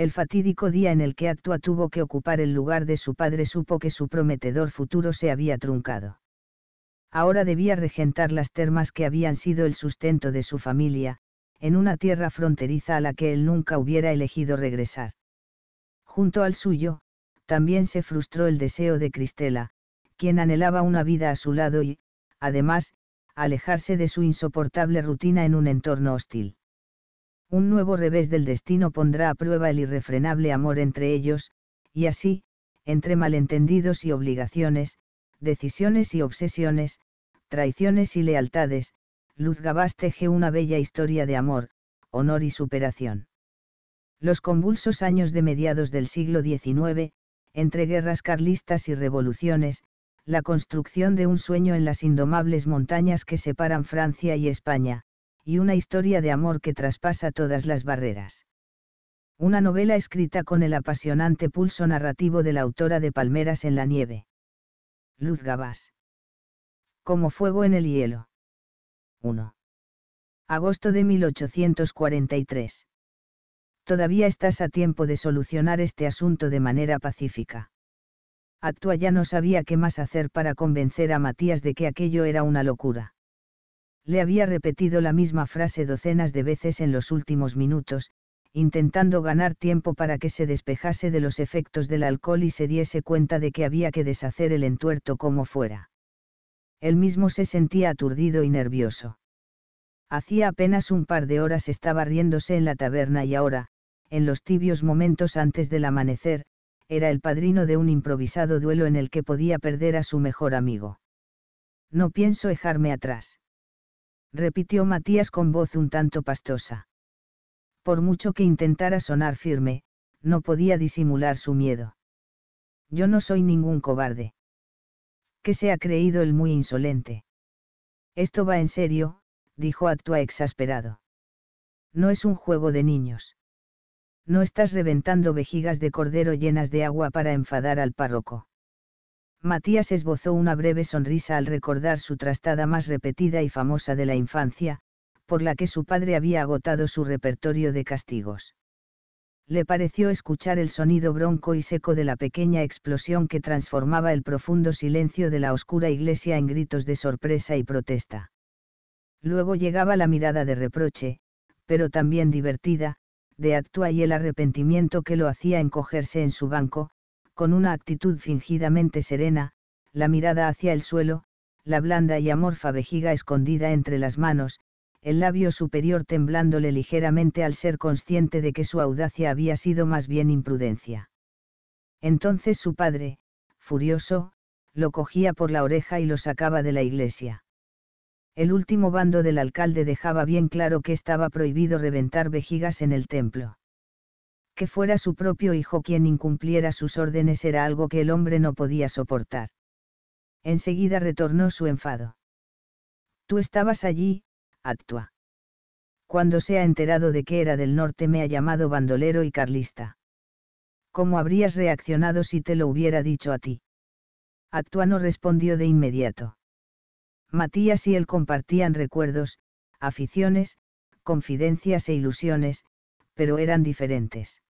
el fatídico día en el que Actua tuvo que ocupar el lugar de su padre supo que su prometedor futuro se había truncado. Ahora debía regentar las termas que habían sido el sustento de su familia, en una tierra fronteriza a la que él nunca hubiera elegido regresar. Junto al suyo, también se frustró el deseo de Cristela, quien anhelaba una vida a su lado y, además, alejarse de su insoportable rutina en un entorno hostil un nuevo revés del destino pondrá a prueba el irrefrenable amor entre ellos, y así, entre malentendidos y obligaciones, decisiones y obsesiones, traiciones y lealtades, Luz Gabás teje una bella historia de amor, honor y superación. Los convulsos años de mediados del siglo XIX, entre guerras carlistas y revoluciones, la construcción de un sueño en las indomables montañas que separan Francia y España, y una historia de amor que traspasa todas las barreras. Una novela escrita con el apasionante pulso narrativo de la autora de Palmeras en la Nieve. Luz Gabás. Como fuego en el hielo. 1. Agosto de 1843. Todavía estás a tiempo de solucionar este asunto de manera pacífica. Actua ya no sabía qué más hacer para convencer a Matías de que aquello era una locura le había repetido la misma frase docenas de veces en los últimos minutos, intentando ganar tiempo para que se despejase de los efectos del alcohol y se diese cuenta de que había que deshacer el entuerto como fuera. Él mismo se sentía aturdido y nervioso. Hacía apenas un par de horas estaba riéndose en la taberna y ahora, en los tibios momentos antes del amanecer, era el padrino de un improvisado duelo en el que podía perder a su mejor amigo. No pienso dejarme atrás repitió Matías con voz un tanto pastosa. Por mucho que intentara sonar firme, no podía disimular su miedo. Yo no soy ningún cobarde. Que se ha creído el muy insolente. Esto va en serio, dijo Actua exasperado. No es un juego de niños. No estás reventando vejigas de cordero llenas de agua para enfadar al párroco. Matías esbozó una breve sonrisa al recordar su trastada más repetida y famosa de la infancia, por la que su padre había agotado su repertorio de castigos. Le pareció escuchar el sonido bronco y seco de la pequeña explosión que transformaba el profundo silencio de la oscura iglesia en gritos de sorpresa y protesta. Luego llegaba la mirada de reproche, pero también divertida, de Actua y el arrepentimiento que lo hacía encogerse en su banco, con una actitud fingidamente serena, la mirada hacia el suelo, la blanda y amorfa vejiga escondida entre las manos, el labio superior temblándole ligeramente al ser consciente de que su audacia había sido más bien imprudencia. Entonces su padre, furioso, lo cogía por la oreja y lo sacaba de la iglesia. El último bando del alcalde dejaba bien claro que estaba prohibido reventar vejigas en el templo que fuera su propio hijo quien incumpliera sus órdenes era algo que el hombre no podía soportar. Enseguida retornó su enfado. Tú estabas allí, actúa. Cuando se ha enterado de que era del norte me ha llamado bandolero y carlista. ¿Cómo habrías reaccionado si te lo hubiera dicho a ti? Actua no respondió de inmediato. Matías y él compartían recuerdos, aficiones, confidencias e ilusiones, pero eran diferentes.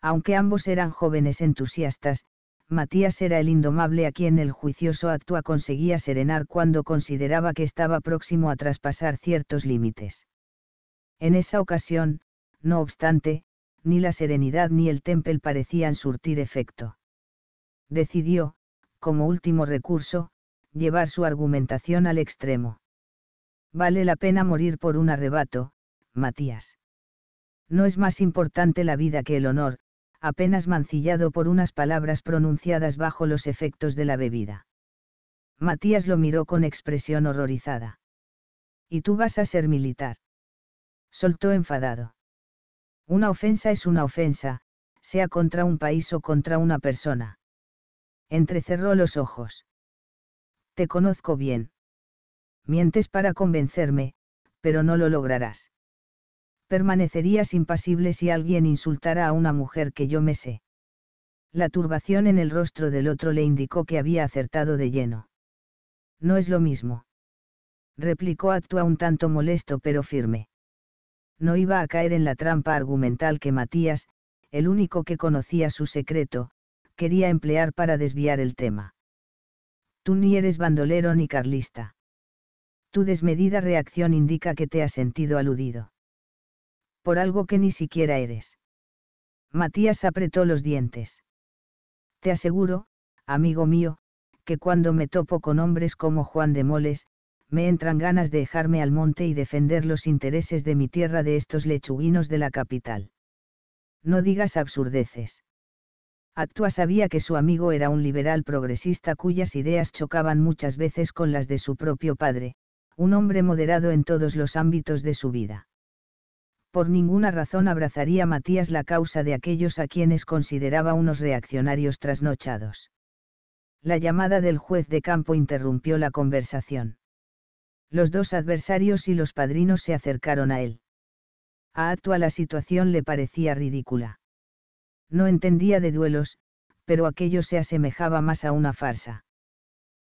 Aunque ambos eran jóvenes entusiastas, Matías era el indomable a quien el juicioso Actua conseguía serenar cuando consideraba que estaba próximo a traspasar ciertos límites. En esa ocasión, no obstante, ni la serenidad ni el Temple parecían surtir efecto. Decidió, como último recurso, llevar su argumentación al extremo. Vale la pena morir por un arrebato, Matías. No es más importante la vida que el honor, apenas mancillado por unas palabras pronunciadas bajo los efectos de la bebida. Matías lo miró con expresión horrorizada. ¿Y tú vas a ser militar? Soltó enfadado. Una ofensa es una ofensa, sea contra un país o contra una persona. Entrecerró los ojos. Te conozco bien. Mientes para convencerme, pero no lo lograrás permanecerías impasible si alguien insultara a una mujer que yo me sé. La turbación en el rostro del otro le indicó que había acertado de lleno. No es lo mismo. Replicó Actua un tanto molesto pero firme. No iba a caer en la trampa argumental que Matías, el único que conocía su secreto, quería emplear para desviar el tema. Tú ni eres bandolero ni carlista. Tu desmedida reacción indica que te has sentido aludido por algo que ni siquiera eres. Matías apretó los dientes. Te aseguro, amigo mío, que cuando me topo con hombres como Juan de Moles, me entran ganas de dejarme al monte y defender los intereses de mi tierra de estos lechuguinos de la capital. No digas absurdeces. Actua sabía que su amigo era un liberal progresista cuyas ideas chocaban muchas veces con las de su propio padre, un hombre moderado en todos los ámbitos de su vida por ninguna razón abrazaría Matías la causa de aquellos a quienes consideraba unos reaccionarios trasnochados. La llamada del juez de campo interrumpió la conversación. Los dos adversarios y los padrinos se acercaron a él. A Atua la situación le parecía ridícula. No entendía de duelos, pero aquello se asemejaba más a una farsa.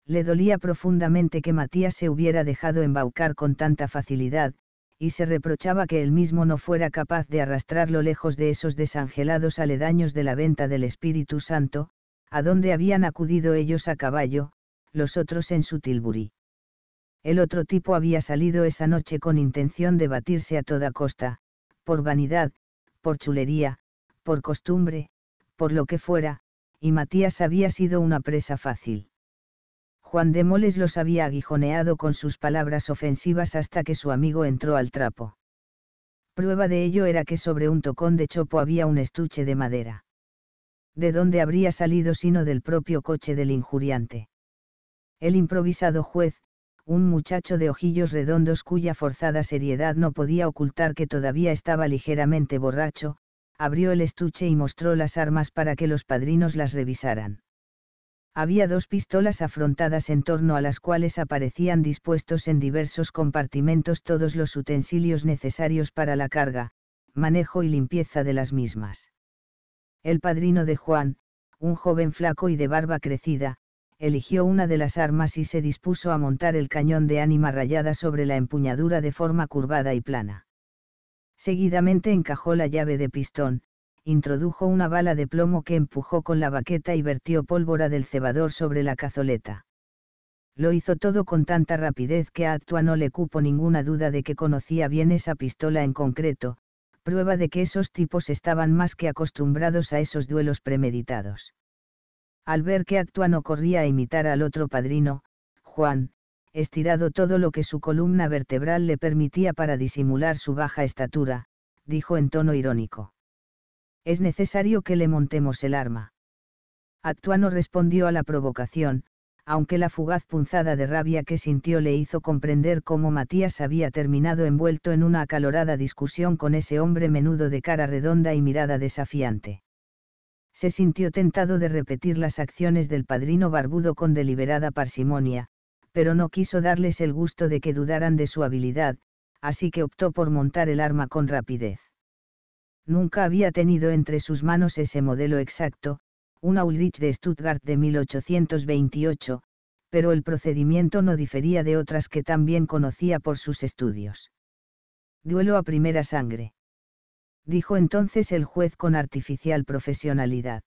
Le dolía profundamente que Matías se hubiera dejado embaucar con tanta facilidad, y se reprochaba que él mismo no fuera capaz de arrastrarlo lejos de esos desangelados aledaños de la venta del Espíritu Santo, a donde habían acudido ellos a caballo, los otros en su tilburí. El otro tipo había salido esa noche con intención de batirse a toda costa, por vanidad, por chulería, por costumbre, por lo que fuera, y Matías había sido una presa fácil. Juan de Moles los había aguijoneado con sus palabras ofensivas hasta que su amigo entró al trapo. Prueba de ello era que sobre un tocón de chopo había un estuche de madera. ¿De dónde habría salido sino del propio coche del injuriante? El improvisado juez, un muchacho de ojillos redondos cuya forzada seriedad no podía ocultar que todavía estaba ligeramente borracho, abrió el estuche y mostró las armas para que los padrinos las revisaran había dos pistolas afrontadas en torno a las cuales aparecían dispuestos en diversos compartimentos todos los utensilios necesarios para la carga, manejo y limpieza de las mismas. El padrino de Juan, un joven flaco y de barba crecida, eligió una de las armas y se dispuso a montar el cañón de ánima rayada sobre la empuñadura de forma curvada y plana. Seguidamente encajó la llave de pistón, introdujo una bala de plomo que empujó con la baqueta y vertió pólvora del cebador sobre la cazoleta. Lo hizo todo con tanta rapidez que a no le cupo ninguna duda de que conocía bien esa pistola en concreto, prueba de que esos tipos estaban más que acostumbrados a esos duelos premeditados. Al ver que Actua no corría a imitar al otro padrino, Juan, estirado todo lo que su columna vertebral le permitía para disimular su baja estatura, dijo en tono irónico. Es necesario que le montemos el arma. Actuano respondió a la provocación, aunque la fugaz punzada de rabia que sintió le hizo comprender cómo Matías había terminado envuelto en una acalorada discusión con ese hombre menudo de cara redonda y mirada desafiante. Se sintió tentado de repetir las acciones del padrino barbudo con deliberada parsimonia, pero no quiso darles el gusto de que dudaran de su habilidad, así que optó por montar el arma con rapidez. Nunca había tenido entre sus manos ese modelo exacto, un Ulrich de Stuttgart de 1828, pero el procedimiento no difería de otras que también conocía por sus estudios. Duelo a primera sangre. Dijo entonces el juez con artificial profesionalidad.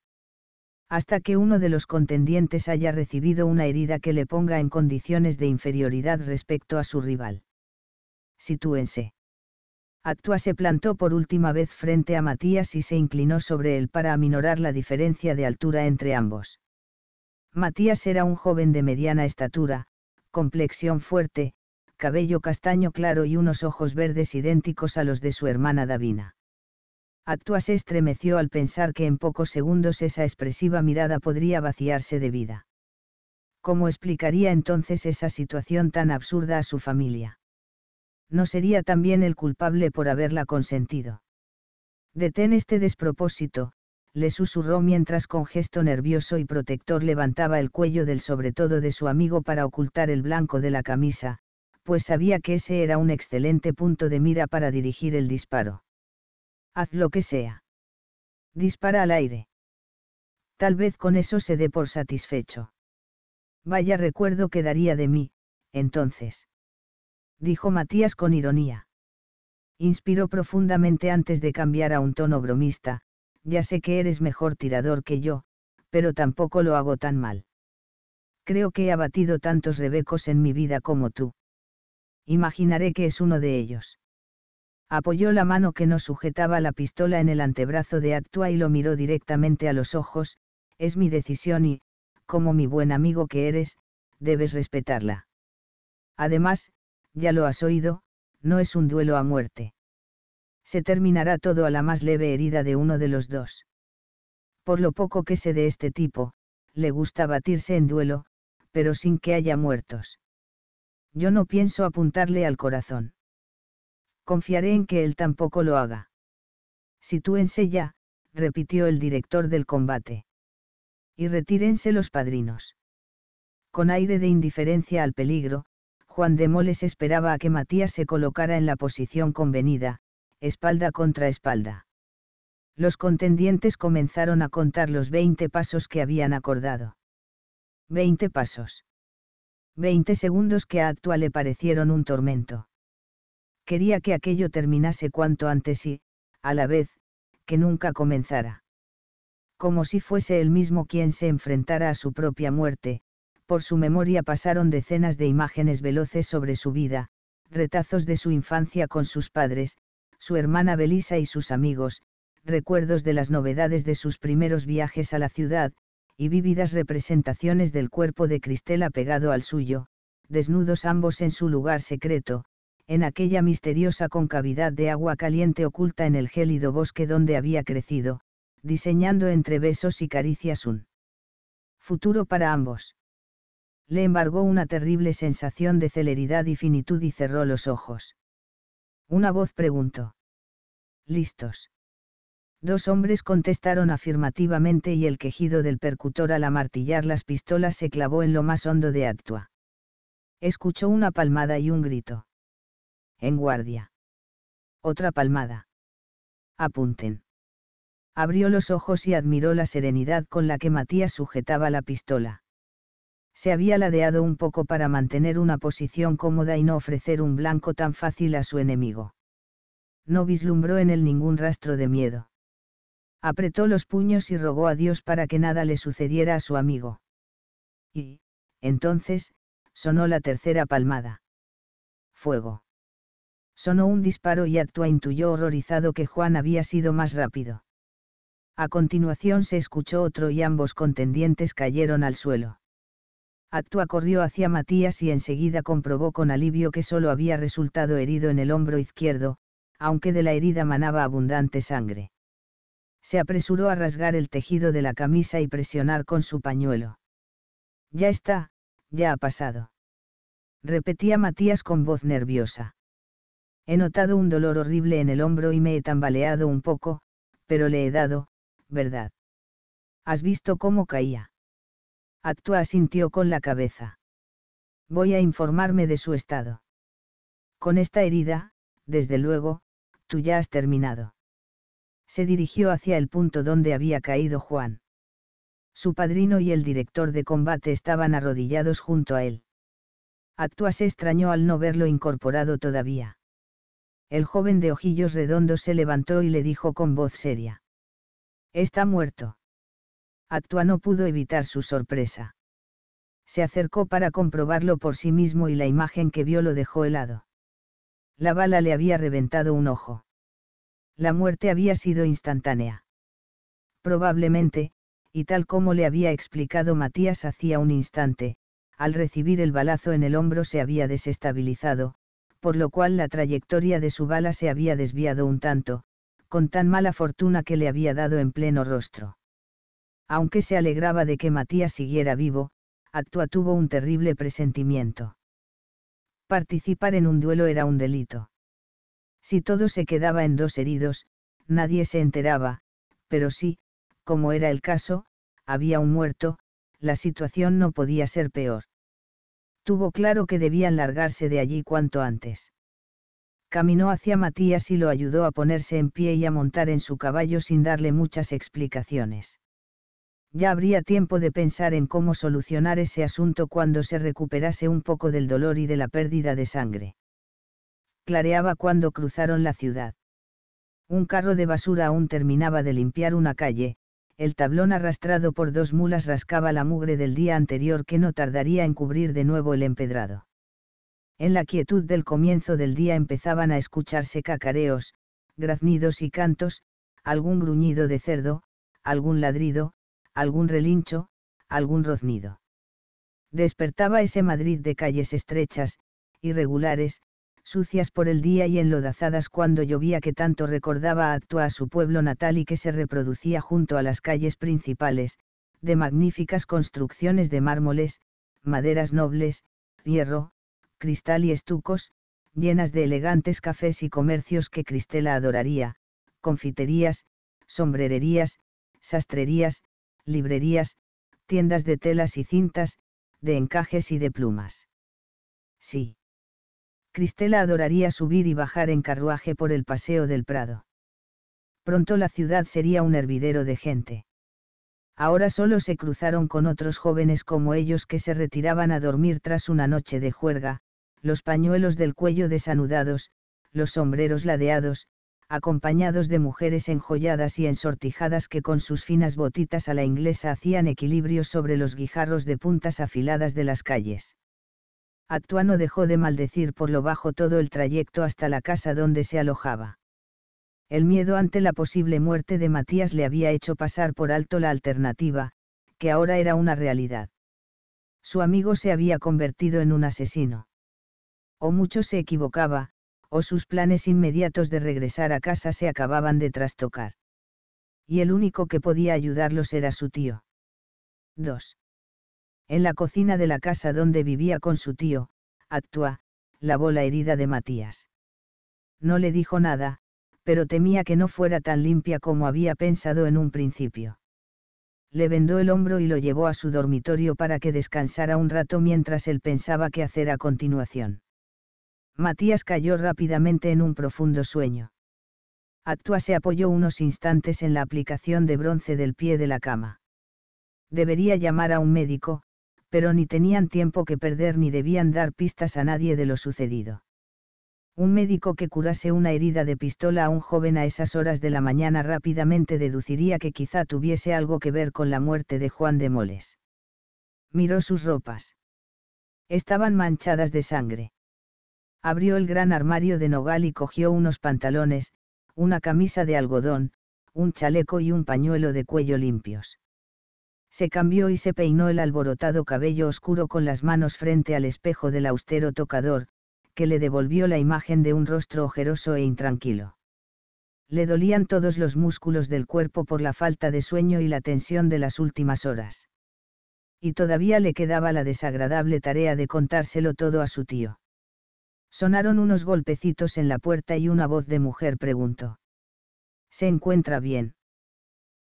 Hasta que uno de los contendientes haya recibido una herida que le ponga en condiciones de inferioridad respecto a su rival. Sitúense. Actua se plantó por última vez frente a Matías y se inclinó sobre él para aminorar la diferencia de altura entre ambos. Matías era un joven de mediana estatura, complexión fuerte, cabello castaño claro y unos ojos verdes idénticos a los de su hermana Davina. Actua se estremeció al pensar que en pocos segundos esa expresiva mirada podría vaciarse de vida. ¿Cómo explicaría entonces esa situación tan absurda a su familia? no sería también el culpable por haberla consentido. Detén este despropósito, le susurró mientras con gesto nervioso y protector levantaba el cuello del sobretodo de su amigo para ocultar el blanco de la camisa, pues sabía que ese era un excelente punto de mira para dirigir el disparo. Haz lo que sea. Dispara al aire. Tal vez con eso se dé por satisfecho. Vaya recuerdo quedaría de mí, entonces dijo Matías con ironía. Inspiró profundamente antes de cambiar a un tono bromista, ya sé que eres mejor tirador que yo, pero tampoco lo hago tan mal. Creo que he abatido tantos rebecos en mi vida como tú. Imaginaré que es uno de ellos. Apoyó la mano que no sujetaba la pistola en el antebrazo de Actua y lo miró directamente a los ojos, es mi decisión y, como mi buen amigo que eres, debes respetarla. Además, ya lo has oído, no es un duelo a muerte. Se terminará todo a la más leve herida de uno de los dos. Por lo poco que sé de este tipo, le gusta batirse en duelo, pero sin que haya muertos. Yo no pienso apuntarle al corazón. Confiaré en que él tampoco lo haga. Sitúense ya», repitió el director del combate. Y retírense los padrinos. Con aire de indiferencia al peligro, Juan de Moles esperaba a que Matías se colocara en la posición convenida, espalda contra espalda. Los contendientes comenzaron a contar los 20 pasos que habían acordado. 20 pasos. 20 segundos que a Actua le parecieron un tormento. Quería que aquello terminase cuanto antes y, a la vez, que nunca comenzara. Como si fuese él mismo quien se enfrentara a su propia muerte, por su memoria pasaron decenas de imágenes veloces sobre su vida, retazos de su infancia con sus padres, su hermana Belisa y sus amigos, recuerdos de las novedades de sus primeros viajes a la ciudad, y vívidas representaciones del cuerpo de Cristela pegado al suyo, desnudos ambos en su lugar secreto, en aquella misteriosa concavidad de agua caliente oculta en el gélido bosque donde había crecido, diseñando entre besos y caricias un futuro para ambos le embargó una terrible sensación de celeridad y finitud y cerró los ojos. Una voz preguntó. ¿Listos? Dos hombres contestaron afirmativamente y el quejido del percutor al amartillar las pistolas se clavó en lo más hondo de Actua. Escuchó una palmada y un grito. En guardia. Otra palmada. Apunten. Abrió los ojos y admiró la serenidad con la que Matías sujetaba la pistola se había ladeado un poco para mantener una posición cómoda y no ofrecer un blanco tan fácil a su enemigo. No vislumbró en él ningún rastro de miedo. Apretó los puños y rogó a Dios para que nada le sucediera a su amigo. Y, entonces, sonó la tercera palmada. Fuego. Sonó un disparo y Actua intuyó horrorizado que Juan había sido más rápido. A continuación se escuchó otro y ambos contendientes cayeron al suelo Actua corrió hacia Matías y enseguida comprobó con alivio que solo había resultado herido en el hombro izquierdo, aunque de la herida manaba abundante sangre. Se apresuró a rasgar el tejido de la camisa y presionar con su pañuelo. Ya está, ya ha pasado. Repetía Matías con voz nerviosa. He notado un dolor horrible en el hombro y me he tambaleado un poco, pero le he dado, ¿verdad? ¿Has visto cómo caía? Actua sintió con la cabeza. Voy a informarme de su estado. Con esta herida, desde luego, tú ya has terminado. Se dirigió hacia el punto donde había caído Juan. Su padrino y el director de combate estaban arrodillados junto a él. Actua se extrañó al no verlo incorporado todavía. El joven de ojillos redondos se levantó y le dijo con voz seria. Está muerto. Actua no pudo evitar su sorpresa. Se acercó para comprobarlo por sí mismo y la imagen que vio lo dejó helado. La bala le había reventado un ojo. La muerte había sido instantánea. Probablemente, y tal como le había explicado Matías hacía un instante, al recibir el balazo en el hombro se había desestabilizado, por lo cual la trayectoria de su bala se había desviado un tanto, con tan mala fortuna que le había dado en pleno rostro aunque se alegraba de que Matías siguiera vivo, Actua tuvo un terrible presentimiento. Participar en un duelo era un delito. Si todo se quedaba en dos heridos, nadie se enteraba, pero si, como era el caso, había un muerto, la situación no podía ser peor. Tuvo claro que debían largarse de allí cuanto antes. Caminó hacia Matías y lo ayudó a ponerse en pie y a montar en su caballo sin darle muchas explicaciones ya habría tiempo de pensar en cómo solucionar ese asunto cuando se recuperase un poco del dolor y de la pérdida de sangre. Clareaba cuando cruzaron la ciudad. Un carro de basura aún terminaba de limpiar una calle, el tablón arrastrado por dos mulas rascaba la mugre del día anterior que no tardaría en cubrir de nuevo el empedrado. En la quietud del comienzo del día empezaban a escucharse cacareos, graznidos y cantos, algún gruñido de cerdo, algún ladrido, algún relincho, algún roznido. Despertaba ese Madrid de calles estrechas, irregulares, sucias por el día y enlodazadas cuando llovía que tanto recordaba a Actua a su pueblo natal y que se reproducía junto a las calles principales, de magníficas construcciones de mármoles, maderas nobles, hierro, cristal y estucos, llenas de elegantes cafés y comercios que Cristela adoraría, confiterías, sombrererías, sastrerías, librerías, tiendas de telas y cintas, de encajes y de plumas. Sí. Cristela adoraría subir y bajar en carruaje por el paseo del Prado. Pronto la ciudad sería un hervidero de gente. Ahora solo se cruzaron con otros jóvenes como ellos que se retiraban a dormir tras una noche de juerga, los pañuelos del cuello desanudados, los sombreros ladeados, acompañados de mujeres enjolladas y ensortijadas que con sus finas botitas a la inglesa hacían equilibrio sobre los guijarros de puntas afiladas de las calles. Actuano dejó de maldecir por lo bajo todo el trayecto hasta la casa donde se alojaba. El miedo ante la posible muerte de Matías le había hecho pasar por alto la alternativa, que ahora era una realidad. Su amigo se había convertido en un asesino. O mucho se equivocaba, o sus planes inmediatos de regresar a casa se acababan de trastocar. Y el único que podía ayudarlos era su tío. 2. En la cocina de la casa donde vivía con su tío, Actua, lavó la herida de Matías. No le dijo nada, pero temía que no fuera tan limpia como había pensado en un principio. Le vendó el hombro y lo llevó a su dormitorio para que descansara un rato mientras él pensaba qué hacer a continuación. Matías cayó rápidamente en un profundo sueño. Actua se apoyó unos instantes en la aplicación de bronce del pie de la cama. Debería llamar a un médico, pero ni tenían tiempo que perder ni debían dar pistas a nadie de lo sucedido. Un médico que curase una herida de pistola a un joven a esas horas de la mañana rápidamente deduciría que quizá tuviese algo que ver con la muerte de Juan de Moles. Miró sus ropas. Estaban manchadas de sangre abrió el gran armario de nogal y cogió unos pantalones, una camisa de algodón, un chaleco y un pañuelo de cuello limpios. Se cambió y se peinó el alborotado cabello oscuro con las manos frente al espejo del austero tocador, que le devolvió la imagen de un rostro ojeroso e intranquilo. Le dolían todos los músculos del cuerpo por la falta de sueño y la tensión de las últimas horas. Y todavía le quedaba la desagradable tarea de contárselo todo a su tío. Sonaron unos golpecitos en la puerta y una voz de mujer preguntó. ¿Se encuentra bien?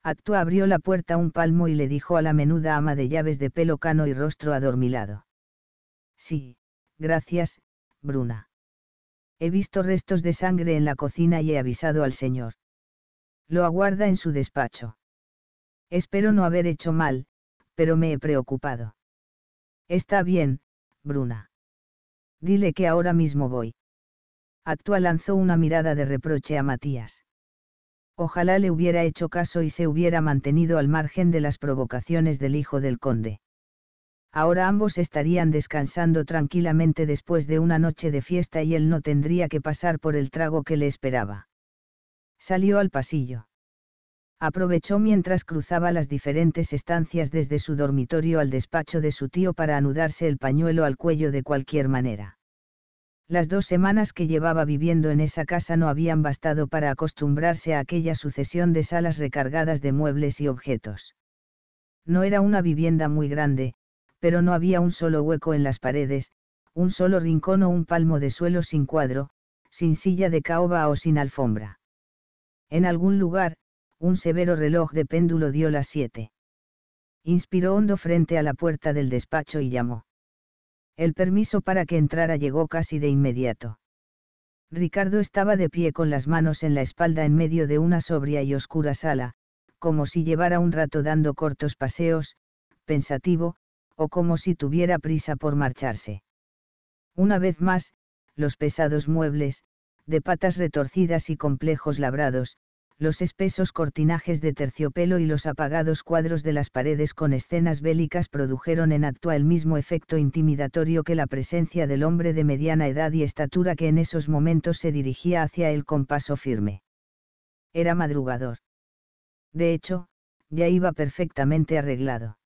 Actua abrió la puerta un palmo y le dijo a la menuda ama de llaves de pelo cano y rostro adormilado. Sí, gracias, Bruna. He visto restos de sangre en la cocina y he avisado al señor. Lo aguarda en su despacho. Espero no haber hecho mal, pero me he preocupado. Está bien, Bruna dile que ahora mismo voy. Actua lanzó una mirada de reproche a Matías. Ojalá le hubiera hecho caso y se hubiera mantenido al margen de las provocaciones del hijo del conde. Ahora ambos estarían descansando tranquilamente después de una noche de fiesta y él no tendría que pasar por el trago que le esperaba. Salió al pasillo aprovechó mientras cruzaba las diferentes estancias desde su dormitorio al despacho de su tío para anudarse el pañuelo al cuello de cualquier manera. Las dos semanas que llevaba viviendo en esa casa no habían bastado para acostumbrarse a aquella sucesión de salas recargadas de muebles y objetos. No era una vivienda muy grande, pero no había un solo hueco en las paredes, un solo rincón o un palmo de suelo sin cuadro, sin silla de caoba o sin alfombra. En algún lugar, un severo reloj de péndulo dio las siete. Inspiró hondo frente a la puerta del despacho y llamó. El permiso para que entrara llegó casi de inmediato. Ricardo estaba de pie con las manos en la espalda en medio de una sobria y oscura sala, como si llevara un rato dando cortos paseos, pensativo, o como si tuviera prisa por marcharse. Una vez más, los pesados muebles, de patas retorcidas y complejos labrados, los espesos cortinajes de terciopelo y los apagados cuadros de las paredes con escenas bélicas produjeron en Actua el mismo efecto intimidatorio que la presencia del hombre de mediana edad y estatura que en esos momentos se dirigía hacia él con paso firme. Era madrugador. De hecho, ya iba perfectamente arreglado.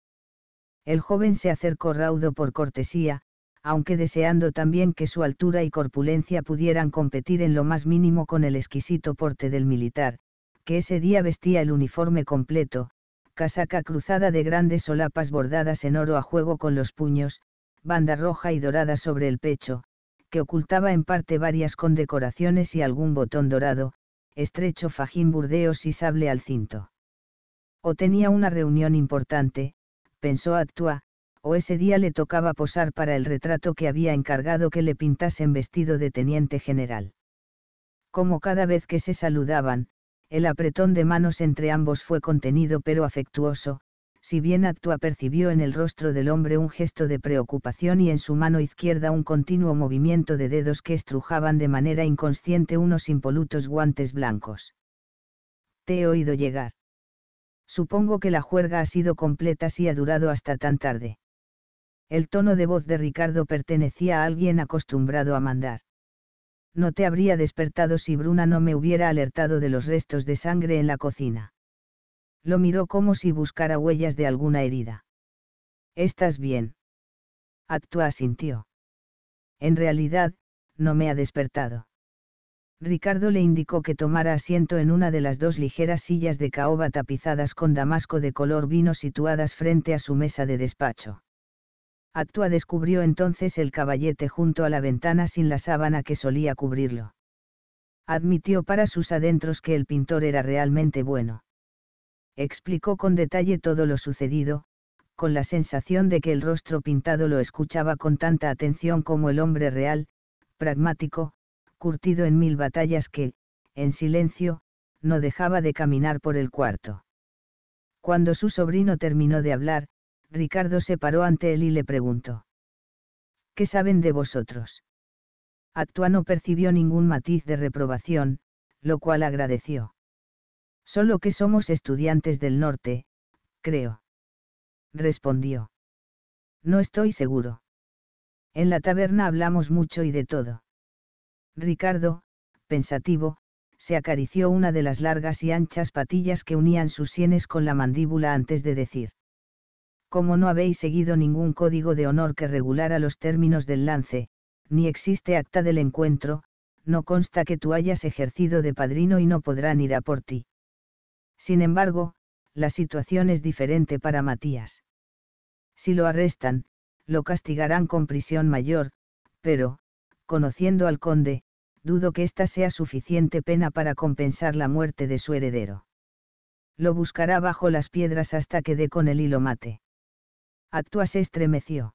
El joven se acercó raudo por cortesía, aunque deseando también que su altura y corpulencia pudieran competir en lo más mínimo con el exquisito porte del militar, que ese día vestía el uniforme completo, casaca cruzada de grandes solapas bordadas en oro a juego con los puños, banda roja y dorada sobre el pecho, que ocultaba en parte varias condecoraciones y algún botón dorado, estrecho fajín burdeos y sable al cinto. O tenía una reunión importante, pensó Actua, o ese día le tocaba posar para el retrato que había encargado que le pintasen vestido de teniente general. Como cada vez que se saludaban, el apretón de manos entre ambos fue contenido pero afectuoso, si bien Actua percibió en el rostro del hombre un gesto de preocupación y en su mano izquierda un continuo movimiento de dedos que estrujaban de manera inconsciente unos impolutos guantes blancos. Te he oído llegar. Supongo que la juerga ha sido completa si ha durado hasta tan tarde. El tono de voz de Ricardo pertenecía a alguien acostumbrado a mandar no te habría despertado si Bruna no me hubiera alertado de los restos de sangre en la cocina. Lo miró como si buscara huellas de alguna herida. ¿Estás bien? —Actúa asintió. En realidad, no me ha despertado. Ricardo le indicó que tomara asiento en una de las dos ligeras sillas de caoba tapizadas con damasco de color vino situadas frente a su mesa de despacho. Actua descubrió entonces el caballete junto a la ventana sin la sábana que solía cubrirlo. Admitió para sus adentros que el pintor era realmente bueno. Explicó con detalle todo lo sucedido, con la sensación de que el rostro pintado lo escuchaba con tanta atención como el hombre real, pragmático, curtido en mil batallas que, en silencio, no dejaba de caminar por el cuarto. Cuando su sobrino terminó de hablar, Ricardo se paró ante él y le preguntó. ¿Qué saben de vosotros? Actua no percibió ningún matiz de reprobación, lo cual agradeció. Solo que somos estudiantes del norte, creo. Respondió. No estoy seguro. En la taberna hablamos mucho y de todo. Ricardo, pensativo, se acarició una de las largas y anchas patillas que unían sus sienes con la mandíbula antes de decir como no habéis seguido ningún código de honor que regulara los términos del lance, ni existe acta del encuentro, no consta que tú hayas ejercido de padrino y no podrán ir a por ti. Sin embargo, la situación es diferente para Matías. Si lo arrestan, lo castigarán con prisión mayor, pero, conociendo al conde, dudo que esta sea suficiente pena para compensar la muerte de su heredero. Lo buscará bajo las piedras hasta que dé con él y lo mate Actua se estremeció.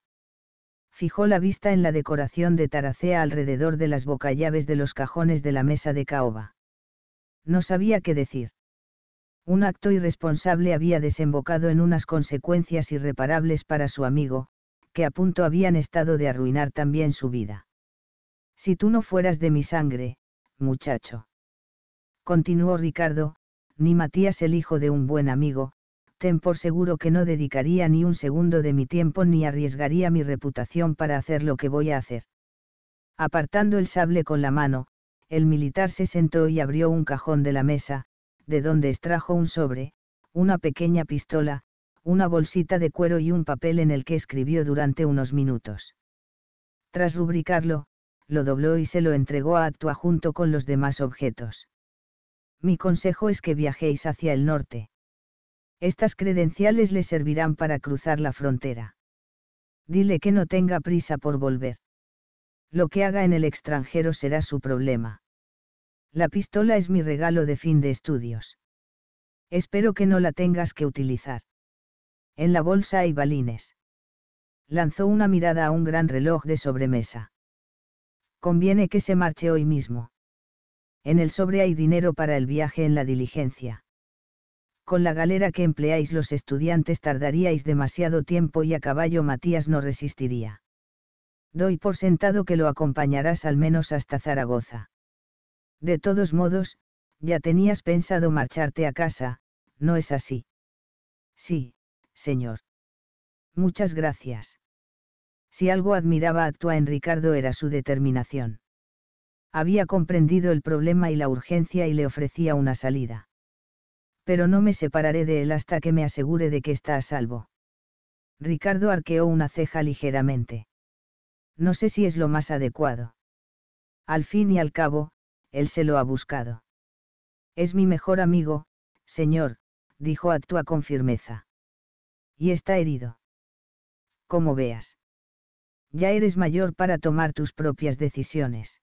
Fijó la vista en la decoración de taracea alrededor de las bocallaves de los cajones de la mesa de caoba. No sabía qué decir. Un acto irresponsable había desembocado en unas consecuencias irreparables para su amigo, que a punto habían estado de arruinar también su vida. Si tú no fueras de mi sangre, muchacho. Continuó Ricardo, ni Matías el hijo de un buen amigo, ten por seguro que no dedicaría ni un segundo de mi tiempo ni arriesgaría mi reputación para hacer lo que voy a hacer. Apartando el sable con la mano, el militar se sentó y abrió un cajón de la mesa, de donde extrajo un sobre, una pequeña pistola, una bolsita de cuero y un papel en el que escribió durante unos minutos. Tras rubricarlo, lo dobló y se lo entregó a Actua junto con los demás objetos. Mi consejo es que viajéis hacia el norte. Estas credenciales le servirán para cruzar la frontera. Dile que no tenga prisa por volver. Lo que haga en el extranjero será su problema. La pistola es mi regalo de fin de estudios. Espero que no la tengas que utilizar. En la bolsa hay balines. Lanzó una mirada a un gran reloj de sobremesa. Conviene que se marche hoy mismo. En el sobre hay dinero para el viaje en la diligencia con la galera que empleáis los estudiantes tardaríais demasiado tiempo y a caballo Matías no resistiría. Doy por sentado que lo acompañarás al menos hasta Zaragoza. De todos modos, ya tenías pensado marcharte a casa, ¿no es así? Sí, señor. Muchas gracias. Si algo admiraba a tua en Ricardo era su determinación. Había comprendido el problema y la urgencia y le ofrecía una salida pero no me separaré de él hasta que me asegure de que está a salvo. Ricardo arqueó una ceja ligeramente. No sé si es lo más adecuado. Al fin y al cabo, él se lo ha buscado. Es mi mejor amigo, señor, dijo Actua con firmeza. Y está herido. Como veas. Ya eres mayor para tomar tus propias decisiones.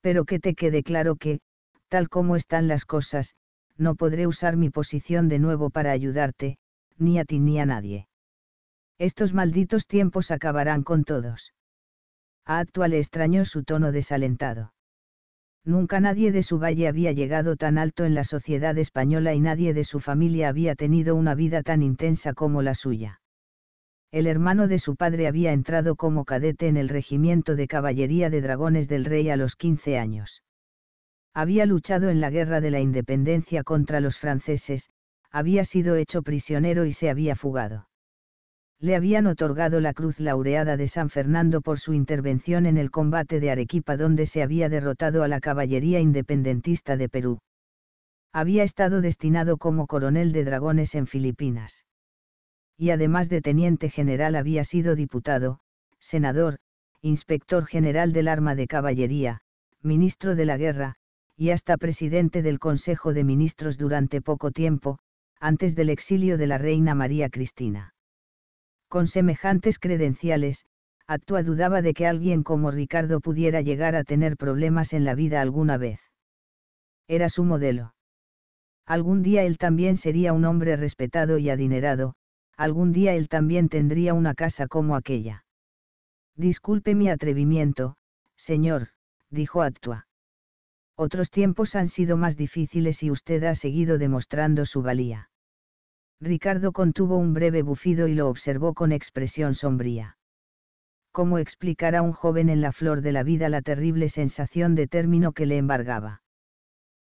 Pero que te quede claro que, tal como están las cosas, no podré usar mi posición de nuevo para ayudarte, ni a ti ni a nadie. Estos malditos tiempos acabarán con todos. A Actua le extrañó su tono desalentado. Nunca nadie de su valle había llegado tan alto en la sociedad española y nadie de su familia había tenido una vida tan intensa como la suya. El hermano de su padre había entrado como cadete en el regimiento de caballería de dragones del rey a los 15 años había luchado en la guerra de la independencia contra los franceses, había sido hecho prisionero y se había fugado. Le habían otorgado la Cruz Laureada de San Fernando por su intervención en el combate de Arequipa donde se había derrotado a la caballería independentista de Perú. Había estado destinado como coronel de dragones en Filipinas. Y además de teniente general había sido diputado, senador, inspector general del arma de caballería, ministro de la guerra, y hasta presidente del Consejo de Ministros durante poco tiempo, antes del exilio de la reina María Cristina. Con semejantes credenciales, Actua dudaba de que alguien como Ricardo pudiera llegar a tener problemas en la vida alguna vez. Era su modelo. Algún día él también sería un hombre respetado y adinerado, algún día él también tendría una casa como aquella. Disculpe mi atrevimiento, señor, dijo Actua. Otros tiempos han sido más difíciles y usted ha seguido demostrando su valía. Ricardo contuvo un breve bufido y lo observó con expresión sombría. ¿Cómo explicar a un joven en la flor de la vida la terrible sensación de término que le embargaba?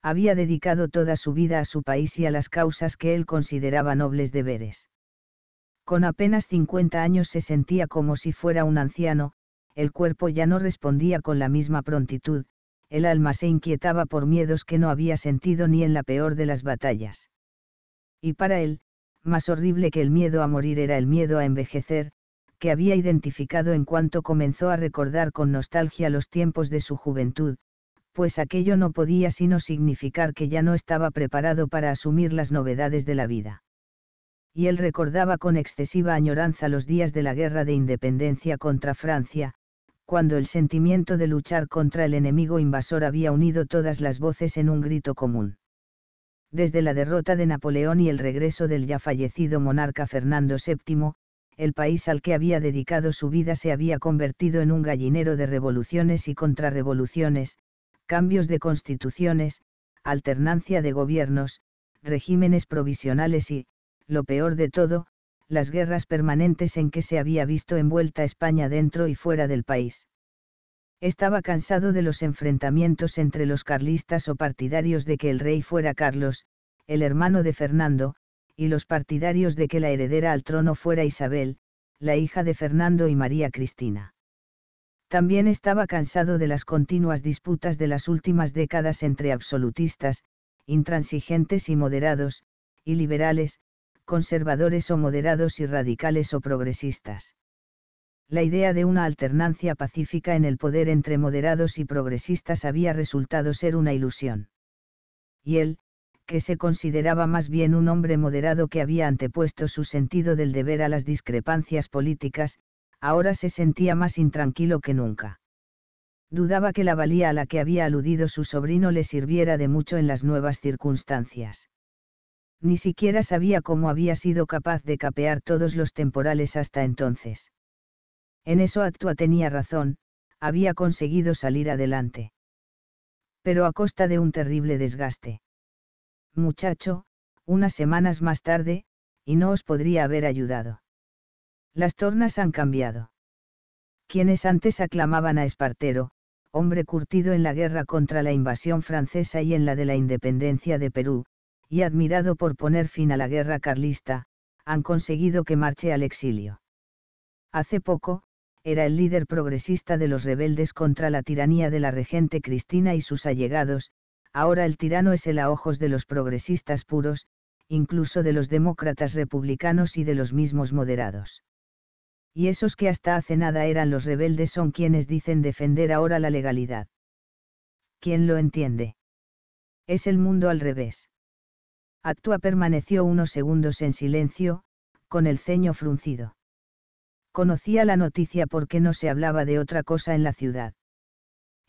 Había dedicado toda su vida a su país y a las causas que él consideraba nobles deberes. Con apenas 50 años se sentía como si fuera un anciano, el cuerpo ya no respondía con la misma prontitud, el alma se inquietaba por miedos que no había sentido ni en la peor de las batallas. Y para él, más horrible que el miedo a morir era el miedo a envejecer, que había identificado en cuanto comenzó a recordar con nostalgia los tiempos de su juventud, pues aquello no podía sino significar que ya no estaba preparado para asumir las novedades de la vida. Y él recordaba con excesiva añoranza los días de la guerra de independencia contra Francia, cuando el sentimiento de luchar contra el enemigo invasor había unido todas las voces en un grito común. Desde la derrota de Napoleón y el regreso del ya fallecido monarca Fernando VII, el país al que había dedicado su vida se había convertido en un gallinero de revoluciones y contrarrevoluciones, cambios de constituciones, alternancia de gobiernos, regímenes provisionales y, lo peor de todo, las guerras permanentes en que se había visto envuelta España dentro y fuera del país. Estaba cansado de los enfrentamientos entre los carlistas o partidarios de que el rey fuera Carlos, el hermano de Fernando, y los partidarios de que la heredera al trono fuera Isabel, la hija de Fernando y María Cristina. También estaba cansado de las continuas disputas de las últimas décadas entre absolutistas, intransigentes y moderados, y liberales, conservadores o moderados y radicales o progresistas. La idea de una alternancia pacífica en el poder entre moderados y progresistas había resultado ser una ilusión. Y él, que se consideraba más bien un hombre moderado que había antepuesto su sentido del deber a las discrepancias políticas, ahora se sentía más intranquilo que nunca. Dudaba que la valía a la que había aludido su sobrino le sirviera de mucho en las nuevas circunstancias ni siquiera sabía cómo había sido capaz de capear todos los temporales hasta entonces. En eso Actua tenía razón, había conseguido salir adelante. Pero a costa de un terrible desgaste. Muchacho, unas semanas más tarde, y no os podría haber ayudado. Las tornas han cambiado. Quienes antes aclamaban a Espartero, hombre curtido en la guerra contra la invasión francesa y en la de la independencia de Perú, y admirado por poner fin a la guerra carlista, han conseguido que marche al exilio. Hace poco, era el líder progresista de los rebeldes contra la tiranía de la regente Cristina y sus allegados, ahora el tirano es el a ojos de los progresistas puros, incluso de los demócratas republicanos y de los mismos moderados. Y esos que hasta hace nada eran los rebeldes son quienes dicen defender ahora la legalidad. ¿Quién lo entiende? Es el mundo al revés. Actua permaneció unos segundos en silencio, con el ceño fruncido. Conocía la noticia porque no se hablaba de otra cosa en la ciudad.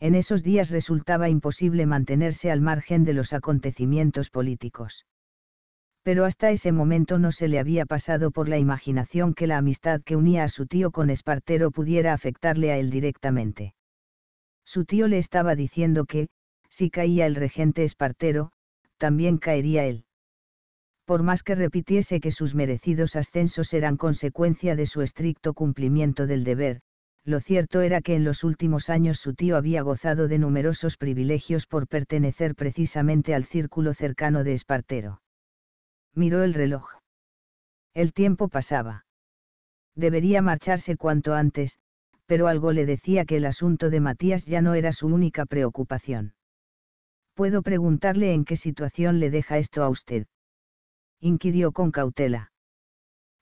En esos días resultaba imposible mantenerse al margen de los acontecimientos políticos. Pero hasta ese momento no se le había pasado por la imaginación que la amistad que unía a su tío con Espartero pudiera afectarle a él directamente. Su tío le estaba diciendo que, si caía el regente Espartero, también caería él por más que repitiese que sus merecidos ascensos eran consecuencia de su estricto cumplimiento del deber, lo cierto era que en los últimos años su tío había gozado de numerosos privilegios por pertenecer precisamente al círculo cercano de Espartero. Miró el reloj. El tiempo pasaba. Debería marcharse cuanto antes, pero algo le decía que el asunto de Matías ya no era su única preocupación. Puedo preguntarle en qué situación le deja esto a usted inquirió con cautela.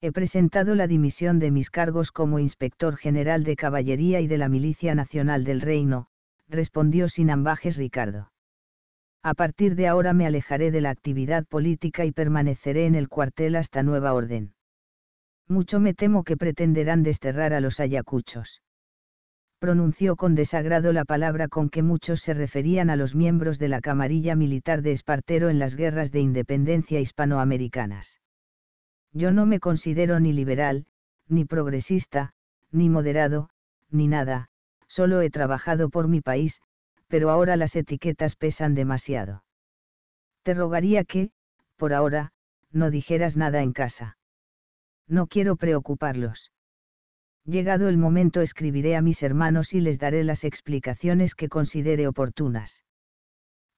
He presentado la dimisión de mis cargos como inspector general de caballería y de la Milicia Nacional del Reino, respondió sin ambajes Ricardo. A partir de ahora me alejaré de la actividad política y permaneceré en el cuartel hasta nueva orden. Mucho me temo que pretenderán desterrar a los ayacuchos pronunció con desagrado la palabra con que muchos se referían a los miembros de la camarilla militar de Espartero en las guerras de independencia hispanoamericanas. Yo no me considero ni liberal, ni progresista, ni moderado, ni nada, solo he trabajado por mi país, pero ahora las etiquetas pesan demasiado. Te rogaría que, por ahora, no dijeras nada en casa. No quiero preocuparlos. Llegado el momento escribiré a mis hermanos y les daré las explicaciones que considere oportunas.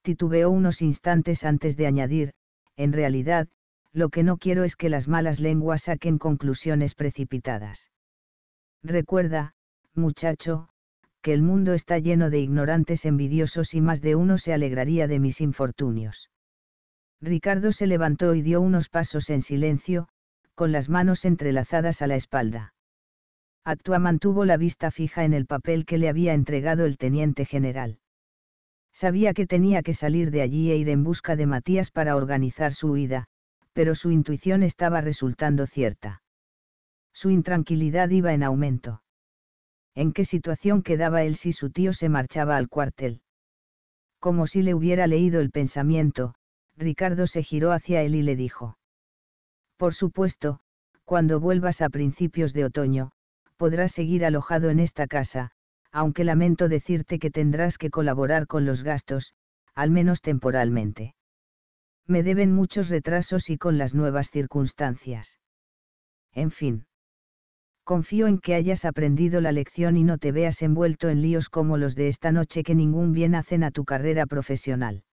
Titubeó unos instantes antes de añadir, en realidad, lo que no quiero es que las malas lenguas saquen conclusiones precipitadas. Recuerda, muchacho, que el mundo está lleno de ignorantes envidiosos y más de uno se alegraría de mis infortunios. Ricardo se levantó y dio unos pasos en silencio, con las manos entrelazadas a la espalda. Actua mantuvo la vista fija en el papel que le había entregado el teniente general. Sabía que tenía que salir de allí e ir en busca de Matías para organizar su huida, pero su intuición estaba resultando cierta. Su intranquilidad iba en aumento. ¿En qué situación quedaba él si su tío se marchaba al cuartel? Como si le hubiera leído el pensamiento, Ricardo se giró hacia él y le dijo. Por supuesto, cuando vuelvas a principios de otoño, podrás seguir alojado en esta casa, aunque lamento decirte que tendrás que colaborar con los gastos, al menos temporalmente. Me deben muchos retrasos y con las nuevas circunstancias. En fin. Confío en que hayas aprendido la lección y no te veas envuelto en líos como los de esta noche que ningún bien hacen a tu carrera profesional.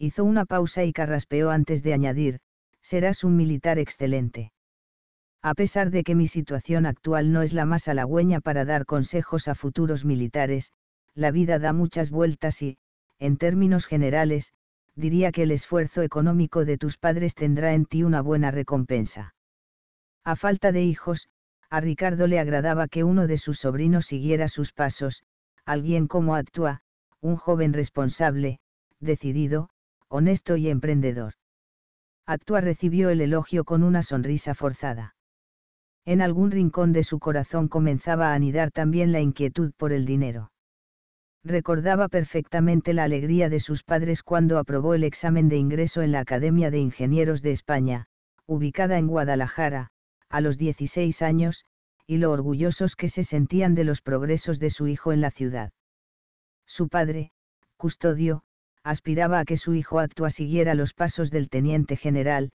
Hizo una pausa y carraspeó antes de añadir, serás un militar excelente a pesar de que mi situación actual no es la más halagüeña para dar consejos a futuros militares, la vida da muchas vueltas y, en términos generales, diría que el esfuerzo económico de tus padres tendrá en ti una buena recompensa. A falta de hijos, a Ricardo le agradaba que uno de sus sobrinos siguiera sus pasos, alguien como Actua, un joven responsable, decidido, honesto y emprendedor. Actua recibió el elogio con una sonrisa forzada en algún rincón de su corazón comenzaba a anidar también la inquietud por el dinero. Recordaba perfectamente la alegría de sus padres cuando aprobó el examen de ingreso en la Academia de Ingenieros de España, ubicada en Guadalajara, a los 16 años, y lo orgullosos que se sentían de los progresos de su hijo en la ciudad. Su padre, custodio, aspiraba a que su hijo Actua siguiera los pasos del teniente general,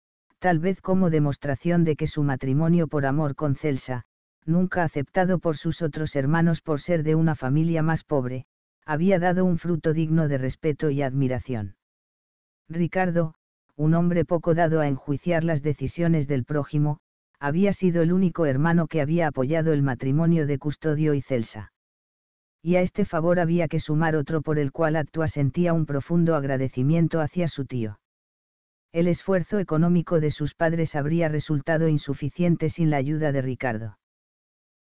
tal vez como demostración de que su matrimonio por amor con Celsa, nunca aceptado por sus otros hermanos por ser de una familia más pobre, había dado un fruto digno de respeto y admiración. Ricardo, un hombre poco dado a enjuiciar las decisiones del prójimo, había sido el único hermano que había apoyado el matrimonio de Custodio y Celsa. Y a este favor había que sumar otro por el cual Actua sentía un profundo agradecimiento hacia su tío el esfuerzo económico de sus padres habría resultado insuficiente sin la ayuda de Ricardo.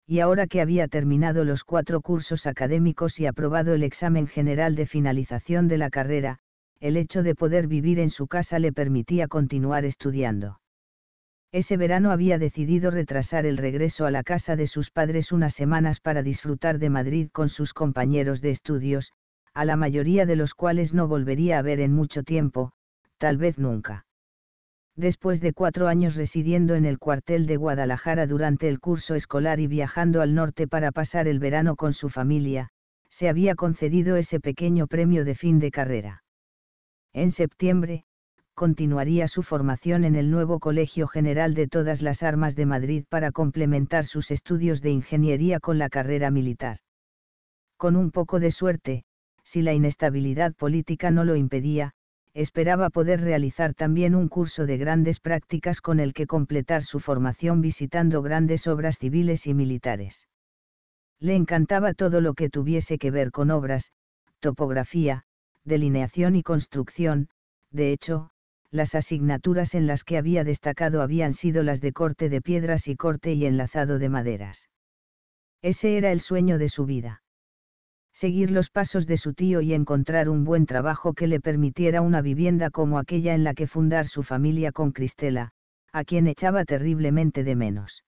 Y ahora que había terminado los cuatro cursos académicos y aprobado el examen general de finalización de la carrera, el hecho de poder vivir en su casa le permitía continuar estudiando. Ese verano había decidido retrasar el regreso a la casa de sus padres unas semanas para disfrutar de Madrid con sus compañeros de estudios, a la mayoría de los cuales no volvería a ver en mucho tiempo, tal vez nunca. Después de cuatro años residiendo en el cuartel de Guadalajara durante el curso escolar y viajando al norte para pasar el verano con su familia, se había concedido ese pequeño premio de fin de carrera. En septiembre, continuaría su formación en el nuevo Colegio General de Todas las Armas de Madrid para complementar sus estudios de ingeniería con la carrera militar. Con un poco de suerte, si la inestabilidad política no lo impedía, esperaba poder realizar también un curso de grandes prácticas con el que completar su formación visitando grandes obras civiles y militares. Le encantaba todo lo que tuviese que ver con obras, topografía, delineación y construcción, de hecho, las asignaturas en las que había destacado habían sido las de corte de piedras y corte y enlazado de maderas. Ese era el sueño de su vida seguir los pasos de su tío y encontrar un buen trabajo que le permitiera una vivienda como aquella en la que fundar su familia con Cristela, a quien echaba terriblemente de menos.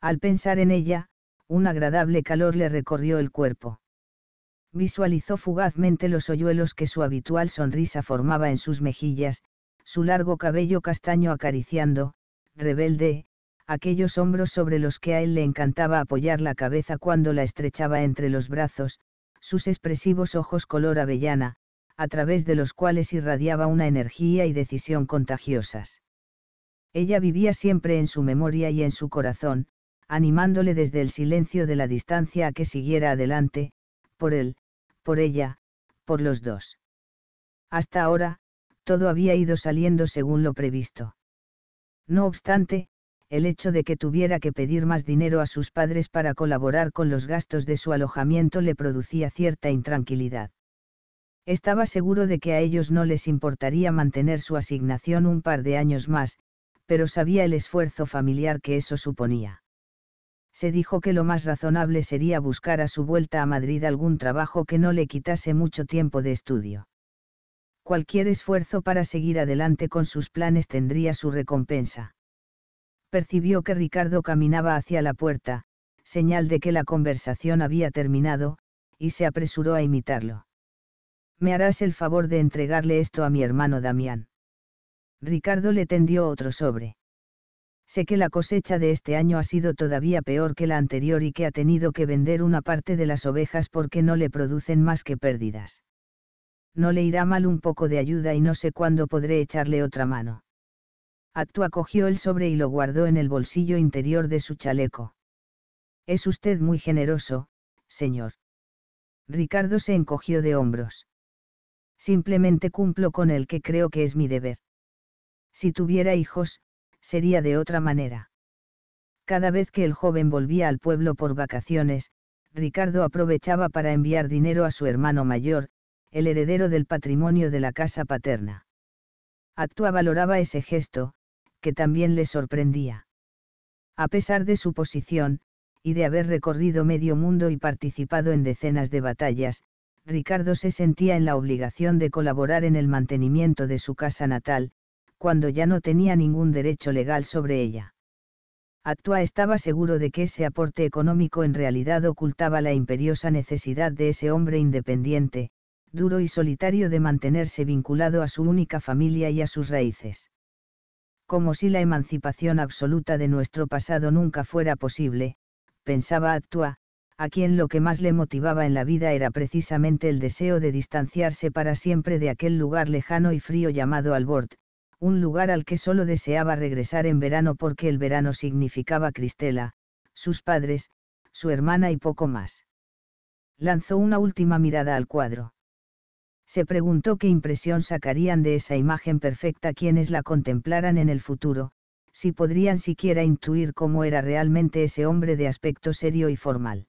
Al pensar en ella, un agradable calor le recorrió el cuerpo. Visualizó fugazmente los hoyuelos que su habitual sonrisa formaba en sus mejillas, su largo cabello castaño acariciando, rebelde, aquellos hombros sobre los que a él le encantaba apoyar la cabeza cuando la estrechaba entre los brazos, sus expresivos ojos color avellana, a través de los cuales irradiaba una energía y decisión contagiosas. Ella vivía siempre en su memoria y en su corazón, animándole desde el silencio de la distancia a que siguiera adelante, por él, por ella, por los dos. Hasta ahora, todo había ido saliendo según lo previsto. No obstante, el hecho de que tuviera que pedir más dinero a sus padres para colaborar con los gastos de su alojamiento le producía cierta intranquilidad. Estaba seguro de que a ellos no les importaría mantener su asignación un par de años más, pero sabía el esfuerzo familiar que eso suponía. Se dijo que lo más razonable sería buscar a su vuelta a Madrid algún trabajo que no le quitase mucho tiempo de estudio. Cualquier esfuerzo para seguir adelante con sus planes tendría su recompensa percibió que Ricardo caminaba hacia la puerta, señal de que la conversación había terminado, y se apresuró a imitarlo. Me harás el favor de entregarle esto a mi hermano Damián. Ricardo le tendió otro sobre. Sé que la cosecha de este año ha sido todavía peor que la anterior y que ha tenido que vender una parte de las ovejas porque no le producen más que pérdidas. No le irá mal un poco de ayuda y no sé cuándo podré echarle otra mano. Actua cogió el sobre y lo guardó en el bolsillo interior de su chaleco. Es usted muy generoso, señor. Ricardo se encogió de hombros. Simplemente cumplo con el que creo que es mi deber. Si tuviera hijos, sería de otra manera. Cada vez que el joven volvía al pueblo por vacaciones, Ricardo aprovechaba para enviar dinero a su hermano mayor, el heredero del patrimonio de la casa paterna. Actua valoraba ese gesto, que también le sorprendía. A pesar de su posición, y de haber recorrido medio mundo y participado en decenas de batallas, Ricardo se sentía en la obligación de colaborar en el mantenimiento de su casa natal, cuando ya no tenía ningún derecho legal sobre ella. Actua estaba seguro de que ese aporte económico en realidad ocultaba la imperiosa necesidad de ese hombre independiente, duro y solitario de mantenerse vinculado a su única familia y a sus raíces como si la emancipación absoluta de nuestro pasado nunca fuera posible, pensaba Actua, a quien lo que más le motivaba en la vida era precisamente el deseo de distanciarse para siempre de aquel lugar lejano y frío llamado Albort, un lugar al que solo deseaba regresar en verano porque el verano significaba Cristela, sus padres, su hermana y poco más. Lanzó una última mirada al cuadro se preguntó qué impresión sacarían de esa imagen perfecta quienes la contemplaran en el futuro, si podrían siquiera intuir cómo era realmente ese hombre de aspecto serio y formal.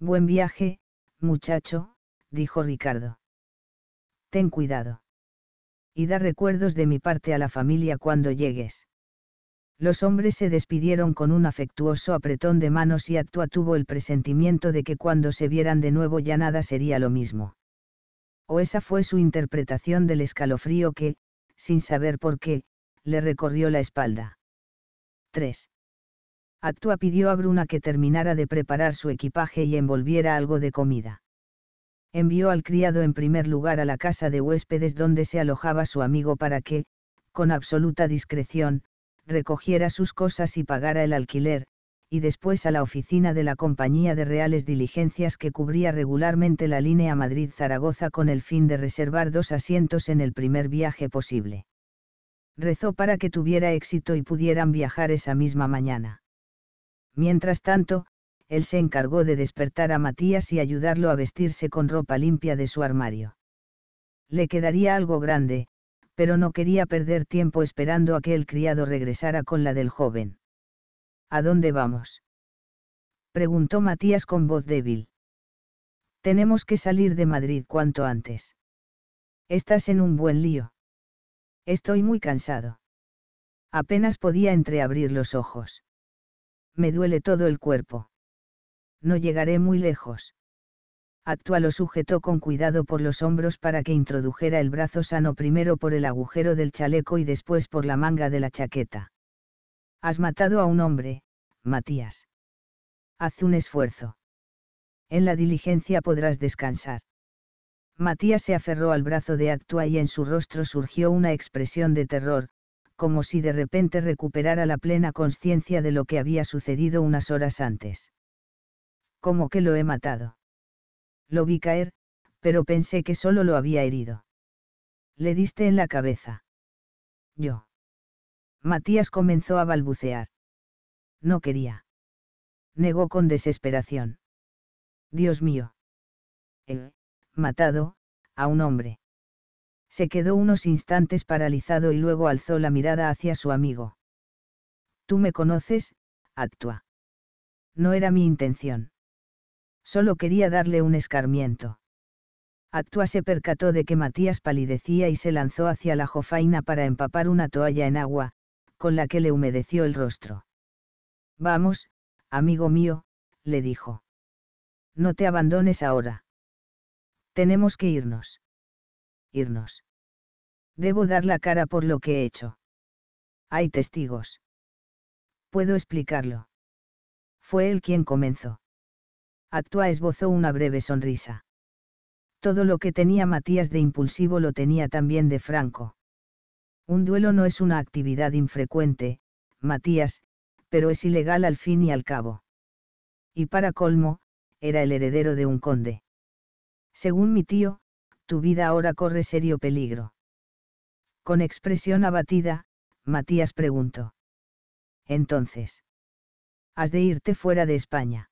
Buen viaje, muchacho, dijo Ricardo. Ten cuidado. Y da recuerdos de mi parte a la familia cuando llegues. Los hombres se despidieron con un afectuoso apretón de manos y Actua tuvo el presentimiento de que cuando se vieran de nuevo ya nada sería lo mismo o esa fue su interpretación del escalofrío que, sin saber por qué, le recorrió la espalda. 3. Actua pidió a Bruna que terminara de preparar su equipaje y envolviera algo de comida. Envió al criado en primer lugar a la casa de huéspedes donde se alojaba su amigo para que, con absoluta discreción, recogiera sus cosas y pagara el alquiler, y después a la oficina de la Compañía de Reales Diligencias que cubría regularmente la línea Madrid-Zaragoza con el fin de reservar dos asientos en el primer viaje posible. Rezó para que tuviera éxito y pudieran viajar esa misma mañana. Mientras tanto, él se encargó de despertar a Matías y ayudarlo a vestirse con ropa limpia de su armario. Le quedaría algo grande, pero no quería perder tiempo esperando a que el criado regresara con la del joven. ¿A dónde vamos? Preguntó Matías con voz débil. Tenemos que salir de Madrid cuanto antes. Estás en un buen lío. Estoy muy cansado. Apenas podía entreabrir los ojos. Me duele todo el cuerpo. No llegaré muy lejos. Actual lo sujetó con cuidado por los hombros para que introdujera el brazo sano primero por el agujero del chaleco y después por la manga de la chaqueta. Has matado a un hombre, Matías. Haz un esfuerzo. En la diligencia podrás descansar. Matías se aferró al brazo de Actua y en su rostro surgió una expresión de terror, como si de repente recuperara la plena conciencia de lo que había sucedido unas horas antes. Como que lo he matado. Lo vi caer, pero pensé que solo lo había herido. Le diste en la cabeza. Yo. Matías comenzó a balbucear. No quería. Negó con desesperación. Dios mío. He matado a un hombre. Se quedó unos instantes paralizado y luego alzó la mirada hacia su amigo. Tú me conoces, Actua? No era mi intención. Solo quería darle un escarmiento. Actua se percató de que Matías palidecía y se lanzó hacia la jofaina para empapar una toalla en agua, con la que le humedeció el rostro. Vamos, amigo mío, le dijo. No te abandones ahora. Tenemos que irnos. Irnos. Debo dar la cara por lo que he hecho. Hay testigos. Puedo explicarlo. Fue él quien comenzó. Actua esbozó una breve sonrisa. Todo lo que tenía Matías de impulsivo lo tenía también de Franco. Un duelo no es una actividad infrecuente, Matías, pero es ilegal al fin y al cabo. Y para colmo, era el heredero de un conde. Según mi tío, tu vida ahora corre serio peligro. Con expresión abatida, Matías preguntó. Entonces. Has de irte fuera de España.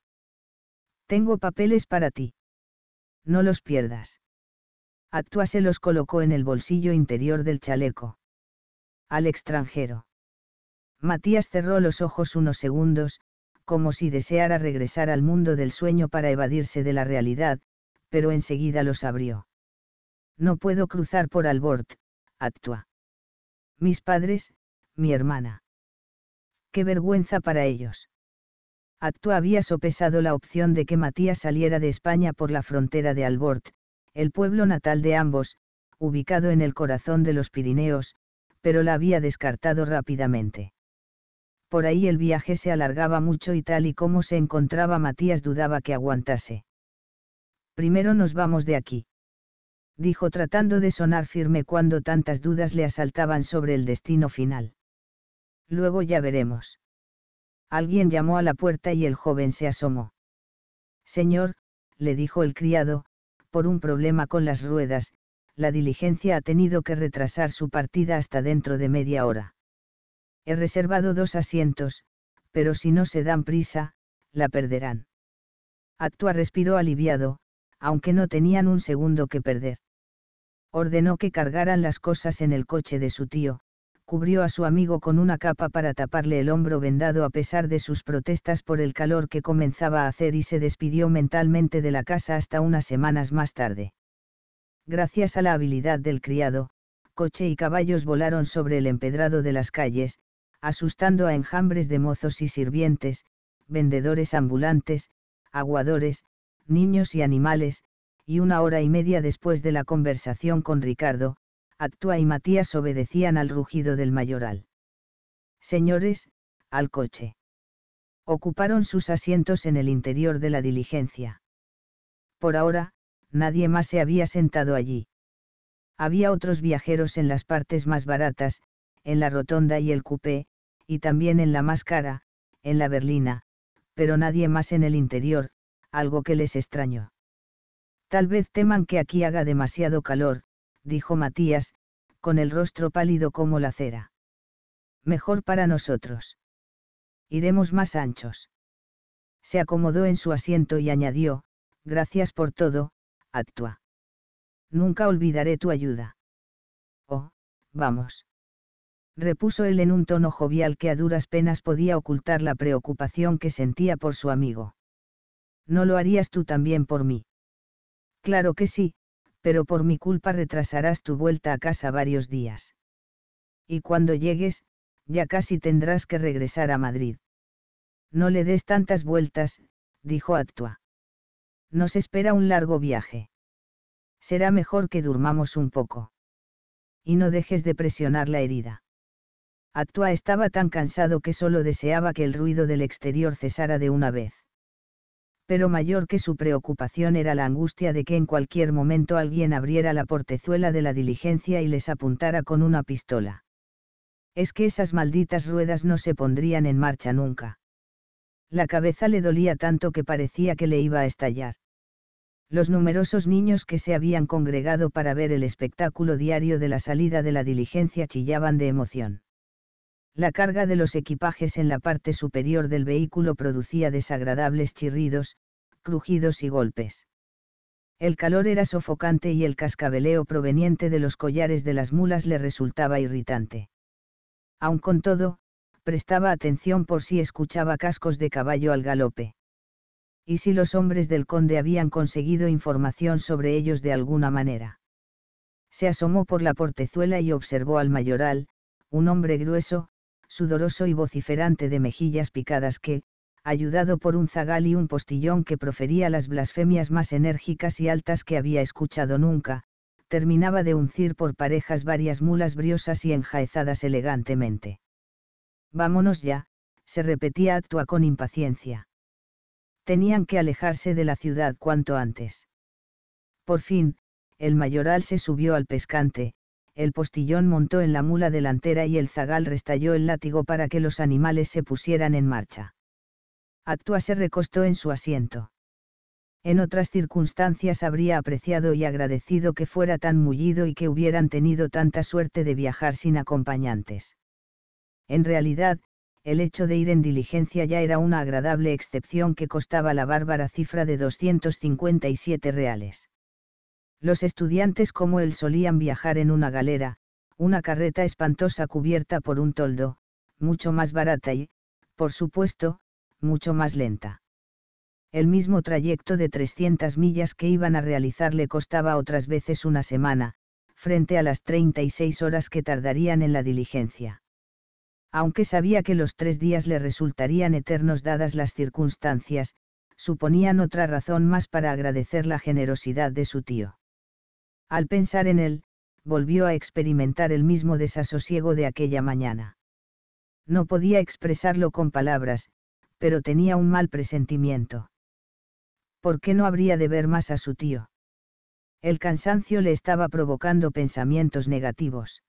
Tengo papeles para ti. No los pierdas. Actúa se los colocó en el bolsillo interior del chaleco. Al extranjero. Matías cerró los ojos unos segundos, como si deseara regresar al mundo del sueño para evadirse de la realidad, pero enseguida los abrió. No puedo cruzar por Albort, actúa. Mis padres, mi hermana. Qué vergüenza para ellos. Actúa había sopesado la opción de que Matías saliera de España por la frontera de Albort, el pueblo natal de ambos, ubicado en el corazón de los Pirineos, pero la había descartado rápidamente por ahí el viaje se alargaba mucho y tal y como se encontraba Matías dudaba que aguantase. Primero nos vamos de aquí. Dijo tratando de sonar firme cuando tantas dudas le asaltaban sobre el destino final. Luego ya veremos. Alguien llamó a la puerta y el joven se asomó. Señor, le dijo el criado, por un problema con las ruedas, la diligencia ha tenido que retrasar su partida hasta dentro de media hora. He reservado dos asientos, pero si no se dan prisa, la perderán. Actua respiró aliviado, aunque no tenían un segundo que perder. Ordenó que cargaran las cosas en el coche de su tío, cubrió a su amigo con una capa para taparle el hombro vendado a pesar de sus protestas por el calor que comenzaba a hacer y se despidió mentalmente de la casa hasta unas semanas más tarde. Gracias a la habilidad del criado, coche y caballos volaron sobre el empedrado de las calles, asustando a enjambres de mozos y sirvientes, vendedores ambulantes, aguadores, niños y animales, y una hora y media después de la conversación con Ricardo, Actúa y Matías obedecían al rugido del mayoral. Señores, al coche. Ocuparon sus asientos en el interior de la diligencia. Por ahora, nadie más se había sentado allí. Había otros viajeros en las partes más baratas, en la rotonda y el coupé, y también en la máscara, en la berlina, pero nadie más en el interior, algo que les extrañó. Tal vez teman que aquí haga demasiado calor, dijo Matías, con el rostro pálido como la cera. Mejor para nosotros. Iremos más anchos. Se acomodó en su asiento y añadió, gracias por todo, actúa. Nunca olvidaré tu ayuda. Oh, vamos repuso él en un tono jovial que a duras penas podía ocultar la preocupación que sentía por su amigo. ¿No lo harías tú también por mí? Claro que sí, pero por mi culpa retrasarás tu vuelta a casa varios días. Y cuando llegues, ya casi tendrás que regresar a Madrid. No le des tantas vueltas, dijo Actua. Nos espera un largo viaje. Será mejor que durmamos un poco. Y no dejes de presionar la herida. Actua estaba tan cansado que solo deseaba que el ruido del exterior cesara de una vez. Pero mayor que su preocupación era la angustia de que en cualquier momento alguien abriera la portezuela de la diligencia y les apuntara con una pistola. Es que esas malditas ruedas no se pondrían en marcha nunca. La cabeza le dolía tanto que parecía que le iba a estallar los numerosos niños que se habían congregado para ver el espectáculo diario de la salida de la diligencia chillaban de emoción. La carga de los equipajes en la parte superior del vehículo producía desagradables chirridos, crujidos y golpes. El calor era sofocante y el cascabeleo proveniente de los collares de las mulas le resultaba irritante. Aun con todo, prestaba atención por si escuchaba cascos de caballo al galope. Y si los hombres del conde habían conseguido información sobre ellos de alguna manera. Se asomó por la portezuela y observó al mayoral, un hombre grueso, sudoroso y vociferante de mejillas picadas que, ayudado por un zagal y un postillón que profería las blasfemias más enérgicas y altas que había escuchado nunca, terminaba de uncir por parejas varias mulas briosas y enjaezadas elegantemente. Vámonos ya, se repetía Actua con impaciencia. Tenían que alejarse de la ciudad cuanto antes. Por fin, el mayoral se subió al pescante, el postillón montó en la mula delantera y el zagal restalló el látigo para que los animales se pusieran en marcha. Actua se recostó en su asiento. En otras circunstancias habría apreciado y agradecido que fuera tan mullido y que hubieran tenido tanta suerte de viajar sin acompañantes. En realidad, el hecho de ir en diligencia ya era una agradable excepción que costaba la bárbara cifra de 257 reales. Los estudiantes como él solían viajar en una galera, una carreta espantosa cubierta por un toldo, mucho más barata y, por supuesto, mucho más lenta. El mismo trayecto de 300 millas que iban a realizar le costaba otras veces una semana, frente a las 36 horas que tardarían en la diligencia. Aunque sabía que los tres días le resultarían eternos dadas las circunstancias, suponían otra razón más para agradecer la generosidad de su tío. Al pensar en él, volvió a experimentar el mismo desasosiego de aquella mañana. No podía expresarlo con palabras, pero tenía un mal presentimiento. ¿Por qué no habría de ver más a su tío? El cansancio le estaba provocando pensamientos negativos.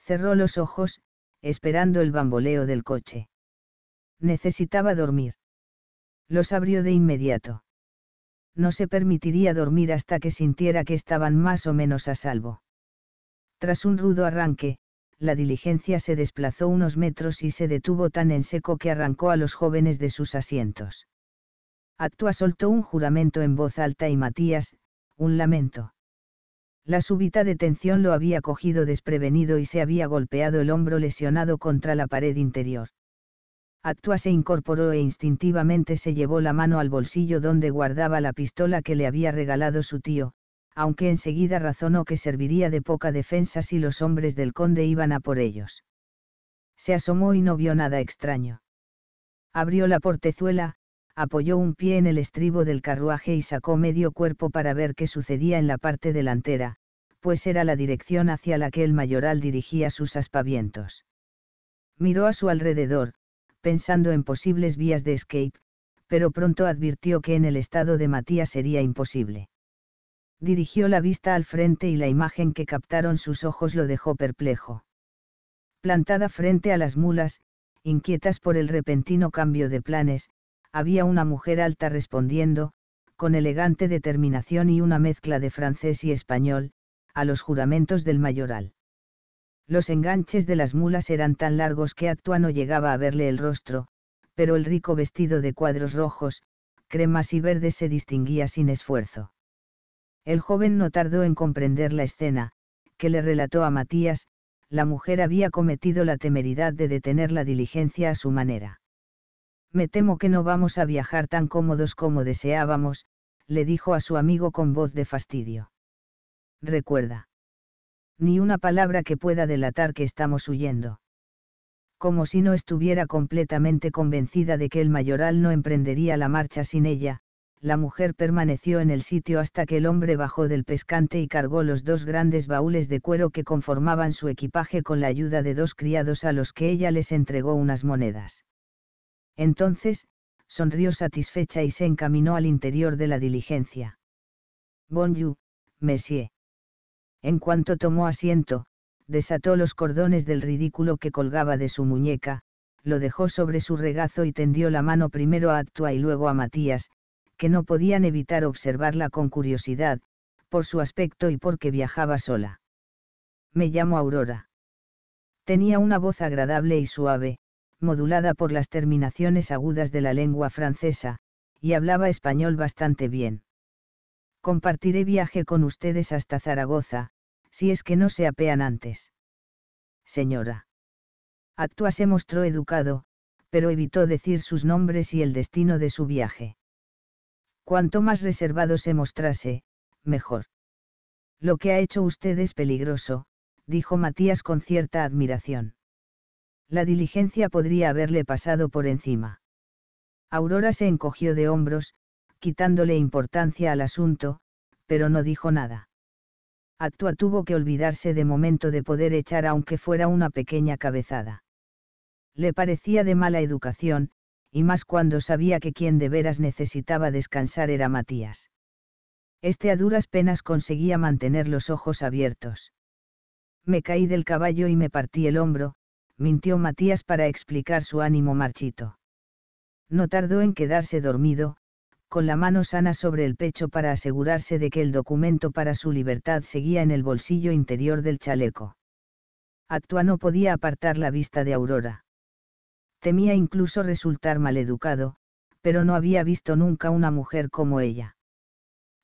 Cerró los ojos, esperando el bamboleo del coche. Necesitaba dormir. Los abrió de inmediato no se permitiría dormir hasta que sintiera que estaban más o menos a salvo. Tras un rudo arranque, la diligencia se desplazó unos metros y se detuvo tan en seco que arrancó a los jóvenes de sus asientos. Actua soltó un juramento en voz alta y Matías, un lamento. La súbita detención lo había cogido desprevenido y se había golpeado el hombro lesionado contra la pared interior. Actua se incorporó e instintivamente se llevó la mano al bolsillo donde guardaba la pistola que le había regalado su tío, aunque enseguida razonó que serviría de poca defensa si los hombres del conde iban a por ellos. Se asomó y no vio nada extraño. Abrió la portezuela, apoyó un pie en el estribo del carruaje y sacó medio cuerpo para ver qué sucedía en la parte delantera, pues era la dirección hacia la que el mayoral dirigía sus aspavientos. Miró a su alrededor, pensando en posibles vías de escape, pero pronto advirtió que en el estado de Matías sería imposible. Dirigió la vista al frente y la imagen que captaron sus ojos lo dejó perplejo. Plantada frente a las mulas, inquietas por el repentino cambio de planes, había una mujer alta respondiendo, con elegante determinación y una mezcla de francés y español, a los juramentos del mayoral. Los enganches de las mulas eran tan largos que Atua no llegaba a verle el rostro, pero el rico vestido de cuadros rojos, cremas y verdes se distinguía sin esfuerzo. El joven no tardó en comprender la escena, que le relató a Matías, la mujer había cometido la temeridad de detener la diligencia a su manera. Me temo que no vamos a viajar tan cómodos como deseábamos, le dijo a su amigo con voz de fastidio. Recuerda ni una palabra que pueda delatar que estamos huyendo. Como si no estuviera completamente convencida de que el mayoral no emprendería la marcha sin ella, la mujer permaneció en el sitio hasta que el hombre bajó del pescante y cargó los dos grandes baúles de cuero que conformaban su equipaje con la ayuda de dos criados a los que ella les entregó unas monedas. Entonces, sonrió satisfecha y se encaminó al interior de la diligencia. Bonjour, monsieur. En cuanto tomó asiento, desató los cordones del ridículo que colgaba de su muñeca, lo dejó sobre su regazo y tendió la mano primero a Actua y luego a Matías, que no podían evitar observarla con curiosidad, por su aspecto y porque viajaba sola. Me llamo Aurora. Tenía una voz agradable y suave, modulada por las terminaciones agudas de la lengua francesa, y hablaba español bastante bien. Compartiré viaje con ustedes hasta Zaragoza, si es que no se apean antes. Señora. Actua se mostró educado, pero evitó decir sus nombres y el destino de su viaje. Cuanto más reservado se mostrase, mejor. Lo que ha hecho usted es peligroso, dijo Matías con cierta admiración. La diligencia podría haberle pasado por encima. Aurora se encogió de hombros, quitándole importancia al asunto, pero no dijo nada. Actua tuvo que olvidarse de momento de poder echar aunque fuera una pequeña cabezada. Le parecía de mala educación, y más cuando sabía que quien de veras necesitaba descansar era Matías. Este a duras penas conseguía mantener los ojos abiertos. Me caí del caballo y me partí el hombro, mintió Matías para explicar su ánimo marchito. No tardó en quedarse dormido, con la mano sana sobre el pecho para asegurarse de que el documento para su libertad seguía en el bolsillo interior del chaleco. Actua no podía apartar la vista de Aurora. Temía incluso resultar maleducado, pero no había visto nunca una mujer como ella.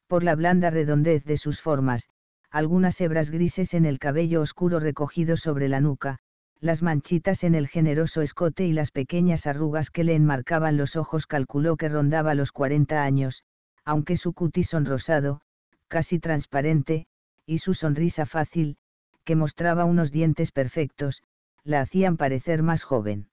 Por la blanda redondez de sus formas, algunas hebras grises en el cabello oscuro recogido sobre la nuca, las manchitas en el generoso escote y las pequeñas arrugas que le enmarcaban los ojos calculó que rondaba los 40 años, aunque su cutis sonrosado, casi transparente, y su sonrisa fácil, que mostraba unos dientes perfectos, la hacían parecer más joven.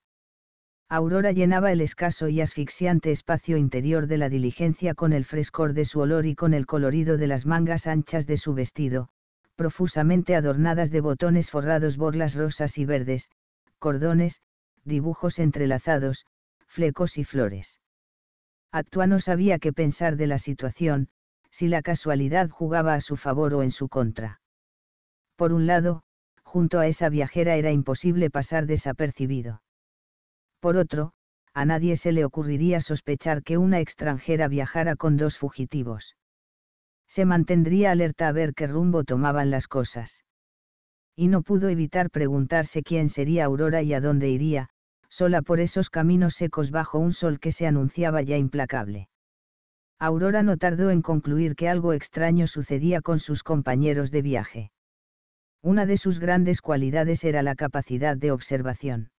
Aurora llenaba el escaso y asfixiante espacio interior de la diligencia con el frescor de su olor y con el colorido de las mangas anchas de su vestido, profusamente adornadas de botones forrados borlas rosas y verdes, cordones, dibujos entrelazados, flecos y flores. Actua no sabía qué pensar de la situación, si la casualidad jugaba a su favor o en su contra. Por un lado, junto a esa viajera era imposible pasar desapercibido. Por otro, a nadie se le ocurriría sospechar que una extranjera viajara con dos fugitivos se mantendría alerta a ver qué rumbo tomaban las cosas. Y no pudo evitar preguntarse quién sería Aurora y a dónde iría, sola por esos caminos secos bajo un sol que se anunciaba ya implacable. Aurora no tardó en concluir que algo extraño sucedía con sus compañeros de viaje. Una de sus grandes cualidades era la capacidad de observación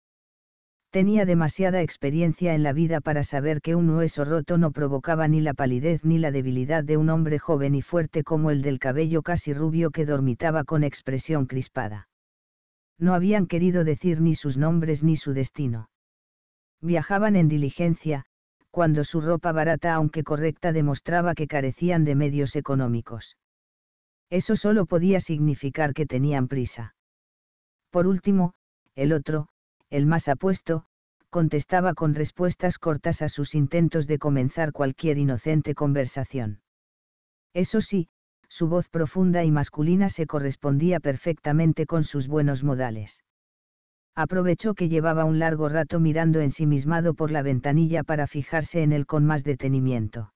tenía demasiada experiencia en la vida para saber que un hueso roto no provocaba ni la palidez ni la debilidad de un hombre joven y fuerte como el del cabello casi rubio que dormitaba con expresión crispada. No habían querido decir ni sus nombres ni su destino. Viajaban en diligencia, cuando su ropa barata aunque correcta demostraba que carecían de medios económicos. Eso solo podía significar que tenían prisa. Por último, el otro, el más apuesto, contestaba con respuestas cortas a sus intentos de comenzar cualquier inocente conversación. Eso sí, su voz profunda y masculina se correspondía perfectamente con sus buenos modales. Aprovechó que llevaba un largo rato mirando ensimismado por la ventanilla para fijarse en él con más detenimiento.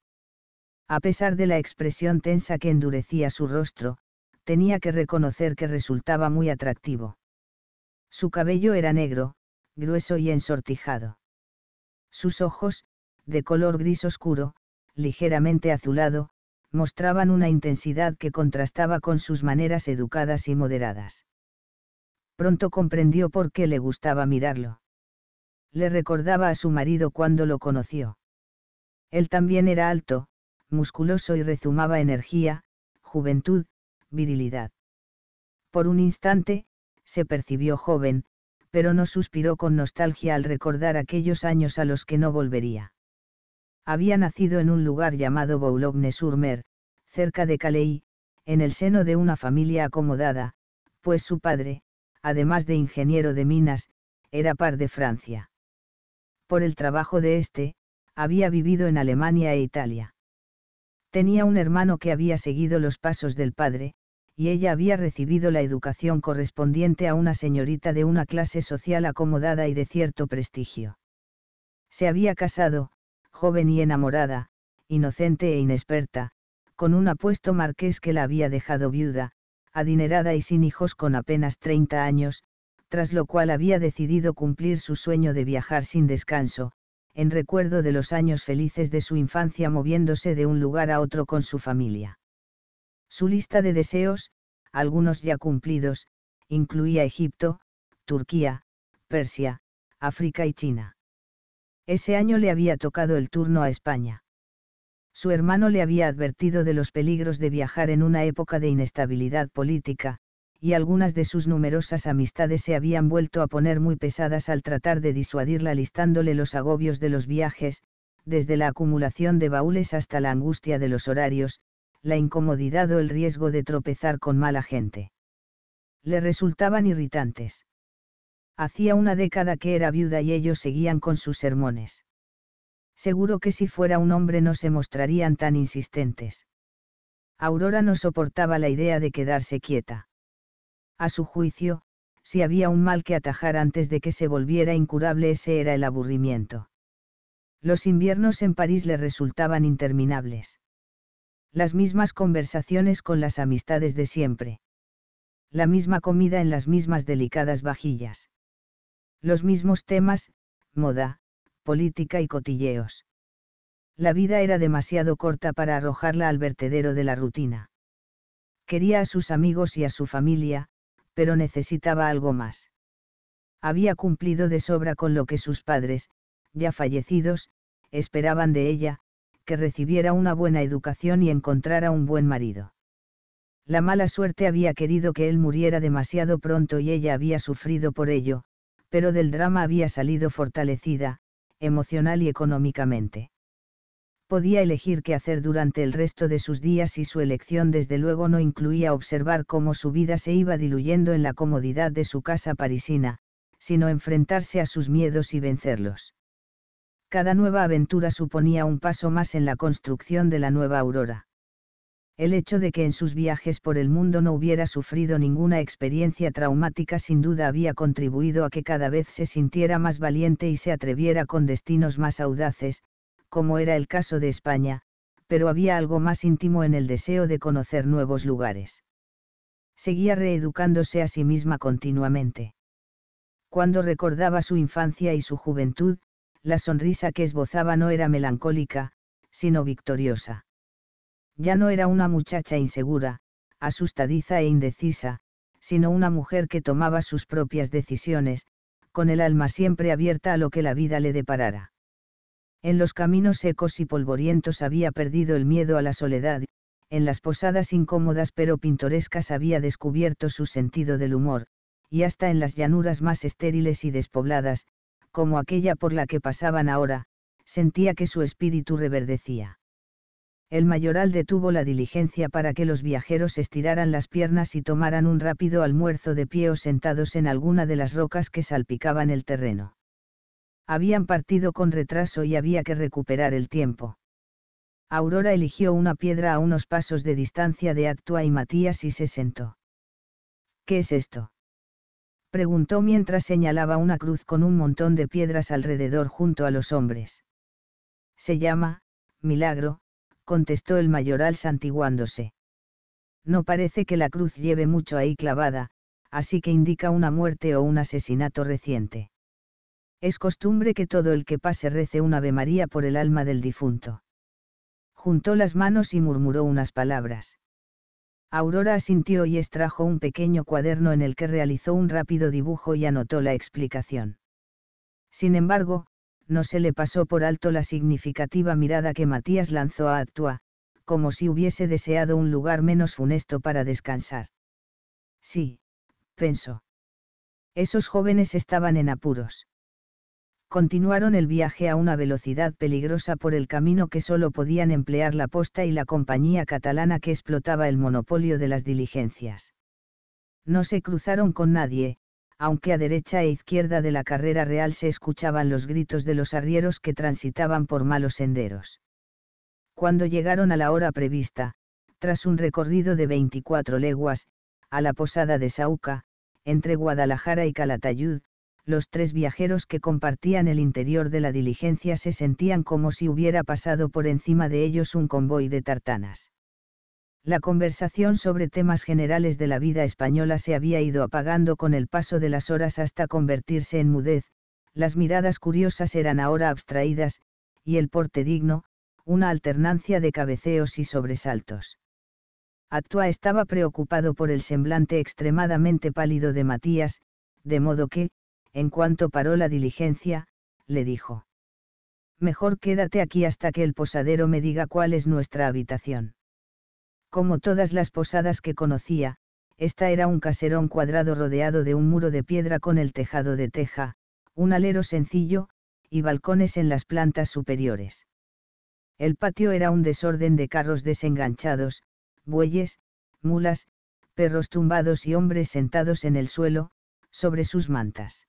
A pesar de la expresión tensa que endurecía su rostro, tenía que reconocer que resultaba muy atractivo. Su cabello era negro, grueso y ensortijado. Sus ojos, de color gris oscuro, ligeramente azulado, mostraban una intensidad que contrastaba con sus maneras educadas y moderadas. Pronto comprendió por qué le gustaba mirarlo. Le recordaba a su marido cuando lo conoció. Él también era alto, musculoso y rezumaba energía, juventud, virilidad. Por un instante, se percibió joven, pero no suspiró con nostalgia al recordar aquellos años a los que no volvería. Había nacido en un lugar llamado Boulogne-sur-Mer, cerca de Calais, en el seno de una familia acomodada, pues su padre, además de ingeniero de minas, era par de Francia. Por el trabajo de este, había vivido en Alemania e Italia. Tenía un hermano que había seguido los pasos del padre, y ella había recibido la educación correspondiente a una señorita de una clase social acomodada y de cierto prestigio. Se había casado, joven y enamorada, inocente e inexperta, con un apuesto marqués que la había dejado viuda, adinerada y sin hijos con apenas 30 años, tras lo cual había decidido cumplir su sueño de viajar sin descanso, en recuerdo de los años felices de su infancia moviéndose de un lugar a otro con su familia. Su lista de deseos, algunos ya cumplidos, incluía Egipto, Turquía, Persia, África y China. Ese año le había tocado el turno a España. Su hermano le había advertido de los peligros de viajar en una época de inestabilidad política, y algunas de sus numerosas amistades se habían vuelto a poner muy pesadas al tratar de disuadirla listándole los agobios de los viajes, desde la acumulación de baúles hasta la angustia de los horarios, la incomodidad o el riesgo de tropezar con mala gente. Le resultaban irritantes. Hacía una década que era viuda y ellos seguían con sus sermones. Seguro que si fuera un hombre no se mostrarían tan insistentes. Aurora no soportaba la idea de quedarse quieta. A su juicio, si había un mal que atajar antes de que se volviera incurable ese era el aburrimiento. Los inviernos en París le resultaban interminables las mismas conversaciones con las amistades de siempre. La misma comida en las mismas delicadas vajillas. Los mismos temas, moda, política y cotilleos. La vida era demasiado corta para arrojarla al vertedero de la rutina. Quería a sus amigos y a su familia, pero necesitaba algo más. Había cumplido de sobra con lo que sus padres, ya fallecidos, esperaban de ella, que recibiera una buena educación y encontrara un buen marido. La mala suerte había querido que él muriera demasiado pronto y ella había sufrido por ello, pero del drama había salido fortalecida, emocional y económicamente. Podía elegir qué hacer durante el resto de sus días y su elección desde luego no incluía observar cómo su vida se iba diluyendo en la comodidad de su casa parisina, sino enfrentarse a sus miedos y vencerlos. Cada nueva aventura suponía un paso más en la construcción de la nueva aurora. El hecho de que en sus viajes por el mundo no hubiera sufrido ninguna experiencia traumática sin duda había contribuido a que cada vez se sintiera más valiente y se atreviera con destinos más audaces, como era el caso de España, pero había algo más íntimo en el deseo de conocer nuevos lugares. Seguía reeducándose a sí misma continuamente. Cuando recordaba su infancia y su juventud, la sonrisa que esbozaba no era melancólica, sino victoriosa. Ya no era una muchacha insegura, asustadiza e indecisa, sino una mujer que tomaba sus propias decisiones, con el alma siempre abierta a lo que la vida le deparara. En los caminos secos y polvorientos había perdido el miedo a la soledad, en las posadas incómodas pero pintorescas había descubierto su sentido del humor, y hasta en las llanuras más estériles y despobladas, como aquella por la que pasaban ahora, sentía que su espíritu reverdecía. El mayoral detuvo la diligencia para que los viajeros estiraran las piernas y tomaran un rápido almuerzo de pie o sentados en alguna de las rocas que salpicaban el terreno. Habían partido con retraso y había que recuperar el tiempo. Aurora eligió una piedra a unos pasos de distancia de Actua y Matías y se sentó. ¿Qué es esto? preguntó mientras señalaba una cruz con un montón de piedras alrededor junto a los hombres. Se llama, milagro, contestó el mayoral santiguándose. No parece que la cruz lleve mucho ahí clavada, así que indica una muerte o un asesinato reciente. Es costumbre que todo el que pase rece un Ave María por el alma del difunto. Juntó las manos y murmuró unas palabras. Aurora asintió y extrajo un pequeño cuaderno en el que realizó un rápido dibujo y anotó la explicación. Sin embargo, no se le pasó por alto la significativa mirada que Matías lanzó a Actua, como si hubiese deseado un lugar menos funesto para descansar. Sí, pensó. Esos jóvenes estaban en apuros continuaron el viaje a una velocidad peligrosa por el camino que solo podían emplear la posta y la compañía catalana que explotaba el monopolio de las diligencias. No se cruzaron con nadie, aunque a derecha e izquierda de la carrera real se escuchaban los gritos de los arrieros que transitaban por malos senderos. Cuando llegaron a la hora prevista, tras un recorrido de 24 leguas, a la posada de Sauca, entre Guadalajara y Calatayud, los tres viajeros que compartían el interior de la diligencia se sentían como si hubiera pasado por encima de ellos un convoy de tartanas. La conversación sobre temas generales de la vida española se había ido apagando con el paso de las horas hasta convertirse en mudez, las miradas curiosas eran ahora abstraídas, y el porte digno, una alternancia de cabeceos y sobresaltos. Actua estaba preocupado por el semblante extremadamente pálido de Matías, de modo que, en cuanto paró la diligencia, le dijo. Mejor quédate aquí hasta que el posadero me diga cuál es nuestra habitación. Como todas las posadas que conocía, esta era un caserón cuadrado rodeado de un muro de piedra con el tejado de teja, un alero sencillo, y balcones en las plantas superiores. El patio era un desorden de carros desenganchados, bueyes, mulas, perros tumbados y hombres sentados en el suelo, sobre sus mantas.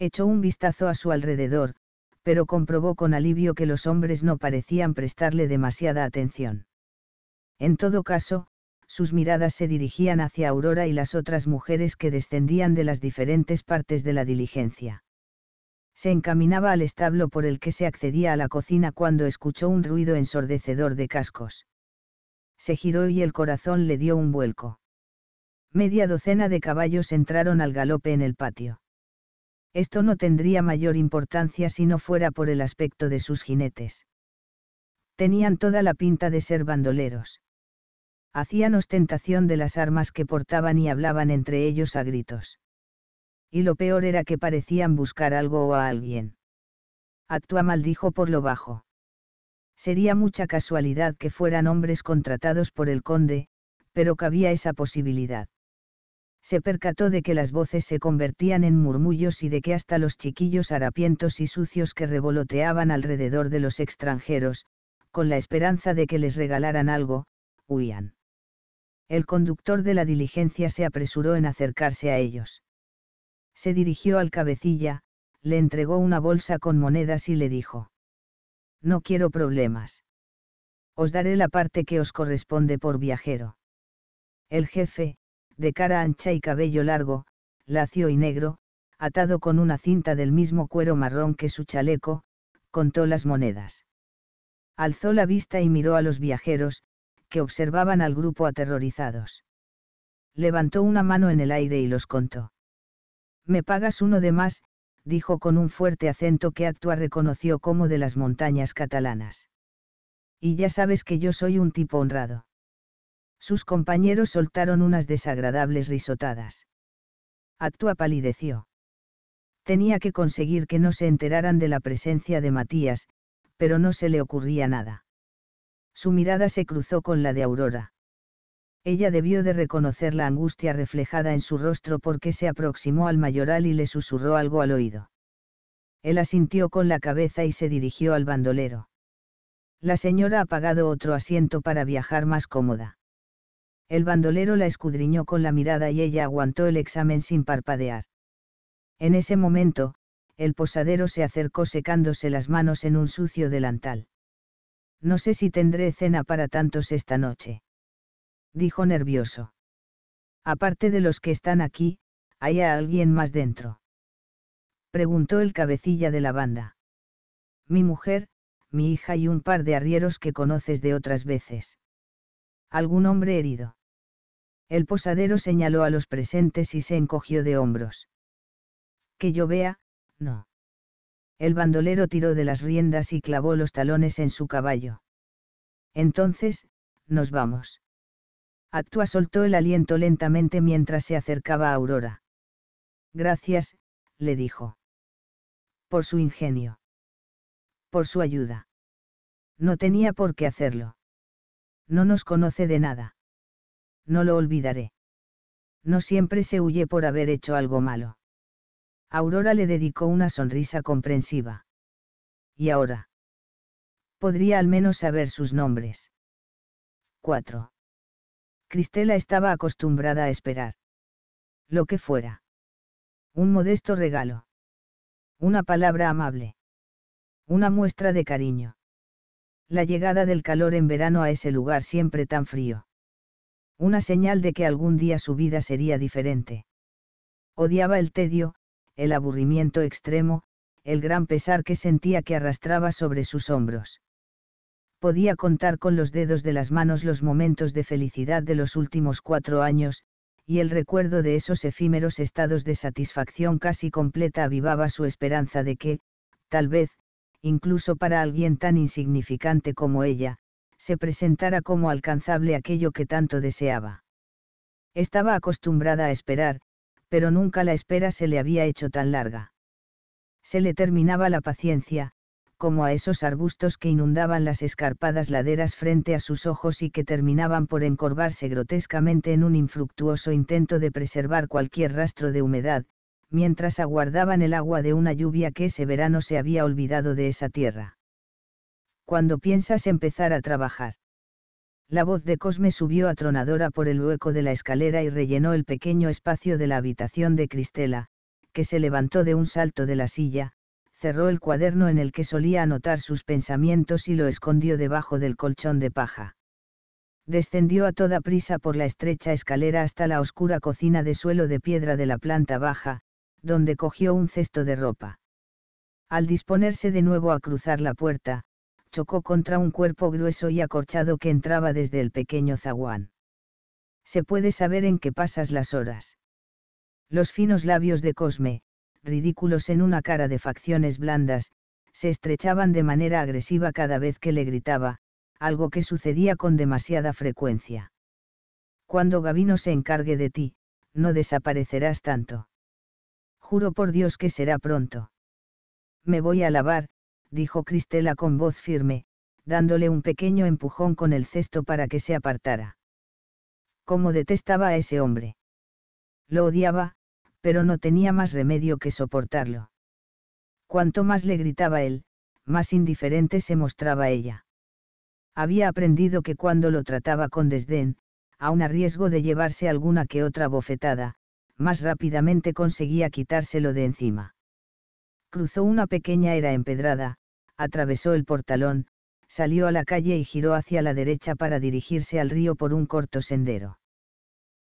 Echó un vistazo a su alrededor, pero comprobó con alivio que los hombres no parecían prestarle demasiada atención. En todo caso, sus miradas se dirigían hacia Aurora y las otras mujeres que descendían de las diferentes partes de la diligencia. Se encaminaba al establo por el que se accedía a la cocina cuando escuchó un ruido ensordecedor de cascos. Se giró y el corazón le dio un vuelco. Media docena de caballos entraron al galope en el patio. Esto no tendría mayor importancia si no fuera por el aspecto de sus jinetes. Tenían toda la pinta de ser bandoleros. Hacían ostentación de las armas que portaban y hablaban entre ellos a gritos. Y lo peor era que parecían buscar algo o a alguien. Actúa maldijo por lo bajo. Sería mucha casualidad que fueran hombres contratados por el conde, pero cabía esa posibilidad se percató de que las voces se convertían en murmullos y de que hasta los chiquillos harapientos y sucios que revoloteaban alrededor de los extranjeros, con la esperanza de que les regalaran algo, huían. El conductor de la diligencia se apresuró en acercarse a ellos. Se dirigió al cabecilla, le entregó una bolsa con monedas y le dijo. No quiero problemas. Os daré la parte que os corresponde por viajero. El jefe, de cara ancha y cabello largo, lacio y negro, atado con una cinta del mismo cuero marrón que su chaleco, contó las monedas. Alzó la vista y miró a los viajeros, que observaban al grupo aterrorizados. Levantó una mano en el aire y los contó. Me pagas uno de más, dijo con un fuerte acento que Actua reconoció como de las montañas catalanas. Y ya sabes que yo soy un tipo honrado. Sus compañeros soltaron unas desagradables risotadas. Actua palideció. Tenía que conseguir que no se enteraran de la presencia de Matías, pero no se le ocurría nada. Su mirada se cruzó con la de Aurora. Ella debió de reconocer la angustia reflejada en su rostro porque se aproximó al mayoral y le susurró algo al oído. Él asintió con la cabeza y se dirigió al bandolero. La señora ha pagado otro asiento para viajar más cómoda. El bandolero la escudriñó con la mirada y ella aguantó el examen sin parpadear. En ese momento, el posadero se acercó secándose las manos en un sucio delantal. No sé si tendré cena para tantos esta noche. Dijo nervioso. Aparte de los que están aquí, ¿hay alguien más dentro? Preguntó el cabecilla de la banda. Mi mujer, mi hija y un par de arrieros que conoces de otras veces algún hombre herido. El posadero señaló a los presentes y se encogió de hombros. Que yo vea, no. El bandolero tiró de las riendas y clavó los talones en su caballo. Entonces, nos vamos. Actua soltó el aliento lentamente mientras se acercaba a Aurora. Gracias, le dijo. Por su ingenio. Por su ayuda. No tenía por qué hacerlo. No nos conoce de nada. No lo olvidaré. No siempre se huye por haber hecho algo malo. Aurora le dedicó una sonrisa comprensiva. ¿Y ahora? Podría al menos saber sus nombres. 4. Cristela estaba acostumbrada a esperar. Lo que fuera. Un modesto regalo. Una palabra amable. Una muestra de cariño la llegada del calor en verano a ese lugar siempre tan frío. Una señal de que algún día su vida sería diferente. Odiaba el tedio, el aburrimiento extremo, el gran pesar que sentía que arrastraba sobre sus hombros. Podía contar con los dedos de las manos los momentos de felicidad de los últimos cuatro años, y el recuerdo de esos efímeros estados de satisfacción casi completa avivaba su esperanza de que, tal vez, incluso para alguien tan insignificante como ella, se presentara como alcanzable aquello que tanto deseaba. Estaba acostumbrada a esperar, pero nunca la espera se le había hecho tan larga. Se le terminaba la paciencia, como a esos arbustos que inundaban las escarpadas laderas frente a sus ojos y que terminaban por encorvarse grotescamente en un infructuoso intento de preservar cualquier rastro de humedad, mientras aguardaban el agua de una lluvia que ese verano se había olvidado de esa tierra. Cuando piensas empezar a trabajar? La voz de Cosme subió atronadora por el hueco de la escalera y rellenó el pequeño espacio de la habitación de Cristela, que se levantó de un salto de la silla, cerró el cuaderno en el que solía anotar sus pensamientos y lo escondió debajo del colchón de paja. Descendió a toda prisa por la estrecha escalera hasta la oscura cocina de suelo de piedra de la planta baja, donde cogió un cesto de ropa. Al disponerse de nuevo a cruzar la puerta, chocó contra un cuerpo grueso y acorchado que entraba desde el pequeño zaguán. Se puede saber en qué pasas las horas. Los finos labios de Cosme, ridículos en una cara de facciones blandas, se estrechaban de manera agresiva cada vez que le gritaba, algo que sucedía con demasiada frecuencia. Cuando Gavino se encargue de ti, no desaparecerás tanto. Juro por Dios que será pronto. Me voy a lavar, dijo Cristela con voz firme, dándole un pequeño empujón con el cesto para que se apartara. Cómo detestaba a ese hombre. Lo odiaba, pero no tenía más remedio que soportarlo. Cuanto más le gritaba él, más indiferente se mostraba ella. Había aprendido que cuando lo trataba con desdén, aun a riesgo de llevarse alguna que otra bofetada, más rápidamente conseguía quitárselo de encima. Cruzó una pequeña era empedrada, atravesó el portalón, salió a la calle y giró hacia la derecha para dirigirse al río por un corto sendero.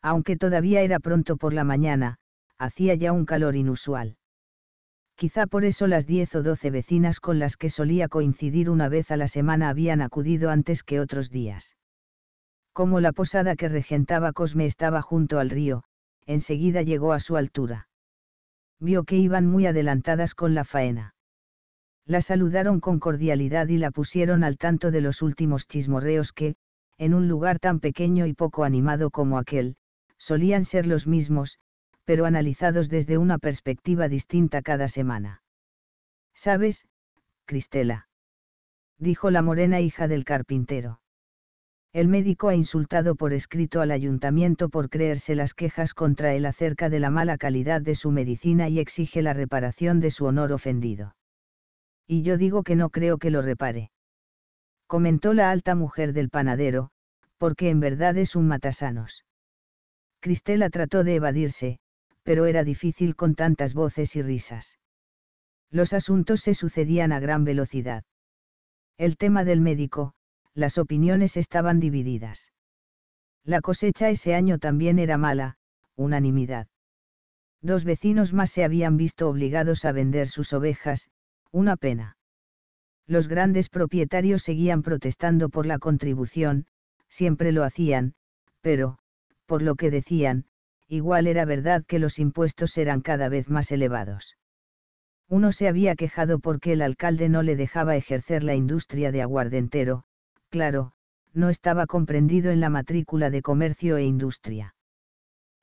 Aunque todavía era pronto por la mañana, hacía ya un calor inusual. Quizá por eso las diez o doce vecinas con las que solía coincidir una vez a la semana habían acudido antes que otros días. Como la posada que regentaba Cosme estaba junto al río, enseguida llegó a su altura. Vio que iban muy adelantadas con la faena. La saludaron con cordialidad y la pusieron al tanto de los últimos chismorreos que, en un lugar tan pequeño y poco animado como aquel, solían ser los mismos, pero analizados desde una perspectiva distinta cada semana. ¿Sabes, Cristela? dijo la morena hija del carpintero. El médico ha insultado por escrito al ayuntamiento por creerse las quejas contra él acerca de la mala calidad de su medicina y exige la reparación de su honor ofendido. Y yo digo que no creo que lo repare. Comentó la alta mujer del panadero, porque en verdad es un matasanos. Cristela trató de evadirse, pero era difícil con tantas voces y risas. Los asuntos se sucedían a gran velocidad. El tema del médico, las opiniones estaban divididas. La cosecha ese año también era mala, unanimidad. Dos vecinos más se habían visto obligados a vender sus ovejas, una pena. Los grandes propietarios seguían protestando por la contribución, siempre lo hacían, pero, por lo que decían, igual era verdad que los impuestos eran cada vez más elevados. Uno se había quejado porque el alcalde no le dejaba ejercer la industria de aguardentero, claro, no estaba comprendido en la matrícula de comercio e industria.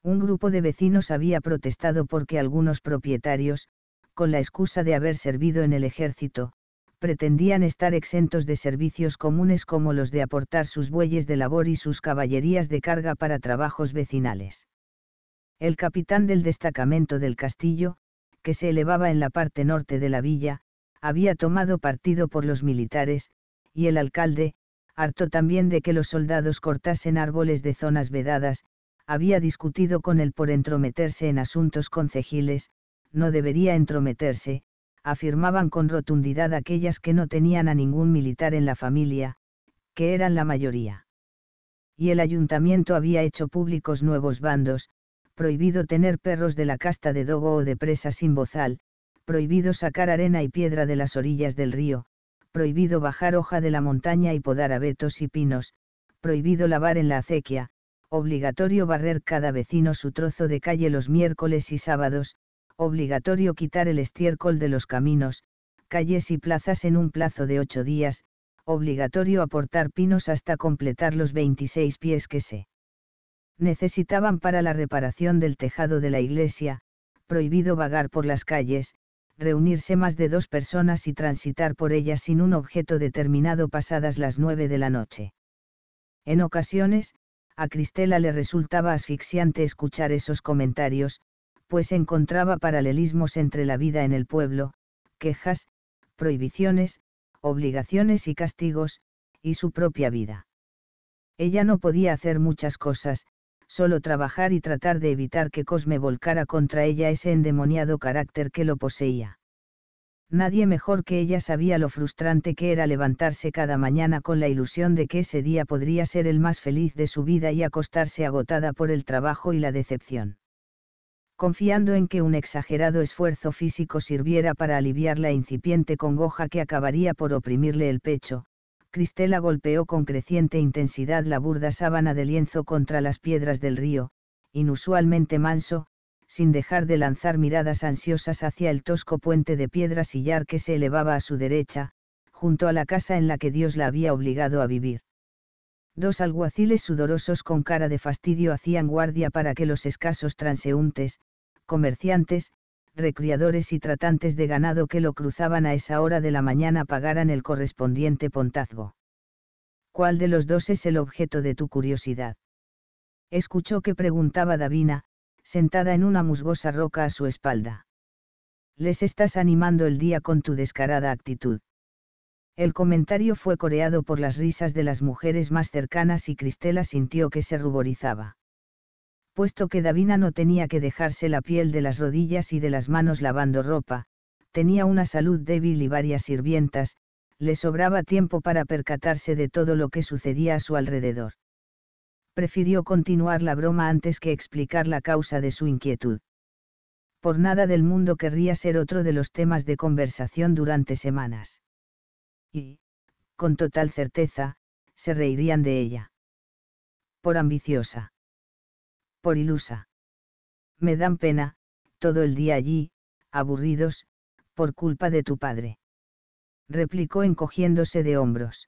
Un grupo de vecinos había protestado porque algunos propietarios, con la excusa de haber servido en el ejército, pretendían estar exentos de servicios comunes como los de aportar sus bueyes de labor y sus caballerías de carga para trabajos vecinales. El capitán del destacamento del castillo, que se elevaba en la parte norte de la villa, había tomado partido por los militares, y el alcalde, harto también de que los soldados cortasen árboles de zonas vedadas, había discutido con él por entrometerse en asuntos concejiles, no debería entrometerse, afirmaban con rotundidad aquellas que no tenían a ningún militar en la familia, que eran la mayoría. Y el ayuntamiento había hecho públicos nuevos bandos, prohibido tener perros de la casta de dogo o de presa sin bozal, prohibido sacar arena y piedra de las orillas del río, prohibido bajar hoja de la montaña y podar abetos y pinos, prohibido lavar en la acequia, obligatorio barrer cada vecino su trozo de calle los miércoles y sábados, obligatorio quitar el estiércol de los caminos, calles y plazas en un plazo de ocho días, obligatorio aportar pinos hasta completar los 26 pies que se necesitaban para la reparación del tejado de la iglesia, prohibido vagar por las calles, reunirse más de dos personas y transitar por ellas sin un objeto determinado pasadas las nueve de la noche. En ocasiones, a Cristela le resultaba asfixiante escuchar esos comentarios, pues encontraba paralelismos entre la vida en el pueblo, quejas, prohibiciones, obligaciones y castigos, y su propia vida. Ella no podía hacer muchas cosas, solo trabajar y tratar de evitar que Cosme volcara contra ella ese endemoniado carácter que lo poseía. Nadie mejor que ella sabía lo frustrante que era levantarse cada mañana con la ilusión de que ese día podría ser el más feliz de su vida y acostarse agotada por el trabajo y la decepción. Confiando en que un exagerado esfuerzo físico sirviera para aliviar la incipiente congoja que acabaría por oprimirle el pecho, Cristela golpeó con creciente intensidad la burda sábana de lienzo contra las piedras del río, inusualmente manso, sin dejar de lanzar miradas ansiosas hacia el tosco puente de piedra sillar que se elevaba a su derecha, junto a la casa en la que Dios la había obligado a vivir. Dos alguaciles sudorosos con cara de fastidio hacían guardia para que los escasos transeúntes, comerciantes, recreadores y tratantes de ganado que lo cruzaban a esa hora de la mañana pagaran el correspondiente pontazgo. ¿Cuál de los dos es el objeto de tu curiosidad? Escuchó que preguntaba Davina, sentada en una musgosa roca a su espalda. Les estás animando el día con tu descarada actitud. El comentario fue coreado por las risas de las mujeres más cercanas y Cristela sintió que se ruborizaba puesto que Davina no tenía que dejarse la piel de las rodillas y de las manos lavando ropa, tenía una salud débil y varias sirvientas, le sobraba tiempo para percatarse de todo lo que sucedía a su alrededor. Prefirió continuar la broma antes que explicar la causa de su inquietud. Por nada del mundo querría ser otro de los temas de conversación durante semanas. Y, con total certeza, se reirían de ella. Por ambiciosa por ilusa. Me dan pena, todo el día allí, aburridos, por culpa de tu padre. Replicó encogiéndose de hombros.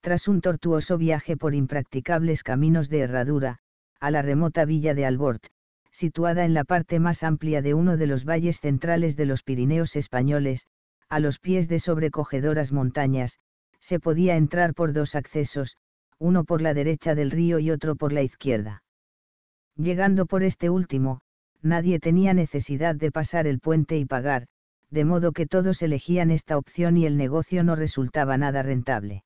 Tras un tortuoso viaje por impracticables caminos de herradura, a la remota villa de Albort, situada en la parte más amplia de uno de los valles centrales de los Pirineos españoles, a los pies de sobrecogedoras montañas, se podía entrar por dos accesos, uno por la derecha del río y otro por la izquierda. Llegando por este último, nadie tenía necesidad de pasar el puente y pagar, de modo que todos elegían esta opción y el negocio no resultaba nada rentable.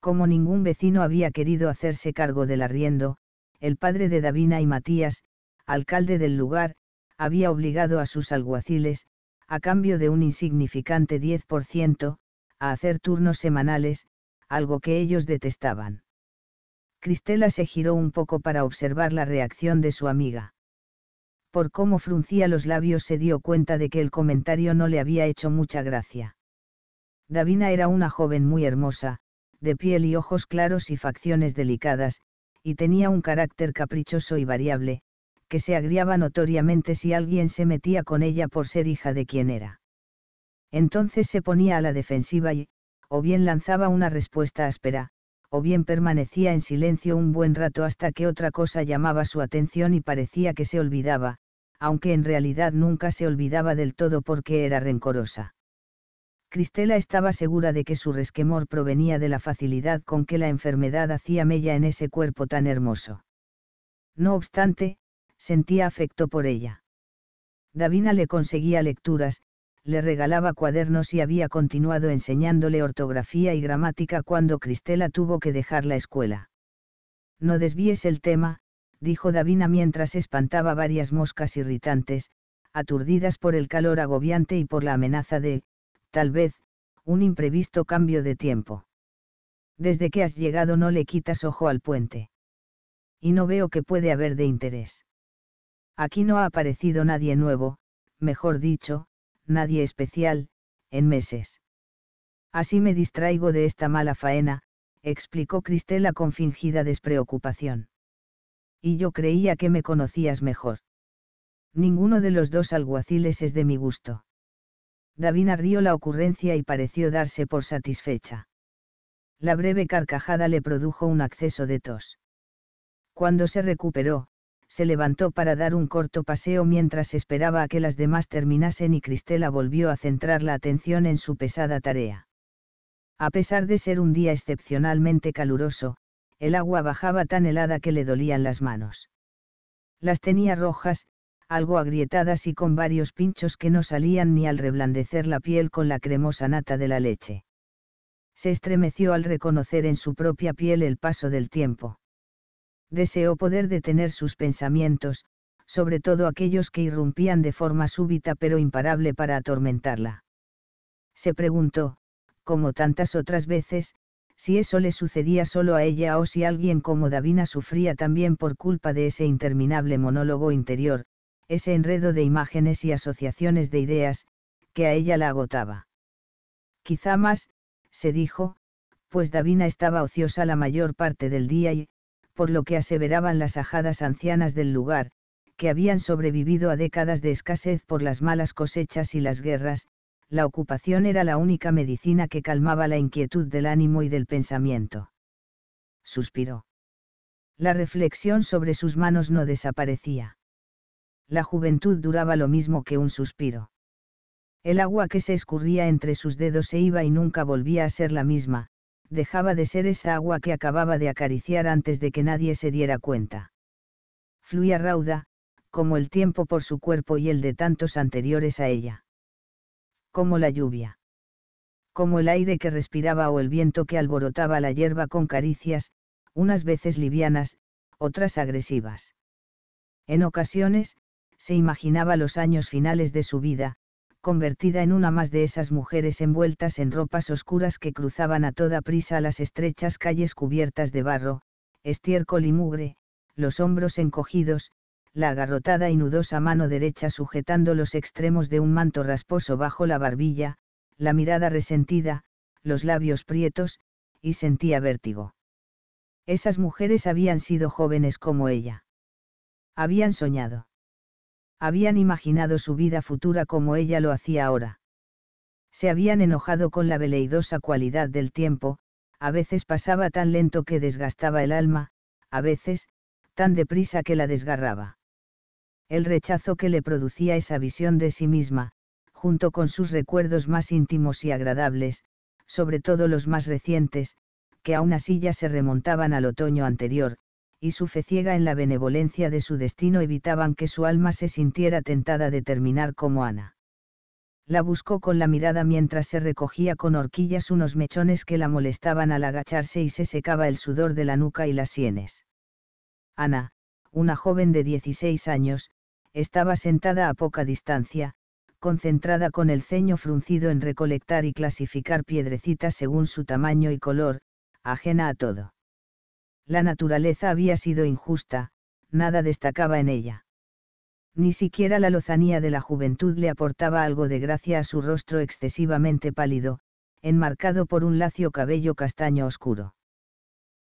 Como ningún vecino había querido hacerse cargo del arriendo, el padre de Davina y Matías, alcalde del lugar, había obligado a sus alguaciles, a cambio de un insignificante 10%, a hacer turnos semanales, algo que ellos detestaban. Cristela se giró un poco para observar la reacción de su amiga. Por cómo fruncía los labios se dio cuenta de que el comentario no le había hecho mucha gracia. Davina era una joven muy hermosa, de piel y ojos claros y facciones delicadas, y tenía un carácter caprichoso y variable, que se agriaba notoriamente si alguien se metía con ella por ser hija de quien era. Entonces se ponía a la defensiva y, o bien lanzaba una respuesta áspera, o bien permanecía en silencio un buen rato hasta que otra cosa llamaba su atención y parecía que se olvidaba, aunque en realidad nunca se olvidaba del todo porque era rencorosa. Cristela estaba segura de que su resquemor provenía de la facilidad con que la enfermedad hacía mella en ese cuerpo tan hermoso. No obstante, sentía afecto por ella. Davina le conseguía lecturas, le regalaba cuadernos y había continuado enseñándole ortografía y gramática cuando Cristela tuvo que dejar la escuela. No desvíes el tema, dijo Davina mientras espantaba varias moscas irritantes, aturdidas por el calor agobiante y por la amenaza de, tal vez, un imprevisto cambio de tiempo. Desde que has llegado no le quitas ojo al puente. Y no veo que puede haber de interés. Aquí no ha aparecido nadie nuevo, mejor dicho, nadie especial, en meses. Así me distraigo de esta mala faena, explicó Cristela con fingida despreocupación. Y yo creía que me conocías mejor. Ninguno de los dos alguaciles es de mi gusto. Davina rió la ocurrencia y pareció darse por satisfecha. La breve carcajada le produjo un acceso de tos. Cuando se recuperó, se levantó para dar un corto paseo mientras esperaba a que las demás terminasen y Cristela volvió a centrar la atención en su pesada tarea. A pesar de ser un día excepcionalmente caluroso, el agua bajaba tan helada que le dolían las manos. Las tenía rojas, algo agrietadas y con varios pinchos que no salían ni al reblandecer la piel con la cremosa nata de la leche. Se estremeció al reconocer en su propia piel el paso del tiempo deseó poder detener sus pensamientos, sobre todo aquellos que irrumpían de forma súbita pero imparable para atormentarla. Se preguntó, como tantas otras veces, si eso le sucedía solo a ella o si alguien como Davina sufría también por culpa de ese interminable monólogo interior, ese enredo de imágenes y asociaciones de ideas, que a ella la agotaba. Quizá más, se dijo, pues Davina estaba ociosa la mayor parte del día y, por lo que aseveraban las ajadas ancianas del lugar, que habían sobrevivido a décadas de escasez por las malas cosechas y las guerras, la ocupación era la única medicina que calmaba la inquietud del ánimo y del pensamiento. Suspiró. La reflexión sobre sus manos no desaparecía. La juventud duraba lo mismo que un suspiro. El agua que se escurría entre sus dedos se iba y nunca volvía a ser la misma, dejaba de ser esa agua que acababa de acariciar antes de que nadie se diera cuenta. Fluía rauda, como el tiempo por su cuerpo y el de tantos anteriores a ella. Como la lluvia. Como el aire que respiraba o el viento que alborotaba la hierba con caricias, unas veces livianas, otras agresivas. En ocasiones, se imaginaba los años finales de su vida, convertida en una más de esas mujeres envueltas en ropas oscuras que cruzaban a toda prisa las estrechas calles cubiertas de barro, estiércol y mugre, los hombros encogidos, la agarrotada y nudosa mano derecha sujetando los extremos de un manto rasposo bajo la barbilla, la mirada resentida, los labios prietos, y sentía vértigo. Esas mujeres habían sido jóvenes como ella. Habían soñado habían imaginado su vida futura como ella lo hacía ahora. Se habían enojado con la veleidosa cualidad del tiempo, a veces pasaba tan lento que desgastaba el alma, a veces, tan deprisa que la desgarraba. El rechazo que le producía esa visión de sí misma, junto con sus recuerdos más íntimos y agradables, sobre todo los más recientes, que aún así ya se remontaban al otoño anterior, y su fe ciega en la benevolencia de su destino evitaban que su alma se sintiera tentada de terminar como Ana. La buscó con la mirada mientras se recogía con horquillas unos mechones que la molestaban al agacharse y se secaba el sudor de la nuca y las sienes. Ana, una joven de 16 años, estaba sentada a poca distancia, concentrada con el ceño fruncido en recolectar y clasificar piedrecitas según su tamaño y color, ajena a todo. La naturaleza había sido injusta, nada destacaba en ella. Ni siquiera la lozanía de la juventud le aportaba algo de gracia a su rostro excesivamente pálido, enmarcado por un lacio cabello castaño oscuro.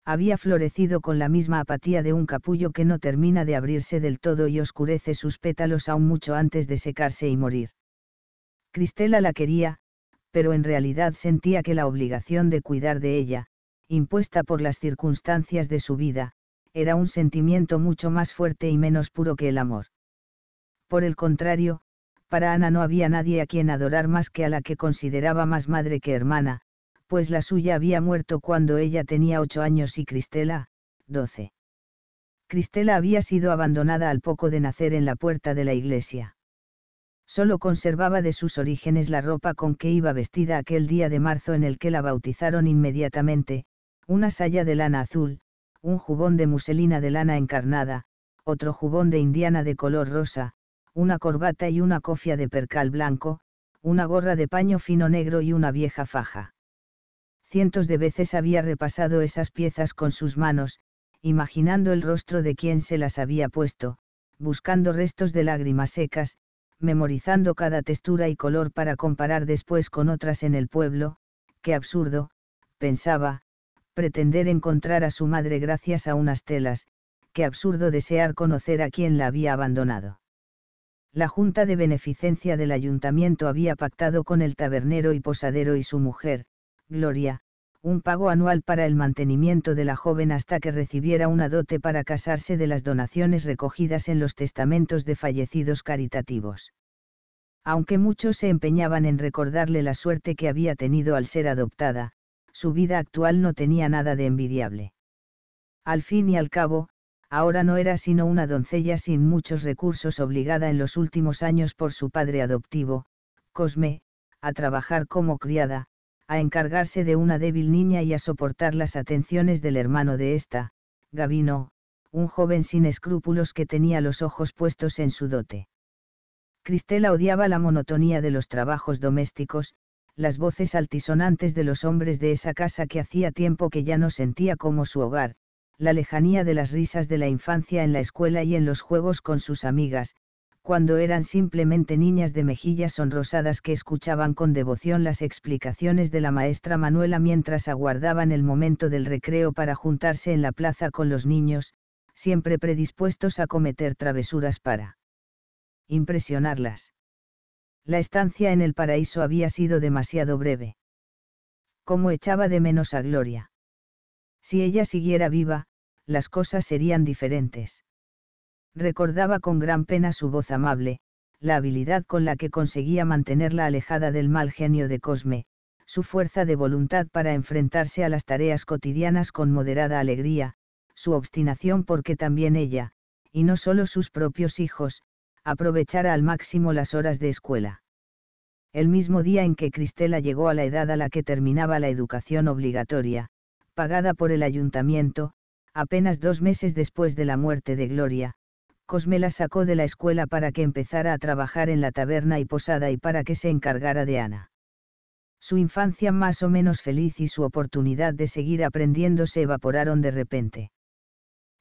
Había florecido con la misma apatía de un capullo que no termina de abrirse del todo y oscurece sus pétalos aún mucho antes de secarse y morir. Cristela la quería, pero en realidad sentía que la obligación de cuidar de ella, impuesta por las circunstancias de su vida, era un sentimiento mucho más fuerte y menos puro que el amor. Por el contrario, para Ana no había nadie a quien adorar más que a la que consideraba más madre que hermana, pues la suya había muerto cuando ella tenía ocho años y Cristela, doce. Cristela había sido abandonada al poco de nacer en la puerta de la iglesia. Solo conservaba de sus orígenes la ropa con que iba vestida aquel día de marzo en el que la bautizaron inmediatamente, una saya de lana azul, un jubón de muselina de lana encarnada, otro jubón de indiana de color rosa, una corbata y una cofia de percal blanco, una gorra de paño fino negro y una vieja faja. Cientos de veces había repasado esas piezas con sus manos, imaginando el rostro de quien se las había puesto, buscando restos de lágrimas secas, memorizando cada textura y color para comparar después con otras en el pueblo, qué absurdo, pensaba, pretender encontrar a su madre gracias a unas telas, qué absurdo desear conocer a quien la había abandonado. La Junta de Beneficencia del Ayuntamiento había pactado con el tabernero y posadero y su mujer, Gloria, un pago anual para el mantenimiento de la joven hasta que recibiera una dote para casarse de las donaciones recogidas en los testamentos de fallecidos caritativos. Aunque muchos se empeñaban en recordarle la suerte que había tenido al ser adoptada, su vida actual no tenía nada de envidiable. Al fin y al cabo, ahora no era sino una doncella sin muchos recursos obligada en los últimos años por su padre adoptivo, Cosme, a trabajar como criada, a encargarse de una débil niña y a soportar las atenciones del hermano de esta, Gavino, un joven sin escrúpulos que tenía los ojos puestos en su dote. Cristela odiaba la monotonía de los trabajos domésticos, las voces altisonantes de los hombres de esa casa que hacía tiempo que ya no sentía como su hogar, la lejanía de las risas de la infancia en la escuela y en los juegos con sus amigas, cuando eran simplemente niñas de mejillas sonrosadas que escuchaban con devoción las explicaciones de la maestra Manuela mientras aguardaban el momento del recreo para juntarse en la plaza con los niños, siempre predispuestos a cometer travesuras para impresionarlas. La estancia en el paraíso había sido demasiado breve. ¿Cómo echaba de menos a Gloria. Si ella siguiera viva, las cosas serían diferentes. Recordaba con gran pena su voz amable, la habilidad con la que conseguía mantenerla alejada del mal genio de Cosme, su fuerza de voluntad para enfrentarse a las tareas cotidianas con moderada alegría, su obstinación porque también ella, y no solo sus propios hijos, aprovechara al máximo las horas de escuela. El mismo día en que Cristela llegó a la edad a la que terminaba la educación obligatoria, pagada por el ayuntamiento, apenas dos meses después de la muerte de Gloria, Cosme la sacó de la escuela para que empezara a trabajar en la taberna y posada y para que se encargara de Ana. Su infancia más o menos feliz y su oportunidad de seguir aprendiendo se evaporaron de repente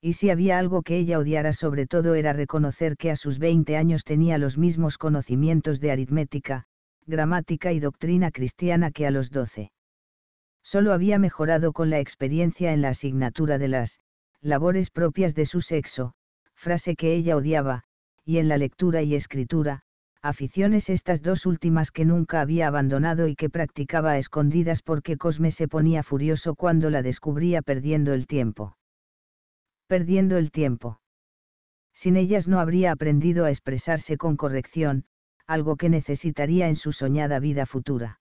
y si había algo que ella odiara sobre todo era reconocer que a sus 20 años tenía los mismos conocimientos de aritmética, gramática y doctrina cristiana que a los 12. Solo había mejorado con la experiencia en la asignatura de las labores propias de su sexo, frase que ella odiaba, y en la lectura y escritura, aficiones estas dos últimas que nunca había abandonado y que practicaba a escondidas porque Cosme se ponía furioso cuando la descubría perdiendo el tiempo perdiendo el tiempo. Sin ellas no habría aprendido a expresarse con corrección, algo que necesitaría en su soñada vida futura.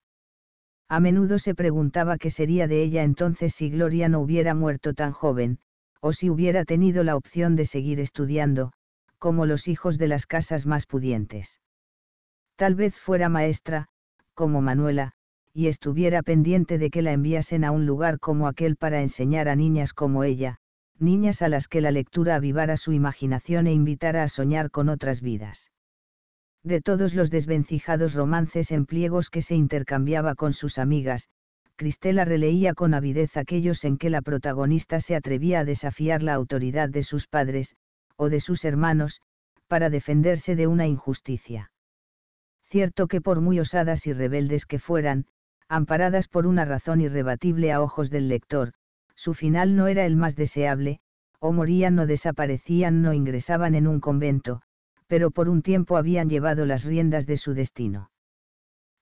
A menudo se preguntaba qué sería de ella entonces si Gloria no hubiera muerto tan joven, o si hubiera tenido la opción de seguir estudiando, como los hijos de las casas más pudientes. Tal vez fuera maestra, como Manuela, y estuviera pendiente de que la enviasen a un lugar como aquel para enseñar a niñas como ella, niñas a las que la lectura avivara su imaginación e invitara a soñar con otras vidas. De todos los desvencijados romances en pliegos que se intercambiaba con sus amigas, Cristela releía con avidez aquellos en que la protagonista se atrevía a desafiar la autoridad de sus padres, o de sus hermanos, para defenderse de una injusticia. Cierto que por muy osadas y rebeldes que fueran, amparadas por una razón irrebatible a ojos del lector, su final no era el más deseable, o morían o desaparecían no ingresaban en un convento, pero por un tiempo habían llevado las riendas de su destino.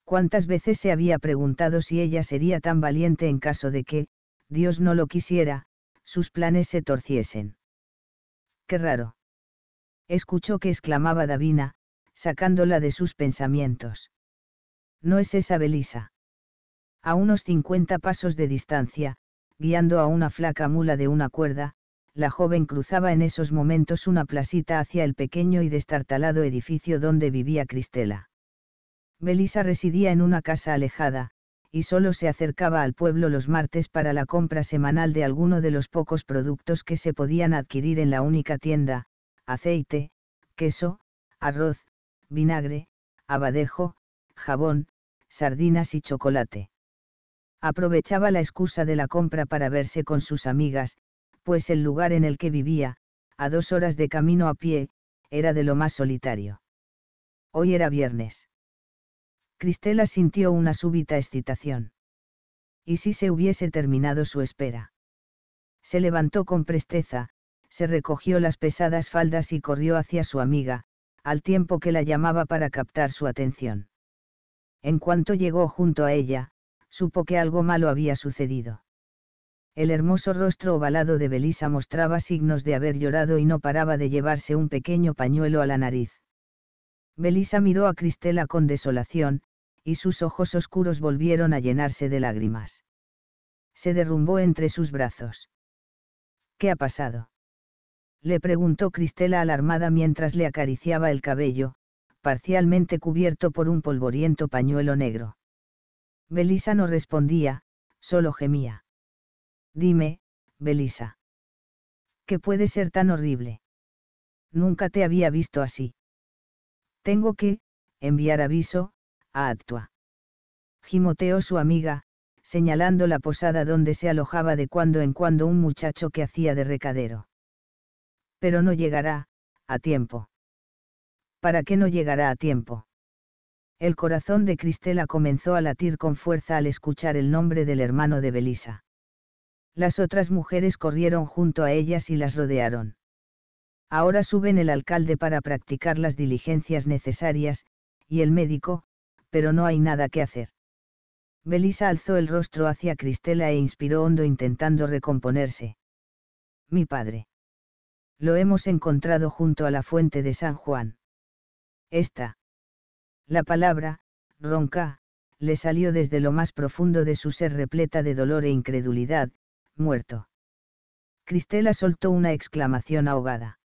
Cuántas veces se había preguntado si ella sería tan valiente en caso de que, Dios no lo quisiera, sus planes se torciesen. ¡Qué raro! Escuchó que exclamaba Davina, sacándola de sus pensamientos. No es esa Belisa. A unos 50 pasos de distancia, guiando a una flaca mula de una cuerda, la joven cruzaba en esos momentos una placita hacia el pequeño y destartalado edificio donde vivía Cristela. Belisa residía en una casa alejada, y solo se acercaba al pueblo los martes para la compra semanal de alguno de los pocos productos que se podían adquirir en la única tienda, aceite, queso, arroz, vinagre, abadejo, jabón, sardinas y chocolate. Aprovechaba la excusa de la compra para verse con sus amigas, pues el lugar en el que vivía, a dos horas de camino a pie, era de lo más solitario. Hoy era viernes. Cristela sintió una súbita excitación. ¿Y si se hubiese terminado su espera? Se levantó con presteza, se recogió las pesadas faldas y corrió hacia su amiga, al tiempo que la llamaba para captar su atención. En cuanto llegó junto a ella, supo que algo malo había sucedido. El hermoso rostro ovalado de Belisa mostraba signos de haber llorado y no paraba de llevarse un pequeño pañuelo a la nariz. Belisa miró a Cristela con desolación, y sus ojos oscuros volvieron a llenarse de lágrimas. Se derrumbó entre sus brazos. ¿Qué ha pasado? Le preguntó Cristela alarmada mientras le acariciaba el cabello, parcialmente cubierto por un polvoriento pañuelo negro. Belisa no respondía, solo gemía. Dime, Belisa. ¿Qué puede ser tan horrible? Nunca te había visto así. Tengo que, enviar aviso, a Actua. Gimoteó su amiga, señalando la posada donde se alojaba de cuando en cuando un muchacho que hacía de recadero. Pero no llegará, a tiempo. ¿Para qué no llegará a tiempo? El corazón de Cristela comenzó a latir con fuerza al escuchar el nombre del hermano de Belisa. Las otras mujeres corrieron junto a ellas y las rodearon. Ahora suben el alcalde para practicar las diligencias necesarias, y el médico, pero no hay nada que hacer. Belisa alzó el rostro hacia Cristela e inspiró hondo intentando recomponerse. Mi padre. Lo hemos encontrado junto a la fuente de San Juan. Esta la palabra, ronca, le salió desde lo más profundo de su ser repleta de dolor e incredulidad, muerto. Cristela soltó una exclamación ahogada.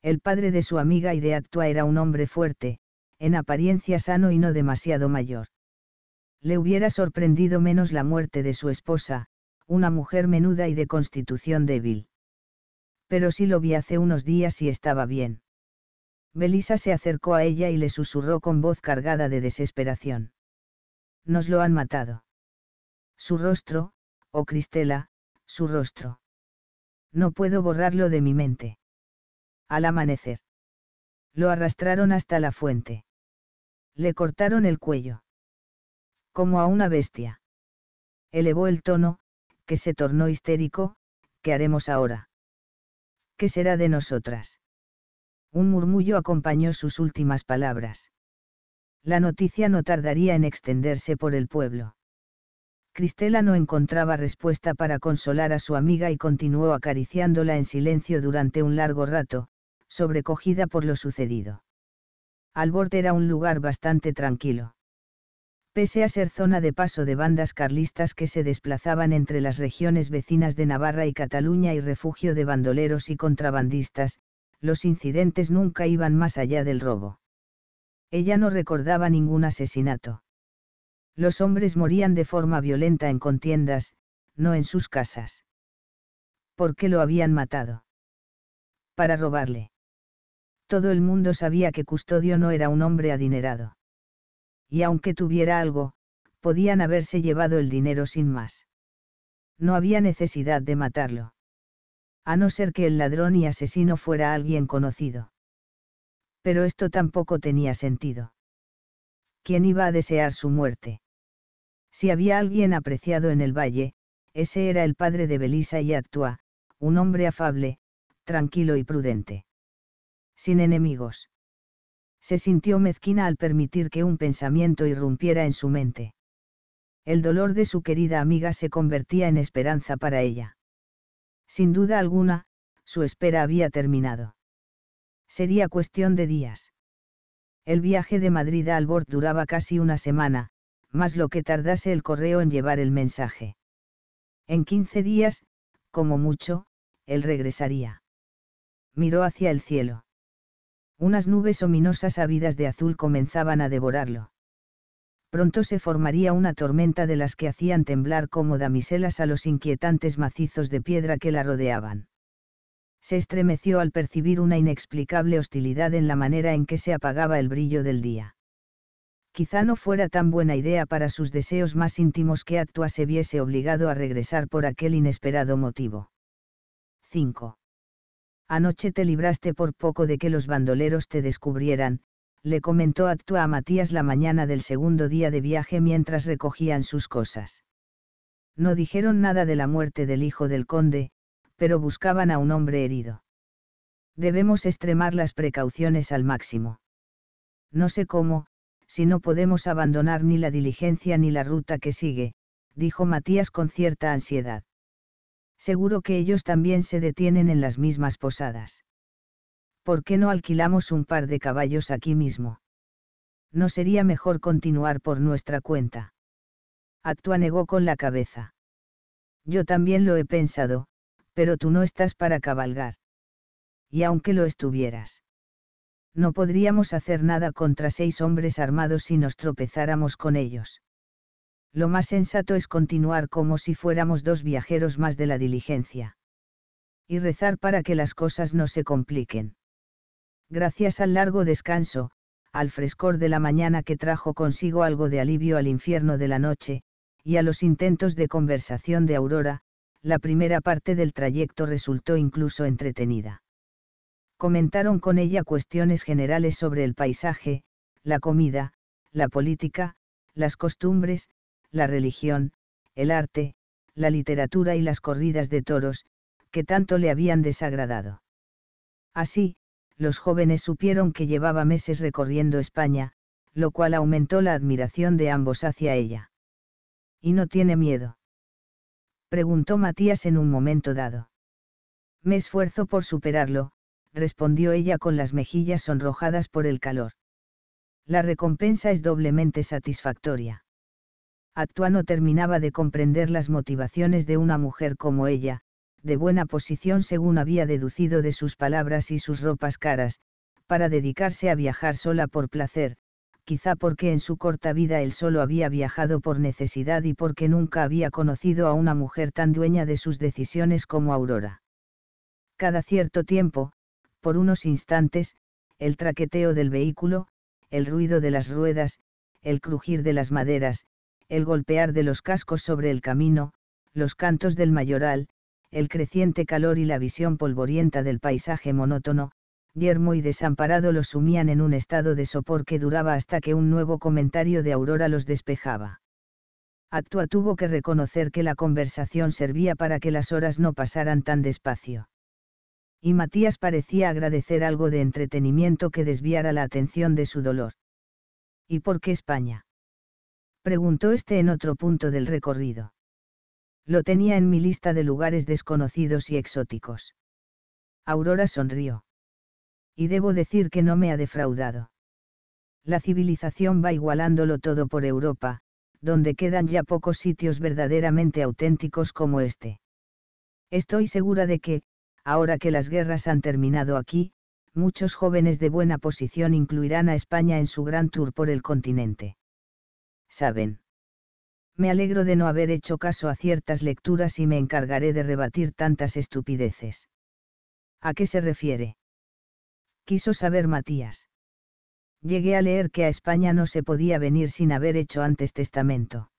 El padre de su amiga y de Actua era un hombre fuerte, en apariencia sano y no demasiado mayor. Le hubiera sorprendido menos la muerte de su esposa, una mujer menuda y de constitución débil. Pero sí lo vi hace unos días y estaba bien. Belisa se acercó a ella y le susurró con voz cargada de desesperación. Nos lo han matado. Su rostro, oh Cristela, su rostro. No puedo borrarlo de mi mente. Al amanecer. Lo arrastraron hasta la fuente. Le cortaron el cuello. Como a una bestia. Elevó el tono, que se tornó histérico, ¿qué haremos ahora? ¿Qué será de nosotras? Un murmullo acompañó sus últimas palabras. La noticia no tardaría en extenderse por el pueblo. Cristela no encontraba respuesta para consolar a su amiga y continuó acariciándola en silencio durante un largo rato, sobrecogida por lo sucedido. borde era un lugar bastante tranquilo. Pese a ser zona de paso de bandas carlistas que se desplazaban entre las regiones vecinas de Navarra y Cataluña y refugio de bandoleros y contrabandistas, los incidentes nunca iban más allá del robo. Ella no recordaba ningún asesinato. Los hombres morían de forma violenta en contiendas, no en sus casas. ¿Por qué lo habían matado? Para robarle. Todo el mundo sabía que Custodio no era un hombre adinerado. Y aunque tuviera algo, podían haberse llevado el dinero sin más. No había necesidad de matarlo a no ser que el ladrón y asesino fuera alguien conocido. Pero esto tampoco tenía sentido. ¿Quién iba a desear su muerte? Si había alguien apreciado en el valle, ese era el padre de Belisa y Actua, un hombre afable, tranquilo y prudente. Sin enemigos. Se sintió mezquina al permitir que un pensamiento irrumpiera en su mente. El dolor de su querida amiga se convertía en esperanza para ella. Sin duda alguna, su espera había terminado. Sería cuestión de días. El viaje de Madrid a Albor duraba casi una semana, más lo que tardase el correo en llevar el mensaje. En quince días, como mucho, él regresaría. Miró hacia el cielo. Unas nubes ominosas ávidas de azul comenzaban a devorarlo pronto se formaría una tormenta de las que hacían temblar como damiselas a los inquietantes macizos de piedra que la rodeaban. Se estremeció al percibir una inexplicable hostilidad en la manera en que se apagaba el brillo del día. Quizá no fuera tan buena idea para sus deseos más íntimos que Actua se viese obligado a regresar por aquel inesperado motivo. 5. Anoche te libraste por poco de que los bandoleros te descubrieran, le comentó Actua a Matías la mañana del segundo día de viaje mientras recogían sus cosas. No dijeron nada de la muerte del hijo del conde, pero buscaban a un hombre herido. Debemos extremar las precauciones al máximo. No sé cómo, si no podemos abandonar ni la diligencia ni la ruta que sigue, dijo Matías con cierta ansiedad. Seguro que ellos también se detienen en las mismas posadas. ¿por qué no alquilamos un par de caballos aquí mismo? ¿No sería mejor continuar por nuestra cuenta? Actua negó con la cabeza. Yo también lo he pensado, pero tú no estás para cabalgar. Y aunque lo estuvieras. No podríamos hacer nada contra seis hombres armados si nos tropezáramos con ellos. Lo más sensato es continuar como si fuéramos dos viajeros más de la diligencia. Y rezar para que las cosas no se compliquen gracias al largo descanso, al frescor de la mañana que trajo consigo algo de alivio al infierno de la noche, y a los intentos de conversación de Aurora, la primera parte del trayecto resultó incluso entretenida. Comentaron con ella cuestiones generales sobre el paisaje, la comida, la política, las costumbres, la religión, el arte, la literatura y las corridas de toros, que tanto le habían desagradado. Así, los jóvenes supieron que llevaba meses recorriendo España, lo cual aumentó la admiración de ambos hacia ella. ¿Y no tiene miedo? preguntó Matías en un momento dado. Me esfuerzo por superarlo, respondió ella con las mejillas sonrojadas por el calor. La recompensa es doblemente satisfactoria. Actuano terminaba de comprender las motivaciones de una mujer como ella, de buena posición según había deducido de sus palabras y sus ropas caras, para dedicarse a viajar sola por placer, quizá porque en su corta vida él solo había viajado por necesidad y porque nunca había conocido a una mujer tan dueña de sus decisiones como Aurora. Cada cierto tiempo, por unos instantes, el traqueteo del vehículo, el ruido de las ruedas, el crujir de las maderas, el golpear de los cascos sobre el camino, los cantos del mayoral, el creciente calor y la visión polvorienta del paisaje monótono, yermo y desamparado los sumían en un estado de sopor que duraba hasta que un nuevo comentario de Aurora los despejaba. Actua tuvo que reconocer que la conversación servía para que las horas no pasaran tan despacio. Y Matías parecía agradecer algo de entretenimiento que desviara la atención de su dolor. ¿Y por qué España? preguntó este en otro punto del recorrido. Lo tenía en mi lista de lugares desconocidos y exóticos. Aurora sonrió. Y debo decir que no me ha defraudado. La civilización va igualándolo todo por Europa, donde quedan ya pocos sitios verdaderamente auténticos como este. Estoy segura de que, ahora que las guerras han terminado aquí, muchos jóvenes de buena posición incluirán a España en su gran tour por el continente. Saben. Me alegro de no haber hecho caso a ciertas lecturas y me encargaré de rebatir tantas estupideces. ¿A qué se refiere? Quiso saber Matías. Llegué a leer que a España no se podía venir sin haber hecho antes testamento.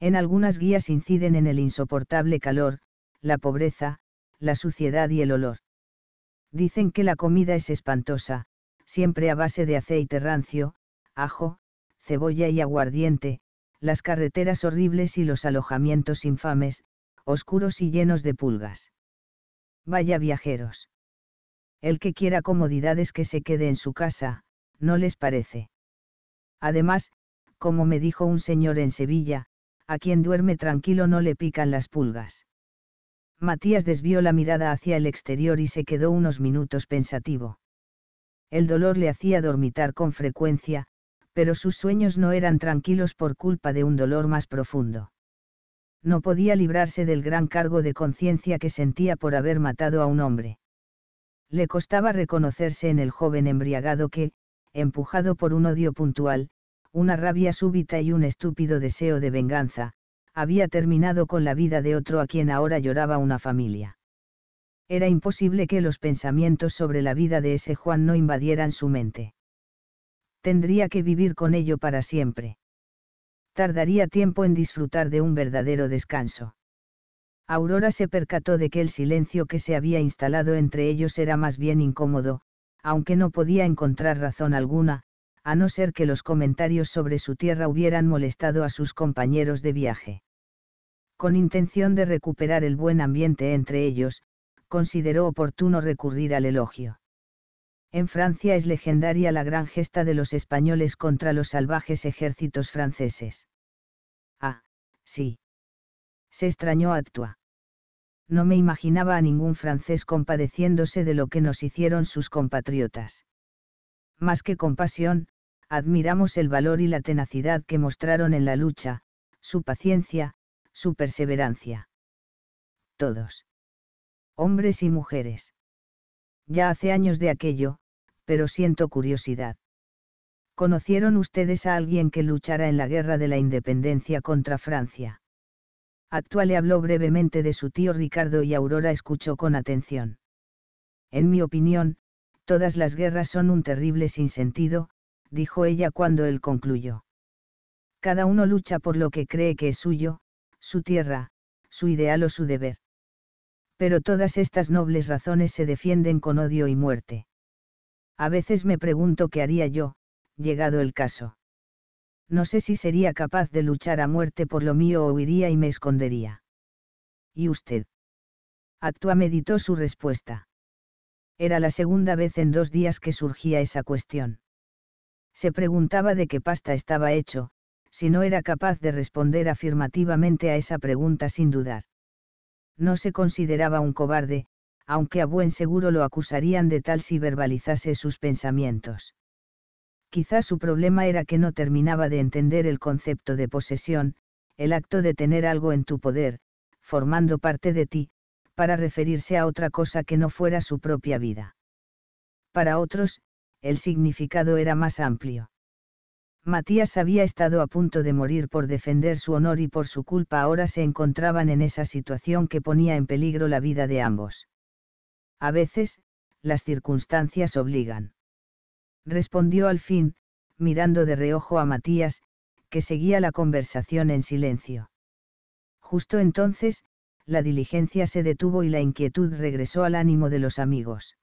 En algunas guías inciden en el insoportable calor, la pobreza, la suciedad y el olor. Dicen que la comida es espantosa, siempre a base de aceite rancio, ajo, cebolla y aguardiente, las carreteras horribles y los alojamientos infames, oscuros y llenos de pulgas. Vaya viajeros. El que quiera comodidades que se quede en su casa, ¿no les parece? Además, como me dijo un señor en Sevilla, a quien duerme tranquilo no le pican las pulgas. Matías desvió la mirada hacia el exterior y se quedó unos minutos pensativo. El dolor le hacía dormitar con frecuencia, pero sus sueños no eran tranquilos por culpa de un dolor más profundo. No podía librarse del gran cargo de conciencia que sentía por haber matado a un hombre. Le costaba reconocerse en el joven embriagado que, empujado por un odio puntual, una rabia súbita y un estúpido deseo de venganza, había terminado con la vida de otro a quien ahora lloraba una familia. Era imposible que los pensamientos sobre la vida de ese Juan no invadieran su mente tendría que vivir con ello para siempre. Tardaría tiempo en disfrutar de un verdadero descanso. Aurora se percató de que el silencio que se había instalado entre ellos era más bien incómodo, aunque no podía encontrar razón alguna, a no ser que los comentarios sobre su tierra hubieran molestado a sus compañeros de viaje. Con intención de recuperar el buen ambiente entre ellos, consideró oportuno recurrir al elogio. En Francia es legendaria la gran gesta de los españoles contra los salvajes ejércitos franceses. Ah, sí. Se extrañó Actua. No me imaginaba a ningún francés compadeciéndose de lo que nos hicieron sus compatriotas. Más que compasión, admiramos el valor y la tenacidad que mostraron en la lucha, su paciencia, su perseverancia. Todos. Hombres y mujeres. Ya hace años de aquello, pero siento curiosidad. ¿Conocieron ustedes a alguien que luchara en la guerra de la independencia contra Francia? Actual le habló brevemente de su tío Ricardo y Aurora escuchó con atención. En mi opinión, todas las guerras son un terrible sinsentido, dijo ella cuando él concluyó. Cada uno lucha por lo que cree que es suyo, su tierra, su ideal o su deber. Pero todas estas nobles razones se defienden con odio y muerte. A veces me pregunto qué haría yo, llegado el caso. No sé si sería capaz de luchar a muerte por lo mío o huiría y me escondería. ¿Y usted? Actua meditó su respuesta. Era la segunda vez en dos días que surgía esa cuestión. Se preguntaba de qué pasta estaba hecho, si no era capaz de responder afirmativamente a esa pregunta sin dudar. No se consideraba un cobarde, aunque a buen seguro lo acusarían de tal si verbalizase sus pensamientos. Quizás su problema era que no terminaba de entender el concepto de posesión, el acto de tener algo en tu poder, formando parte de ti, para referirse a otra cosa que no fuera su propia vida. Para otros, el significado era más amplio. Matías había estado a punto de morir por defender su honor y por su culpa ahora se encontraban en esa situación que ponía en peligro la vida de ambos. A veces, las circunstancias obligan. Respondió al fin, mirando de reojo a Matías, que seguía la conversación en silencio. Justo entonces, la diligencia se detuvo y la inquietud regresó al ánimo de los amigos.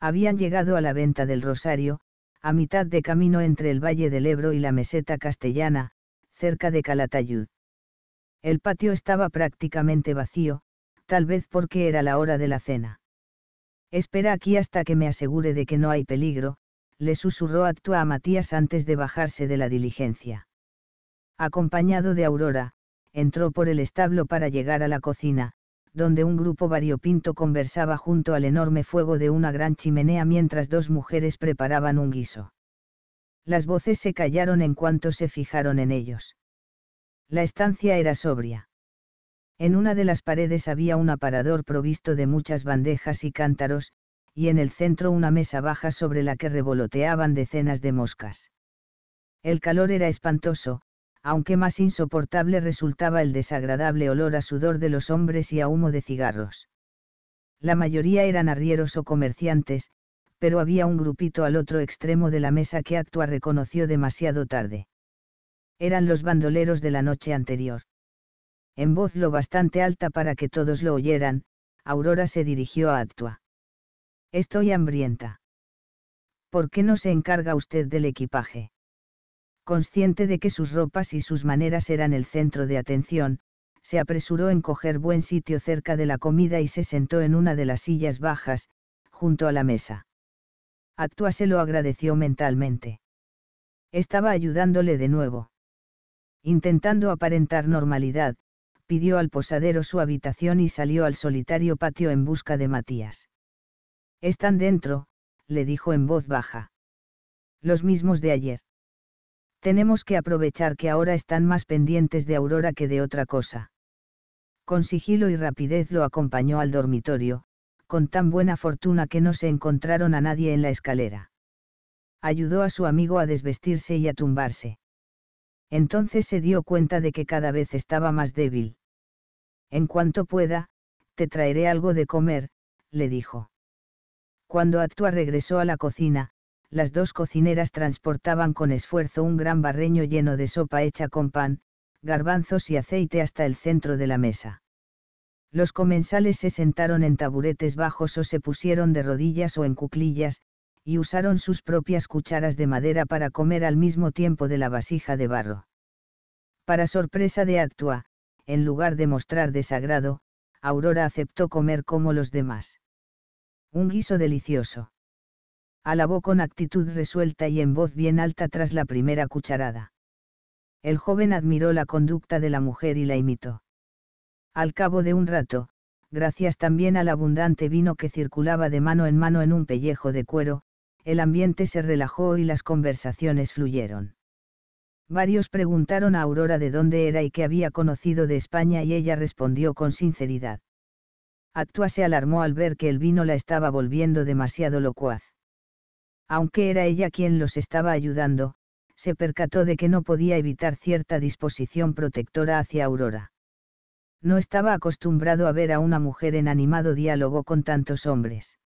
Habían llegado a la venta del Rosario, a mitad de camino entre el Valle del Ebro y la meseta castellana, cerca de Calatayud. El patio estaba prácticamente vacío, tal vez porque era la hora de la cena. Espera aquí hasta que me asegure de que no hay peligro, le susurró Actua a Matías antes de bajarse de la diligencia. Acompañado de Aurora, entró por el establo para llegar a la cocina, donde un grupo variopinto conversaba junto al enorme fuego de una gran chimenea mientras dos mujeres preparaban un guiso. Las voces se callaron en cuanto se fijaron en ellos. La estancia era sobria. En una de las paredes había un aparador provisto de muchas bandejas y cántaros, y en el centro una mesa baja sobre la que revoloteaban decenas de moscas. El calor era espantoso, aunque más insoportable resultaba el desagradable olor a sudor de los hombres y a humo de cigarros. La mayoría eran arrieros o comerciantes, pero había un grupito al otro extremo de la mesa que Actua reconoció demasiado tarde. Eran los bandoleros de la noche anterior. En voz lo bastante alta para que todos lo oyeran, Aurora se dirigió a Actua. Estoy hambrienta. ¿Por qué no se encarga usted del equipaje? Consciente de que sus ropas y sus maneras eran el centro de atención, se apresuró en coger buen sitio cerca de la comida y se sentó en una de las sillas bajas, junto a la mesa. Actua se lo agradeció mentalmente. Estaba ayudándole de nuevo. Intentando aparentar normalidad, pidió al posadero su habitación y salió al solitario patio en busca de Matías. Están dentro, le dijo en voz baja. Los mismos de ayer. Tenemos que aprovechar que ahora están más pendientes de Aurora que de otra cosa. Con sigilo y rapidez lo acompañó al dormitorio, con tan buena fortuna que no se encontraron a nadie en la escalera. Ayudó a su amigo a desvestirse y a tumbarse entonces se dio cuenta de que cada vez estaba más débil. En cuanto pueda, te traeré algo de comer, le dijo. Cuando Atua regresó a la cocina, las dos cocineras transportaban con esfuerzo un gran barreño lleno de sopa hecha con pan, garbanzos y aceite hasta el centro de la mesa. Los comensales se sentaron en taburetes bajos o se pusieron de rodillas o en cuclillas, y usaron sus propias cucharas de madera para comer al mismo tiempo de la vasija de barro. Para sorpresa de Actua, en lugar de mostrar desagrado, Aurora aceptó comer como los demás. Un guiso delicioso. Alabó con actitud resuelta y en voz bien alta tras la primera cucharada. El joven admiró la conducta de la mujer y la imitó. Al cabo de un rato, gracias también al abundante vino que circulaba de mano en mano en un pellejo de cuero, el ambiente se relajó y las conversaciones fluyeron. Varios preguntaron a Aurora de dónde era y qué había conocido de España y ella respondió con sinceridad. Actua se alarmó al ver que el vino la estaba volviendo demasiado locuaz. Aunque era ella quien los estaba ayudando, se percató de que no podía evitar cierta disposición protectora hacia Aurora. No estaba acostumbrado a ver a una mujer en animado diálogo con tantos hombres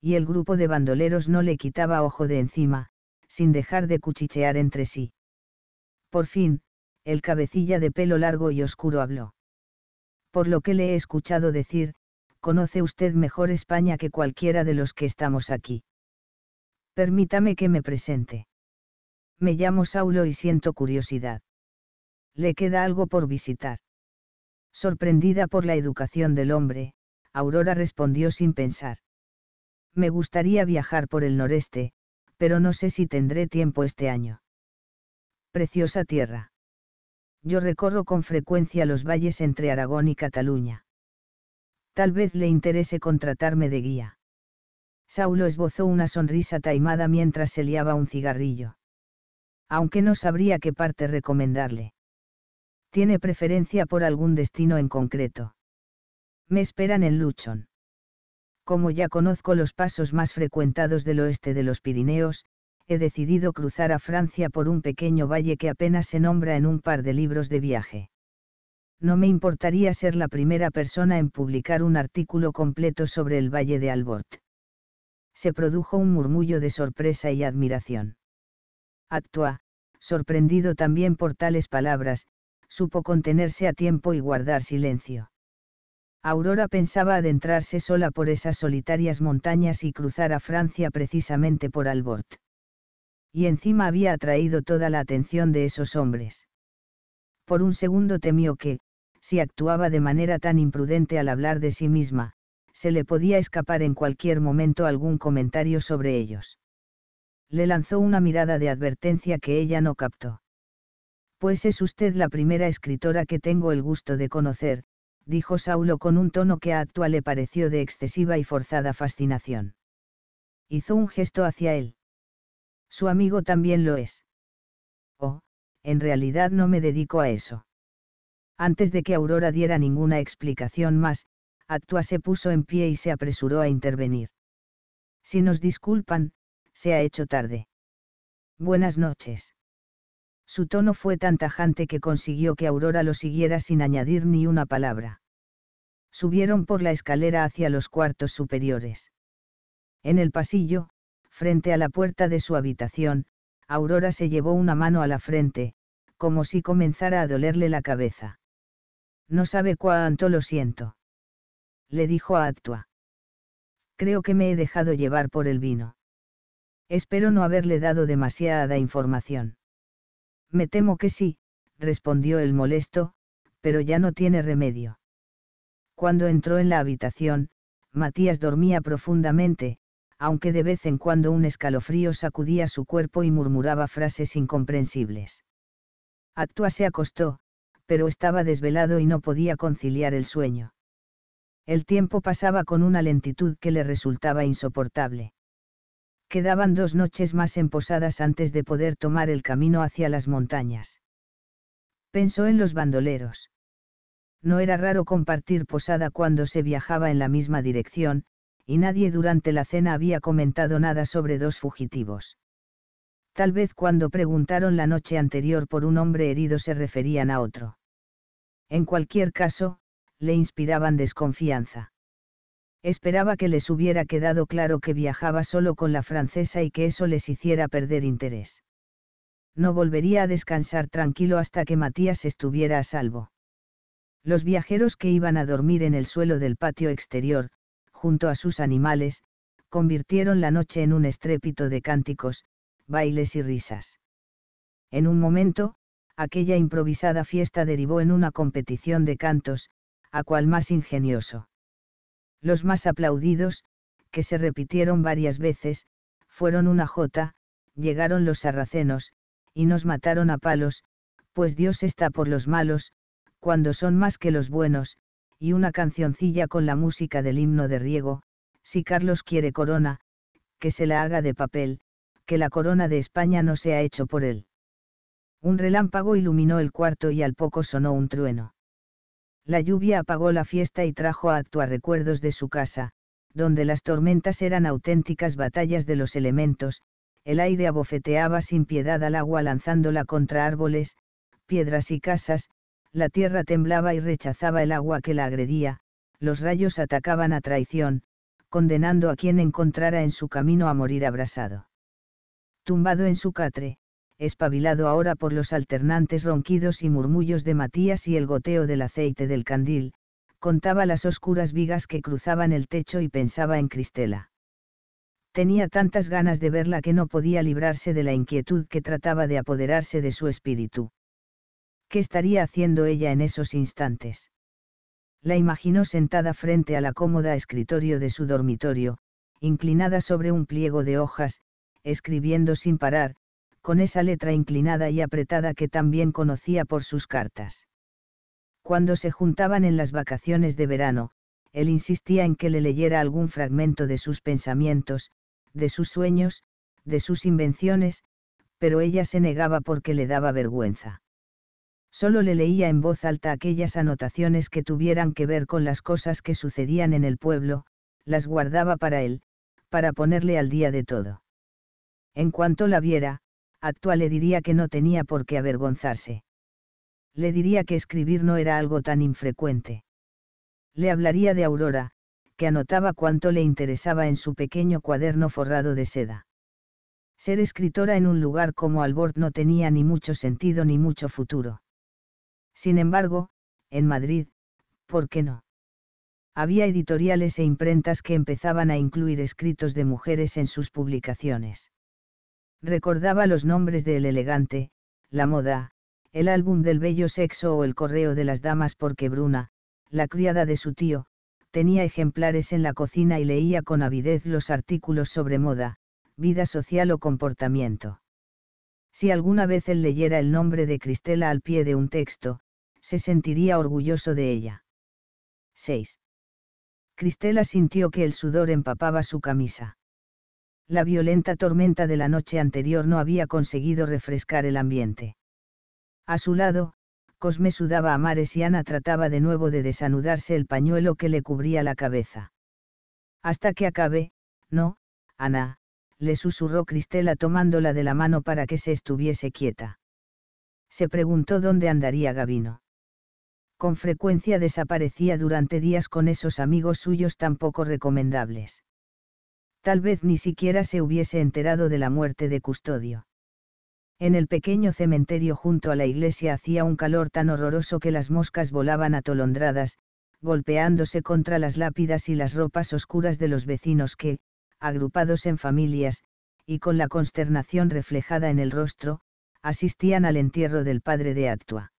y el grupo de bandoleros no le quitaba ojo de encima, sin dejar de cuchichear entre sí. Por fin, el cabecilla de pelo largo y oscuro habló. Por lo que le he escuchado decir, conoce usted mejor España que cualquiera de los que estamos aquí. Permítame que me presente. Me llamo Saulo y siento curiosidad. Le queda algo por visitar. Sorprendida por la educación del hombre, Aurora respondió sin pensar. Me gustaría viajar por el noreste, pero no sé si tendré tiempo este año. Preciosa tierra. Yo recorro con frecuencia los valles entre Aragón y Cataluña. Tal vez le interese contratarme de guía. Saulo esbozó una sonrisa taimada mientras se liaba un cigarrillo. Aunque no sabría qué parte recomendarle. ¿Tiene preferencia por algún destino en concreto? Me esperan en Luchon como ya conozco los pasos más frecuentados del oeste de los Pirineos, he decidido cruzar a Francia por un pequeño valle que apenas se nombra en un par de libros de viaje. No me importaría ser la primera persona en publicar un artículo completo sobre el valle de Albort. Se produjo un murmullo de sorpresa y admiración. Actua, sorprendido también por tales palabras, supo contenerse a tiempo y guardar silencio. Aurora pensaba adentrarse sola por esas solitarias montañas y cruzar a Francia precisamente por Albort. Y encima había atraído toda la atención de esos hombres. Por un segundo temió que, si actuaba de manera tan imprudente al hablar de sí misma, se le podía escapar en cualquier momento algún comentario sobre ellos. Le lanzó una mirada de advertencia que ella no captó. Pues es usted la primera escritora que tengo el gusto de conocer, dijo Saulo con un tono que a Actua le pareció de excesiva y forzada fascinación. Hizo un gesto hacia él. Su amigo también lo es. Oh, en realidad no me dedico a eso. Antes de que Aurora diera ninguna explicación más, Actua se puso en pie y se apresuró a intervenir. Si nos disculpan, se ha hecho tarde. Buenas noches. Su tono fue tan tajante que consiguió que Aurora lo siguiera sin añadir ni una palabra. Subieron por la escalera hacia los cuartos superiores. En el pasillo, frente a la puerta de su habitación, Aurora se llevó una mano a la frente, como si comenzara a dolerle la cabeza. No sabe cuánto lo siento. Le dijo a Actua. Creo que me he dejado llevar por el vino. Espero no haberle dado demasiada información. Me temo que sí, respondió el molesto, pero ya no tiene remedio. Cuando entró en la habitación, Matías dormía profundamente, aunque de vez en cuando un escalofrío sacudía su cuerpo y murmuraba frases incomprensibles. Actua se acostó, pero estaba desvelado y no podía conciliar el sueño. El tiempo pasaba con una lentitud que le resultaba insoportable quedaban dos noches más en posadas antes de poder tomar el camino hacia las montañas. Pensó en los bandoleros. No era raro compartir posada cuando se viajaba en la misma dirección, y nadie durante la cena había comentado nada sobre dos fugitivos. Tal vez cuando preguntaron la noche anterior por un hombre herido se referían a otro. En cualquier caso, le inspiraban desconfianza. Esperaba que les hubiera quedado claro que viajaba solo con la francesa y que eso les hiciera perder interés. No volvería a descansar tranquilo hasta que Matías estuviera a salvo. Los viajeros que iban a dormir en el suelo del patio exterior, junto a sus animales, convirtieron la noche en un estrépito de cánticos, bailes y risas. En un momento, aquella improvisada fiesta derivó en una competición de cantos, a cual más ingenioso. Los más aplaudidos, que se repitieron varias veces, fueron una jota, llegaron los sarracenos, y nos mataron a palos, pues Dios está por los malos, cuando son más que los buenos, y una cancioncilla con la música del himno de riego, si Carlos quiere corona, que se la haga de papel, que la corona de España no sea hecho por él. Un relámpago iluminó el cuarto y al poco sonó un trueno. La lluvia apagó la fiesta y trajo a Actua recuerdos de su casa, donde las tormentas eran auténticas batallas de los elementos, el aire abofeteaba sin piedad al agua lanzándola contra árboles, piedras y casas, la tierra temblaba y rechazaba el agua que la agredía, los rayos atacaban a traición, condenando a quien encontrara en su camino a morir abrasado. Tumbado en su catre, espabilado ahora por los alternantes ronquidos y murmullos de Matías y el goteo del aceite del candil, contaba las oscuras vigas que cruzaban el techo y pensaba en Cristela. Tenía tantas ganas de verla que no podía librarse de la inquietud que trataba de apoderarse de su espíritu. ¿Qué estaría haciendo ella en esos instantes? La imaginó sentada frente a la cómoda escritorio de su dormitorio, inclinada sobre un pliego de hojas, escribiendo sin parar, con esa letra inclinada y apretada que también conocía por sus cartas. Cuando se juntaban en las vacaciones de verano, él insistía en que le leyera algún fragmento de sus pensamientos, de sus sueños, de sus invenciones, pero ella se negaba porque le daba vergüenza. Solo le leía en voz alta aquellas anotaciones que tuvieran que ver con las cosas que sucedían en el pueblo, las guardaba para él, para ponerle al día de todo. En cuanto la viera, Actual le diría que no tenía por qué avergonzarse. Le diría que escribir no era algo tan infrecuente. Le hablaría de Aurora, que anotaba cuánto le interesaba en su pequeño cuaderno forrado de seda. Ser escritora en un lugar como Albort no tenía ni mucho sentido ni mucho futuro. Sin embargo, en Madrid, ¿por qué no? Había editoriales e imprentas que empezaban a incluir escritos de mujeres en sus publicaciones. Recordaba los nombres de El Elegante, La Moda, el álbum del bello sexo o el correo de las damas porque Bruna, la criada de su tío, tenía ejemplares en la cocina y leía con avidez los artículos sobre moda, vida social o comportamiento. Si alguna vez él leyera el nombre de Cristela al pie de un texto, se sentiría orgulloso de ella. 6. Cristela sintió que el sudor empapaba su camisa la violenta tormenta de la noche anterior no había conseguido refrescar el ambiente. A su lado, Cosme sudaba a mares y Ana trataba de nuevo de desanudarse el pañuelo que le cubría la cabeza. Hasta que acabe, no, Ana, le susurró Cristela tomándola de la mano para que se estuviese quieta. Se preguntó dónde andaría Gavino. Con frecuencia desaparecía durante días con esos amigos suyos tan poco recomendables tal vez ni siquiera se hubiese enterado de la muerte de Custodio. En el pequeño cementerio junto a la iglesia hacía un calor tan horroroso que las moscas volaban atolondradas, golpeándose contra las lápidas y las ropas oscuras de los vecinos que, agrupados en familias, y con la consternación reflejada en el rostro, asistían al entierro del padre de Actua.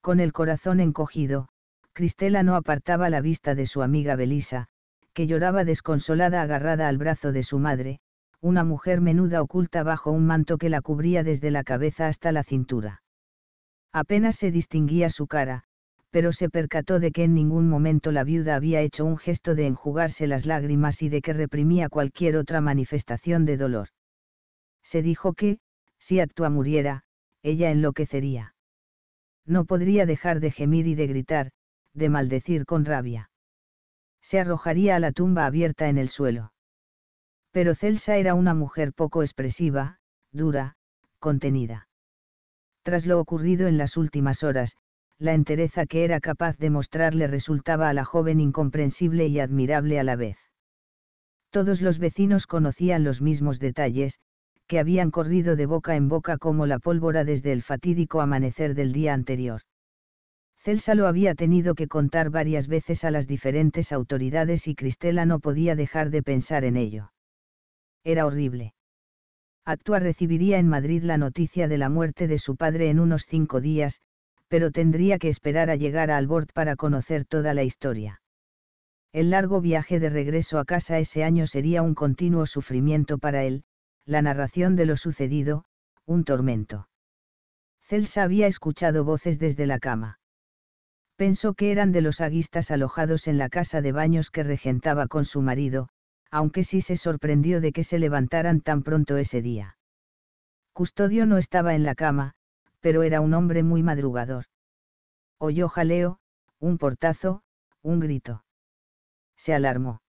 Con el corazón encogido, Cristela no apartaba la vista de su amiga Belisa, que lloraba desconsolada agarrada al brazo de su madre, una mujer menuda oculta bajo un manto que la cubría desde la cabeza hasta la cintura. Apenas se distinguía su cara, pero se percató de que en ningún momento la viuda había hecho un gesto de enjugarse las lágrimas y de que reprimía cualquier otra manifestación de dolor. Se dijo que, si Actua muriera, ella enloquecería. No podría dejar de gemir y de gritar, de maldecir con rabia se arrojaría a la tumba abierta en el suelo. Pero Celsa era una mujer poco expresiva, dura, contenida. Tras lo ocurrido en las últimas horas, la entereza que era capaz de mostrar le resultaba a la joven incomprensible y admirable a la vez. Todos los vecinos conocían los mismos detalles, que habían corrido de boca en boca como la pólvora desde el fatídico amanecer del día anterior. Celsa lo había tenido que contar varias veces a las diferentes autoridades y Cristela no podía dejar de pensar en ello. Era horrible. Actua recibiría en Madrid la noticia de la muerte de su padre en unos cinco días, pero tendría que esperar a llegar a Albort para conocer toda la historia. El largo viaje de regreso a casa ese año sería un continuo sufrimiento para él, la narración de lo sucedido, un tormento. Celsa había escuchado voces desde la cama pensó que eran de los aguistas alojados en la casa de baños que regentaba con su marido, aunque sí se sorprendió de que se levantaran tan pronto ese día. Custodio no estaba en la cama, pero era un hombre muy madrugador. Oyó jaleo, un portazo, un grito. Se alarmó.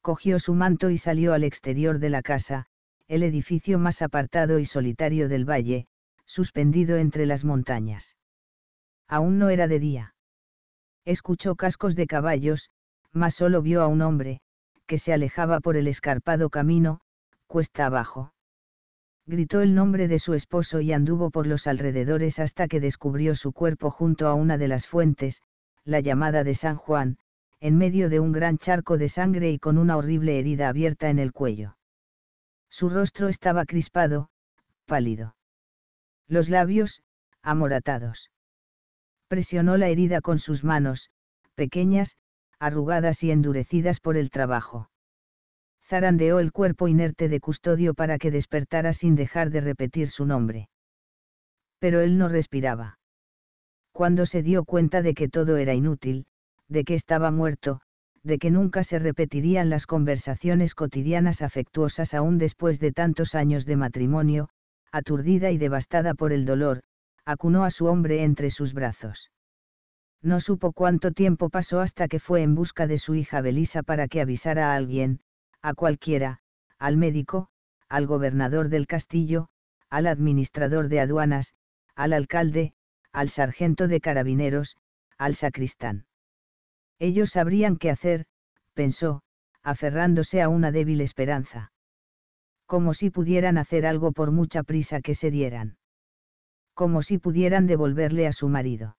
Cogió su manto y salió al exterior de la casa, el edificio más apartado y solitario del valle, suspendido entre las montañas aún no era de día. Escuchó cascos de caballos, mas solo vio a un hombre, que se alejaba por el escarpado camino, cuesta abajo. Gritó el nombre de su esposo y anduvo por los alrededores hasta que descubrió su cuerpo junto a una de las fuentes, la llamada de San Juan, en medio de un gran charco de sangre y con una horrible herida abierta en el cuello. Su rostro estaba crispado, pálido. Los labios, amoratados presionó la herida con sus manos, pequeñas, arrugadas y endurecidas por el trabajo. Zarandeó el cuerpo inerte de custodio para que despertara sin dejar de repetir su nombre. Pero él no respiraba. Cuando se dio cuenta de que todo era inútil, de que estaba muerto, de que nunca se repetirían las conversaciones cotidianas afectuosas aún después de tantos años de matrimonio, aturdida y devastada por el dolor, acunó a su hombre entre sus brazos. No supo cuánto tiempo pasó hasta que fue en busca de su hija Belisa para que avisara a alguien, a cualquiera, al médico, al gobernador del castillo, al administrador de aduanas, al alcalde, al sargento de carabineros, al sacristán. Ellos sabrían qué hacer, pensó, aferrándose a una débil esperanza. Como si pudieran hacer algo por mucha prisa que se dieran como si pudieran devolverle a su marido.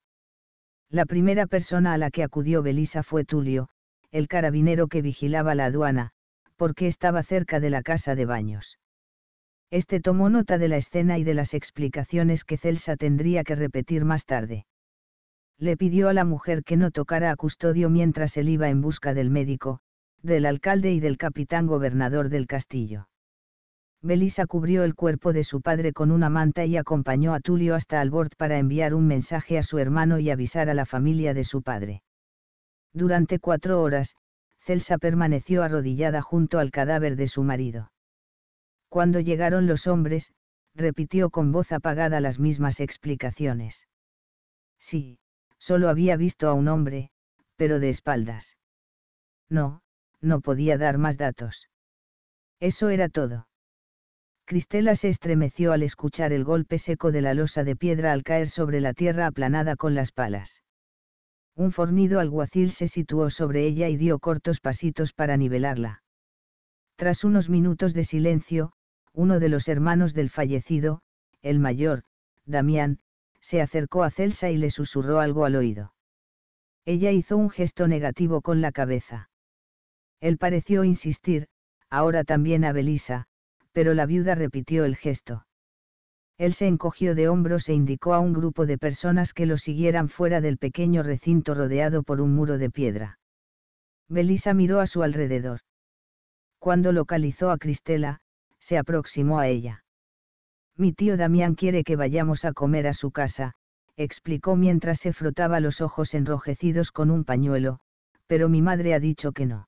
La primera persona a la que acudió Belisa fue Tulio, el carabinero que vigilaba la aduana, porque estaba cerca de la casa de baños. Este tomó nota de la escena y de las explicaciones que Celsa tendría que repetir más tarde. Le pidió a la mujer que no tocara a Custodio mientras él iba en busca del médico, del alcalde y del capitán gobernador del castillo. Belisa cubrió el cuerpo de su padre con una manta y acompañó a Tulio hasta Albort para enviar un mensaje a su hermano y avisar a la familia de su padre. Durante cuatro horas, Celsa permaneció arrodillada junto al cadáver de su marido. Cuando llegaron los hombres, repitió con voz apagada las mismas explicaciones. Sí, solo había visto a un hombre, pero de espaldas. No, no podía dar más datos. Eso era todo Cristela se estremeció al escuchar el golpe seco de la losa de piedra al caer sobre la tierra aplanada con las palas. Un fornido alguacil se situó sobre ella y dio cortos pasitos para nivelarla. Tras unos minutos de silencio, uno de los hermanos del fallecido, el mayor, Damián, se acercó a Celsa y le susurró algo al oído. Ella hizo un gesto negativo con la cabeza. Él pareció insistir, ahora también a Belisa, pero la viuda repitió el gesto. Él se encogió de hombros e indicó a un grupo de personas que lo siguieran fuera del pequeño recinto rodeado por un muro de piedra. Belisa miró a su alrededor. Cuando localizó a Cristela, se aproximó a ella. Mi tío Damián quiere que vayamos a comer a su casa, explicó mientras se frotaba los ojos enrojecidos con un pañuelo, pero mi madre ha dicho que no.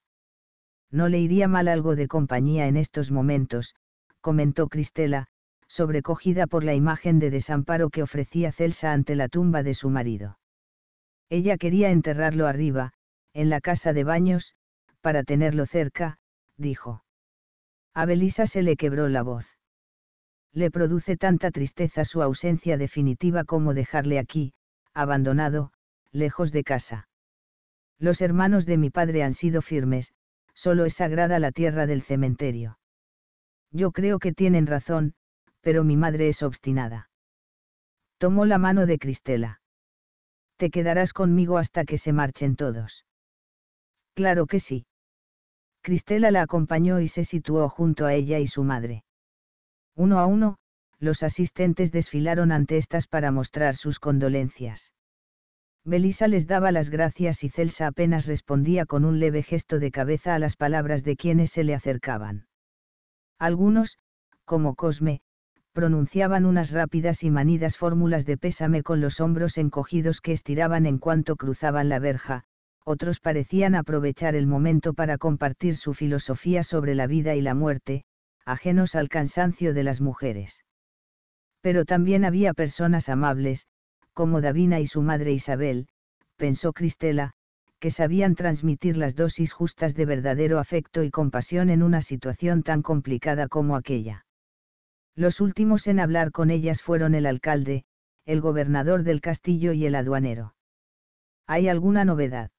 No le iría mal algo de compañía en estos momentos, comentó Cristela, sobrecogida por la imagen de desamparo que ofrecía Celsa ante la tumba de su marido. Ella quería enterrarlo arriba, en la casa de baños, para tenerlo cerca, dijo. A Belisa se le quebró la voz. Le produce tanta tristeza su ausencia definitiva como dejarle aquí, abandonado, lejos de casa. Los hermanos de mi padre han sido firmes, solo es sagrada la tierra del cementerio. Yo creo que tienen razón, pero mi madre es obstinada. Tomó la mano de Cristela. Te quedarás conmigo hasta que se marchen todos. Claro que sí. Cristela la acompañó y se situó junto a ella y su madre. Uno a uno, los asistentes desfilaron ante estas para mostrar sus condolencias. Belisa les daba las gracias y Celsa apenas respondía con un leve gesto de cabeza a las palabras de quienes se le acercaban. Algunos, como Cosme, pronunciaban unas rápidas y manidas fórmulas de pésame con los hombros encogidos que estiraban en cuanto cruzaban la verja, otros parecían aprovechar el momento para compartir su filosofía sobre la vida y la muerte, ajenos al cansancio de las mujeres. Pero también había personas amables, como Davina y su madre Isabel, pensó Cristela, que sabían transmitir las dosis justas de verdadero afecto y compasión en una situación tan complicada como aquella. Los últimos en hablar con ellas fueron el alcalde, el gobernador del castillo y el aduanero. ¿Hay alguna novedad?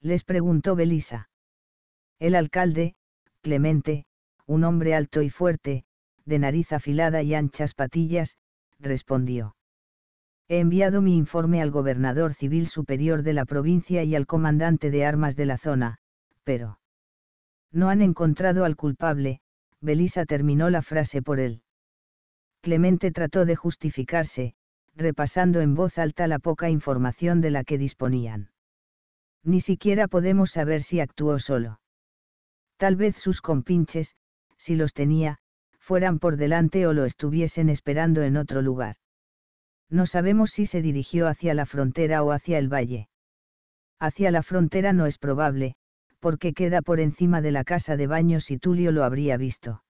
Les preguntó Belisa. El alcalde, Clemente, un hombre alto y fuerte, de nariz afilada y anchas patillas, respondió. He enviado mi informe al gobernador civil superior de la provincia y al comandante de armas de la zona, pero... No han encontrado al culpable, Belisa terminó la frase por él. Clemente trató de justificarse, repasando en voz alta la poca información de la que disponían. Ni siquiera podemos saber si actuó solo. Tal vez sus compinches, si los tenía, fueran por delante o lo estuviesen esperando en otro lugar no sabemos si se dirigió hacia la frontera o hacia el valle. Hacia la frontera no es probable, porque queda por encima de la casa de baños y Tulio lo habría visto.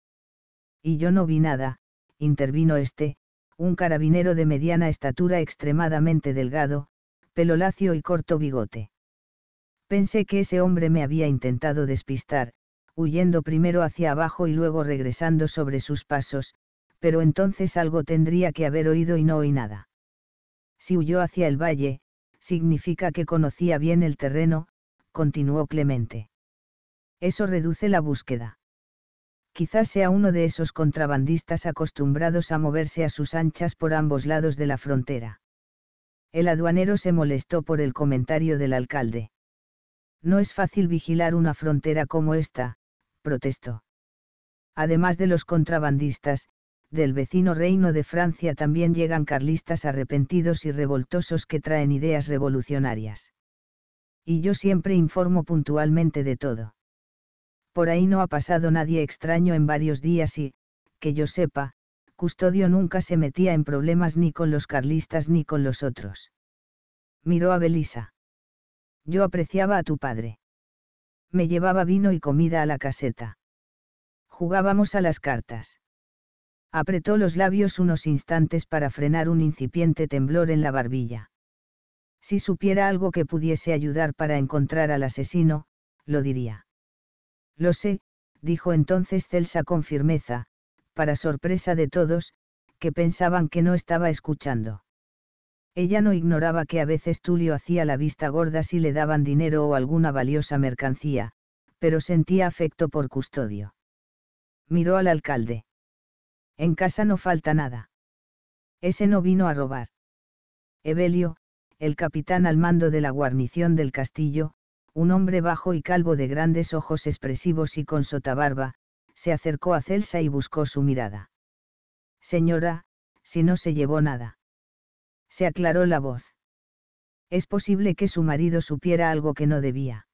Y yo no vi nada, intervino este, un carabinero de mediana estatura extremadamente delgado, pelo lacio y corto bigote. Pensé que ese hombre me había intentado despistar, huyendo primero hacia abajo y luego regresando sobre sus pasos, pero entonces algo tendría que haber oído y no oí nada. Si huyó hacia el valle, significa que conocía bien el terreno, continuó Clemente. Eso reduce la búsqueda. Quizás sea uno de esos contrabandistas acostumbrados a moverse a sus anchas por ambos lados de la frontera. El aduanero se molestó por el comentario del alcalde. No es fácil vigilar una frontera como esta, protestó. Además de los contrabandistas, del vecino reino de Francia también llegan carlistas arrepentidos y revoltosos que traen ideas revolucionarias. Y yo siempre informo puntualmente de todo. Por ahí no ha pasado nadie extraño en varios días y, que yo sepa, Custodio nunca se metía en problemas ni con los carlistas ni con los otros. Miró a Belisa. Yo apreciaba a tu padre. Me llevaba vino y comida a la caseta. Jugábamos a las cartas Apretó los labios unos instantes para frenar un incipiente temblor en la barbilla. Si supiera algo que pudiese ayudar para encontrar al asesino, lo diría. Lo sé, dijo entonces Celsa con firmeza, para sorpresa de todos, que pensaban que no estaba escuchando. Ella no ignoraba que a veces Tulio hacía la vista gorda si le daban dinero o alguna valiosa mercancía, pero sentía afecto por custodio. Miró al alcalde. En casa no falta nada. Ese no vino a robar. Evelio, el capitán al mando de la guarnición del castillo, un hombre bajo y calvo de grandes ojos expresivos y con sotabarba, se acercó a Celsa y buscó su mirada. Señora, si no se llevó nada. Se aclaró la voz. Es posible que su marido supiera algo que no debía.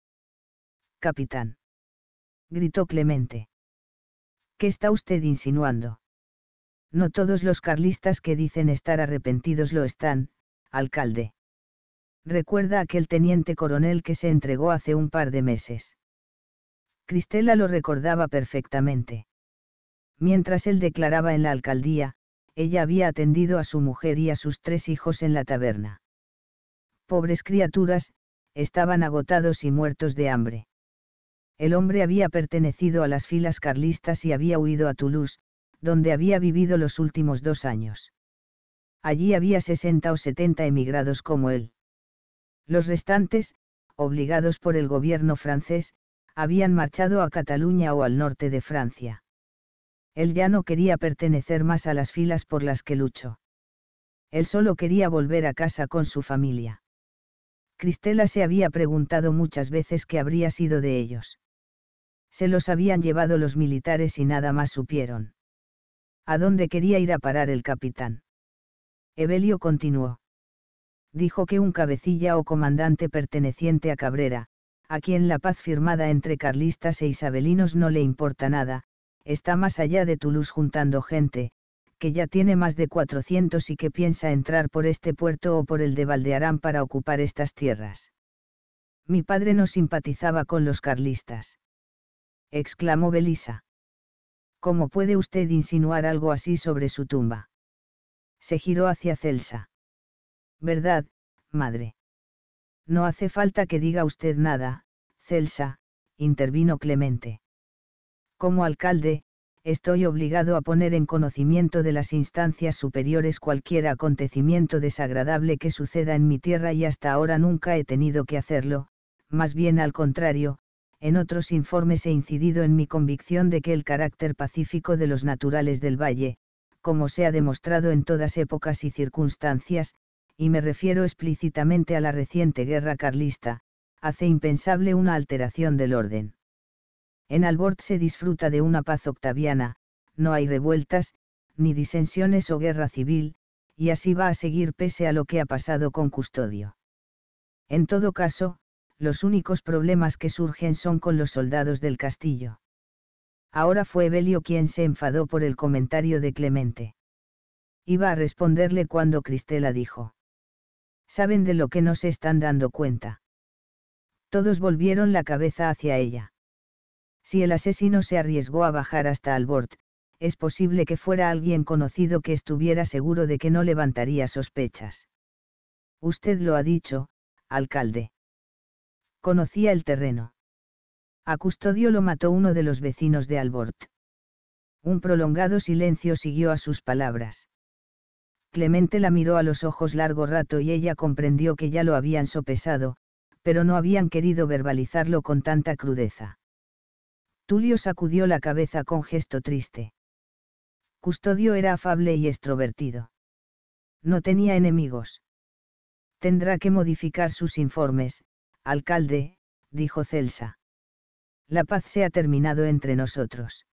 Capitán. Gritó Clemente. ¿Qué está usted insinuando? No todos los carlistas que dicen estar arrepentidos lo están, alcalde. Recuerda aquel teniente coronel que se entregó hace un par de meses. Cristela lo recordaba perfectamente. Mientras él declaraba en la alcaldía, ella había atendido a su mujer y a sus tres hijos en la taberna. Pobres criaturas, estaban agotados y muertos de hambre. El hombre había pertenecido a las filas carlistas y había huido a Toulouse, donde había vivido los últimos dos años. Allí había 60 o 70 emigrados como él. Los restantes, obligados por el gobierno francés, habían marchado a Cataluña o al norte de Francia. Él ya no quería pertenecer más a las filas por las que luchó. Él solo quería volver a casa con su familia. Cristela se había preguntado muchas veces qué habría sido de ellos. Se los habían llevado los militares y nada más supieron a dónde quería ir a parar el capitán. Evelio continuó. Dijo que un cabecilla o comandante perteneciente a Cabrera, a quien la paz firmada entre carlistas e isabelinos no le importa nada, está más allá de Toulouse juntando gente, que ya tiene más de 400 y que piensa entrar por este puerto o por el de Valdearán para ocupar estas tierras. Mi padre no simpatizaba con los carlistas. Exclamó Belisa. ¿Cómo puede usted insinuar algo así sobre su tumba? Se giró hacia Celsa. ¿Verdad, madre? No hace falta que diga usted nada, Celsa, intervino Clemente. Como alcalde, estoy obligado a poner en conocimiento de las instancias superiores cualquier acontecimiento desagradable que suceda en mi tierra y hasta ahora nunca he tenido que hacerlo, más bien al contrario, en otros informes he incidido en mi convicción de que el carácter pacífico de los naturales del valle, como se ha demostrado en todas épocas y circunstancias, y me refiero explícitamente a la reciente guerra carlista, hace impensable una alteración del orden. En Albort se disfruta de una paz octaviana, no hay revueltas, ni disensiones o guerra civil, y así va a seguir pese a lo que ha pasado con Custodio. En todo caso, los únicos problemas que surgen son con los soldados del castillo. Ahora fue Belio quien se enfadó por el comentario de Clemente. Iba a responderle cuando Cristela dijo. Saben de lo que no se están dando cuenta. Todos volvieron la cabeza hacia ella. Si el asesino se arriesgó a bajar hasta Albort, es posible que fuera alguien conocido que estuviera seguro de que no levantaría sospechas. Usted lo ha dicho, alcalde. Conocía el terreno. A Custodio lo mató uno de los vecinos de Albort. Un prolongado silencio siguió a sus palabras. Clemente la miró a los ojos largo rato y ella comprendió que ya lo habían sopesado, pero no habían querido verbalizarlo con tanta crudeza. Tulio sacudió la cabeza con gesto triste. Custodio era afable y extrovertido. No tenía enemigos. Tendrá que modificar sus informes, Alcalde, dijo Celsa. La paz se ha terminado entre nosotros.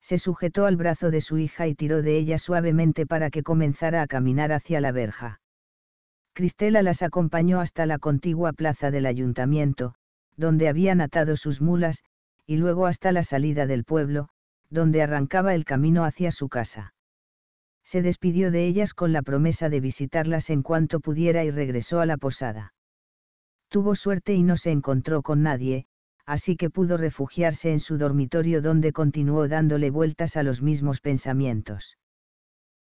Se sujetó al brazo de su hija y tiró de ella suavemente para que comenzara a caminar hacia la verja. Cristela las acompañó hasta la contigua plaza del ayuntamiento, donde habían atado sus mulas, y luego hasta la salida del pueblo, donde arrancaba el camino hacia su casa. Se despidió de ellas con la promesa de visitarlas en cuanto pudiera y regresó a la posada. Tuvo suerte y no se encontró con nadie, así que pudo refugiarse en su dormitorio donde continuó dándole vueltas a los mismos pensamientos.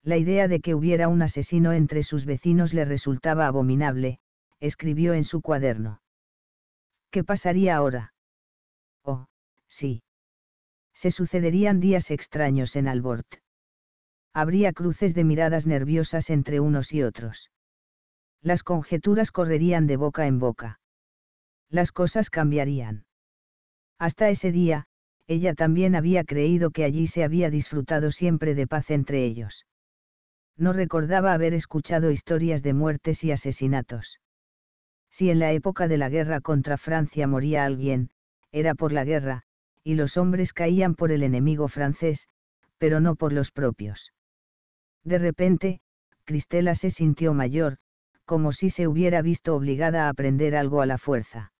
La idea de que hubiera un asesino entre sus vecinos le resultaba abominable, escribió en su cuaderno. ¿Qué pasaría ahora? Oh, sí. Se sucederían días extraños en Albort. Habría cruces de miradas nerviosas entre unos y otros las conjeturas correrían de boca en boca. Las cosas cambiarían. Hasta ese día, ella también había creído que allí se había disfrutado siempre de paz entre ellos. No recordaba haber escuchado historias de muertes y asesinatos. Si en la época de la guerra contra Francia moría alguien, era por la guerra, y los hombres caían por el enemigo francés, pero no por los propios. De repente, Cristela se sintió mayor, como si se hubiera visto obligada a aprender algo a la fuerza.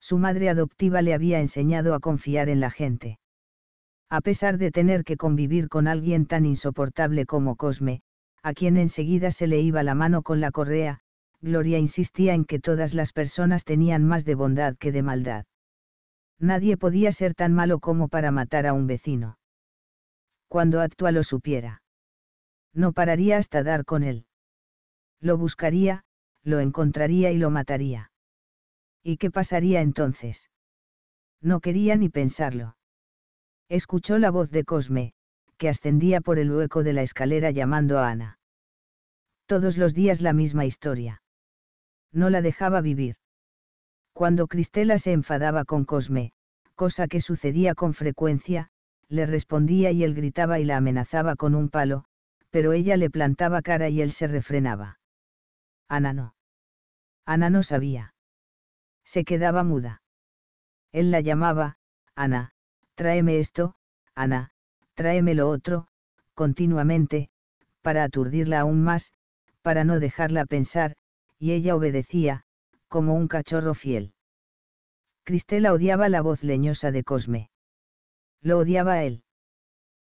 Su madre adoptiva le había enseñado a confiar en la gente. A pesar de tener que convivir con alguien tan insoportable como Cosme, a quien enseguida se le iba la mano con la correa, Gloria insistía en que todas las personas tenían más de bondad que de maldad. Nadie podía ser tan malo como para matar a un vecino. Cuando Actua lo supiera. No pararía hasta dar con él. Lo buscaría, lo encontraría y lo mataría. ¿Y qué pasaría entonces? No quería ni pensarlo. Escuchó la voz de Cosme, que ascendía por el hueco de la escalera llamando a Ana. Todos los días la misma historia. No la dejaba vivir. Cuando Cristela se enfadaba con Cosme, cosa que sucedía con frecuencia, le respondía y él gritaba y la amenazaba con un palo, pero ella le plantaba cara y él se refrenaba. Ana no. Ana no sabía. Se quedaba muda. Él la llamaba, Ana, tráeme esto, Ana, tráeme lo otro, continuamente, para aturdirla aún más, para no dejarla pensar, y ella obedecía, como un cachorro fiel. Cristela odiaba la voz leñosa de Cosme. Lo odiaba él.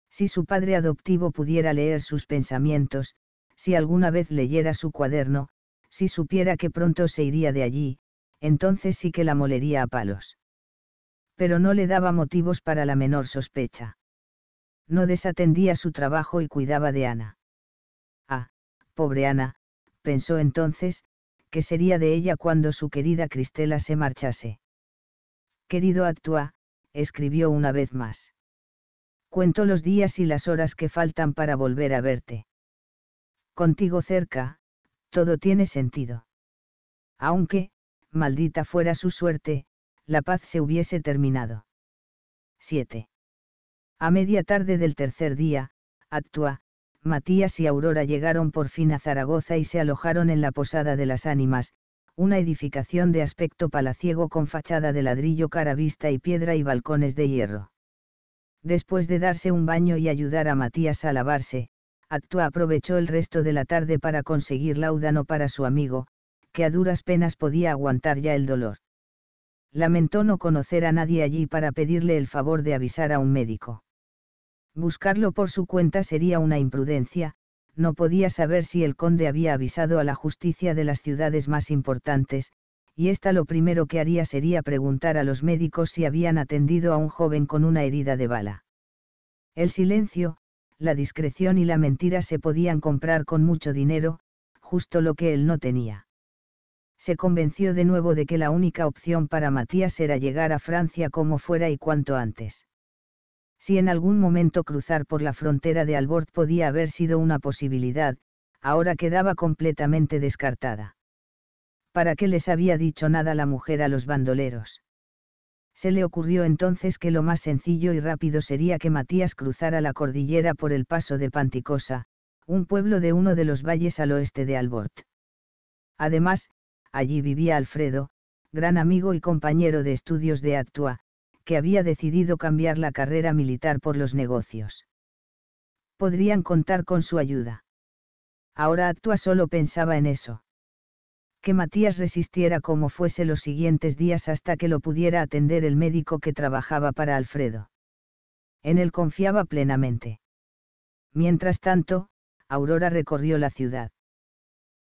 Si su padre adoptivo pudiera leer sus pensamientos, si alguna vez leyera su cuaderno, si supiera que pronto se iría de allí, entonces sí que la molería a palos. Pero no le daba motivos para la menor sospecha. No desatendía su trabajo y cuidaba de Ana. Ah, pobre Ana, pensó entonces, que sería de ella cuando su querida Cristela se marchase. Querido actúa, escribió una vez más. Cuento los días y las horas que faltan para volver a verte. Contigo cerca, todo tiene sentido. Aunque, maldita fuera su suerte, la paz se hubiese terminado. 7. A media tarde del tercer día, Actúa, Matías y Aurora llegaron por fin a Zaragoza y se alojaron en la Posada de las Ánimas, una edificación de aspecto palaciego con fachada de ladrillo cara vista y piedra y balcones de hierro. Después de darse un baño y ayudar a Matías a lavarse, Actua aprovechó el resto de la tarde para conseguir laudano para su amigo, que a duras penas podía aguantar ya el dolor. Lamentó no conocer a nadie allí para pedirle el favor de avisar a un médico. Buscarlo por su cuenta sería una imprudencia, no podía saber si el conde había avisado a la justicia de las ciudades más importantes, y ésta lo primero que haría sería preguntar a los médicos si habían atendido a un joven con una herida de bala. El silencio, la discreción y la mentira se podían comprar con mucho dinero, justo lo que él no tenía. Se convenció de nuevo de que la única opción para Matías era llegar a Francia como fuera y cuanto antes. Si en algún momento cruzar por la frontera de Albort podía haber sido una posibilidad, ahora quedaba completamente descartada. ¿Para qué les había dicho nada la mujer a los bandoleros? Se le ocurrió entonces que lo más sencillo y rápido sería que Matías cruzara la cordillera por el paso de Panticosa, un pueblo de uno de los valles al oeste de Albort. Además, allí vivía Alfredo, gran amigo y compañero de estudios de Actua, que había decidido cambiar la carrera militar por los negocios. Podrían contar con su ayuda. Ahora Actua solo pensaba en eso que Matías resistiera como fuese los siguientes días hasta que lo pudiera atender el médico que trabajaba para Alfredo. En él confiaba plenamente. Mientras tanto, Aurora recorrió la ciudad.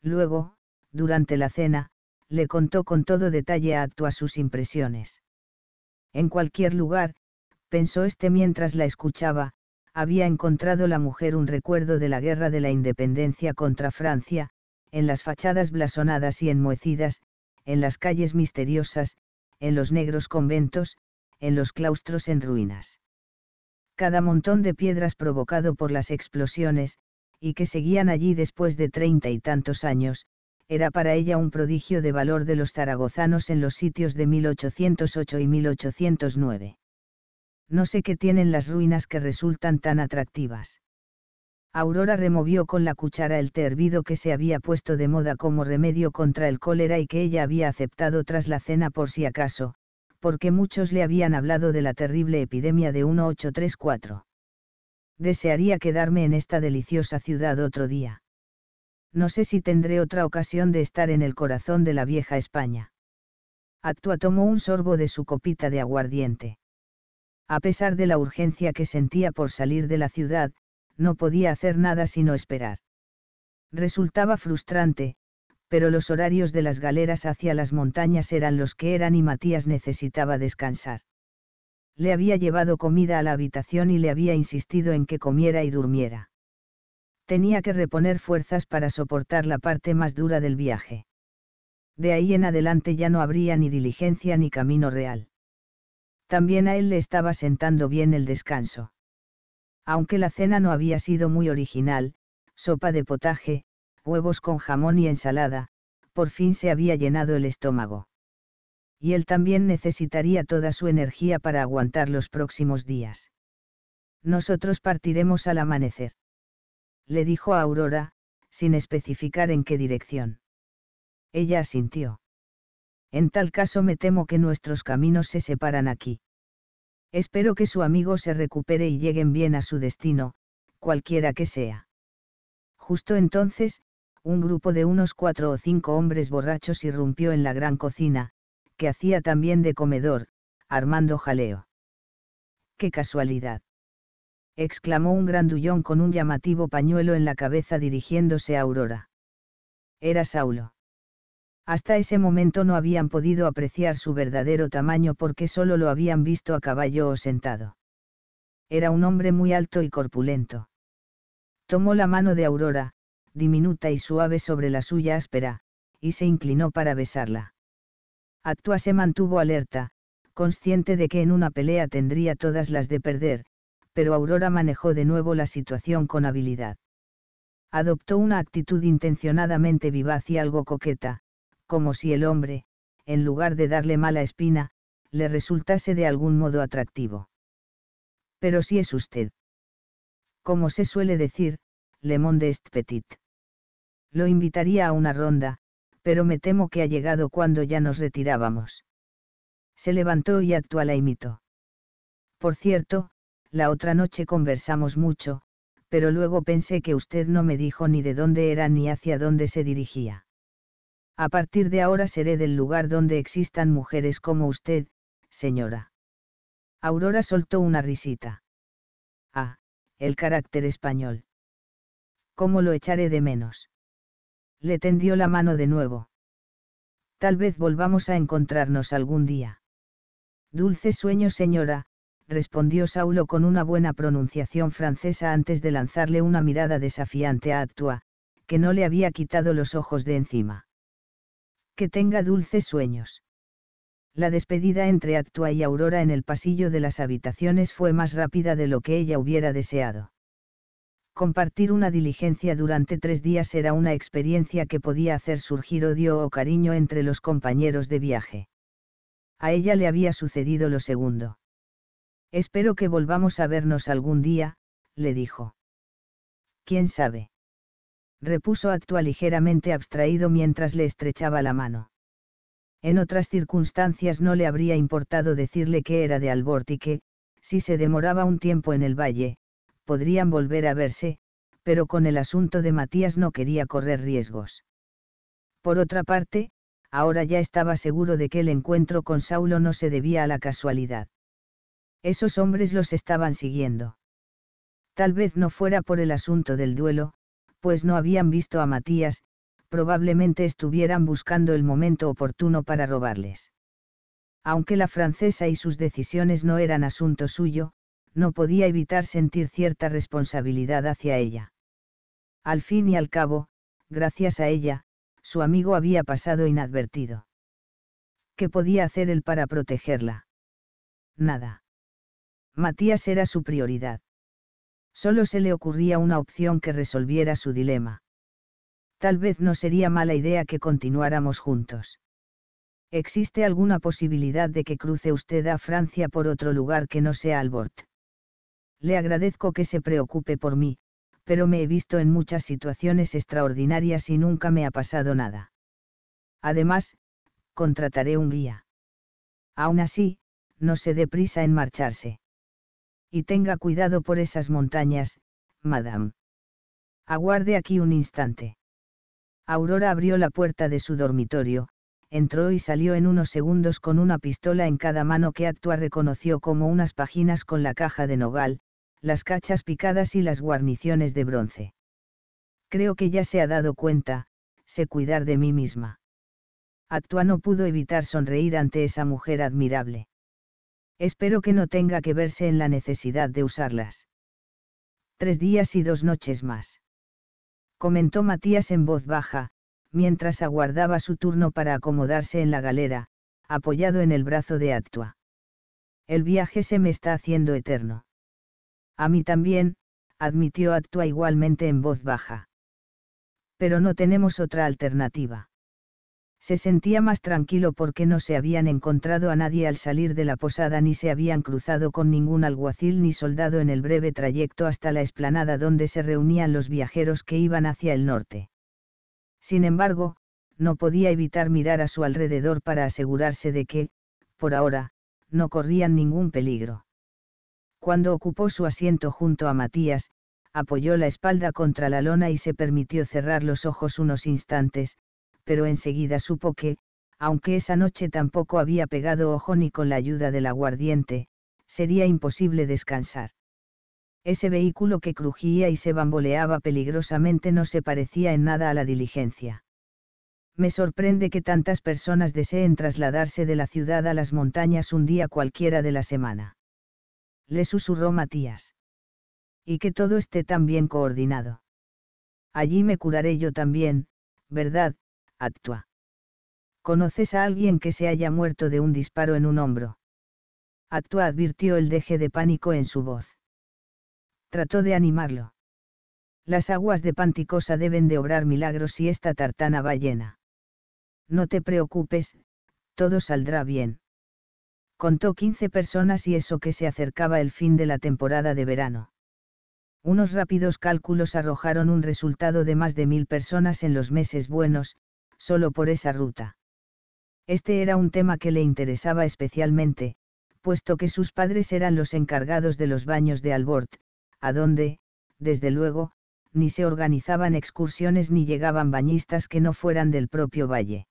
Luego, durante la cena, le contó con todo detalle a sus impresiones. En cualquier lugar, pensó este mientras la escuchaba, había encontrado la mujer un recuerdo de la guerra de la independencia contra Francia, en las fachadas blasonadas y enmohecidas, en las calles misteriosas, en los negros conventos, en los claustros en ruinas. Cada montón de piedras provocado por las explosiones, y que seguían allí después de treinta y tantos años, era para ella un prodigio de valor de los zaragozanos en los sitios de 1808 y 1809. No sé qué tienen las ruinas que resultan tan atractivas. Aurora removió con la cuchara el té hervido que se había puesto de moda como remedio contra el cólera y que ella había aceptado tras la cena por si acaso, porque muchos le habían hablado de la terrible epidemia de 1834. Desearía quedarme en esta deliciosa ciudad otro día. No sé si tendré otra ocasión de estar en el corazón de la vieja España. Actua tomó un sorbo de su copita de aguardiente. A pesar de la urgencia que sentía por salir de la ciudad, no podía hacer nada sino esperar. Resultaba frustrante, pero los horarios de las galeras hacia las montañas eran los que eran y Matías necesitaba descansar. Le había llevado comida a la habitación y le había insistido en que comiera y durmiera. Tenía que reponer fuerzas para soportar la parte más dura del viaje. De ahí en adelante ya no habría ni diligencia ni camino real. También a él le estaba sentando bien el descanso aunque la cena no había sido muy original, sopa de potaje, huevos con jamón y ensalada, por fin se había llenado el estómago. Y él también necesitaría toda su energía para aguantar los próximos días. Nosotros partiremos al amanecer. Le dijo a Aurora, sin especificar en qué dirección. Ella asintió. En tal caso me temo que nuestros caminos se separan aquí. Espero que su amigo se recupere y lleguen bien a su destino, cualquiera que sea. Justo entonces, un grupo de unos cuatro o cinco hombres borrachos irrumpió en la gran cocina, que hacía también de comedor, armando jaleo. ¡Qué casualidad! exclamó un grandullón con un llamativo pañuelo en la cabeza dirigiéndose a Aurora. Era Saulo. Hasta ese momento no habían podido apreciar su verdadero tamaño porque solo lo habían visto a caballo o sentado. Era un hombre muy alto y corpulento. Tomó la mano de Aurora, diminuta y suave sobre la suya áspera, y se inclinó para besarla. Actua se mantuvo alerta, consciente de que en una pelea tendría todas las de perder, pero Aurora manejó de nuevo la situación con habilidad. Adoptó una actitud intencionadamente vivaz y algo coqueta, como si el hombre, en lugar de darle mala espina, le resultase de algún modo atractivo. Pero si es usted. Como se suele decir, le monde est petit. Lo invitaría a una ronda, pero me temo que ha llegado cuando ya nos retirábamos. Se levantó y actuó la imitó. Por cierto, la otra noche conversamos mucho, pero luego pensé que usted no me dijo ni de dónde era ni hacia dónde se dirigía. A partir de ahora seré del lugar donde existan mujeres como usted, señora. Aurora soltó una risita. Ah, el carácter español. ¿Cómo lo echaré de menos? Le tendió la mano de nuevo. Tal vez volvamos a encontrarnos algún día. Dulce sueño, señora, respondió Saulo con una buena pronunciación francesa antes de lanzarle una mirada desafiante a Actua, que no le había quitado los ojos de encima que tenga dulces sueños. La despedida entre Actua y Aurora en el pasillo de las habitaciones fue más rápida de lo que ella hubiera deseado. Compartir una diligencia durante tres días era una experiencia que podía hacer surgir odio o cariño entre los compañeros de viaje. A ella le había sucedido lo segundo. Espero que volvamos a vernos algún día, le dijo. ¿Quién sabe? repuso Actua ligeramente abstraído mientras le estrechaba la mano. En otras circunstancias no le habría importado decirle que era de Albort y que, si se demoraba un tiempo en el valle, podrían volver a verse, pero con el asunto de Matías no quería correr riesgos. Por otra parte, ahora ya estaba seguro de que el encuentro con Saulo no se debía a la casualidad. Esos hombres los estaban siguiendo. Tal vez no fuera por el asunto del duelo, pues no habían visto a Matías, probablemente estuvieran buscando el momento oportuno para robarles. Aunque la francesa y sus decisiones no eran asunto suyo, no podía evitar sentir cierta responsabilidad hacia ella. Al fin y al cabo, gracias a ella, su amigo había pasado inadvertido. ¿Qué podía hacer él para protegerla? Nada. Matías era su prioridad. Solo se le ocurría una opción que resolviera su dilema. Tal vez no sería mala idea que continuáramos juntos. ¿Existe alguna posibilidad de que cruce usted a Francia por otro lugar que no sea Albort? Le agradezco que se preocupe por mí, pero me he visto en muchas situaciones extraordinarias y nunca me ha pasado nada. Además, contrataré un guía. Aún así, no se dé prisa en marcharse y tenga cuidado por esas montañas, madame. Aguarde aquí un instante. Aurora abrió la puerta de su dormitorio, entró y salió en unos segundos con una pistola en cada mano que Actua reconoció como unas páginas con la caja de nogal, las cachas picadas y las guarniciones de bronce. Creo que ya se ha dado cuenta, sé cuidar de mí misma. Actua no pudo evitar sonreír ante esa mujer admirable. Espero que no tenga que verse en la necesidad de usarlas. Tres días y dos noches más. Comentó Matías en voz baja, mientras aguardaba su turno para acomodarse en la galera, apoyado en el brazo de Actua. El viaje se me está haciendo eterno. A mí también, admitió Actua igualmente en voz baja. Pero no tenemos otra alternativa se sentía más tranquilo porque no se habían encontrado a nadie al salir de la posada ni se habían cruzado con ningún alguacil ni soldado en el breve trayecto hasta la explanada donde se reunían los viajeros que iban hacia el norte. Sin embargo, no podía evitar mirar a su alrededor para asegurarse de que, por ahora, no corrían ningún peligro. Cuando ocupó su asiento junto a Matías, apoyó la espalda contra la lona y se permitió cerrar los ojos unos instantes, pero enseguida supo que, aunque esa noche tampoco había pegado ojo ni con la ayuda del aguardiente, sería imposible descansar. Ese vehículo que crujía y se bamboleaba peligrosamente no se parecía en nada a la diligencia. Me sorprende que tantas personas deseen trasladarse de la ciudad a las montañas un día cualquiera de la semana. Le susurró Matías. Y que todo esté tan bien coordinado. Allí me curaré yo también, ¿verdad, actúa. ¿Conoces a alguien que se haya muerto de un disparo en un hombro? Actúa advirtió el deje de pánico en su voz. Trató de animarlo. Las aguas de Panticosa deben de obrar milagros si esta tartana va llena. No te preocupes, todo saldrá bien. Contó 15 personas y eso que se acercaba el fin de la temporada de verano. Unos rápidos cálculos arrojaron un resultado de más de mil personas en los meses buenos, solo por esa ruta. Este era un tema que le interesaba especialmente, puesto que sus padres eran los encargados de los baños de Albort, a donde, desde luego, ni se organizaban excursiones ni llegaban bañistas que no fueran del propio valle.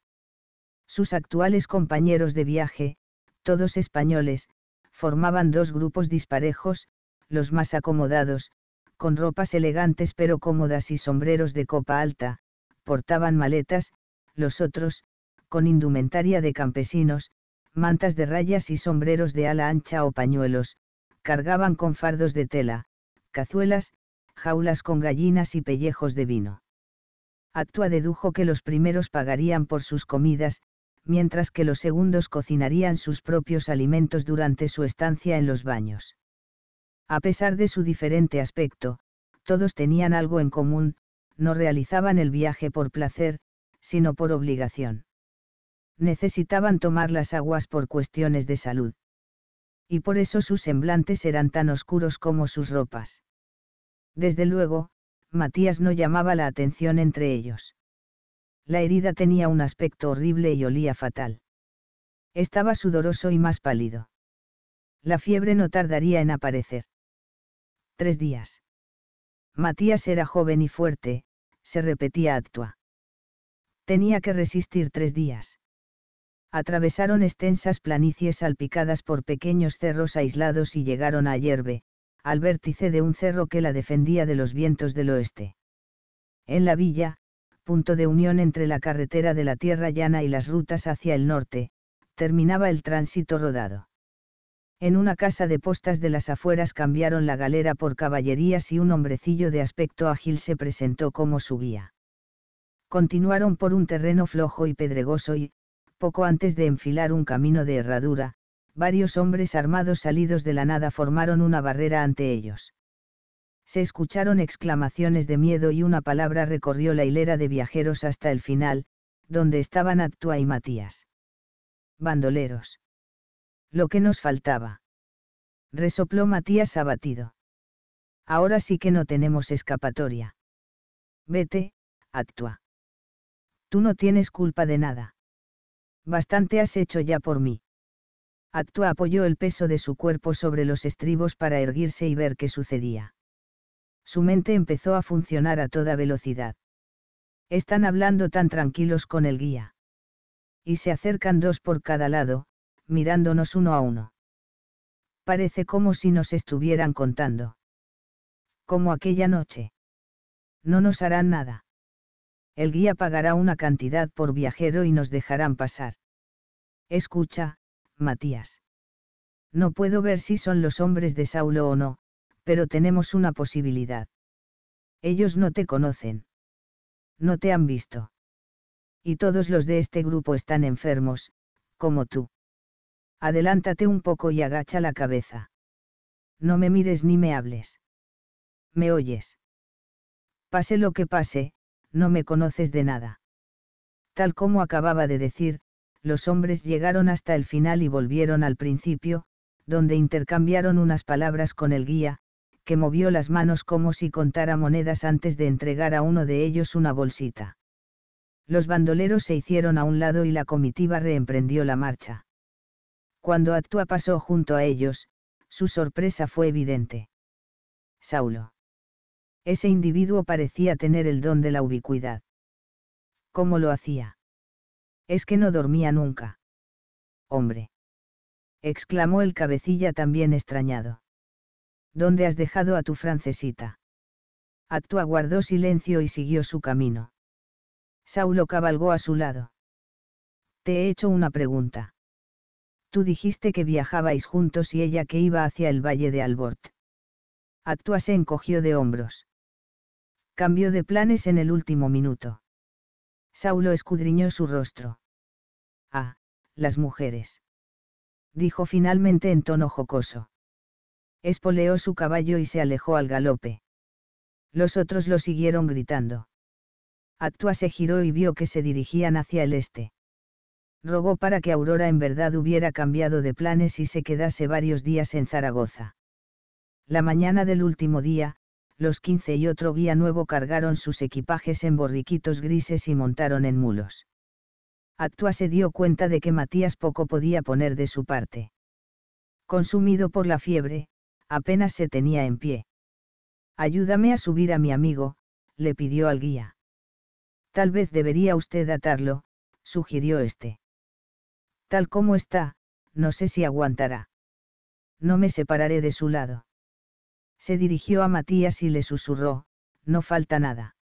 Sus actuales compañeros de viaje, todos españoles, formaban dos grupos disparejos, los más acomodados, con ropas elegantes pero cómodas y sombreros de copa alta, portaban maletas, los otros, con indumentaria de campesinos, mantas de rayas y sombreros de ala ancha o pañuelos, cargaban con fardos de tela, cazuelas, jaulas con gallinas y pellejos de vino. Actua dedujo que los primeros pagarían por sus comidas, mientras que los segundos cocinarían sus propios alimentos durante su estancia en los baños. A pesar de su diferente aspecto, todos tenían algo en común, no realizaban el viaje por placer, sino por obligación. Necesitaban tomar las aguas por cuestiones de salud. Y por eso sus semblantes eran tan oscuros como sus ropas. Desde luego, Matías no llamaba la atención entre ellos. La herida tenía un aspecto horrible y olía fatal. Estaba sudoroso y más pálido. La fiebre no tardaría en aparecer. Tres días. Matías era joven y fuerte, se repetía Actua tenía que resistir tres días. Atravesaron extensas planicies salpicadas por pequeños cerros aislados y llegaron a Yerbe, al vértice de un cerro que la defendía de los vientos del oeste. En la villa, punto de unión entre la carretera de la Tierra Llana y las rutas hacia el norte, terminaba el tránsito rodado. En una casa de postas de las afueras cambiaron la galera por caballerías y un hombrecillo de aspecto ágil se presentó como su guía continuaron por un terreno flojo y pedregoso y, poco antes de enfilar un camino de herradura, varios hombres armados salidos de la nada formaron una barrera ante ellos. Se escucharon exclamaciones de miedo y una palabra recorrió la hilera de viajeros hasta el final, donde estaban Actua y Matías. Bandoleros. Lo que nos faltaba. Resopló Matías abatido. Ahora sí que no tenemos escapatoria. Vete, Actua. Tú no tienes culpa de nada. Bastante has hecho ya por mí. Actua apoyó el peso de su cuerpo sobre los estribos para erguirse y ver qué sucedía. Su mente empezó a funcionar a toda velocidad. Están hablando tan tranquilos con el guía. Y se acercan dos por cada lado, mirándonos uno a uno. Parece como si nos estuvieran contando. Como aquella noche. No nos harán nada el guía pagará una cantidad por viajero y nos dejarán pasar. Escucha, Matías. No puedo ver si son los hombres de Saulo o no, pero tenemos una posibilidad. Ellos no te conocen. No te han visto. Y todos los de este grupo están enfermos, como tú. Adelántate un poco y agacha la cabeza. No me mires ni me hables. ¿Me oyes? Pase lo que pase, no me conoces de nada. Tal como acababa de decir, los hombres llegaron hasta el final y volvieron al principio, donde intercambiaron unas palabras con el guía, que movió las manos como si contara monedas antes de entregar a uno de ellos una bolsita. Los bandoleros se hicieron a un lado y la comitiva reemprendió la marcha. Cuando Actua pasó junto a ellos, su sorpresa fue evidente. Saulo. Ese individuo parecía tener el don de la ubicuidad. ¿Cómo lo hacía? Es que no dormía nunca. Hombre. exclamó el cabecilla también extrañado. ¿Dónde has dejado a tu francesita? Actua guardó silencio y siguió su camino. Saulo cabalgó a su lado. Te he hecho una pregunta. Tú dijiste que viajabais juntos y ella que iba hacia el valle de Albort. Actua se encogió de hombros cambió de planes en el último minuto. Saulo escudriñó su rostro. Ah, las mujeres. Dijo finalmente en tono jocoso. Espoleó su caballo y se alejó al galope. Los otros lo siguieron gritando. Actua se giró y vio que se dirigían hacia el este. Rogó para que Aurora en verdad hubiera cambiado de planes y se quedase varios días en Zaragoza. La mañana del último día, los quince y otro guía nuevo cargaron sus equipajes en borriquitos grises y montaron en mulos. Actua se dio cuenta de que Matías poco podía poner de su parte. Consumido por la fiebre, apenas se tenía en pie. Ayúdame a subir a mi amigo, le pidió al guía. Tal vez debería usted atarlo, sugirió este. Tal como está, no sé si aguantará. No me separaré de su lado. Se dirigió a Matías y le susurró, no falta nada.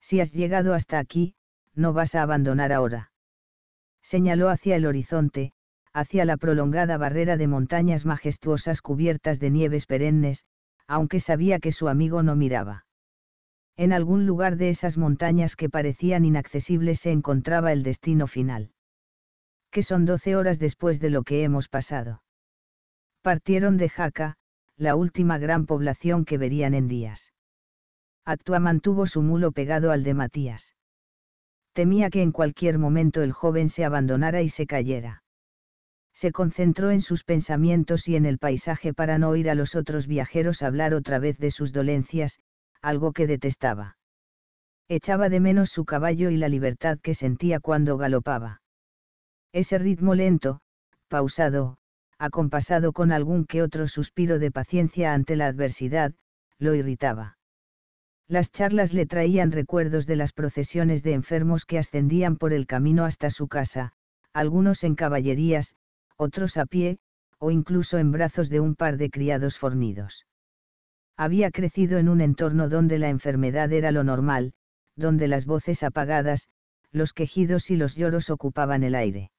Si has llegado hasta aquí, no vas a abandonar ahora. Señaló hacia el horizonte, hacia la prolongada barrera de montañas majestuosas cubiertas de nieves perennes, aunque sabía que su amigo no miraba. En algún lugar de esas montañas que parecían inaccesibles se encontraba el destino final. Que son doce horas después de lo que hemos pasado. Partieron de Jaca, la última gran población que verían en días. Actua mantuvo su mulo pegado al de Matías. Temía que en cualquier momento el joven se abandonara y se cayera. Se concentró en sus pensamientos y en el paisaje para no oír a los otros viajeros hablar otra vez de sus dolencias, algo que detestaba. Echaba de menos su caballo y la libertad que sentía cuando galopaba. Ese ritmo lento, pausado, acompasado con algún que otro suspiro de paciencia ante la adversidad, lo irritaba. Las charlas le traían recuerdos de las procesiones de enfermos que ascendían por el camino hasta su casa, algunos en caballerías, otros a pie, o incluso en brazos de un par de criados fornidos. Había crecido en un entorno donde la enfermedad era lo normal, donde las voces apagadas, los quejidos y los lloros ocupaban el aire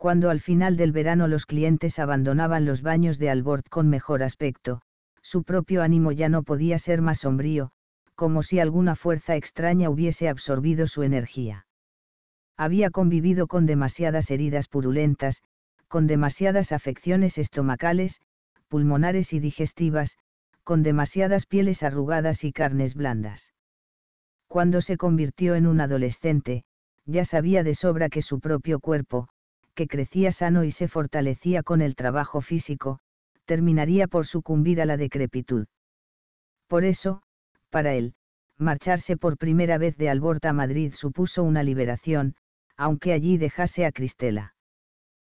cuando al final del verano los clientes abandonaban los baños de Albort con mejor aspecto, su propio ánimo ya no podía ser más sombrío, como si alguna fuerza extraña hubiese absorbido su energía. Había convivido con demasiadas heridas purulentas, con demasiadas afecciones estomacales, pulmonares y digestivas, con demasiadas pieles arrugadas y carnes blandas. Cuando se convirtió en un adolescente, ya sabía de sobra que su propio cuerpo, crecía sano y se fortalecía con el trabajo físico, terminaría por sucumbir a la decrepitud. Por eso, para él, marcharse por primera vez de Alborta a Madrid supuso una liberación, aunque allí dejase a Cristela.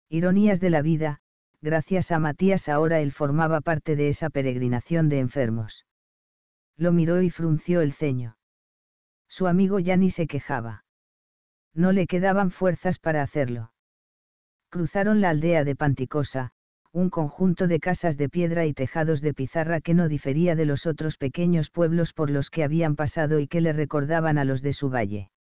Ironías de la vida, gracias a Matías ahora él formaba parte de esa peregrinación de enfermos. Lo miró y frunció el ceño. Su amigo ya ni se quejaba. No le quedaban fuerzas para hacerlo. Cruzaron la aldea de Panticosa, un conjunto de casas de piedra y tejados de pizarra que no difería de los otros pequeños pueblos por los que habían pasado y que le recordaban a los de su valle.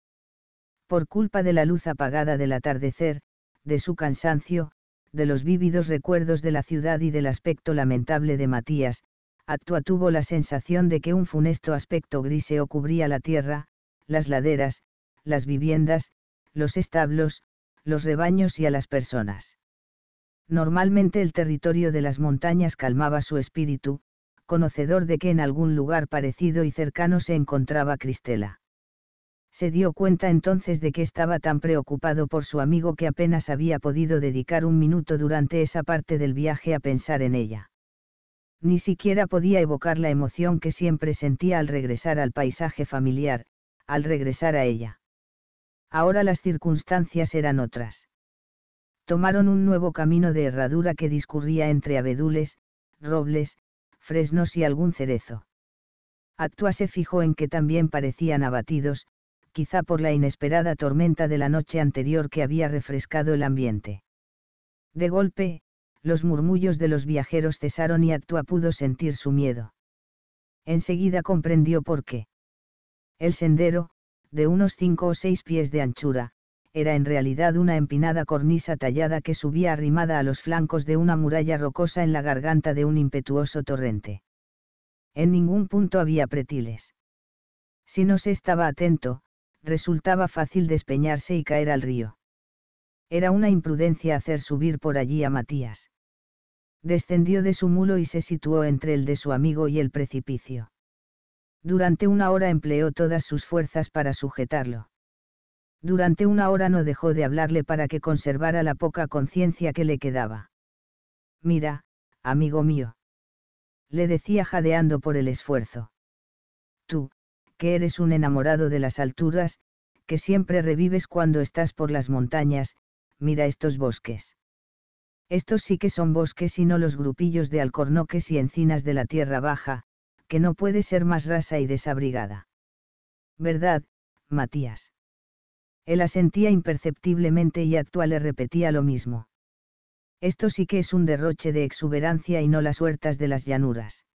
Por culpa de la luz apagada del atardecer, de su cansancio, de los vívidos recuerdos de la ciudad y del aspecto lamentable de Matías, Actua tuvo la sensación de que un funesto aspecto griseo cubría la tierra, las laderas, las viviendas, los establos, los rebaños y a las personas. Normalmente el territorio de las montañas calmaba su espíritu, conocedor de que en algún lugar parecido y cercano se encontraba Cristela. Se dio cuenta entonces de que estaba tan preocupado por su amigo que apenas había podido dedicar un minuto durante esa parte del viaje a pensar en ella. Ni siquiera podía evocar la emoción que siempre sentía al regresar al paisaje familiar, al regresar a ella. Ahora las circunstancias eran otras. Tomaron un nuevo camino de herradura que discurría entre abedules, robles, fresnos y algún cerezo. Actua se fijó en que también parecían abatidos, quizá por la inesperada tormenta de la noche anterior que había refrescado el ambiente. De golpe, los murmullos de los viajeros cesaron y Actua pudo sentir su miedo. Enseguida comprendió por qué. El sendero, de unos cinco o seis pies de anchura, era en realidad una empinada cornisa tallada que subía arrimada a los flancos de una muralla rocosa en la garganta de un impetuoso torrente. En ningún punto había pretiles. Si no se estaba atento, resultaba fácil despeñarse y caer al río. Era una imprudencia hacer subir por allí a Matías. Descendió de su mulo y se situó entre el de su amigo y el precipicio. Durante una hora empleó todas sus fuerzas para sujetarlo. Durante una hora no dejó de hablarle para que conservara la poca conciencia que le quedaba. Mira, amigo mío. Le decía jadeando por el esfuerzo. Tú, que eres un enamorado de las alturas, que siempre revives cuando estás por las montañas, mira estos bosques. Estos sí que son bosques y no los grupillos de alcornoques y encinas de la tierra baja, que no puede ser más rasa y desabrigada. ¿Verdad, Matías? Él asentía imperceptiblemente y actual le repetía lo mismo. Esto sí que es un derroche de exuberancia y no las huertas de las llanuras.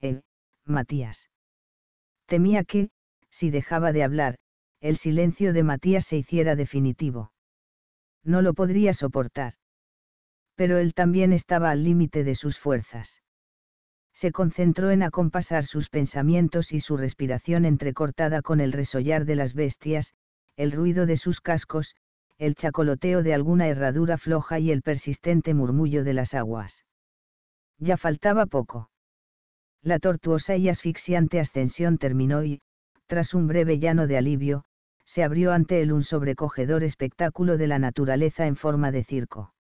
Él, Matías. Temía que, si dejaba de hablar, el silencio de Matías se hiciera definitivo. No lo podría soportar. Pero él también estaba al límite de sus fuerzas se concentró en acompasar sus pensamientos y su respiración entrecortada con el resollar de las bestias, el ruido de sus cascos, el chacoloteo de alguna herradura floja y el persistente murmullo de las aguas. Ya faltaba poco. La tortuosa y asfixiante ascensión terminó y, tras un breve llano de alivio, se abrió ante él un sobrecogedor espectáculo de la naturaleza en forma de circo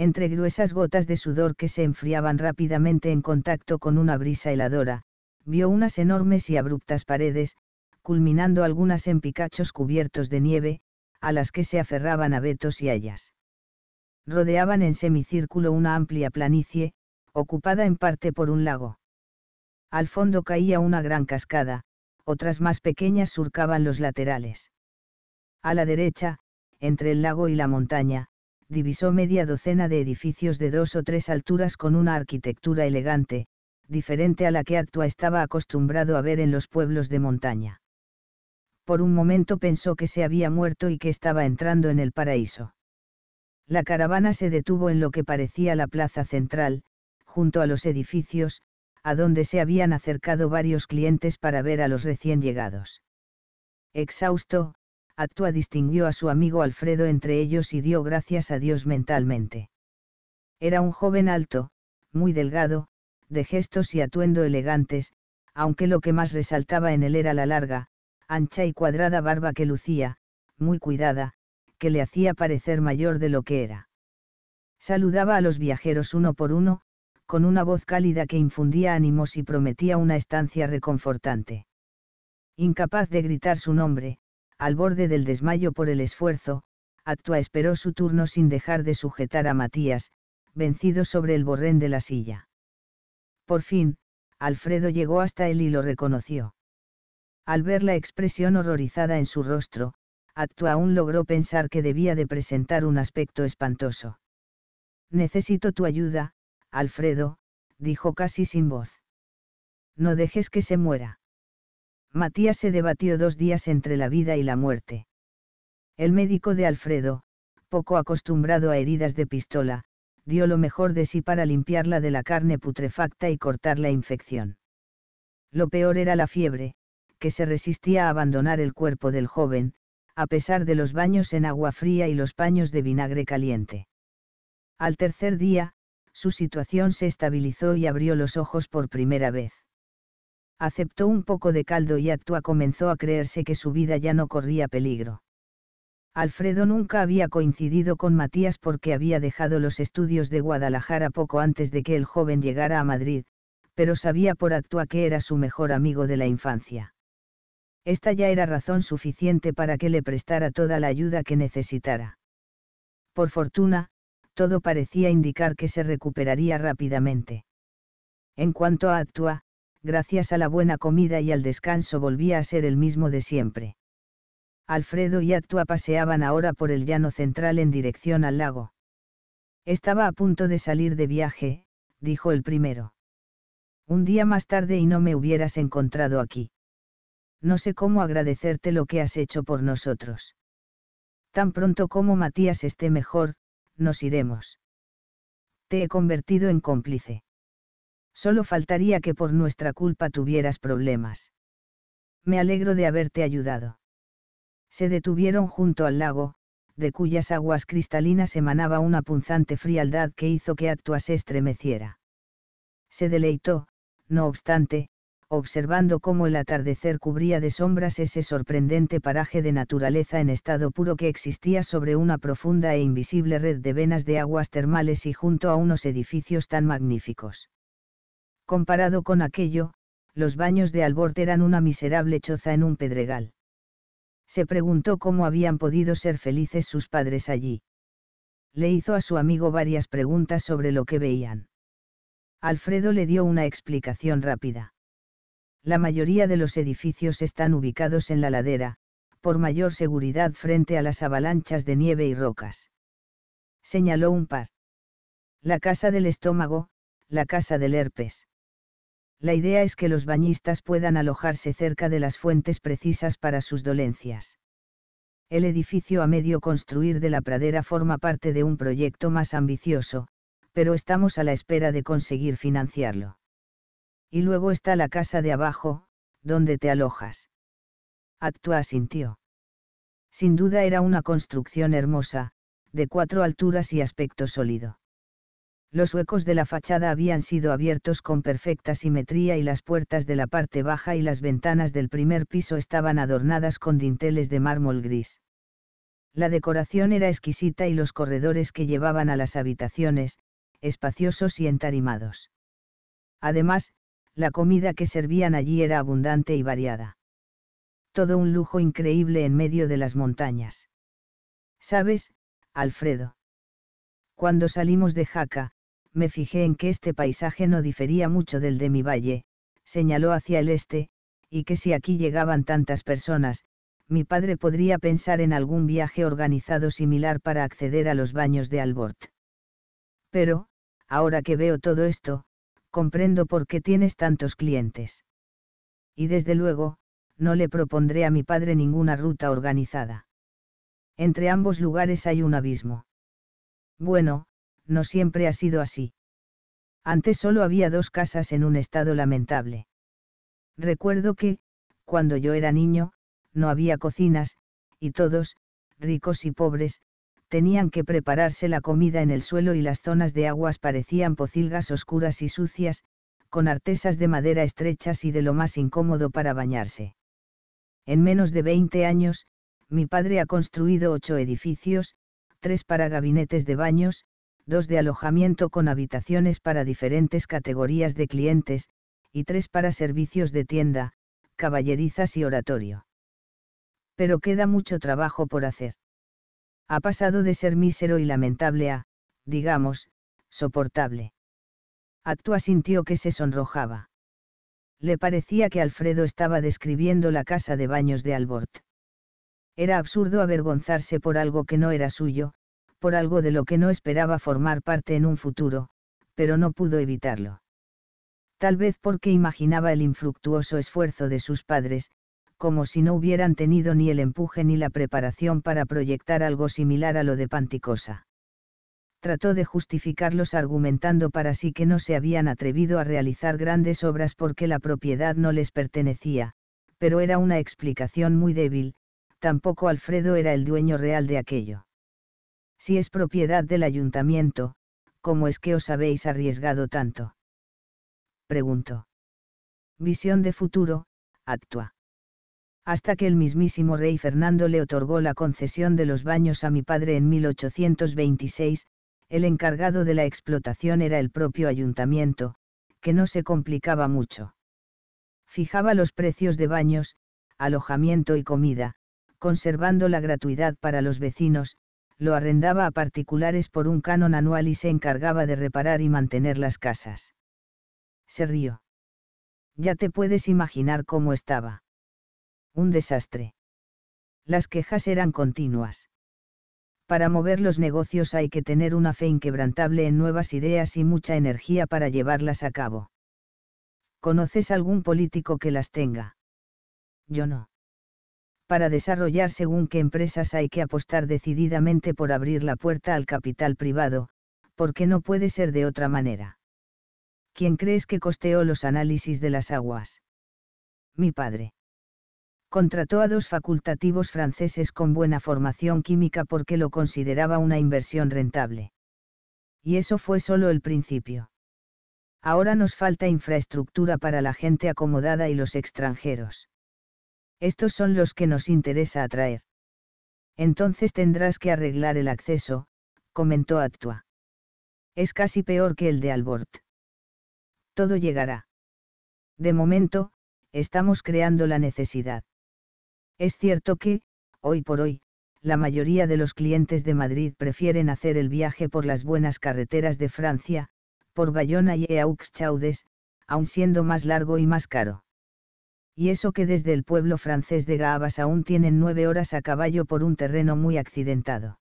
entre gruesas gotas de sudor que se enfriaban rápidamente en contacto con una brisa heladora, vio unas enormes y abruptas paredes, culminando algunas en picachos cubiertos de nieve, a las que se aferraban abetos y hayas. Rodeaban en semicírculo una amplia planicie, ocupada en parte por un lago. Al fondo caía una gran cascada, otras más pequeñas surcaban los laterales. A la derecha, entre el lago y la montaña, divisó media docena de edificios de dos o tres alturas con una arquitectura elegante, diferente a la que Actua estaba acostumbrado a ver en los pueblos de montaña. Por un momento pensó que se había muerto y que estaba entrando en el paraíso. La caravana se detuvo en lo que parecía la plaza central, junto a los edificios, a donde se habían acercado varios clientes para ver a los recién llegados. Exhausto, Actua distinguió a su amigo Alfredo entre ellos y dio gracias a Dios mentalmente. Era un joven alto, muy delgado, de gestos y atuendo elegantes, aunque lo que más resaltaba en él era la larga, ancha y cuadrada barba que lucía, muy cuidada, que le hacía parecer mayor de lo que era. Saludaba a los viajeros uno por uno, con una voz cálida que infundía ánimos y prometía una estancia reconfortante. Incapaz de gritar su nombre, al borde del desmayo por el esfuerzo, Actua esperó su turno sin dejar de sujetar a Matías, vencido sobre el borrén de la silla. Por fin, Alfredo llegó hasta él y lo reconoció. Al ver la expresión horrorizada en su rostro, Actua aún logró pensar que debía de presentar un aspecto espantoso. Necesito tu ayuda, Alfredo, dijo casi sin voz. No dejes que se muera. Matías se debatió dos días entre la vida y la muerte. El médico de Alfredo, poco acostumbrado a heridas de pistola, dio lo mejor de sí para limpiarla de la carne putrefacta y cortar la infección. Lo peor era la fiebre, que se resistía a abandonar el cuerpo del joven, a pesar de los baños en agua fría y los paños de vinagre caliente. Al tercer día, su situación se estabilizó y abrió los ojos por primera vez aceptó un poco de caldo y Actua comenzó a creerse que su vida ya no corría peligro. Alfredo nunca había coincidido con Matías porque había dejado los estudios de Guadalajara poco antes de que el joven llegara a Madrid, pero sabía por Actua que era su mejor amigo de la infancia. Esta ya era razón suficiente para que le prestara toda la ayuda que necesitara. Por fortuna, todo parecía indicar que se recuperaría rápidamente. En cuanto a Actua, gracias a la buena comida y al descanso volvía a ser el mismo de siempre. Alfredo y Actua paseaban ahora por el llano central en dirección al lago. Estaba a punto de salir de viaje, dijo el primero. Un día más tarde y no me hubieras encontrado aquí. No sé cómo agradecerte lo que has hecho por nosotros. Tan pronto como Matías esté mejor, nos iremos. Te he convertido en cómplice. Solo faltaría que por nuestra culpa tuvieras problemas. Me alegro de haberte ayudado. Se detuvieron junto al lago, de cuyas aguas cristalinas emanaba una punzante frialdad que hizo que Actua se estremeciera. Se deleitó, no obstante, observando cómo el atardecer cubría de sombras ese sorprendente paraje de naturaleza en estado puro que existía sobre una profunda e invisible red de venas de aguas termales y junto a unos edificios tan magníficos. Comparado con aquello, los baños de Albort eran una miserable choza en un pedregal. Se preguntó cómo habían podido ser felices sus padres allí. Le hizo a su amigo varias preguntas sobre lo que veían. Alfredo le dio una explicación rápida. La mayoría de los edificios están ubicados en la ladera, por mayor seguridad frente a las avalanchas de nieve y rocas. Señaló un par. La casa del estómago, la casa del herpes la idea es que los bañistas puedan alojarse cerca de las fuentes precisas para sus dolencias. El edificio a medio construir de la pradera forma parte de un proyecto más ambicioso, pero estamos a la espera de conseguir financiarlo. Y luego está la casa de abajo, donde te alojas. Actua asintió. Sin duda era una construcción hermosa, de cuatro alturas y aspecto sólido. Los huecos de la fachada habían sido abiertos con perfecta simetría y las puertas de la parte baja y las ventanas del primer piso estaban adornadas con dinteles de mármol gris. La decoración era exquisita y los corredores que llevaban a las habitaciones, espaciosos y entarimados. Además, la comida que servían allí era abundante y variada. Todo un lujo increíble en medio de las montañas. ¿Sabes, Alfredo? Cuando salimos de Jaca, me fijé en que este paisaje no difería mucho del de mi valle, señaló hacia el este, y que si aquí llegaban tantas personas, mi padre podría pensar en algún viaje organizado similar para acceder a los baños de Albort. Pero, ahora que veo todo esto, comprendo por qué tienes tantos clientes. Y desde luego, no le propondré a mi padre ninguna ruta organizada. Entre ambos lugares hay un abismo. Bueno, no siempre ha sido así. Antes solo había dos casas en un estado lamentable. Recuerdo que, cuando yo era niño, no había cocinas, y todos, ricos y pobres, tenían que prepararse la comida en el suelo y las zonas de aguas parecían pocilgas oscuras y sucias, con artesas de madera estrechas y de lo más incómodo para bañarse. En menos de 20 años, mi padre ha construido ocho edificios, tres para gabinetes de baños, dos de alojamiento con habitaciones para diferentes categorías de clientes, y tres para servicios de tienda, caballerizas y oratorio. Pero queda mucho trabajo por hacer. Ha pasado de ser mísero y lamentable a, digamos, soportable. Actua sintió que se sonrojaba. Le parecía que Alfredo estaba describiendo la casa de baños de Albort. Era absurdo avergonzarse por algo que no era suyo, por algo de lo que no esperaba formar parte en un futuro, pero no pudo evitarlo. Tal vez porque imaginaba el infructuoso esfuerzo de sus padres, como si no hubieran tenido ni el empuje ni la preparación para proyectar algo similar a lo de Panticosa. Trató de justificarlos argumentando para sí que no se habían atrevido a realizar grandes obras porque la propiedad no les pertenecía, pero era una explicación muy débil, tampoco Alfredo era el dueño real de aquello si es propiedad del ayuntamiento, ¿cómo es que os habéis arriesgado tanto? Pregunto. Visión de futuro, actúa. Hasta que el mismísimo rey Fernando le otorgó la concesión de los baños a mi padre en 1826, el encargado de la explotación era el propio ayuntamiento, que no se complicaba mucho. Fijaba los precios de baños, alojamiento y comida, conservando la gratuidad para los vecinos, lo arrendaba a particulares por un canon anual y se encargaba de reparar y mantener las casas. Se rió. Ya te puedes imaginar cómo estaba. Un desastre. Las quejas eran continuas. Para mover los negocios hay que tener una fe inquebrantable en nuevas ideas y mucha energía para llevarlas a cabo. ¿Conoces algún político que las tenga? Yo no para desarrollar según qué empresas hay que apostar decididamente por abrir la puerta al capital privado, porque no puede ser de otra manera. ¿Quién crees que costeó los análisis de las aguas? Mi padre. Contrató a dos facultativos franceses con buena formación química porque lo consideraba una inversión rentable. Y eso fue solo el principio. Ahora nos falta infraestructura para la gente acomodada y los extranjeros estos son los que nos interesa atraer. Entonces tendrás que arreglar el acceso, comentó Actua. Es casi peor que el de Albort. Todo llegará. De momento, estamos creando la necesidad. Es cierto que, hoy por hoy, la mayoría de los clientes de Madrid prefieren hacer el viaje por las buenas carreteras de Francia, por Bayona y Aux Chaudes, aun siendo más largo y más caro y eso que desde el pueblo francés de Gaabas aún tienen nueve horas a caballo por un terreno muy accidentado.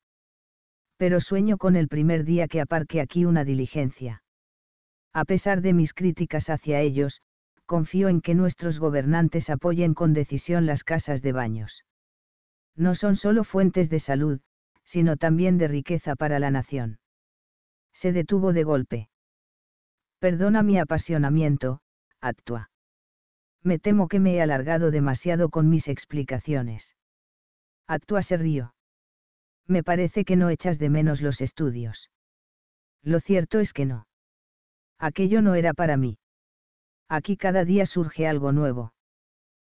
Pero sueño con el primer día que aparque aquí una diligencia. A pesar de mis críticas hacia ellos, confío en que nuestros gobernantes apoyen con decisión las casas de baños. No son solo fuentes de salud, sino también de riqueza para la nación. Se detuvo de golpe. Perdona mi apasionamiento, Actúa me temo que me he alargado demasiado con mis explicaciones. Actúa se río. Me parece que no echas de menos los estudios. Lo cierto es que no. Aquello no era para mí. Aquí cada día surge algo nuevo.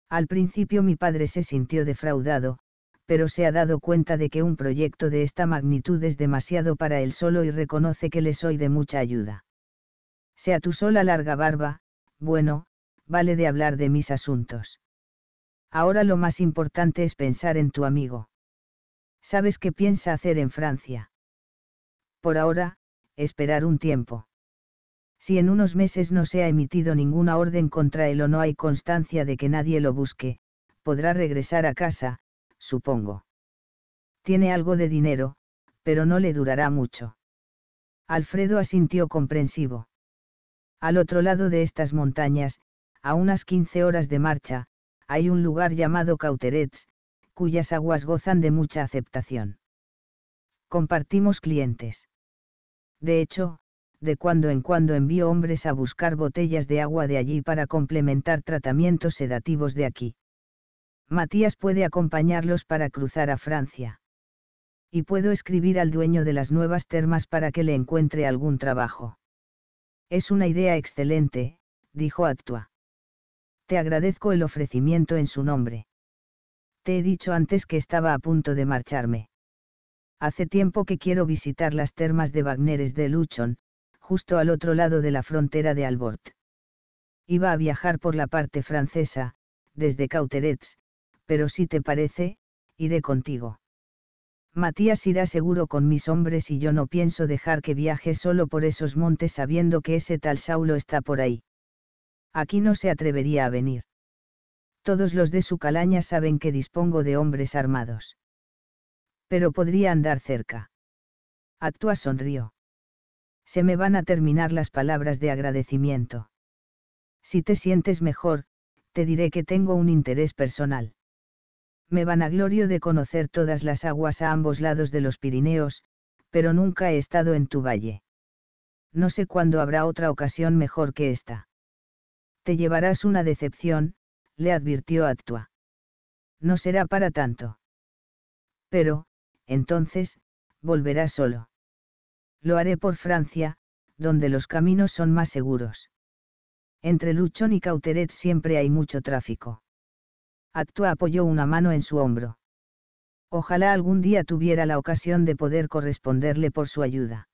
Al principio mi padre se sintió defraudado, pero se ha dado cuenta de que un proyecto de esta magnitud es demasiado para él solo y reconoce que le soy de mucha ayuda. Sea tu sola larga barba, bueno, vale de hablar de mis asuntos. Ahora lo más importante es pensar en tu amigo. ¿Sabes qué piensa hacer en Francia? Por ahora, esperar un tiempo. Si en unos meses no se ha emitido ninguna orden contra él o no hay constancia de que nadie lo busque, podrá regresar a casa, supongo. Tiene algo de dinero, pero no le durará mucho. Alfredo asintió comprensivo. Al otro lado de estas montañas, a unas 15 horas de marcha, hay un lugar llamado Cauterets, cuyas aguas gozan de mucha aceptación. Compartimos clientes. De hecho, de cuando en cuando envío hombres a buscar botellas de agua de allí para complementar tratamientos sedativos de aquí. Matías puede acompañarlos para cruzar a Francia. Y puedo escribir al dueño de las nuevas termas para que le encuentre algún trabajo. Es una idea excelente, dijo Actua te agradezco el ofrecimiento en su nombre. Te he dicho antes que estaba a punto de marcharme. Hace tiempo que quiero visitar las termas de Wagneres de Luchon, justo al otro lado de la frontera de Albort. Iba a viajar por la parte francesa, desde Cauterets, pero si te parece, iré contigo. Matías irá seguro con mis hombres y yo no pienso dejar que viaje solo por esos montes sabiendo que ese tal Saulo está por ahí aquí no se atrevería a venir. Todos los de su calaña saben que dispongo de hombres armados. Pero podría andar cerca. Actúa sonrió. Se me van a terminar las palabras de agradecimiento. Si te sientes mejor, te diré que tengo un interés personal. Me van a glorio de conocer todas las aguas a ambos lados de los Pirineos, pero nunca he estado en tu valle. No sé cuándo habrá otra ocasión mejor que esta. Te llevarás una decepción, le advirtió Actua. No será para tanto. Pero, entonces, volverá solo. Lo haré por Francia, donde los caminos son más seguros. Entre Luchón y Cauteret siempre hay mucho tráfico. Actua apoyó una mano en su hombro. Ojalá algún día tuviera la ocasión de poder corresponderle por su ayuda.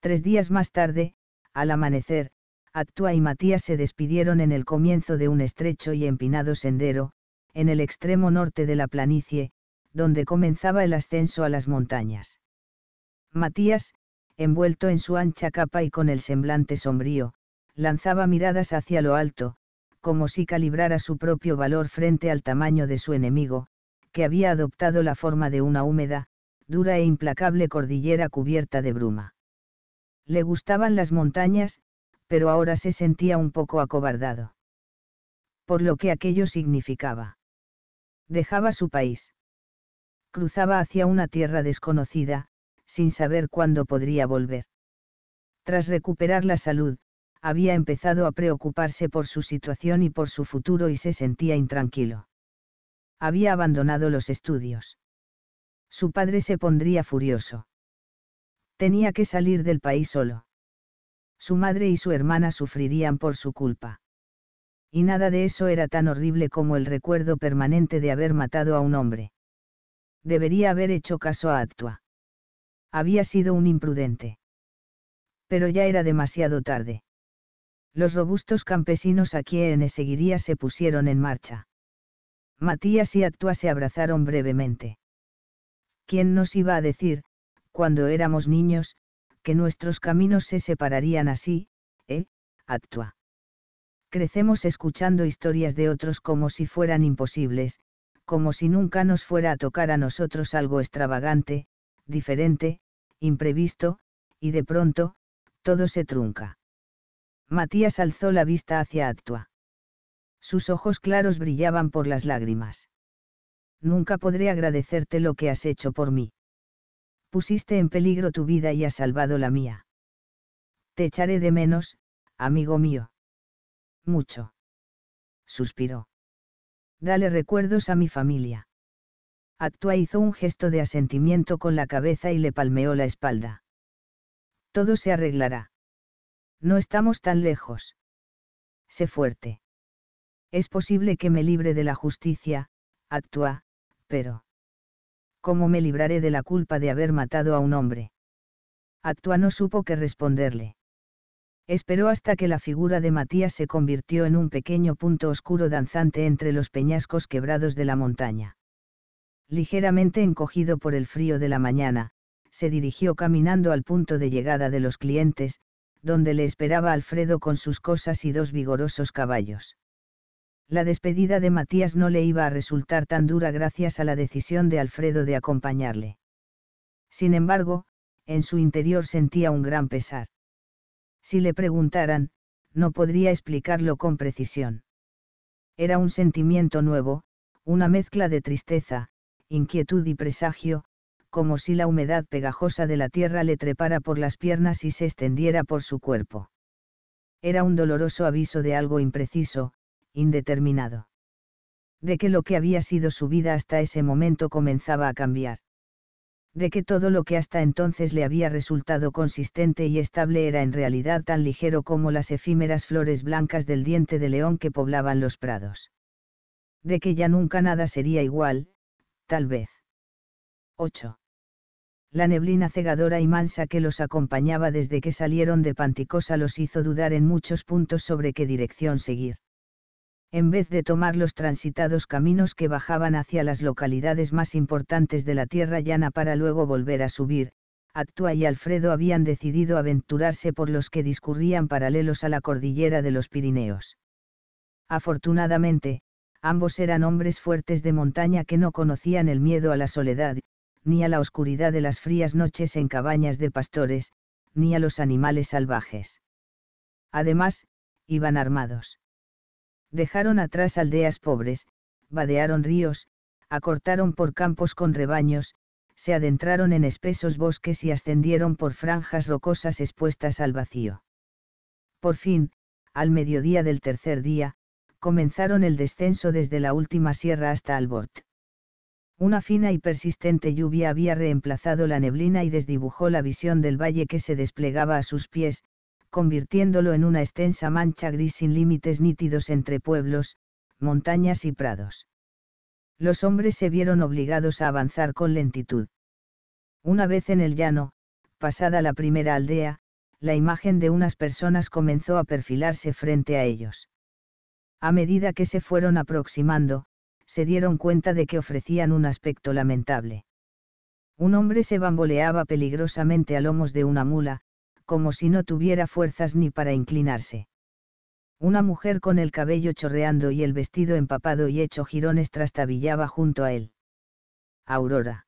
Tres días más tarde, al amanecer, Actúa y Matías se despidieron en el comienzo de un estrecho y empinado sendero, en el extremo norte de la planicie, donde comenzaba el ascenso a las montañas. Matías, envuelto en su ancha capa y con el semblante sombrío, lanzaba miradas hacia lo alto, como si calibrara su propio valor frente al tamaño de su enemigo, que había adoptado la forma de una húmeda, dura e implacable cordillera cubierta de bruma. Le gustaban las montañas, pero ahora se sentía un poco acobardado. Por lo que aquello significaba. Dejaba su país. Cruzaba hacia una tierra desconocida, sin saber cuándo podría volver. Tras recuperar la salud, había empezado a preocuparse por su situación y por su futuro y se sentía intranquilo. Había abandonado los estudios. Su padre se pondría furioso. Tenía que salir del país solo. Su madre y su hermana sufrirían por su culpa. Y nada de eso era tan horrible como el recuerdo permanente de haber matado a un hombre. Debería haber hecho caso a Actua. Había sido un imprudente. Pero ya era demasiado tarde. Los robustos campesinos a quienes seguiría se pusieron en marcha. Matías y Actua se abrazaron brevemente. ¿Quién nos iba a decir, cuando éramos niños, nuestros caminos se separarían así, ¿eh? Actua. Crecemos escuchando historias de otros como si fueran imposibles, como si nunca nos fuera a tocar a nosotros algo extravagante, diferente, imprevisto, y de pronto, todo se trunca. Matías alzó la vista hacia Actua. Sus ojos claros brillaban por las lágrimas. Nunca podré agradecerte lo que has hecho por mí pusiste en peligro tu vida y has salvado la mía. Te echaré de menos, amigo mío. Mucho. Suspiró. Dale recuerdos a mi familia. Actua hizo un gesto de asentimiento con la cabeza y le palmeó la espalda. Todo se arreglará. No estamos tan lejos. Sé fuerte. Es posible que me libre de la justicia, actúa, pero... ¿cómo me libraré de la culpa de haber matado a un hombre? Actua no supo qué responderle. Esperó hasta que la figura de Matías se convirtió en un pequeño punto oscuro danzante entre los peñascos quebrados de la montaña. Ligeramente encogido por el frío de la mañana, se dirigió caminando al punto de llegada de los clientes, donde le esperaba Alfredo con sus cosas y dos vigorosos caballos la despedida de Matías no le iba a resultar tan dura gracias a la decisión de Alfredo de acompañarle. Sin embargo, en su interior sentía un gran pesar. Si le preguntaran, no podría explicarlo con precisión. Era un sentimiento nuevo, una mezcla de tristeza, inquietud y presagio, como si la humedad pegajosa de la tierra le trepara por las piernas y se extendiera por su cuerpo. Era un doloroso aviso de algo impreciso, indeterminado. De que lo que había sido su vida hasta ese momento comenzaba a cambiar. De que todo lo que hasta entonces le había resultado consistente y estable era en realidad tan ligero como las efímeras flores blancas del diente de león que poblaban los prados. De que ya nunca nada sería igual, tal vez. 8 la neblina cegadora y mansa que los acompañaba desde que salieron de Panticosa los hizo dudar en muchos puntos sobre qué dirección seguir en vez de tomar los transitados caminos que bajaban hacia las localidades más importantes de la tierra llana para luego volver a subir, Actua y Alfredo habían decidido aventurarse por los que discurrían paralelos a la cordillera de los Pirineos. Afortunadamente, ambos eran hombres fuertes de montaña que no conocían el miedo a la soledad, ni a la oscuridad de las frías noches en cabañas de pastores, ni a los animales salvajes. Además, iban armados. Dejaron atrás aldeas pobres, vadearon ríos, acortaron por campos con rebaños, se adentraron en espesos bosques y ascendieron por franjas rocosas expuestas al vacío. Por fin, al mediodía del tercer día, comenzaron el descenso desde la última sierra hasta Albort. Una fina y persistente lluvia había reemplazado la neblina y desdibujó la visión del valle que se desplegaba a sus pies, convirtiéndolo en una extensa mancha gris sin límites nítidos entre pueblos, montañas y prados. Los hombres se vieron obligados a avanzar con lentitud. Una vez en el llano, pasada la primera aldea, la imagen de unas personas comenzó a perfilarse frente a ellos. A medida que se fueron aproximando, se dieron cuenta de que ofrecían un aspecto lamentable. Un hombre se bamboleaba peligrosamente a lomos de una mula, como si no tuviera fuerzas ni para inclinarse. Una mujer con el cabello chorreando y el vestido empapado y hecho jirones trastabillaba junto a él. Aurora.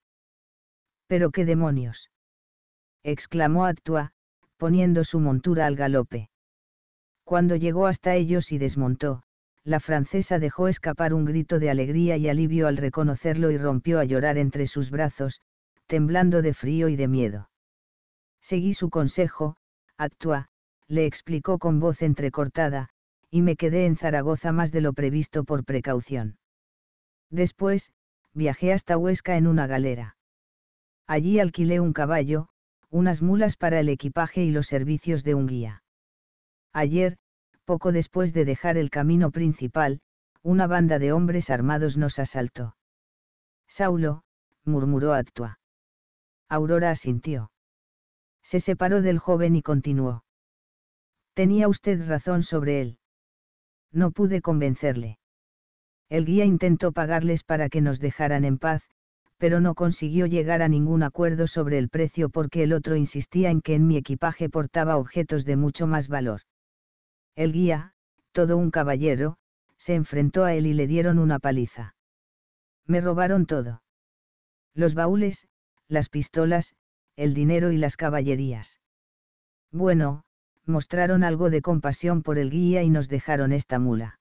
Pero qué demonios. exclamó Actua, poniendo su montura al galope. Cuando llegó hasta ellos y desmontó, la francesa dejó escapar un grito de alegría y alivio al reconocerlo y rompió a llorar entre sus brazos, temblando de frío y de miedo. Seguí su consejo, actúa, le explicó con voz entrecortada, y me quedé en Zaragoza más de lo previsto por precaución. Después, viajé hasta Huesca en una galera. Allí alquilé un caballo, unas mulas para el equipaje y los servicios de un guía. Ayer, poco después de dejar el camino principal, una banda de hombres armados nos asaltó. Saulo, murmuró Actua. Aurora asintió se separó del joven y continuó. Tenía usted razón sobre él. No pude convencerle. El guía intentó pagarles para que nos dejaran en paz, pero no consiguió llegar a ningún acuerdo sobre el precio porque el otro insistía en que en mi equipaje portaba objetos de mucho más valor. El guía, todo un caballero, se enfrentó a él y le dieron una paliza. Me robaron todo. Los baúles, las pistolas, el dinero y las caballerías. Bueno, mostraron algo de compasión por el guía y nos dejaron esta mula.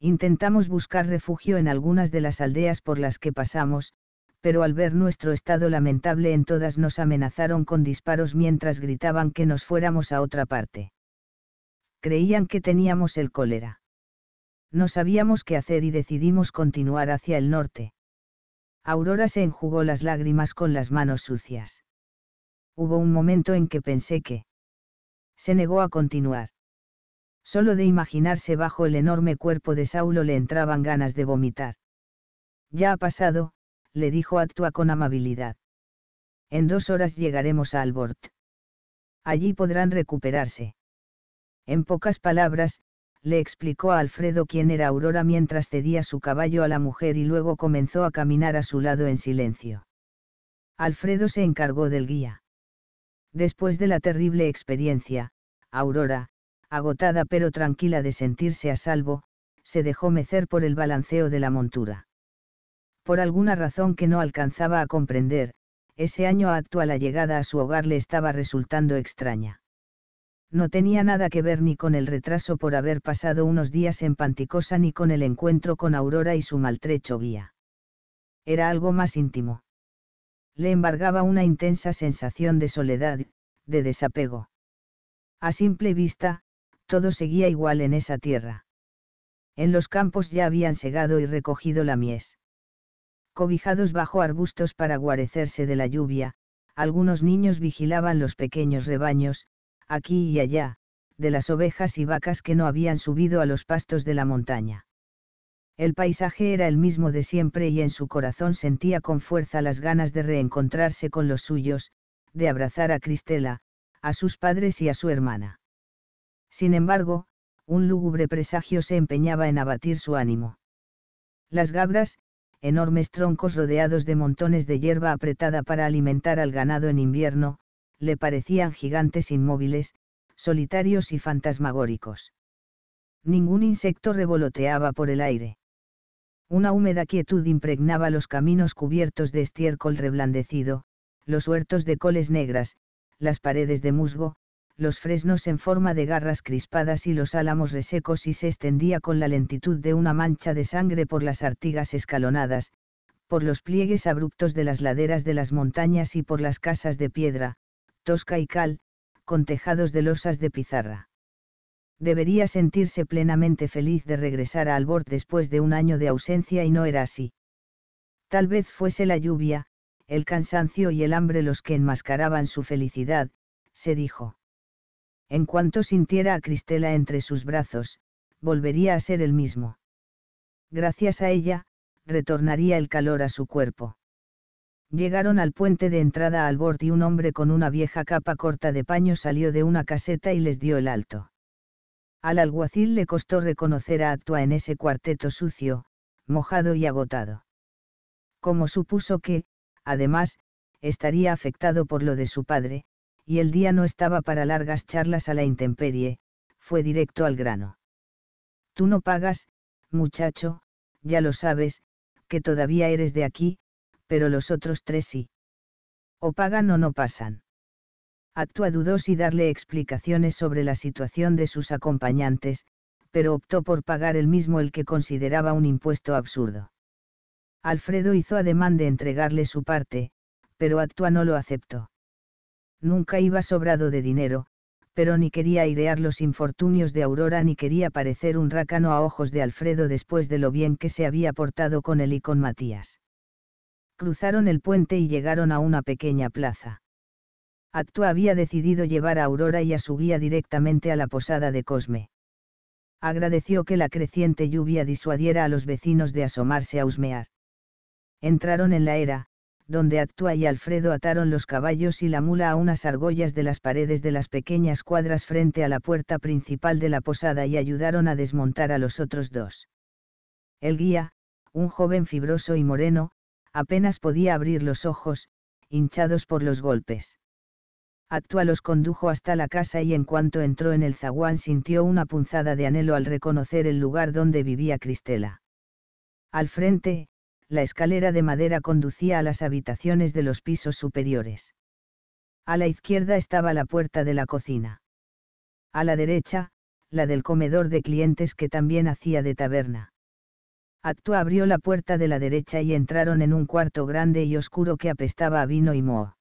Intentamos buscar refugio en algunas de las aldeas por las que pasamos, pero al ver nuestro estado lamentable en todas nos amenazaron con disparos mientras gritaban que nos fuéramos a otra parte. Creían que teníamos el cólera. No sabíamos qué hacer y decidimos continuar hacia el norte. Aurora se enjugó las lágrimas con las manos sucias hubo un momento en que pensé que se negó a continuar. Solo de imaginarse bajo el enorme cuerpo de Saulo le entraban ganas de vomitar. Ya ha pasado, le dijo Actua con amabilidad. En dos horas llegaremos a Albort. Allí podrán recuperarse. En pocas palabras, le explicó a Alfredo quién era Aurora mientras cedía su caballo a la mujer y luego comenzó a caminar a su lado en silencio. Alfredo se encargó del guía. Después de la terrible experiencia, Aurora, agotada pero tranquila de sentirse a salvo, se dejó mecer por el balanceo de la montura. Por alguna razón que no alcanzaba a comprender, ese año actual la llegada a su hogar le estaba resultando extraña. No tenía nada que ver ni con el retraso por haber pasado unos días en Panticosa ni con el encuentro con Aurora y su maltrecho guía. Era algo más íntimo le embargaba una intensa sensación de soledad, de desapego. A simple vista, todo seguía igual en esa tierra. En los campos ya habían segado y recogido la mies. Cobijados bajo arbustos para guarecerse de la lluvia, algunos niños vigilaban los pequeños rebaños, aquí y allá, de las ovejas y vacas que no habían subido a los pastos de la montaña. El paisaje era el mismo de siempre y en su corazón sentía con fuerza las ganas de reencontrarse con los suyos, de abrazar a Cristela, a sus padres y a su hermana. Sin embargo, un lúgubre presagio se empeñaba en abatir su ánimo. Las gabras, enormes troncos rodeados de montones de hierba apretada para alimentar al ganado en invierno, le parecían gigantes inmóviles, solitarios y fantasmagóricos. Ningún insecto revoloteaba por el aire. Una húmeda quietud impregnaba los caminos cubiertos de estiércol reblandecido, los huertos de coles negras, las paredes de musgo, los fresnos en forma de garras crispadas y los álamos resecos y se extendía con la lentitud de una mancha de sangre por las artigas escalonadas, por los pliegues abruptos de las laderas de las montañas y por las casas de piedra, tosca y cal, con tejados de losas de pizarra debería sentirse plenamente feliz de regresar a Albor después de un año de ausencia y no era así. Tal vez fuese la lluvia, el cansancio y el hambre los que enmascaraban su felicidad, se dijo. En cuanto sintiera a Cristela entre sus brazos, volvería a ser el mismo. Gracias a ella, retornaría el calor a su cuerpo. Llegaron al puente de entrada al bord y un hombre con una vieja capa corta de paño salió de una caseta y les dio el alto. Al alguacil le costó reconocer a Actua en ese cuarteto sucio, mojado y agotado. Como supuso que, además, estaría afectado por lo de su padre, y el día no estaba para largas charlas a la intemperie, fue directo al grano. Tú no pagas, muchacho, ya lo sabes, que todavía eres de aquí, pero los otros tres sí. O pagan o no pasan actúa dudó si darle explicaciones sobre la situación de sus acompañantes, pero optó por pagar el mismo el que consideraba un impuesto absurdo. Alfredo hizo ademán de entregarle su parte, pero Actua no lo aceptó. Nunca iba sobrado de dinero, pero ni quería airear los infortunios de Aurora ni quería parecer un rácano a ojos de Alfredo después de lo bien que se había portado con él y con Matías. Cruzaron el puente y llegaron a una pequeña plaza. Actua había decidido llevar a Aurora y a su guía directamente a la posada de Cosme. Agradeció que la creciente lluvia disuadiera a los vecinos de asomarse a husmear. Entraron en la era, donde Actua y Alfredo ataron los caballos y la mula a unas argollas de las paredes de las pequeñas cuadras frente a la puerta principal de la posada y ayudaron a desmontar a los otros dos. El guía, un joven fibroso y moreno, apenas podía abrir los ojos, hinchados por los golpes. Actua los condujo hasta la casa y en cuanto entró en el zaguán sintió una punzada de anhelo al reconocer el lugar donde vivía Cristela. Al frente, la escalera de madera conducía a las habitaciones de los pisos superiores. A la izquierda estaba la puerta de la cocina. A la derecha, la del comedor de clientes que también hacía de taberna. Actua abrió la puerta de la derecha y entraron en un cuarto grande y oscuro que apestaba a vino y moho.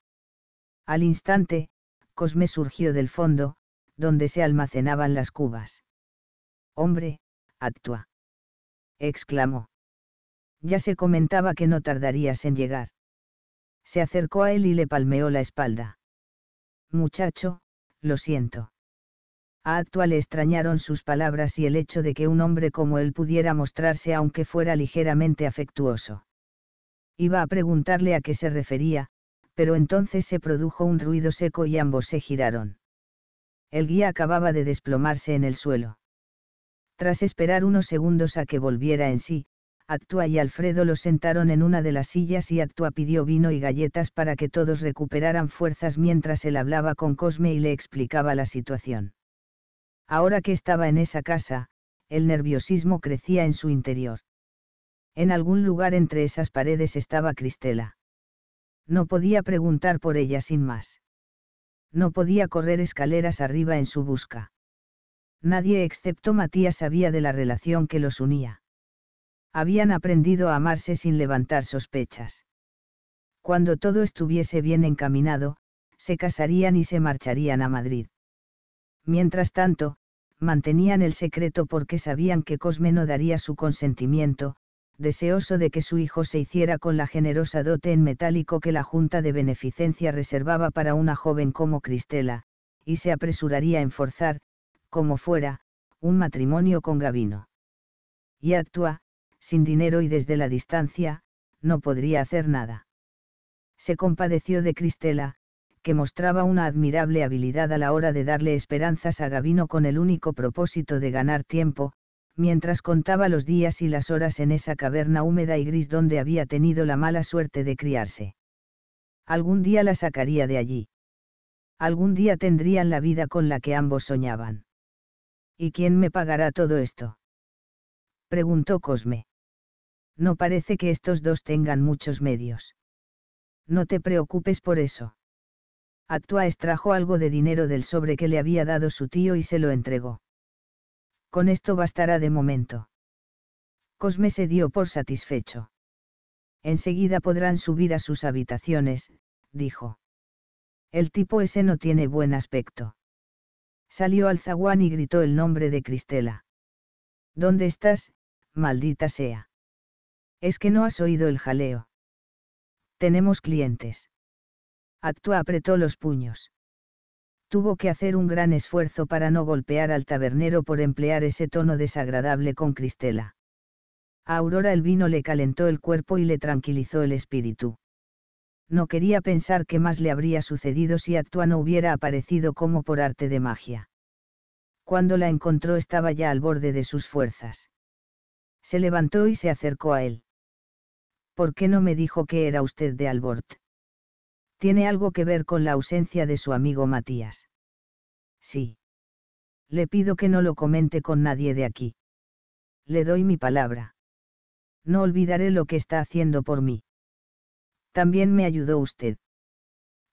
Al instante, Cosme surgió del fondo, donde se almacenaban las cubas. Hombre, actúa. exclamó. Ya se comentaba que no tardarías en llegar. Se acercó a él y le palmeó la espalda. Muchacho, lo siento. A Actua le extrañaron sus palabras y el hecho de que un hombre como él pudiera mostrarse aunque fuera ligeramente afectuoso. Iba a preguntarle a qué se refería, pero entonces se produjo un ruido seco y ambos se giraron. El guía acababa de desplomarse en el suelo. Tras esperar unos segundos a que volviera en sí, Actua y Alfredo lo sentaron en una de las sillas y Actua pidió vino y galletas para que todos recuperaran fuerzas mientras él hablaba con Cosme y le explicaba la situación. Ahora que estaba en esa casa, el nerviosismo crecía en su interior. En algún lugar entre esas paredes estaba Cristela. No podía preguntar por ella sin más. No podía correr escaleras arriba en su busca. Nadie excepto Matías sabía de la relación que los unía. Habían aprendido a amarse sin levantar sospechas. Cuando todo estuviese bien encaminado, se casarían y se marcharían a Madrid. Mientras tanto, mantenían el secreto porque sabían que Cosme no daría su consentimiento, deseoso de que su hijo se hiciera con la generosa dote en metálico que la Junta de Beneficencia reservaba para una joven como Cristela, y se apresuraría en forzar, como fuera, un matrimonio con Gavino. Y actúa, sin dinero y desde la distancia, no podría hacer nada. Se compadeció de Cristela, que mostraba una admirable habilidad a la hora de darle esperanzas a Gavino con el único propósito de ganar tiempo, mientras contaba los días y las horas en esa caverna húmeda y gris donde había tenido la mala suerte de criarse. Algún día la sacaría de allí. Algún día tendrían la vida con la que ambos soñaban. ¿Y quién me pagará todo esto? preguntó Cosme. No parece que estos dos tengan muchos medios. No te preocupes por eso. Actua extrajo algo de dinero del sobre que le había dado su tío y se lo entregó con esto bastará de momento. Cosme se dio por satisfecho. Enseguida podrán subir a sus habitaciones, dijo. El tipo ese no tiene buen aspecto. Salió al zaguán y gritó el nombre de Cristela. ¿Dónde estás, maldita sea? Es que no has oído el jaleo. Tenemos clientes. Actúa apretó los puños tuvo que hacer un gran esfuerzo para no golpear al tabernero por emplear ese tono desagradable con Cristela. Aurora el vino le calentó el cuerpo y le tranquilizó el espíritu. No quería pensar qué más le habría sucedido si Actua no hubiera aparecido como por arte de magia. Cuando la encontró estaba ya al borde de sus fuerzas. Se levantó y se acercó a él. ¿Por qué no me dijo que era usted de Albort? tiene algo que ver con la ausencia de su amigo Matías. Sí. Le pido que no lo comente con nadie de aquí. Le doy mi palabra. No olvidaré lo que está haciendo por mí. También me ayudó usted.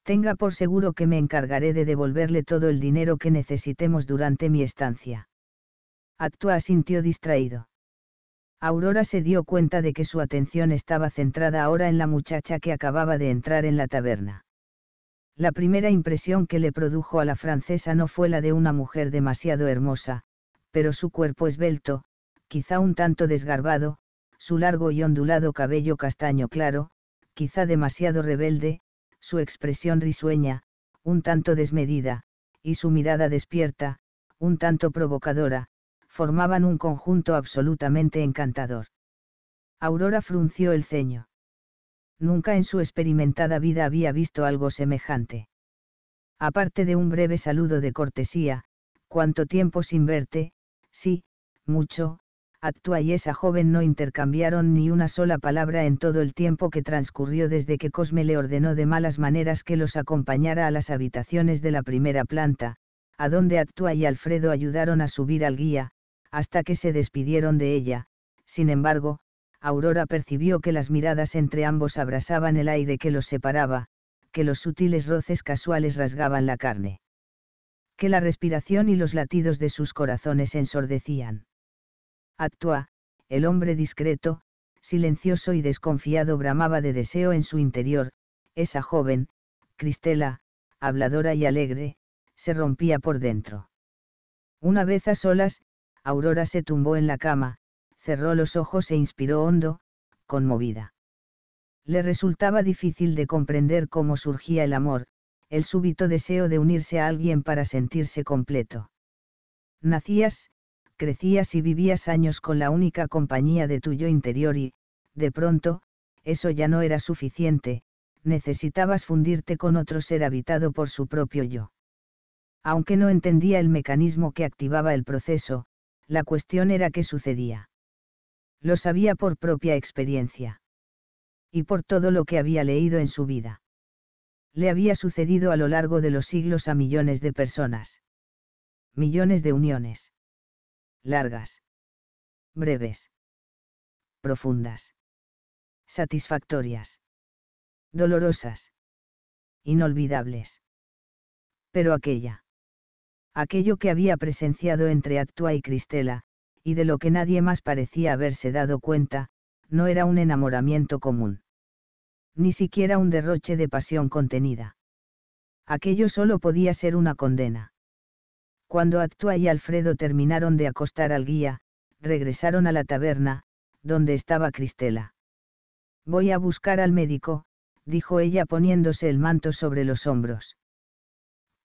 Tenga por seguro que me encargaré de devolverle todo el dinero que necesitemos durante mi estancia. Actúa sintió distraído. Aurora se dio cuenta de que su atención estaba centrada ahora en la muchacha que acababa de entrar en la taberna. La primera impresión que le produjo a la francesa no fue la de una mujer demasiado hermosa, pero su cuerpo esbelto, quizá un tanto desgarbado, su largo y ondulado cabello castaño claro, quizá demasiado rebelde, su expresión risueña, un tanto desmedida, y su mirada despierta, un tanto provocadora, formaban un conjunto absolutamente encantador. Aurora frunció el ceño. Nunca en su experimentada vida había visto algo semejante. Aparte de un breve saludo de cortesía, cuánto tiempo sin verte, sí, mucho, Actua y esa joven no intercambiaron ni una sola palabra en todo el tiempo que transcurrió desde que Cosme le ordenó de malas maneras que los acompañara a las habitaciones de la primera planta, a donde Actua y Alfredo ayudaron a subir al guía, hasta que se despidieron de ella, sin embargo, Aurora percibió que las miradas entre ambos abrasaban el aire que los separaba, que los sutiles roces casuales rasgaban la carne. Que la respiración y los latidos de sus corazones ensordecían. Actua, el hombre discreto, silencioso y desconfiado bramaba de deseo en su interior, esa joven, Cristela, habladora y alegre, se rompía por dentro. Una vez a solas, Aurora se tumbó en la cama, cerró los ojos e inspiró hondo, conmovida. Le resultaba difícil de comprender cómo surgía el amor, el súbito deseo de unirse a alguien para sentirse completo. Nacías, crecías y vivías años con la única compañía de tu yo interior y, de pronto, eso ya no era suficiente, necesitabas fundirte con otro ser habitado por su propio yo. Aunque no entendía el mecanismo que activaba el proceso, la cuestión era qué sucedía. Lo sabía por propia experiencia. Y por todo lo que había leído en su vida. Le había sucedido a lo largo de los siglos a millones de personas. Millones de uniones. Largas. Breves. Profundas. Satisfactorias. Dolorosas. Inolvidables. Pero aquella aquello que había presenciado entre Actua y Cristela, y de lo que nadie más parecía haberse dado cuenta, no era un enamoramiento común. Ni siquiera un derroche de pasión contenida. Aquello solo podía ser una condena. Cuando Actua y Alfredo terminaron de acostar al guía, regresaron a la taberna, donde estaba Cristela. Voy a buscar al médico, dijo ella poniéndose el manto sobre los hombros.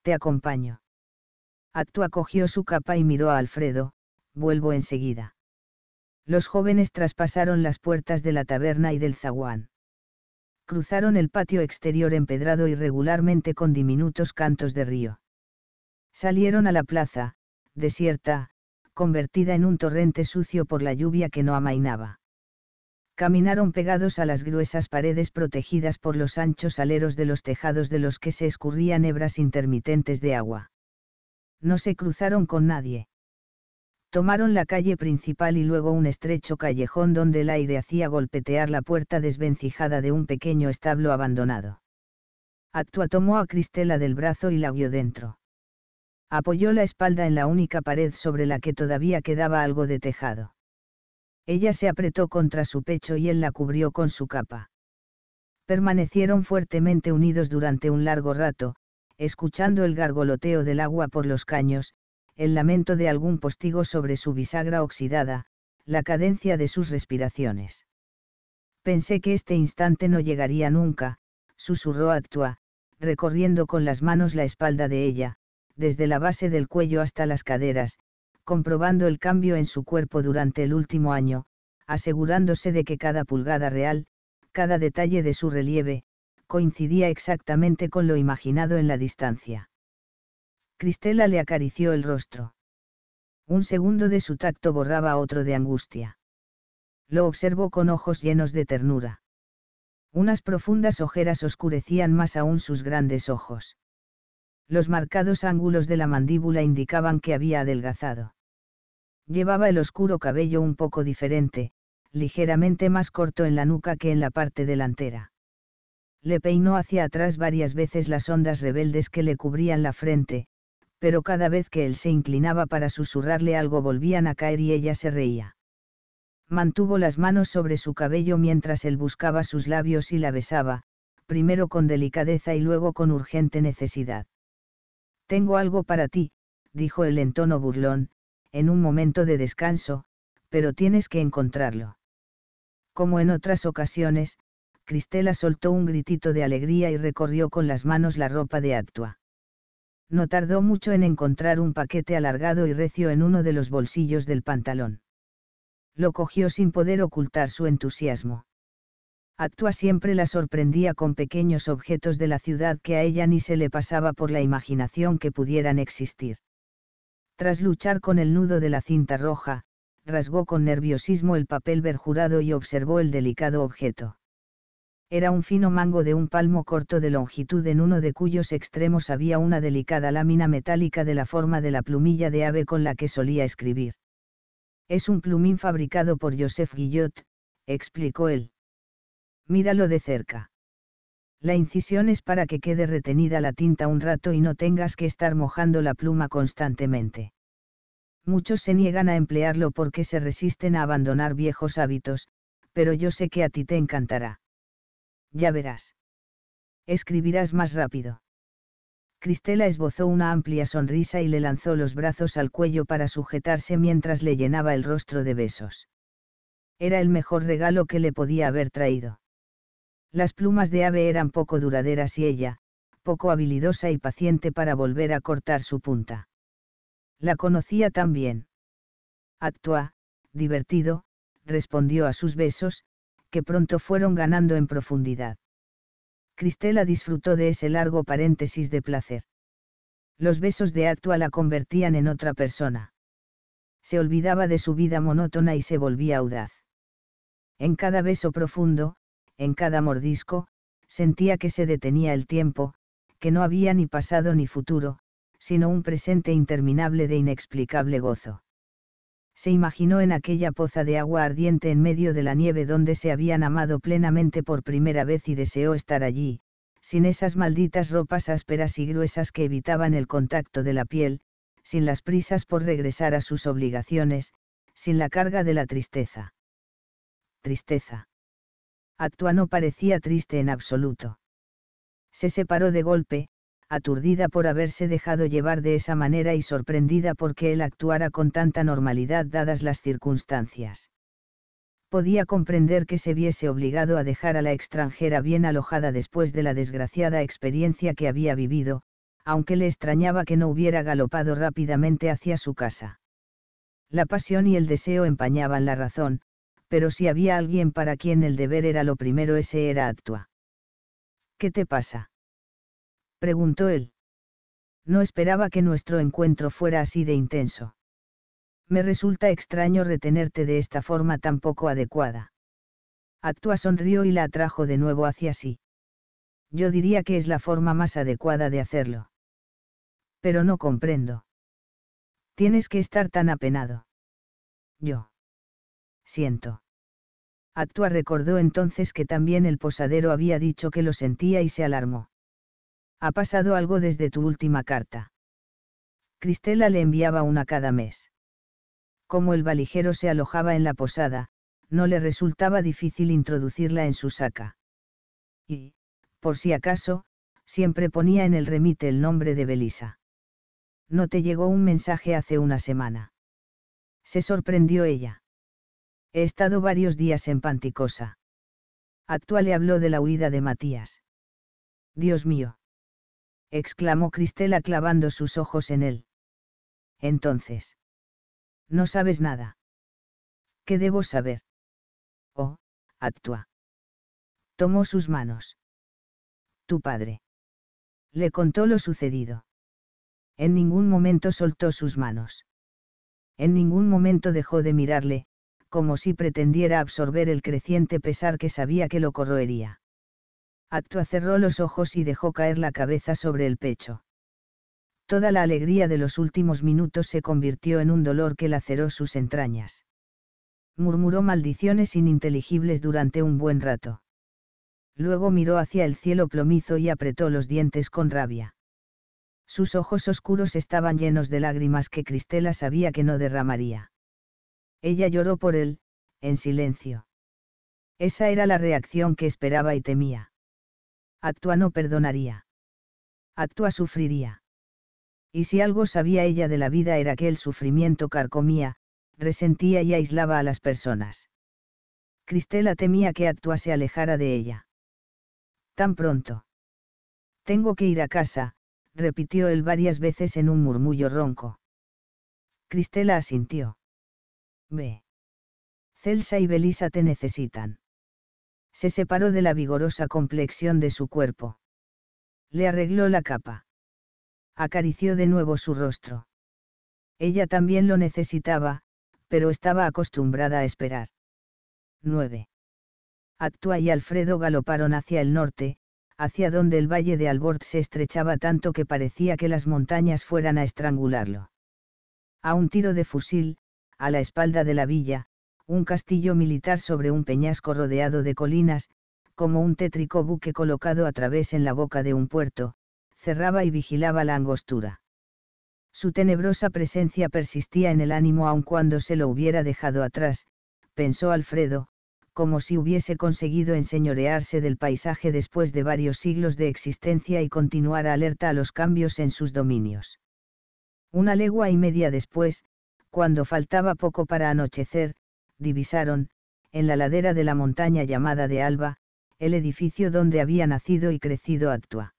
Te acompaño. Actua cogió su capa y miró a Alfredo, vuelvo enseguida. Los jóvenes traspasaron las puertas de la taberna y del zaguán. Cruzaron el patio exterior empedrado irregularmente con diminutos cantos de río. Salieron a la plaza, desierta, convertida en un torrente sucio por la lluvia que no amainaba. Caminaron pegados a las gruesas paredes protegidas por los anchos aleros de los tejados de los que se escurrían hebras intermitentes de agua no se cruzaron con nadie. Tomaron la calle principal y luego un estrecho callejón donde el aire hacía golpetear la puerta desvencijada de un pequeño establo abandonado. Actua tomó a Cristela del brazo y la guió dentro. Apoyó la espalda en la única pared sobre la que todavía quedaba algo de tejado. Ella se apretó contra su pecho y él la cubrió con su capa. Permanecieron fuertemente unidos durante un largo rato, escuchando el gargoloteo del agua por los caños, el lamento de algún postigo sobre su bisagra oxidada, la cadencia de sus respiraciones. Pensé que este instante no llegaría nunca, susurró Actua, recorriendo con las manos la espalda de ella, desde la base del cuello hasta las caderas, comprobando el cambio en su cuerpo durante el último año, asegurándose de que cada pulgada real, cada detalle de su relieve, coincidía exactamente con lo imaginado en la distancia. Cristela le acarició el rostro. Un segundo de su tacto borraba otro de angustia. Lo observó con ojos llenos de ternura. Unas profundas ojeras oscurecían más aún sus grandes ojos. Los marcados ángulos de la mandíbula indicaban que había adelgazado. Llevaba el oscuro cabello un poco diferente, ligeramente más corto en la nuca que en la parte delantera le peinó hacia atrás varias veces las ondas rebeldes que le cubrían la frente, pero cada vez que él se inclinaba para susurrarle algo volvían a caer y ella se reía. Mantuvo las manos sobre su cabello mientras él buscaba sus labios y la besaba, primero con delicadeza y luego con urgente necesidad. Tengo algo para ti, dijo él en tono burlón, en un momento de descanso, pero tienes que encontrarlo. Como en otras ocasiones, Cristela soltó un gritito de alegría y recorrió con las manos la ropa de Actua. No tardó mucho en encontrar un paquete alargado y recio en uno de los bolsillos del pantalón. Lo cogió sin poder ocultar su entusiasmo. Actua siempre la sorprendía con pequeños objetos de la ciudad que a ella ni se le pasaba por la imaginación que pudieran existir. Tras luchar con el nudo de la cinta roja, rasgó con nerviosismo el papel verjurado y observó el delicado objeto era un fino mango de un palmo corto de longitud en uno de cuyos extremos había una delicada lámina metálica de la forma de la plumilla de ave con la que solía escribir. Es un plumín fabricado por Joseph Guillot, explicó él. Míralo de cerca. La incisión es para que quede retenida la tinta un rato y no tengas que estar mojando la pluma constantemente. Muchos se niegan a emplearlo porque se resisten a abandonar viejos hábitos, pero yo sé que a ti te encantará ya verás. Escribirás más rápido. Cristela esbozó una amplia sonrisa y le lanzó los brazos al cuello para sujetarse mientras le llenaba el rostro de besos. Era el mejor regalo que le podía haber traído. Las plumas de ave eran poco duraderas y ella, poco habilidosa y paciente para volver a cortar su punta. La conocía tan bien. Actúa, divertido, respondió a sus besos, que pronto fueron ganando en profundidad. Cristela disfrutó de ese largo paréntesis de placer. Los besos de Actua la convertían en otra persona. Se olvidaba de su vida monótona y se volvía audaz. En cada beso profundo, en cada mordisco, sentía que se detenía el tiempo, que no había ni pasado ni futuro, sino un presente interminable de inexplicable gozo se imaginó en aquella poza de agua ardiente en medio de la nieve donde se habían amado plenamente por primera vez y deseó estar allí, sin esas malditas ropas ásperas y gruesas que evitaban el contacto de la piel, sin las prisas por regresar a sus obligaciones, sin la carga de la tristeza. Tristeza. Actua no parecía triste en absoluto. Se separó de golpe, aturdida por haberse dejado llevar de esa manera y sorprendida porque él actuara con tanta normalidad dadas las circunstancias. Podía comprender que se viese obligado a dejar a la extranjera bien alojada después de la desgraciada experiencia que había vivido, aunque le extrañaba que no hubiera galopado rápidamente hacia su casa. La pasión y el deseo empañaban la razón, pero si había alguien para quien el deber era lo primero, ese era Actua. ¿Qué te pasa? preguntó él. No esperaba que nuestro encuentro fuera así de intenso. Me resulta extraño retenerte de esta forma tan poco adecuada. Actúa sonrió y la atrajo de nuevo hacia sí. Yo diría que es la forma más adecuada de hacerlo. Pero no comprendo. Tienes que estar tan apenado. Yo. Siento. Actúa recordó entonces que también el posadero había dicho que lo sentía y se alarmó. Ha pasado algo desde tu última carta. Cristela le enviaba una cada mes. Como el valijero se alojaba en la posada, no le resultaba difícil introducirla en su saca. Y, por si acaso, siempre ponía en el remite el nombre de Belisa. No te llegó un mensaje hace una semana. Se sorprendió ella. He estado varios días en Panticosa. Actua le habló de la huida de Matías. Dios mío exclamó Cristela clavando sus ojos en él. Entonces. No sabes nada. ¿Qué debo saber? Oh, actúa. Tomó sus manos. Tu padre. Le contó lo sucedido. En ningún momento soltó sus manos. En ningún momento dejó de mirarle, como si pretendiera absorber el creciente pesar que sabía que lo corroería. Actua cerró los ojos y dejó caer la cabeza sobre el pecho. Toda la alegría de los últimos minutos se convirtió en un dolor que laceró sus entrañas. Murmuró maldiciones ininteligibles durante un buen rato. Luego miró hacia el cielo plomizo y apretó los dientes con rabia. Sus ojos oscuros estaban llenos de lágrimas que Cristela sabía que no derramaría. Ella lloró por él, en silencio. Esa era la reacción que esperaba y temía. Actua no perdonaría. Actua sufriría. Y si algo sabía ella de la vida era que el sufrimiento carcomía, resentía y aislaba a las personas. Cristela temía que Actua se alejara de ella. Tan pronto. Tengo que ir a casa, repitió él varias veces en un murmullo ronco. Cristela asintió. Ve. Celsa y Belisa te necesitan se separó de la vigorosa complexión de su cuerpo. Le arregló la capa. Acarició de nuevo su rostro. Ella también lo necesitaba, pero estaba acostumbrada a esperar. 9. Actua y Alfredo galoparon hacia el norte, hacia donde el valle de albord se estrechaba tanto que parecía que las montañas fueran a estrangularlo. A un tiro de fusil, a la espalda de la villa, un castillo militar sobre un peñasco rodeado de colinas, como un tétrico buque colocado a través en la boca de un puerto, cerraba y vigilaba la angostura. Su tenebrosa presencia persistía en el ánimo aun cuando se lo hubiera dejado atrás, pensó Alfredo, como si hubiese conseguido enseñorearse del paisaje después de varios siglos de existencia y continuara alerta a los cambios en sus dominios. Una legua y media después, cuando faltaba poco para anochecer, divisaron, en la ladera de la montaña llamada de Alba, el edificio donde había nacido y crecido Actua.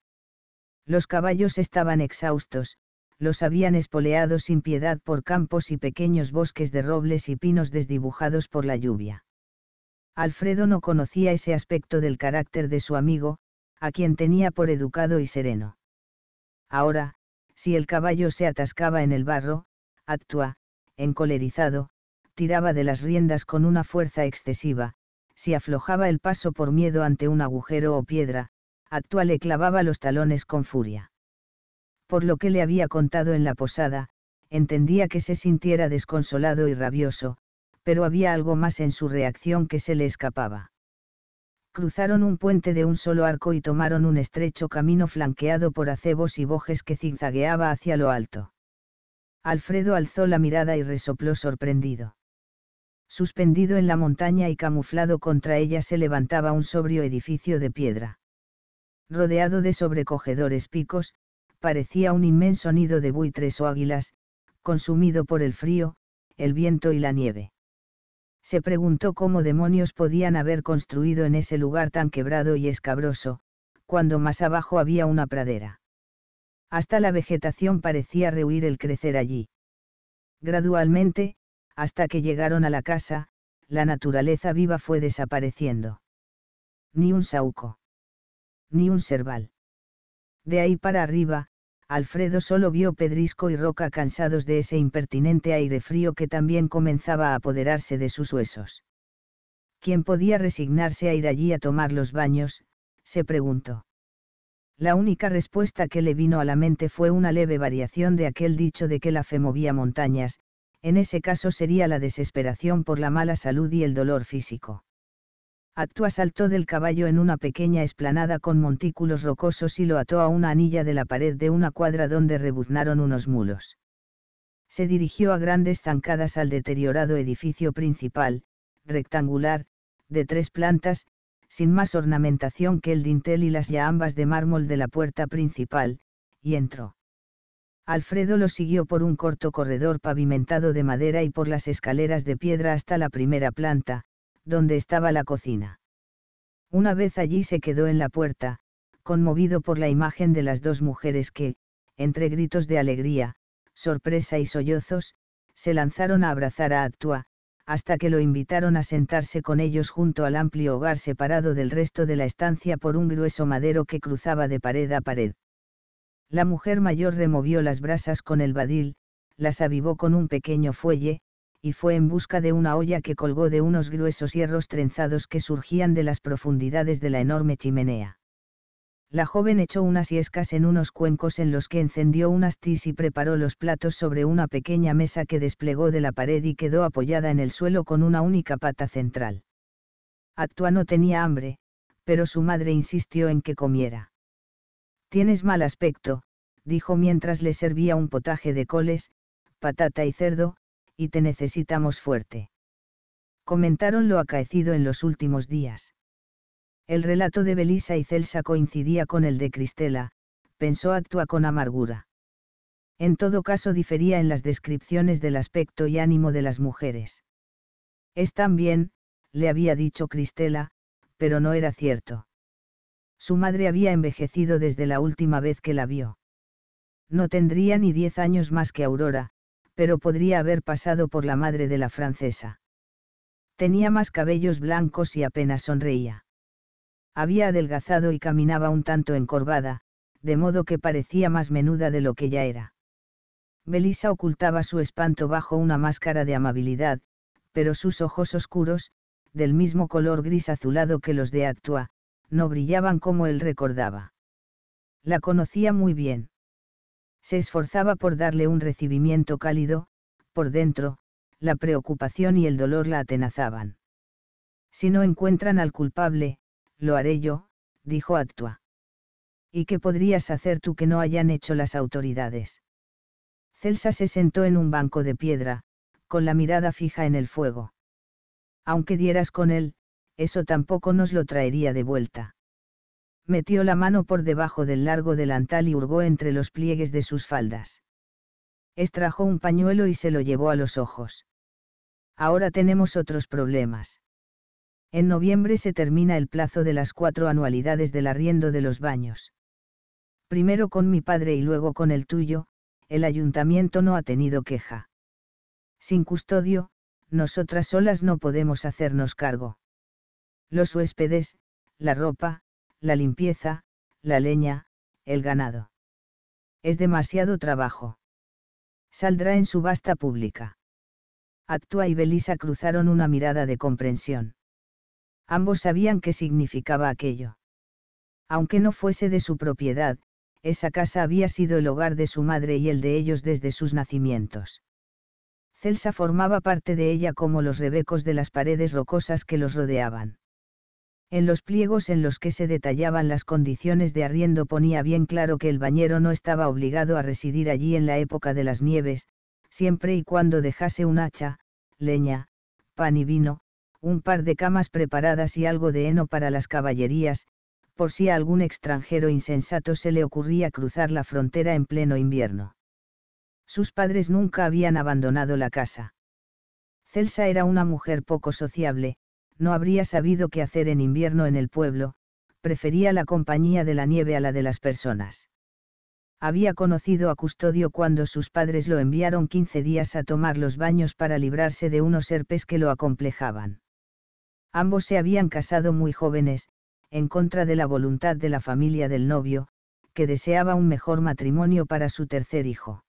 Los caballos estaban exhaustos, los habían espoleado sin piedad por campos y pequeños bosques de robles y pinos desdibujados por la lluvia. Alfredo no conocía ese aspecto del carácter de su amigo, a quien tenía por educado y sereno. Ahora, si el caballo se atascaba en el barro, Actua, encolerizado, tiraba de las riendas con una fuerza excesiva, si aflojaba el paso por miedo ante un agujero o piedra, actual le clavaba los talones con furia. Por lo que le había contado en la posada, entendía que se sintiera desconsolado y rabioso, pero había algo más en su reacción que se le escapaba. Cruzaron un puente de un solo arco y tomaron un estrecho camino flanqueado por acebos y bojes que zigzagueaba hacia lo alto. Alfredo alzó la mirada y resopló sorprendido. Suspendido en la montaña y camuflado contra ella se levantaba un sobrio edificio de piedra. Rodeado de sobrecogedores picos, parecía un inmenso nido de buitres o águilas, consumido por el frío, el viento y la nieve. Se preguntó cómo demonios podían haber construido en ese lugar tan quebrado y escabroso, cuando más abajo había una pradera. Hasta la vegetación parecía rehuir el crecer allí. Gradualmente, hasta que llegaron a la casa, la naturaleza viva fue desapareciendo. Ni un sauco. Ni un serval. De ahí para arriba, Alfredo solo vio Pedrisco y Roca cansados de ese impertinente aire frío que también comenzaba a apoderarse de sus huesos. ¿Quién podía resignarse a ir allí a tomar los baños? se preguntó. La única respuesta que le vino a la mente fue una leve variación de aquel dicho de que la fe movía montañas, en ese caso sería la desesperación por la mala salud y el dolor físico. Actua saltó del caballo en una pequeña esplanada con montículos rocosos y lo ató a una anilla de la pared de una cuadra donde rebuznaron unos mulos. Se dirigió a grandes zancadas al deteriorado edificio principal, rectangular, de tres plantas, sin más ornamentación que el dintel y las ya de mármol de la puerta principal, y entró. Alfredo lo siguió por un corto corredor pavimentado de madera y por las escaleras de piedra hasta la primera planta, donde estaba la cocina. Una vez allí se quedó en la puerta, conmovido por la imagen de las dos mujeres que, entre gritos de alegría, sorpresa y sollozos, se lanzaron a abrazar a Actua, hasta que lo invitaron a sentarse con ellos junto al amplio hogar separado del resto de la estancia por un grueso madero que cruzaba de pared a pared. La mujer mayor removió las brasas con el badil, las avivó con un pequeño fuelle, y fue en busca de una olla que colgó de unos gruesos hierros trenzados que surgían de las profundidades de la enorme chimenea. La joven echó unas yescas en unos cuencos en los que encendió unas tis y preparó los platos sobre una pequeña mesa que desplegó de la pared y quedó apoyada en el suelo con una única pata central. Actua no tenía hambre, pero su madre insistió en que comiera. Tienes mal aspecto, dijo mientras le servía un potaje de coles, patata y cerdo, y te necesitamos fuerte. Comentaron lo acaecido en los últimos días. El relato de Belisa y Celsa coincidía con el de Cristela, pensó Actua con amargura. En todo caso difería en las descripciones del aspecto y ánimo de las mujeres. Están bien, le había dicho Cristela, pero no era cierto. Su madre había envejecido desde la última vez que la vio. No tendría ni diez años más que Aurora, pero podría haber pasado por la madre de la francesa. Tenía más cabellos blancos y apenas sonreía. Había adelgazado y caminaba un tanto encorvada, de modo que parecía más menuda de lo que ya era. Belisa ocultaba su espanto bajo una máscara de amabilidad, pero sus ojos oscuros, del mismo color gris azulado que los de Actua, no brillaban como él recordaba. La conocía muy bien. Se esforzaba por darle un recibimiento cálido, por dentro, la preocupación y el dolor la atenazaban. Si no encuentran al culpable, lo haré yo, dijo Actua. ¿Y qué podrías hacer tú que no hayan hecho las autoridades? Celsa se sentó en un banco de piedra, con la mirada fija en el fuego. Aunque dieras con él, eso tampoco nos lo traería de vuelta. Metió la mano por debajo del largo delantal y hurgó entre los pliegues de sus faldas. Extrajo un pañuelo y se lo llevó a los ojos. Ahora tenemos otros problemas. En noviembre se termina el plazo de las cuatro anualidades del arriendo de los baños. Primero con mi padre y luego con el tuyo, el ayuntamiento no ha tenido queja. Sin custodio, nosotras solas no podemos hacernos cargo los huéspedes, la ropa, la limpieza, la leña, el ganado. Es demasiado trabajo. Saldrá en subasta pública. Actua y Belisa cruzaron una mirada de comprensión. Ambos sabían qué significaba aquello. Aunque no fuese de su propiedad, esa casa había sido el hogar de su madre y el de ellos desde sus nacimientos. Celsa formaba parte de ella como los rebecos de las paredes rocosas que los rodeaban. En los pliegos en los que se detallaban las condiciones de arriendo ponía bien claro que el bañero no estaba obligado a residir allí en la época de las nieves, siempre y cuando dejase un hacha, leña, pan y vino, un par de camas preparadas y algo de heno para las caballerías, por si a algún extranjero insensato se le ocurría cruzar la frontera en pleno invierno. Sus padres nunca habían abandonado la casa. Celsa era una mujer poco sociable, no habría sabido qué hacer en invierno en el pueblo, prefería la compañía de la nieve a la de las personas. Había conocido a Custodio cuando sus padres lo enviaron 15 días a tomar los baños para librarse de unos herpes que lo acomplejaban. Ambos se habían casado muy jóvenes, en contra de la voluntad de la familia del novio, que deseaba un mejor matrimonio para su tercer hijo.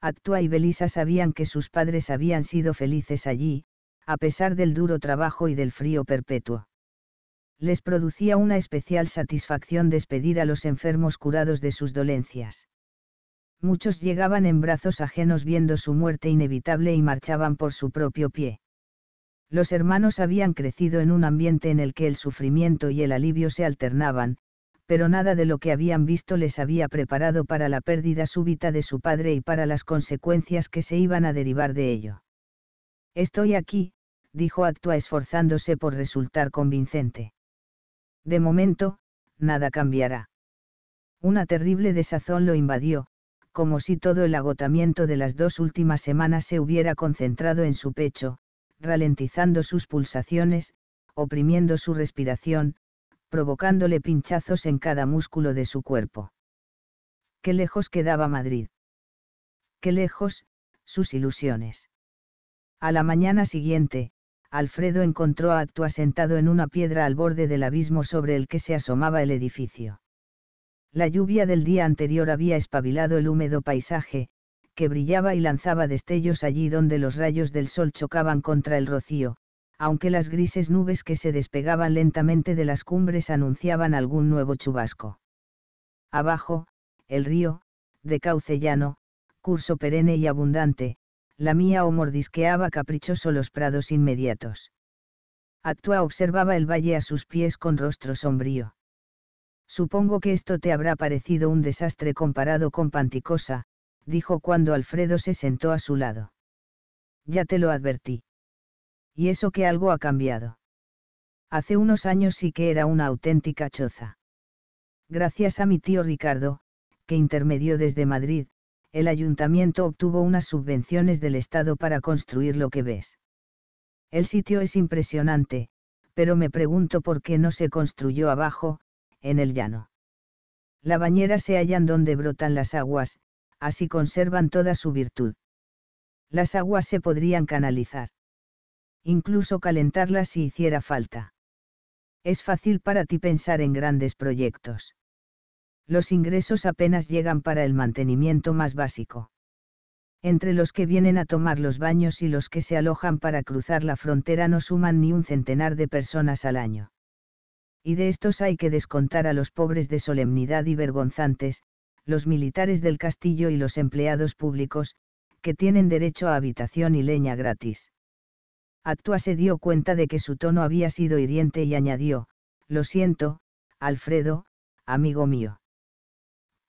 Actua y Belisa sabían que sus padres habían sido felices allí, a pesar del duro trabajo y del frío perpetuo. Les producía una especial satisfacción despedir a los enfermos curados de sus dolencias. Muchos llegaban en brazos ajenos viendo su muerte inevitable y marchaban por su propio pie. Los hermanos habían crecido en un ambiente en el que el sufrimiento y el alivio se alternaban, pero nada de lo que habían visto les había preparado para la pérdida súbita de su padre y para las consecuencias que se iban a derivar de ello. Estoy aquí, dijo Actua esforzándose por resultar convincente. De momento, nada cambiará. Una terrible desazón lo invadió, como si todo el agotamiento de las dos últimas semanas se hubiera concentrado en su pecho, ralentizando sus pulsaciones, oprimiendo su respiración, provocándole pinchazos en cada músculo de su cuerpo. Qué lejos quedaba Madrid. Qué lejos, sus ilusiones. A la mañana siguiente, Alfredo encontró a Actua sentado en una piedra al borde del abismo sobre el que se asomaba el edificio. La lluvia del día anterior había espabilado el húmedo paisaje, que brillaba y lanzaba destellos allí donde los rayos del sol chocaban contra el rocío, aunque las grises nubes que se despegaban lentamente de las cumbres anunciaban algún nuevo chubasco. Abajo, el río, de cauce llano, curso perenne y abundante, mía o mordisqueaba caprichoso los prados inmediatos. Actua observaba el valle a sus pies con rostro sombrío. Supongo que esto te habrá parecido un desastre comparado con Panticosa, dijo cuando Alfredo se sentó a su lado. Ya te lo advertí. Y eso que algo ha cambiado. Hace unos años sí que era una auténtica choza. Gracias a mi tío Ricardo, que intermedió desde Madrid, el ayuntamiento obtuvo unas subvenciones del Estado para construir lo que ves. El sitio es impresionante, pero me pregunto por qué no se construyó abajo, en el llano. La bañera se hallan donde brotan las aguas, así conservan toda su virtud. Las aguas se podrían canalizar. Incluso calentarlas si hiciera falta. Es fácil para ti pensar en grandes proyectos los ingresos apenas llegan para el mantenimiento más básico. Entre los que vienen a tomar los baños y los que se alojan para cruzar la frontera no suman ni un centenar de personas al año. Y de estos hay que descontar a los pobres de solemnidad y vergonzantes, los militares del castillo y los empleados públicos, que tienen derecho a habitación y leña gratis. Actua se dio cuenta de que su tono había sido hiriente y añadió, Lo siento, Alfredo, amigo mío.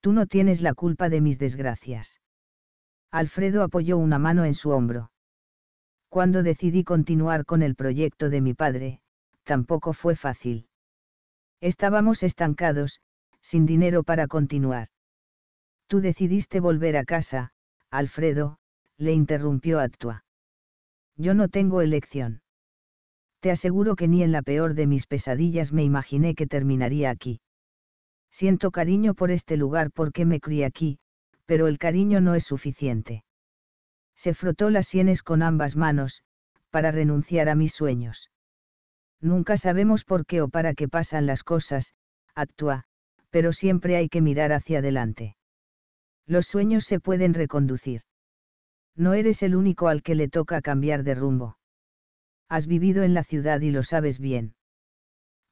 Tú no tienes la culpa de mis desgracias. Alfredo apoyó una mano en su hombro. Cuando decidí continuar con el proyecto de mi padre, tampoco fue fácil. Estábamos estancados, sin dinero para continuar. Tú decidiste volver a casa, Alfredo, le interrumpió Actua. Yo no tengo elección. Te aseguro que ni en la peor de mis pesadillas me imaginé que terminaría aquí. Siento cariño por este lugar porque me crié aquí, pero el cariño no es suficiente. Se frotó las sienes con ambas manos, para renunciar a mis sueños. Nunca sabemos por qué o para qué pasan las cosas, actúa, pero siempre hay que mirar hacia adelante. Los sueños se pueden reconducir. No eres el único al que le toca cambiar de rumbo. Has vivido en la ciudad y lo sabes bien.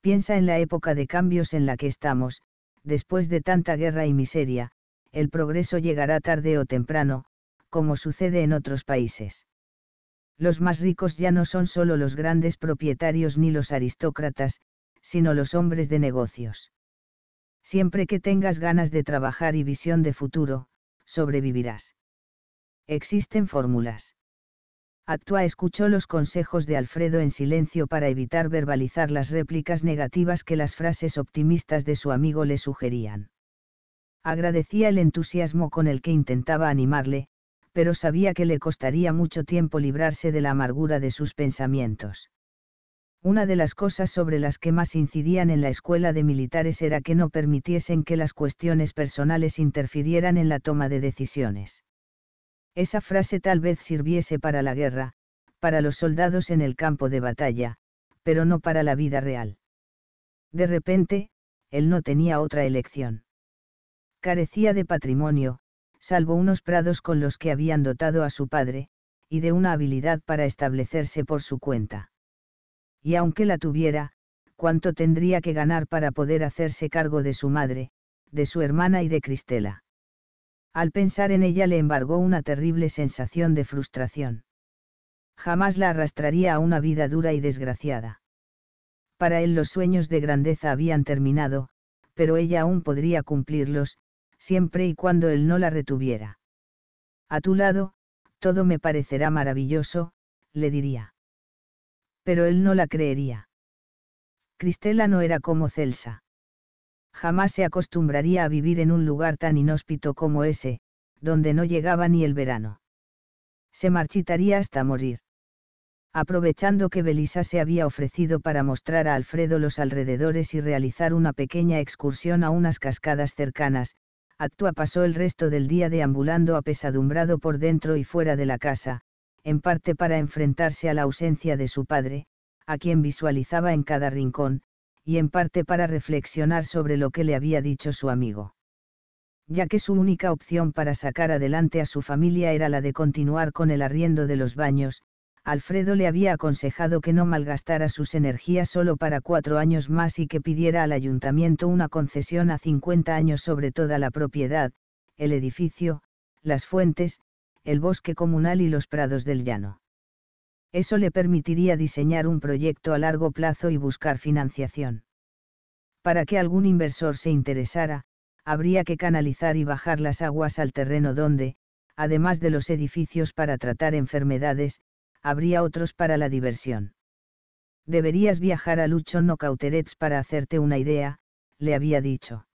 Piensa en la época de cambios en la que estamos, después de tanta guerra y miseria, el progreso llegará tarde o temprano, como sucede en otros países. Los más ricos ya no son solo los grandes propietarios ni los aristócratas, sino los hombres de negocios. Siempre que tengas ganas de trabajar y visión de futuro, sobrevivirás. Existen fórmulas. Actua escuchó los consejos de Alfredo en silencio para evitar verbalizar las réplicas negativas que las frases optimistas de su amigo le sugerían. Agradecía el entusiasmo con el que intentaba animarle, pero sabía que le costaría mucho tiempo librarse de la amargura de sus pensamientos. Una de las cosas sobre las que más incidían en la escuela de militares era que no permitiesen que las cuestiones personales interfirieran en la toma de decisiones esa frase tal vez sirviese para la guerra, para los soldados en el campo de batalla, pero no para la vida real. De repente, él no tenía otra elección. Carecía de patrimonio, salvo unos prados con los que habían dotado a su padre, y de una habilidad para establecerse por su cuenta. Y aunque la tuviera, ¿cuánto tendría que ganar para poder hacerse cargo de su madre, de su hermana y de Cristela? Al pensar en ella le embargó una terrible sensación de frustración. Jamás la arrastraría a una vida dura y desgraciada. Para él los sueños de grandeza habían terminado, pero ella aún podría cumplirlos, siempre y cuando él no la retuviera. A tu lado, todo me parecerá maravilloso, le diría. Pero él no la creería. Cristela no era como Celsa. Jamás se acostumbraría a vivir en un lugar tan inhóspito como ese, donde no llegaba ni el verano. Se marchitaría hasta morir. Aprovechando que Belisa se había ofrecido para mostrar a Alfredo los alrededores y realizar una pequeña excursión a unas cascadas cercanas, Actua pasó el resto del día deambulando apesadumbrado por dentro y fuera de la casa, en parte para enfrentarse a la ausencia de su padre, a quien visualizaba en cada rincón, y en parte para reflexionar sobre lo que le había dicho su amigo. Ya que su única opción para sacar adelante a su familia era la de continuar con el arriendo de los baños, Alfredo le había aconsejado que no malgastara sus energías solo para cuatro años más y que pidiera al ayuntamiento una concesión a 50 años sobre toda la propiedad, el edificio, las fuentes, el bosque comunal y los prados del llano. Eso le permitiría diseñar un proyecto a largo plazo y buscar financiación. Para que algún inversor se interesara, habría que canalizar y bajar las aguas al terreno donde, además de los edificios para tratar enfermedades, habría otros para la diversión. Deberías viajar a Luchon o Cauterets para hacerte una idea, le había dicho.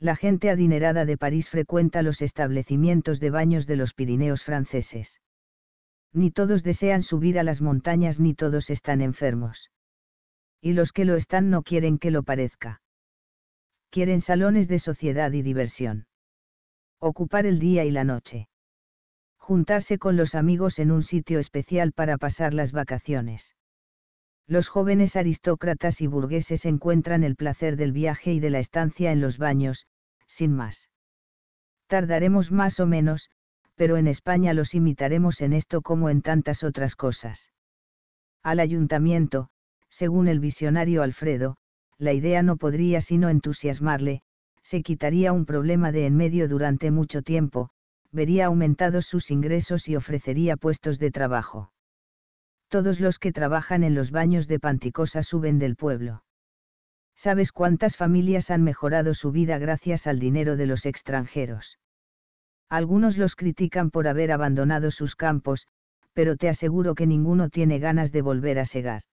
La gente adinerada de París frecuenta los establecimientos de baños de los Pirineos franceses ni todos desean subir a las montañas ni todos están enfermos. Y los que lo están no quieren que lo parezca. Quieren salones de sociedad y diversión. Ocupar el día y la noche. Juntarse con los amigos en un sitio especial para pasar las vacaciones. Los jóvenes aristócratas y burgueses encuentran el placer del viaje y de la estancia en los baños, sin más. Tardaremos más o menos, pero en España los imitaremos en esto como en tantas otras cosas. Al ayuntamiento, según el visionario Alfredo, la idea no podría sino entusiasmarle, se quitaría un problema de en medio durante mucho tiempo, vería aumentados sus ingresos y ofrecería puestos de trabajo. Todos los que trabajan en los baños de Panticosa suben del pueblo. ¿Sabes cuántas familias han mejorado su vida gracias al dinero de los extranjeros? Algunos los critican por haber abandonado sus campos, pero te aseguro que ninguno tiene ganas de volver a segar.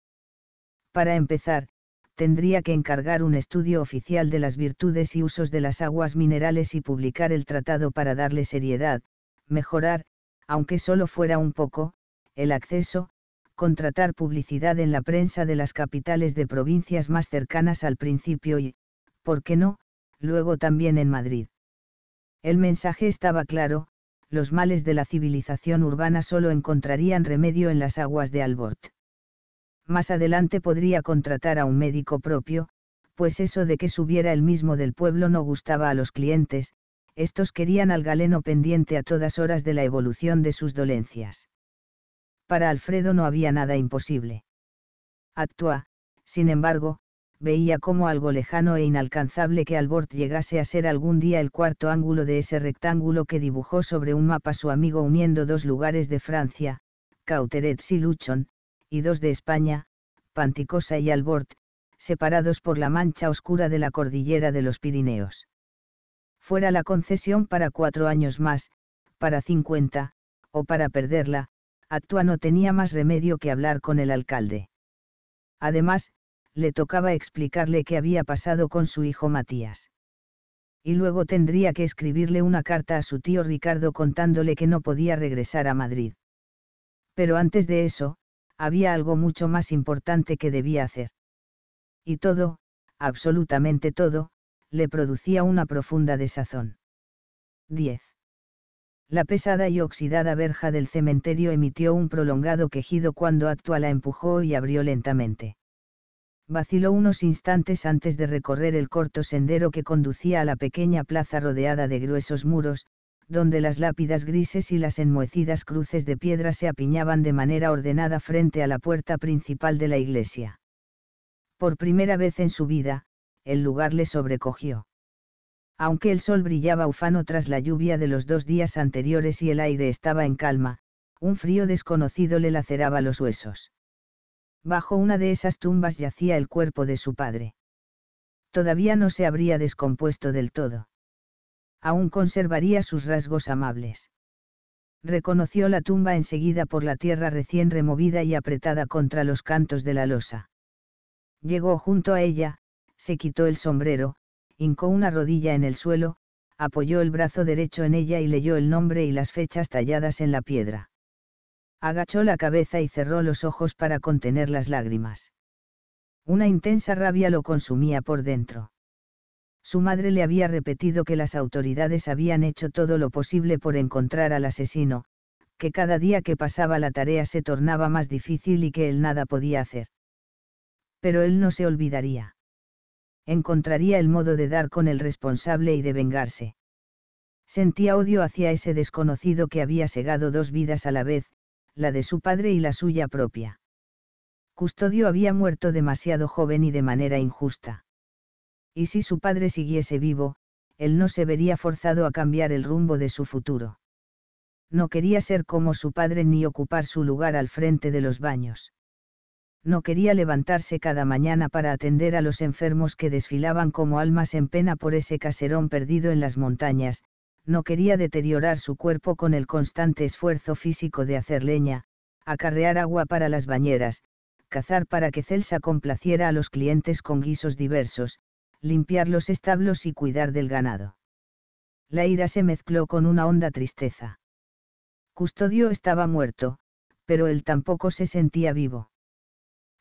Para empezar, tendría que encargar un estudio oficial de las virtudes y usos de las aguas minerales y publicar el tratado para darle seriedad, mejorar, aunque solo fuera un poco, el acceso, contratar publicidad en la prensa de las capitales de provincias más cercanas al principio y, ¿por qué no?, luego también en Madrid. El mensaje estaba claro, los males de la civilización urbana solo encontrarían remedio en las aguas de Albort. Más adelante podría contratar a un médico propio, pues eso de que subiera el mismo del pueblo no gustaba a los clientes, estos querían al galeno pendiente a todas horas de la evolución de sus dolencias. Para Alfredo no había nada imposible. Actúa, sin embargo, veía como algo lejano e inalcanzable que Albort llegase a ser algún día el cuarto ángulo de ese rectángulo que dibujó sobre un mapa su amigo uniendo dos lugares de Francia, Cauterets y Luchon, y dos de España, Panticosa y Albort, separados por la mancha oscura de la cordillera de los Pirineos. Fuera la concesión para cuatro años más, para cincuenta, o para perderla, Actua no tenía más remedio que hablar con el alcalde. Además, le tocaba explicarle qué había pasado con su hijo Matías. Y luego tendría que escribirle una carta a su tío Ricardo contándole que no podía regresar a Madrid. Pero antes de eso, había algo mucho más importante que debía hacer. Y todo, absolutamente todo, le producía una profunda desazón. 10. La pesada y oxidada verja del cementerio emitió un prolongado quejido cuando Actua la empujó y abrió lentamente vaciló unos instantes antes de recorrer el corto sendero que conducía a la pequeña plaza rodeada de gruesos muros, donde las lápidas grises y las enmohecidas cruces de piedra se apiñaban de manera ordenada frente a la puerta principal de la iglesia. Por primera vez en su vida, el lugar le sobrecogió. Aunque el sol brillaba ufano tras la lluvia de los dos días anteriores y el aire estaba en calma, un frío desconocido le laceraba los huesos. Bajo una de esas tumbas yacía el cuerpo de su padre. Todavía no se habría descompuesto del todo. Aún conservaría sus rasgos amables. Reconoció la tumba enseguida por la tierra recién removida y apretada contra los cantos de la losa. Llegó junto a ella, se quitó el sombrero, hincó una rodilla en el suelo, apoyó el brazo derecho en ella y leyó el nombre y las fechas talladas en la piedra. Agachó la cabeza y cerró los ojos para contener las lágrimas. Una intensa rabia lo consumía por dentro. Su madre le había repetido que las autoridades habían hecho todo lo posible por encontrar al asesino, que cada día que pasaba la tarea se tornaba más difícil y que él nada podía hacer. Pero él no se olvidaría. Encontraría el modo de dar con el responsable y de vengarse. Sentía odio hacia ese desconocido que había segado dos vidas a la vez, la de su padre y la suya propia. Custodio había muerto demasiado joven y de manera injusta. Y si su padre siguiese vivo, él no se vería forzado a cambiar el rumbo de su futuro. No quería ser como su padre ni ocupar su lugar al frente de los baños. No quería levantarse cada mañana para atender a los enfermos que desfilaban como almas en pena por ese caserón perdido en las montañas, no quería deteriorar su cuerpo con el constante esfuerzo físico de hacer leña, acarrear agua para las bañeras, cazar para que Celsa complaciera a los clientes con guisos diversos, limpiar los establos y cuidar del ganado. La ira se mezcló con una honda tristeza. Custodio estaba muerto, pero él tampoco se sentía vivo.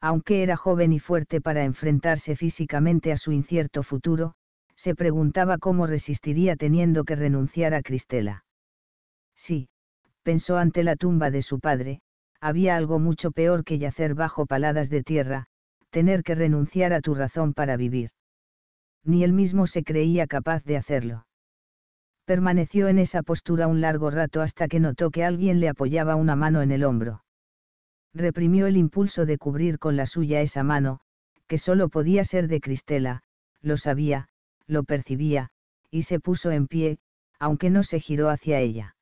Aunque era joven y fuerte para enfrentarse físicamente a su incierto futuro, se preguntaba cómo resistiría teniendo que renunciar a Cristela. Sí, pensó ante la tumba de su padre, había algo mucho peor que yacer bajo paladas de tierra, tener que renunciar a tu razón para vivir. Ni él mismo se creía capaz de hacerlo. Permaneció en esa postura un largo rato hasta que notó que alguien le apoyaba una mano en el hombro. Reprimió el impulso de cubrir con la suya esa mano, que solo podía ser de Cristela, lo sabía, lo percibía, y se puso en pie, aunque no se giró hacia ella.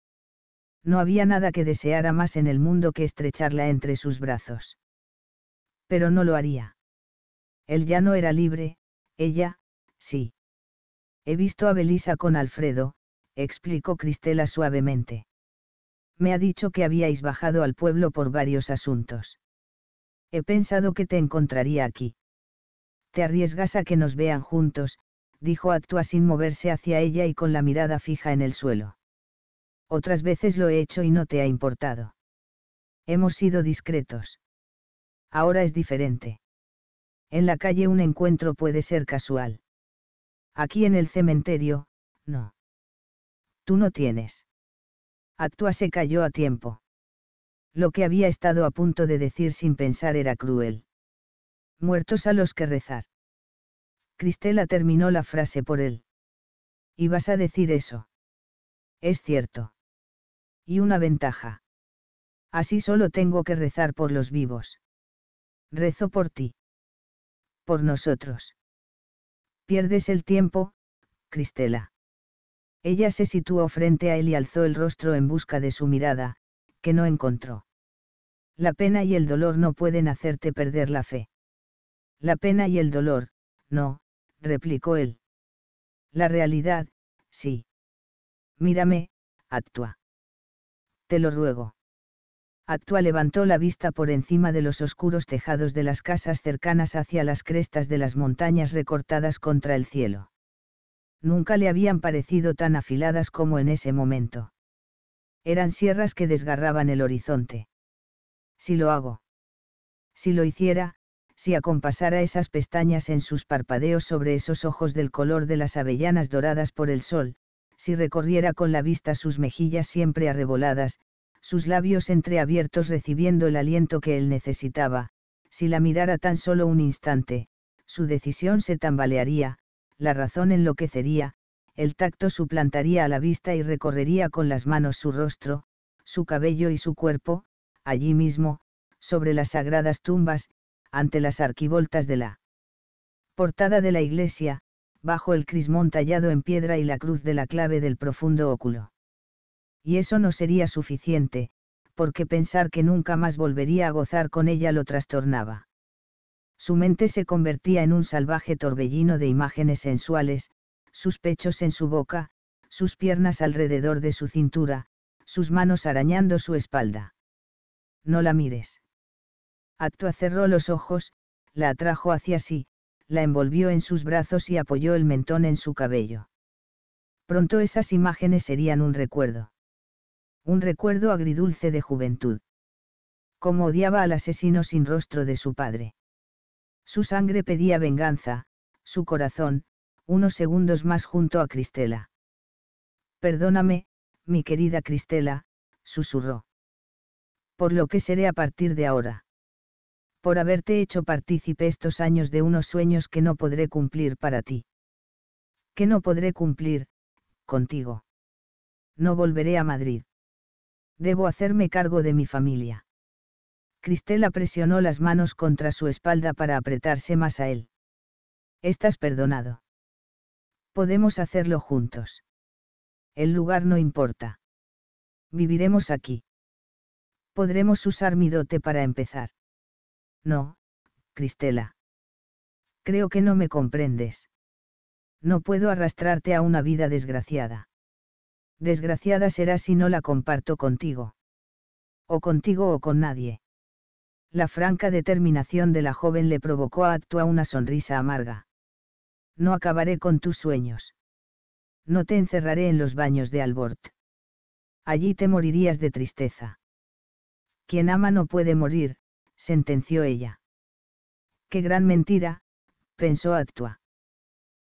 No había nada que deseara más en el mundo que estrecharla entre sus brazos. Pero no lo haría. Él ya no era libre, ella, sí. He visto a Belisa con Alfredo, explicó Cristela suavemente. Me ha dicho que habíais bajado al pueblo por varios asuntos. He pensado que te encontraría aquí. Te arriesgas a que nos vean juntos, dijo Actua sin moverse hacia ella y con la mirada fija en el suelo. Otras veces lo he hecho y no te ha importado. Hemos sido discretos. Ahora es diferente. En la calle un encuentro puede ser casual. Aquí en el cementerio, no. Tú no tienes. Actua se cayó a tiempo. Lo que había estado a punto de decir sin pensar era cruel. Muertos a los que rezar. Cristela terminó la frase por él. ¿Y vas a decir eso? Es cierto. Y una ventaja. Así solo tengo que rezar por los vivos. Rezo por ti. Por nosotros. Pierdes el tiempo, Cristela. Ella se situó frente a él y alzó el rostro en busca de su mirada, que no encontró. La pena y el dolor no pueden hacerte perder la fe. La pena y el dolor, no, replicó él. La realidad, sí. Mírame, Actua. Te lo ruego. Actua levantó la vista por encima de los oscuros tejados de las casas cercanas hacia las crestas de las montañas recortadas contra el cielo. Nunca le habían parecido tan afiladas como en ese momento. Eran sierras que desgarraban el horizonte. Si lo hago. Si lo hiciera, si acompasara esas pestañas en sus parpadeos sobre esos ojos del color de las avellanas doradas por el sol, si recorriera con la vista sus mejillas siempre arreboladas, sus labios entreabiertos recibiendo el aliento que él necesitaba, si la mirara tan solo un instante, su decisión se tambalearía, la razón enloquecería, el tacto suplantaría a la vista y recorrería con las manos su rostro, su cabello y su cuerpo, allí mismo, sobre las sagradas tumbas, ante las arquivoltas de la portada de la iglesia, bajo el crismón tallado en piedra y la cruz de la clave del profundo óculo. Y eso no sería suficiente, porque pensar que nunca más volvería a gozar con ella lo trastornaba. Su mente se convertía en un salvaje torbellino de imágenes sensuales, sus pechos en su boca, sus piernas alrededor de su cintura, sus manos arañando su espalda. No la mires. Actua cerró los ojos, la atrajo hacia sí, la envolvió en sus brazos y apoyó el mentón en su cabello. Pronto esas imágenes serían un recuerdo. Un recuerdo agridulce de juventud. Como odiaba al asesino sin rostro de su padre. Su sangre pedía venganza, su corazón, unos segundos más junto a Cristela. Perdóname, mi querida Cristela, susurró. Por lo que seré a partir de ahora por haberte hecho partícipe estos años de unos sueños que no podré cumplir para ti. Que no podré cumplir, contigo. No volveré a Madrid. Debo hacerme cargo de mi familia. Cristela presionó las manos contra su espalda para apretarse más a él. Estás perdonado. Podemos hacerlo juntos. El lugar no importa. Viviremos aquí. Podremos usar mi dote para empezar. No, Cristela. Creo que no me comprendes. No puedo arrastrarte a una vida desgraciada. Desgraciada será si no la comparto contigo. O contigo o con nadie. La franca determinación de la joven le provocó a Actua una sonrisa amarga. No acabaré con tus sueños. No te encerraré en los baños de Albort. Allí te morirías de tristeza. Quien ama no puede morir, sentenció ella. Qué gran mentira, pensó Actua.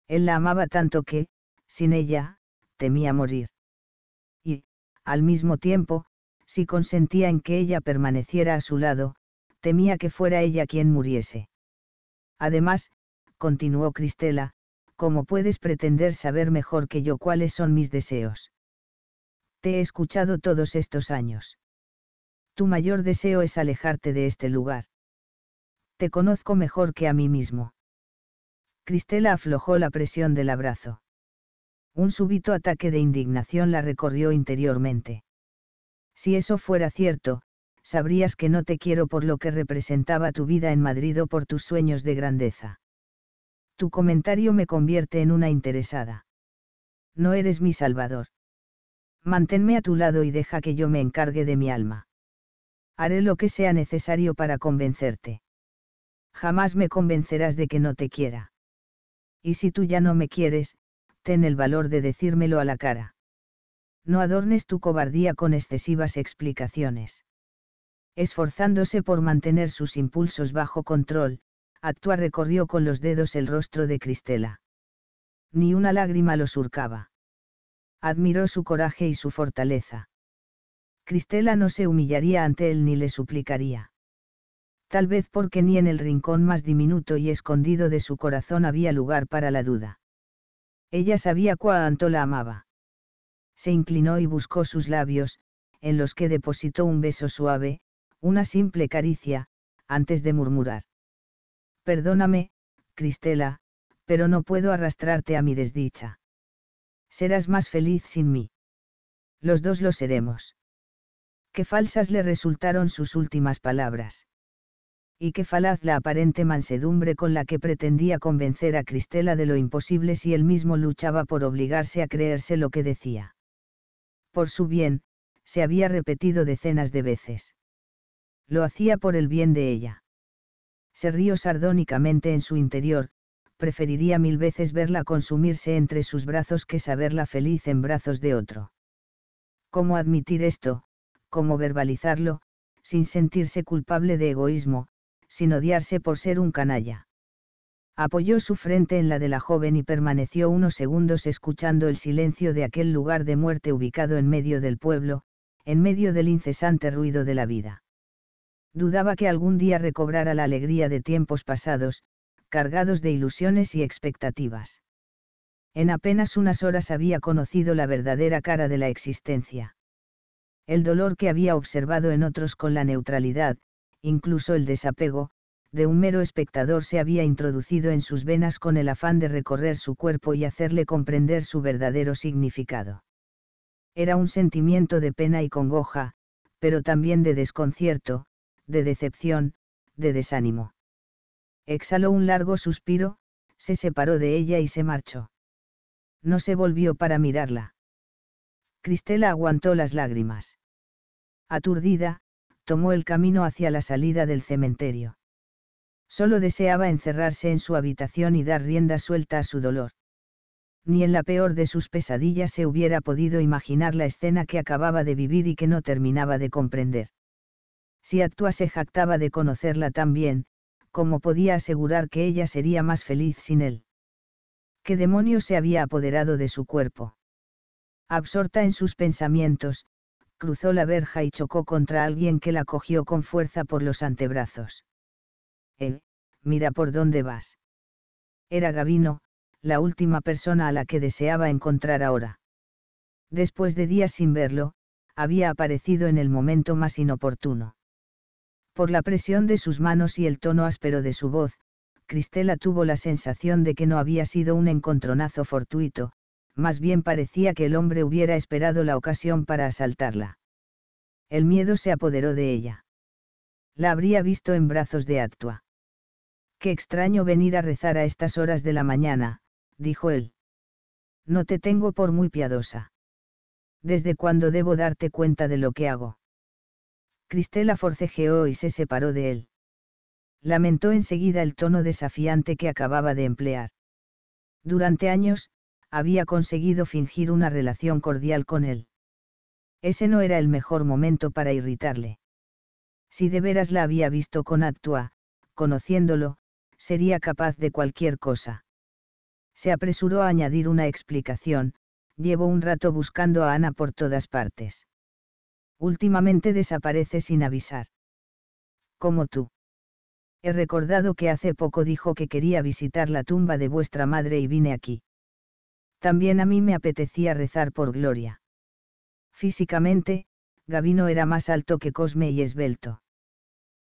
Él la amaba tanto que, sin ella, temía morir. Y, al mismo tiempo, si consentía en que ella permaneciera a su lado, temía que fuera ella quien muriese. Además, continuó Cristela, ¿cómo puedes pretender saber mejor que yo cuáles son mis deseos? Te he escuchado todos estos años. Tu mayor deseo es alejarte de este lugar. Te conozco mejor que a mí mismo. Cristela aflojó la presión del abrazo. Un súbito ataque de indignación la recorrió interiormente. Si eso fuera cierto, sabrías que no te quiero por lo que representaba tu vida en Madrid o por tus sueños de grandeza. Tu comentario me convierte en una interesada. No eres mi salvador. Manténme a tu lado y deja que yo me encargue de mi alma haré lo que sea necesario para convencerte. Jamás me convencerás de que no te quiera. Y si tú ya no me quieres, ten el valor de decírmelo a la cara. No adornes tu cobardía con excesivas explicaciones. Esforzándose por mantener sus impulsos bajo control, Actua recorrió con los dedos el rostro de Cristela. Ni una lágrima lo surcaba. Admiró su coraje y su fortaleza. Cristela no se humillaría ante él ni le suplicaría. Tal vez porque ni en el rincón más diminuto y escondido de su corazón había lugar para la duda. Ella sabía cuánto la amaba. Se inclinó y buscó sus labios, en los que depositó un beso suave, una simple caricia, antes de murmurar. Perdóname, Cristela, pero no puedo arrastrarte a mi desdicha. Serás más feliz sin mí. Los dos lo seremos qué falsas le resultaron sus últimas palabras. Y qué falaz la aparente mansedumbre con la que pretendía convencer a Cristela de lo imposible si él mismo luchaba por obligarse a creerse lo que decía. Por su bien, se había repetido decenas de veces. Lo hacía por el bien de ella. Se rió sardónicamente en su interior, preferiría mil veces verla consumirse entre sus brazos que saberla feliz en brazos de otro. ¿Cómo admitir esto, cómo verbalizarlo, sin sentirse culpable de egoísmo, sin odiarse por ser un canalla. Apoyó su frente en la de la joven y permaneció unos segundos escuchando el silencio de aquel lugar de muerte ubicado en medio del pueblo, en medio del incesante ruido de la vida. Dudaba que algún día recobrara la alegría de tiempos pasados, cargados de ilusiones y expectativas. En apenas unas horas había conocido la verdadera cara de la existencia el dolor que había observado en otros con la neutralidad, incluso el desapego, de un mero espectador se había introducido en sus venas con el afán de recorrer su cuerpo y hacerle comprender su verdadero significado. Era un sentimiento de pena y congoja, pero también de desconcierto, de decepción, de desánimo. Exhaló un largo suspiro, se separó de ella y se marchó. No se volvió para mirarla. Cristela aguantó las lágrimas aturdida, tomó el camino hacia la salida del cementerio. Solo deseaba encerrarse en su habitación y dar rienda suelta a su dolor. Ni en la peor de sus pesadillas se hubiera podido imaginar la escena que acababa de vivir y que no terminaba de comprender. Si Actua se jactaba de conocerla tan bien, ¿cómo podía asegurar que ella sería más feliz sin él? ¿Qué demonio se había apoderado de su cuerpo? Absorta en sus pensamientos, cruzó la verja y chocó contra alguien que la cogió con fuerza por los antebrazos. Eh, mira por dónde vas. Era Gavino, la última persona a la que deseaba encontrar ahora. Después de días sin verlo, había aparecido en el momento más inoportuno. Por la presión de sus manos y el tono áspero de su voz, Cristela tuvo la sensación de que no había sido un encontronazo fortuito, más bien parecía que el hombre hubiera esperado la ocasión para asaltarla. El miedo se apoderó de ella. La habría visto en brazos de Actua. Qué extraño venir a rezar a estas horas de la mañana, dijo él. No te tengo por muy piadosa. ¿Desde cuándo debo darte cuenta de lo que hago? Cristela forcejeó y se separó de él. Lamentó enseguida el tono desafiante que acababa de emplear. Durante años, había conseguido fingir una relación cordial con él. Ese no era el mejor momento para irritarle. Si de veras la había visto con Actua, conociéndolo, sería capaz de cualquier cosa. Se apresuró a añadir una explicación, llevo un rato buscando a Ana por todas partes. Últimamente desaparece sin avisar. Como tú. He recordado que hace poco dijo que quería visitar la tumba de vuestra madre y vine aquí. También a mí me apetecía rezar por Gloria. Físicamente, Gavino era más alto que Cosme y esbelto.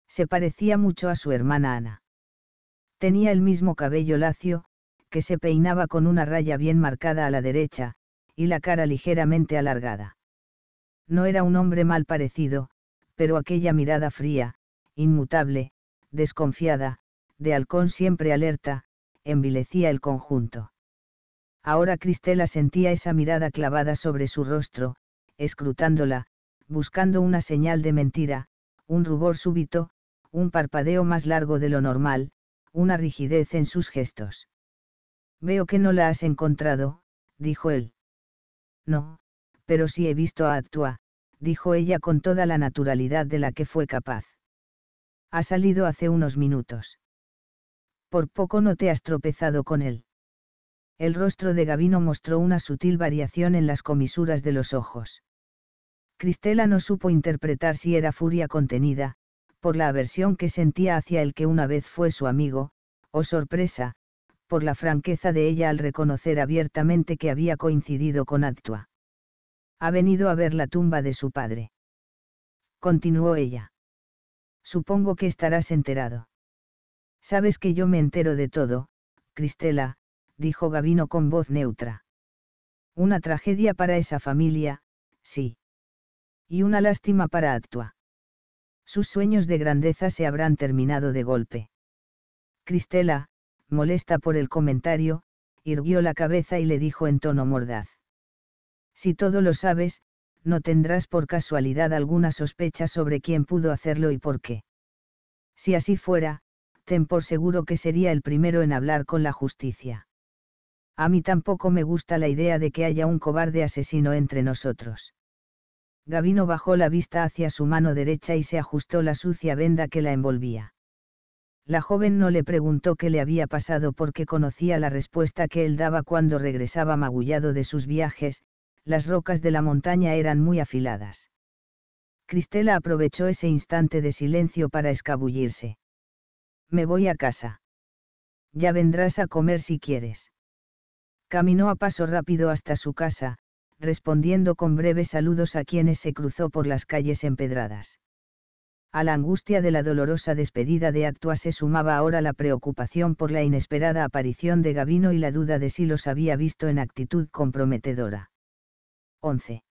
Se parecía mucho a su hermana Ana. Tenía el mismo cabello lacio, que se peinaba con una raya bien marcada a la derecha, y la cara ligeramente alargada. No era un hombre mal parecido, pero aquella mirada fría, inmutable, desconfiada, de halcón siempre alerta, envilecía el conjunto. Ahora Cristela sentía esa mirada clavada sobre su rostro, escrutándola, buscando una señal de mentira, un rubor súbito, un parpadeo más largo de lo normal, una rigidez en sus gestos. Veo que no la has encontrado, dijo él. No, pero sí he visto a Atua», dijo ella con toda la naturalidad de la que fue capaz. Ha salido hace unos minutos. Por poco no te has tropezado con él el rostro de Gavino mostró una sutil variación en las comisuras de los ojos. Cristela no supo interpretar si era furia contenida, por la aversión que sentía hacia el que una vez fue su amigo, o sorpresa, por la franqueza de ella al reconocer abiertamente que había coincidido con Actua. Ha venido a ver la tumba de su padre. Continuó ella. Supongo que estarás enterado. Sabes que yo me entero de todo, Cristela, dijo Gavino con voz neutra. Una tragedia para esa familia, sí. Y una lástima para Actua. Sus sueños de grandeza se habrán terminado de golpe. Cristela, molesta por el comentario, irguió la cabeza y le dijo en tono mordaz. Si todo lo sabes, no tendrás por casualidad alguna sospecha sobre quién pudo hacerlo y por qué. Si así fuera, ten por seguro que sería el primero en hablar con la justicia. A mí tampoco me gusta la idea de que haya un cobarde asesino entre nosotros. Gavino bajó la vista hacia su mano derecha y se ajustó la sucia venda que la envolvía. La joven no le preguntó qué le había pasado porque conocía la respuesta que él daba cuando regresaba magullado de sus viajes, las rocas de la montaña eran muy afiladas. Cristela aprovechó ese instante de silencio para escabullirse. Me voy a casa. Ya vendrás a comer si quieres caminó a paso rápido hasta su casa, respondiendo con breves saludos a quienes se cruzó por las calles empedradas. A la angustia de la dolorosa despedida de Actua se sumaba ahora la preocupación por la inesperada aparición de Gavino y la duda de si los había visto en actitud comprometedora. 11.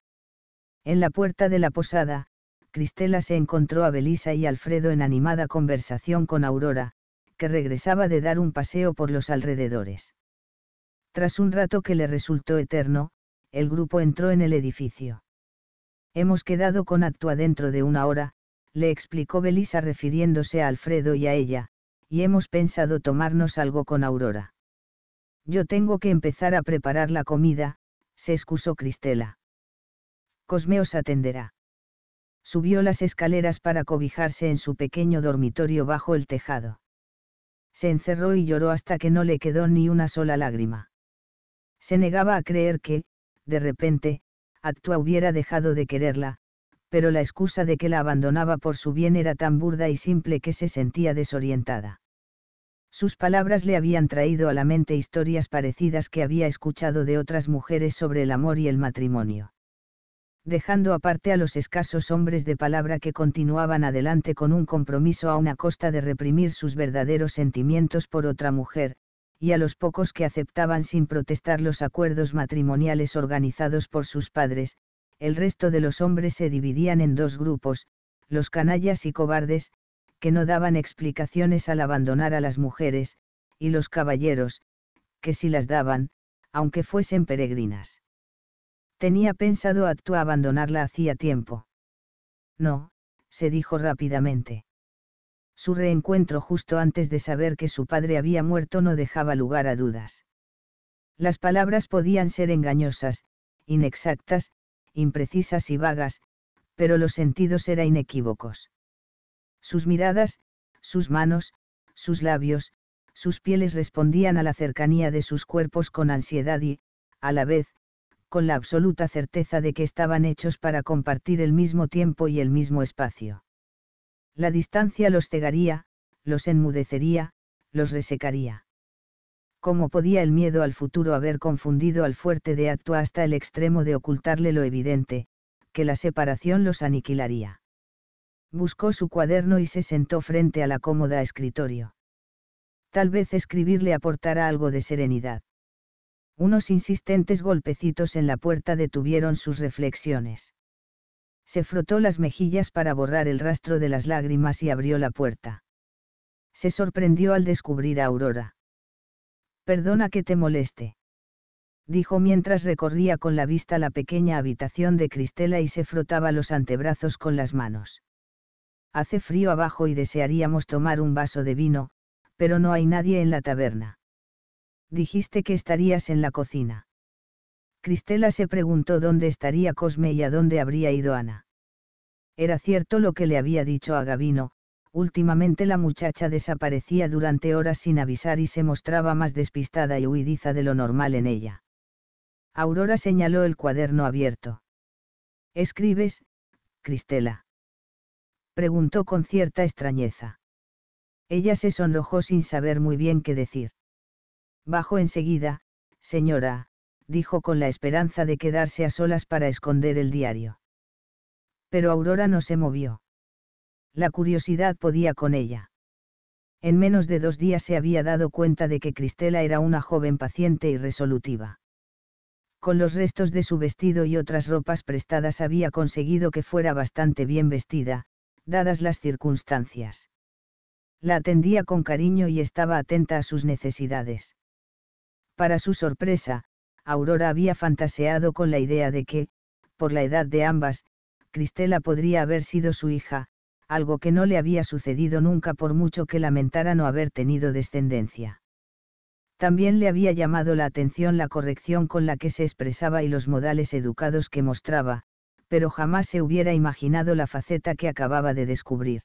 En la puerta de la posada, Cristela se encontró a Belisa y Alfredo en animada conversación con Aurora, que regresaba de dar un paseo por los alrededores. Tras un rato que le resultó eterno, el grupo entró en el edificio. Hemos quedado con Actua dentro de una hora, le explicó Belisa refiriéndose a Alfredo y a ella, y hemos pensado tomarnos algo con Aurora. Yo tengo que empezar a preparar la comida, se excusó Cristela. Cosme os atenderá. Subió las escaleras para cobijarse en su pequeño dormitorio bajo el tejado. Se encerró y lloró hasta que no le quedó ni una sola lágrima. Se negaba a creer que, de repente, Actua hubiera dejado de quererla, pero la excusa de que la abandonaba por su bien era tan burda y simple que se sentía desorientada. Sus palabras le habían traído a la mente historias parecidas que había escuchado de otras mujeres sobre el amor y el matrimonio. Dejando aparte a los escasos hombres de palabra que continuaban adelante con un compromiso a una costa de reprimir sus verdaderos sentimientos por otra mujer, y a los pocos que aceptaban sin protestar los acuerdos matrimoniales organizados por sus padres, el resto de los hombres se dividían en dos grupos, los canallas y cobardes, que no daban explicaciones al abandonar a las mujeres, y los caballeros, que sí las daban, aunque fuesen peregrinas. Tenía pensado actuar abandonarla hacía tiempo. No, se dijo rápidamente. Su reencuentro justo antes de saber que su padre había muerto no dejaba lugar a dudas. Las palabras podían ser engañosas, inexactas, imprecisas y vagas, pero los sentidos eran inequívocos. Sus miradas, sus manos, sus labios, sus pieles respondían a la cercanía de sus cuerpos con ansiedad y, a la vez, con la absoluta certeza de que estaban hechos para compartir el mismo tiempo y el mismo espacio la distancia los cegaría, los enmudecería, los resecaría. ¿Cómo podía el miedo al futuro haber confundido al fuerte de acto hasta el extremo de ocultarle lo evidente, que la separación los aniquilaría? Buscó su cuaderno y se sentó frente a la cómoda escritorio. Tal vez escribir le aportara algo de serenidad. Unos insistentes golpecitos en la puerta detuvieron sus reflexiones. Se frotó las mejillas para borrar el rastro de las lágrimas y abrió la puerta. Se sorprendió al descubrir a Aurora. Perdona que te moleste. Dijo mientras recorría con la vista la pequeña habitación de Cristela y se frotaba los antebrazos con las manos. Hace frío abajo y desearíamos tomar un vaso de vino, pero no hay nadie en la taberna. Dijiste que estarías en la cocina. Cristela se preguntó dónde estaría Cosme y a dónde habría ido Ana. Era cierto lo que le había dicho a Gavino, últimamente la muchacha desaparecía durante horas sin avisar y se mostraba más despistada y huidiza de lo normal en ella. Aurora señaló el cuaderno abierto. ¿Escribes, Cristela? preguntó con cierta extrañeza. Ella se sonrojó sin saber muy bien qué decir. Bajo enseguida, señora, dijo con la esperanza de quedarse a solas para esconder el diario. Pero Aurora no se movió. La curiosidad podía con ella. En menos de dos días se había dado cuenta de que Cristela era una joven paciente y resolutiva. Con los restos de su vestido y otras ropas prestadas había conseguido que fuera bastante bien vestida, dadas las circunstancias. La atendía con cariño y estaba atenta a sus necesidades. Para su sorpresa, Aurora había fantaseado con la idea de que, por la edad de ambas, Cristela podría haber sido su hija, algo que no le había sucedido nunca por mucho que lamentara no haber tenido descendencia. También le había llamado la atención la corrección con la que se expresaba y los modales educados que mostraba, pero jamás se hubiera imaginado la faceta que acababa de descubrir.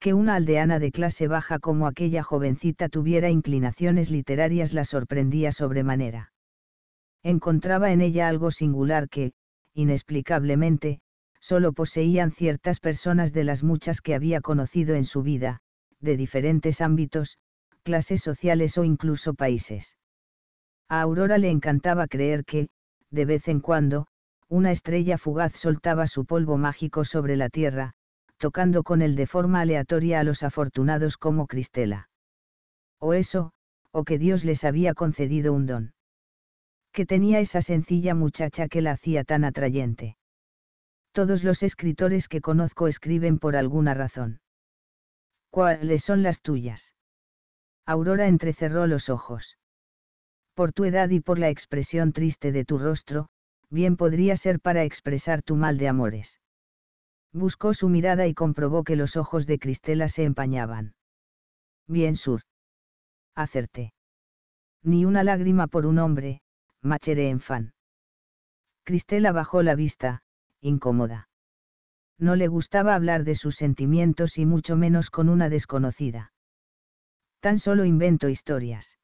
Que una aldeana de clase baja como aquella jovencita tuviera inclinaciones literarias la sorprendía sobremanera encontraba en ella algo singular que, inexplicablemente, solo poseían ciertas personas de las muchas que había conocido en su vida, de diferentes ámbitos, clases sociales o incluso países. A Aurora le encantaba creer que, de vez en cuando, una estrella fugaz soltaba su polvo mágico sobre la tierra, tocando con él de forma aleatoria a los afortunados como Cristela. O eso, o que Dios les había concedido un don que tenía esa sencilla muchacha que la hacía tan atrayente. Todos los escritores que conozco escriben por alguna razón. ¿Cuáles son las tuyas? Aurora entrecerró los ojos. Por tu edad y por la expresión triste de tu rostro, bien podría ser para expresar tu mal de amores. Buscó su mirada y comprobó que los ojos de Cristela se empañaban. Bien, Sur. Hacerte. Ni una lágrima por un hombre, Macheré en fan. Cristela bajó la vista, incómoda. No le gustaba hablar de sus sentimientos y mucho menos con una desconocida. Tan solo invento historias.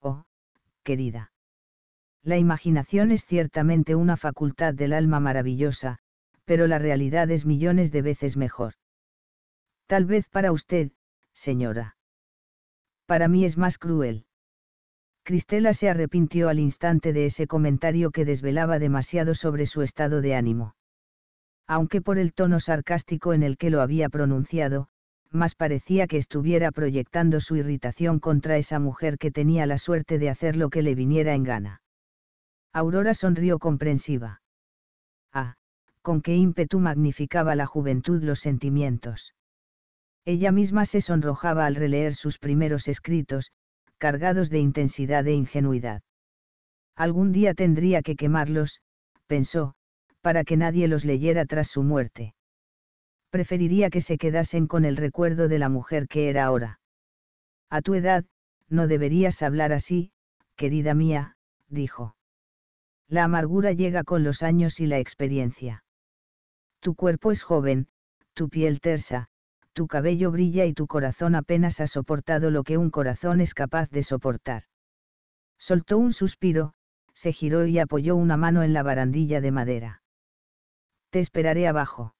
Oh, querida. La imaginación es ciertamente una facultad del alma maravillosa, pero la realidad es millones de veces mejor. Tal vez para usted, señora. Para mí es más cruel. Cristela se arrepintió al instante de ese comentario que desvelaba demasiado sobre su estado de ánimo. Aunque por el tono sarcástico en el que lo había pronunciado, más parecía que estuviera proyectando su irritación contra esa mujer que tenía la suerte de hacer lo que le viniera en gana. Aurora sonrió comprensiva. Ah, con qué ímpetu magnificaba la juventud los sentimientos. Ella misma se sonrojaba al releer sus primeros escritos, cargados de intensidad e ingenuidad. Algún día tendría que quemarlos, pensó, para que nadie los leyera tras su muerte. Preferiría que se quedasen con el recuerdo de la mujer que era ahora. A tu edad, no deberías hablar así, querida mía, dijo. La amargura llega con los años y la experiencia. Tu cuerpo es joven, tu piel tersa, tu cabello brilla y tu corazón apenas ha soportado lo que un corazón es capaz de soportar. Soltó un suspiro, se giró y apoyó una mano en la barandilla de madera. Te esperaré abajo.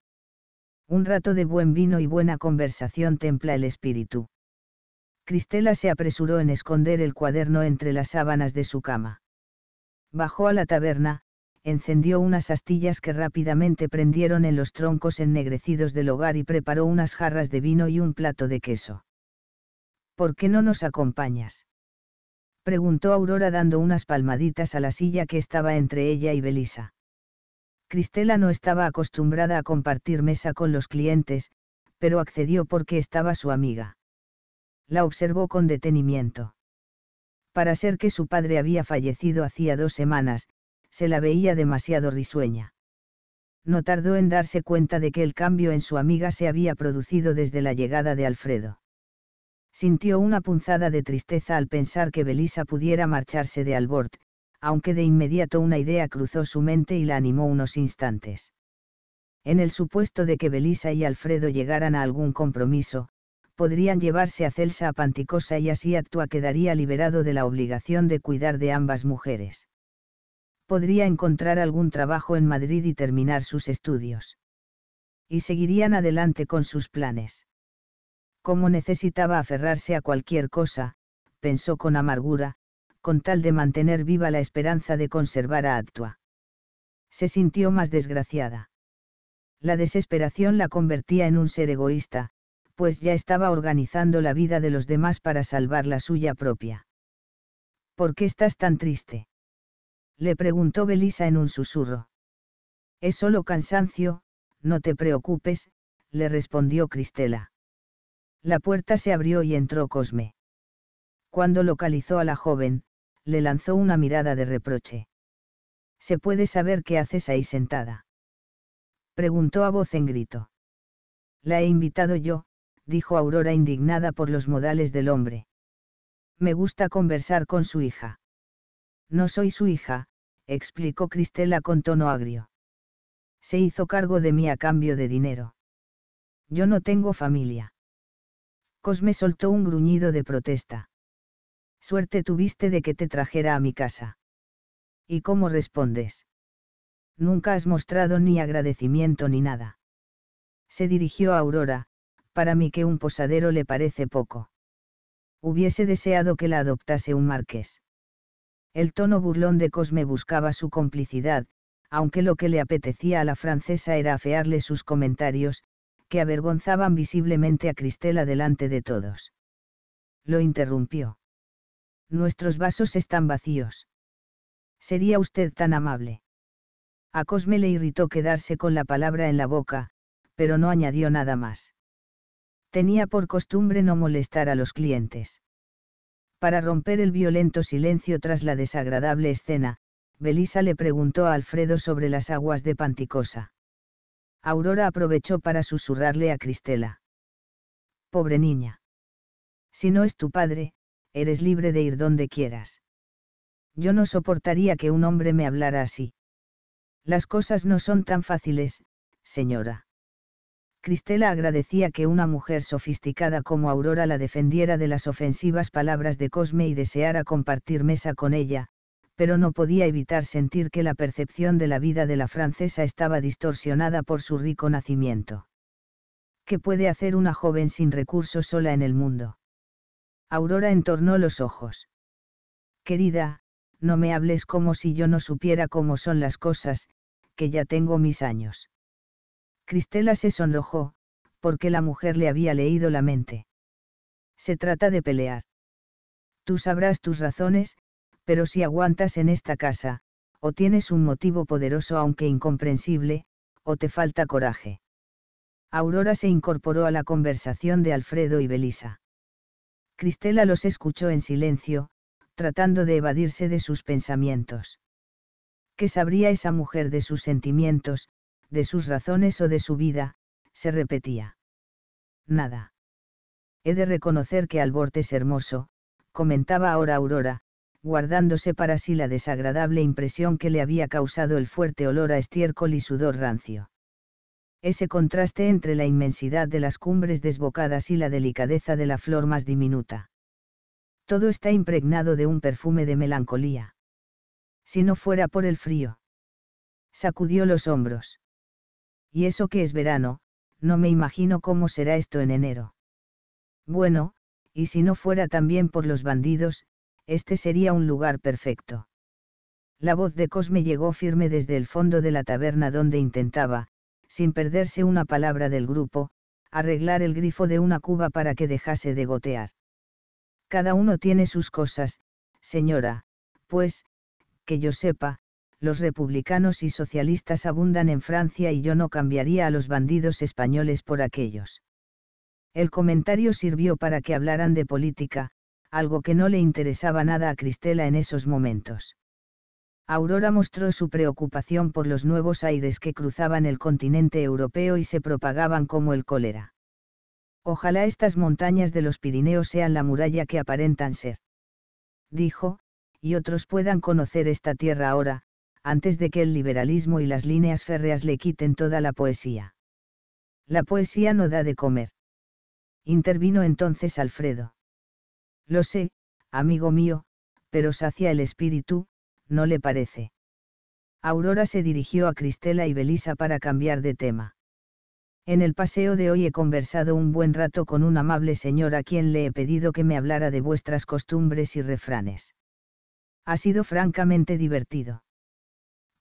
Un rato de buen vino y buena conversación templa el espíritu. Cristela se apresuró en esconder el cuaderno entre las sábanas de su cama. Bajó a la taberna, encendió unas astillas que rápidamente prendieron en los troncos ennegrecidos del hogar y preparó unas jarras de vino y un plato de queso. ¿Por qué no nos acompañas? preguntó Aurora dando unas palmaditas a la silla que estaba entre ella y Belisa. Cristela no estaba acostumbrada a compartir mesa con los clientes, pero accedió porque estaba su amiga. La observó con detenimiento. Para ser que su padre había fallecido hacía dos semanas, se la veía demasiado risueña. No tardó en darse cuenta de que el cambio en su amiga se había producido desde la llegada de Alfredo. Sintió una punzada de tristeza al pensar que Belisa pudiera marcharse de Albort, aunque de inmediato una idea cruzó su mente y la animó unos instantes. En el supuesto de que Belisa y Alfredo llegaran a algún compromiso, podrían llevarse a Celsa a Panticosa y así Actua quedaría liberado de la obligación de cuidar de ambas mujeres podría encontrar algún trabajo en Madrid y terminar sus estudios. Y seguirían adelante con sus planes. Como necesitaba aferrarse a cualquier cosa, pensó con amargura, con tal de mantener viva la esperanza de conservar a Actua. Se sintió más desgraciada. La desesperación la convertía en un ser egoísta, pues ya estaba organizando la vida de los demás para salvar la suya propia. ¿Por qué estás tan triste? le preguntó Belisa en un susurro. Es solo cansancio, no te preocupes, le respondió Cristela. La puerta se abrió y entró Cosme. Cuando localizó a la joven, le lanzó una mirada de reproche. ¿Se puede saber qué haces ahí sentada? Preguntó a voz en grito. La he invitado yo, dijo Aurora indignada por los modales del hombre. Me gusta conversar con su hija. No soy su hija, explicó Cristela con tono agrio. Se hizo cargo de mí a cambio de dinero. Yo no tengo familia. Cosme soltó un gruñido de protesta. Suerte tuviste de que te trajera a mi casa. ¿Y cómo respondes? Nunca has mostrado ni agradecimiento ni nada. Se dirigió a Aurora, para mí que un posadero le parece poco. Hubiese deseado que la adoptase un marqués. El tono burlón de Cosme buscaba su complicidad, aunque lo que le apetecía a la francesa era afearle sus comentarios, que avergonzaban visiblemente a Cristela delante de todos. Lo interrumpió. Nuestros vasos están vacíos. ¿Sería usted tan amable? A Cosme le irritó quedarse con la palabra en la boca, pero no añadió nada más. Tenía por costumbre no molestar a los clientes. Para romper el violento silencio tras la desagradable escena, Belisa le preguntó a Alfredo sobre las aguas de Panticosa. Aurora aprovechó para susurrarle a Cristela. Pobre niña. Si no es tu padre, eres libre de ir donde quieras. Yo no soportaría que un hombre me hablara así. Las cosas no son tan fáciles, señora. Cristela agradecía que una mujer sofisticada como Aurora la defendiera de las ofensivas palabras de Cosme y deseara compartir mesa con ella, pero no podía evitar sentir que la percepción de la vida de la francesa estaba distorsionada por su rico nacimiento. ¿Qué puede hacer una joven sin recursos sola en el mundo? Aurora entornó los ojos. Querida, no me hables como si yo no supiera cómo son las cosas, que ya tengo mis años. Cristela se sonrojó, porque la mujer le había leído la mente. Se trata de pelear. Tú sabrás tus razones, pero si aguantas en esta casa, o tienes un motivo poderoso aunque incomprensible, o te falta coraje. Aurora se incorporó a la conversación de Alfredo y Belisa. Cristela los escuchó en silencio, tratando de evadirse de sus pensamientos. ¿Qué sabría esa mujer de sus sentimientos, de sus razones o de su vida, se repetía. Nada. He de reconocer que Albort es hermoso, comentaba ahora Aurora, guardándose para sí la desagradable impresión que le había causado el fuerte olor a estiércol y sudor rancio. Ese contraste entre la inmensidad de las cumbres desbocadas y la delicadeza de la flor más diminuta. Todo está impregnado de un perfume de melancolía. Si no fuera por el frío. Sacudió los hombros y eso que es verano, no me imagino cómo será esto en enero. Bueno, y si no fuera también por los bandidos, este sería un lugar perfecto. La voz de Cosme llegó firme desde el fondo de la taberna donde intentaba, sin perderse una palabra del grupo, arreglar el grifo de una cuba para que dejase de gotear. Cada uno tiene sus cosas, señora, pues, que yo sepa, los republicanos y socialistas abundan en Francia y yo no cambiaría a los bandidos españoles por aquellos. El comentario sirvió para que hablaran de política, algo que no le interesaba nada a Cristela en esos momentos. Aurora mostró su preocupación por los nuevos aires que cruzaban el continente europeo y se propagaban como el cólera. Ojalá estas montañas de los Pirineos sean la muralla que aparentan ser. Dijo, y otros puedan conocer esta tierra ahora, antes de que el liberalismo y las líneas férreas le quiten toda la poesía. La poesía no da de comer. Intervino entonces Alfredo. Lo sé, amigo mío, pero sacia el espíritu, ¿no le parece? Aurora se dirigió a Cristela y Belisa para cambiar de tema. En el paseo de hoy he conversado un buen rato con un amable señor a quien le he pedido que me hablara de vuestras costumbres y refranes. Ha sido francamente divertido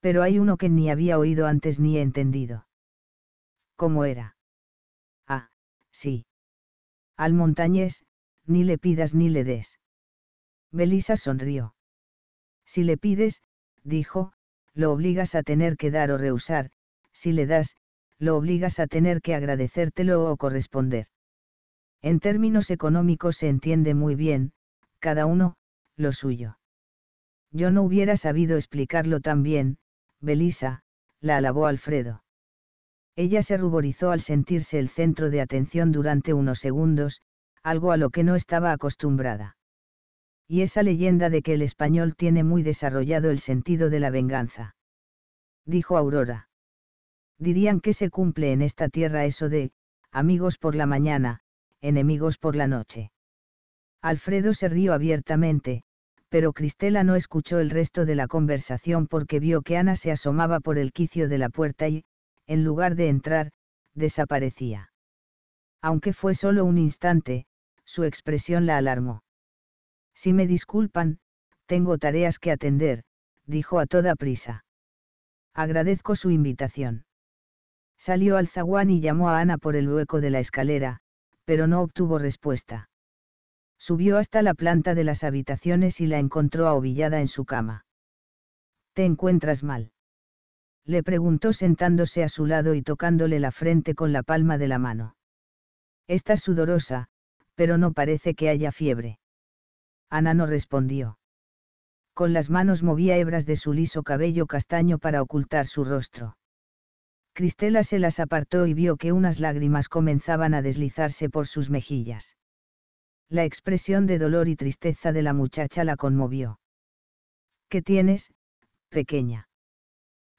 pero hay uno que ni había oído antes ni entendido. ¿Cómo era? Ah, sí. Al montañés, ni le pidas ni le des. Belisa sonrió. Si le pides, dijo, lo obligas a tener que dar o rehusar, si le das, lo obligas a tener que agradecértelo o corresponder. En términos económicos se entiende muy bien, cada uno, lo suyo. Yo no hubiera sabido explicarlo tan bien, Belisa, la alabó Alfredo. Ella se ruborizó al sentirse el centro de atención durante unos segundos, algo a lo que no estaba acostumbrada. Y esa leyenda de que el español tiene muy desarrollado el sentido de la venganza. Dijo Aurora. Dirían que se cumple en esta tierra eso de, amigos por la mañana, enemigos por la noche. Alfredo se rió abiertamente, pero Cristela no escuchó el resto de la conversación porque vio que Ana se asomaba por el quicio de la puerta y, en lugar de entrar, desaparecía. Aunque fue solo un instante, su expresión la alarmó. Si me disculpan, tengo tareas que atender, dijo a toda prisa. Agradezco su invitación. Salió al zaguán y llamó a Ana por el hueco de la escalera, pero no obtuvo respuesta. Subió hasta la planta de las habitaciones y la encontró ahobillada en su cama. ¿Te encuentras mal? Le preguntó sentándose a su lado y tocándole la frente con la palma de la mano. Estás sudorosa, pero no parece que haya fiebre. Ana no respondió. Con las manos movía hebras de su liso cabello castaño para ocultar su rostro. Cristela se las apartó y vio que unas lágrimas comenzaban a deslizarse por sus mejillas. La expresión de dolor y tristeza de la muchacha la conmovió. ¿Qué tienes, pequeña?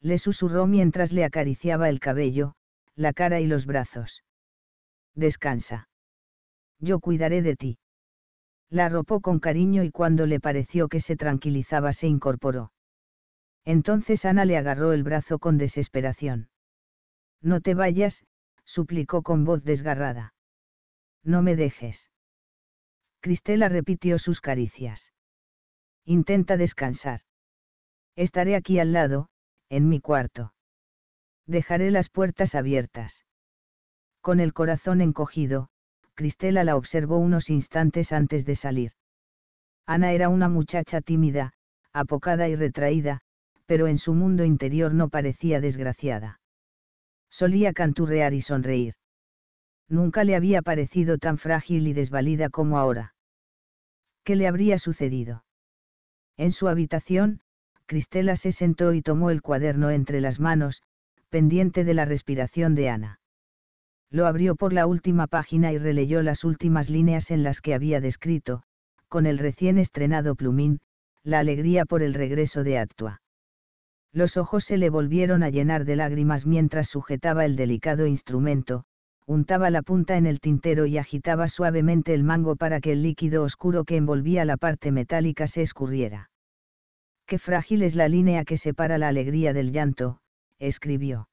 Le susurró mientras le acariciaba el cabello, la cara y los brazos. Descansa. Yo cuidaré de ti. La arropó con cariño y cuando le pareció que se tranquilizaba se incorporó. Entonces Ana le agarró el brazo con desesperación. No te vayas, suplicó con voz desgarrada. No me dejes. Cristela repitió sus caricias. Intenta descansar. Estaré aquí al lado, en mi cuarto. Dejaré las puertas abiertas. Con el corazón encogido, Cristela la observó unos instantes antes de salir. Ana era una muchacha tímida, apocada y retraída, pero en su mundo interior no parecía desgraciada. Solía canturrear y sonreír. Nunca le había parecido tan frágil y desvalida como ahora. ¿Qué le habría sucedido? En su habitación, Cristela se sentó y tomó el cuaderno entre las manos, pendiente de la respiración de Ana. Lo abrió por la última página y releyó las últimas líneas en las que había descrito, con el recién estrenado plumín, la alegría por el regreso de Actua. Los ojos se le volvieron a llenar de lágrimas mientras sujetaba el delicado instrumento, untaba la punta en el tintero y agitaba suavemente el mango para que el líquido oscuro que envolvía la parte metálica se escurriera. Qué frágil es la línea que separa la alegría del llanto, escribió.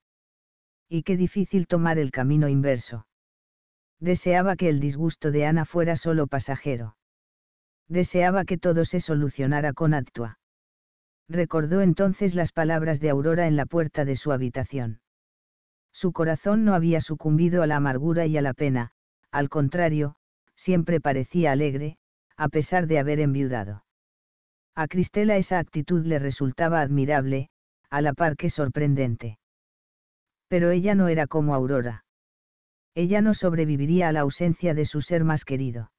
Y qué difícil tomar el camino inverso. Deseaba que el disgusto de Ana fuera solo pasajero. Deseaba que todo se solucionara con Actua. Recordó entonces las palabras de Aurora en la puerta de su habitación. Su corazón no había sucumbido a la amargura y a la pena, al contrario, siempre parecía alegre, a pesar de haber enviudado. A Cristela esa actitud le resultaba admirable, a la par que sorprendente. Pero ella no era como Aurora. Ella no sobreviviría a la ausencia de su ser más querido.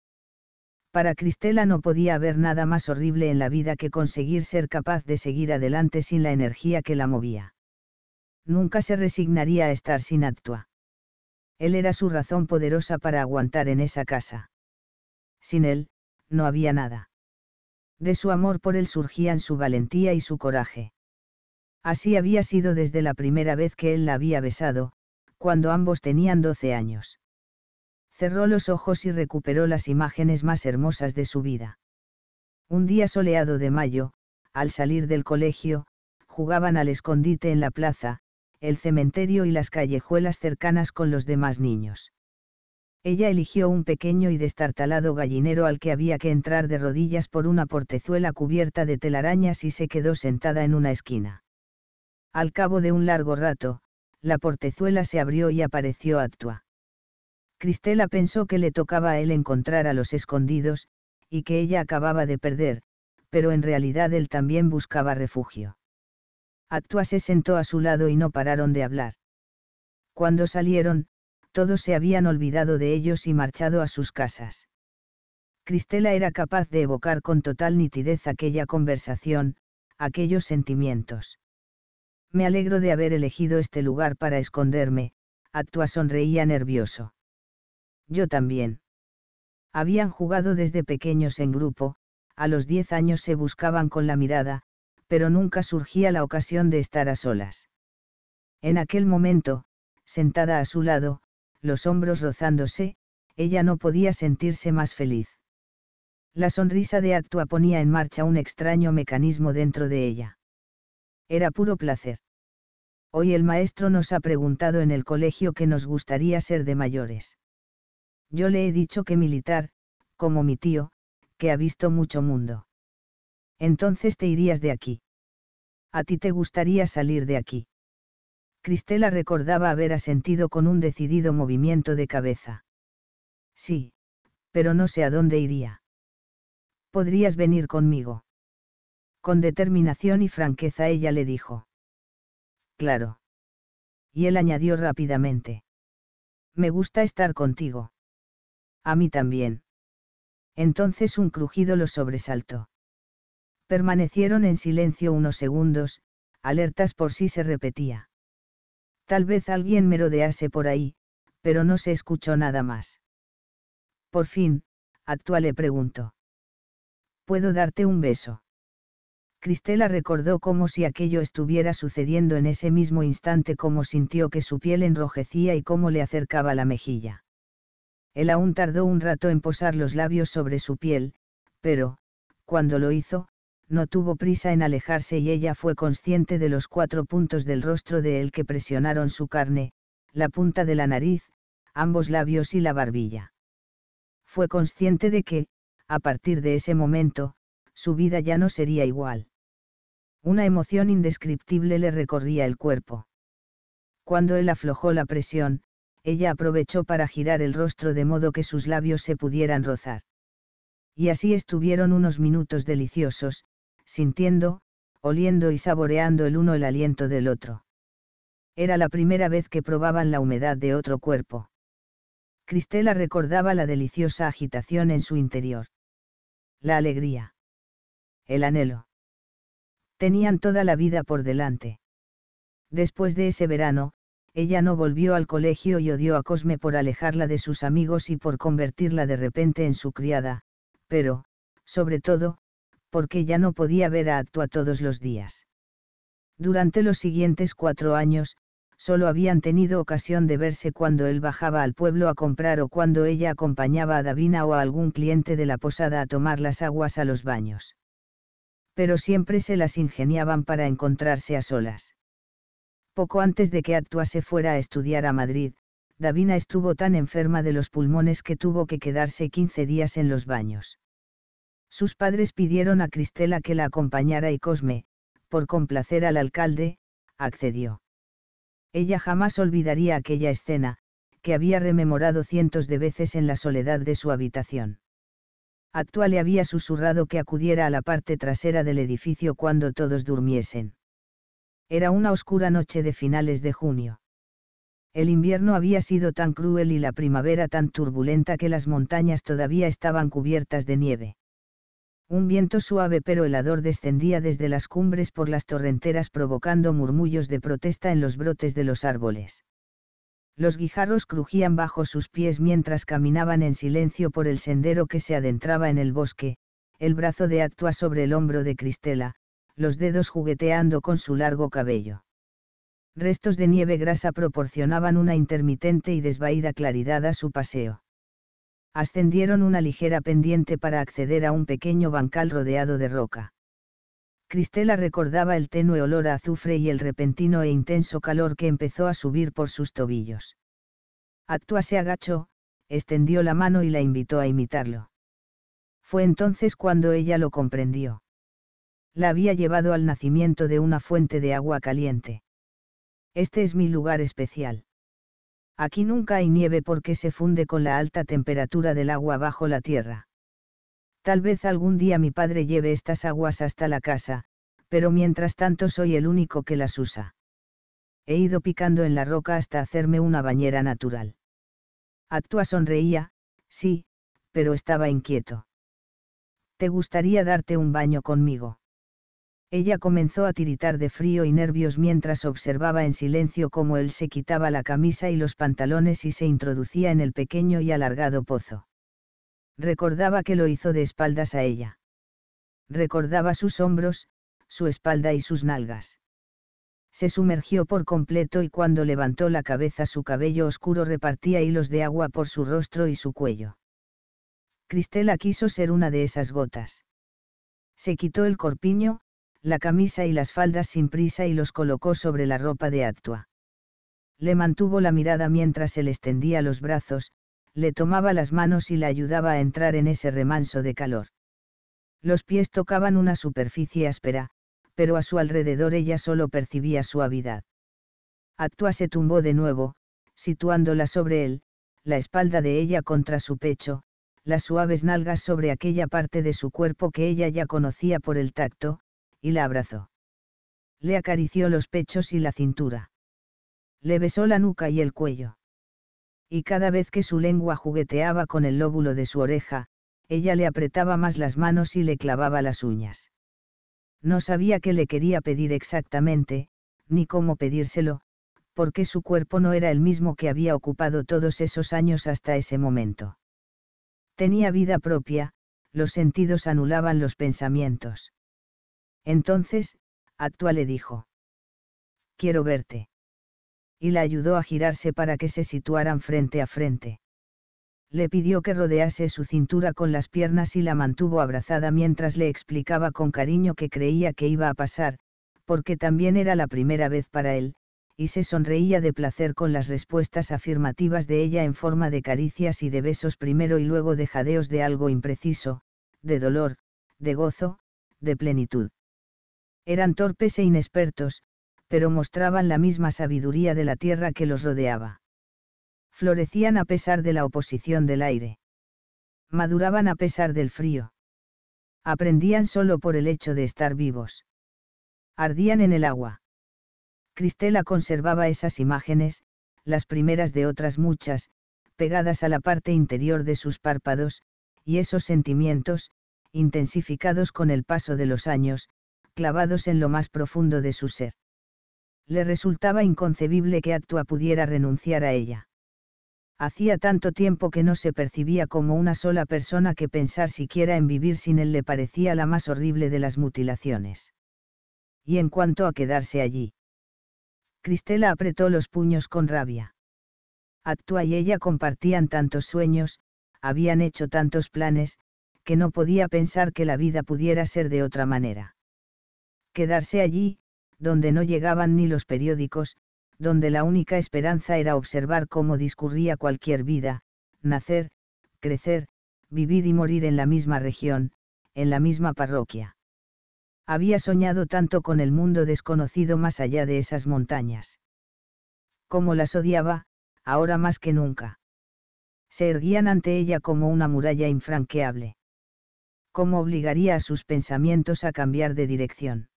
Para Cristela no podía haber nada más horrible en la vida que conseguir ser capaz de seguir adelante sin la energía que la movía nunca se resignaría a estar sin Actua. Él era su razón poderosa para aguantar en esa casa. Sin él, no había nada. De su amor por él surgían su valentía y su coraje. Así había sido desde la primera vez que él la había besado, cuando ambos tenían doce años. Cerró los ojos y recuperó las imágenes más hermosas de su vida. Un día soleado de mayo, al salir del colegio, jugaban al escondite en la plaza, el cementerio y las callejuelas cercanas con los demás niños. Ella eligió un pequeño y destartalado gallinero al que había que entrar de rodillas por una portezuela cubierta de telarañas y se quedó sentada en una esquina. Al cabo de un largo rato, la portezuela se abrió y apareció Actua. Cristela pensó que le tocaba a él encontrar a los escondidos, y que ella acababa de perder, pero en realidad él también buscaba refugio. Actua se sentó a su lado y no pararon de hablar. Cuando salieron, todos se habían olvidado de ellos y marchado a sus casas. Cristela era capaz de evocar con total nitidez aquella conversación, aquellos sentimientos. Me alegro de haber elegido este lugar para esconderme, Actua sonreía nervioso. Yo también. Habían jugado desde pequeños en grupo, a los diez años se buscaban con la mirada, pero nunca surgía la ocasión de estar a solas. En aquel momento, sentada a su lado, los hombros rozándose, ella no podía sentirse más feliz. La sonrisa de Actua ponía en marcha un extraño mecanismo dentro de ella. Era puro placer. Hoy el maestro nos ha preguntado en el colegio que nos gustaría ser de mayores. Yo le he dicho que militar, como mi tío, que ha visto mucho mundo. Entonces te irías de aquí. A ti te gustaría salir de aquí. Cristela recordaba haber asentido con un decidido movimiento de cabeza. Sí, pero no sé a dónde iría. Podrías venir conmigo. Con determinación y franqueza ella le dijo. Claro. Y él añadió rápidamente. Me gusta estar contigo. A mí también. Entonces un crujido lo sobresaltó. Permanecieron en silencio unos segundos, alertas por si sí se repetía. Tal vez alguien merodease por ahí, pero no se escuchó nada más. Por fin, actual le preguntó. ¿Puedo darte un beso? Cristela recordó como si aquello estuviera sucediendo en ese mismo instante como sintió que su piel enrojecía y cómo le acercaba la mejilla. Él aún tardó un rato en posar los labios sobre su piel, pero, cuando lo hizo, no tuvo prisa en alejarse y ella fue consciente de los cuatro puntos del rostro de él que presionaron su carne, la punta de la nariz, ambos labios y la barbilla. Fue consciente de que, a partir de ese momento, su vida ya no sería igual. Una emoción indescriptible le recorría el cuerpo. Cuando él aflojó la presión, ella aprovechó para girar el rostro de modo que sus labios se pudieran rozar. Y así estuvieron unos minutos deliciosos, sintiendo, oliendo y saboreando el uno el aliento del otro. Era la primera vez que probaban la humedad de otro cuerpo. Cristela recordaba la deliciosa agitación en su interior. La alegría. El anhelo. Tenían toda la vida por delante. Después de ese verano, ella no volvió al colegio y odió a Cosme por alejarla de sus amigos y por convertirla de repente en su criada, pero, sobre todo, porque ya no podía ver a Actua todos los días. Durante los siguientes cuatro años, solo habían tenido ocasión de verse cuando él bajaba al pueblo a comprar o cuando ella acompañaba a Davina o a algún cliente de la posada a tomar las aguas a los baños. Pero siempre se las ingeniaban para encontrarse a solas. Poco antes de que Actua se fuera a estudiar a Madrid, Davina estuvo tan enferma de los pulmones que tuvo que quedarse 15 días en los baños. Sus padres pidieron a Cristela que la acompañara y Cosme, por complacer al alcalde, accedió. Ella jamás olvidaría aquella escena, que había rememorado cientos de veces en la soledad de su habitación. Actua le había susurrado que acudiera a la parte trasera del edificio cuando todos durmiesen. Era una oscura noche de finales de junio. El invierno había sido tan cruel y la primavera tan turbulenta que las montañas todavía estaban cubiertas de nieve. Un viento suave pero helador descendía desde las cumbres por las torrenteras provocando murmullos de protesta en los brotes de los árboles. Los guijarros crujían bajo sus pies mientras caminaban en silencio por el sendero que se adentraba en el bosque, el brazo de Actua sobre el hombro de Cristela, los dedos jugueteando con su largo cabello. Restos de nieve grasa proporcionaban una intermitente y desvaída claridad a su paseo ascendieron una ligera pendiente para acceder a un pequeño bancal rodeado de roca. Cristela recordaba el tenue olor a azufre y el repentino e intenso calor que empezó a subir por sus tobillos. Actua se agachó, extendió la mano y la invitó a imitarlo. Fue entonces cuando ella lo comprendió. La había llevado al nacimiento de una fuente de agua caliente. Este es mi lugar especial aquí nunca hay nieve porque se funde con la alta temperatura del agua bajo la tierra. Tal vez algún día mi padre lleve estas aguas hasta la casa, pero mientras tanto soy el único que las usa. He ido picando en la roca hasta hacerme una bañera natural. Actua sonreía, sí, pero estaba inquieto. ¿Te gustaría darte un baño conmigo? Ella comenzó a tiritar de frío y nervios mientras observaba en silencio cómo él se quitaba la camisa y los pantalones y se introducía en el pequeño y alargado pozo. Recordaba que lo hizo de espaldas a ella. Recordaba sus hombros, su espalda y sus nalgas. Se sumergió por completo y cuando levantó la cabeza su cabello oscuro repartía hilos de agua por su rostro y su cuello. Cristela quiso ser una de esas gotas. Se quitó el corpiño, la camisa y las faldas sin prisa y los colocó sobre la ropa de Actua. Le mantuvo la mirada mientras él extendía los brazos, le tomaba las manos y la ayudaba a entrar en ese remanso de calor. Los pies tocaban una superficie áspera, pero a su alrededor ella solo percibía suavidad. Actua se tumbó de nuevo, situándola sobre él, la espalda de ella contra su pecho, las suaves nalgas sobre aquella parte de su cuerpo que ella ya conocía por el tacto, y la abrazó. Le acarició los pechos y la cintura. Le besó la nuca y el cuello. Y cada vez que su lengua jugueteaba con el lóbulo de su oreja, ella le apretaba más las manos y le clavaba las uñas. No sabía qué le quería pedir exactamente, ni cómo pedírselo, porque su cuerpo no era el mismo que había ocupado todos esos años hasta ese momento. Tenía vida propia, los sentidos anulaban los pensamientos. Entonces, Actua le dijo. Quiero verte. Y la ayudó a girarse para que se situaran frente a frente. Le pidió que rodease su cintura con las piernas y la mantuvo abrazada mientras le explicaba con cariño que creía que iba a pasar, porque también era la primera vez para él, y se sonreía de placer con las respuestas afirmativas de ella en forma de caricias y de besos primero y luego de jadeos de algo impreciso, de dolor, de gozo, de plenitud. Eran torpes e inexpertos, pero mostraban la misma sabiduría de la tierra que los rodeaba. Florecían a pesar de la oposición del aire. Maduraban a pesar del frío. Aprendían solo por el hecho de estar vivos. Ardían en el agua. Cristela conservaba esas imágenes, las primeras de otras muchas, pegadas a la parte interior de sus párpados, y esos sentimientos, intensificados con el paso de los años, clavados en lo más profundo de su ser. Le resultaba inconcebible que Actua pudiera renunciar a ella. Hacía tanto tiempo que no se percibía como una sola persona que pensar siquiera en vivir sin él le parecía la más horrible de las mutilaciones. Y en cuanto a quedarse allí. Cristela apretó los puños con rabia. Actua y ella compartían tantos sueños, habían hecho tantos planes, que no podía pensar que la vida pudiera ser de otra manera quedarse allí, donde no llegaban ni los periódicos, donde la única esperanza era observar cómo discurría cualquier vida, nacer, crecer, vivir y morir en la misma región, en la misma parroquia. Había soñado tanto con el mundo desconocido más allá de esas montañas. Como las odiaba, ahora más que nunca. Se erguían ante ella como una muralla infranqueable. ¿Cómo obligaría a sus pensamientos a cambiar de dirección?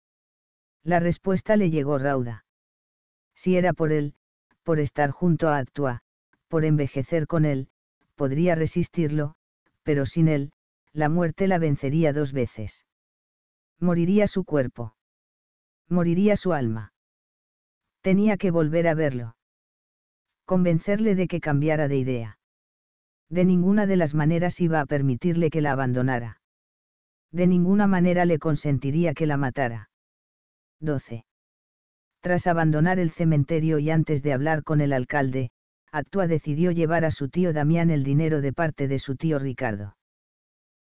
La respuesta le llegó rauda. Si era por él, por estar junto a Actua, por envejecer con él, podría resistirlo, pero sin él, la muerte la vencería dos veces. Moriría su cuerpo. Moriría su alma. Tenía que volver a verlo. Convencerle de que cambiara de idea. De ninguna de las maneras iba a permitirle que la abandonara. De ninguna manera le consentiría que la matara. 12. Tras abandonar el cementerio y antes de hablar con el alcalde, Actua decidió llevar a su tío Damián el dinero de parte de su tío Ricardo.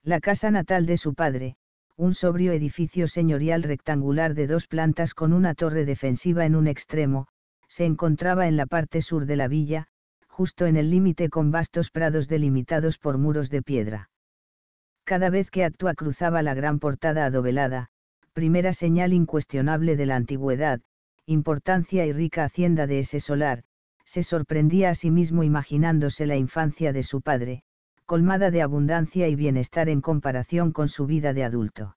La casa natal de su padre, un sobrio edificio señorial rectangular de dos plantas con una torre defensiva en un extremo, se encontraba en la parte sur de la villa, justo en el límite con vastos prados delimitados por muros de piedra. Cada vez que Actua cruzaba la gran portada adovelada, primera señal incuestionable de la antigüedad, importancia y rica hacienda de ese solar, se sorprendía a sí mismo imaginándose la infancia de su padre, colmada de abundancia y bienestar en comparación con su vida de adulto.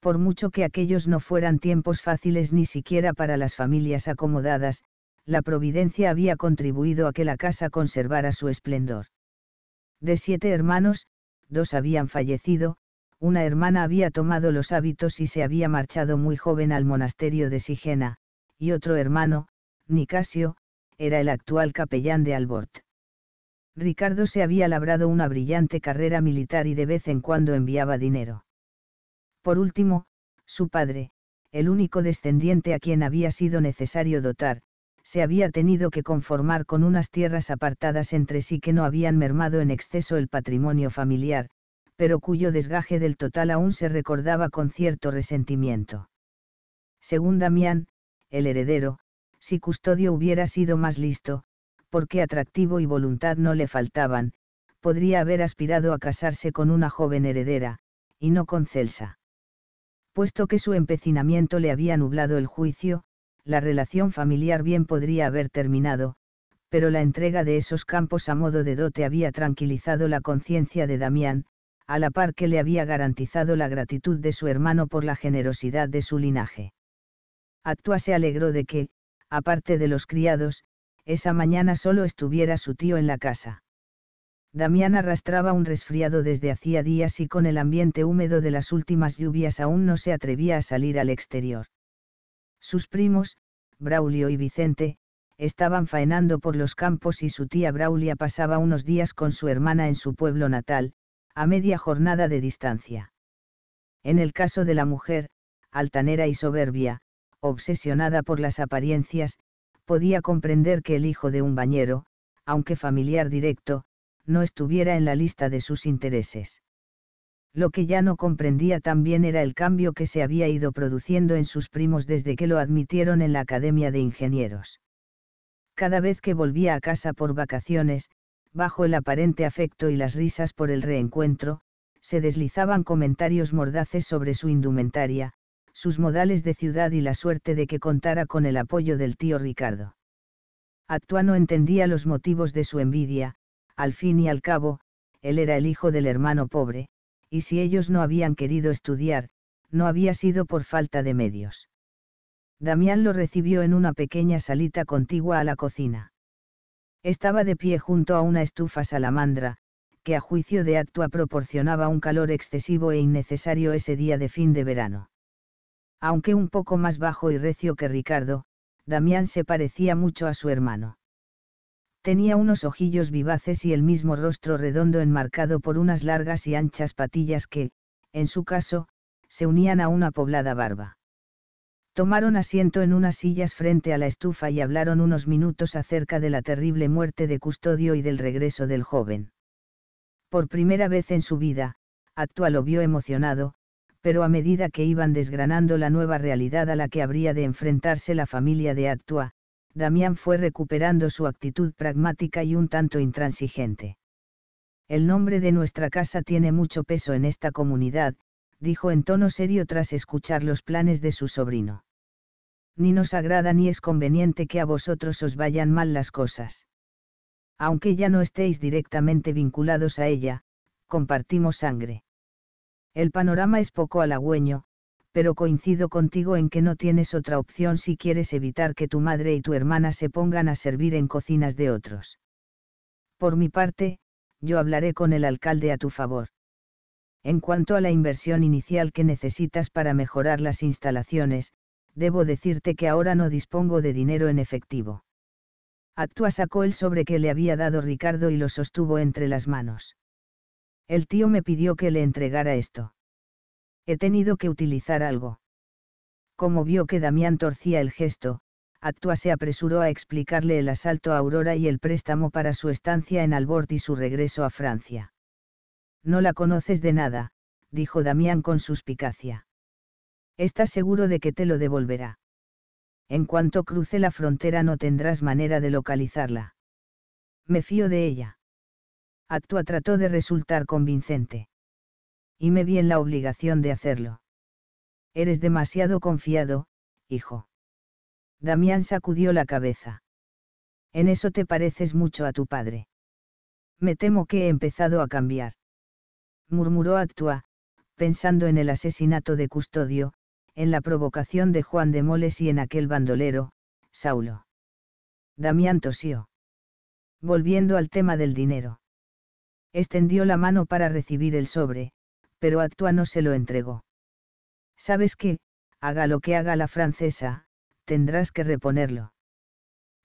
Por mucho que aquellos no fueran tiempos fáciles ni siquiera para las familias acomodadas, la providencia había contribuido a que la casa conservara su esplendor. De siete hermanos, dos habían fallecido, una hermana había tomado los hábitos y se había marchado muy joven al monasterio de Sigena, y otro hermano, Nicasio, era el actual capellán de Albort. Ricardo se había labrado una brillante carrera militar y de vez en cuando enviaba dinero. Por último, su padre, el único descendiente a quien había sido necesario dotar, se había tenido que conformar con unas tierras apartadas entre sí que no habían mermado en exceso el patrimonio familiar, pero cuyo desgaje del total aún se recordaba con cierto resentimiento. Según Damián, el heredero, si Custodio hubiera sido más listo, porque atractivo y voluntad no le faltaban, podría haber aspirado a casarse con una joven heredera, y no con Celsa. Puesto que su empecinamiento le había nublado el juicio, la relación familiar bien podría haber terminado, pero la entrega de esos campos a modo de dote había tranquilizado la conciencia de Damián, a la par que le había garantizado la gratitud de su hermano por la generosidad de su linaje. Actua se alegró de que, aparte de los criados, esa mañana solo estuviera su tío en la casa. Damián arrastraba un resfriado desde hacía días y con el ambiente húmedo de las últimas lluvias aún no se atrevía a salir al exterior. Sus primos, Braulio y Vicente, estaban faenando por los campos y su tía Braulia pasaba unos días con su hermana en su pueblo natal, a media jornada de distancia. En el caso de la mujer, altanera y soberbia, obsesionada por las apariencias, podía comprender que el hijo de un bañero, aunque familiar directo, no estuviera en la lista de sus intereses. Lo que ya no comprendía también era el cambio que se había ido produciendo en sus primos desde que lo admitieron en la Academia de Ingenieros. Cada vez que volvía a casa por vacaciones, bajo el aparente afecto y las risas por el reencuentro, se deslizaban comentarios mordaces sobre su indumentaria, sus modales de ciudad y la suerte de que contara con el apoyo del tío Ricardo. Actuano entendía los motivos de su envidia, al fin y al cabo, él era el hijo del hermano pobre, y si ellos no habían querido estudiar, no había sido por falta de medios. Damián lo recibió en una pequeña salita contigua a la cocina. Estaba de pie junto a una estufa salamandra, que a juicio de Actua proporcionaba un calor excesivo e innecesario ese día de fin de verano. Aunque un poco más bajo y recio que Ricardo, Damián se parecía mucho a su hermano. Tenía unos ojillos vivaces y el mismo rostro redondo enmarcado por unas largas y anchas patillas que, en su caso, se unían a una poblada barba. Tomaron asiento en unas sillas frente a la estufa y hablaron unos minutos acerca de la terrible muerte de Custodio y del regreso del joven. Por primera vez en su vida, Actua lo vio emocionado, pero a medida que iban desgranando la nueva realidad a la que habría de enfrentarse la familia de Actua, Damián fue recuperando su actitud pragmática y un tanto intransigente. El nombre de nuestra casa tiene mucho peso en esta comunidad, dijo en tono serio tras escuchar los planes de su sobrino ni nos agrada ni es conveniente que a vosotros os vayan mal las cosas. Aunque ya no estéis directamente vinculados a ella, compartimos sangre. El panorama es poco halagüeño, pero coincido contigo en que no tienes otra opción si quieres evitar que tu madre y tu hermana se pongan a servir en cocinas de otros. Por mi parte, yo hablaré con el alcalde a tu favor. En cuanto a la inversión inicial que necesitas para mejorar las instalaciones, debo decirte que ahora no dispongo de dinero en efectivo. Actua sacó el sobre que le había dado Ricardo y lo sostuvo entre las manos. El tío me pidió que le entregara esto. He tenido que utilizar algo. Como vio que Damián torcía el gesto, Actua se apresuró a explicarle el asalto a Aurora y el préstamo para su estancia en Albor y su regreso a Francia. No la conoces de nada, dijo Damián con suspicacia estás seguro de que te lo devolverá. En cuanto cruce la frontera no tendrás manera de localizarla. Me fío de ella. Actua trató de resultar convincente. Y me vi en la obligación de hacerlo. Eres demasiado confiado, hijo. Damián sacudió la cabeza. En eso te pareces mucho a tu padre. Me temo que he empezado a cambiar. Murmuró Actua, pensando en el asesinato de Custodio, en la provocación de Juan de Moles y en aquel bandolero, Saulo. Damián tosió. Volviendo al tema del dinero. Extendió la mano para recibir el sobre, pero Actua no se lo entregó. ¿Sabes qué? Haga lo que haga la francesa, tendrás que reponerlo.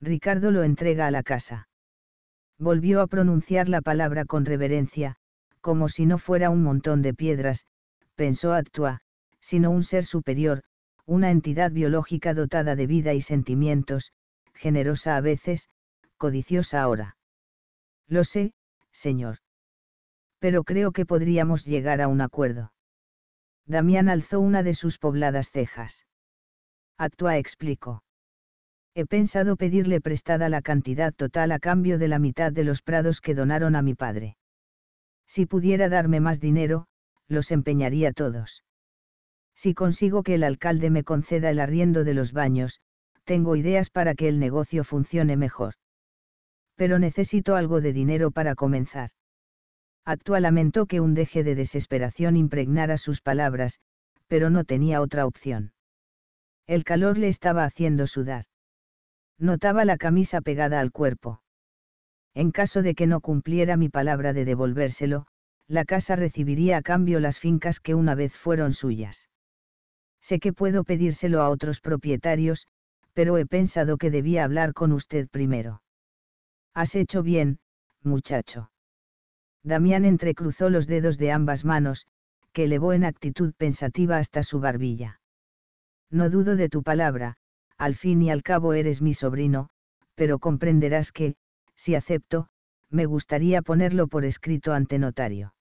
Ricardo lo entrega a la casa. Volvió a pronunciar la palabra con reverencia, como si no fuera un montón de piedras, pensó Actua, sino un ser superior, una entidad biológica dotada de vida y sentimientos, generosa a veces, codiciosa ahora. Lo sé, señor. Pero creo que podríamos llegar a un acuerdo. Damián alzó una de sus pobladas cejas. Actua explicó. He pensado pedirle prestada la cantidad total a cambio de la mitad de los prados que donaron a mi padre. Si pudiera darme más dinero, los empeñaría todos. Si consigo que el alcalde me conceda el arriendo de los baños, tengo ideas para que el negocio funcione mejor. Pero necesito algo de dinero para comenzar. Actua lamentó que un deje de desesperación impregnara sus palabras, pero no tenía otra opción. El calor le estaba haciendo sudar. Notaba la camisa pegada al cuerpo. En caso de que no cumpliera mi palabra de devolvérselo, la casa recibiría a cambio las fincas que una vez fueron suyas. Sé que puedo pedírselo a otros propietarios, pero he pensado que debía hablar con usted primero. Has hecho bien, muchacho. Damián entrecruzó los dedos de ambas manos, que elevó en actitud pensativa hasta su barbilla. No dudo de tu palabra, al fin y al cabo eres mi sobrino, pero comprenderás que, si acepto, me gustaría ponerlo por escrito ante notario.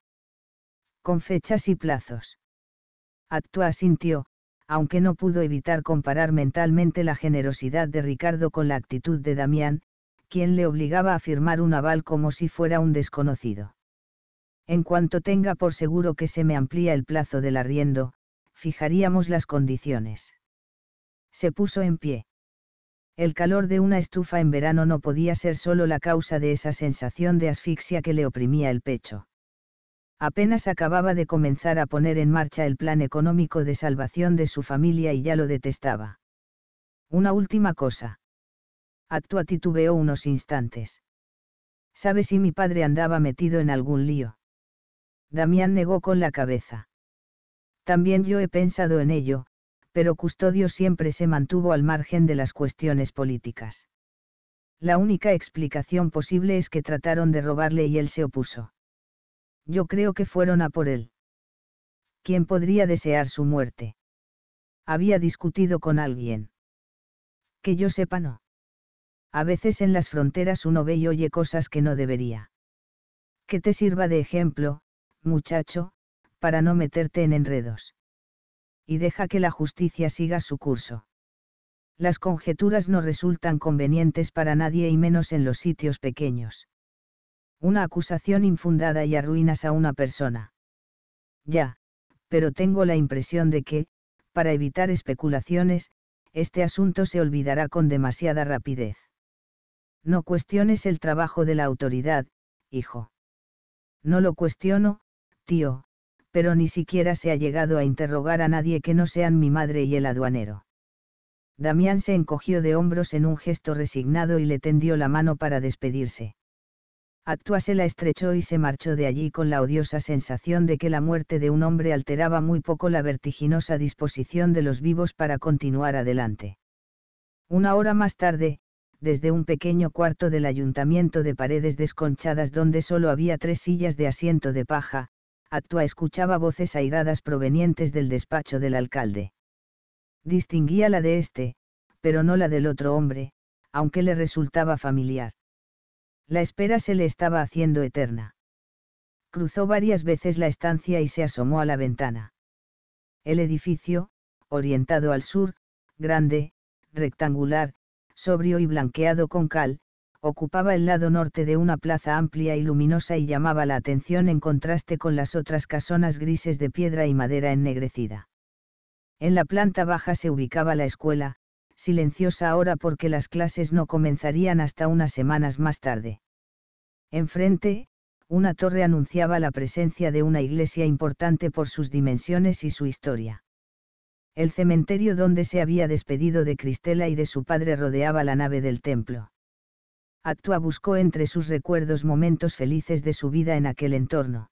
Con fechas y plazos. Actúa, sintió aunque no pudo evitar comparar mentalmente la generosidad de Ricardo con la actitud de Damián, quien le obligaba a firmar un aval como si fuera un desconocido. En cuanto tenga por seguro que se me amplía el plazo del arriendo, fijaríamos las condiciones. Se puso en pie. El calor de una estufa en verano no podía ser solo la causa de esa sensación de asfixia que le oprimía el pecho. Apenas acababa de comenzar a poner en marcha el plan económico de salvación de su familia y ya lo detestaba. Una última cosa. Actua titubeó unos instantes. ¿Sabe si mi padre andaba metido en algún lío? Damián negó con la cabeza. También yo he pensado en ello, pero Custodio siempre se mantuvo al margen de las cuestiones políticas. La única explicación posible es que trataron de robarle y él se opuso. Yo creo que fueron a por él. ¿Quién podría desear su muerte? Había discutido con alguien. Que yo sepa no. A veces en las fronteras uno ve y oye cosas que no debería. Que te sirva de ejemplo, muchacho, para no meterte en enredos. Y deja que la justicia siga su curso. Las conjeturas no resultan convenientes para nadie y menos en los sitios pequeños. Una acusación infundada y arruinas a una persona. Ya, pero tengo la impresión de que, para evitar especulaciones, este asunto se olvidará con demasiada rapidez. No cuestiones el trabajo de la autoridad, hijo. No lo cuestiono, tío, pero ni siquiera se ha llegado a interrogar a nadie que no sean mi madre y el aduanero. Damián se encogió de hombros en un gesto resignado y le tendió la mano para despedirse. Actua se la estrechó y se marchó de allí con la odiosa sensación de que la muerte de un hombre alteraba muy poco la vertiginosa disposición de los vivos para continuar adelante. Una hora más tarde, desde un pequeño cuarto del ayuntamiento de paredes desconchadas donde solo había tres sillas de asiento de paja, Actua escuchaba voces airadas provenientes del despacho del alcalde. Distinguía la de este, pero no la del otro hombre, aunque le resultaba familiar. La espera se le estaba haciendo eterna. Cruzó varias veces la estancia y se asomó a la ventana. El edificio, orientado al sur, grande, rectangular, sobrio y blanqueado con cal, ocupaba el lado norte de una plaza amplia y luminosa y llamaba la atención en contraste con las otras casonas grises de piedra y madera ennegrecida. En la planta baja se ubicaba la escuela, silenciosa ahora porque las clases no comenzarían hasta unas semanas más tarde. Enfrente, una torre anunciaba la presencia de una iglesia importante por sus dimensiones y su historia. El cementerio donde se había despedido de Cristela y de su padre rodeaba la nave del templo. Actua buscó entre sus recuerdos momentos felices de su vida en aquel entorno.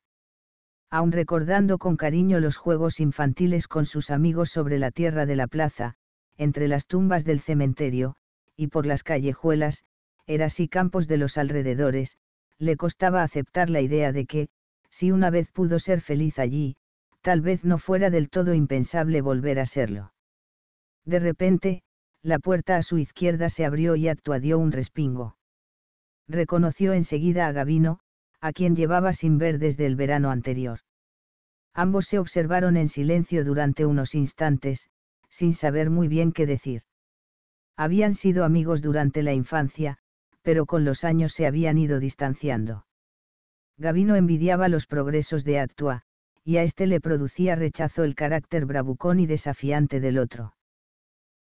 Aun recordando con cariño los juegos infantiles con sus amigos sobre la tierra de la plaza, entre las tumbas del cementerio, y por las callejuelas, eras y campos de los alrededores, le costaba aceptar la idea de que, si una vez pudo ser feliz allí, tal vez no fuera del todo impensable volver a serlo. De repente, la puerta a su izquierda se abrió y actuadió un respingo. Reconoció enseguida a Gavino, a quien llevaba sin ver desde el verano anterior. Ambos se observaron en silencio durante unos instantes, sin saber muy bien qué decir. Habían sido amigos durante la infancia, pero con los años se habían ido distanciando. Gavino envidiaba los progresos de Actua, y a este le producía rechazo el carácter bravucón y desafiante del otro.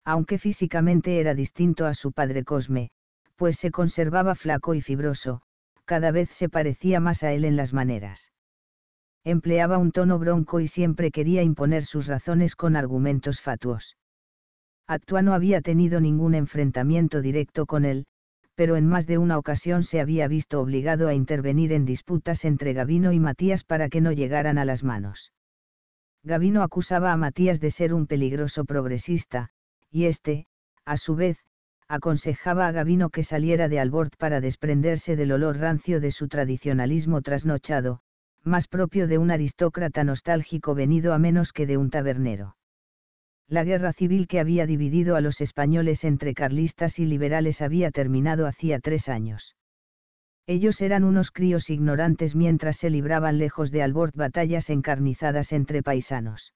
Aunque físicamente era distinto a su padre Cosme, pues se conservaba flaco y fibroso, cada vez se parecía más a él en las maneras empleaba un tono bronco y siempre quería imponer sus razones con argumentos fatuos. Actua no había tenido ningún enfrentamiento directo con él, pero en más de una ocasión se había visto obligado a intervenir en disputas entre Gavino y Matías para que no llegaran a las manos. Gavino acusaba a Matías de ser un peligroso progresista, y este, a su vez, aconsejaba a Gavino que saliera de Albort para desprenderse del olor rancio de su tradicionalismo trasnochado, más propio de un aristócrata nostálgico venido a menos que de un tabernero. La guerra civil que había dividido a los españoles entre carlistas y liberales había terminado hacía tres años. Ellos eran unos críos ignorantes mientras se libraban lejos de Albort batallas encarnizadas entre paisanos.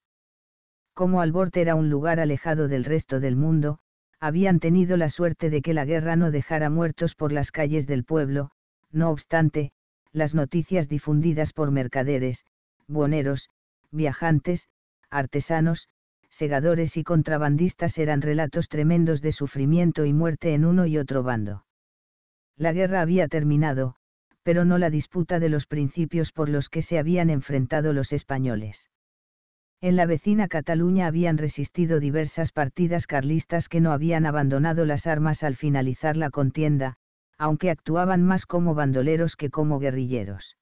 Como Albort era un lugar alejado del resto del mundo, habían tenido la suerte de que la guerra no dejara muertos por las calles del pueblo, no obstante, las noticias difundidas por mercaderes, buoneros, viajantes, artesanos, segadores y contrabandistas eran relatos tremendos de sufrimiento y muerte en uno y otro bando. La guerra había terminado, pero no la disputa de los principios por los que se habían enfrentado los españoles. En la vecina Cataluña habían resistido diversas partidas carlistas que no habían abandonado las armas al finalizar la contienda, aunque actuaban más como bandoleros que como guerrilleros.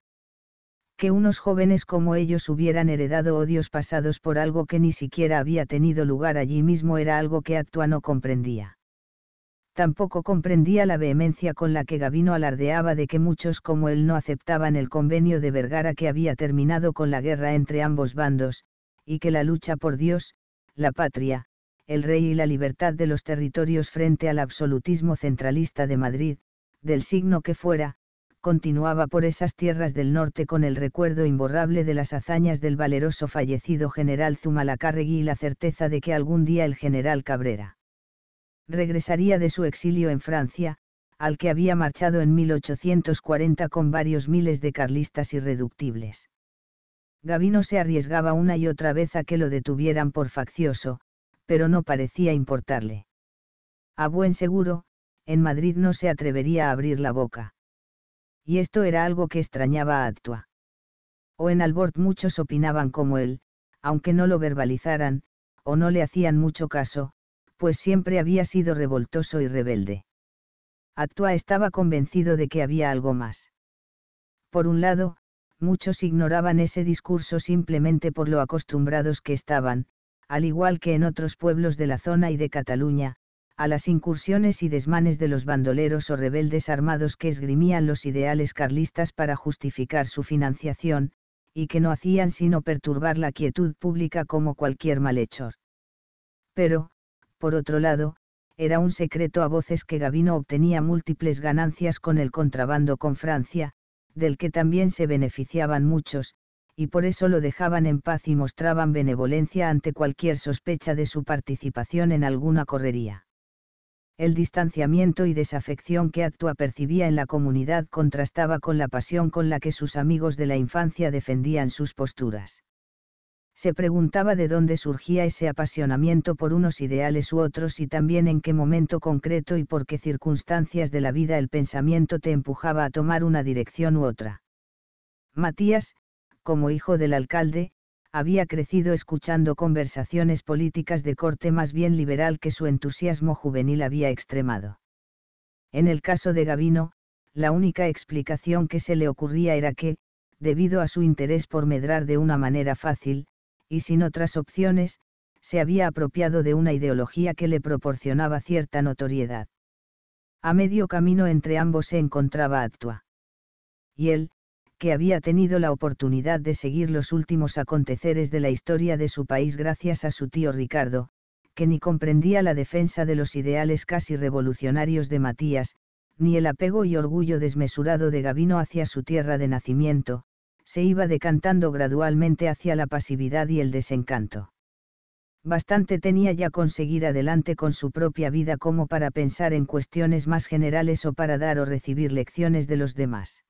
Que unos jóvenes como ellos hubieran heredado odios pasados por algo que ni siquiera había tenido lugar allí mismo era algo que Actua no comprendía. Tampoco comprendía la vehemencia con la que Gavino alardeaba de que muchos como él no aceptaban el convenio de Vergara que había terminado con la guerra entre ambos bandos, y que la lucha por Dios, la patria, el rey y la libertad de los territorios frente al absolutismo centralista de Madrid, del signo que fuera, continuaba por esas tierras del norte con el recuerdo imborrable de las hazañas del valeroso fallecido general Zumalacárregui y la certeza de que algún día el general Cabrera regresaría de su exilio en Francia, al que había marchado en 1840 con varios miles de carlistas irreductibles. Gavino se arriesgaba una y otra vez a que lo detuvieran por faccioso, pero no parecía importarle. A buen seguro, en Madrid no se atrevería a abrir la boca. Y esto era algo que extrañaba a Actua. O en Albort muchos opinaban como él, aunque no lo verbalizaran, o no le hacían mucho caso, pues siempre había sido revoltoso y rebelde. Actua estaba convencido de que había algo más. Por un lado, muchos ignoraban ese discurso simplemente por lo acostumbrados que estaban, al igual que en otros pueblos de la zona y de Cataluña, a las incursiones y desmanes de los bandoleros o rebeldes armados que esgrimían los ideales carlistas para justificar su financiación, y que no hacían sino perturbar la quietud pública como cualquier malhechor. Pero, por otro lado, era un secreto a voces que Gavino obtenía múltiples ganancias con el contrabando con Francia, del que también se beneficiaban muchos, y por eso lo dejaban en paz y mostraban benevolencia ante cualquier sospecha de su participación en alguna correría el distanciamiento y desafección que Actua percibía en la comunidad contrastaba con la pasión con la que sus amigos de la infancia defendían sus posturas. Se preguntaba de dónde surgía ese apasionamiento por unos ideales u otros y también en qué momento concreto y por qué circunstancias de la vida el pensamiento te empujaba a tomar una dirección u otra. Matías, como hijo del alcalde, había crecido escuchando conversaciones políticas de corte más bien liberal que su entusiasmo juvenil había extremado. En el caso de Gavino, la única explicación que se le ocurría era que, debido a su interés por medrar de una manera fácil, y sin otras opciones, se había apropiado de una ideología que le proporcionaba cierta notoriedad. A medio camino entre ambos se encontraba Actua. Y él, que había tenido la oportunidad de seguir los últimos aconteceres de la historia de su país gracias a su tío Ricardo, que ni comprendía la defensa de los ideales casi revolucionarios de Matías, ni el apego y orgullo desmesurado de Gavino hacia su tierra de nacimiento, se iba decantando gradualmente hacia la pasividad y el desencanto. Bastante tenía ya conseguir adelante con su propia vida como para pensar en cuestiones más generales o para dar o recibir lecciones de los demás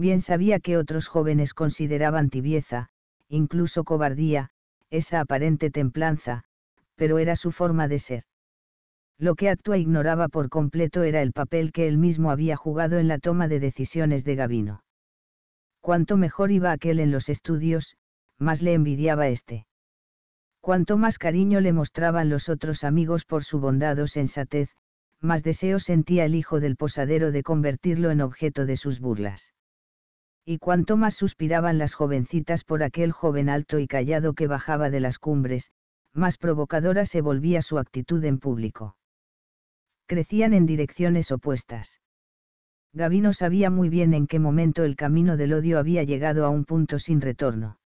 bien sabía que otros jóvenes consideraban tibieza, incluso cobardía, esa aparente templanza, pero era su forma de ser. Lo que Actua ignoraba por completo era el papel que él mismo había jugado en la toma de decisiones de Gavino. Cuanto mejor iba aquel en los estudios, más le envidiaba éste. Cuanto más cariño le mostraban los otros amigos por su bondad o sensatez, más deseo sentía el hijo del posadero de convertirlo en objeto de sus burlas y cuanto más suspiraban las jovencitas por aquel joven alto y callado que bajaba de las cumbres, más provocadora se volvía su actitud en público. Crecían en direcciones opuestas. Gavino sabía muy bien en qué momento el camino del odio había llegado a un punto sin retorno.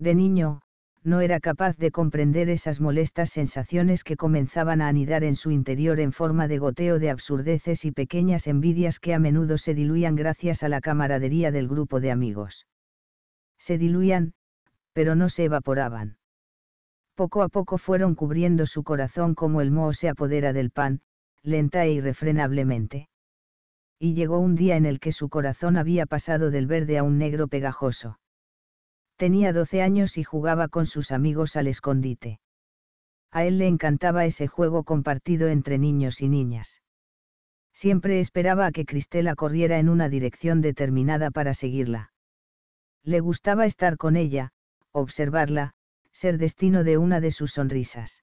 De niño, no era capaz de comprender esas molestas sensaciones que comenzaban a anidar en su interior en forma de goteo de absurdeces y pequeñas envidias que a menudo se diluían gracias a la camaradería del grupo de amigos. Se diluían, pero no se evaporaban. Poco a poco fueron cubriendo su corazón como el moho se apodera del pan, lenta e irrefrenablemente. Y llegó un día en el que su corazón había pasado del verde a un negro pegajoso tenía 12 años y jugaba con sus amigos al escondite. A él le encantaba ese juego compartido entre niños y niñas. Siempre esperaba a que Cristela corriera en una dirección determinada para seguirla. Le gustaba estar con ella, observarla, ser destino de una de sus sonrisas.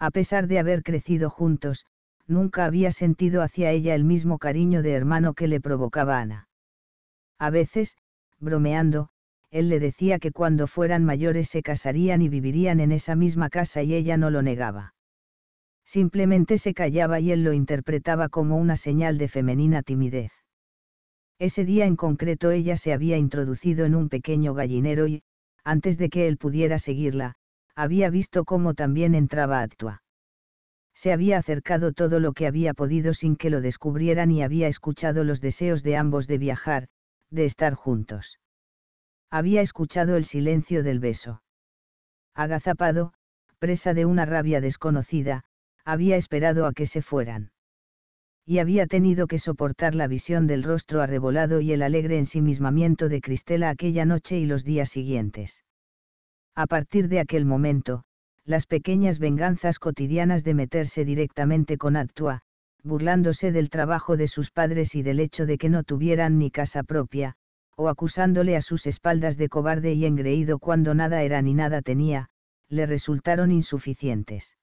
A pesar de haber crecido juntos, nunca había sentido hacia ella el mismo cariño de hermano que le provocaba Ana. A veces, bromeando, él le decía que cuando fueran mayores se casarían y vivirían en esa misma casa y ella no lo negaba. Simplemente se callaba y él lo interpretaba como una señal de femenina timidez. Ese día en concreto ella se había introducido en un pequeño gallinero y, antes de que él pudiera seguirla, había visto cómo también entraba Actua. Se había acercado todo lo que había podido sin que lo descubrieran y había escuchado los deseos de ambos de viajar, de estar juntos había escuchado el silencio del beso. Agazapado, presa de una rabia desconocida, había esperado a que se fueran. Y había tenido que soportar la visión del rostro arrebolado y el alegre ensimismamiento de Cristela aquella noche y los días siguientes. A partir de aquel momento, las pequeñas venganzas cotidianas de meterse directamente con Actua, burlándose del trabajo de sus padres y del hecho de que no tuvieran ni casa propia, o acusándole a sus espaldas de cobarde y engreído cuando nada era ni nada tenía, le resultaron insuficientes.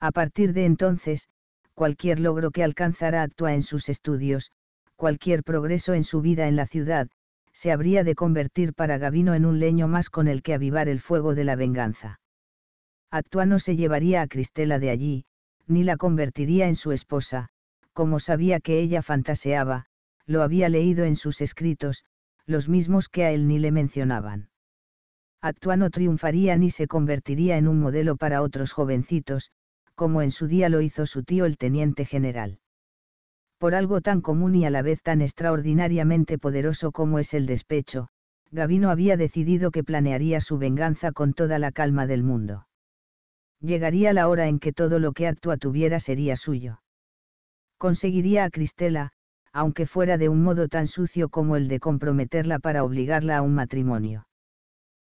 A partir de entonces, cualquier logro que alcanzara Actua en sus estudios, cualquier progreso en su vida en la ciudad, se habría de convertir para Gavino en un leño más con el que avivar el fuego de la venganza. Actua no se llevaría a Cristela de allí, ni la convertiría en su esposa, como sabía que ella fantaseaba, lo había leído en sus escritos, los mismos que a él ni le mencionaban. no triunfaría ni se convertiría en un modelo para otros jovencitos, como en su día lo hizo su tío el teniente general. Por algo tan común y a la vez tan extraordinariamente poderoso como es el despecho, Gavino había decidido que planearía su venganza con toda la calma del mundo. Llegaría la hora en que todo lo que Actua tuviera sería suyo. Conseguiría a Cristela, aunque fuera de un modo tan sucio como el de comprometerla para obligarla a un matrimonio.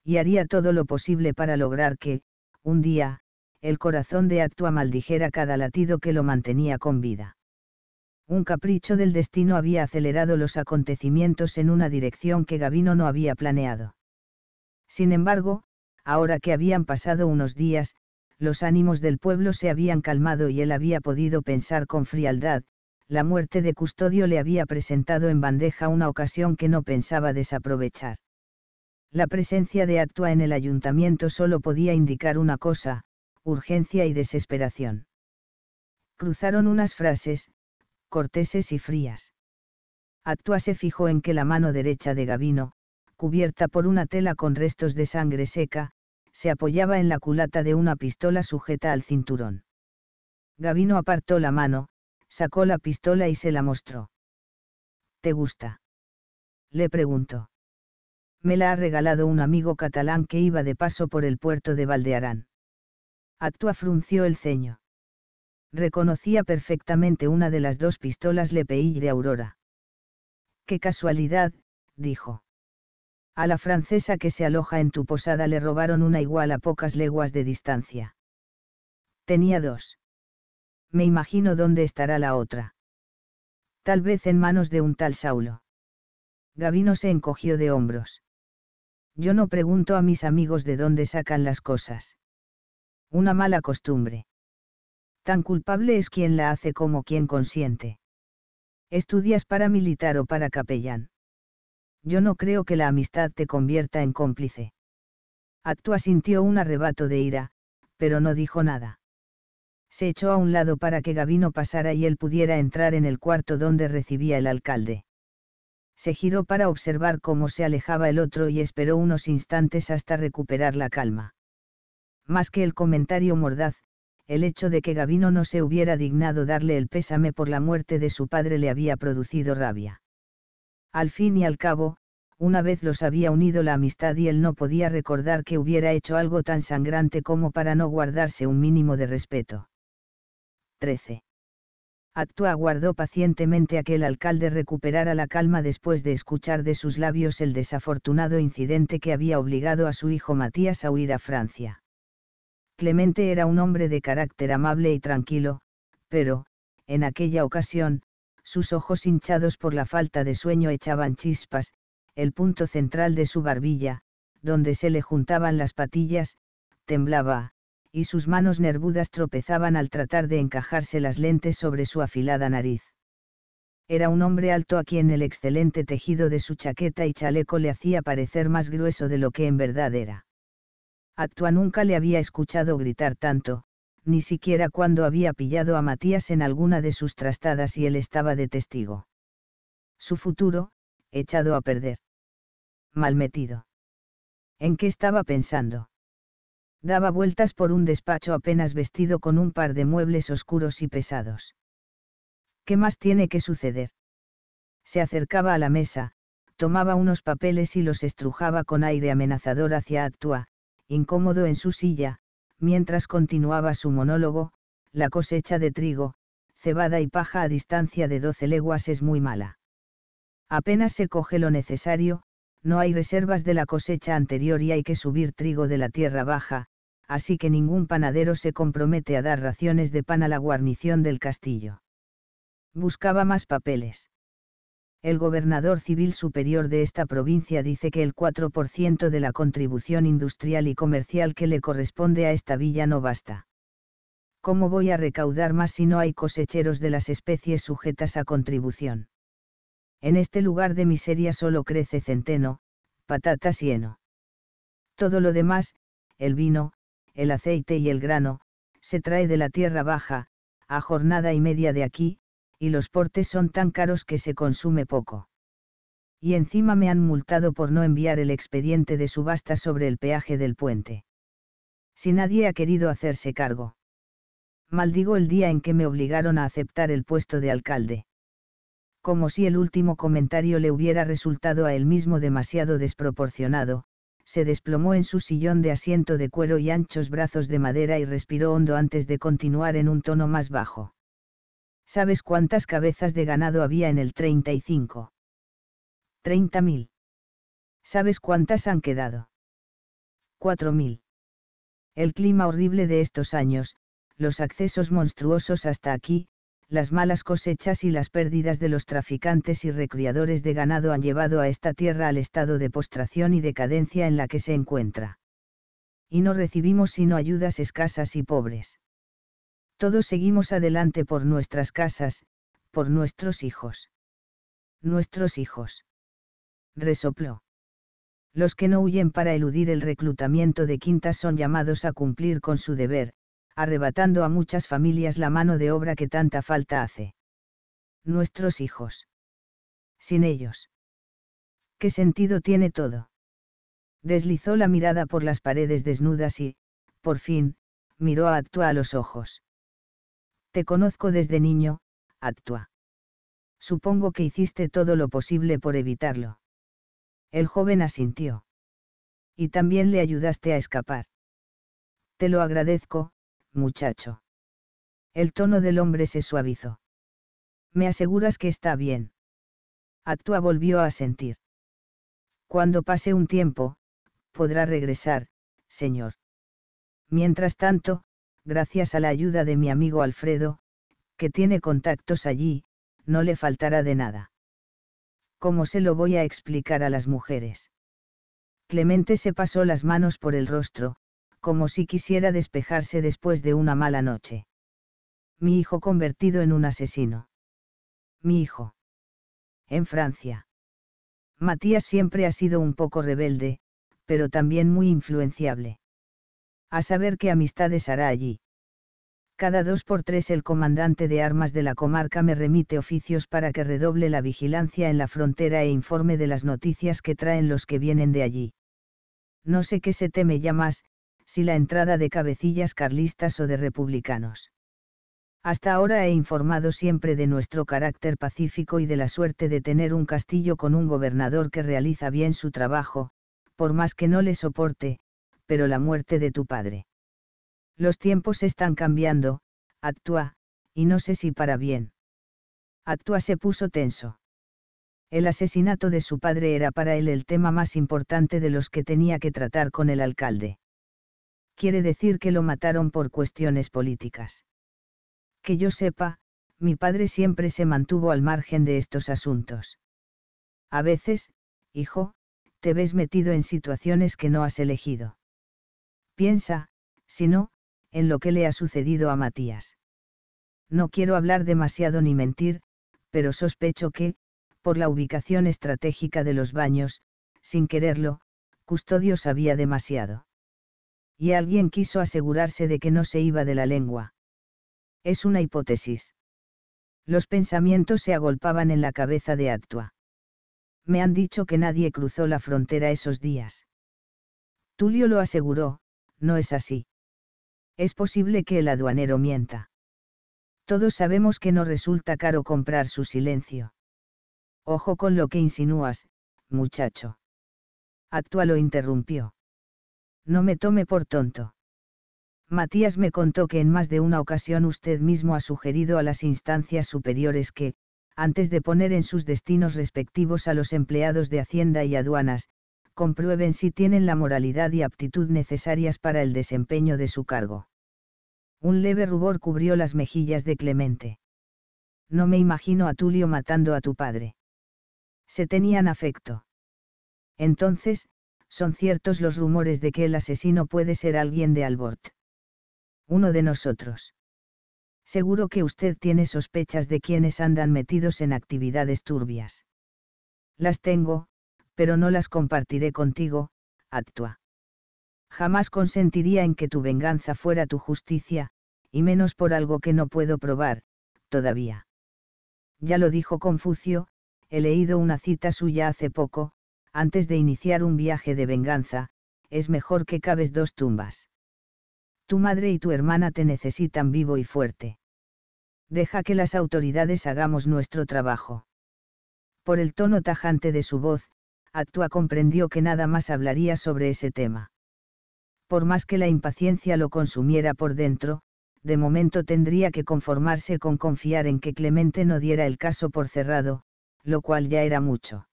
Y haría todo lo posible para lograr que, un día, el corazón de Actua maldijera cada latido que lo mantenía con vida. Un capricho del destino había acelerado los acontecimientos en una dirección que Gavino no había planeado. Sin embargo, ahora que habían pasado unos días, los ánimos del pueblo se habían calmado y él había podido pensar con frialdad, la muerte de Custodio le había presentado en bandeja una ocasión que no pensaba desaprovechar. La presencia de Actua en el ayuntamiento solo podía indicar una cosa, urgencia y desesperación. Cruzaron unas frases, corteses y frías. Actua se fijó en que la mano derecha de Gavino, cubierta por una tela con restos de sangre seca, se apoyaba en la culata de una pistola sujeta al cinturón. Gavino apartó la mano, sacó la pistola y se la mostró. ¿Te gusta? Le preguntó. Me la ha regalado un amigo catalán que iba de paso por el puerto de Valdearán. Actua frunció el ceño. Reconocía perfectamente una de las dos pistolas y de Aurora. Qué casualidad, dijo. A la francesa que se aloja en tu posada le robaron una igual a pocas leguas de distancia. Tenía dos me imagino dónde estará la otra. Tal vez en manos de un tal Saulo. Gavino se encogió de hombros. Yo no pregunto a mis amigos de dónde sacan las cosas. Una mala costumbre. Tan culpable es quien la hace como quien consiente. ¿Estudias para militar o para capellán? Yo no creo que la amistad te convierta en cómplice. Actua sintió un arrebato de ira, pero no dijo nada se echó a un lado para que Gavino pasara y él pudiera entrar en el cuarto donde recibía el alcalde. Se giró para observar cómo se alejaba el otro y esperó unos instantes hasta recuperar la calma. Más que el comentario mordaz, el hecho de que Gavino no se hubiera dignado darle el pésame por la muerte de su padre le había producido rabia. Al fin y al cabo, una vez los había unido la amistad y él no podía recordar que hubiera hecho algo tan sangrante como para no guardarse un mínimo de respeto. 13. Actua aguardó pacientemente a que el alcalde recuperara la calma después de escuchar de sus labios el desafortunado incidente que había obligado a su hijo Matías a huir a Francia. Clemente era un hombre de carácter amable y tranquilo, pero, en aquella ocasión, sus ojos hinchados por la falta de sueño echaban chispas, el punto central de su barbilla, donde se le juntaban las patillas, temblaba, y sus manos nervudas tropezaban al tratar de encajarse las lentes sobre su afilada nariz. Era un hombre alto a quien el excelente tejido de su chaqueta y chaleco le hacía parecer más grueso de lo que en verdad era. Actua nunca le había escuchado gritar tanto, ni siquiera cuando había pillado a Matías en alguna de sus trastadas y él estaba de testigo. Su futuro, echado a perder. Malmetido. ¿En qué estaba pensando? daba vueltas por un despacho apenas vestido con un par de muebles oscuros y pesados. ¿Qué más tiene que suceder? Se acercaba a la mesa, tomaba unos papeles y los estrujaba con aire amenazador hacia Actua, incómodo en su silla, mientras continuaba su monólogo, la cosecha de trigo, cebada y paja a distancia de doce leguas es muy mala. Apenas se coge lo necesario, no hay reservas de la cosecha anterior y hay que subir trigo de la tierra baja, así que ningún panadero se compromete a dar raciones de pan a la guarnición del castillo. Buscaba más papeles. El gobernador civil superior de esta provincia dice que el 4% de la contribución industrial y comercial que le corresponde a esta villa no basta. ¿Cómo voy a recaudar más si no hay cosecheros de las especies sujetas a contribución? En este lugar de miseria solo crece centeno, patatas y heno. Todo lo demás, el vino, el aceite y el grano, se trae de la tierra baja, a jornada y media de aquí, y los portes son tan caros que se consume poco. Y encima me han multado por no enviar el expediente de subasta sobre el peaje del puente. Si nadie ha querido hacerse cargo. Maldigo el día en que me obligaron a aceptar el puesto de alcalde como si el último comentario le hubiera resultado a él mismo demasiado desproporcionado, se desplomó en su sillón de asiento de cuero y anchos brazos de madera y respiró hondo antes de continuar en un tono más bajo. ¿Sabes cuántas cabezas de ganado había en el 35? 30.000. ¿Sabes cuántas han quedado? 4.000. El clima horrible de estos años, los accesos monstruosos hasta aquí, las malas cosechas y las pérdidas de los traficantes y recreadores de ganado han llevado a esta tierra al estado de postración y decadencia en la que se encuentra. Y no recibimos sino ayudas escasas y pobres. Todos seguimos adelante por nuestras casas, por nuestros hijos. Nuestros hijos. Resopló. Los que no huyen para eludir el reclutamiento de quintas son llamados a cumplir con su deber, arrebatando a muchas familias la mano de obra que tanta falta hace. Nuestros hijos. Sin ellos. ¿Qué sentido tiene todo? Deslizó la mirada por las paredes desnudas y, por fin, miró a Actua a los ojos. Te conozco desde niño, Actua. Supongo que hiciste todo lo posible por evitarlo. El joven asintió. Y también le ayudaste a escapar. Te lo agradezco, muchacho. El tono del hombre se suavizó. ¿Me aseguras que está bien? Actúa volvió a sentir. Cuando pase un tiempo, podrá regresar, señor. Mientras tanto, gracias a la ayuda de mi amigo Alfredo, que tiene contactos allí, no le faltará de nada. ¿Cómo se lo voy a explicar a las mujeres? Clemente se pasó las manos por el rostro, como si quisiera despejarse después de una mala noche. Mi hijo convertido en un asesino. Mi hijo. En Francia. Matías siempre ha sido un poco rebelde, pero también muy influenciable. A saber qué amistades hará allí. Cada dos por tres el comandante de armas de la comarca me remite oficios para que redoble la vigilancia en la frontera e informe de las noticias que traen los que vienen de allí. No sé qué se teme ya más, si la entrada de cabecillas carlistas o de republicanos. Hasta ahora he informado siempre de nuestro carácter pacífico y de la suerte de tener un castillo con un gobernador que realiza bien su trabajo, por más que no le soporte, pero la muerte de tu padre. Los tiempos están cambiando, actúa, y no sé si para bien. Actúa se puso tenso. El asesinato de su padre era para él el tema más importante de los que tenía que tratar con el alcalde quiere decir que lo mataron por cuestiones políticas. Que yo sepa, mi padre siempre se mantuvo al margen de estos asuntos. A veces, hijo, te ves metido en situaciones que no has elegido. Piensa, si no, en lo que le ha sucedido a Matías. No quiero hablar demasiado ni mentir, pero sospecho que, por la ubicación estratégica de los baños, sin quererlo, Custodio sabía demasiado y alguien quiso asegurarse de que no se iba de la lengua. Es una hipótesis. Los pensamientos se agolpaban en la cabeza de Actua. Me han dicho que nadie cruzó la frontera esos días. Tulio lo aseguró, no es así. Es posible que el aduanero mienta. Todos sabemos que no resulta caro comprar su silencio. Ojo con lo que insinúas, muchacho. Actua lo interrumpió. No me tome por tonto. Matías me contó que en más de una ocasión usted mismo ha sugerido a las instancias superiores que, antes de poner en sus destinos respectivos a los empleados de Hacienda y aduanas, comprueben si tienen la moralidad y aptitud necesarias para el desempeño de su cargo. Un leve rubor cubrió las mejillas de Clemente. No me imagino a Tulio matando a tu padre. Se tenían afecto. Entonces, son ciertos los rumores de que el asesino puede ser alguien de Albort. Uno de nosotros. Seguro que usted tiene sospechas de quienes andan metidos en actividades turbias. Las tengo, pero no las compartiré contigo, Actua. Jamás consentiría en que tu venganza fuera tu justicia, y menos por algo que no puedo probar, todavía. Ya lo dijo Confucio, he leído una cita suya hace poco, antes de iniciar un viaje de venganza, es mejor que cabes dos tumbas. Tu madre y tu hermana te necesitan vivo y fuerte. Deja que las autoridades hagamos nuestro trabajo. Por el tono tajante de su voz, Actua comprendió que nada más hablaría sobre ese tema. Por más que la impaciencia lo consumiera por dentro, de momento tendría que conformarse con confiar en que Clemente no diera el caso por cerrado, lo cual ya era mucho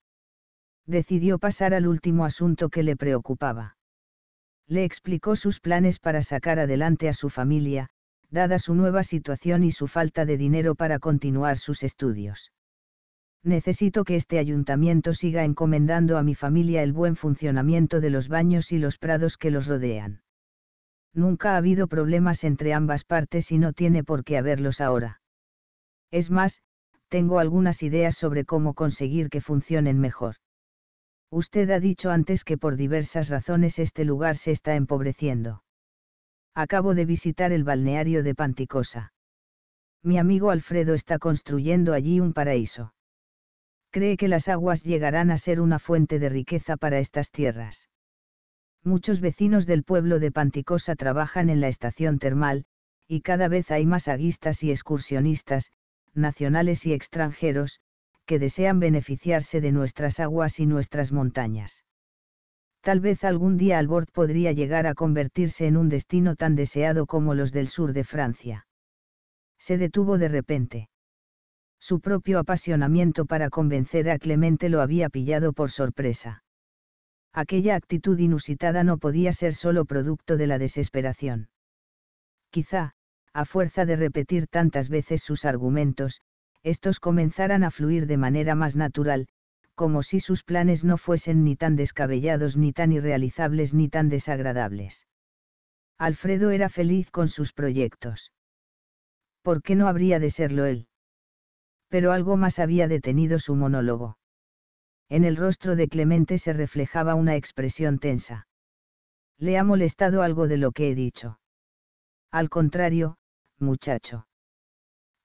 decidió pasar al último asunto que le preocupaba. Le explicó sus planes para sacar adelante a su familia, dada su nueva situación y su falta de dinero para continuar sus estudios. Necesito que este ayuntamiento siga encomendando a mi familia el buen funcionamiento de los baños y los prados que los rodean. Nunca ha habido problemas entre ambas partes y no tiene por qué haberlos ahora. Es más, tengo algunas ideas sobre cómo conseguir que funcionen mejor. Usted ha dicho antes que por diversas razones este lugar se está empobreciendo. Acabo de visitar el balneario de Panticosa. Mi amigo Alfredo está construyendo allí un paraíso. Cree que las aguas llegarán a ser una fuente de riqueza para estas tierras. Muchos vecinos del pueblo de Panticosa trabajan en la estación termal, y cada vez hay más aguistas y excursionistas, nacionales y extranjeros, que desean beneficiarse de nuestras aguas y nuestras montañas. Tal vez algún día Albort podría llegar a convertirse en un destino tan deseado como los del sur de Francia. Se detuvo de repente. Su propio apasionamiento para convencer a Clemente lo había pillado por sorpresa. Aquella actitud inusitada no podía ser solo producto de la desesperación. Quizá, a fuerza de repetir tantas veces sus argumentos, estos comenzaran a fluir de manera más natural, como si sus planes no fuesen ni tan descabellados ni tan irrealizables ni tan desagradables. Alfredo era feliz con sus proyectos. ¿Por qué no habría de serlo él? Pero algo más había detenido su monólogo. En el rostro de Clemente se reflejaba una expresión tensa. ¿Le ha molestado algo de lo que he dicho? Al contrario, muchacho.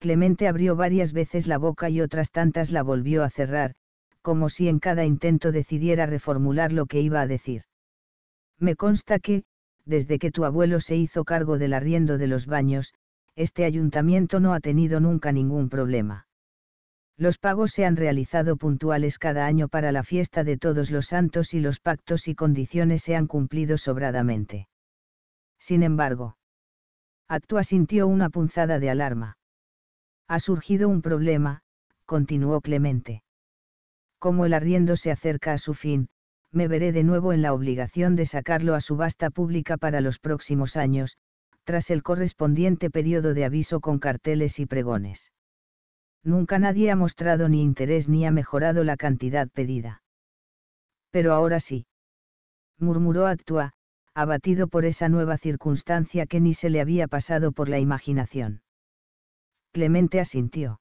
Clemente abrió varias veces la boca y otras tantas la volvió a cerrar, como si en cada intento decidiera reformular lo que iba a decir. Me consta que, desde que tu abuelo se hizo cargo del arriendo de los baños, este ayuntamiento no ha tenido nunca ningún problema. Los pagos se han realizado puntuales cada año para la fiesta de todos los santos y los pactos y condiciones se han cumplido sobradamente. Sin embargo, Actua sintió una punzada de alarma. Ha surgido un problema, continuó Clemente. Como el arriendo se acerca a su fin, me veré de nuevo en la obligación de sacarlo a subasta pública para los próximos años, tras el correspondiente periodo de aviso con carteles y pregones. Nunca nadie ha mostrado ni interés ni ha mejorado la cantidad pedida. Pero ahora sí. Murmuró Actua, abatido por esa nueva circunstancia que ni se le había pasado por la imaginación. Clemente asintió.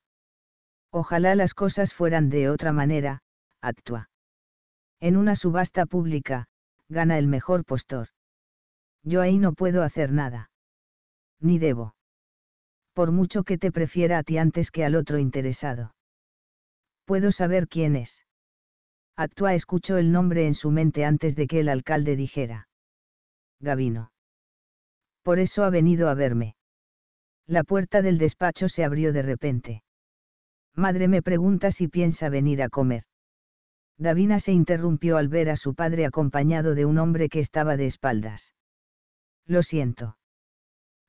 Ojalá las cosas fueran de otra manera, actúa. En una subasta pública, gana el mejor postor. Yo ahí no puedo hacer nada. Ni debo. Por mucho que te prefiera a ti antes que al otro interesado. Puedo saber quién es. Actúa escuchó el nombre en su mente antes de que el alcalde dijera. Gavino. Por eso ha venido a verme. La puerta del despacho se abrió de repente. Madre me pregunta si piensa venir a comer. Davina se interrumpió al ver a su padre acompañado de un hombre que estaba de espaldas. Lo siento.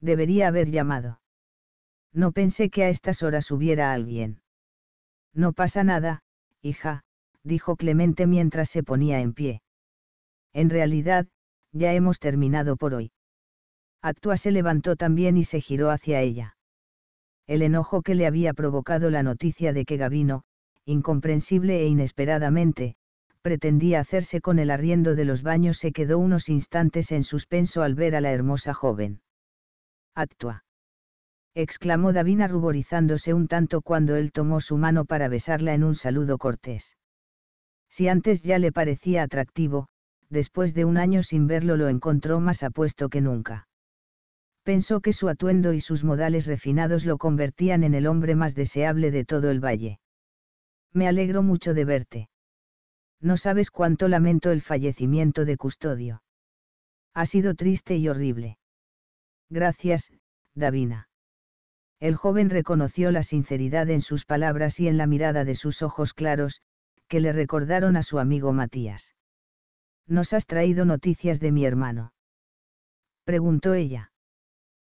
Debería haber llamado. No pensé que a estas horas hubiera alguien. No pasa nada, hija, dijo Clemente mientras se ponía en pie. En realidad, ya hemos terminado por hoy. Actua se levantó también y se giró hacia ella. El enojo que le había provocado la noticia de que Gavino, incomprensible e inesperadamente, pretendía hacerse con el arriendo de los baños se quedó unos instantes en suspenso al ver a la hermosa joven. Actua. exclamó Davina ruborizándose un tanto cuando él tomó su mano para besarla en un saludo cortés. Si antes ya le parecía atractivo, después de un año sin verlo lo encontró más apuesto que nunca pensó que su atuendo y sus modales refinados lo convertían en el hombre más deseable de todo el valle. Me alegro mucho de verte. No sabes cuánto lamento el fallecimiento de Custodio. Ha sido triste y horrible. Gracias, Davina. El joven reconoció la sinceridad en sus palabras y en la mirada de sus ojos claros, que le recordaron a su amigo Matías. ¿Nos has traído noticias de mi hermano? preguntó ella.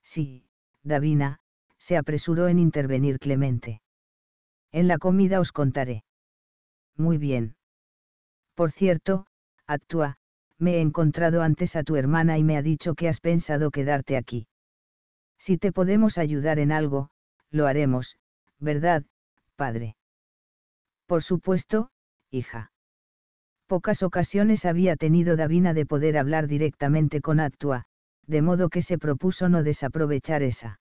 Sí, Davina, se apresuró en intervenir Clemente. En la comida os contaré. Muy bien. Por cierto, Actua, me he encontrado antes a tu hermana y me ha dicho que has pensado quedarte aquí. Si te podemos ayudar en algo, lo haremos, ¿verdad, padre? Por supuesto, hija. Pocas ocasiones había tenido Davina de poder hablar directamente con Actua, de modo que se propuso no desaprovechar esa.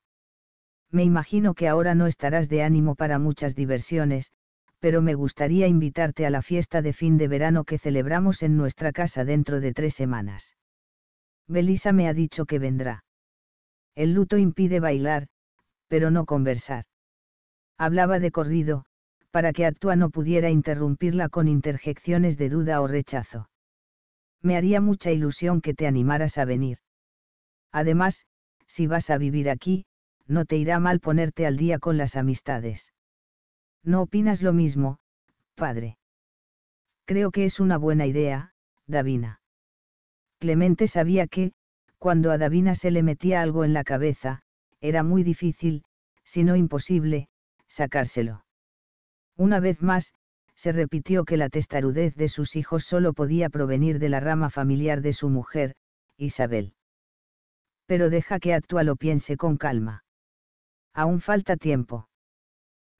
Me imagino que ahora no estarás de ánimo para muchas diversiones, pero me gustaría invitarte a la fiesta de fin de verano que celebramos en nuestra casa dentro de tres semanas. Belisa me ha dicho que vendrá. El luto impide bailar, pero no conversar. Hablaba de corrido, para que Actua no pudiera interrumpirla con interjecciones de duda o rechazo. Me haría mucha ilusión que te animaras a venir. Además, si vas a vivir aquí, no te irá mal ponerte al día con las amistades. ¿No opinas lo mismo, padre? Creo que es una buena idea, Davina. Clemente sabía que, cuando a Davina se le metía algo en la cabeza, era muy difícil, si no imposible, sacárselo. Una vez más, se repitió que la testarudez de sus hijos solo podía provenir de la rama familiar de su mujer, Isabel pero deja que Actua lo piense con calma. Aún falta tiempo.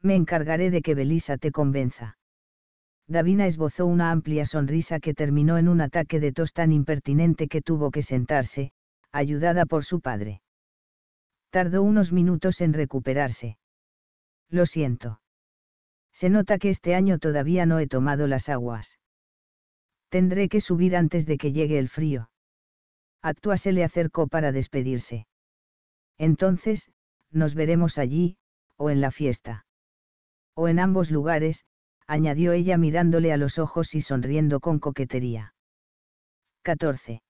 Me encargaré de que Belisa te convenza. Davina esbozó una amplia sonrisa que terminó en un ataque de tos tan impertinente que tuvo que sentarse, ayudada por su padre. Tardó unos minutos en recuperarse. Lo siento. Se nota que este año todavía no he tomado las aguas. Tendré que subir antes de que llegue el frío. Actua se le acercó para despedirse. Entonces, nos veremos allí, o en la fiesta. O en ambos lugares, añadió ella mirándole a los ojos y sonriendo con coquetería. 14.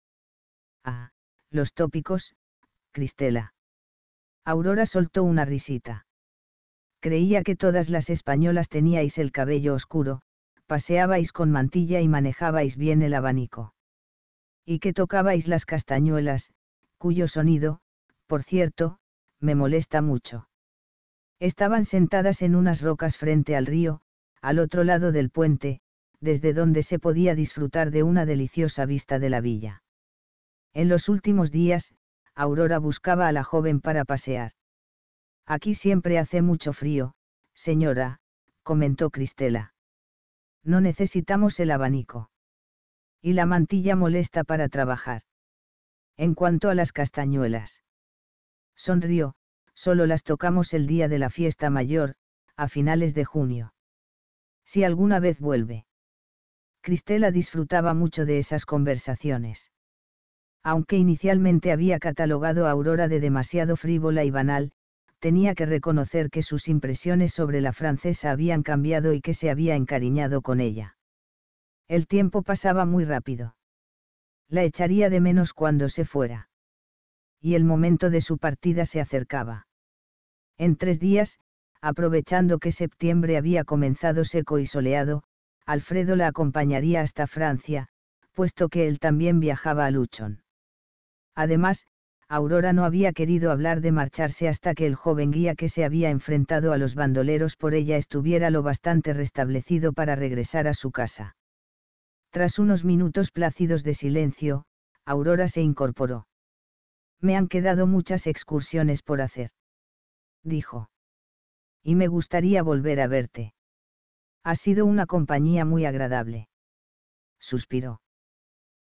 Ah, los tópicos, Cristela. Aurora soltó una risita. Creía que todas las españolas teníais el cabello oscuro, paseabais con mantilla y manejabais bien el abanico y que tocabais las castañuelas, cuyo sonido, por cierto, me molesta mucho. Estaban sentadas en unas rocas frente al río, al otro lado del puente, desde donde se podía disfrutar de una deliciosa vista de la villa. En los últimos días, Aurora buscaba a la joven para pasear. Aquí siempre hace mucho frío, señora, comentó Cristela. No necesitamos el abanico y la mantilla molesta para trabajar. En cuanto a las castañuelas. Sonrió, solo las tocamos el día de la fiesta mayor, a finales de junio. Si alguna vez vuelve. Cristela disfrutaba mucho de esas conversaciones. Aunque inicialmente había catalogado a Aurora de demasiado frívola y banal, tenía que reconocer que sus impresiones sobre la francesa habían cambiado y que se había encariñado con ella. El tiempo pasaba muy rápido. La echaría de menos cuando se fuera. Y el momento de su partida se acercaba. En tres días, aprovechando que septiembre había comenzado seco y soleado, Alfredo la acompañaría hasta Francia, puesto que él también viajaba a Luchon. Además, Aurora no había querido hablar de marcharse hasta que el joven guía que se había enfrentado a los bandoleros por ella estuviera lo bastante restablecido para regresar a su casa. Tras unos minutos plácidos de silencio, Aurora se incorporó. Me han quedado muchas excursiones por hacer. Dijo. Y me gustaría volver a verte. Ha sido una compañía muy agradable. Suspiró.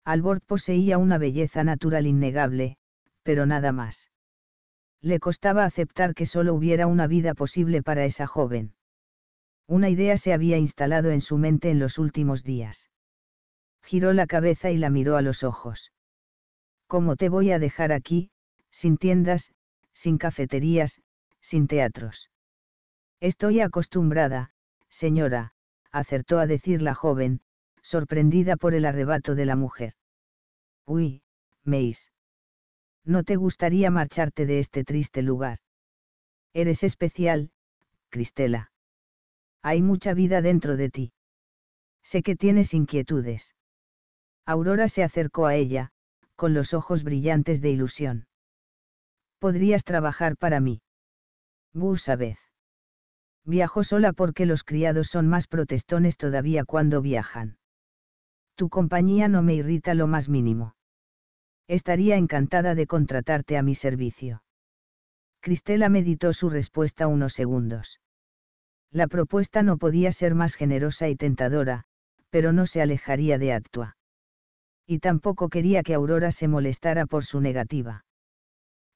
Albord poseía una belleza natural innegable, pero nada más. Le costaba aceptar que solo hubiera una vida posible para esa joven. Una idea se había instalado en su mente en los últimos días giró la cabeza y la miró a los ojos. ¿Cómo te voy a dejar aquí, sin tiendas, sin cafeterías, sin teatros? Estoy acostumbrada, señora, acertó a decir la joven, sorprendida por el arrebato de la mujer. Uy, Meis. ¿No te gustaría marcharte de este triste lugar? Eres especial, Cristela. Hay mucha vida dentro de ti. Sé que tienes inquietudes. Aurora se acercó a ella, con los ojos brillantes de ilusión. Podrías trabajar para mí. vez. Viajo sola porque los criados son más protestones todavía cuando viajan. Tu compañía no me irrita lo más mínimo. Estaría encantada de contratarte a mi servicio. Cristela meditó su respuesta unos segundos. La propuesta no podía ser más generosa y tentadora, pero no se alejaría de Actua y tampoco quería que Aurora se molestara por su negativa.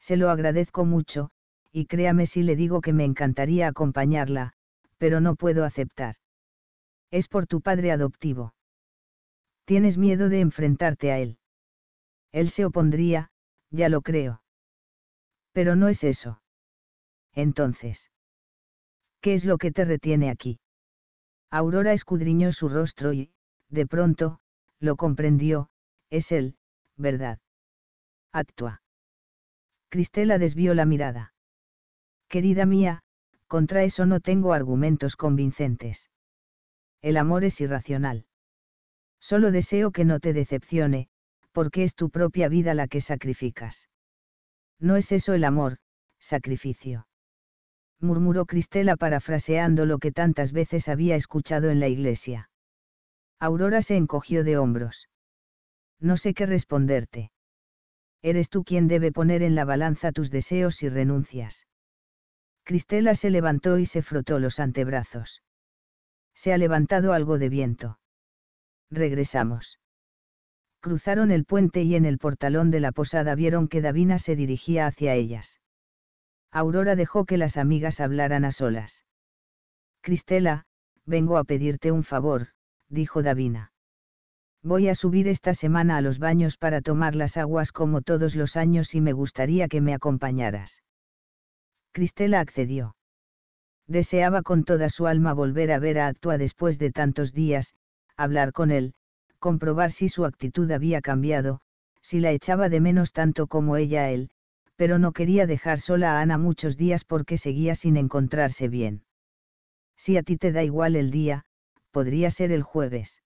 Se lo agradezco mucho, y créame si le digo que me encantaría acompañarla, pero no puedo aceptar. Es por tu padre adoptivo. Tienes miedo de enfrentarte a él. Él se opondría, ya lo creo. Pero no es eso. Entonces. ¿Qué es lo que te retiene aquí? Aurora escudriñó su rostro y, de pronto, lo comprendió, es él, ¿verdad? Actúa. Cristela desvió la mirada. Querida mía, contra eso no tengo argumentos convincentes. El amor es irracional. Solo deseo que no te decepcione, porque es tu propia vida la que sacrificas. No es eso el amor, sacrificio. Murmuró Cristela parafraseando lo que tantas veces había escuchado en la iglesia. Aurora se encogió de hombros no sé qué responderte. Eres tú quien debe poner en la balanza tus deseos y renuncias. Cristela se levantó y se frotó los antebrazos. Se ha levantado algo de viento. Regresamos. Cruzaron el puente y en el portalón de la posada vieron que Davina se dirigía hacia ellas. Aurora dejó que las amigas hablaran a solas. Cristela, vengo a pedirte un favor, dijo Davina. Voy a subir esta semana a los baños para tomar las aguas como todos los años y me gustaría que me acompañaras. Cristela accedió. Deseaba con toda su alma volver a ver a Atua después de tantos días, hablar con él, comprobar si su actitud había cambiado, si la echaba de menos tanto como ella a él, pero no quería dejar sola a Ana muchos días porque seguía sin encontrarse bien. Si a ti te da igual el día, podría ser el jueves.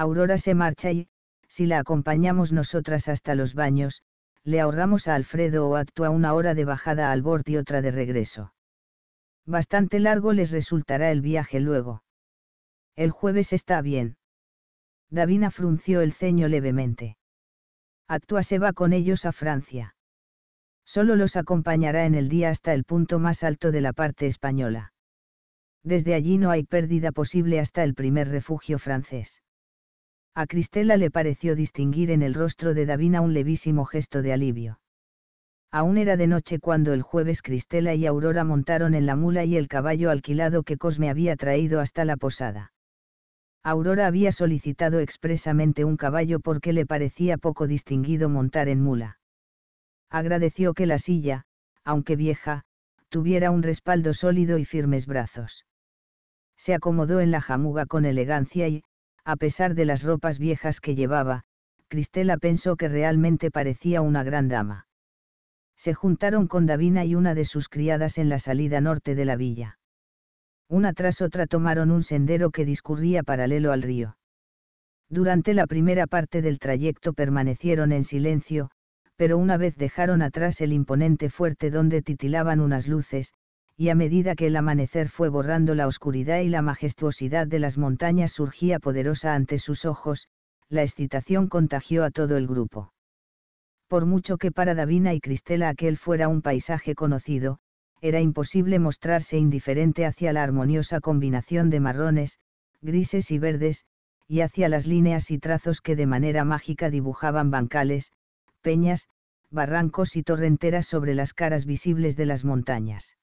Aurora se marcha y, si la acompañamos nosotras hasta los baños, le ahorramos a Alfredo o actúa una hora de bajada al borde y otra de regreso. Bastante largo les resultará el viaje luego. El jueves está bien. Davina frunció el ceño levemente. Actúa se va con ellos a Francia. Solo los acompañará en el día hasta el punto más alto de la parte española. Desde allí no hay pérdida posible hasta el primer refugio francés. A Cristela le pareció distinguir en el rostro de Davina un levísimo gesto de alivio. Aún era de noche cuando el jueves Cristela y Aurora montaron en la mula y el caballo alquilado que Cosme había traído hasta la posada. Aurora había solicitado expresamente un caballo porque le parecía poco distinguido montar en mula. Agradeció que la silla, aunque vieja, tuviera un respaldo sólido y firmes brazos. Se acomodó en la jamuga con elegancia y, a pesar de las ropas viejas que llevaba, Cristela pensó que realmente parecía una gran dama. Se juntaron con Davina y una de sus criadas en la salida norte de la villa. Una tras otra tomaron un sendero que discurría paralelo al río. Durante la primera parte del trayecto permanecieron en silencio, pero una vez dejaron atrás el imponente fuerte donde titilaban unas luces, y a medida que el amanecer fue borrando la oscuridad y la majestuosidad de las montañas surgía poderosa ante sus ojos, la excitación contagió a todo el grupo. Por mucho que para Davina y Cristela aquel fuera un paisaje conocido, era imposible mostrarse indiferente hacia la armoniosa combinación de marrones, grises y verdes, y hacia las líneas y trazos que de manera mágica dibujaban bancales, peñas, barrancos y torrenteras sobre las caras visibles de las montañas.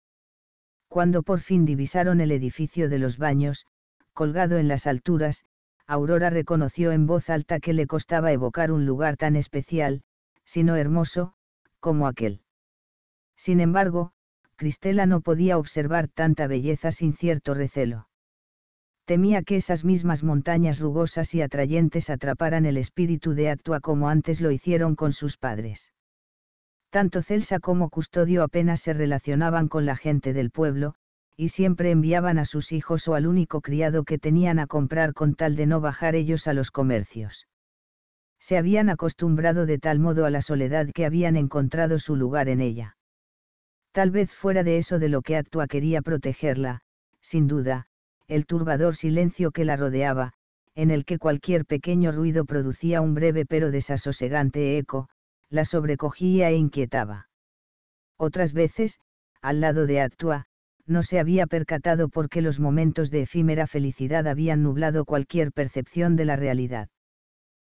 Cuando por fin divisaron el edificio de los baños, colgado en las alturas, Aurora reconoció en voz alta que le costaba evocar un lugar tan especial, sino hermoso, como aquel. Sin embargo, Cristela no podía observar tanta belleza sin cierto recelo. Temía que esas mismas montañas rugosas y atrayentes atraparan el espíritu de Actua como antes lo hicieron con sus padres. Tanto Celsa como Custodio apenas se relacionaban con la gente del pueblo, y siempre enviaban a sus hijos o al único criado que tenían a comprar con tal de no bajar ellos a los comercios. Se habían acostumbrado de tal modo a la soledad que habían encontrado su lugar en ella. Tal vez fuera de eso de lo que Actua quería protegerla, sin duda, el turbador silencio que la rodeaba, en el que cualquier pequeño ruido producía un breve pero desasosegante eco, la sobrecogía e inquietaba. Otras veces, al lado de Actua, no se había percatado porque los momentos de efímera felicidad habían nublado cualquier percepción de la realidad.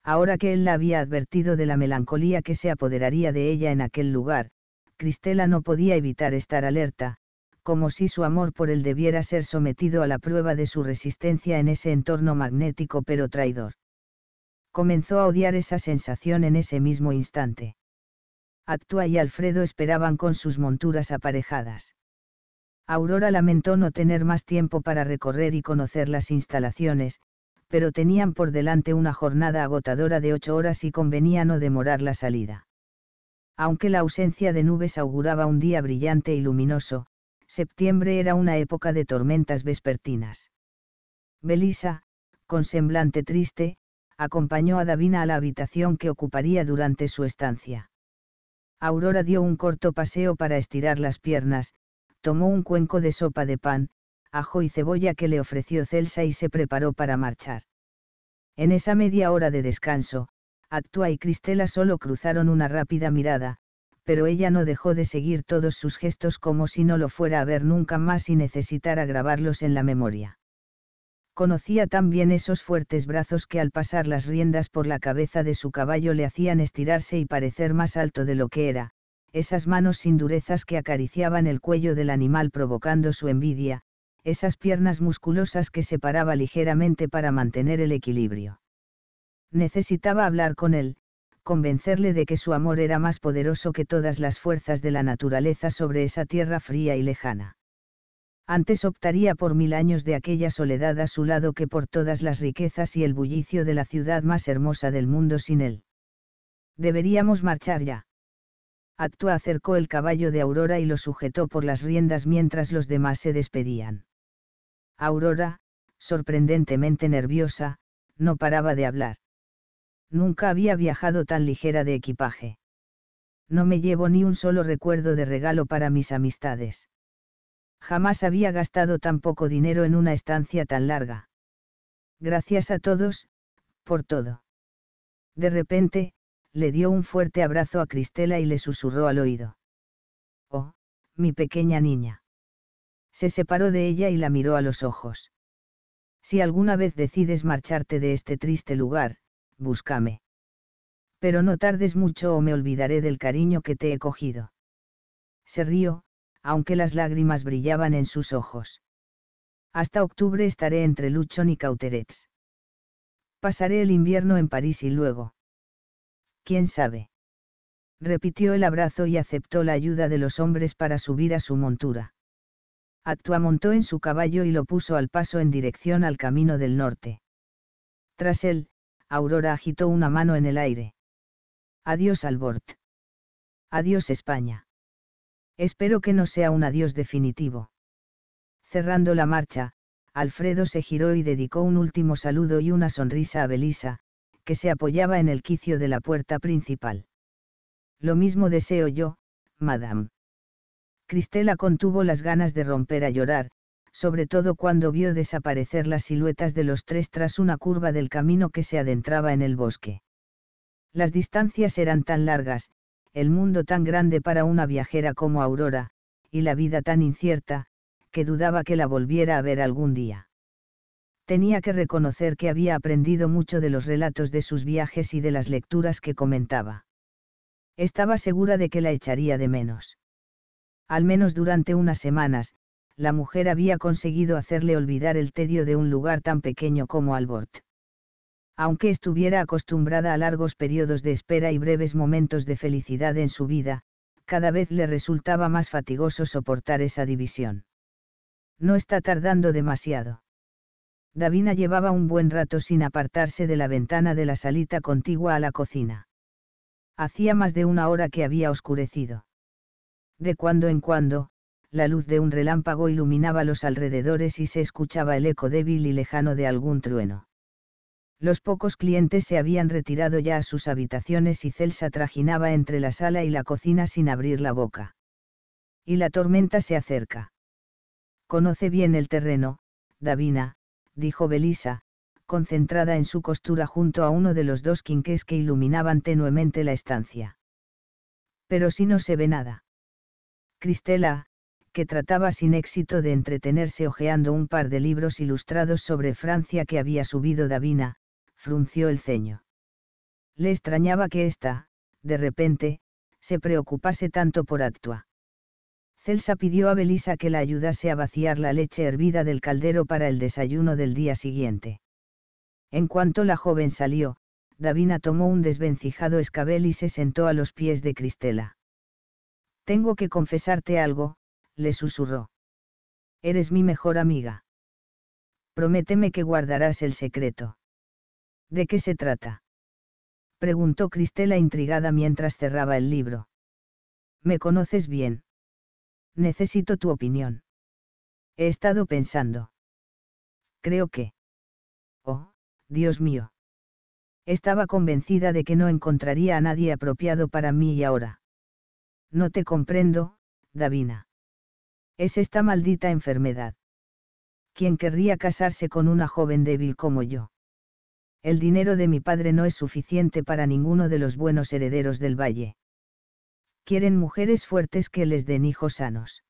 Ahora que él la había advertido de la melancolía que se apoderaría de ella en aquel lugar, Cristela no podía evitar estar alerta, como si su amor por él debiera ser sometido a la prueba de su resistencia en ese entorno magnético pero traidor comenzó a odiar esa sensación en ese mismo instante. Actúa y Alfredo esperaban con sus monturas aparejadas. Aurora lamentó no tener más tiempo para recorrer y conocer las instalaciones, pero tenían por delante una jornada agotadora de ocho horas y convenía no demorar la salida. Aunque la ausencia de nubes auguraba un día brillante y luminoso, septiembre era una época de tormentas vespertinas. Belisa, con semblante triste, acompañó a Davina a la habitación que ocuparía durante su estancia. Aurora dio un corto paseo para estirar las piernas, tomó un cuenco de sopa de pan, ajo y cebolla que le ofreció Celsa y se preparó para marchar. En esa media hora de descanso, Actua y Cristela solo cruzaron una rápida mirada, pero ella no dejó de seguir todos sus gestos como si no lo fuera a ver nunca más y necesitara grabarlos en la memoria. Conocía tan bien esos fuertes brazos que al pasar las riendas por la cabeza de su caballo le hacían estirarse y parecer más alto de lo que era, esas manos sin durezas que acariciaban el cuello del animal provocando su envidia, esas piernas musculosas que separaba ligeramente para mantener el equilibrio. Necesitaba hablar con él, convencerle de que su amor era más poderoso que todas las fuerzas de la naturaleza sobre esa tierra fría y lejana antes optaría por mil años de aquella soledad a su lado que por todas las riquezas y el bullicio de la ciudad más hermosa del mundo sin él. Deberíamos marchar ya. Actua acercó el caballo de Aurora y lo sujetó por las riendas mientras los demás se despedían. Aurora, sorprendentemente nerviosa, no paraba de hablar. Nunca había viajado tan ligera de equipaje. No me llevo ni un solo recuerdo de regalo para mis amistades Jamás había gastado tan poco dinero en una estancia tan larga. Gracias a todos, por todo. De repente, le dio un fuerte abrazo a Cristela y le susurró al oído. Oh, mi pequeña niña. Se separó de ella y la miró a los ojos. Si alguna vez decides marcharte de este triste lugar, búscame. Pero no tardes mucho o me olvidaré del cariño que te he cogido. Se rió, aunque las lágrimas brillaban en sus ojos. Hasta octubre estaré entre Luchon y Cauterets. Pasaré el invierno en París y luego. ¿Quién sabe? Repitió el abrazo y aceptó la ayuda de los hombres para subir a su montura. Actua montó en su caballo y lo puso al paso en dirección al camino del norte. Tras él, Aurora agitó una mano en el aire. Adiós Albort. Adiós España. Espero que no sea un adiós definitivo. Cerrando la marcha, Alfredo se giró y dedicó un último saludo y una sonrisa a Belisa, que se apoyaba en el quicio de la puerta principal. Lo mismo deseo yo, madame. Cristela contuvo las ganas de romper a llorar, sobre todo cuando vio desaparecer las siluetas de los tres tras una curva del camino que se adentraba en el bosque. Las distancias eran tan largas, el mundo tan grande para una viajera como Aurora, y la vida tan incierta, que dudaba que la volviera a ver algún día. Tenía que reconocer que había aprendido mucho de los relatos de sus viajes y de las lecturas que comentaba. Estaba segura de que la echaría de menos. Al menos durante unas semanas, la mujer había conseguido hacerle olvidar el tedio de un lugar tan pequeño como Albort aunque estuviera acostumbrada a largos periodos de espera y breves momentos de felicidad en su vida, cada vez le resultaba más fatigoso soportar esa división. No está tardando demasiado. Davina llevaba un buen rato sin apartarse de la ventana de la salita contigua a la cocina. Hacía más de una hora que había oscurecido. De cuando en cuando, la luz de un relámpago iluminaba los alrededores y se escuchaba el eco débil y lejano de algún trueno los pocos clientes se habían retirado ya a sus habitaciones y Celsa trajinaba entre la sala y la cocina sin abrir la boca. Y la tormenta se acerca. Conoce bien el terreno, Davina, dijo Belisa, concentrada en su costura junto a uno de los dos quinqués que iluminaban tenuemente la estancia. Pero si no se ve nada. Cristela, que trataba sin éxito de entretenerse hojeando un par de libros ilustrados sobre Francia que había subido Davina, frunció el ceño. Le extrañaba que ésta, de repente, se preocupase tanto por Actua. Celsa pidió a Belisa que la ayudase a vaciar la leche hervida del caldero para el desayuno del día siguiente. En cuanto la joven salió, Davina tomó un desvencijado escabel y se sentó a los pies de Cristela. Tengo que confesarte algo, le susurró. Eres mi mejor amiga. Prométeme que guardarás el secreto. ¿De qué se trata? preguntó Cristela intrigada mientras cerraba el libro. Me conoces bien. Necesito tu opinión. He estado pensando. Creo que... Oh, Dios mío. Estaba convencida de que no encontraría a nadie apropiado para mí y ahora. No te comprendo, Davina. Es esta maldita enfermedad. ¿Quién querría casarse con una joven débil como yo? El dinero de mi padre no es suficiente para ninguno de los buenos herederos del valle. Quieren mujeres fuertes que les den hijos sanos.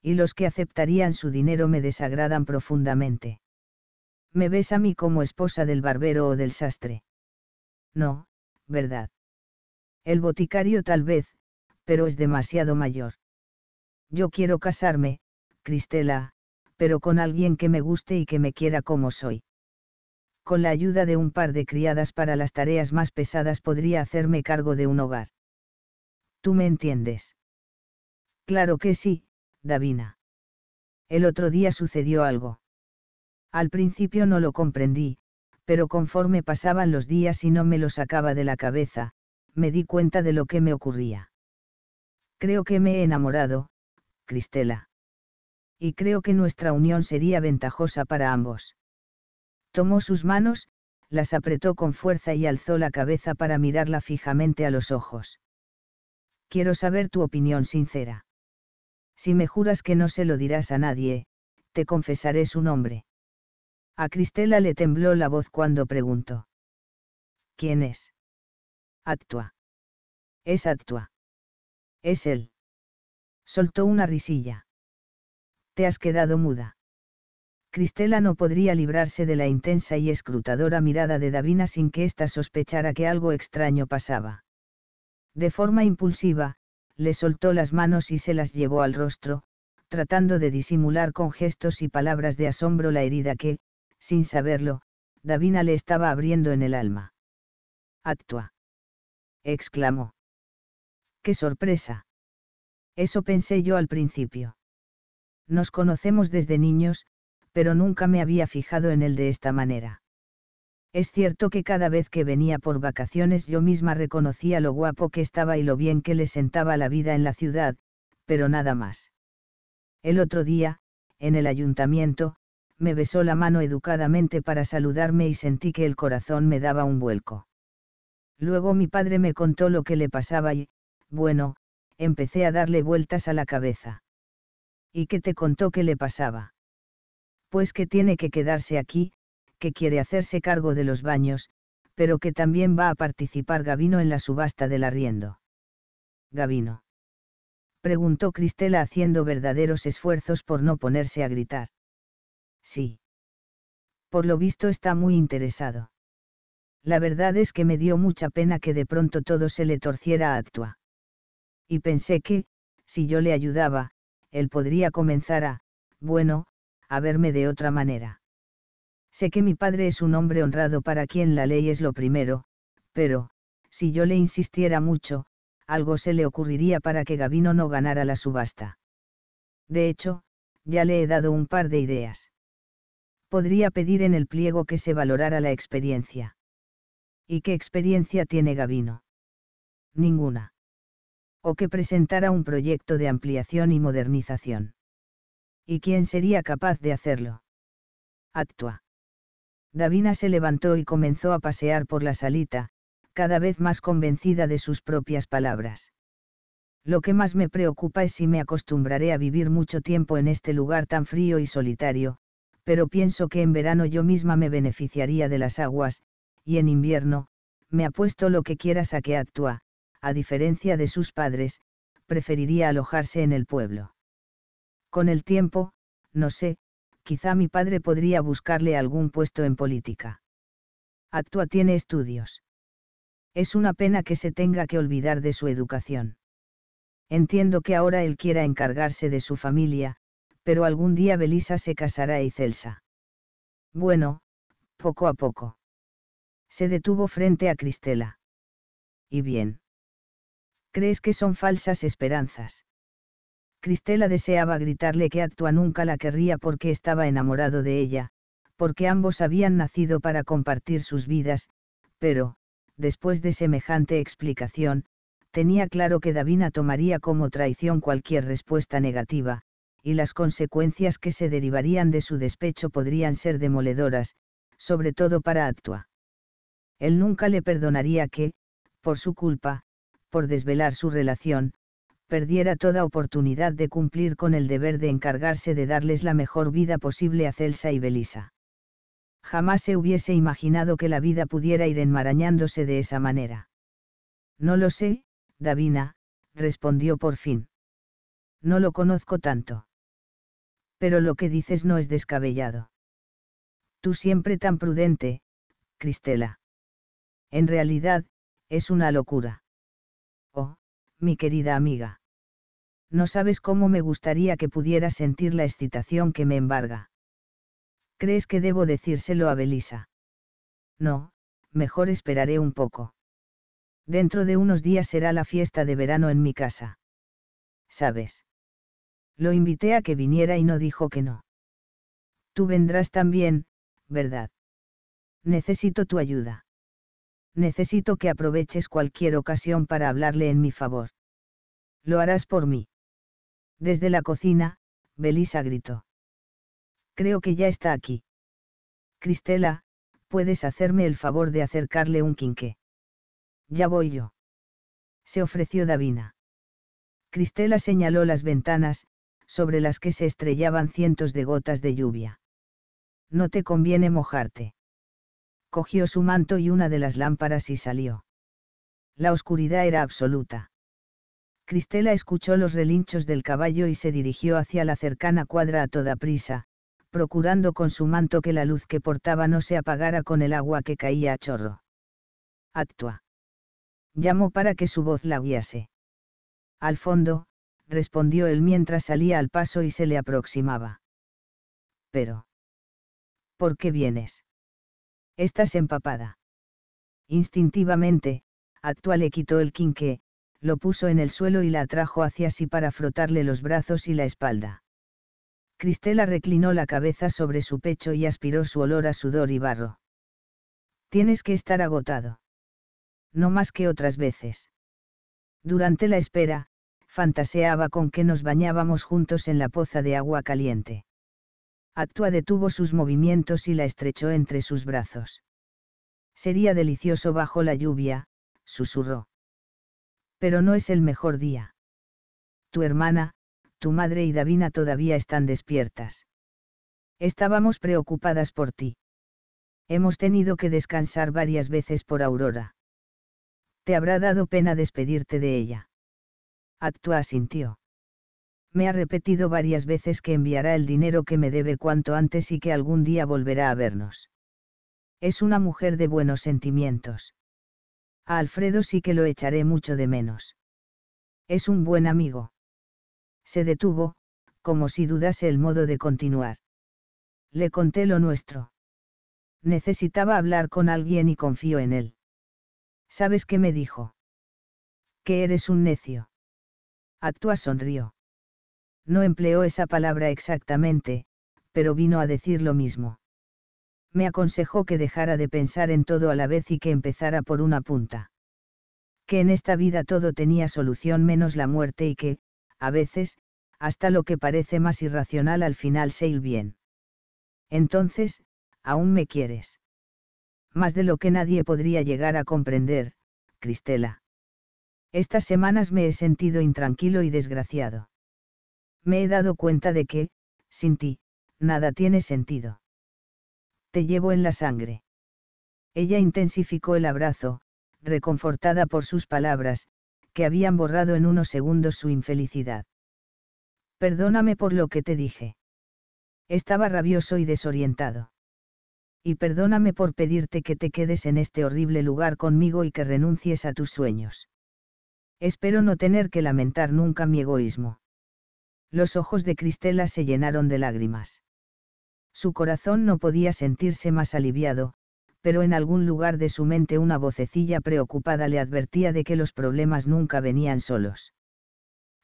Y los que aceptarían su dinero me desagradan profundamente. ¿Me ves a mí como esposa del barbero o del sastre? No, ¿verdad? El boticario tal vez, pero es demasiado mayor. Yo quiero casarme, Cristela, pero con alguien que me guste y que me quiera como soy con la ayuda de un par de criadas para las tareas más pesadas podría hacerme cargo de un hogar. ¿Tú me entiendes? Claro que sí, Davina. El otro día sucedió algo. Al principio no lo comprendí, pero conforme pasaban los días y no me lo sacaba de la cabeza, me di cuenta de lo que me ocurría. Creo que me he enamorado, Cristela. Y creo que nuestra unión sería ventajosa para ambos. Tomó sus manos, las apretó con fuerza y alzó la cabeza para mirarla fijamente a los ojos. Quiero saber tu opinión sincera. Si me juras que no se lo dirás a nadie, te confesaré su nombre. A Cristela le tembló la voz cuando preguntó. ¿Quién es? Actua. Es Actua. Es él. Soltó una risilla. Te has quedado muda. Cristela no podría librarse de la intensa y escrutadora mirada de Davina sin que ésta sospechara que algo extraño pasaba. De forma impulsiva, le soltó las manos y se las llevó al rostro, tratando de disimular con gestos y palabras de asombro la herida que, sin saberlo, Davina le estaba abriendo en el alma. Actua. exclamó. ¡Qué sorpresa! Eso pensé yo al principio. Nos conocemos desde niños, pero nunca me había fijado en él de esta manera. Es cierto que cada vez que venía por vacaciones yo misma reconocía lo guapo que estaba y lo bien que le sentaba la vida en la ciudad, pero nada más. El otro día, en el ayuntamiento, me besó la mano educadamente para saludarme y sentí que el corazón me daba un vuelco. Luego mi padre me contó lo que le pasaba y, bueno, empecé a darle vueltas a la cabeza. ¿Y qué te contó que le pasaba? pues que tiene que quedarse aquí, que quiere hacerse cargo de los baños, pero que también va a participar Gavino en la subasta del arriendo. Gavino. Preguntó Cristela haciendo verdaderos esfuerzos por no ponerse a gritar. Sí. Por lo visto está muy interesado. La verdad es que me dio mucha pena que de pronto todo se le torciera a Actua. Y pensé que, si yo le ayudaba, él podría comenzar a, bueno, a verme de otra manera. Sé que mi padre es un hombre honrado para quien la ley es lo primero, pero, si yo le insistiera mucho, algo se le ocurriría para que Gavino no ganara la subasta. De hecho, ya le he dado un par de ideas. Podría pedir en el pliego que se valorara la experiencia. ¿Y qué experiencia tiene Gavino? Ninguna. O que presentara un proyecto de ampliación y modernización. ¿Y quién sería capaz de hacerlo? Actua. Davina se levantó y comenzó a pasear por la salita, cada vez más convencida de sus propias palabras. Lo que más me preocupa es si me acostumbraré a vivir mucho tiempo en este lugar tan frío y solitario, pero pienso que en verano yo misma me beneficiaría de las aguas, y en invierno, me apuesto lo que quieras a que actúa, a diferencia de sus padres, preferiría alojarse en el pueblo. Con el tiempo, no sé, quizá mi padre podría buscarle algún puesto en política. Actua tiene estudios. Es una pena que se tenga que olvidar de su educación. Entiendo que ahora él quiera encargarse de su familia, pero algún día Belisa se casará y Celsa. Bueno, poco a poco. Se detuvo frente a Cristela. ¿Y bien? ¿Crees que son falsas esperanzas? Cristela deseaba gritarle que Actua nunca la querría porque estaba enamorado de ella, porque ambos habían nacido para compartir sus vidas, pero, después de semejante explicación, tenía claro que Davina tomaría como traición cualquier respuesta negativa, y las consecuencias que se derivarían de su despecho podrían ser demoledoras, sobre todo para Actua. Él nunca le perdonaría que, por su culpa, por desvelar su relación, perdiera toda oportunidad de cumplir con el deber de encargarse de darles la mejor vida posible a Celsa y Belisa. Jamás se hubiese imaginado que la vida pudiera ir enmarañándose de esa manera. No lo sé, Davina, respondió por fin. No lo conozco tanto. Pero lo que dices no es descabellado. Tú siempre tan prudente, Cristela. En realidad, es una locura. Oh, mi querida amiga no sabes cómo me gustaría que pudieras sentir la excitación que me embarga. ¿Crees que debo decírselo a Belisa? No, mejor esperaré un poco. Dentro de unos días será la fiesta de verano en mi casa. ¿Sabes? Lo invité a que viniera y no dijo que no. Tú vendrás también, ¿verdad? Necesito tu ayuda. Necesito que aproveches cualquier ocasión para hablarle en mi favor. Lo harás por mí. Desde la cocina, Belisa gritó. Creo que ya está aquí. Cristela, ¿puedes hacerme el favor de acercarle un quinqué? Ya voy yo. Se ofreció Davina. Cristela señaló las ventanas, sobre las que se estrellaban cientos de gotas de lluvia. No te conviene mojarte. Cogió su manto y una de las lámparas y salió. La oscuridad era absoluta. Cristela escuchó los relinchos del caballo y se dirigió hacia la cercana cuadra a toda prisa, procurando con su manto que la luz que portaba no se apagara con el agua que caía a chorro. Actua. Llamó para que su voz la guiase. Al fondo, respondió él mientras salía al paso y se le aproximaba. Pero. ¿Por qué vienes? Estás empapada. Instintivamente, Actua le quitó el quinqué, lo puso en el suelo y la atrajo hacia sí para frotarle los brazos y la espalda. Cristela reclinó la cabeza sobre su pecho y aspiró su olor a sudor y barro. Tienes que estar agotado. No más que otras veces. Durante la espera, fantaseaba con que nos bañábamos juntos en la poza de agua caliente. Actua detuvo sus movimientos y la estrechó entre sus brazos. Sería delicioso bajo la lluvia, susurró pero no es el mejor día. Tu hermana, tu madre y Davina todavía están despiertas. Estábamos preocupadas por ti. Hemos tenido que descansar varias veces por Aurora. Te habrá dado pena despedirte de ella. actúa asintió. Me ha repetido varias veces que enviará el dinero que me debe cuanto antes y que algún día volverá a vernos. Es una mujer de buenos sentimientos. A Alfredo sí que lo echaré mucho de menos. Es un buen amigo. Se detuvo, como si dudase el modo de continuar. Le conté lo nuestro. Necesitaba hablar con alguien y confío en él. ¿Sabes qué me dijo? Que eres un necio. Actúa sonrió. No empleó esa palabra exactamente, pero vino a decir lo mismo me aconsejó que dejara de pensar en todo a la vez y que empezara por una punta. Que en esta vida todo tenía solución menos la muerte y que, a veces, hasta lo que parece más irracional al final se ir bien. Entonces, aún me quieres. Más de lo que nadie podría llegar a comprender, Cristela. Estas semanas me he sentido intranquilo y desgraciado. Me he dado cuenta de que, sin ti, nada tiene sentido te llevo en la sangre. Ella intensificó el abrazo, reconfortada por sus palabras, que habían borrado en unos segundos su infelicidad. Perdóname por lo que te dije. Estaba rabioso y desorientado. Y perdóname por pedirte que te quedes en este horrible lugar conmigo y que renuncies a tus sueños. Espero no tener que lamentar nunca mi egoísmo. Los ojos de Cristela se llenaron de lágrimas. Su corazón no podía sentirse más aliviado, pero en algún lugar de su mente una vocecilla preocupada le advertía de que los problemas nunca venían solos.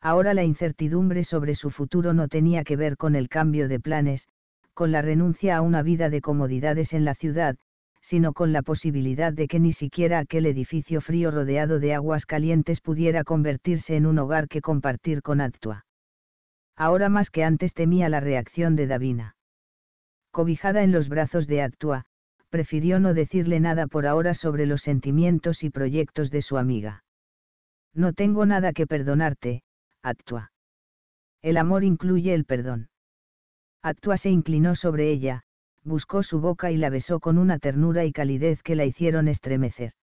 Ahora la incertidumbre sobre su futuro no tenía que ver con el cambio de planes, con la renuncia a una vida de comodidades en la ciudad, sino con la posibilidad de que ni siquiera aquel edificio frío rodeado de aguas calientes pudiera convertirse en un hogar que compartir con Actua. Ahora más que antes temía la reacción de Davina cobijada en los brazos de Actua, prefirió no decirle nada por ahora sobre los sentimientos y proyectos de su amiga. No tengo nada que perdonarte, Actua. El amor incluye el perdón. Actua se inclinó sobre ella, buscó su boca y la besó con una ternura y calidez que la hicieron estremecer.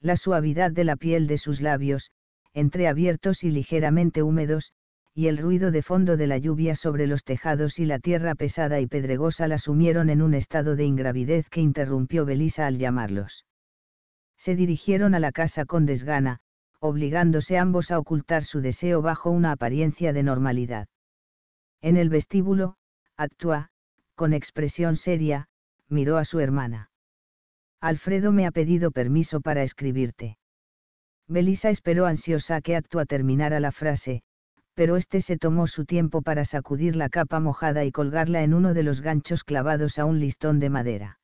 La suavidad de la piel de sus labios, entreabiertos y ligeramente húmedos, y el ruido de fondo de la lluvia sobre los tejados y la tierra pesada y pedregosa la sumieron en un estado de ingravidez que interrumpió Belisa al llamarlos. Se dirigieron a la casa con desgana, obligándose ambos a ocultar su deseo bajo una apariencia de normalidad. En el vestíbulo, actúa, con expresión seria, miró a su hermana. Alfredo me ha pedido permiso para escribirte. Belisa esperó ansiosa que Actua terminara la frase, pero este se tomó su tiempo para sacudir la capa mojada y colgarla en uno de los ganchos clavados a un listón de madera.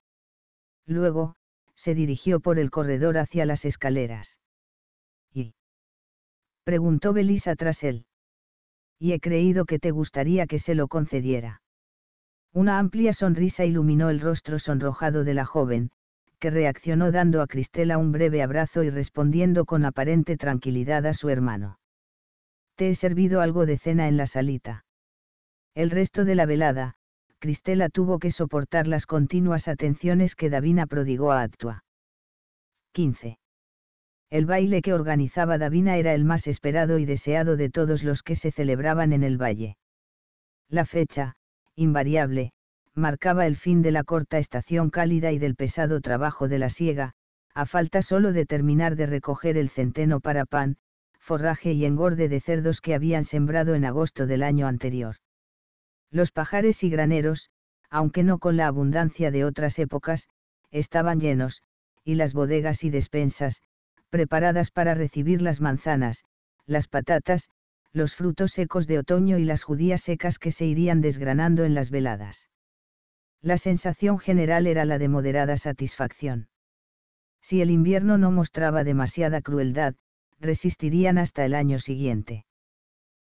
Luego, se dirigió por el corredor hacia las escaleras. ¿Y? preguntó Belisa tras él. Y he creído que te gustaría que se lo concediera. Una amplia sonrisa iluminó el rostro sonrojado de la joven, que reaccionó dando a Cristela un breve abrazo y respondiendo con aparente tranquilidad a su hermano te he servido algo de cena en la salita. El resto de la velada, Cristela tuvo que soportar las continuas atenciones que Davina prodigó a Actua. 15. El baile que organizaba Davina era el más esperado y deseado de todos los que se celebraban en el valle. La fecha, invariable, marcaba el fin de la corta estación cálida y del pesado trabajo de la siega, a falta solo de terminar de recoger el centeno para pan, forraje y engorde de cerdos que habían sembrado en agosto del año anterior. Los pajares y graneros, aunque no con la abundancia de otras épocas, estaban llenos, y las bodegas y despensas, preparadas para recibir las manzanas, las patatas, los frutos secos de otoño y las judías secas que se irían desgranando en las veladas. La sensación general era la de moderada satisfacción. Si el invierno no mostraba demasiada crueldad, resistirían hasta el año siguiente.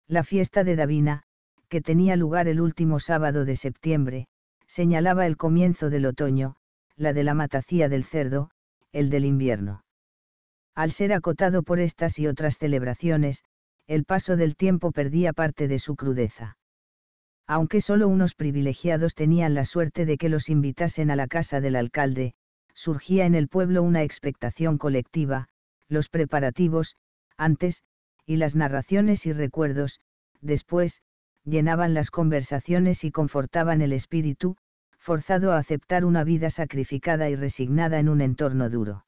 La fiesta de Davina, que tenía lugar el último sábado de septiembre, señalaba el comienzo del otoño, la de la matacía del cerdo, el del invierno. Al ser acotado por estas y otras celebraciones, el paso del tiempo perdía parte de su crudeza. Aunque solo unos privilegiados tenían la suerte de que los invitasen a la casa del alcalde, surgía en el pueblo una expectación colectiva, los preparativos, antes, y las narraciones y recuerdos, después, llenaban las conversaciones y confortaban el espíritu, forzado a aceptar una vida sacrificada y resignada en un entorno duro.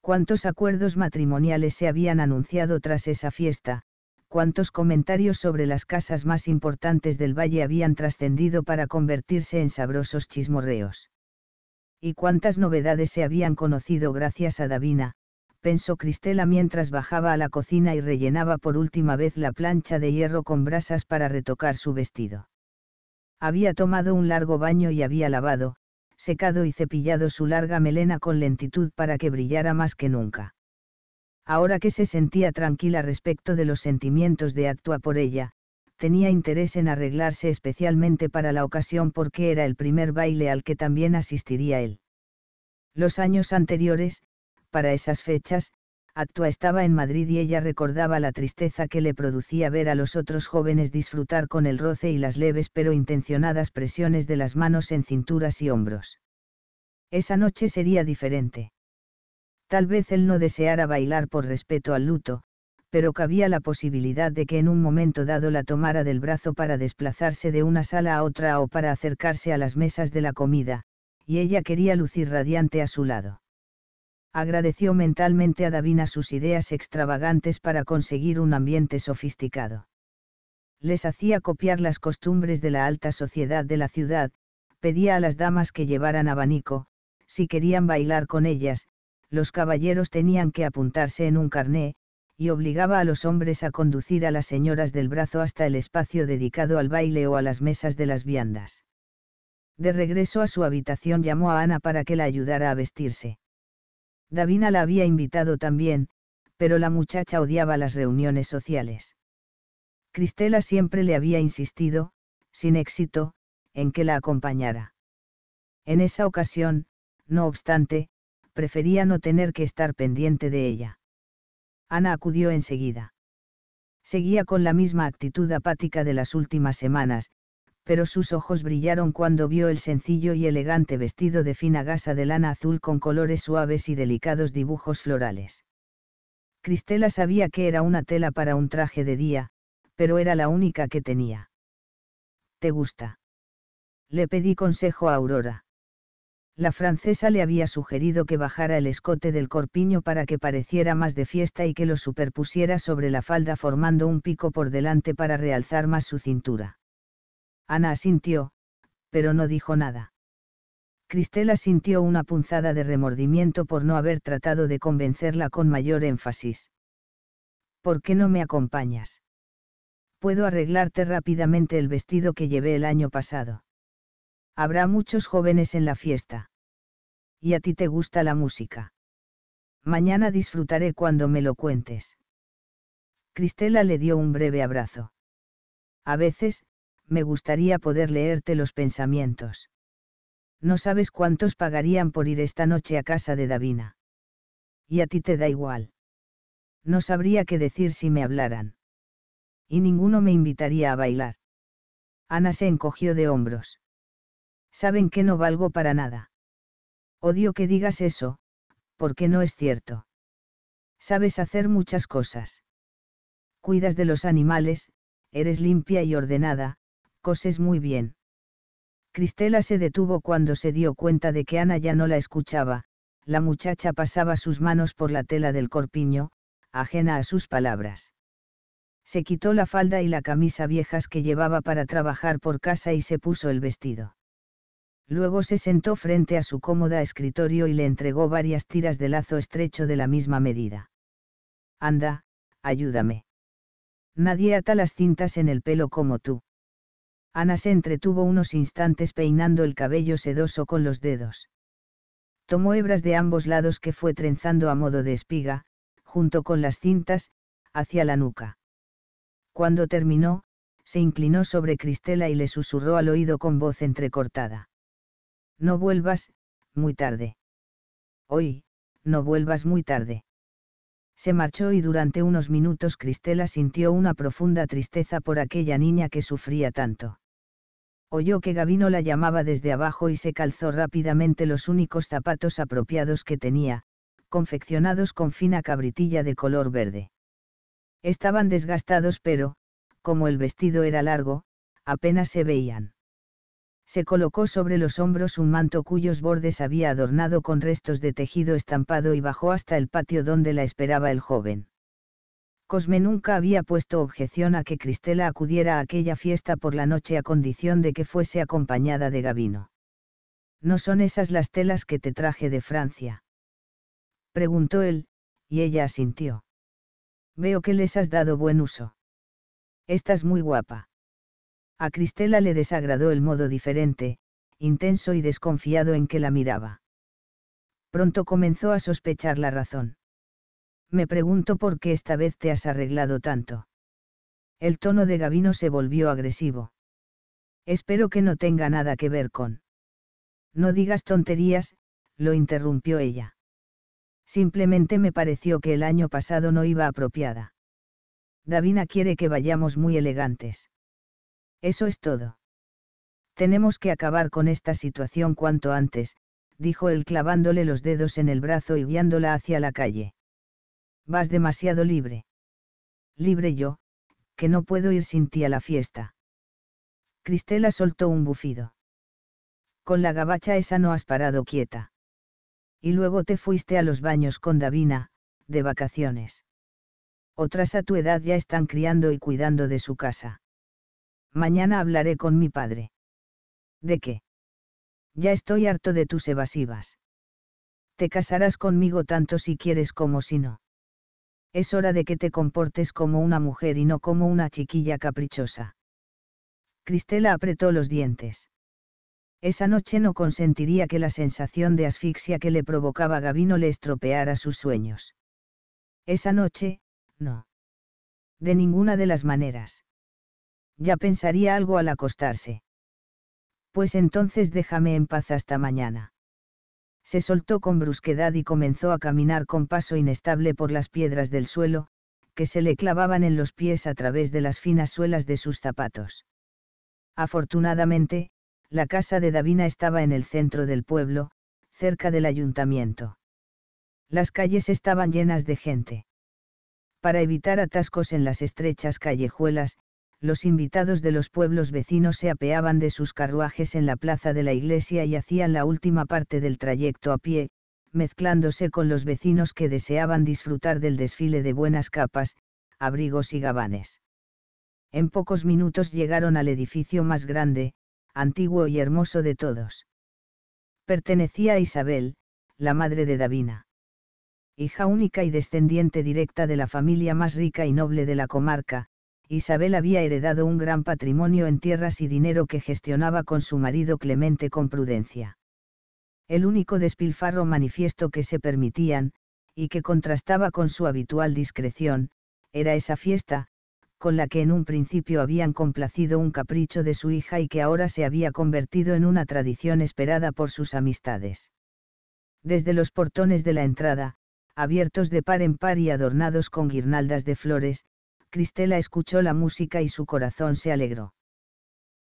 Cuántos acuerdos matrimoniales se habían anunciado tras esa fiesta, cuántos comentarios sobre las casas más importantes del valle habían trascendido para convertirse en sabrosos chismorreos. Y cuántas novedades se habían conocido gracias a Davina, pensó Cristela mientras bajaba a la cocina y rellenaba por última vez la plancha de hierro con brasas para retocar su vestido. Había tomado un largo baño y había lavado, secado y cepillado su larga melena con lentitud para que brillara más que nunca. Ahora que se sentía tranquila respecto de los sentimientos de Actua por ella, tenía interés en arreglarse especialmente para la ocasión porque era el primer baile al que también asistiría él. Los años anteriores, para esas fechas, Actua estaba en Madrid y ella recordaba la tristeza que le producía ver a los otros jóvenes disfrutar con el roce y las leves pero intencionadas presiones de las manos en cinturas y hombros. Esa noche sería diferente. Tal vez él no deseara bailar por respeto al luto, pero cabía la posibilidad de que en un momento dado la tomara del brazo para desplazarse de una sala a otra o para acercarse a las mesas de la comida, y ella quería lucir radiante a su lado agradeció mentalmente a Davina sus ideas extravagantes para conseguir un ambiente sofisticado. Les hacía copiar las costumbres de la alta sociedad de la ciudad, pedía a las damas que llevaran abanico, si querían bailar con ellas, los caballeros tenían que apuntarse en un carné, y obligaba a los hombres a conducir a las señoras del brazo hasta el espacio dedicado al baile o a las mesas de las viandas. De regreso a su habitación llamó a Ana para que la ayudara a vestirse. Davina la había invitado también, pero la muchacha odiaba las reuniones sociales. Cristela siempre le había insistido, sin éxito, en que la acompañara. En esa ocasión, no obstante, prefería no tener que estar pendiente de ella. Ana acudió enseguida. Seguía con la misma actitud apática de las últimas semanas, pero sus ojos brillaron cuando vio el sencillo y elegante vestido de fina gasa de lana azul con colores suaves y delicados dibujos florales. Cristela sabía que era una tela para un traje de día, pero era la única que tenía. ¿Te gusta? Le pedí consejo a Aurora. La francesa le había sugerido que bajara el escote del corpiño para que pareciera más de fiesta y que lo superpusiera sobre la falda formando un pico por delante para realzar más su cintura. Ana asintió, pero no dijo nada. Cristela sintió una punzada de remordimiento por no haber tratado de convencerla con mayor énfasis. ¿Por qué no me acompañas? Puedo arreglarte rápidamente el vestido que llevé el año pasado. Habrá muchos jóvenes en la fiesta. Y a ti te gusta la música. Mañana disfrutaré cuando me lo cuentes. Cristela le dio un breve abrazo. A veces, me gustaría poder leerte los pensamientos. No sabes cuántos pagarían por ir esta noche a casa de Davina. Y a ti te da igual. No sabría qué decir si me hablaran. Y ninguno me invitaría a bailar. Ana se encogió de hombros. Saben que no valgo para nada. Odio que digas eso, porque no es cierto. Sabes hacer muchas cosas. Cuidas de los animales, eres limpia y ordenada, coses muy bien. Cristela se detuvo cuando se dio cuenta de que Ana ya no la escuchaba, la muchacha pasaba sus manos por la tela del corpiño, ajena a sus palabras. Se quitó la falda y la camisa viejas que llevaba para trabajar por casa y se puso el vestido. Luego se sentó frente a su cómoda escritorio y le entregó varias tiras de lazo estrecho de la misma medida. Anda, ayúdame. Nadie ata las cintas en el pelo como tú. Ana se entretuvo unos instantes peinando el cabello sedoso con los dedos. Tomó hebras de ambos lados que fue trenzando a modo de espiga, junto con las cintas, hacia la nuca. Cuando terminó, se inclinó sobre Cristela y le susurró al oído con voz entrecortada. No vuelvas, muy tarde. Hoy, no vuelvas muy tarde se marchó y durante unos minutos Cristela sintió una profunda tristeza por aquella niña que sufría tanto. Oyó que Gavino la llamaba desde abajo y se calzó rápidamente los únicos zapatos apropiados que tenía, confeccionados con fina cabritilla de color verde. Estaban desgastados pero, como el vestido era largo, apenas se veían se colocó sobre los hombros un manto cuyos bordes había adornado con restos de tejido estampado y bajó hasta el patio donde la esperaba el joven. Cosme nunca había puesto objeción a que Cristela acudiera a aquella fiesta por la noche a condición de que fuese acompañada de Gabino. ¿No son esas las telas que te traje de Francia? Preguntó él, y ella asintió. Veo que les has dado buen uso. Estás muy guapa. A Cristela le desagradó el modo diferente, intenso y desconfiado en que la miraba. Pronto comenzó a sospechar la razón. Me pregunto por qué esta vez te has arreglado tanto. El tono de Gavino se volvió agresivo. Espero que no tenga nada que ver con. No digas tonterías, lo interrumpió ella. Simplemente me pareció que el año pasado no iba apropiada. Davina quiere que vayamos muy elegantes. Eso es todo. Tenemos que acabar con esta situación cuanto antes, dijo él clavándole los dedos en el brazo y guiándola hacia la calle. Vas demasiado libre. Libre yo, que no puedo ir sin ti a la fiesta. Cristela soltó un bufido. Con la gabacha esa no has parado quieta. Y luego te fuiste a los baños con Davina, de vacaciones. Otras a tu edad ya están criando y cuidando de su casa. Mañana hablaré con mi padre. ¿De qué? Ya estoy harto de tus evasivas. Te casarás conmigo tanto si quieres como si no. Es hora de que te comportes como una mujer y no como una chiquilla caprichosa. Cristela apretó los dientes. Esa noche no consentiría que la sensación de asfixia que le provocaba Gavino le estropeara sus sueños. Esa noche, no. De ninguna de las maneras ya pensaría algo al acostarse. Pues entonces déjame en paz hasta mañana. Se soltó con brusquedad y comenzó a caminar con paso inestable por las piedras del suelo, que se le clavaban en los pies a través de las finas suelas de sus zapatos. Afortunadamente, la casa de Davina estaba en el centro del pueblo, cerca del ayuntamiento. Las calles estaban llenas de gente. Para evitar atascos en las estrechas callejuelas, los invitados de los pueblos vecinos se apeaban de sus carruajes en la plaza de la iglesia y hacían la última parte del trayecto a pie, mezclándose con los vecinos que deseaban disfrutar del desfile de buenas capas, abrigos y gabanes. En pocos minutos llegaron al edificio más grande, antiguo y hermoso de todos. Pertenecía a Isabel, la madre de Davina. Hija única y descendiente directa de la familia más rica y noble de la comarca, Isabel había heredado un gran patrimonio en tierras y dinero que gestionaba con su marido Clemente con prudencia. El único despilfarro manifiesto que se permitían, y que contrastaba con su habitual discreción, era esa fiesta, con la que en un principio habían complacido un capricho de su hija y que ahora se había convertido en una tradición esperada por sus amistades. Desde los portones de la entrada, abiertos de par en par y adornados con guirnaldas de flores, Cristela escuchó la música y su corazón se alegró.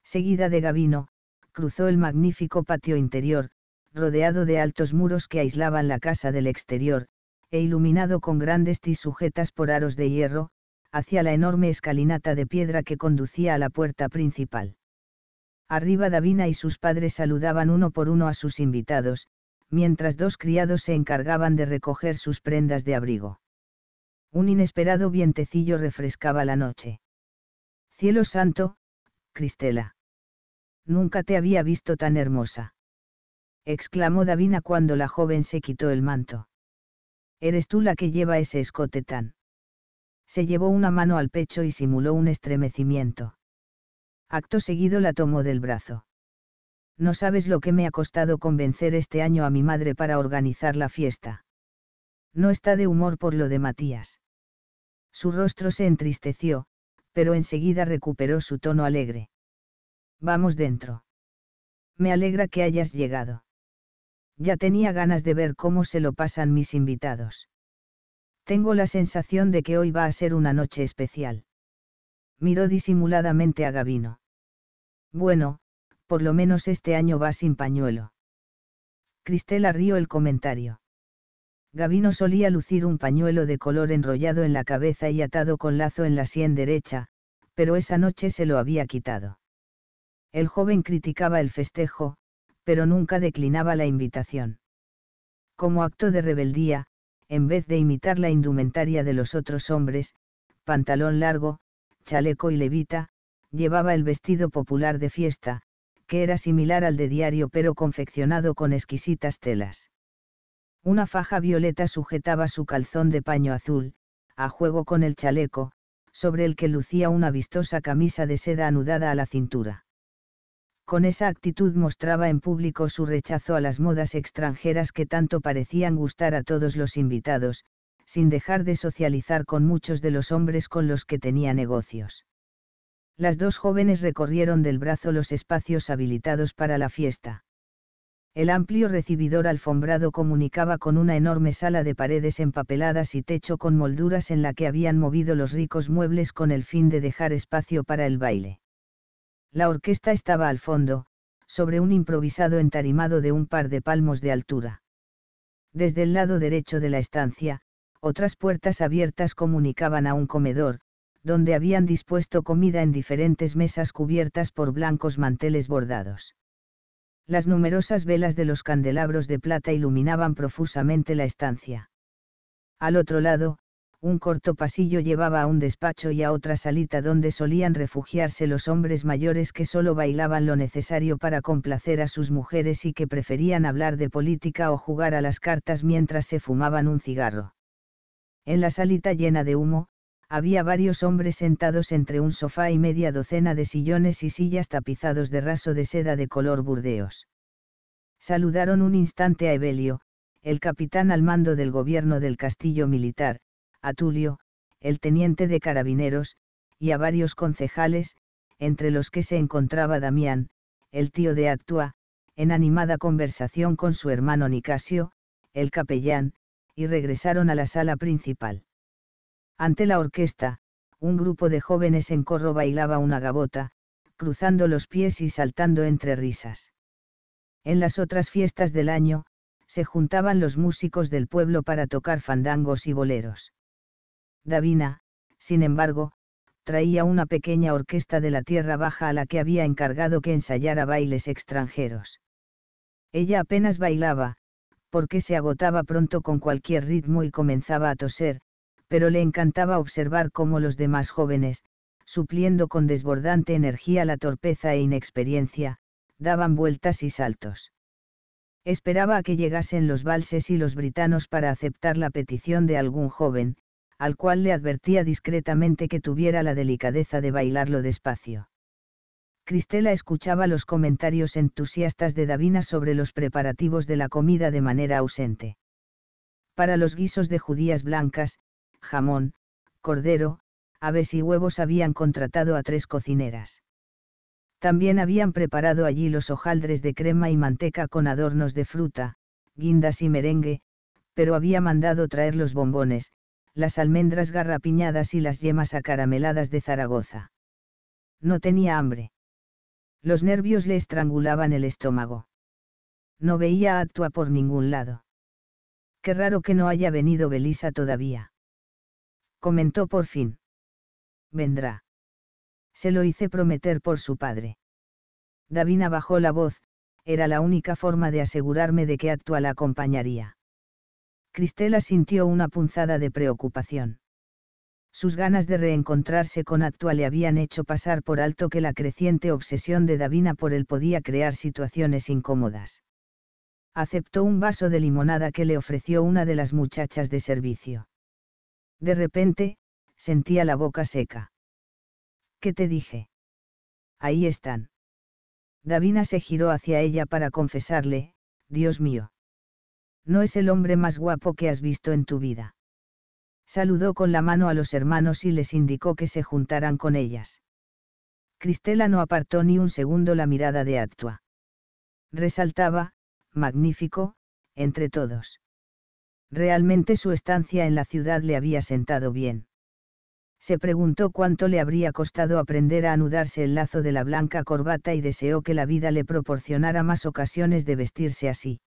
Seguida de Gavino, cruzó el magnífico patio interior, rodeado de altos muros que aislaban la casa del exterior, e iluminado con grandes tis sujetas por aros de hierro, hacia la enorme escalinata de piedra que conducía a la puerta principal. Arriba Davina y sus padres saludaban uno por uno a sus invitados, mientras dos criados se encargaban de recoger sus prendas de abrigo. Un inesperado vientecillo refrescaba la noche. Cielo santo, Cristela. Nunca te había visto tan hermosa. exclamó Davina cuando la joven se quitó el manto. Eres tú la que lleva ese escote tan. Se llevó una mano al pecho y simuló un estremecimiento. Acto seguido la tomó del brazo. No sabes lo que me ha costado convencer este año a mi madre para organizar la fiesta. No está de humor por lo de Matías. Su rostro se entristeció, pero enseguida recuperó su tono alegre. Vamos dentro. Me alegra que hayas llegado. Ya tenía ganas de ver cómo se lo pasan mis invitados. Tengo la sensación de que hoy va a ser una noche especial. Miró disimuladamente a Gavino. Bueno, por lo menos este año va sin pañuelo. Cristela rió el comentario. Gavino solía lucir un pañuelo de color enrollado en la cabeza y atado con lazo en la sien derecha, pero esa noche se lo había quitado. El joven criticaba el festejo, pero nunca declinaba la invitación. Como acto de rebeldía, en vez de imitar la indumentaria de los otros hombres, pantalón largo, chaleco y levita, llevaba el vestido popular de fiesta, que era similar al de diario pero confeccionado con exquisitas telas. Una faja violeta sujetaba su calzón de paño azul, a juego con el chaleco, sobre el que lucía una vistosa camisa de seda anudada a la cintura. Con esa actitud mostraba en público su rechazo a las modas extranjeras que tanto parecían gustar a todos los invitados, sin dejar de socializar con muchos de los hombres con los que tenía negocios. Las dos jóvenes recorrieron del brazo los espacios habilitados para la fiesta. El amplio recibidor alfombrado comunicaba con una enorme sala de paredes empapeladas y techo con molduras en la que habían movido los ricos muebles con el fin de dejar espacio para el baile. La orquesta estaba al fondo, sobre un improvisado entarimado de un par de palmos de altura. Desde el lado derecho de la estancia, otras puertas abiertas comunicaban a un comedor, donde habían dispuesto comida en diferentes mesas cubiertas por blancos manteles bordados. Las numerosas velas de los candelabros de plata iluminaban profusamente la estancia. Al otro lado, un corto pasillo llevaba a un despacho y a otra salita donde solían refugiarse los hombres mayores que solo bailaban lo necesario para complacer a sus mujeres y que preferían hablar de política o jugar a las cartas mientras se fumaban un cigarro. En la salita llena de humo, había varios hombres sentados entre un sofá y media docena de sillones y sillas tapizados de raso de seda de color burdeos. Saludaron un instante a Evelio, el capitán al mando del gobierno del castillo militar, a Tulio, el teniente de carabineros, y a varios concejales, entre los que se encontraba Damián, el tío de Actua, en animada conversación con su hermano Nicasio, el capellán, y regresaron a la sala principal. Ante la orquesta, un grupo de jóvenes en corro bailaba una gabota, cruzando los pies y saltando entre risas. En las otras fiestas del año, se juntaban los músicos del pueblo para tocar fandangos y boleros. Davina, sin embargo, traía una pequeña orquesta de la Tierra Baja a la que había encargado que ensayara bailes extranjeros. Ella apenas bailaba, porque se agotaba pronto con cualquier ritmo y comenzaba a toser, pero le encantaba observar cómo los demás jóvenes, supliendo con desbordante energía la torpeza e inexperiencia, daban vueltas y saltos. Esperaba a que llegasen los valses y los britanos para aceptar la petición de algún joven, al cual le advertía discretamente que tuviera la delicadeza de bailarlo despacio. Cristela escuchaba los comentarios entusiastas de Davina sobre los preparativos de la comida de manera ausente. Para los guisos de judías blancas, jamón, cordero, aves y huevos habían contratado a tres cocineras. También habían preparado allí los hojaldres de crema y manteca con adornos de fruta, guindas y merengue, pero había mandado traer los bombones, las almendras garrapiñadas y las yemas acarameladas de Zaragoza. No tenía hambre. Los nervios le estrangulaban el estómago. No veía a Actua por ningún lado. Qué raro que no haya venido Belisa todavía comentó por fin. Vendrá. Se lo hice prometer por su padre. Davina bajó la voz, era la única forma de asegurarme de que Actua la acompañaría. Cristela sintió una punzada de preocupación. Sus ganas de reencontrarse con Actua le habían hecho pasar por alto que la creciente obsesión de Davina por él podía crear situaciones incómodas. Aceptó un vaso de limonada que le ofreció una de las muchachas de servicio. De repente, sentía la boca seca. ¿Qué te dije? Ahí están. Davina se giró hacia ella para confesarle, Dios mío. No es el hombre más guapo que has visto en tu vida. Saludó con la mano a los hermanos y les indicó que se juntaran con ellas. Cristela no apartó ni un segundo la mirada de Actua. Resaltaba, magnífico, entre todos. Realmente su estancia en la ciudad le había sentado bien. Se preguntó cuánto le habría costado aprender a anudarse el lazo de la blanca corbata y deseó que la vida le proporcionara más ocasiones de vestirse así.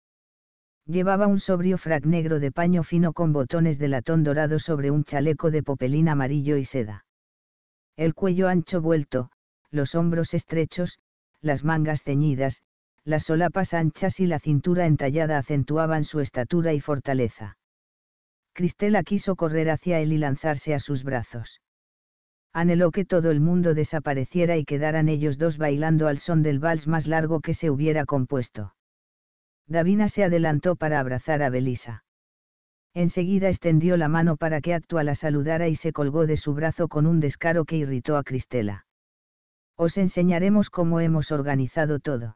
Llevaba un sobrio frac negro de paño fino con botones de latón dorado sobre un chaleco de popelín amarillo y seda. El cuello ancho vuelto, los hombros estrechos, las mangas ceñidas, las solapas anchas y la cintura entallada acentuaban su estatura y fortaleza. Cristela quiso correr hacia él y lanzarse a sus brazos. Anheló que todo el mundo desapareciera y quedaran ellos dos bailando al son del vals más largo que se hubiera compuesto. Davina se adelantó para abrazar a Belisa. Enseguida extendió la mano para que Actua la saludara y se colgó de su brazo con un descaro que irritó a Cristela. Os enseñaremos cómo hemos organizado todo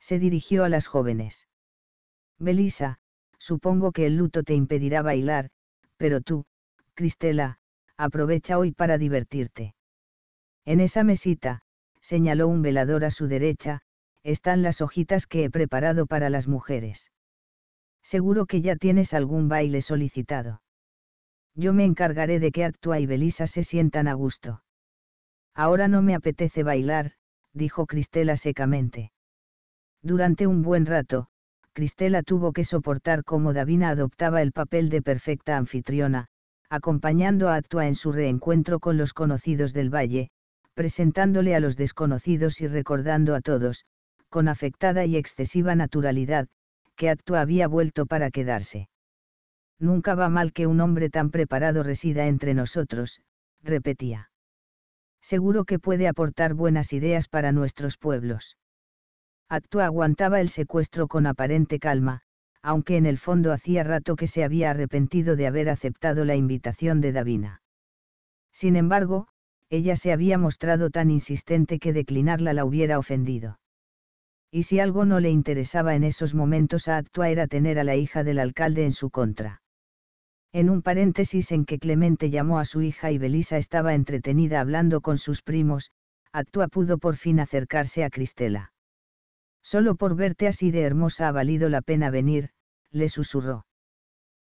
se dirigió a las jóvenes. Belisa, supongo que el luto te impedirá bailar, pero tú, Cristela, aprovecha hoy para divertirte. En esa mesita, señaló un velador a su derecha, están las hojitas que he preparado para las mujeres. Seguro que ya tienes algún baile solicitado. Yo me encargaré de que Actua y Belisa se sientan a gusto. Ahora no me apetece bailar, dijo Cristela secamente. Durante un buen rato, Cristela tuvo que soportar cómo Davina adoptaba el papel de perfecta anfitriona, acompañando a Actua en su reencuentro con los conocidos del valle, presentándole a los desconocidos y recordando a todos, con afectada y excesiva naturalidad, que Actua había vuelto para quedarse. Nunca va mal que un hombre tan preparado resida entre nosotros, repetía. Seguro que puede aportar buenas ideas para nuestros pueblos. Actua aguantaba el secuestro con aparente calma, aunque en el fondo hacía rato que se había arrepentido de haber aceptado la invitación de Davina. Sin embargo, ella se había mostrado tan insistente que declinarla la hubiera ofendido. Y si algo no le interesaba en esos momentos a Actua era tener a la hija del alcalde en su contra. En un paréntesis en que Clemente llamó a su hija y Belisa estaba entretenida hablando con sus primos, Actua pudo por fin acercarse a Cristela. Solo por verte así de hermosa ha valido la pena venir, le susurró.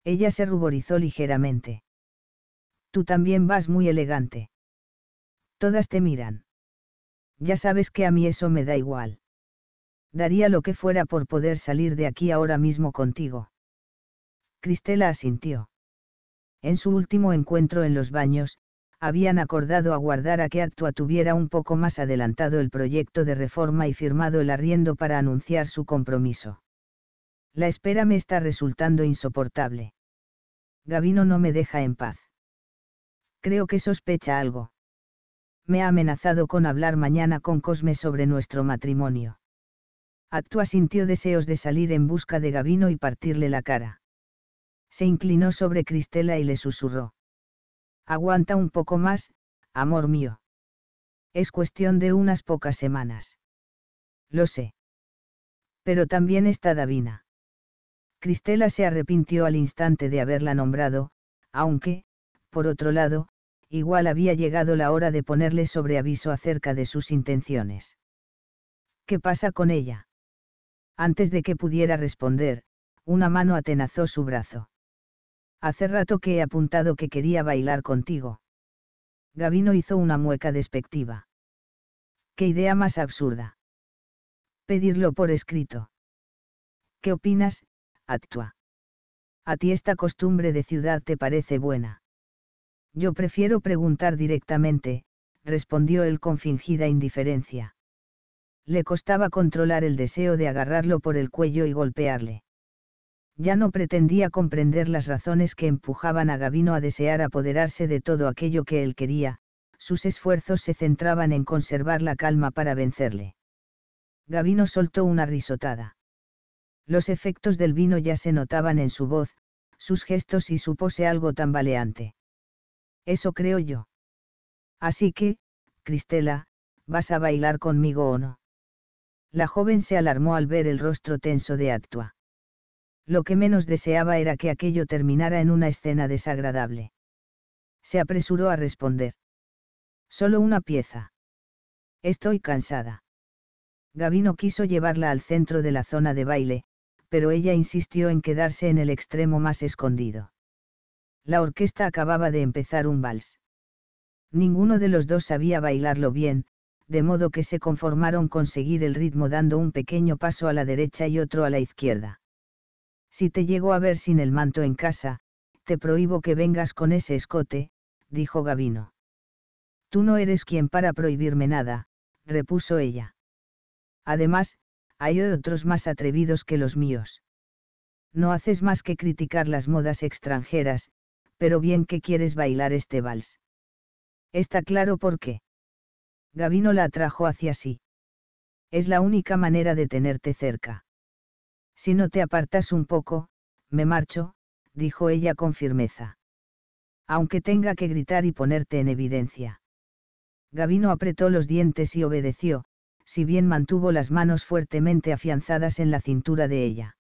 Ella se ruborizó ligeramente. Tú también vas muy elegante. Todas te miran. Ya sabes que a mí eso me da igual. Daría lo que fuera por poder salir de aquí ahora mismo contigo. Cristela asintió. En su último encuentro en los baños, habían acordado aguardar a que Actua tuviera un poco más adelantado el proyecto de reforma y firmado el arriendo para anunciar su compromiso. La espera me está resultando insoportable. Gavino no me deja en paz. Creo que sospecha algo. Me ha amenazado con hablar mañana con Cosme sobre nuestro matrimonio. Actua sintió deseos de salir en busca de Gavino y partirle la cara. Se inclinó sobre Cristela y le susurró. Aguanta un poco más, amor mío. Es cuestión de unas pocas semanas. Lo sé. Pero también está Davina. Cristela se arrepintió al instante de haberla nombrado, aunque, por otro lado, igual había llegado la hora de ponerle sobre aviso acerca de sus intenciones. ¿Qué pasa con ella? Antes de que pudiera responder, una mano atenazó su brazo. Hace rato que he apuntado que quería bailar contigo. Gavino hizo una mueca despectiva. ¡Qué idea más absurda! Pedirlo por escrito. ¿Qué opinas, Actua? ¿A ti esta costumbre de ciudad te parece buena? Yo prefiero preguntar directamente, respondió él con fingida indiferencia. Le costaba controlar el deseo de agarrarlo por el cuello y golpearle ya no pretendía comprender las razones que empujaban a Gavino a desear apoderarse de todo aquello que él quería, sus esfuerzos se centraban en conservar la calma para vencerle. Gavino soltó una risotada. Los efectos del vino ya se notaban en su voz, sus gestos y su pose algo tambaleante. Eso creo yo. Así que, Cristela, ¿vas a bailar conmigo o no? La joven se alarmó al ver el rostro tenso de Actua. Lo que menos deseaba era que aquello terminara en una escena desagradable. Se apresuró a responder. Solo una pieza. Estoy cansada. Gavino quiso llevarla al centro de la zona de baile, pero ella insistió en quedarse en el extremo más escondido. La orquesta acababa de empezar un vals. Ninguno de los dos sabía bailarlo bien, de modo que se conformaron con seguir el ritmo dando un pequeño paso a la derecha y otro a la izquierda. Si te llego a ver sin el manto en casa, te prohíbo que vengas con ese escote, dijo Gavino. Tú no eres quien para prohibirme nada, repuso ella. Además, hay otros más atrevidos que los míos. No haces más que criticar las modas extranjeras, pero bien que quieres bailar este vals. Está claro por qué. Gavino la atrajo hacia sí. Es la única manera de tenerte cerca. Si no te apartas un poco, me marcho, dijo ella con firmeza. Aunque tenga que gritar y ponerte en evidencia. Gavino apretó los dientes y obedeció, si bien mantuvo las manos fuertemente afianzadas en la cintura de ella.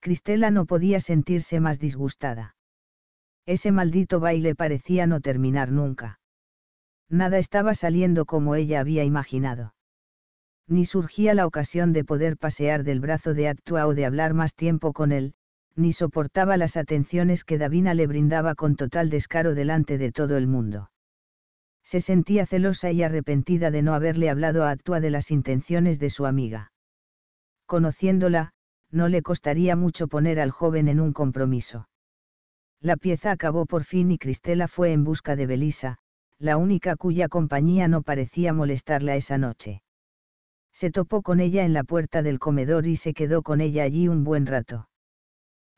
Cristela no podía sentirse más disgustada. Ese maldito baile parecía no terminar nunca. Nada estaba saliendo como ella había imaginado ni surgía la ocasión de poder pasear del brazo de Actua o de hablar más tiempo con él, ni soportaba las atenciones que Davina le brindaba con total descaro delante de todo el mundo. Se sentía celosa y arrepentida de no haberle hablado a Actua de las intenciones de su amiga. Conociéndola, no le costaría mucho poner al joven en un compromiso. La pieza acabó por fin y Cristela fue en busca de Belisa, la única cuya compañía no parecía molestarla esa noche se topó con ella en la puerta del comedor y se quedó con ella allí un buen rato.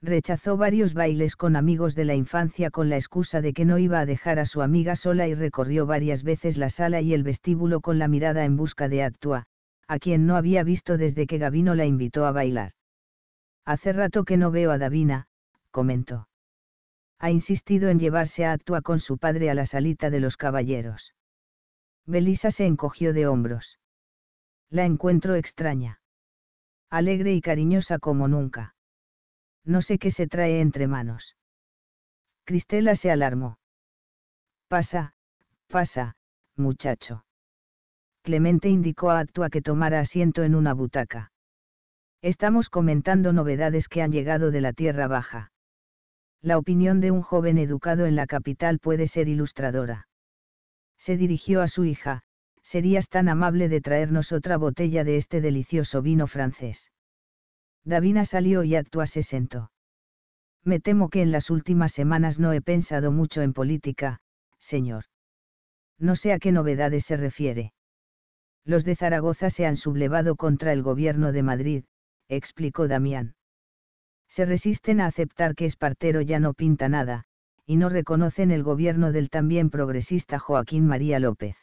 Rechazó varios bailes con amigos de la infancia con la excusa de que no iba a dejar a su amiga sola y recorrió varias veces la sala y el vestíbulo con la mirada en busca de Actua, a quien no había visto desde que Gavino la invitó a bailar. Hace rato que no veo a Davina, comentó. Ha insistido en llevarse a Actua con su padre a la salita de los caballeros. Belisa se encogió de hombros. La encuentro extraña. Alegre y cariñosa como nunca. No sé qué se trae entre manos. Cristela se alarmó. Pasa, pasa, muchacho. Clemente indicó a Actua que tomara asiento en una butaca. Estamos comentando novedades que han llegado de la Tierra Baja. La opinión de un joven educado en la capital puede ser ilustradora. Se dirigió a su hija, serías tan amable de traernos otra botella de este delicioso vino francés. Davina salió y actúa se sentó. Me temo que en las últimas semanas no he pensado mucho en política, señor. No sé a qué novedades se refiere. Los de Zaragoza se han sublevado contra el gobierno de Madrid, explicó Damián. Se resisten a aceptar que Espartero ya no pinta nada, y no reconocen el gobierno del también progresista Joaquín María López.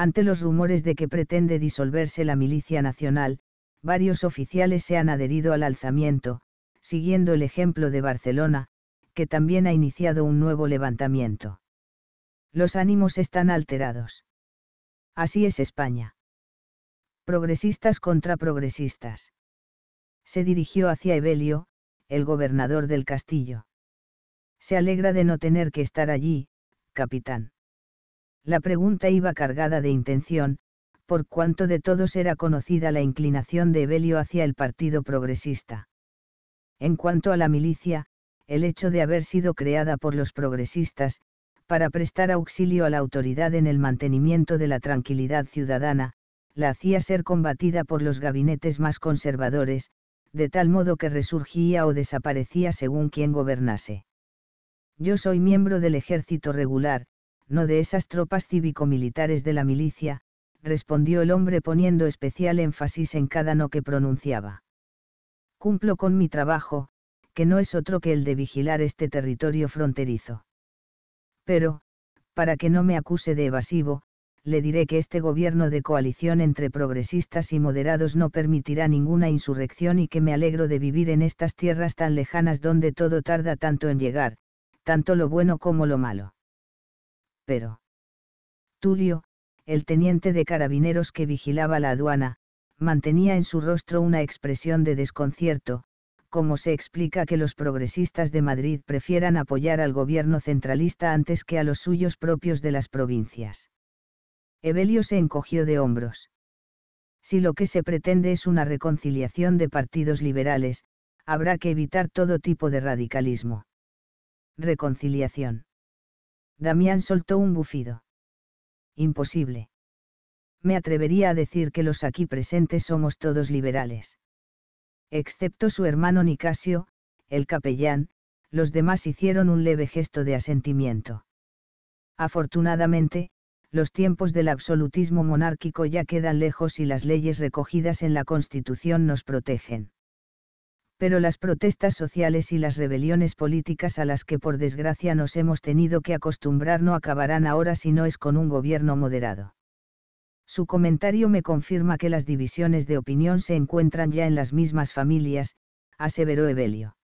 Ante los rumores de que pretende disolverse la milicia nacional, varios oficiales se han adherido al alzamiento, siguiendo el ejemplo de Barcelona, que también ha iniciado un nuevo levantamiento. Los ánimos están alterados. Así es España. Progresistas contra progresistas. Se dirigió hacia Evelio, el gobernador del castillo. Se alegra de no tener que estar allí, capitán. La pregunta iba cargada de intención, por cuanto de todos era conocida la inclinación de Evelio hacia el Partido Progresista. En cuanto a la milicia, el hecho de haber sido creada por los progresistas, para prestar auxilio a la autoridad en el mantenimiento de la tranquilidad ciudadana, la hacía ser combatida por los gabinetes más conservadores, de tal modo que resurgía o desaparecía según quien gobernase. Yo soy miembro del ejército regular, no de esas tropas cívico-militares de la milicia, respondió el hombre poniendo especial énfasis en cada no que pronunciaba. Cumplo con mi trabajo, que no es otro que el de vigilar este territorio fronterizo. Pero, para que no me acuse de evasivo, le diré que este gobierno de coalición entre progresistas y moderados no permitirá ninguna insurrección y que me alegro de vivir en estas tierras tan lejanas donde todo tarda tanto en llegar, tanto lo bueno como lo malo pero... Tulio, el teniente de carabineros que vigilaba la aduana, mantenía en su rostro una expresión de desconcierto, como se explica que los progresistas de Madrid prefieran apoyar al gobierno centralista antes que a los suyos propios de las provincias. Evelio se encogió de hombros. Si lo que se pretende es una reconciliación de partidos liberales, habrá que evitar todo tipo de radicalismo. Reconciliación. Damián soltó un bufido. Imposible. Me atrevería a decir que los aquí presentes somos todos liberales. Excepto su hermano Nicasio, el capellán, los demás hicieron un leve gesto de asentimiento. Afortunadamente, los tiempos del absolutismo monárquico ya quedan lejos y las leyes recogidas en la Constitución nos protegen pero las protestas sociales y las rebeliones políticas a las que por desgracia nos hemos tenido que acostumbrar no acabarán ahora si no es con un gobierno moderado. Su comentario me confirma que las divisiones de opinión se encuentran ya en las mismas familias, aseveró Evelio.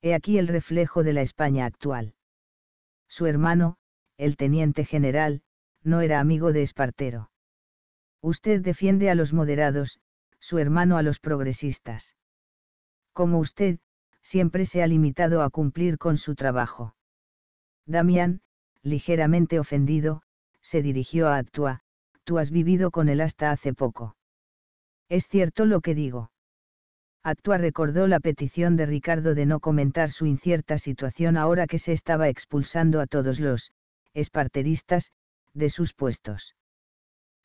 He aquí el reflejo de la España actual. Su hermano, el teniente general, no era amigo de Espartero. Usted defiende a los moderados, su hermano a los progresistas como usted, siempre se ha limitado a cumplir con su trabajo. Damián, ligeramente ofendido, se dirigió a Actua, tú has vivido con él hasta hace poco. Es cierto lo que digo. Actua recordó la petición de Ricardo de no comentar su incierta situación ahora que se estaba expulsando a todos los esparteristas de sus puestos.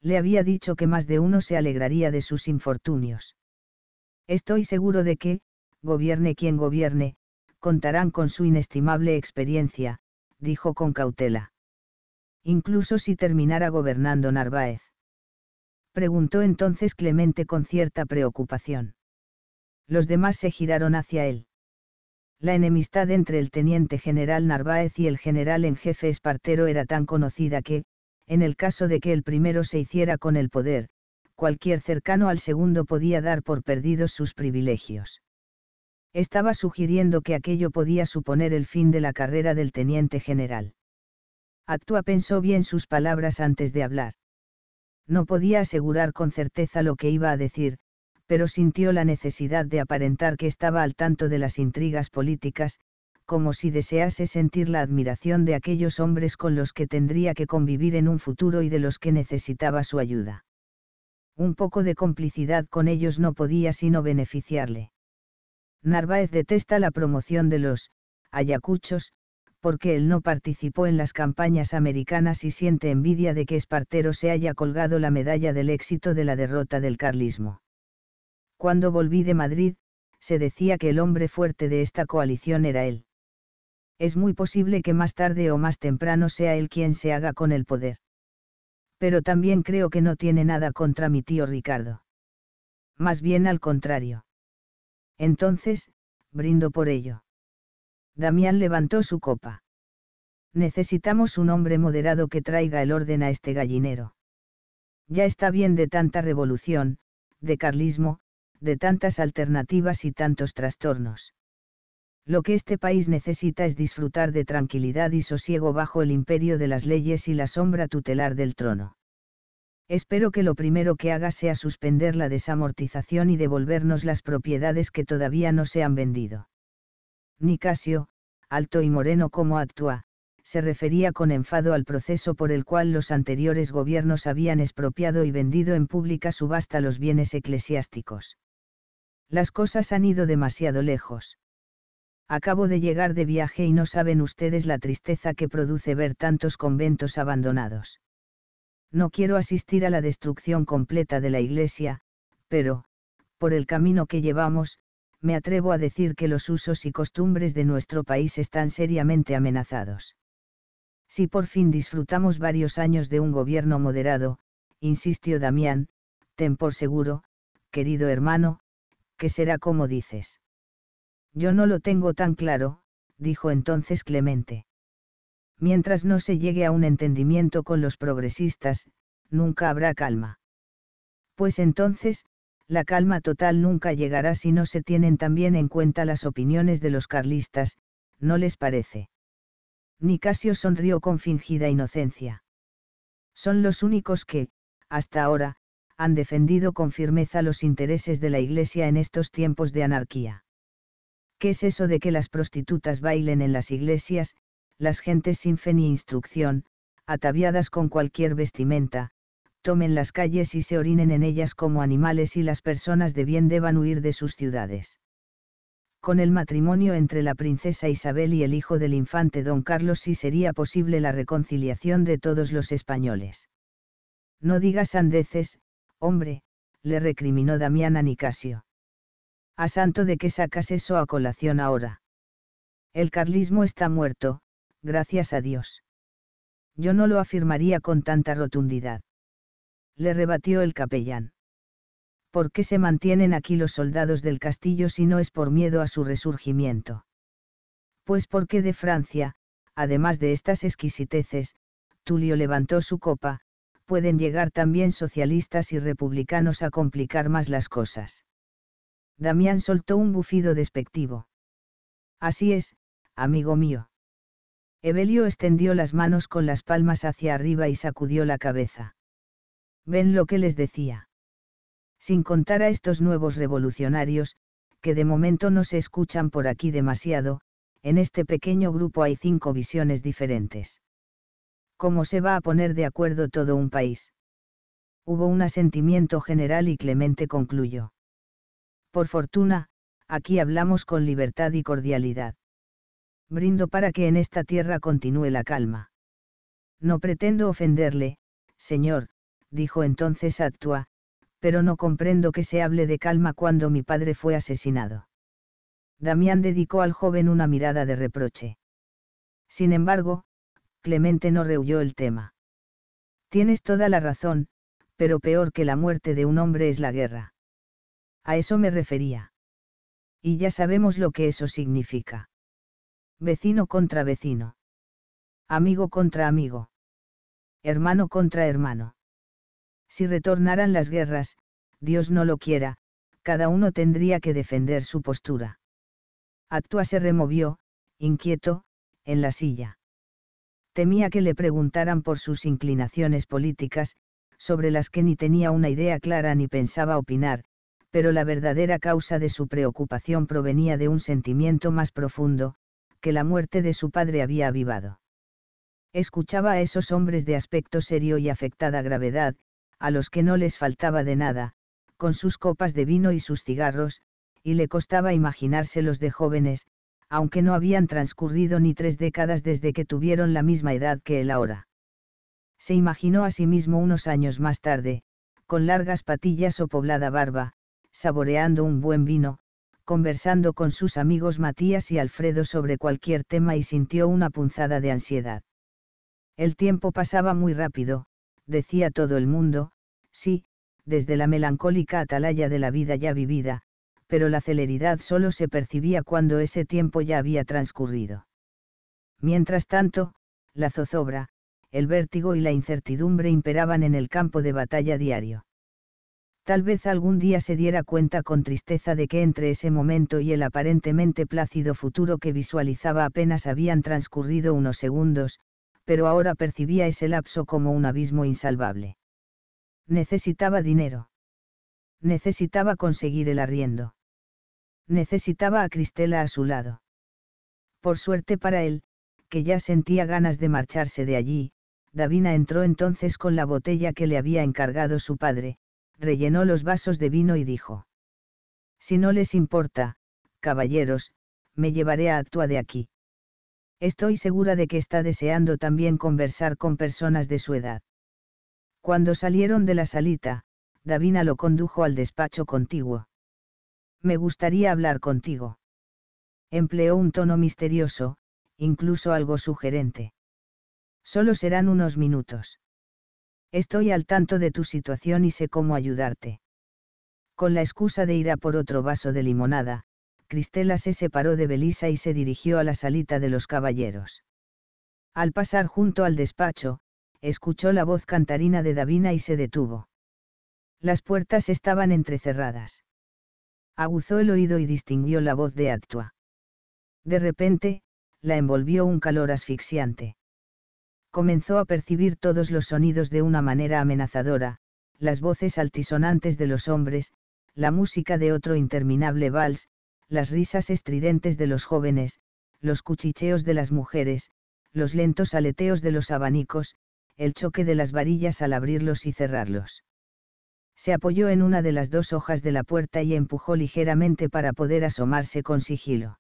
Le había dicho que más de uno se alegraría de sus infortunios. Estoy seguro de que, gobierne quien gobierne, contarán con su inestimable experiencia, dijo con cautela. Incluso si terminara gobernando Narváez. Preguntó entonces Clemente con cierta preocupación. Los demás se giraron hacia él. La enemistad entre el teniente general Narváez y el general en jefe Espartero era tan conocida que, en el caso de que el primero se hiciera con el poder, cualquier cercano al segundo podía dar por perdidos sus privilegios. Estaba sugiriendo que aquello podía suponer el fin de la carrera del teniente general. Actua pensó bien sus palabras antes de hablar. No podía asegurar con certeza lo que iba a decir, pero sintió la necesidad de aparentar que estaba al tanto de las intrigas políticas, como si desease sentir la admiración de aquellos hombres con los que tendría que convivir en un futuro y de los que necesitaba su ayuda. Un poco de complicidad con ellos no podía sino beneficiarle. Narváez detesta la promoción de los ayacuchos, porque él no participó en las campañas americanas y siente envidia de que Espartero se haya colgado la medalla del éxito de la derrota del carlismo. Cuando volví de Madrid, se decía que el hombre fuerte de esta coalición era él. Es muy posible que más tarde o más temprano sea él quien se haga con el poder. Pero también creo que no tiene nada contra mi tío Ricardo. Más bien al contrario. Entonces, brindo por ello. Damián levantó su copa. Necesitamos un hombre moderado que traiga el orden a este gallinero. Ya está bien de tanta revolución, de carlismo, de tantas alternativas y tantos trastornos. Lo que este país necesita es disfrutar de tranquilidad y sosiego bajo el imperio de las leyes y la sombra tutelar del trono. Espero que lo primero que haga sea suspender la desamortización y devolvernos las propiedades que todavía no se han vendido. Nicasio, alto y moreno como actúa, se refería con enfado al proceso por el cual los anteriores gobiernos habían expropiado y vendido en pública subasta los bienes eclesiásticos. Las cosas han ido demasiado lejos. Acabo de llegar de viaje y no saben ustedes la tristeza que produce ver tantos conventos abandonados. No quiero asistir a la destrucción completa de la Iglesia, pero, por el camino que llevamos, me atrevo a decir que los usos y costumbres de nuestro país están seriamente amenazados. Si por fin disfrutamos varios años de un gobierno moderado, insistió Damián, ten por seguro, querido hermano, que será como dices. Yo no lo tengo tan claro, dijo entonces Clemente mientras no se llegue a un entendimiento con los progresistas, nunca habrá calma. Pues entonces, la calma total nunca llegará si no se tienen también en cuenta las opiniones de los carlistas, ¿no les parece? Nicasio sonrió con fingida inocencia. Son los únicos que, hasta ahora, han defendido con firmeza los intereses de la Iglesia en estos tiempos de anarquía. ¿Qué es eso de que las prostitutas bailen en las iglesias, las gentes sin fe ni instrucción, ataviadas con cualquier vestimenta, tomen las calles y se orinen en ellas como animales y las personas de bien deban huir de sus ciudades. Con el matrimonio entre la princesa Isabel y el hijo del infante don Carlos sí sería posible la reconciliación de todos los españoles. No digas andeces, hombre, le recriminó Damián a Nicasio. ¿A santo de qué sacas eso a colación ahora? El carlismo está muerto, gracias a Dios. Yo no lo afirmaría con tanta rotundidad. Le rebatió el capellán. ¿Por qué se mantienen aquí los soldados del castillo si no es por miedo a su resurgimiento? Pues porque de Francia, además de estas exquisiteces, Tulio levantó su copa, pueden llegar también socialistas y republicanos a complicar más las cosas. Damián soltó un bufido despectivo. Así es, amigo mío. Evelio extendió las manos con las palmas hacia arriba y sacudió la cabeza. Ven lo que les decía. Sin contar a estos nuevos revolucionarios, que de momento no se escuchan por aquí demasiado, en este pequeño grupo hay cinco visiones diferentes. ¿Cómo se va a poner de acuerdo todo un país? Hubo un asentimiento general y Clemente concluyó. Por fortuna, aquí hablamos con libertad y cordialidad brindo para que en esta tierra continúe la calma. No pretendo ofenderle, señor, dijo entonces Actua, pero no comprendo que se hable de calma cuando mi padre fue asesinado. Damián dedicó al joven una mirada de reproche. Sin embargo, Clemente no rehuyó el tema. Tienes toda la razón, pero peor que la muerte de un hombre es la guerra. A eso me refería. Y ya sabemos lo que eso significa vecino contra vecino. Amigo contra amigo. Hermano contra hermano. Si retornaran las guerras, Dios no lo quiera, cada uno tendría que defender su postura. Actua se removió, inquieto, en la silla. Temía que le preguntaran por sus inclinaciones políticas, sobre las que ni tenía una idea clara ni pensaba opinar, pero la verdadera causa de su preocupación provenía de un sentimiento más profundo, que la muerte de su padre había avivado. Escuchaba a esos hombres de aspecto serio y afectada gravedad, a los que no les faltaba de nada, con sus copas de vino y sus cigarros, y le costaba imaginárselos de jóvenes, aunque no habían transcurrido ni tres décadas desde que tuvieron la misma edad que él ahora. Se imaginó a sí mismo unos años más tarde, con largas patillas o poblada barba, saboreando un buen vino, conversando con sus amigos Matías y Alfredo sobre cualquier tema y sintió una punzada de ansiedad. El tiempo pasaba muy rápido, decía todo el mundo, sí, desde la melancólica atalaya de la vida ya vivida, pero la celeridad solo se percibía cuando ese tiempo ya había transcurrido. Mientras tanto, la zozobra, el vértigo y la incertidumbre imperaban en el campo de batalla diario. Tal vez algún día se diera cuenta con tristeza de que entre ese momento y el aparentemente plácido futuro que visualizaba apenas habían transcurrido unos segundos, pero ahora percibía ese lapso como un abismo insalvable. Necesitaba dinero. Necesitaba conseguir el arriendo. Necesitaba a Cristela a su lado. Por suerte para él, que ya sentía ganas de marcharse de allí, Davina entró entonces con la botella que le había encargado su padre, rellenó los vasos de vino y dijo. Si no les importa, caballeros, me llevaré a Actua de aquí. Estoy segura de que está deseando también conversar con personas de su edad. Cuando salieron de la salita, Davina lo condujo al despacho contiguo. Me gustaría hablar contigo. Empleó un tono misterioso, incluso algo sugerente. Solo serán unos minutos. Estoy al tanto de tu situación y sé cómo ayudarte. Con la excusa de ir a por otro vaso de limonada, Cristela se separó de Belisa y se dirigió a la salita de los caballeros. Al pasar junto al despacho, escuchó la voz cantarina de Davina y se detuvo. Las puertas estaban entrecerradas. Aguzó el oído y distinguió la voz de Actua. De repente, la envolvió un calor asfixiante comenzó a percibir todos los sonidos de una manera amenazadora, las voces altisonantes de los hombres, la música de otro interminable vals, las risas estridentes de los jóvenes, los cuchicheos de las mujeres, los lentos aleteos de los abanicos, el choque de las varillas al abrirlos y cerrarlos. Se apoyó en una de las dos hojas de la puerta y empujó ligeramente para poder asomarse con sigilo.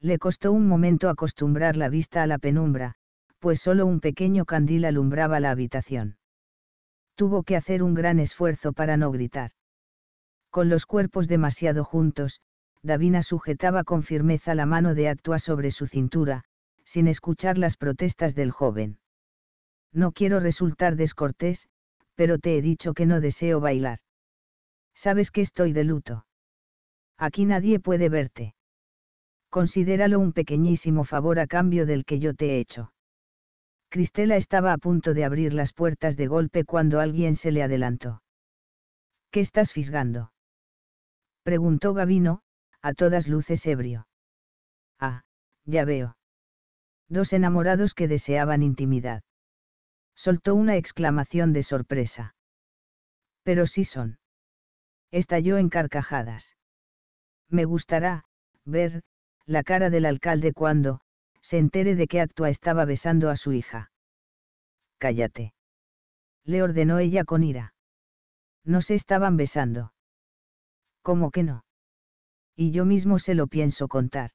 Le costó un momento acostumbrar la vista a la penumbra, pues solo un pequeño candil alumbraba la habitación. Tuvo que hacer un gran esfuerzo para no gritar. Con los cuerpos demasiado juntos, Davina sujetaba con firmeza la mano de Actua sobre su cintura, sin escuchar las protestas del joven. No quiero resultar descortés, pero te he dicho que no deseo bailar. Sabes que estoy de luto. Aquí nadie puede verte. Considéralo un pequeñísimo favor a cambio del que yo te he hecho. Cristela estaba a punto de abrir las puertas de golpe cuando alguien se le adelantó. ¿Qué estás fisgando? preguntó Gavino, a todas luces ebrio. Ah, ya veo. Dos enamorados que deseaban intimidad. Soltó una exclamación de sorpresa. Pero sí son. Estalló en carcajadas. Me gustará, ver, la cara del alcalde cuando, se entere de que Actua estaba besando a su hija. Cállate. Le ordenó ella con ira. No se estaban besando. ¿Cómo que no? Y yo mismo se lo pienso contar.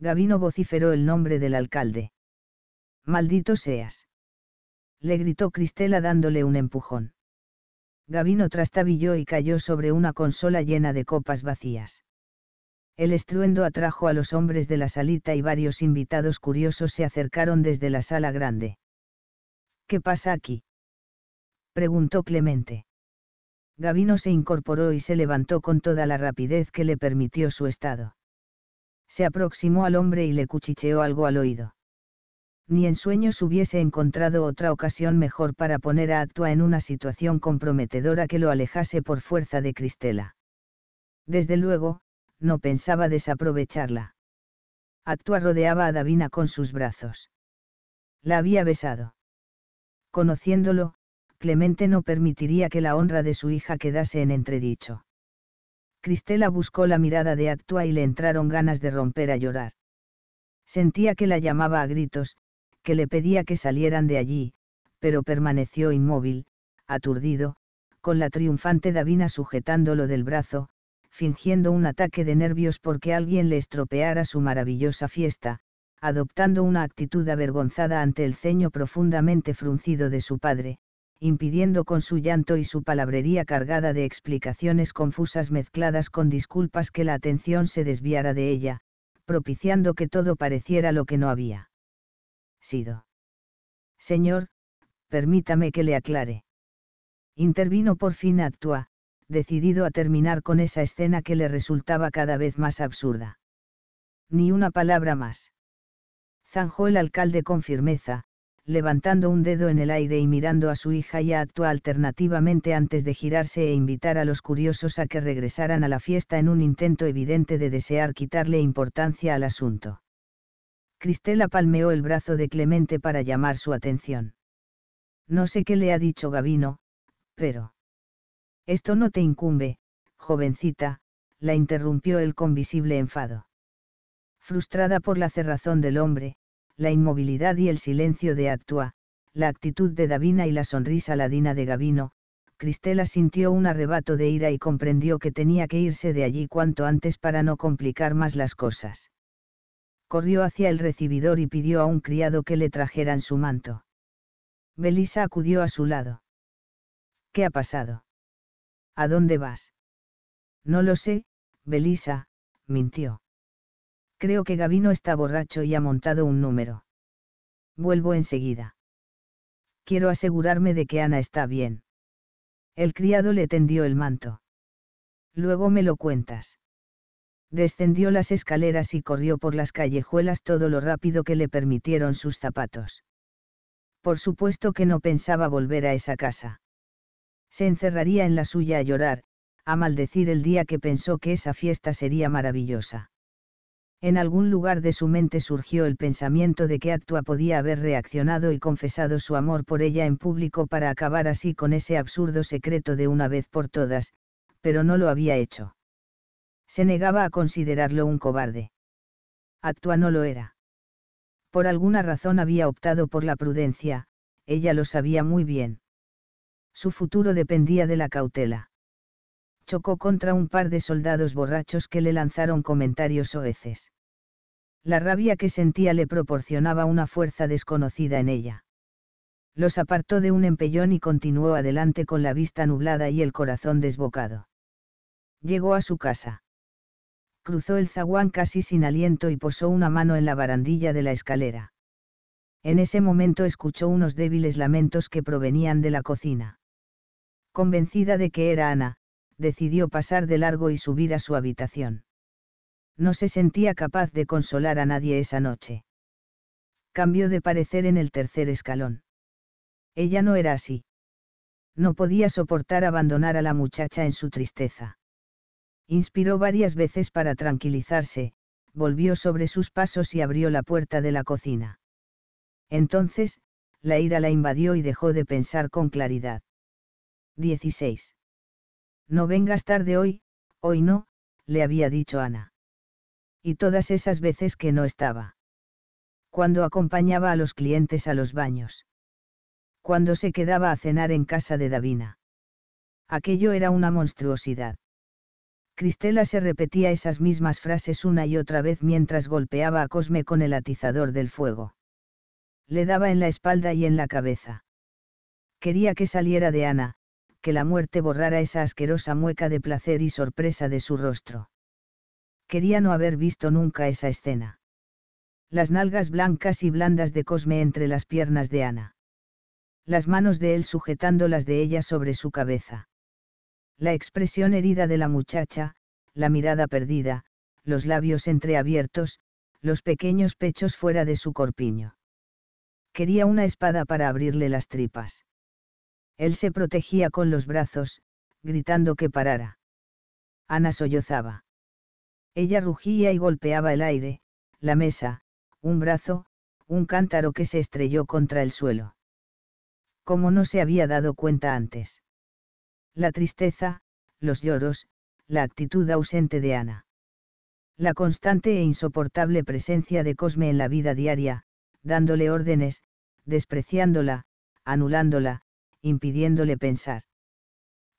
Gavino vociferó el nombre del alcalde. Maldito seas. Le gritó Cristela dándole un empujón. Gavino trastabilló y cayó sobre una consola llena de copas vacías. El estruendo atrajo a los hombres de la salita y varios invitados curiosos se acercaron desde la sala grande. ¿Qué pasa aquí? preguntó Clemente. Gavino se incorporó y se levantó con toda la rapidez que le permitió su estado. Se aproximó al hombre y le cuchicheó algo al oído. Ni en sueños hubiese encontrado otra ocasión mejor para poner a Actua en una situación comprometedora que lo alejase por fuerza de Cristela. Desde luego, no pensaba desaprovecharla. Actua rodeaba a Davina con sus brazos. La había besado. Conociéndolo, Clemente no permitiría que la honra de su hija quedase en entredicho. Cristela buscó la mirada de Actua y le entraron ganas de romper a llorar. Sentía que la llamaba a gritos, que le pedía que salieran de allí, pero permaneció inmóvil, aturdido, con la triunfante Davina sujetándolo del brazo, fingiendo un ataque de nervios porque alguien le estropeara su maravillosa fiesta, adoptando una actitud avergonzada ante el ceño profundamente fruncido de su padre, impidiendo con su llanto y su palabrería cargada de explicaciones confusas mezcladas con disculpas que la atención se desviara de ella, propiciando que todo pareciera lo que no había sido. Señor, permítame que le aclare. Intervino por fin Actua, decidido a terminar con esa escena que le resultaba cada vez más absurda. Ni una palabra más. Zanjó el alcalde con firmeza, levantando un dedo en el aire y mirando a su hija y a actúa alternativamente antes de girarse e invitar a los curiosos a que regresaran a la fiesta en un intento evidente de desear quitarle importancia al asunto. Cristela palmeó el brazo de Clemente para llamar su atención. No sé qué le ha dicho Gavino, pero... Esto no te incumbe, jovencita, la interrumpió él con visible enfado. Frustrada por la cerrazón del hombre, la inmovilidad y el silencio de Actua, la actitud de Davina y la sonrisa ladina de Gavino, Cristela sintió un arrebato de ira y comprendió que tenía que irse de allí cuanto antes para no complicar más las cosas. Corrió hacia el recibidor y pidió a un criado que le trajeran su manto. Belisa acudió a su lado. ¿Qué ha pasado? ¿A dónde vas? No lo sé, Belisa, mintió. Creo que Gavino está borracho y ha montado un número. Vuelvo enseguida. Quiero asegurarme de que Ana está bien. El criado le tendió el manto. Luego me lo cuentas. Descendió las escaleras y corrió por las callejuelas todo lo rápido que le permitieron sus zapatos. Por supuesto que no pensaba volver a esa casa se encerraría en la suya a llorar, a maldecir el día que pensó que esa fiesta sería maravillosa. En algún lugar de su mente surgió el pensamiento de que Actua podía haber reaccionado y confesado su amor por ella en público para acabar así con ese absurdo secreto de una vez por todas, pero no lo había hecho. Se negaba a considerarlo un cobarde. Actua no lo era. Por alguna razón había optado por la prudencia, ella lo sabía muy bien su futuro dependía de la cautela. Chocó contra un par de soldados borrachos que le lanzaron comentarios oeces. La rabia que sentía le proporcionaba una fuerza desconocida en ella. Los apartó de un empellón y continuó adelante con la vista nublada y el corazón desbocado. Llegó a su casa. Cruzó el zaguán casi sin aliento y posó una mano en la barandilla de la escalera. En ese momento escuchó unos débiles lamentos que provenían de la cocina. Convencida de que era Ana, decidió pasar de largo y subir a su habitación. No se sentía capaz de consolar a nadie esa noche. Cambió de parecer en el tercer escalón. Ella no era así. No podía soportar abandonar a la muchacha en su tristeza. Inspiró varias veces para tranquilizarse, volvió sobre sus pasos y abrió la puerta de la cocina. Entonces, la ira la invadió y dejó de pensar con claridad. 16. No vengas tarde hoy, hoy no, le había dicho Ana. Y todas esas veces que no estaba. Cuando acompañaba a los clientes a los baños. Cuando se quedaba a cenar en casa de Davina. Aquello era una monstruosidad. Cristela se repetía esas mismas frases una y otra vez mientras golpeaba a Cosme con el atizador del fuego. Le daba en la espalda y en la cabeza. Quería que saliera de Ana, que la muerte borrara esa asquerosa mueca de placer y sorpresa de su rostro. Quería no haber visto nunca esa escena. Las nalgas blancas y blandas de Cosme entre las piernas de Ana. Las manos de él sujetando las de ella sobre su cabeza. La expresión herida de la muchacha, la mirada perdida, los labios entreabiertos, los pequeños pechos fuera de su corpiño. Quería una espada para abrirle las tripas. Él se protegía con los brazos, gritando que parara. Ana sollozaba. Ella rugía y golpeaba el aire, la mesa, un brazo, un cántaro que se estrelló contra el suelo. Como no se había dado cuenta antes. La tristeza, los lloros, la actitud ausente de Ana. La constante e insoportable presencia de Cosme en la vida diaria, dándole órdenes, despreciándola, anulándola, impidiéndole pensar.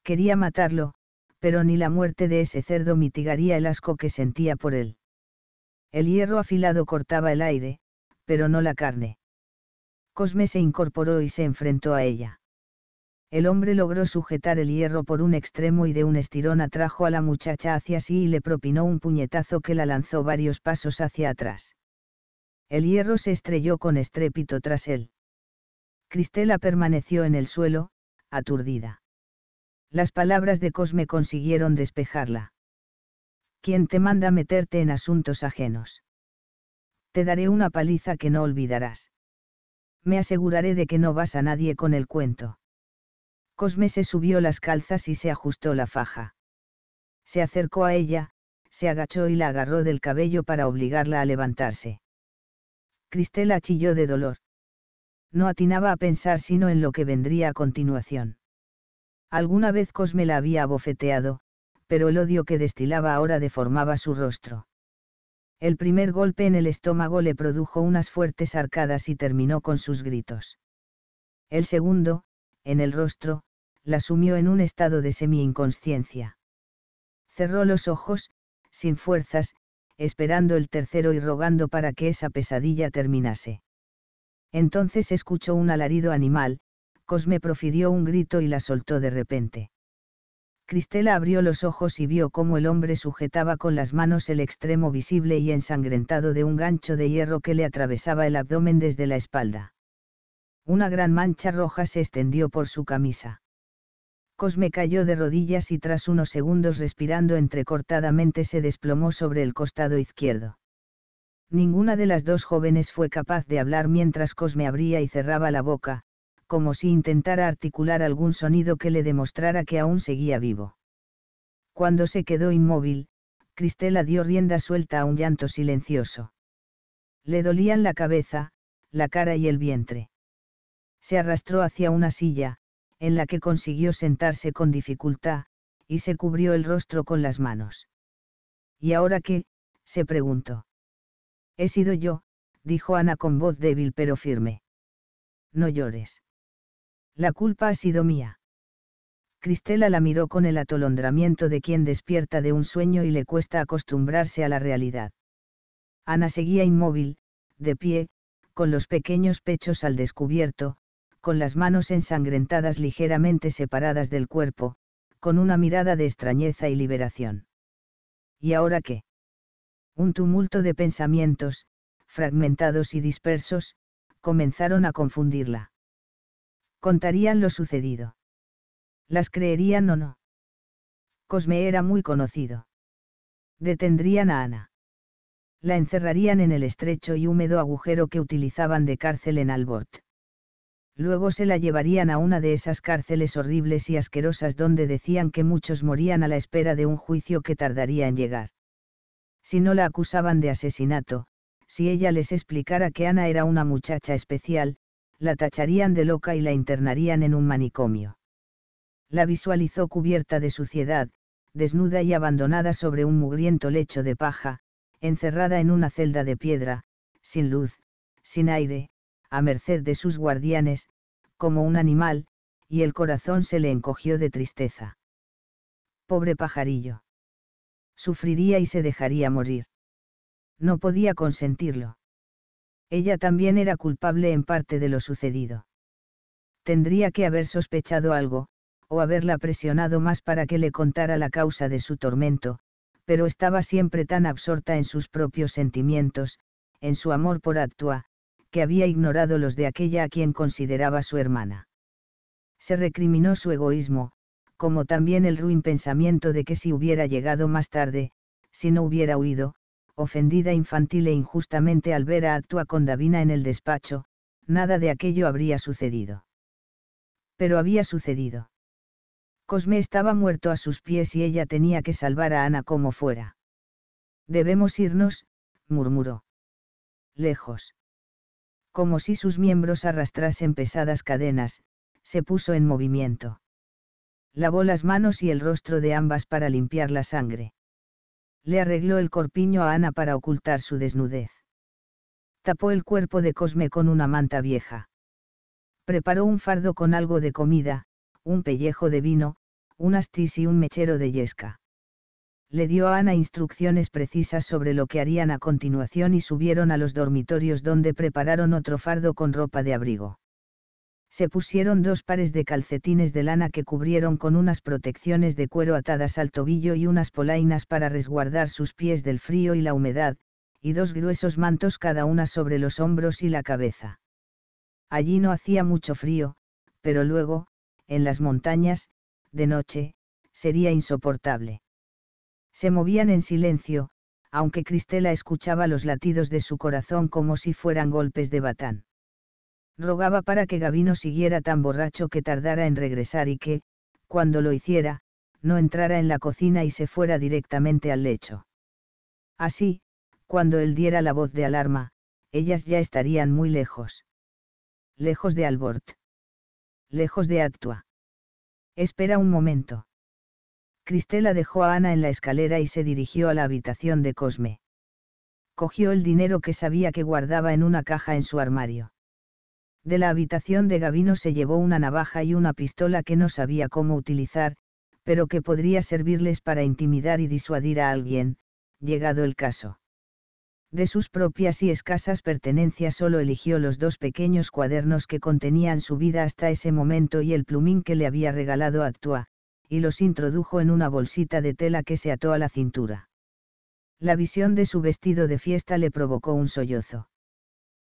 Quería matarlo, pero ni la muerte de ese cerdo mitigaría el asco que sentía por él. El hierro afilado cortaba el aire, pero no la carne. Cosme se incorporó y se enfrentó a ella. El hombre logró sujetar el hierro por un extremo y de un estirón atrajo a la muchacha hacia sí y le propinó un puñetazo que la lanzó varios pasos hacia atrás. El hierro se estrelló con estrépito tras él. Cristela permaneció en el suelo, aturdida. Las palabras de Cosme consiguieron despejarla. ¿Quién te manda meterte en asuntos ajenos? Te daré una paliza que no olvidarás. Me aseguraré de que no vas a nadie con el cuento. Cosme se subió las calzas y se ajustó la faja. Se acercó a ella, se agachó y la agarró del cabello para obligarla a levantarse. Cristela chilló de dolor no atinaba a pensar sino en lo que vendría a continuación. Alguna vez Cosme la había abofeteado, pero el odio que destilaba ahora deformaba su rostro. El primer golpe en el estómago le produjo unas fuertes arcadas y terminó con sus gritos. El segundo, en el rostro, la sumió en un estado de semi-inconsciencia. Cerró los ojos, sin fuerzas, esperando el tercero y rogando para que esa pesadilla terminase. Entonces escuchó un alarido animal, Cosme profirió un grito y la soltó de repente. Cristela abrió los ojos y vio cómo el hombre sujetaba con las manos el extremo visible y ensangrentado de un gancho de hierro que le atravesaba el abdomen desde la espalda. Una gran mancha roja se extendió por su camisa. Cosme cayó de rodillas y tras unos segundos respirando entrecortadamente se desplomó sobre el costado izquierdo. Ninguna de las dos jóvenes fue capaz de hablar mientras Cosme abría y cerraba la boca, como si intentara articular algún sonido que le demostrara que aún seguía vivo. Cuando se quedó inmóvil, Cristela dio rienda suelta a un llanto silencioso. Le dolían la cabeza, la cara y el vientre. Se arrastró hacia una silla, en la que consiguió sentarse con dificultad, y se cubrió el rostro con las manos. ¿Y ahora qué? se preguntó. He sido yo, dijo Ana con voz débil pero firme. No llores. La culpa ha sido mía. Cristela la miró con el atolondramiento de quien despierta de un sueño y le cuesta acostumbrarse a la realidad. Ana seguía inmóvil, de pie, con los pequeños pechos al descubierto, con las manos ensangrentadas ligeramente separadas del cuerpo, con una mirada de extrañeza y liberación. ¿Y ahora qué? Un tumulto de pensamientos, fragmentados y dispersos, comenzaron a confundirla. Contarían lo sucedido. Las creerían o no. Cosme era muy conocido. Detendrían a Ana. La encerrarían en el estrecho y húmedo agujero que utilizaban de cárcel en Albort. Luego se la llevarían a una de esas cárceles horribles y asquerosas donde decían que muchos morían a la espera de un juicio que tardaría en llegar si no la acusaban de asesinato, si ella les explicara que Ana era una muchacha especial, la tacharían de loca y la internarían en un manicomio. La visualizó cubierta de suciedad, desnuda y abandonada sobre un mugriento lecho de paja, encerrada en una celda de piedra, sin luz, sin aire, a merced de sus guardianes, como un animal, y el corazón se le encogió de tristeza. Pobre pajarillo sufriría y se dejaría morir. No podía consentirlo. Ella también era culpable en parte de lo sucedido. Tendría que haber sospechado algo, o haberla presionado más para que le contara la causa de su tormento, pero estaba siempre tan absorta en sus propios sentimientos, en su amor por Actua, que había ignorado los de aquella a quien consideraba su hermana. Se recriminó su egoísmo, como también el ruin pensamiento de que si hubiera llegado más tarde, si no hubiera huido, ofendida infantil e injustamente al ver a Actua con Davina en el despacho, nada de aquello habría sucedido. Pero había sucedido. Cosme estaba muerto a sus pies y ella tenía que salvar a Ana como fuera. Debemos irnos, murmuró. Lejos. Como si sus miembros arrastrasen pesadas cadenas, se puso en movimiento lavó las manos y el rostro de ambas para limpiar la sangre. Le arregló el corpiño a Ana para ocultar su desnudez. Tapó el cuerpo de Cosme con una manta vieja. Preparó un fardo con algo de comida, un pellejo de vino, un astis y un mechero de yesca. Le dio a Ana instrucciones precisas sobre lo que harían a continuación y subieron a los dormitorios donde prepararon otro fardo con ropa de abrigo se pusieron dos pares de calcetines de lana que cubrieron con unas protecciones de cuero atadas al tobillo y unas polainas para resguardar sus pies del frío y la humedad, y dos gruesos mantos cada una sobre los hombros y la cabeza. Allí no hacía mucho frío, pero luego, en las montañas, de noche, sería insoportable. Se movían en silencio, aunque Cristela escuchaba los latidos de su corazón como si fueran golpes de batán. Rogaba para que Gavino siguiera tan borracho que tardara en regresar y que, cuando lo hiciera, no entrara en la cocina y se fuera directamente al lecho. Así, cuando él diera la voz de alarma, ellas ya estarían muy lejos. Lejos de Albort. Lejos de Actua. Espera un momento. Cristela dejó a Ana en la escalera y se dirigió a la habitación de Cosme. Cogió el dinero que sabía que guardaba en una caja en su armario. De la habitación de Gavino se llevó una navaja y una pistola que no sabía cómo utilizar, pero que podría servirles para intimidar y disuadir a alguien, llegado el caso. De sus propias y escasas pertenencias solo eligió los dos pequeños cuadernos que contenían su vida hasta ese momento y el plumín que le había regalado Actua, y los introdujo en una bolsita de tela que se ató a la cintura. La visión de su vestido de fiesta le provocó un sollozo.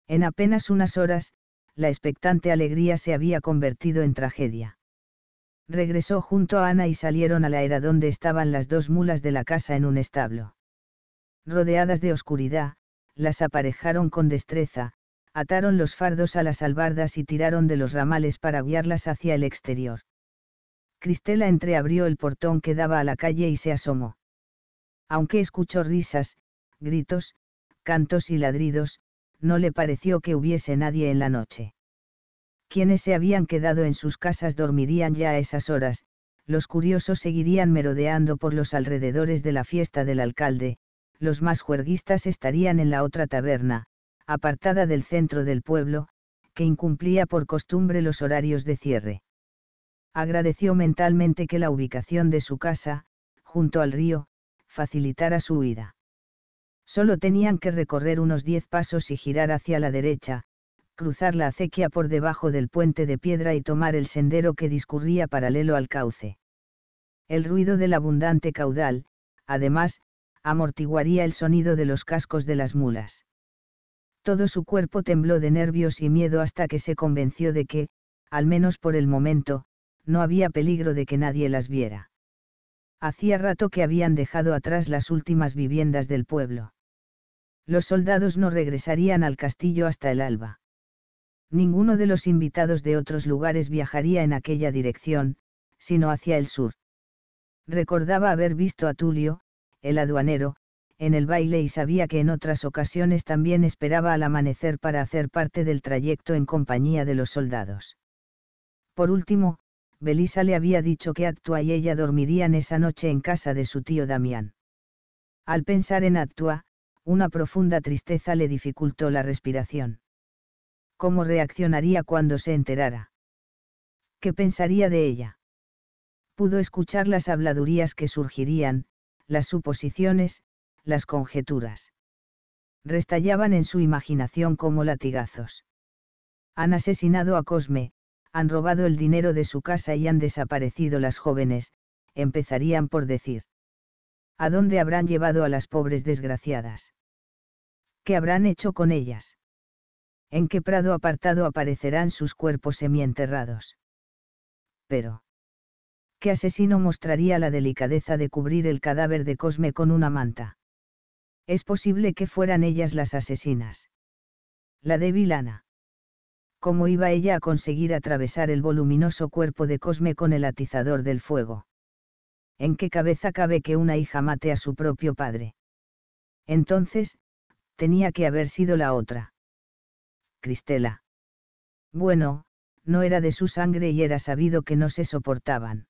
En apenas unas horas, la expectante alegría se había convertido en tragedia. Regresó junto a Ana y salieron a la era donde estaban las dos mulas de la casa en un establo. Rodeadas de oscuridad, las aparejaron con destreza, ataron los fardos a las albardas y tiraron de los ramales para guiarlas hacia el exterior. Cristela entreabrió el portón que daba a la calle y se asomó. Aunque escuchó risas, gritos, cantos y ladridos, no le pareció que hubiese nadie en la noche. Quienes se habían quedado en sus casas dormirían ya a esas horas, los curiosos seguirían merodeando por los alrededores de la fiesta del alcalde, los más juerguistas estarían en la otra taberna, apartada del centro del pueblo, que incumplía por costumbre los horarios de cierre. Agradeció mentalmente que la ubicación de su casa, junto al río, facilitara su huida. Solo tenían que recorrer unos diez pasos y girar hacia la derecha, cruzar la acequia por debajo del puente de piedra y tomar el sendero que discurría paralelo al cauce. El ruido del abundante caudal, además, amortiguaría el sonido de los cascos de las mulas. Todo su cuerpo tembló de nervios y miedo hasta que se convenció de que, al menos por el momento, no había peligro de que nadie las viera. Hacía rato que habían dejado atrás las últimas viviendas del pueblo. Los soldados no regresarían al castillo hasta el alba. Ninguno de los invitados de otros lugares viajaría en aquella dirección, sino hacia el sur. Recordaba haber visto a Tulio, el aduanero, en el baile y sabía que en otras ocasiones también esperaba al amanecer para hacer parte del trayecto en compañía de los soldados. Por último, Belisa le había dicho que Actua y ella dormirían esa noche en casa de su tío Damián. Al pensar en Actua, una profunda tristeza le dificultó la respiración. ¿Cómo reaccionaría cuando se enterara? ¿Qué pensaría de ella? Pudo escuchar las habladurías que surgirían, las suposiciones, las conjeturas. Restallaban en su imaginación como latigazos. Han asesinado a Cosme, han robado el dinero de su casa y han desaparecido las jóvenes, empezarían por decir. ¿A dónde habrán llevado a las pobres desgraciadas? ¿qué habrán hecho con ellas? ¿En qué prado apartado aparecerán sus cuerpos semienterrados? Pero. ¿Qué asesino mostraría la delicadeza de cubrir el cadáver de Cosme con una manta? Es posible que fueran ellas las asesinas. La débil Ana. ¿Cómo iba ella a conseguir atravesar el voluminoso cuerpo de Cosme con el atizador del fuego? ¿En qué cabeza cabe que una hija mate a su propio padre? Entonces, tenía que haber sido la otra. Cristela. Bueno, no era de su sangre y era sabido que no se soportaban.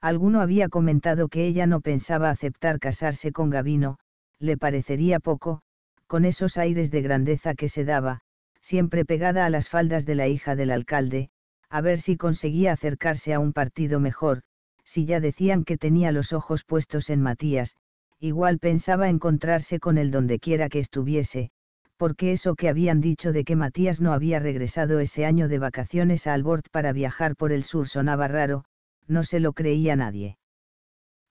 Alguno había comentado que ella no pensaba aceptar casarse con Gavino, le parecería poco, con esos aires de grandeza que se daba, siempre pegada a las faldas de la hija del alcalde, a ver si conseguía acercarse a un partido mejor, si ya decían que tenía los ojos puestos en Matías, igual pensaba encontrarse con él dondequiera que estuviese, porque eso que habían dicho de que Matías no había regresado ese año de vacaciones a Albort para viajar por el sur sonaba raro, no se lo creía nadie.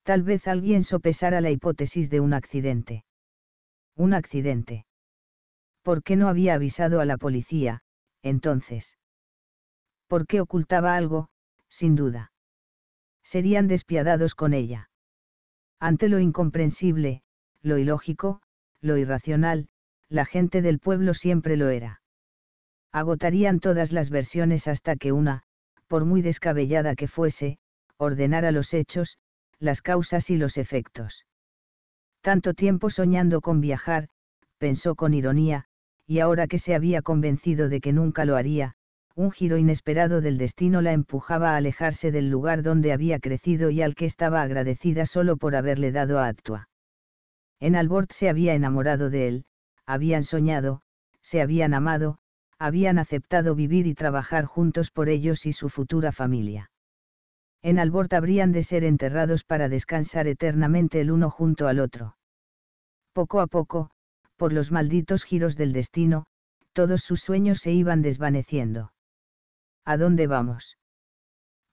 Tal vez alguien sopesara la hipótesis de un accidente. Un accidente. ¿Por qué no había avisado a la policía, entonces? ¿Por qué ocultaba algo, sin duda? Serían despiadados con ella. Ante lo incomprensible, lo ilógico, lo irracional, la gente del pueblo siempre lo era. Agotarían todas las versiones hasta que una, por muy descabellada que fuese, ordenara los hechos, las causas y los efectos. Tanto tiempo soñando con viajar, pensó con ironía, y ahora que se había convencido de que nunca lo haría, un giro inesperado del destino la empujaba a alejarse del lugar donde había crecido y al que estaba agradecida solo por haberle dado a Actua. En Albort se había enamorado de él, habían soñado, se habían amado, habían aceptado vivir y trabajar juntos por ellos y su futura familia. En Albort habrían de ser enterrados para descansar eternamente el uno junto al otro. Poco a poco, por los malditos giros del destino, todos sus sueños se iban desvaneciendo. ¿A dónde vamos?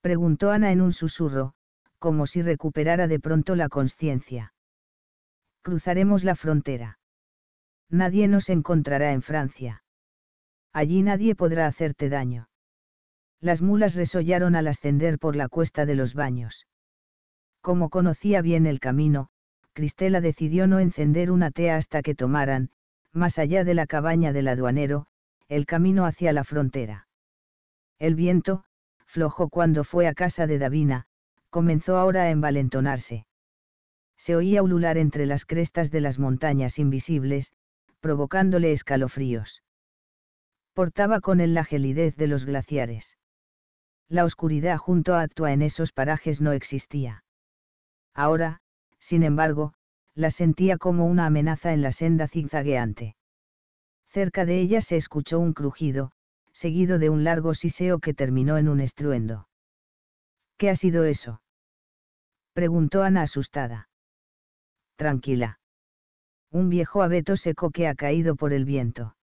Preguntó Ana en un susurro, como si recuperara de pronto la conciencia. Cruzaremos la frontera. Nadie nos encontrará en Francia. Allí nadie podrá hacerte daño. Las mulas resollaron al ascender por la cuesta de los baños. Como conocía bien el camino, Cristela decidió no encender una tea hasta que tomaran, más allá de la cabaña del aduanero, el camino hacia la frontera. El viento, flojo cuando fue a casa de Davina, comenzó ahora a envalentonarse. Se oía ulular entre las crestas de las montañas invisibles, provocándole escalofríos. Portaba con él la gelidez de los glaciares. La oscuridad junto a Actua en esos parajes no existía. Ahora, sin embargo, la sentía como una amenaza en la senda zigzagueante. Cerca de ella se escuchó un crujido, seguido de un largo siseo que terminó en un estruendo. ¿Qué ha sido eso? preguntó Ana asustada. Tranquila. Un viejo abeto seco que ha caído por el viento.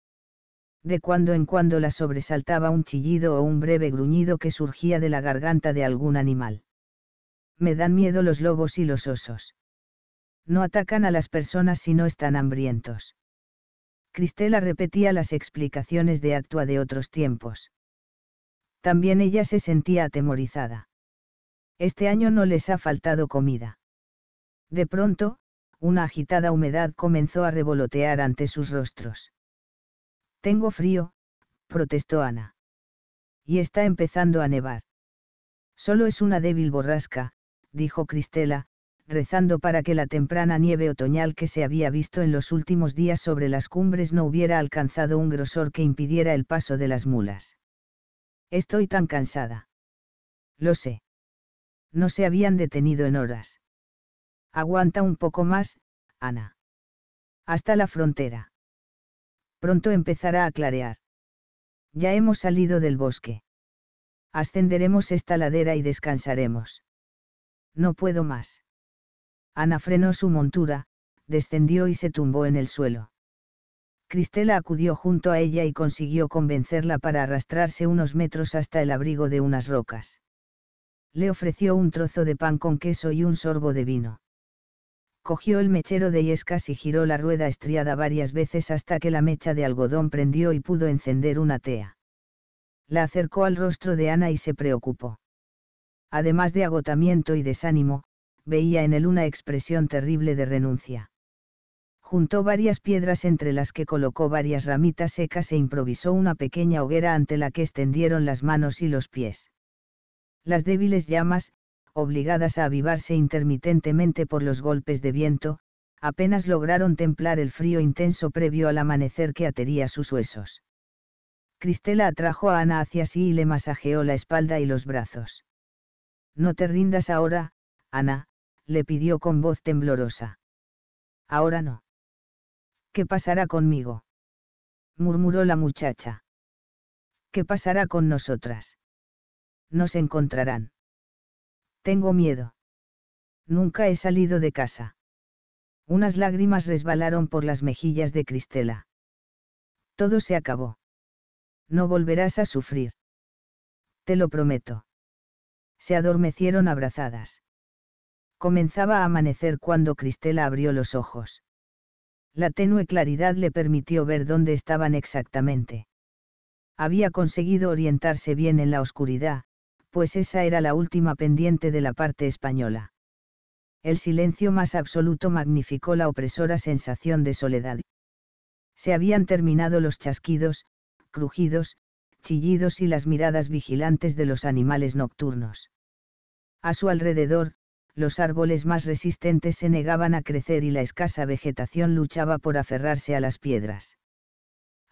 De cuando en cuando la sobresaltaba un chillido o un breve gruñido que surgía de la garganta de algún animal. Me dan miedo los lobos y los osos. No atacan a las personas si no están hambrientos. Cristela repetía las explicaciones de Actua de otros tiempos. También ella se sentía atemorizada. Este año no les ha faltado comida. De pronto, una agitada humedad comenzó a revolotear ante sus rostros. Tengo frío, protestó Ana. Y está empezando a nevar. Solo es una débil borrasca, dijo Cristela, rezando para que la temprana nieve otoñal que se había visto en los últimos días sobre las cumbres no hubiera alcanzado un grosor que impidiera el paso de las mulas. Estoy tan cansada. Lo sé. No se habían detenido en horas. Aguanta un poco más, Ana. Hasta la frontera. Pronto empezará a clarear. Ya hemos salido del bosque. Ascenderemos esta ladera y descansaremos. No puedo más. Ana frenó su montura, descendió y se tumbó en el suelo. Cristela acudió junto a ella y consiguió convencerla para arrastrarse unos metros hasta el abrigo de unas rocas. Le ofreció un trozo de pan con queso y un sorbo de vino. Cogió el mechero de yescas y giró la rueda estriada varias veces hasta que la mecha de algodón prendió y pudo encender una tea. La acercó al rostro de Ana y se preocupó. Además de agotamiento y desánimo, veía en él una expresión terrible de renuncia. Juntó varias piedras entre las que colocó varias ramitas secas e improvisó una pequeña hoguera ante la que extendieron las manos y los pies. Las débiles llamas, obligadas a avivarse intermitentemente por los golpes de viento, apenas lograron templar el frío intenso previo al amanecer que atería sus huesos. Cristela atrajo a Ana hacia sí y le masajeó la espalda y los brazos. No te rindas ahora, Ana, le pidió con voz temblorosa. Ahora no. ¿Qué pasará conmigo? murmuró la muchacha. ¿Qué pasará con nosotras? Nos encontrarán. Tengo miedo. Nunca he salido de casa. Unas lágrimas resbalaron por las mejillas de Cristela. Todo se acabó. No volverás a sufrir. Te lo prometo. Se adormecieron abrazadas. Comenzaba a amanecer cuando Cristela abrió los ojos. La tenue claridad le permitió ver dónde estaban exactamente. Había conseguido orientarse bien en la oscuridad, pues esa era la última pendiente de la parte española. El silencio más absoluto magnificó la opresora sensación de soledad. Se habían terminado los chasquidos, crujidos, chillidos y las miradas vigilantes de los animales nocturnos. A su alrededor, los árboles más resistentes se negaban a crecer y la escasa vegetación luchaba por aferrarse a las piedras.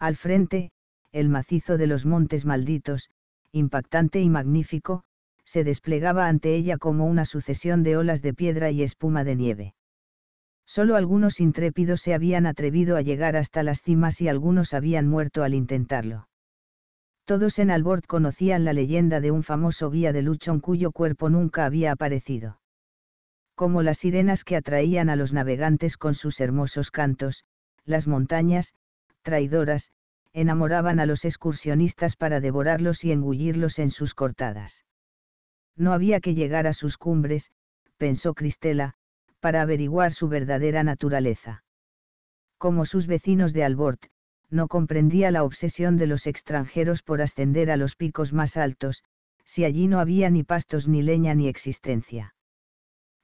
Al frente, el macizo de los montes malditos, impactante y magnífico, se desplegaba ante ella como una sucesión de olas de piedra y espuma de nieve. Solo algunos intrépidos se habían atrevido a llegar hasta las cimas y algunos habían muerto al intentarlo. Todos en Albord conocían la leyenda de un famoso guía de luchón cuyo cuerpo nunca había aparecido como las sirenas que atraían a los navegantes con sus hermosos cantos, las montañas, traidoras, enamoraban a los excursionistas para devorarlos y engullirlos en sus cortadas. No había que llegar a sus cumbres, pensó Cristela, para averiguar su verdadera naturaleza. Como sus vecinos de Albort, no comprendía la obsesión de los extranjeros por ascender a los picos más altos, si allí no había ni pastos ni leña ni existencia.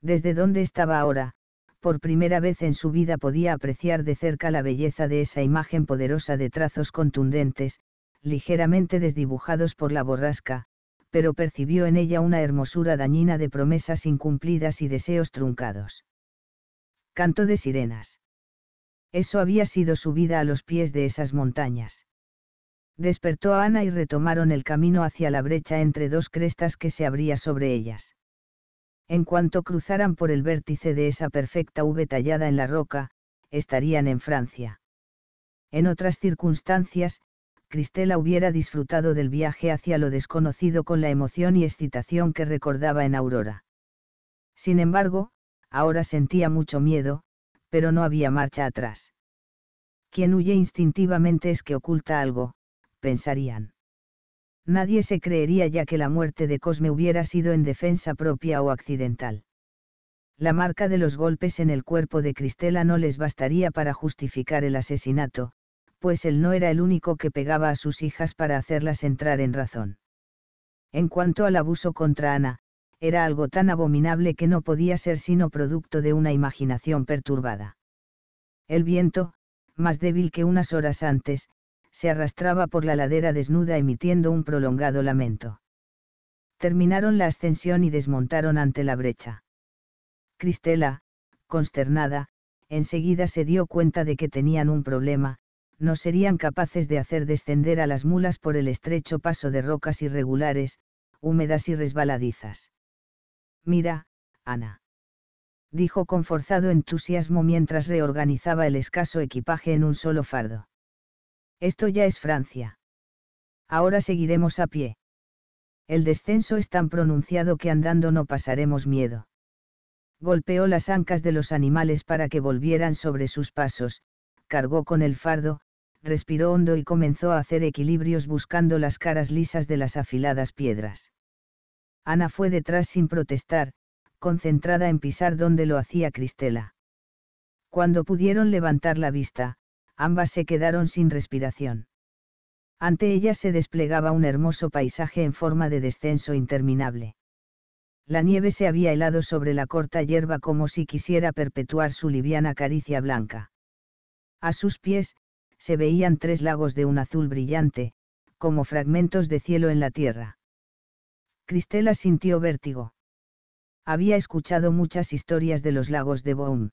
Desde donde estaba ahora, por primera vez en su vida podía apreciar de cerca la belleza de esa imagen poderosa de trazos contundentes, ligeramente desdibujados por la borrasca, pero percibió en ella una hermosura dañina de promesas incumplidas y deseos truncados. Canto de sirenas. Eso había sido su vida a los pies de esas montañas. Despertó a Ana y retomaron el camino hacia la brecha entre dos crestas que se abría sobre ellas. En cuanto cruzaran por el vértice de esa perfecta V tallada en la roca, estarían en Francia. En otras circunstancias, Cristela hubiera disfrutado del viaje hacia lo desconocido con la emoción y excitación que recordaba en Aurora. Sin embargo, ahora sentía mucho miedo, pero no había marcha atrás. Quien huye instintivamente es que oculta algo, pensarían nadie se creería ya que la muerte de Cosme hubiera sido en defensa propia o accidental. La marca de los golpes en el cuerpo de Cristela no les bastaría para justificar el asesinato, pues él no era el único que pegaba a sus hijas para hacerlas entrar en razón. En cuanto al abuso contra Ana, era algo tan abominable que no podía ser sino producto de una imaginación perturbada. El viento, más débil que unas horas antes, se arrastraba por la ladera desnuda emitiendo un prolongado lamento. Terminaron la ascensión y desmontaron ante la brecha. Cristela, consternada, enseguida se dio cuenta de que tenían un problema, no serían capaces de hacer descender a las mulas por el estrecho paso de rocas irregulares, húmedas y resbaladizas. Mira, Ana. Dijo con forzado entusiasmo mientras reorganizaba el escaso equipaje en un solo fardo. Esto ya es Francia. Ahora seguiremos a pie. El descenso es tan pronunciado que andando no pasaremos miedo. Golpeó las ancas de los animales para que volvieran sobre sus pasos, cargó con el fardo, respiró hondo y comenzó a hacer equilibrios buscando las caras lisas de las afiladas piedras. Ana fue detrás sin protestar, concentrada en pisar donde lo hacía Cristela. Cuando pudieron levantar la vista, ambas se quedaron sin respiración. Ante ellas se desplegaba un hermoso paisaje en forma de descenso interminable. La nieve se había helado sobre la corta hierba como si quisiera perpetuar su liviana caricia blanca. A sus pies, se veían tres lagos de un azul brillante, como fragmentos de cielo en la tierra. Cristela sintió vértigo. Había escuchado muchas historias de los lagos de Boum.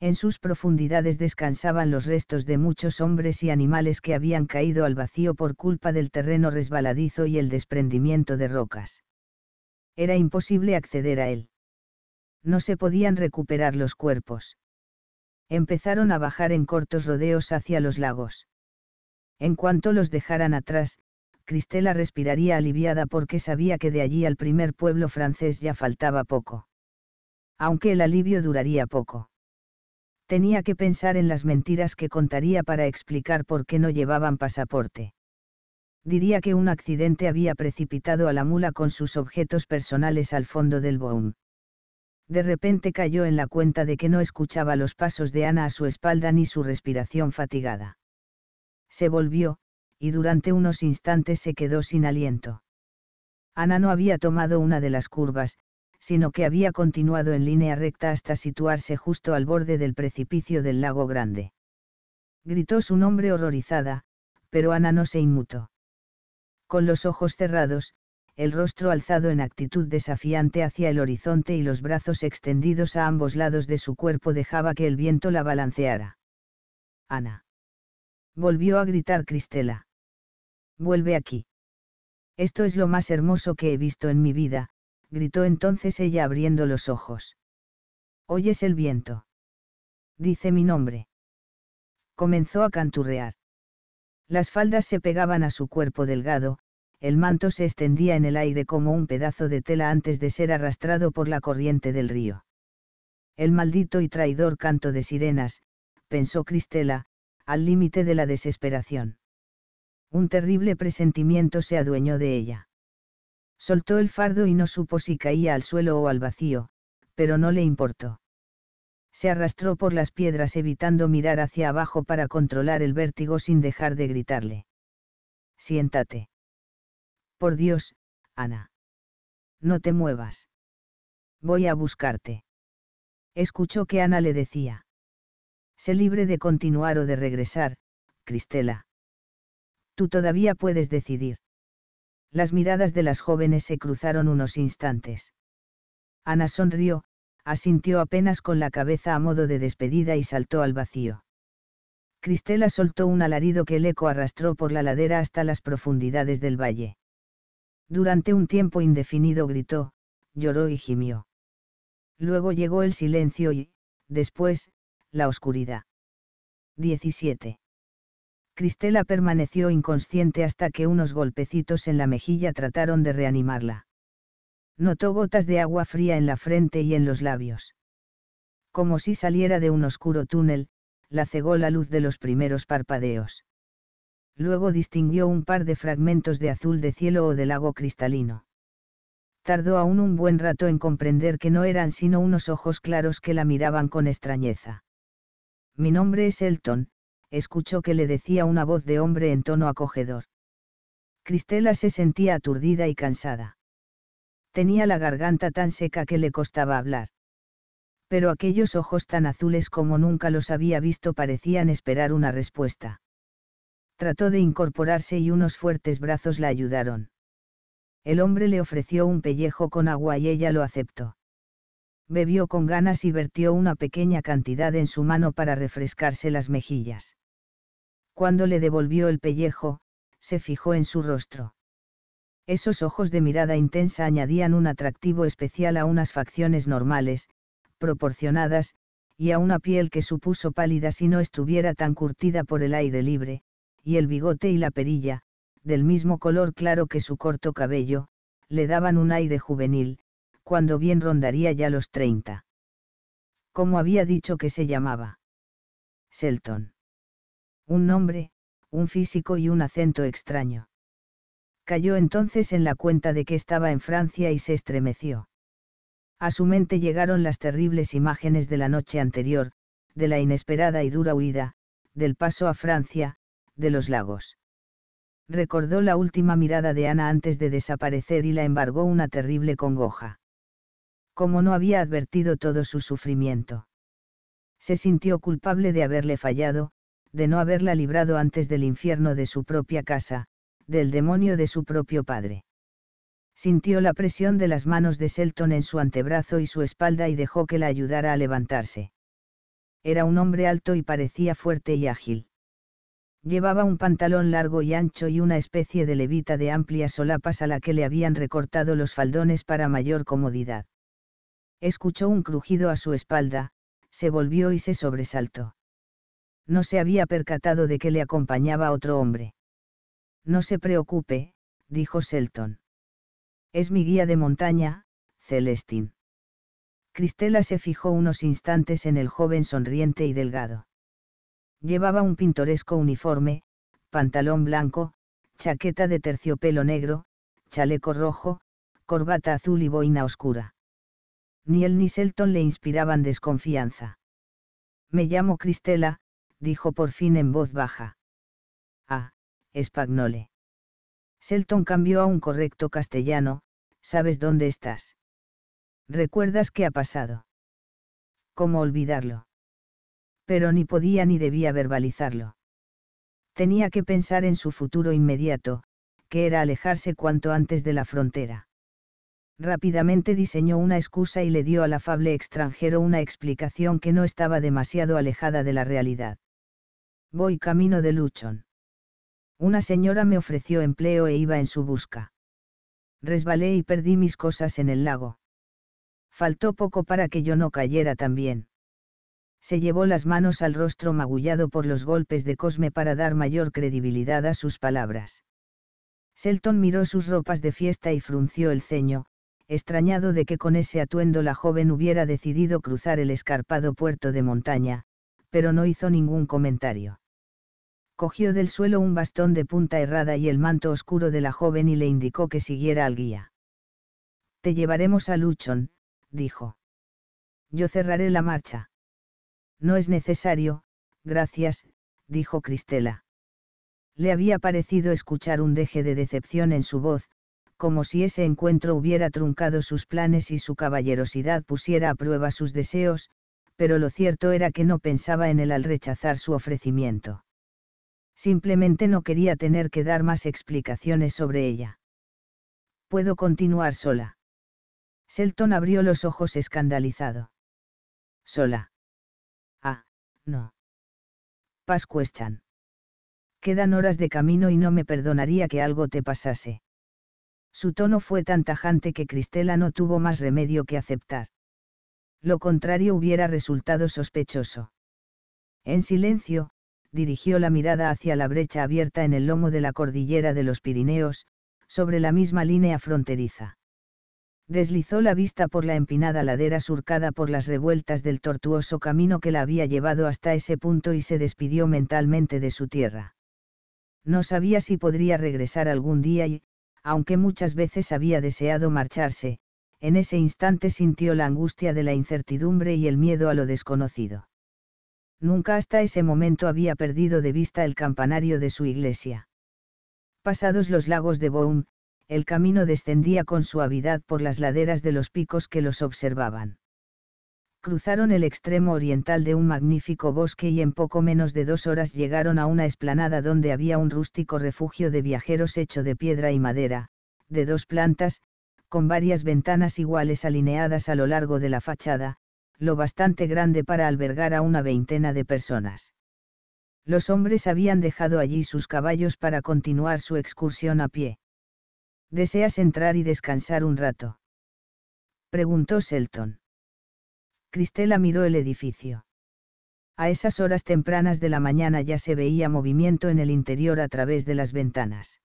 En sus profundidades descansaban los restos de muchos hombres y animales que habían caído al vacío por culpa del terreno resbaladizo y el desprendimiento de rocas. Era imposible acceder a él. No se podían recuperar los cuerpos. Empezaron a bajar en cortos rodeos hacia los lagos. En cuanto los dejaran atrás, Cristela respiraría aliviada porque sabía que de allí al primer pueblo francés ya faltaba poco. Aunque el alivio duraría poco tenía que pensar en las mentiras que contaría para explicar por qué no llevaban pasaporte. Diría que un accidente había precipitado a la mula con sus objetos personales al fondo del boom. De repente cayó en la cuenta de que no escuchaba los pasos de Ana a su espalda ni su respiración fatigada. Se volvió, y durante unos instantes se quedó sin aliento. Ana no había tomado una de las curvas, sino que había continuado en línea recta hasta situarse justo al borde del precipicio del lago grande. Gritó su nombre horrorizada, pero Ana no se inmutó. Con los ojos cerrados, el rostro alzado en actitud desafiante hacia el horizonte y los brazos extendidos a ambos lados de su cuerpo dejaba que el viento la balanceara. Ana. Volvió a gritar Cristela. Vuelve aquí. Esto es lo más hermoso que he visto en mi vida, gritó entonces ella abriendo los ojos. Oyes el viento. Dice mi nombre. Comenzó a canturrear. Las faldas se pegaban a su cuerpo delgado, el manto se extendía en el aire como un pedazo de tela antes de ser arrastrado por la corriente del río. El maldito y traidor canto de sirenas, pensó Cristela, al límite de la desesperación. Un terrible presentimiento se adueñó de ella. Soltó el fardo y no supo si caía al suelo o al vacío, pero no le importó. Se arrastró por las piedras evitando mirar hacia abajo para controlar el vértigo sin dejar de gritarle. Siéntate. Por Dios, Ana. No te muevas. Voy a buscarte. Escuchó que Ana le decía. Sé libre de continuar o de regresar, Cristela. Tú todavía puedes decidir las miradas de las jóvenes se cruzaron unos instantes. Ana sonrió, asintió apenas con la cabeza a modo de despedida y saltó al vacío. Cristela soltó un alarido que el eco arrastró por la ladera hasta las profundidades del valle. Durante un tiempo indefinido gritó, lloró y gimió. Luego llegó el silencio y, después, la oscuridad. 17. Cristela permaneció inconsciente hasta que unos golpecitos en la mejilla trataron de reanimarla. Notó gotas de agua fría en la frente y en los labios. Como si saliera de un oscuro túnel, la cegó la luz de los primeros parpadeos. Luego distinguió un par de fragmentos de azul de cielo o de lago cristalino. Tardó aún un buen rato en comprender que no eran sino unos ojos claros que la miraban con extrañeza. Mi nombre es Elton, escuchó que le decía una voz de hombre en tono acogedor. Cristela se sentía aturdida y cansada. Tenía la garganta tan seca que le costaba hablar. Pero aquellos ojos tan azules como nunca los había visto parecían esperar una respuesta. Trató de incorporarse y unos fuertes brazos la ayudaron. El hombre le ofreció un pellejo con agua y ella lo aceptó. Bebió con ganas y vertió una pequeña cantidad en su mano para refrescarse las mejillas cuando le devolvió el pellejo, se fijó en su rostro. Esos ojos de mirada intensa añadían un atractivo especial a unas facciones normales, proporcionadas, y a una piel que supuso pálida si no estuviera tan curtida por el aire libre, y el bigote y la perilla, del mismo color claro que su corto cabello, le daban un aire juvenil, cuando bien rondaría ya los treinta. Como había dicho que se llamaba? Selton un nombre, un físico y un acento extraño. Cayó entonces en la cuenta de que estaba en Francia y se estremeció. A su mente llegaron las terribles imágenes de la noche anterior, de la inesperada y dura huida, del paso a Francia, de los lagos. Recordó la última mirada de Ana antes de desaparecer y la embargó una terrible congoja. Como no había advertido todo su sufrimiento. Se sintió culpable de haberle fallado, de no haberla librado antes del infierno de su propia casa, del demonio de su propio padre. Sintió la presión de las manos de Selton en su antebrazo y su espalda y dejó que la ayudara a levantarse. Era un hombre alto y parecía fuerte y ágil. Llevaba un pantalón largo y ancho y una especie de levita de amplias solapas a la que le habían recortado los faldones para mayor comodidad. Escuchó un crujido a su espalda, se volvió y se sobresaltó no se había percatado de que le acompañaba otro hombre. No se preocupe, dijo Selton. Es mi guía de montaña, Celestín. Cristela se fijó unos instantes en el joven sonriente y delgado. Llevaba un pintoresco uniforme, pantalón blanco, chaqueta de terciopelo negro, chaleco rojo, corbata azul y boina oscura. Ni él ni Selton le inspiraban desconfianza. Me llamo Cristela, dijo por fin en voz baja. Ah, espagnole. Selton cambió a un correcto castellano, ¿sabes dónde estás? ¿Recuerdas qué ha pasado? ¿Cómo olvidarlo? Pero ni podía ni debía verbalizarlo. Tenía que pensar en su futuro inmediato, que era alejarse cuanto antes de la frontera. Rápidamente diseñó una excusa y le dio al afable extranjero una explicación que no estaba demasiado alejada de la realidad. Voy camino de Luchon. Una señora me ofreció empleo e iba en su busca. Resbalé y perdí mis cosas en el lago. Faltó poco para que yo no cayera también. Se llevó las manos al rostro magullado por los golpes de Cosme para dar mayor credibilidad a sus palabras. Selton miró sus ropas de fiesta y frunció el ceño, extrañado de que con ese atuendo la joven hubiera decidido cruzar el escarpado puerto de montaña, pero no hizo ningún comentario. Cogió del suelo un bastón de punta errada y el manto oscuro de la joven y le indicó que siguiera al guía. Te llevaremos a Luchon, dijo. Yo cerraré la marcha. No es necesario, gracias, dijo Cristela. Le había parecido escuchar un deje de decepción en su voz, como si ese encuentro hubiera truncado sus planes y su caballerosidad pusiera a prueba sus deseos, pero lo cierto era que no pensaba en él al rechazar su ofrecimiento. Simplemente no quería tener que dar más explicaciones sobre ella. Puedo continuar sola. Selton abrió los ojos escandalizado. Sola. Ah, no. Pascuestan. Quedan horas de camino y no me perdonaría que algo te pasase. Su tono fue tan tajante que Cristela no tuvo más remedio que aceptar. Lo contrario hubiera resultado sospechoso. En silencio, dirigió la mirada hacia la brecha abierta en el lomo de la cordillera de los Pirineos, sobre la misma línea fronteriza. Deslizó la vista por la empinada ladera surcada por las revueltas del tortuoso camino que la había llevado hasta ese punto y se despidió mentalmente de su tierra. No sabía si podría regresar algún día y, aunque muchas veces había deseado marcharse, en ese instante sintió la angustia de la incertidumbre y el miedo a lo desconocido. Nunca hasta ese momento había perdido de vista el campanario de su iglesia. Pasados los lagos de Boum, el camino descendía con suavidad por las laderas de los picos que los observaban. Cruzaron el extremo oriental de un magnífico bosque y en poco menos de dos horas llegaron a una esplanada donde había un rústico refugio de viajeros hecho de piedra y madera, de dos plantas, con varias ventanas iguales alineadas a lo largo de la fachada, lo bastante grande para albergar a una veintena de personas. Los hombres habían dejado allí sus caballos para continuar su excursión a pie. ¿Deseas entrar y descansar un rato? preguntó Selton. Cristela miró el edificio. A esas horas tempranas de la mañana ya se veía movimiento en el interior a través de las ventanas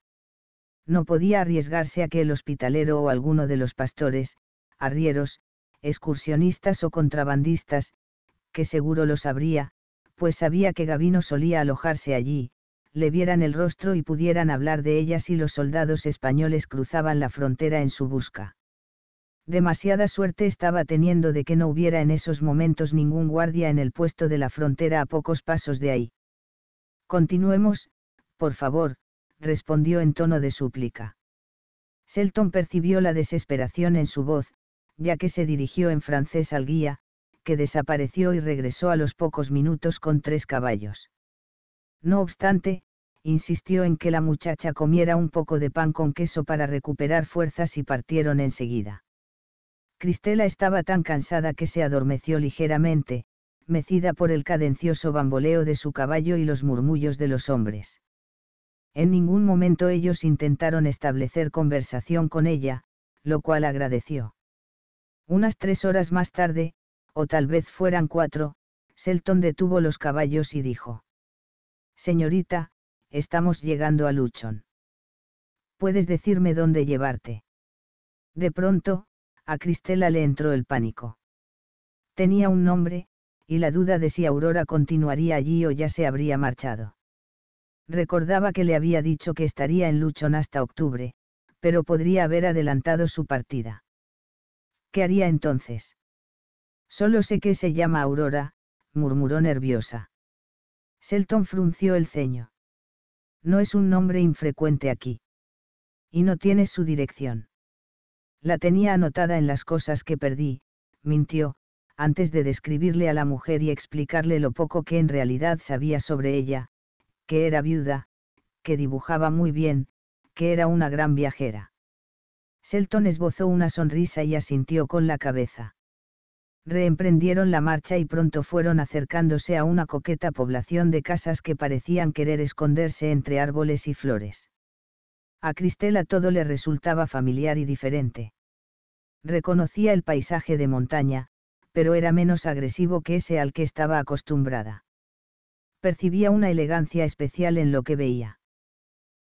no podía arriesgarse a que el hospitalero o alguno de los pastores, arrieros, excursionistas o contrabandistas, que seguro lo sabría, pues sabía que Gavino solía alojarse allí, le vieran el rostro y pudieran hablar de ella si los soldados españoles cruzaban la frontera en su busca. Demasiada suerte estaba teniendo de que no hubiera en esos momentos ningún guardia en el puesto de la frontera a pocos pasos de ahí. Continuemos, por favor, respondió en tono de súplica. Selton percibió la desesperación en su voz, ya que se dirigió en francés al guía, que desapareció y regresó a los pocos minutos con tres caballos. No obstante, insistió en que la muchacha comiera un poco de pan con queso para recuperar fuerzas y partieron enseguida. Cristela estaba tan cansada que se adormeció ligeramente, mecida por el cadencioso bamboleo de su caballo y los murmullos de los hombres. En ningún momento ellos intentaron establecer conversación con ella, lo cual agradeció. Unas tres horas más tarde, o tal vez fueran cuatro, Selton detuvo los caballos y dijo. Señorita, estamos llegando a Luchon. ¿Puedes decirme dónde llevarte? De pronto, a Cristela le entró el pánico. Tenía un nombre, y la duda de si Aurora continuaría allí o ya se habría marchado. Recordaba que le había dicho que estaría en Luchon hasta octubre, pero podría haber adelantado su partida. ¿Qué haría entonces? Solo sé que se llama Aurora, murmuró nerviosa. Selton frunció el ceño. No es un nombre infrecuente aquí. Y no tienes su dirección. La tenía anotada en las cosas que perdí, mintió, antes de describirle a la mujer y explicarle lo poco que en realidad sabía sobre ella, que era viuda, que dibujaba muy bien, que era una gran viajera. Selton esbozó una sonrisa y asintió con la cabeza. Reemprendieron la marcha y pronto fueron acercándose a una coqueta población de casas que parecían querer esconderse entre árboles y flores. A Cristela todo le resultaba familiar y diferente. Reconocía el paisaje de montaña, pero era menos agresivo que ese al que estaba acostumbrada percibía una elegancia especial en lo que veía.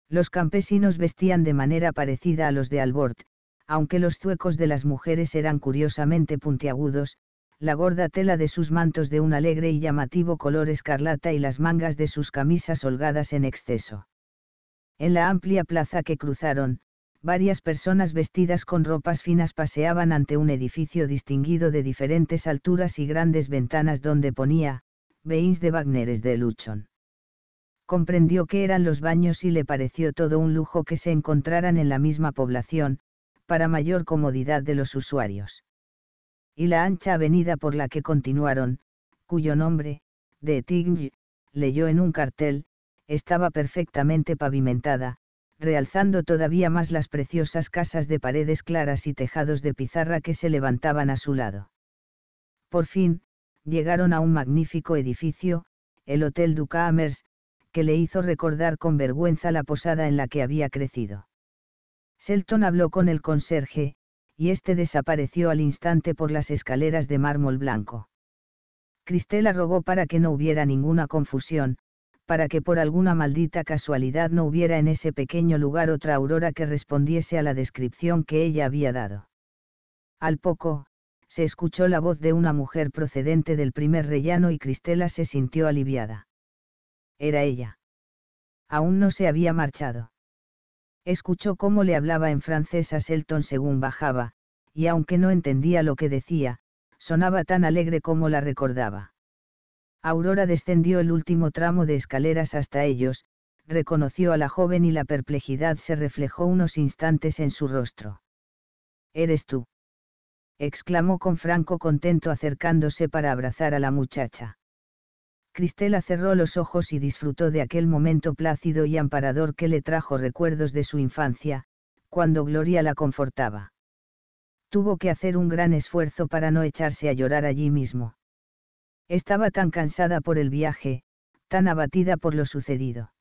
Los campesinos vestían de manera parecida a los de Albort, aunque los zuecos de las mujeres eran curiosamente puntiagudos, la gorda tela de sus mantos de un alegre y llamativo color escarlata y las mangas de sus camisas holgadas en exceso. En la amplia plaza que cruzaron, varias personas vestidas con ropas finas paseaban ante un edificio distinguido de diferentes alturas y grandes ventanas donde ponía, Veins de Wagneres de Luchon. Comprendió que eran los baños y le pareció todo un lujo que se encontraran en la misma población, para mayor comodidad de los usuarios. Y la ancha avenida por la que continuaron, cuyo nombre, de Tigny, leyó en un cartel, estaba perfectamente pavimentada, realzando todavía más las preciosas casas de paredes claras y tejados de pizarra que se levantaban a su lado. Por fin, llegaron a un magnífico edificio, el Hotel Ducamers, que le hizo recordar con vergüenza la posada en la que había crecido. Selton habló con el conserje, y éste desapareció al instante por las escaleras de mármol blanco. Cristela rogó para que no hubiera ninguna confusión, para que por alguna maldita casualidad no hubiera en ese pequeño lugar otra aurora que respondiese a la descripción que ella había dado. Al poco, se escuchó la voz de una mujer procedente del primer rellano y Cristela se sintió aliviada. Era ella. Aún no se había marchado. Escuchó cómo le hablaba en francés a Selton según bajaba, y aunque no entendía lo que decía, sonaba tan alegre como la recordaba. Aurora descendió el último tramo de escaleras hasta ellos, reconoció a la joven y la perplejidad se reflejó unos instantes en su rostro. Eres tú exclamó con franco contento acercándose para abrazar a la muchacha. Cristela cerró los ojos y disfrutó de aquel momento plácido y amparador que le trajo recuerdos de su infancia, cuando Gloria la confortaba. Tuvo que hacer un gran esfuerzo para no echarse a llorar allí mismo. Estaba tan cansada por el viaje, tan abatida por lo sucedido.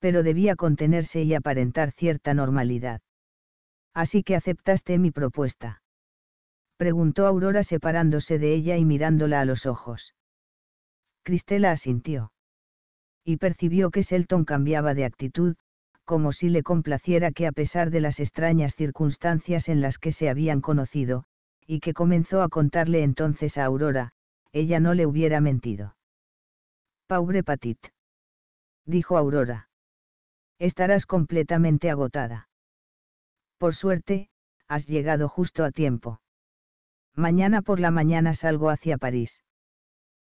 Pero debía contenerse y aparentar cierta normalidad. Así que aceptaste mi propuesta preguntó Aurora separándose de ella y mirándola a los ojos. Cristela asintió. Y percibió que Selton cambiaba de actitud, como si le complaciera que a pesar de las extrañas circunstancias en las que se habían conocido, y que comenzó a contarle entonces a Aurora, ella no le hubiera mentido. Pobre Patit. Dijo Aurora. Estarás completamente agotada. Por suerte, has llegado justo a tiempo. Mañana por la mañana salgo hacia París.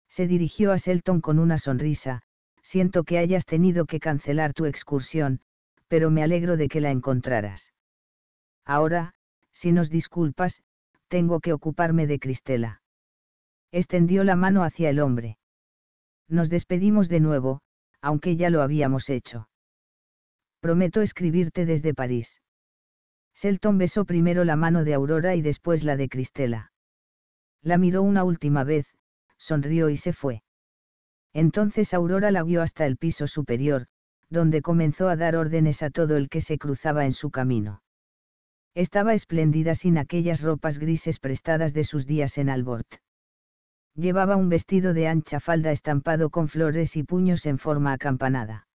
Se dirigió a Selton con una sonrisa, siento que hayas tenido que cancelar tu excursión, pero me alegro de que la encontraras. Ahora, si nos disculpas, tengo que ocuparme de Cristela. Extendió la mano hacia el hombre. Nos despedimos de nuevo, aunque ya lo habíamos hecho. Prometo escribirte desde París. Selton besó primero la mano de Aurora y después la de Cristela. La miró una última vez, sonrió y se fue. Entonces Aurora la guió hasta el piso superior, donde comenzó a dar órdenes a todo el que se cruzaba en su camino. Estaba espléndida sin aquellas ropas grises prestadas de sus días en Albort. Llevaba un vestido de ancha falda estampado con flores y puños en forma acampanada.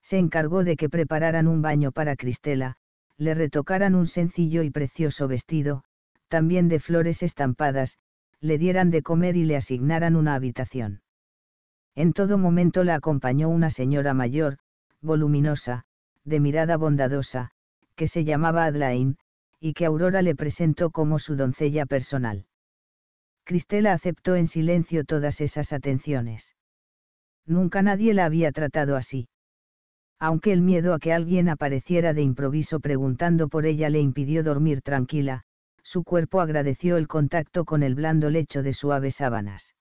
Se encargó de que prepararan un baño para Cristela, le retocaran un sencillo y precioso vestido, también de flores estampadas, le dieran de comer y le asignaran una habitación. En todo momento la acompañó una señora mayor, voluminosa, de mirada bondadosa, que se llamaba Adlain, y que Aurora le presentó como su doncella personal. Cristela aceptó en silencio todas esas atenciones. Nunca nadie la había tratado así. Aunque el miedo a que alguien apareciera de improviso preguntando por ella le impidió dormir tranquila, su cuerpo agradeció el contacto con el blando lecho de suaves sábanas.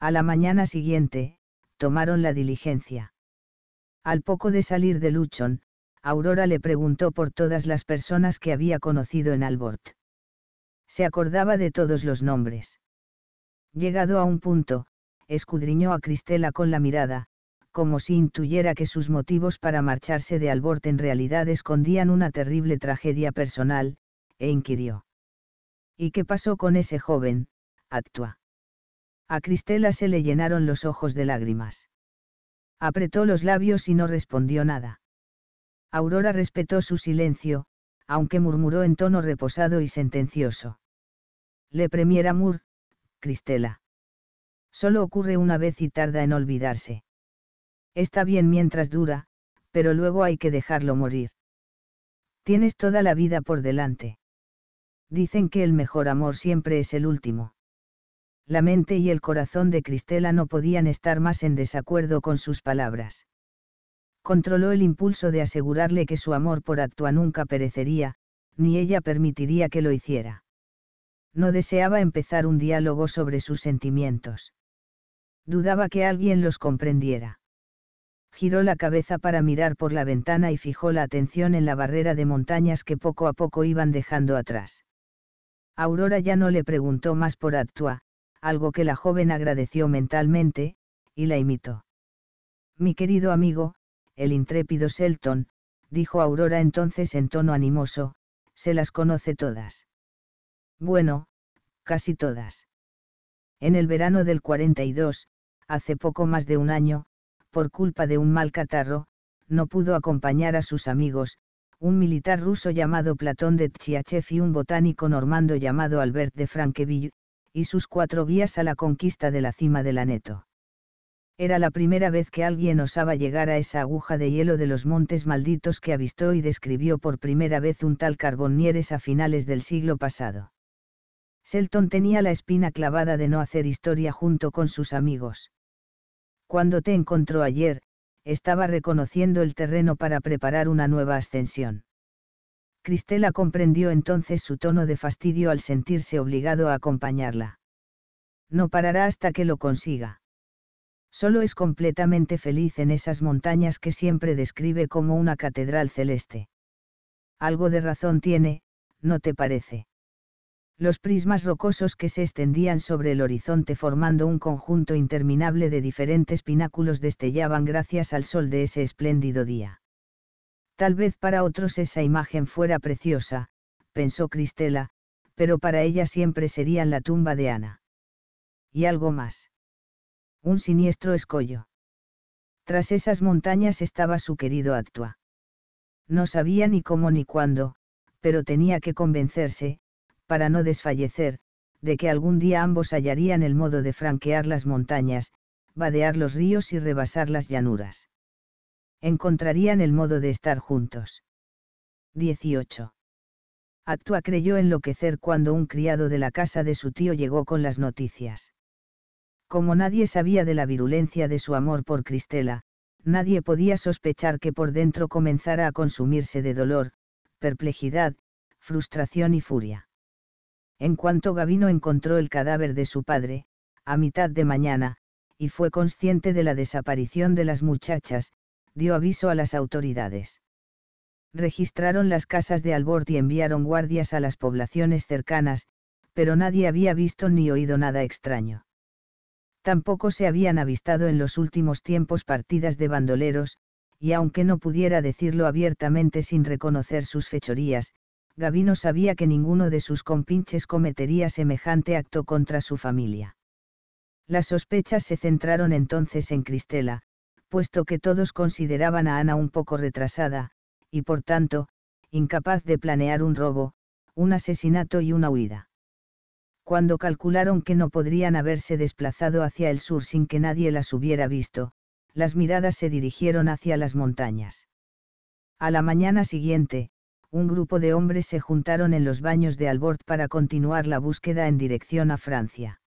A la mañana siguiente, tomaron la diligencia. Al poco de salir de Luchon, Aurora le preguntó por todas las personas que había conocido en Albort. Se acordaba de todos los nombres. Llegado a un punto, escudriñó a Cristela con la mirada, como si intuyera que sus motivos para marcharse de Albort en realidad escondían una terrible tragedia personal, e inquirió. ¿Y qué pasó con ese joven, actúa A Cristela se le llenaron los ojos de lágrimas. Apretó los labios y no respondió nada. Aurora respetó su silencio, aunque murmuró en tono reposado y sentencioso. Le premiera Mur, Cristela. Solo ocurre una vez y tarda en olvidarse. Está bien mientras dura, pero luego hay que dejarlo morir. Tienes toda la vida por delante dicen que el mejor amor siempre es el último. La mente y el corazón de Cristela no podían estar más en desacuerdo con sus palabras. Controló el impulso de asegurarle que su amor por Actua nunca perecería, ni ella permitiría que lo hiciera. No deseaba empezar un diálogo sobre sus sentimientos. Dudaba que alguien los comprendiera. Giró la cabeza para mirar por la ventana y fijó la atención en la barrera de montañas que poco a poco iban dejando atrás Aurora ya no le preguntó más por Actua, algo que la joven agradeció mentalmente, y la imitó. Mi querido amigo, el intrépido Selton, dijo Aurora entonces en tono animoso, se las conoce todas. Bueno, casi todas. En el verano del 42, hace poco más de un año, por culpa de un mal catarro, no pudo acompañar a sus amigos, un militar ruso llamado Platón de Tchiachev y un botánico normando llamado Albert de Franqueville, y sus cuatro guías a la conquista de la cima del Aneto. Era la primera vez que alguien osaba llegar a esa aguja de hielo de los montes malditos que avistó y describió por primera vez un tal Carbonieres a finales del siglo pasado. Selton tenía la espina clavada de no hacer historia junto con sus amigos. Cuando te encontró ayer, estaba reconociendo el terreno para preparar una nueva ascensión. Cristela comprendió entonces su tono de fastidio al sentirse obligado a acompañarla. No parará hasta que lo consiga. Solo es completamente feliz en esas montañas que siempre describe como una catedral celeste. Algo de razón tiene, ¿no te parece? los prismas rocosos que se extendían sobre el horizonte formando un conjunto interminable de diferentes pináculos destellaban gracias al sol de ese espléndido día. Tal vez para otros esa imagen fuera preciosa, pensó Cristela, pero para ella siempre serían la tumba de Ana. Y algo más. Un siniestro escollo. Tras esas montañas estaba su querido Actua. No sabía ni cómo ni cuándo, pero tenía que convencerse, para no desfallecer, de que algún día ambos hallarían el modo de franquear las montañas, vadear los ríos y rebasar las llanuras. Encontrarían el modo de estar juntos. 18. Actua creyó enloquecer cuando un criado de la casa de su tío llegó con las noticias. Como nadie sabía de la virulencia de su amor por Cristela, nadie podía sospechar que por dentro comenzara a consumirse de dolor, perplejidad, frustración y furia. En cuanto Gavino encontró el cadáver de su padre, a mitad de mañana, y fue consciente de la desaparición de las muchachas, dio aviso a las autoridades. Registraron las casas de Albort y enviaron guardias a las poblaciones cercanas, pero nadie había visto ni oído nada extraño. Tampoco se habían avistado en los últimos tiempos partidas de bandoleros, y aunque no pudiera decirlo abiertamente sin reconocer sus fechorías, Gavino sabía que ninguno de sus compinches cometería semejante acto contra su familia. Las sospechas se centraron entonces en Cristela, puesto que todos consideraban a Ana un poco retrasada, y por tanto, incapaz de planear un robo, un asesinato y una huida. Cuando calcularon que no podrían haberse desplazado hacia el sur sin que nadie las hubiera visto, las miradas se dirigieron hacia las montañas. A la mañana siguiente, un grupo de hombres se juntaron en los baños de Albort para continuar la búsqueda en dirección a Francia.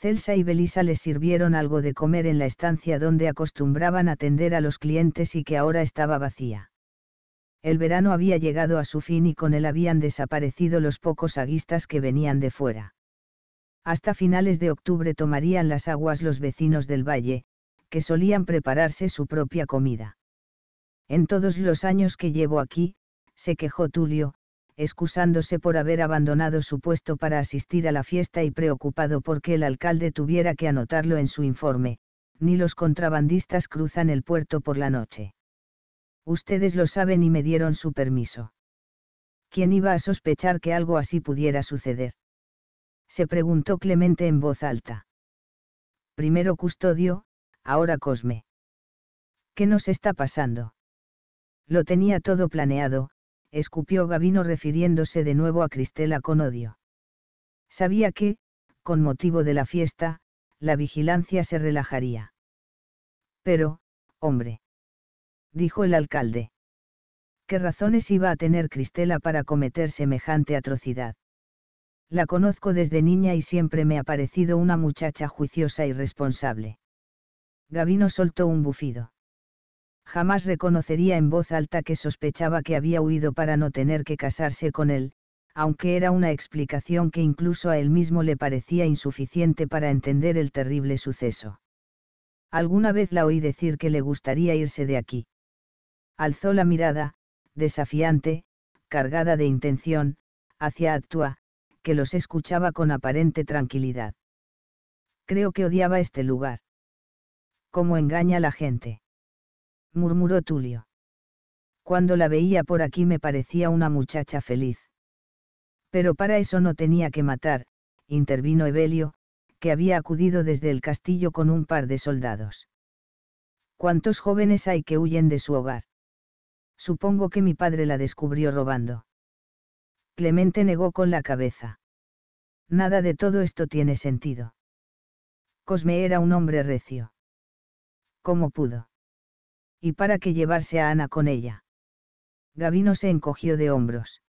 Celsa y Belisa les sirvieron algo de comer en la estancia donde acostumbraban atender a los clientes y que ahora estaba vacía. El verano había llegado a su fin y con él habían desaparecido los pocos aguistas que venían de fuera. Hasta finales de octubre tomarían las aguas los vecinos del valle, que solían prepararse su propia comida. En todos los años que llevo aquí, se quejó Tulio, excusándose por haber abandonado su puesto para asistir a la fiesta y preocupado porque el alcalde tuviera que anotarlo en su informe, ni los contrabandistas cruzan el puerto por la noche. Ustedes lo saben y me dieron su permiso. ¿Quién iba a sospechar que algo así pudiera suceder? Se preguntó Clemente en voz alta. Primero custodio, ahora Cosme. ¿Qué nos está pasando? Lo tenía todo planeado, escupió Gavino refiriéndose de nuevo a Cristela con odio. Sabía que, con motivo de la fiesta, la vigilancia se relajaría. Pero, hombre, dijo el alcalde. ¿Qué razones iba a tener Cristela para cometer semejante atrocidad? La conozco desde niña y siempre me ha parecido una muchacha juiciosa y responsable. Gavino soltó un bufido jamás reconocería en voz alta que sospechaba que había huido para no tener que casarse con él, aunque era una explicación que incluso a él mismo le parecía insuficiente para entender el terrible suceso. Alguna vez la oí decir que le gustaría irse de aquí. Alzó la mirada, desafiante, cargada de intención, hacia Actua, que los escuchaba con aparente tranquilidad. Creo que odiaba este lugar. Como engaña la gente? murmuró Tulio. Cuando la veía por aquí me parecía una muchacha feliz. Pero para eso no tenía que matar, intervino Evelio, que había acudido desde el castillo con un par de soldados. ¿Cuántos jóvenes hay que huyen de su hogar? Supongo que mi padre la descubrió robando. Clemente negó con la cabeza. Nada de todo esto tiene sentido. Cosme era un hombre recio. ¿Cómo pudo? y para qué llevarse a Ana con ella. Gavino se encogió de hombros.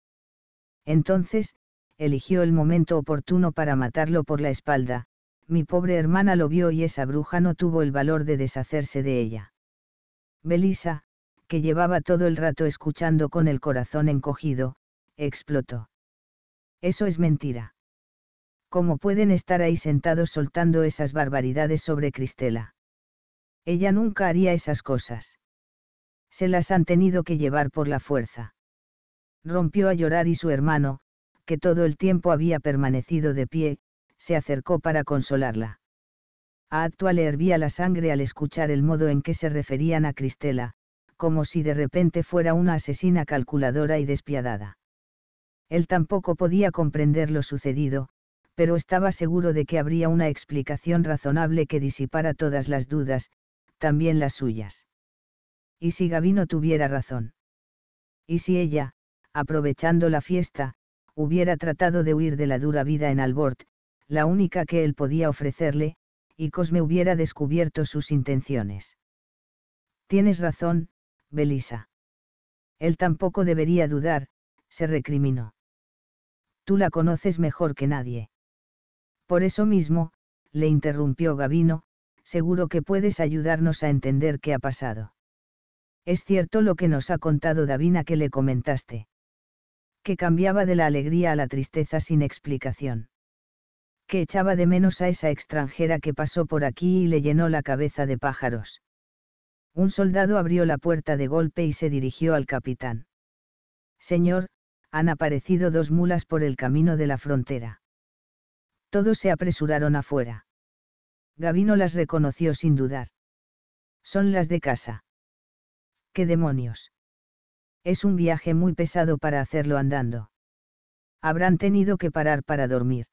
Entonces, eligió el momento oportuno para matarlo por la espalda, mi pobre hermana lo vio y esa bruja no tuvo el valor de deshacerse de ella. Belisa, que llevaba todo el rato escuchando con el corazón encogido, explotó. Eso es mentira. ¿Cómo pueden estar ahí sentados soltando esas barbaridades sobre Cristela? Ella nunca haría esas cosas se las han tenido que llevar por la fuerza. Rompió a llorar y su hermano, que todo el tiempo había permanecido de pie, se acercó para consolarla. A Actua le hervía la sangre al escuchar el modo en que se referían a Cristela, como si de repente fuera una asesina calculadora y despiadada. Él tampoco podía comprender lo sucedido, pero estaba seguro de que habría una explicación razonable que disipara todas las dudas, también las suyas. ¿Y si Gavino tuviera razón? ¿Y si ella, aprovechando la fiesta, hubiera tratado de huir de la dura vida en Albort, la única que él podía ofrecerle, y Cosme hubiera descubierto sus intenciones? Tienes razón, Belisa. Él tampoco debería dudar, se recriminó. Tú la conoces mejor que nadie. Por eso mismo, le interrumpió Gavino, seguro que puedes ayudarnos a entender qué ha pasado. Es cierto lo que nos ha contado Davina que le comentaste. Que cambiaba de la alegría a la tristeza sin explicación. Que echaba de menos a esa extranjera que pasó por aquí y le llenó la cabeza de pájaros. Un soldado abrió la puerta de golpe y se dirigió al capitán. Señor, han aparecido dos mulas por el camino de la frontera. Todos se apresuraron afuera. Gavino las reconoció sin dudar. Son las de casa. ¿Qué demonios? Es un viaje muy pesado para hacerlo andando. Habrán tenido que parar para dormir.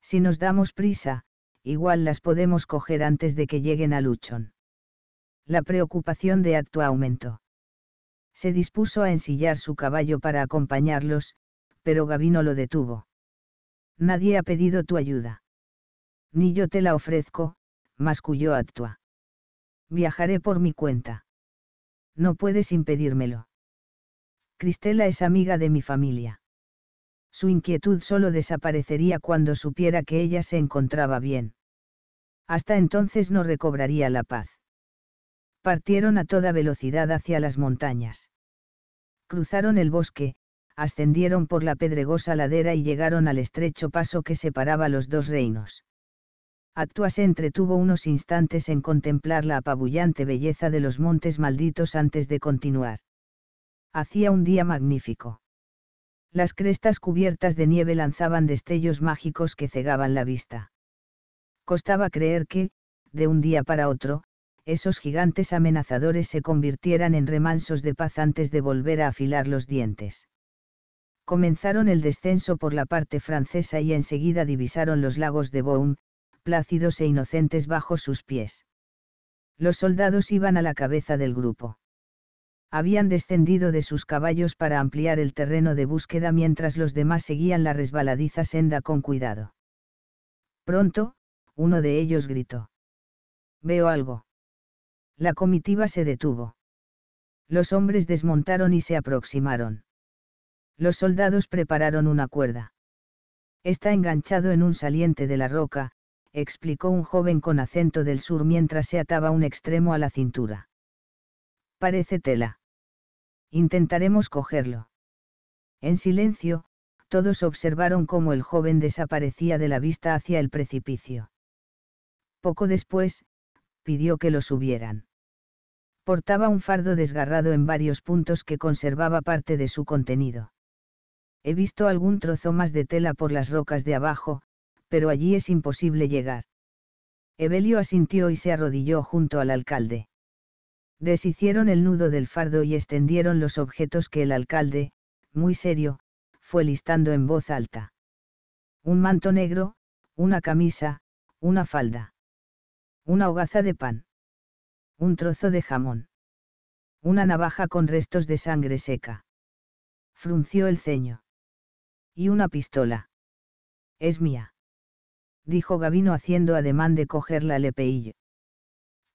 Si nos damos prisa, igual las podemos coger antes de que lleguen a Luchon. La preocupación de Actua aumentó. Se dispuso a ensillar su caballo para acompañarlos, pero Gavino lo detuvo. Nadie ha pedido tu ayuda. Ni yo te la ofrezco, masculló Actua. Viajaré por mi cuenta. No puedes impedírmelo. Cristela es amiga de mi familia. Su inquietud solo desaparecería cuando supiera que ella se encontraba bien. Hasta entonces no recobraría la paz. Partieron a toda velocidad hacia las montañas. Cruzaron el bosque, ascendieron por la pedregosa ladera y llegaron al estrecho paso que separaba los dos reinos. Actua se entretuvo unos instantes en contemplar la apabullante belleza de los montes malditos antes de continuar. Hacía un día magnífico. Las crestas cubiertas de nieve lanzaban destellos mágicos que cegaban la vista. Costaba creer que, de un día para otro, esos gigantes amenazadores se convirtieran en remansos de paz antes de volver a afilar los dientes. Comenzaron el descenso por la parte francesa y enseguida divisaron los lagos de Beaune, plácidos e inocentes bajo sus pies. Los soldados iban a la cabeza del grupo. Habían descendido de sus caballos para ampliar el terreno de búsqueda mientras los demás seguían la resbaladiza senda con cuidado. Pronto, uno de ellos gritó. Veo algo. La comitiva se detuvo. Los hombres desmontaron y se aproximaron. Los soldados prepararon una cuerda. Está enganchado en un saliente de la roca, explicó un joven con acento del sur mientras se ataba un extremo a la cintura. Parece tela. Intentaremos cogerlo. En silencio, todos observaron cómo el joven desaparecía de la vista hacia el precipicio. Poco después, pidió que lo subieran. Portaba un fardo desgarrado en varios puntos que conservaba parte de su contenido. He visto algún trozo más de tela por las rocas de abajo, pero allí es imposible llegar. Evelio asintió y se arrodilló junto al alcalde. Deshicieron el nudo del fardo y extendieron los objetos que el alcalde, muy serio, fue listando en voz alta. Un manto negro, una camisa, una falda. Una hogaza de pan. Un trozo de jamón. Una navaja con restos de sangre seca. Frunció el ceño. Y una pistola. Es mía dijo Gavino haciendo ademán de coger la lepeillo.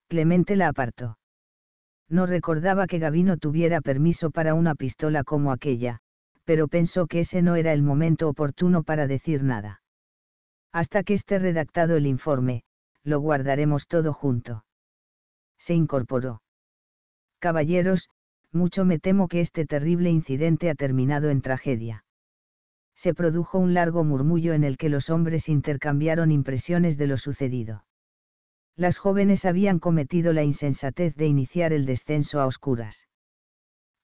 Clemente la apartó. No recordaba que Gavino tuviera permiso para una pistola como aquella, pero pensó que ese no era el momento oportuno para decir nada. Hasta que esté redactado el informe, lo guardaremos todo junto. Se incorporó. Caballeros, mucho me temo que este terrible incidente ha terminado en tragedia se produjo un largo murmullo en el que los hombres intercambiaron impresiones de lo sucedido. Las jóvenes habían cometido la insensatez de iniciar el descenso a oscuras.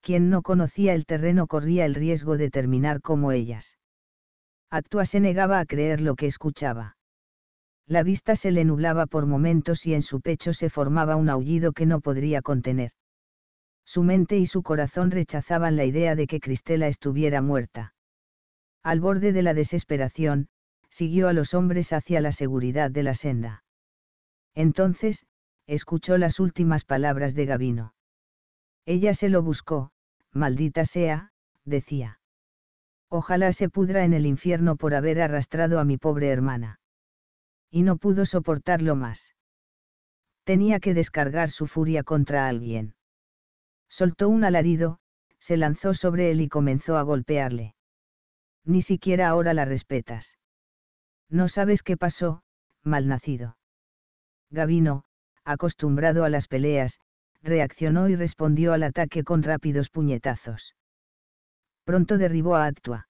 Quien no conocía el terreno corría el riesgo de terminar como ellas. Actua se negaba a creer lo que escuchaba. La vista se le nublaba por momentos y en su pecho se formaba un aullido que no podría contener. Su mente y su corazón rechazaban la idea de que Cristela estuviera muerta al borde de la desesperación, siguió a los hombres hacia la seguridad de la senda. Entonces, escuchó las últimas palabras de Gavino. Ella se lo buscó, maldita sea, decía. Ojalá se pudra en el infierno por haber arrastrado a mi pobre hermana. Y no pudo soportarlo más. Tenía que descargar su furia contra alguien. Soltó un alarido, se lanzó sobre él y comenzó a golpearle ni siquiera ahora la respetas. No sabes qué pasó, malnacido. Gavino, acostumbrado a las peleas, reaccionó y respondió al ataque con rápidos puñetazos. Pronto derribó a Actua.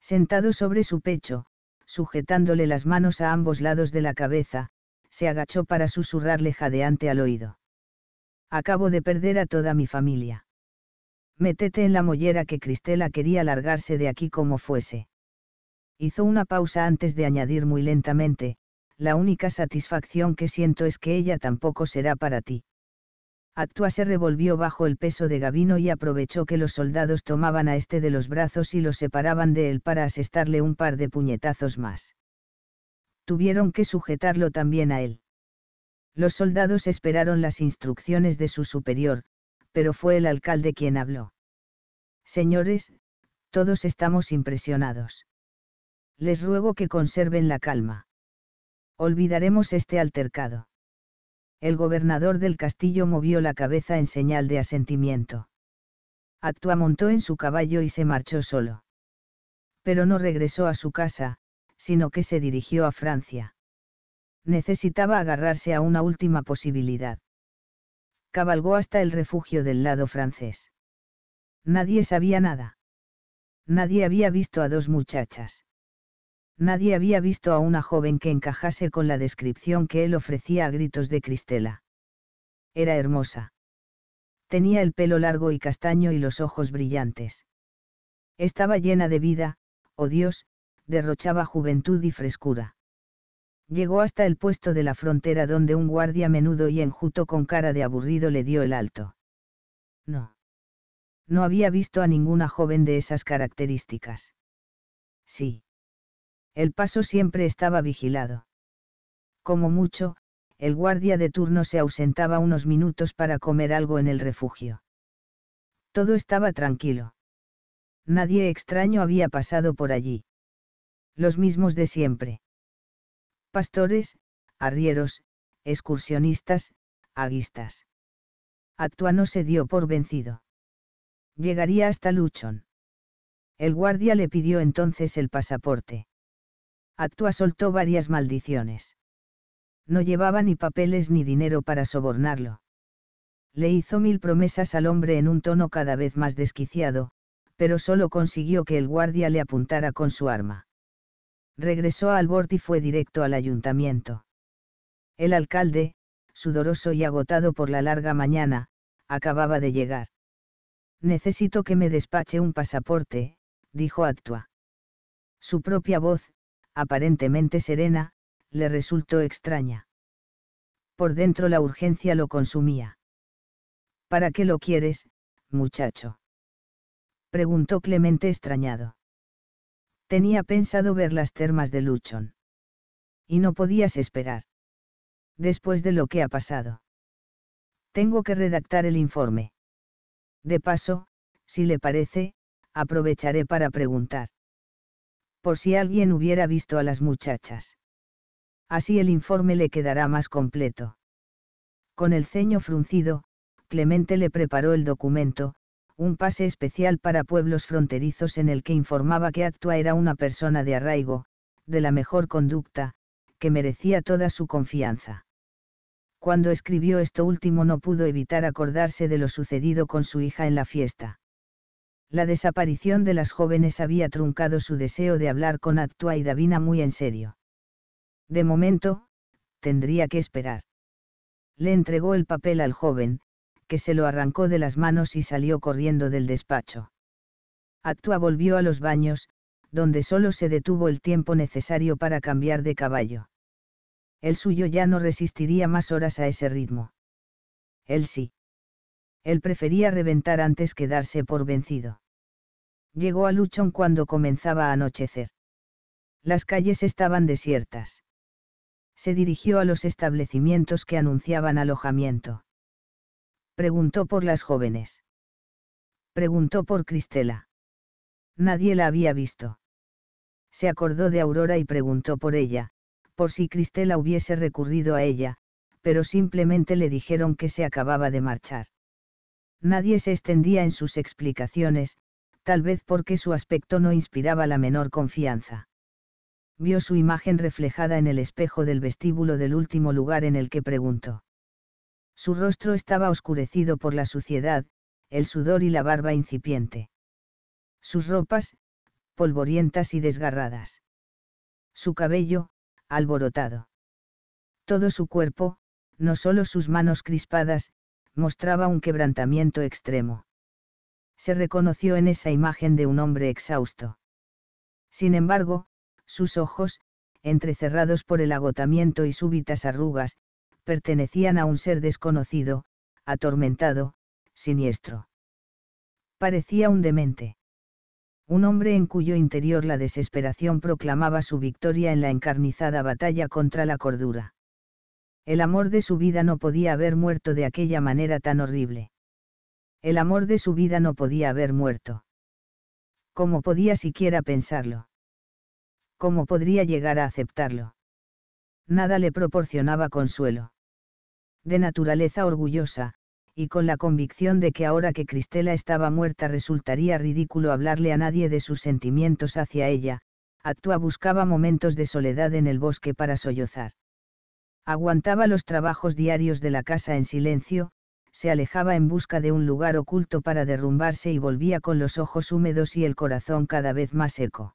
Sentado sobre su pecho, sujetándole las manos a ambos lados de la cabeza, se agachó para susurrarle jadeante al oído. Acabo de perder a toda mi familia. Métete en la mollera que Cristela quería largarse de aquí como fuese. Hizo una pausa antes de añadir muy lentamente, la única satisfacción que siento es que ella tampoco será para ti. Actua se revolvió bajo el peso de Gavino y aprovechó que los soldados tomaban a este de los brazos y lo separaban de él para asestarle un par de puñetazos más. Tuvieron que sujetarlo también a él. Los soldados esperaron las instrucciones de su superior, pero fue el alcalde quien habló. Señores, todos estamos impresionados. Les ruego que conserven la calma. Olvidaremos este altercado. El gobernador del castillo movió la cabeza en señal de asentimiento. Actua montó en su caballo y se marchó solo. Pero no regresó a su casa, sino que se dirigió a Francia. Necesitaba agarrarse a una última posibilidad cabalgó hasta el refugio del lado francés. Nadie sabía nada. Nadie había visto a dos muchachas. Nadie había visto a una joven que encajase con la descripción que él ofrecía a gritos de Cristela. Era hermosa. Tenía el pelo largo y castaño y los ojos brillantes. Estaba llena de vida, oh Dios, derrochaba juventud y frescura. Llegó hasta el puesto de la frontera donde un guardia menudo y enjuto con cara de aburrido le dio el alto. No. No había visto a ninguna joven de esas características. Sí. El paso siempre estaba vigilado. Como mucho, el guardia de turno se ausentaba unos minutos para comer algo en el refugio. Todo estaba tranquilo. Nadie extraño había pasado por allí. Los mismos de siempre pastores, arrieros, excursionistas, aguistas. no se dio por vencido. Llegaría hasta Luchon. El guardia le pidió entonces el pasaporte. Actua soltó varias maldiciones. No llevaba ni papeles ni dinero para sobornarlo. Le hizo mil promesas al hombre en un tono cada vez más desquiciado, pero solo consiguió que el guardia le apuntara con su arma regresó a Albort y fue directo al ayuntamiento. El alcalde, sudoroso y agotado por la larga mañana, acababa de llegar. Necesito que me despache un pasaporte, dijo Actua. Su propia voz, aparentemente serena, le resultó extraña. Por dentro la urgencia lo consumía. ¿Para qué lo quieres, muchacho? preguntó Clemente extrañado. Tenía pensado ver las termas de Luchon. Y no podías esperar. Después de lo que ha pasado. Tengo que redactar el informe. De paso, si le parece, aprovecharé para preguntar. Por si alguien hubiera visto a las muchachas. Así el informe le quedará más completo. Con el ceño fruncido, Clemente le preparó el documento, un pase especial para pueblos fronterizos en el que informaba que Actua era una persona de arraigo, de la mejor conducta, que merecía toda su confianza. Cuando escribió esto último no pudo evitar acordarse de lo sucedido con su hija en la fiesta. La desaparición de las jóvenes había truncado su deseo de hablar con Actua y Davina muy en serio. De momento, tendría que esperar. Le entregó el papel al joven, que se lo arrancó de las manos y salió corriendo del despacho. Actua volvió a los baños, donde solo se detuvo el tiempo necesario para cambiar de caballo. El suyo ya no resistiría más horas a ese ritmo. Él sí. Él prefería reventar antes que darse por vencido. Llegó a Luchón cuando comenzaba a anochecer. Las calles estaban desiertas. Se dirigió a los establecimientos que anunciaban alojamiento. Preguntó por las jóvenes. Preguntó por Cristela. Nadie la había visto. Se acordó de Aurora y preguntó por ella, por si Cristela hubiese recurrido a ella, pero simplemente le dijeron que se acababa de marchar. Nadie se extendía en sus explicaciones, tal vez porque su aspecto no inspiraba la menor confianza. Vio su imagen reflejada en el espejo del vestíbulo del último lugar en el que preguntó. Su rostro estaba oscurecido por la suciedad, el sudor y la barba incipiente. Sus ropas, polvorientas y desgarradas. Su cabello, alborotado. Todo su cuerpo, no solo sus manos crispadas, mostraba un quebrantamiento extremo. Se reconoció en esa imagen de un hombre exhausto. Sin embargo, sus ojos, entrecerrados por el agotamiento y súbitas arrugas, pertenecían a un ser desconocido, atormentado, siniestro. Parecía un demente. Un hombre en cuyo interior la desesperación proclamaba su victoria en la encarnizada batalla contra la cordura. El amor de su vida no podía haber muerto de aquella manera tan horrible. El amor de su vida no podía haber muerto. ¿Cómo podía siquiera pensarlo? ¿Cómo podría llegar a aceptarlo? nada le proporcionaba consuelo. De naturaleza orgullosa, y con la convicción de que ahora que Cristela estaba muerta resultaría ridículo hablarle a nadie de sus sentimientos hacia ella, Atua buscaba momentos de soledad en el bosque para sollozar. Aguantaba los trabajos diarios de la casa en silencio, se alejaba en busca de un lugar oculto para derrumbarse y volvía con los ojos húmedos y el corazón cada vez más seco.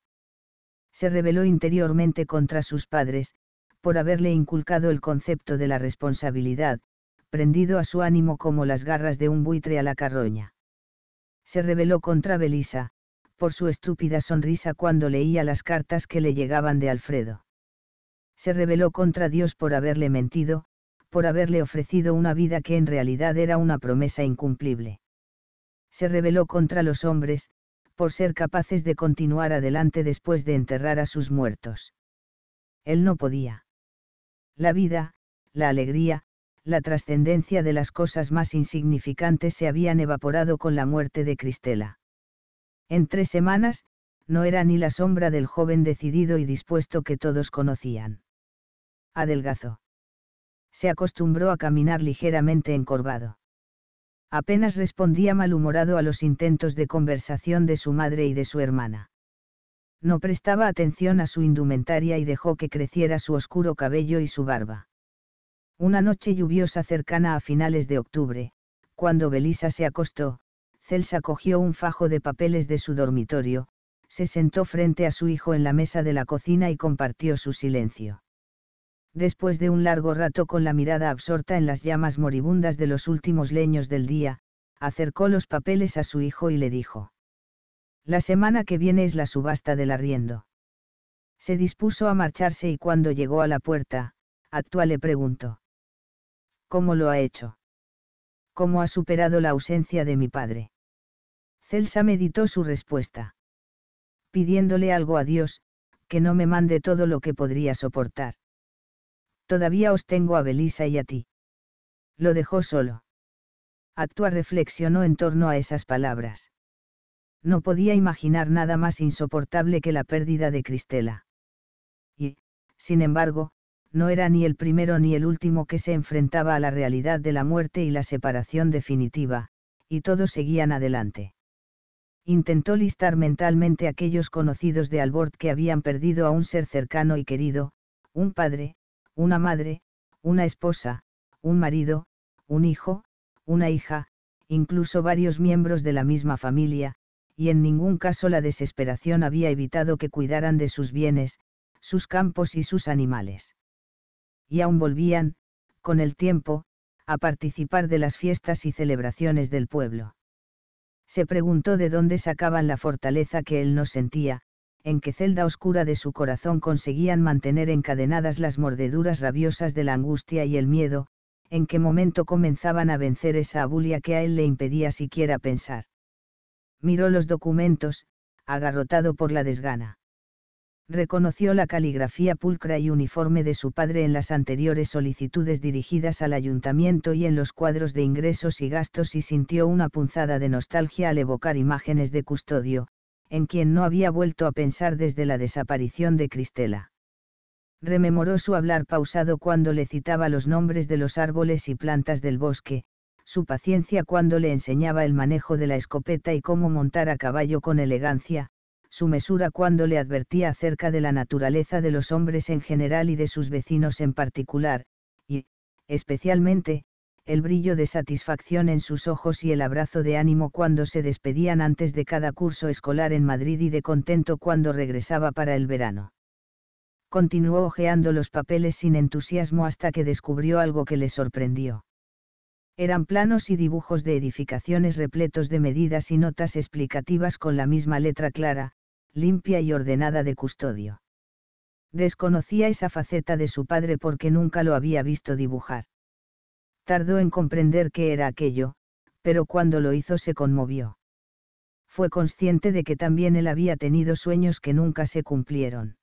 Se rebeló interiormente contra sus padres, por haberle inculcado el concepto de la responsabilidad, prendido a su ánimo como las garras de un buitre a la carroña. Se rebeló contra Belisa, por su estúpida sonrisa cuando leía las cartas que le llegaban de Alfredo. Se rebeló contra Dios por haberle mentido, por haberle ofrecido una vida que en realidad era una promesa incumplible. Se rebeló contra los hombres, por ser capaces de continuar adelante después de enterrar a sus muertos él no podía la vida, la alegría, la trascendencia de las cosas más insignificantes se habían evaporado con la muerte de Cristela. En tres semanas, no era ni la sombra del joven decidido y dispuesto que todos conocían. Adelgazó. Se acostumbró a caminar ligeramente encorvado. Apenas respondía malhumorado a los intentos de conversación de su madre y de su hermana no prestaba atención a su indumentaria y dejó que creciera su oscuro cabello y su barba. Una noche lluviosa cercana a finales de octubre, cuando Belisa se acostó, Celsa cogió un fajo de papeles de su dormitorio, se sentó frente a su hijo en la mesa de la cocina y compartió su silencio. Después de un largo rato con la mirada absorta en las llamas moribundas de los últimos leños del día, acercó los papeles a su hijo y le dijo. La semana que viene es la subasta del arriendo. Se dispuso a marcharse y cuando llegó a la puerta, Actua le preguntó. ¿Cómo lo ha hecho? ¿Cómo ha superado la ausencia de mi padre? Celsa meditó su respuesta. Pidiéndole algo a Dios, que no me mande todo lo que podría soportar. Todavía os tengo a Belisa y a ti. Lo dejó solo. Actua reflexionó en torno a esas palabras. No podía imaginar nada más insoportable que la pérdida de Cristela. Y, sin embargo, no era ni el primero ni el último que se enfrentaba a la realidad de la muerte y la separación definitiva, y todos seguían adelante. Intentó listar mentalmente aquellos conocidos de Albord que habían perdido a un ser cercano y querido, un padre, una madre, una esposa, un marido, un hijo, una hija, incluso varios miembros de la misma familia, y en ningún caso la desesperación había evitado que cuidaran de sus bienes, sus campos y sus animales. Y aún volvían, con el tiempo, a participar de las fiestas y celebraciones del pueblo. Se preguntó de dónde sacaban la fortaleza que él no sentía, en qué celda oscura de su corazón conseguían mantener encadenadas las mordeduras rabiosas de la angustia y el miedo, en qué momento comenzaban a vencer esa abulia que a él le impedía siquiera pensar miró los documentos, agarrotado por la desgana. Reconoció la caligrafía pulcra y uniforme de su padre en las anteriores solicitudes dirigidas al ayuntamiento y en los cuadros de ingresos y gastos y sintió una punzada de nostalgia al evocar imágenes de custodio, en quien no había vuelto a pensar desde la desaparición de Cristela. Rememoró su hablar pausado cuando le citaba los nombres de los árboles y plantas del bosque, su paciencia cuando le enseñaba el manejo de la escopeta y cómo montar a caballo con elegancia, su mesura cuando le advertía acerca de la naturaleza de los hombres en general y de sus vecinos en particular, y, especialmente, el brillo de satisfacción en sus ojos y el abrazo de ánimo cuando se despedían antes de cada curso escolar en Madrid y de contento cuando regresaba para el verano. Continuó hojeando los papeles sin entusiasmo hasta que descubrió algo que le sorprendió eran planos y dibujos de edificaciones repletos de medidas y notas explicativas con la misma letra clara, limpia y ordenada de custodio. Desconocía esa faceta de su padre porque nunca lo había visto dibujar. Tardó en comprender qué era aquello, pero cuando lo hizo se conmovió. Fue consciente de que también él había tenido sueños que nunca se cumplieron.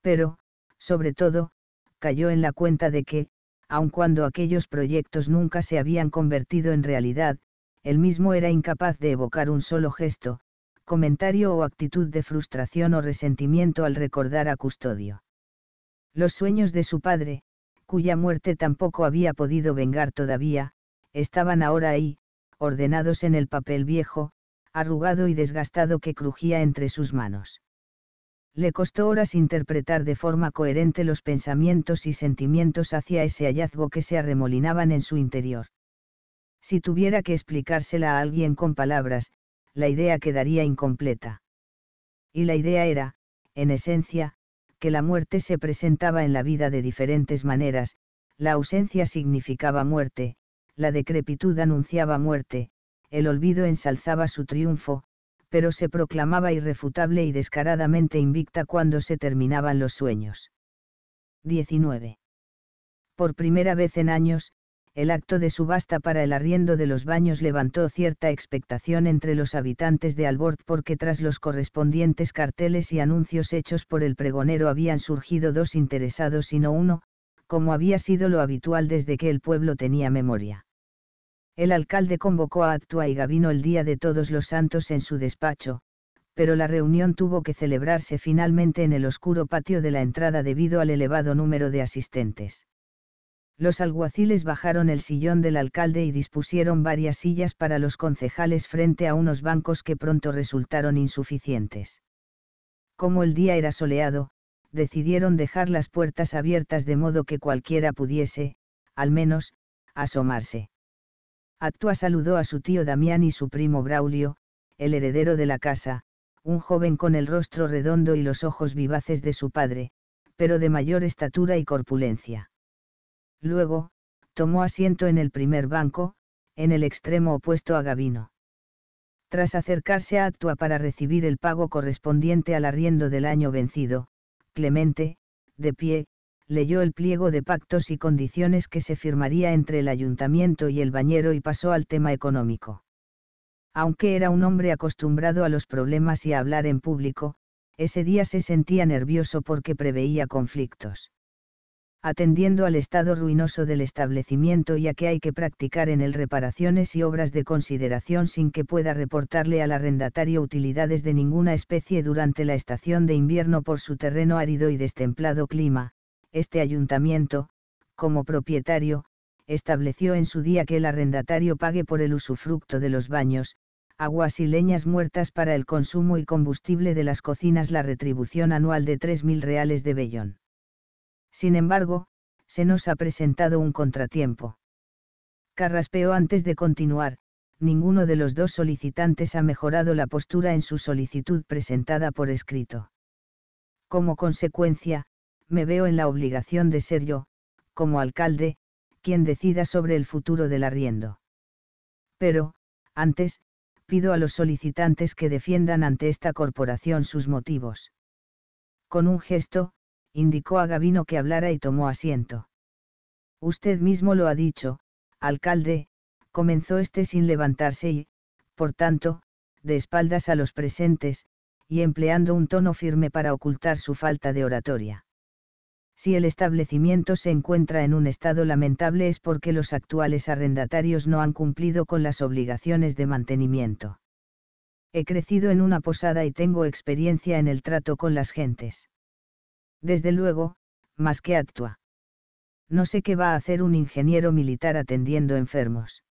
Pero, sobre todo, cayó en la cuenta de que, aun cuando aquellos proyectos nunca se habían convertido en realidad, él mismo era incapaz de evocar un solo gesto, comentario o actitud de frustración o resentimiento al recordar a Custodio. Los sueños de su padre, cuya muerte tampoco había podido vengar todavía, estaban ahora ahí, ordenados en el papel viejo, arrugado y desgastado que crujía entre sus manos le costó horas interpretar de forma coherente los pensamientos y sentimientos hacia ese hallazgo que se arremolinaban en su interior. Si tuviera que explicársela a alguien con palabras, la idea quedaría incompleta. Y la idea era, en esencia, que la muerte se presentaba en la vida de diferentes maneras, la ausencia significaba muerte, la decrepitud anunciaba muerte, el olvido ensalzaba su triunfo, pero se proclamaba irrefutable y descaradamente invicta cuando se terminaban los sueños. 19. Por primera vez en años, el acto de subasta para el arriendo de los baños levantó cierta expectación entre los habitantes de Albort porque tras los correspondientes carteles y anuncios hechos por el pregonero habían surgido dos interesados y no uno, como había sido lo habitual desde que el pueblo tenía memoria. El alcalde convocó a Actua y Gabino el Día de Todos los Santos en su despacho, pero la reunión tuvo que celebrarse finalmente en el oscuro patio de la entrada debido al elevado número de asistentes. Los alguaciles bajaron el sillón del alcalde y dispusieron varias sillas para los concejales frente a unos bancos que pronto resultaron insuficientes. Como el día era soleado, decidieron dejar las puertas abiertas de modo que cualquiera pudiese, al menos, asomarse Actua saludó a su tío Damián y su primo Braulio, el heredero de la casa, un joven con el rostro redondo y los ojos vivaces de su padre, pero de mayor estatura y corpulencia. Luego, tomó asiento en el primer banco, en el extremo opuesto a Gavino. Tras acercarse a Actua para recibir el pago correspondiente al arriendo del año vencido, Clemente, de pie, leyó el pliego de pactos y condiciones que se firmaría entre el ayuntamiento y el bañero y pasó al tema económico. Aunque era un hombre acostumbrado a los problemas y a hablar en público, ese día se sentía nervioso porque preveía conflictos. Atendiendo al estado ruinoso del establecimiento y a que hay que practicar en él reparaciones y obras de consideración sin que pueda reportarle al arrendatario utilidades de ninguna especie durante la estación de invierno por su terreno árido y destemplado clima, este ayuntamiento, como propietario, estableció en su día que el arrendatario pague por el usufructo de los baños, aguas y leñas muertas para el consumo y combustible de las cocinas la retribución anual de 3.000 reales de vellón. Sin embargo, se nos ha presentado un contratiempo. Carraspeó antes de continuar, ninguno de los dos solicitantes ha mejorado la postura en su solicitud presentada por escrito. Como consecuencia, me veo en la obligación de ser yo, como alcalde, quien decida sobre el futuro del arriendo. Pero, antes, pido a los solicitantes que defiendan ante esta corporación sus motivos. Con un gesto, indicó a Gavino que hablara y tomó asiento. Usted mismo lo ha dicho, alcalde, comenzó este sin levantarse y, por tanto, de espaldas a los presentes, y empleando un tono firme para ocultar su falta de oratoria. Si el establecimiento se encuentra en un estado lamentable es porque los actuales arrendatarios no han cumplido con las obligaciones de mantenimiento. He crecido en una posada y tengo experiencia en el trato con las gentes. Desde luego, más que actúa. No sé qué va a hacer un ingeniero militar atendiendo enfermos.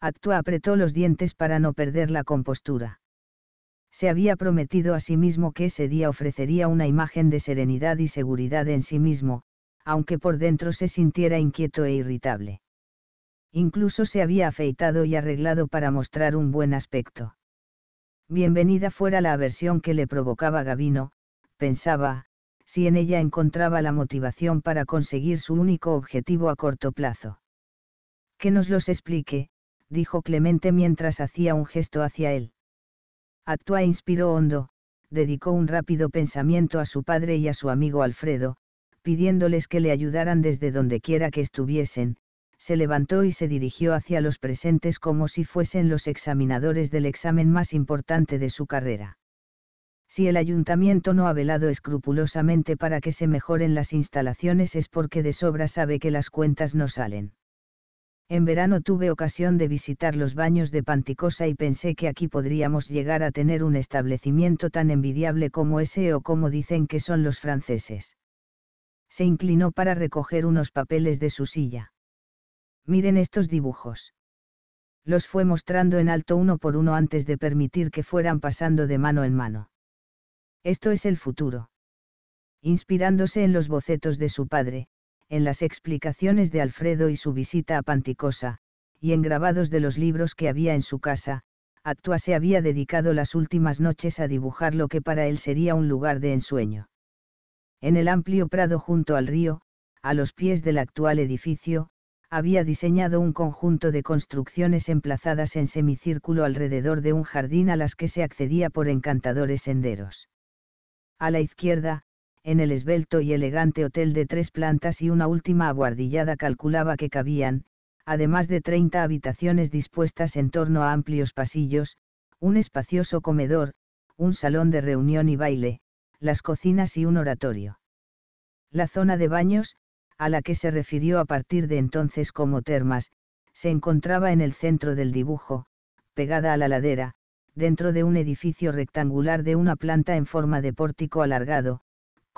Actua apretó los dientes para no perder la compostura se había prometido a sí mismo que ese día ofrecería una imagen de serenidad y seguridad en sí mismo, aunque por dentro se sintiera inquieto e irritable. Incluso se había afeitado y arreglado para mostrar un buen aspecto. Bienvenida fuera la aversión que le provocaba Gavino, pensaba, si en ella encontraba la motivación para conseguir su único objetivo a corto plazo. Que nos los explique, dijo Clemente mientras hacía un gesto hacia él. Actua e inspiró hondo, dedicó un rápido pensamiento a su padre y a su amigo Alfredo, pidiéndoles que le ayudaran desde donde quiera que estuviesen, se levantó y se dirigió hacia los presentes como si fuesen los examinadores del examen más importante de su carrera. Si el ayuntamiento no ha velado escrupulosamente para que se mejoren las instalaciones es porque de sobra sabe que las cuentas no salen. En verano tuve ocasión de visitar los baños de Panticosa y pensé que aquí podríamos llegar a tener un establecimiento tan envidiable como ese o como dicen que son los franceses. Se inclinó para recoger unos papeles de su silla. Miren estos dibujos. Los fue mostrando en alto uno por uno antes de permitir que fueran pasando de mano en mano. Esto es el futuro. Inspirándose en los bocetos de su padre, en las explicaciones de Alfredo y su visita a Panticosa, y en grabados de los libros que había en su casa, Actua se había dedicado las últimas noches a dibujar lo que para él sería un lugar de ensueño. En el amplio prado junto al río, a los pies del actual edificio, había diseñado un conjunto de construcciones emplazadas en semicírculo alrededor de un jardín a las que se accedía por encantadores senderos. A la izquierda, en el esbelto y elegante hotel de tres plantas y una última aguardillada calculaba que cabían, además de 30 habitaciones dispuestas en torno a amplios pasillos, un espacioso comedor, un salón de reunión y baile, las cocinas y un oratorio. La zona de baños, a la que se refirió a partir de entonces como termas, se encontraba en el centro del dibujo, pegada a la ladera, dentro de un edificio rectangular de una planta en forma de pórtico alargado,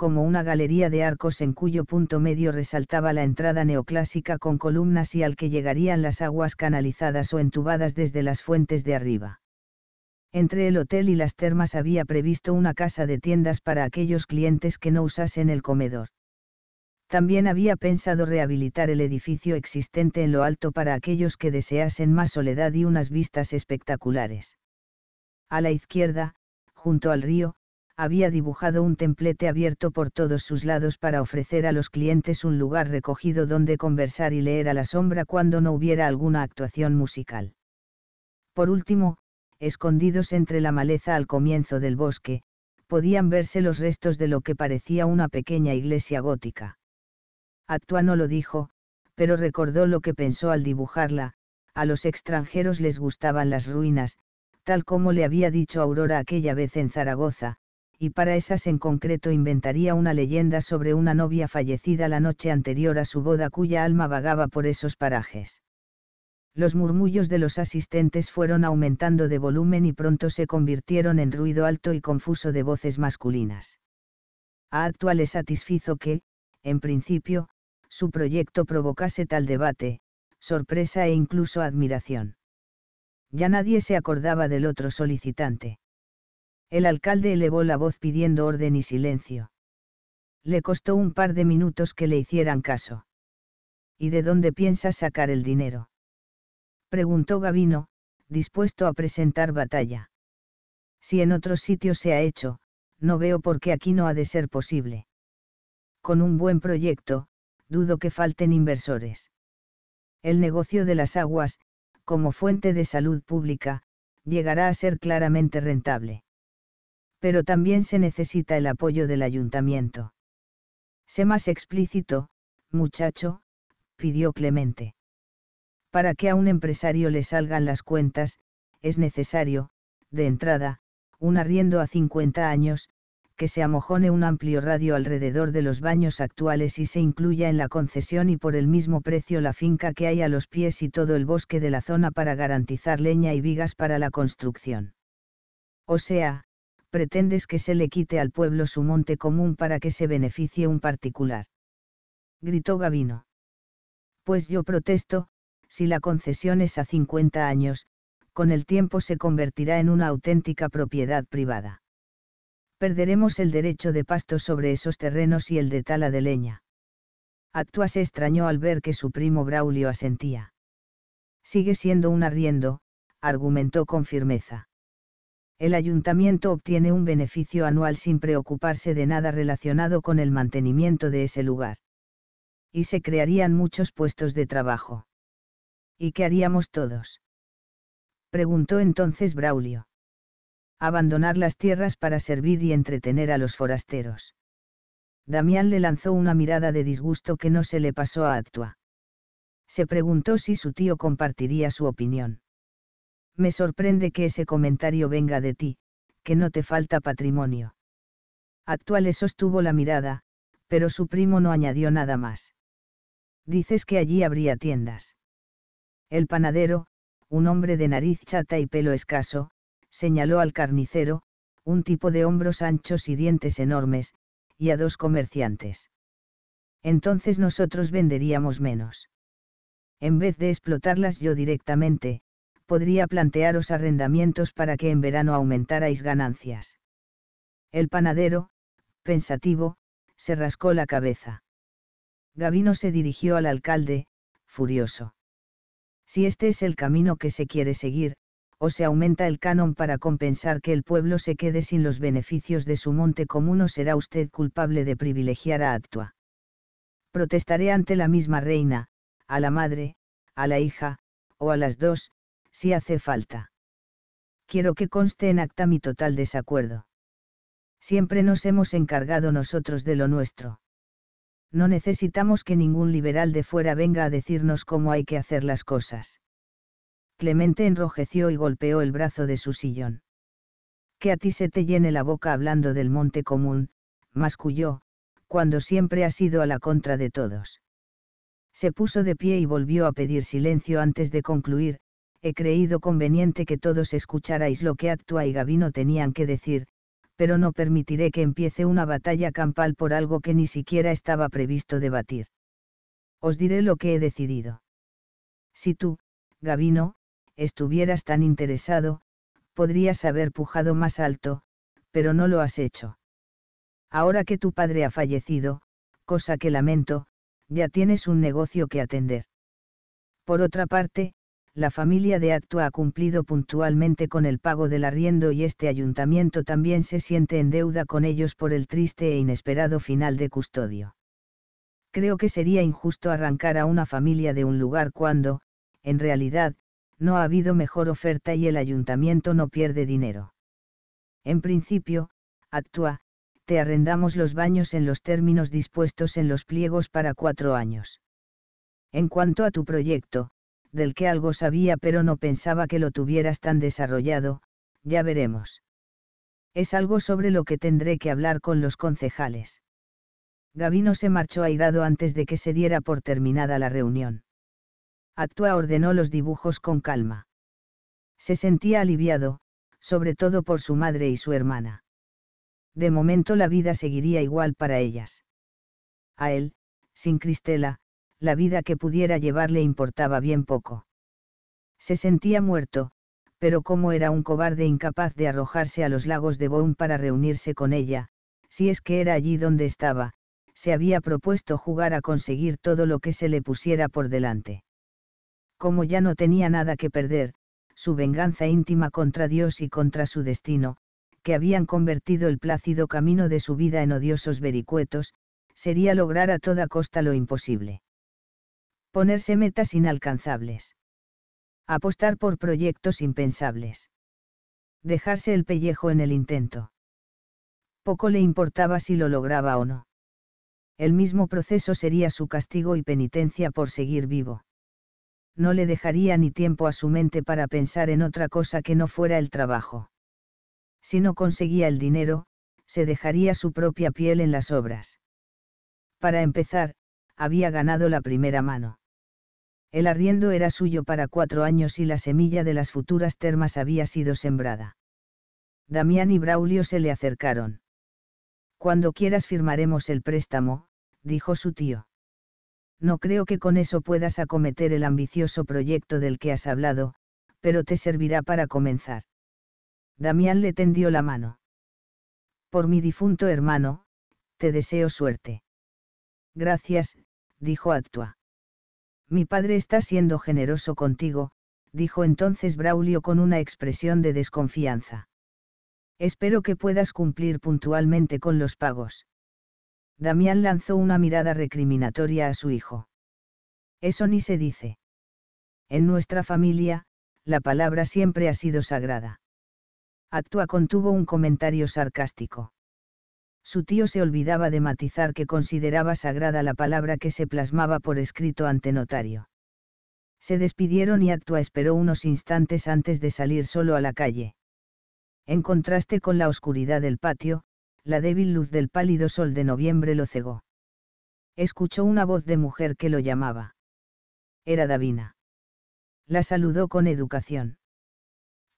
como una galería de arcos en cuyo punto medio resaltaba la entrada neoclásica con columnas y al que llegarían las aguas canalizadas o entubadas desde las fuentes de arriba. Entre el hotel y las termas había previsto una casa de tiendas para aquellos clientes que no usasen el comedor. También había pensado rehabilitar el edificio existente en lo alto para aquellos que deseasen más soledad y unas vistas espectaculares. A la izquierda, junto al río, había dibujado un templete abierto por todos sus lados para ofrecer a los clientes un lugar recogido donde conversar y leer a la sombra cuando no hubiera alguna actuación musical. Por último, escondidos entre la maleza al comienzo del bosque, podían verse los restos de lo que parecía una pequeña iglesia gótica. Actuano no lo dijo, pero recordó lo que pensó al dibujarla, a los extranjeros les gustaban las ruinas, tal como le había dicho Aurora aquella vez en Zaragoza, y para esas en concreto inventaría una leyenda sobre una novia fallecida la noche anterior a su boda cuya alma vagaba por esos parajes. Los murmullos de los asistentes fueron aumentando de volumen y pronto se convirtieron en ruido alto y confuso de voces masculinas. A Actua le satisfizo que, en principio, su proyecto provocase tal debate, sorpresa e incluso admiración. Ya nadie se acordaba del otro solicitante. El alcalde elevó la voz pidiendo orden y silencio. Le costó un par de minutos que le hicieran caso. ¿Y de dónde piensas sacar el dinero? Preguntó Gavino, dispuesto a presentar batalla. Si en otros sitios se ha hecho, no veo por qué aquí no ha de ser posible. Con un buen proyecto, dudo que falten inversores. El negocio de las aguas, como fuente de salud pública, llegará a ser claramente rentable pero también se necesita el apoyo del ayuntamiento. Sé más explícito, muchacho, pidió Clemente. Para que a un empresario le salgan las cuentas, es necesario, de entrada, un arriendo a 50 años, que se amojone un amplio radio alrededor de los baños actuales y se incluya en la concesión y por el mismo precio la finca que hay a los pies y todo el bosque de la zona para garantizar leña y vigas para la construcción. O sea, pretendes que se le quite al pueblo su monte común para que se beneficie un particular. Gritó Gavino. Pues yo protesto, si la concesión es a 50 años, con el tiempo se convertirá en una auténtica propiedad privada. Perderemos el derecho de pasto sobre esos terrenos y el de tala de leña. Actua se extrañó al ver que su primo Braulio asentía. Sigue siendo un arriendo, argumentó con firmeza el ayuntamiento obtiene un beneficio anual sin preocuparse de nada relacionado con el mantenimiento de ese lugar. Y se crearían muchos puestos de trabajo. ¿Y qué haríamos todos? Preguntó entonces Braulio. Abandonar las tierras para servir y entretener a los forasteros. Damián le lanzó una mirada de disgusto que no se le pasó a Actua. Se preguntó si su tío compartiría su opinión. Me sorprende que ese comentario venga de ti, que no te falta patrimonio. Actuales sostuvo la mirada, pero su primo no añadió nada más. Dices que allí habría tiendas. El panadero, un hombre de nariz chata y pelo escaso, señaló al carnicero, un tipo de hombros anchos y dientes enormes, y a dos comerciantes. Entonces nosotros venderíamos menos. En vez de explotarlas yo directamente, podría plantearos arrendamientos para que en verano aumentarais ganancias. El panadero, pensativo, se rascó la cabeza. Gavino se dirigió al alcalde, furioso. Si este es el camino que se quiere seguir, o se aumenta el canon para compensar que el pueblo se quede sin los beneficios de su monte común o será usted culpable de privilegiar a Actua. Protestaré ante la misma reina, a la madre, a la hija, o a las dos, si hace falta. Quiero que conste en acta mi total desacuerdo. Siempre nos hemos encargado nosotros de lo nuestro. No necesitamos que ningún liberal de fuera venga a decirnos cómo hay que hacer las cosas. Clemente enrojeció y golpeó el brazo de su sillón. Que a ti se te llene la boca hablando del monte común, masculló, cuando siempre has sido a la contra de todos. Se puso de pie y volvió a pedir silencio antes de concluir, he creído conveniente que todos escucharais lo que Actua y Gavino tenían que decir, pero no permitiré que empiece una batalla campal por algo que ni siquiera estaba previsto debatir. Os diré lo que he decidido. Si tú, Gavino, estuvieras tan interesado, podrías haber pujado más alto, pero no lo has hecho. Ahora que tu padre ha fallecido, cosa que lamento, ya tienes un negocio que atender. Por otra parte, la familia de Actua ha cumplido puntualmente con el pago del arriendo y este ayuntamiento también se siente en deuda con ellos por el triste e inesperado final de custodio. Creo que sería injusto arrancar a una familia de un lugar cuando, en realidad, no ha habido mejor oferta y el ayuntamiento no pierde dinero. En principio, Actua, te arrendamos los baños en los términos dispuestos en los pliegos para cuatro años. En cuanto a tu proyecto, del que algo sabía pero no pensaba que lo tuvieras tan desarrollado, ya veremos. Es algo sobre lo que tendré que hablar con los concejales. Gavino se marchó airado antes de que se diera por terminada la reunión. Actua ordenó los dibujos con calma. Se sentía aliviado, sobre todo por su madre y su hermana. De momento la vida seguiría igual para ellas. A él, sin Cristela, la vida que pudiera llevar le importaba bien poco. Se sentía muerto, pero como era un cobarde incapaz de arrojarse a los lagos de Boone para reunirse con ella, si es que era allí donde estaba, se había propuesto jugar a conseguir todo lo que se le pusiera por delante. Como ya no tenía nada que perder, su venganza íntima contra Dios y contra su destino, que habían convertido el plácido camino de su vida en odiosos vericuetos, sería lograr a toda costa lo imposible ponerse metas inalcanzables. Apostar por proyectos impensables. Dejarse el pellejo en el intento. Poco le importaba si lo lograba o no. El mismo proceso sería su castigo y penitencia por seguir vivo. No le dejaría ni tiempo a su mente para pensar en otra cosa que no fuera el trabajo. Si no conseguía el dinero, se dejaría su propia piel en las obras. Para empezar, había ganado la primera mano. El arriendo era suyo para cuatro años y la semilla de las futuras termas había sido sembrada. Damián y Braulio se le acercaron. Cuando quieras firmaremos el préstamo, dijo su tío. No creo que con eso puedas acometer el ambicioso proyecto del que has hablado, pero te servirá para comenzar. Damián le tendió la mano. Por mi difunto hermano, te deseo suerte. Gracias, dijo Actua. Mi padre está siendo generoso contigo, dijo entonces Braulio con una expresión de desconfianza. Espero que puedas cumplir puntualmente con los pagos. Damián lanzó una mirada recriminatoria a su hijo. Eso ni se dice. En nuestra familia, la palabra siempre ha sido sagrada. actúa contuvo un comentario sarcástico. Su tío se olvidaba de matizar que consideraba sagrada la palabra que se plasmaba por escrito ante notario. Se despidieron y Actua esperó unos instantes antes de salir solo a la calle. En contraste con la oscuridad del patio, la débil luz del pálido sol de noviembre lo cegó. Escuchó una voz de mujer que lo llamaba. Era Davina. La saludó con educación.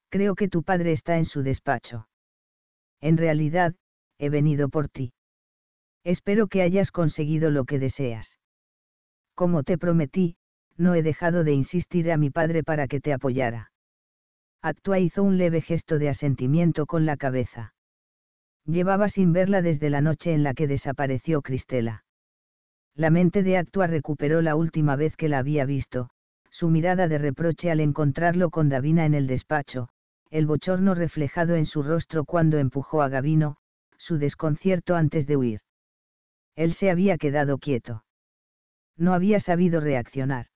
Creo que tu padre está en su despacho. En realidad, he venido por ti. Espero que hayas conseguido lo que deseas. Como te prometí, no he dejado de insistir a mi padre para que te apoyara. Actua hizo un leve gesto de asentimiento con la cabeza. Llevaba sin verla desde la noche en la que desapareció Cristela. La mente de Actua recuperó la última vez que la había visto, su mirada de reproche al encontrarlo con Davina en el despacho, el bochorno reflejado en su rostro cuando empujó a Gavino, su desconcierto antes de huir. Él se había quedado quieto. No había sabido reaccionar.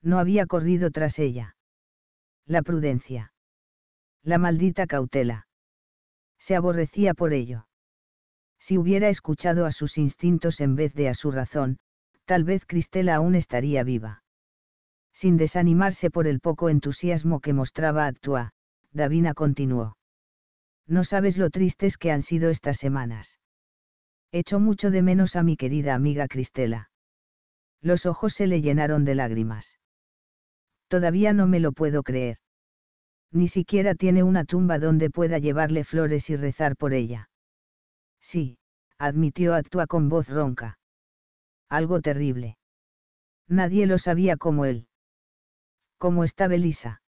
No había corrido tras ella. La prudencia. La maldita cautela. Se aborrecía por ello. Si hubiera escuchado a sus instintos en vez de a su razón, tal vez Cristela aún estaría viva. Sin desanimarse por el poco entusiasmo que mostraba Actua, Davina continuó no sabes lo tristes que han sido estas semanas. Echo mucho de menos a mi querida amiga Cristela. Los ojos se le llenaron de lágrimas. Todavía no me lo puedo creer. Ni siquiera tiene una tumba donde pueda llevarle flores y rezar por ella. Sí, admitió Actua con voz ronca. Algo terrible. Nadie lo sabía como él. ¿Cómo está Belisa?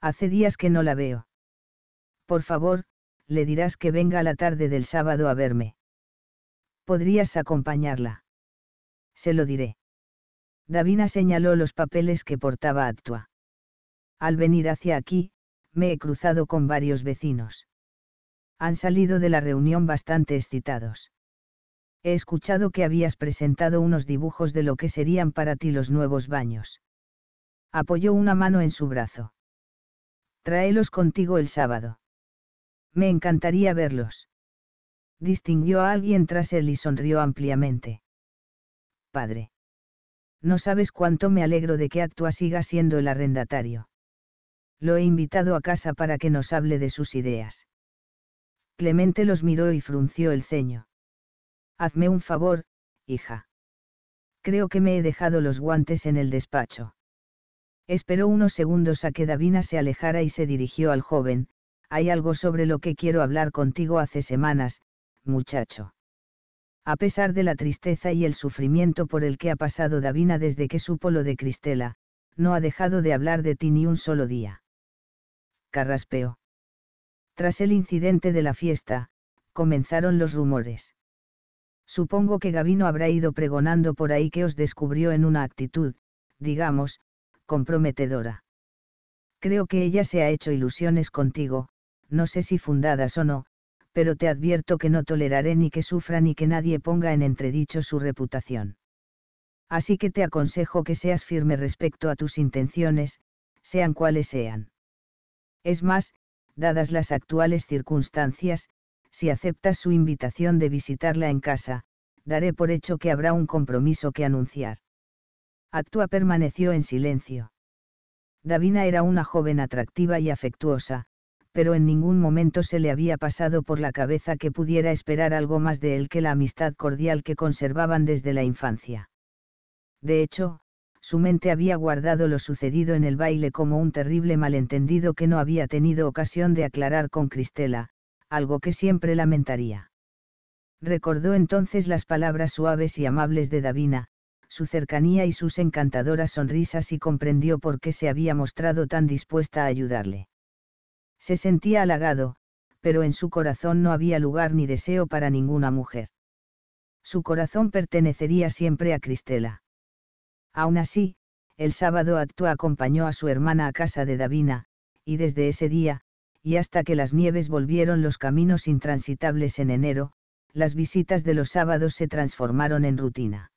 Hace días que no la veo. Por favor, le dirás que venga la tarde del sábado a verme. ¿Podrías acompañarla? Se lo diré. Davina señaló los papeles que portaba Actua. Al venir hacia aquí, me he cruzado con varios vecinos. Han salido de la reunión bastante excitados. He escuchado que habías presentado unos dibujos de lo que serían para ti los nuevos baños. Apoyó una mano en su brazo. Tráelos contigo el sábado. Me encantaría verlos. Distinguió a alguien tras él y sonrió ampliamente. Padre. No sabes cuánto me alegro de que Actua siga siendo el arrendatario. Lo he invitado a casa para que nos hable de sus ideas. Clemente los miró y frunció el ceño. Hazme un favor, hija. Creo que me he dejado los guantes en el despacho. Esperó unos segundos a que Davina se alejara y se dirigió al joven, hay algo sobre lo que quiero hablar contigo hace semanas, muchacho. A pesar de la tristeza y el sufrimiento por el que ha pasado Davina desde que supo lo de Cristela, no ha dejado de hablar de ti ni un solo día. Carraspeo. Tras el incidente de la fiesta, comenzaron los rumores. Supongo que Gavino habrá ido pregonando por ahí que os descubrió en una actitud, digamos, comprometedora. Creo que ella se ha hecho ilusiones contigo, no sé si fundadas o no, pero te advierto que no toleraré ni que sufra ni que nadie ponga en entredicho su reputación. Así que te aconsejo que seas firme respecto a tus intenciones, sean cuales sean. Es más, dadas las actuales circunstancias, si aceptas su invitación de visitarla en casa, daré por hecho que habrá un compromiso que anunciar. Actua permaneció en silencio. Davina era una joven atractiva y afectuosa, pero en ningún momento se le había pasado por la cabeza que pudiera esperar algo más de él que la amistad cordial que conservaban desde la infancia. De hecho, su mente había guardado lo sucedido en el baile como un terrible malentendido que no había tenido ocasión de aclarar con Cristela, algo que siempre lamentaría. Recordó entonces las palabras suaves y amables de Davina, su cercanía y sus encantadoras sonrisas y comprendió por qué se había mostrado tan dispuesta a ayudarle. Se sentía halagado, pero en su corazón no había lugar ni deseo para ninguna mujer. Su corazón pertenecería siempre a Cristela. Aún así, el sábado Actua acompañó a su hermana a casa de Davina, y desde ese día, y hasta que las nieves volvieron los caminos intransitables en enero, las visitas de los sábados se transformaron en rutina.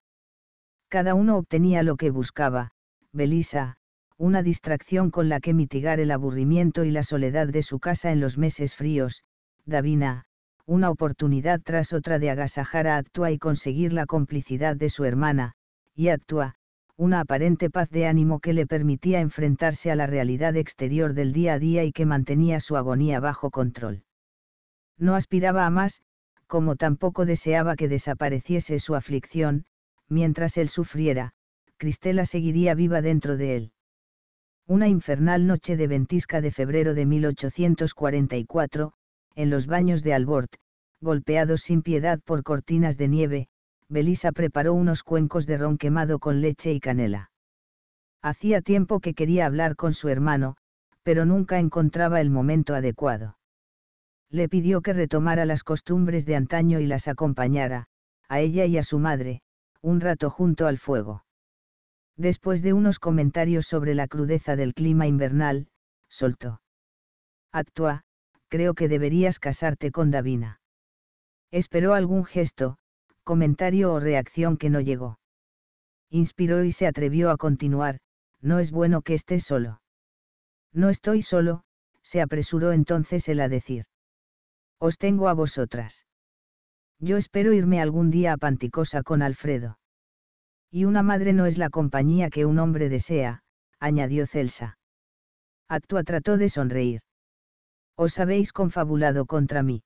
Cada uno obtenía lo que buscaba, Belisa, una distracción con la que mitigar el aburrimiento y la soledad de su casa en los meses fríos, Davina, una oportunidad tras otra de agasajar a Actua y conseguir la complicidad de su hermana, y Actua, una aparente paz de ánimo que le permitía enfrentarse a la realidad exterior del día a día y que mantenía su agonía bajo control. No aspiraba a más, como tampoco deseaba que desapareciese su aflicción, mientras él sufriera, Cristela seguiría viva dentro de él una infernal noche de ventisca de febrero de 1844, en los baños de Albort, golpeados sin piedad por cortinas de nieve, Belisa preparó unos cuencos de ron quemado con leche y canela. Hacía tiempo que quería hablar con su hermano, pero nunca encontraba el momento adecuado. Le pidió que retomara las costumbres de antaño y las acompañara, a ella y a su madre, un rato junto al fuego. Después de unos comentarios sobre la crudeza del clima invernal, soltó. Actúa, creo que deberías casarte con Davina. Esperó algún gesto, comentario o reacción que no llegó. Inspiró y se atrevió a continuar, no es bueno que estés solo. No estoy solo, se apresuró entonces él a decir. Os tengo a vosotras. Yo espero irme algún día a Panticosa con Alfredo. Y una madre no es la compañía que un hombre desea, añadió Celsa. Actua trató de sonreír. Os habéis confabulado contra mí.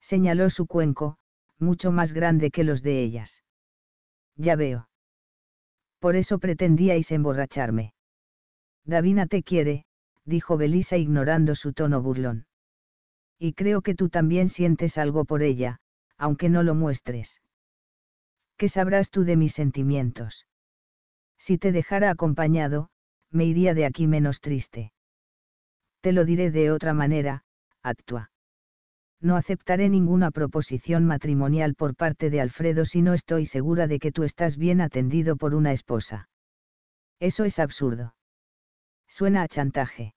Señaló su cuenco, mucho más grande que los de ellas. Ya veo. Por eso pretendíais emborracharme. Davina te quiere, dijo Belisa ignorando su tono burlón. Y creo que tú también sientes algo por ella, aunque no lo muestres. ¿qué sabrás tú de mis sentimientos? Si te dejara acompañado, me iría de aquí menos triste. Te lo diré de otra manera, actúa. No aceptaré ninguna proposición matrimonial por parte de Alfredo si no estoy segura de que tú estás bien atendido por una esposa. Eso es absurdo. Suena a chantaje.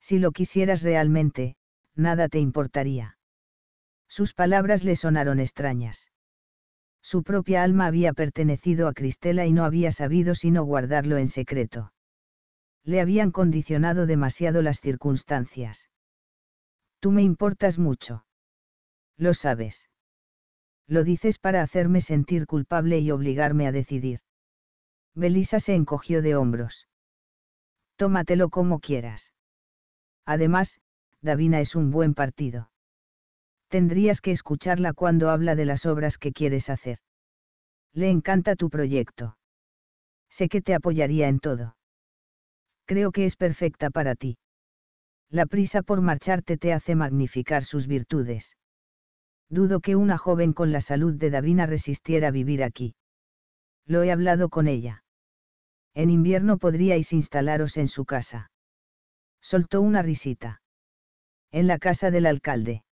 Si lo quisieras realmente, nada te importaría. Sus palabras le sonaron extrañas. Su propia alma había pertenecido a Cristela y no había sabido sino guardarlo en secreto. Le habían condicionado demasiado las circunstancias. Tú me importas mucho. Lo sabes. Lo dices para hacerme sentir culpable y obligarme a decidir. Belisa se encogió de hombros. Tómatelo como quieras. Además, Davina es un buen partido tendrías que escucharla cuando habla de las obras que quieres hacer. Le encanta tu proyecto. Sé que te apoyaría en todo. Creo que es perfecta para ti. La prisa por marcharte te hace magnificar sus virtudes. Dudo que una joven con la salud de Davina resistiera vivir aquí. Lo he hablado con ella. En invierno podríais instalaros en su casa. Soltó una risita. En la casa del alcalde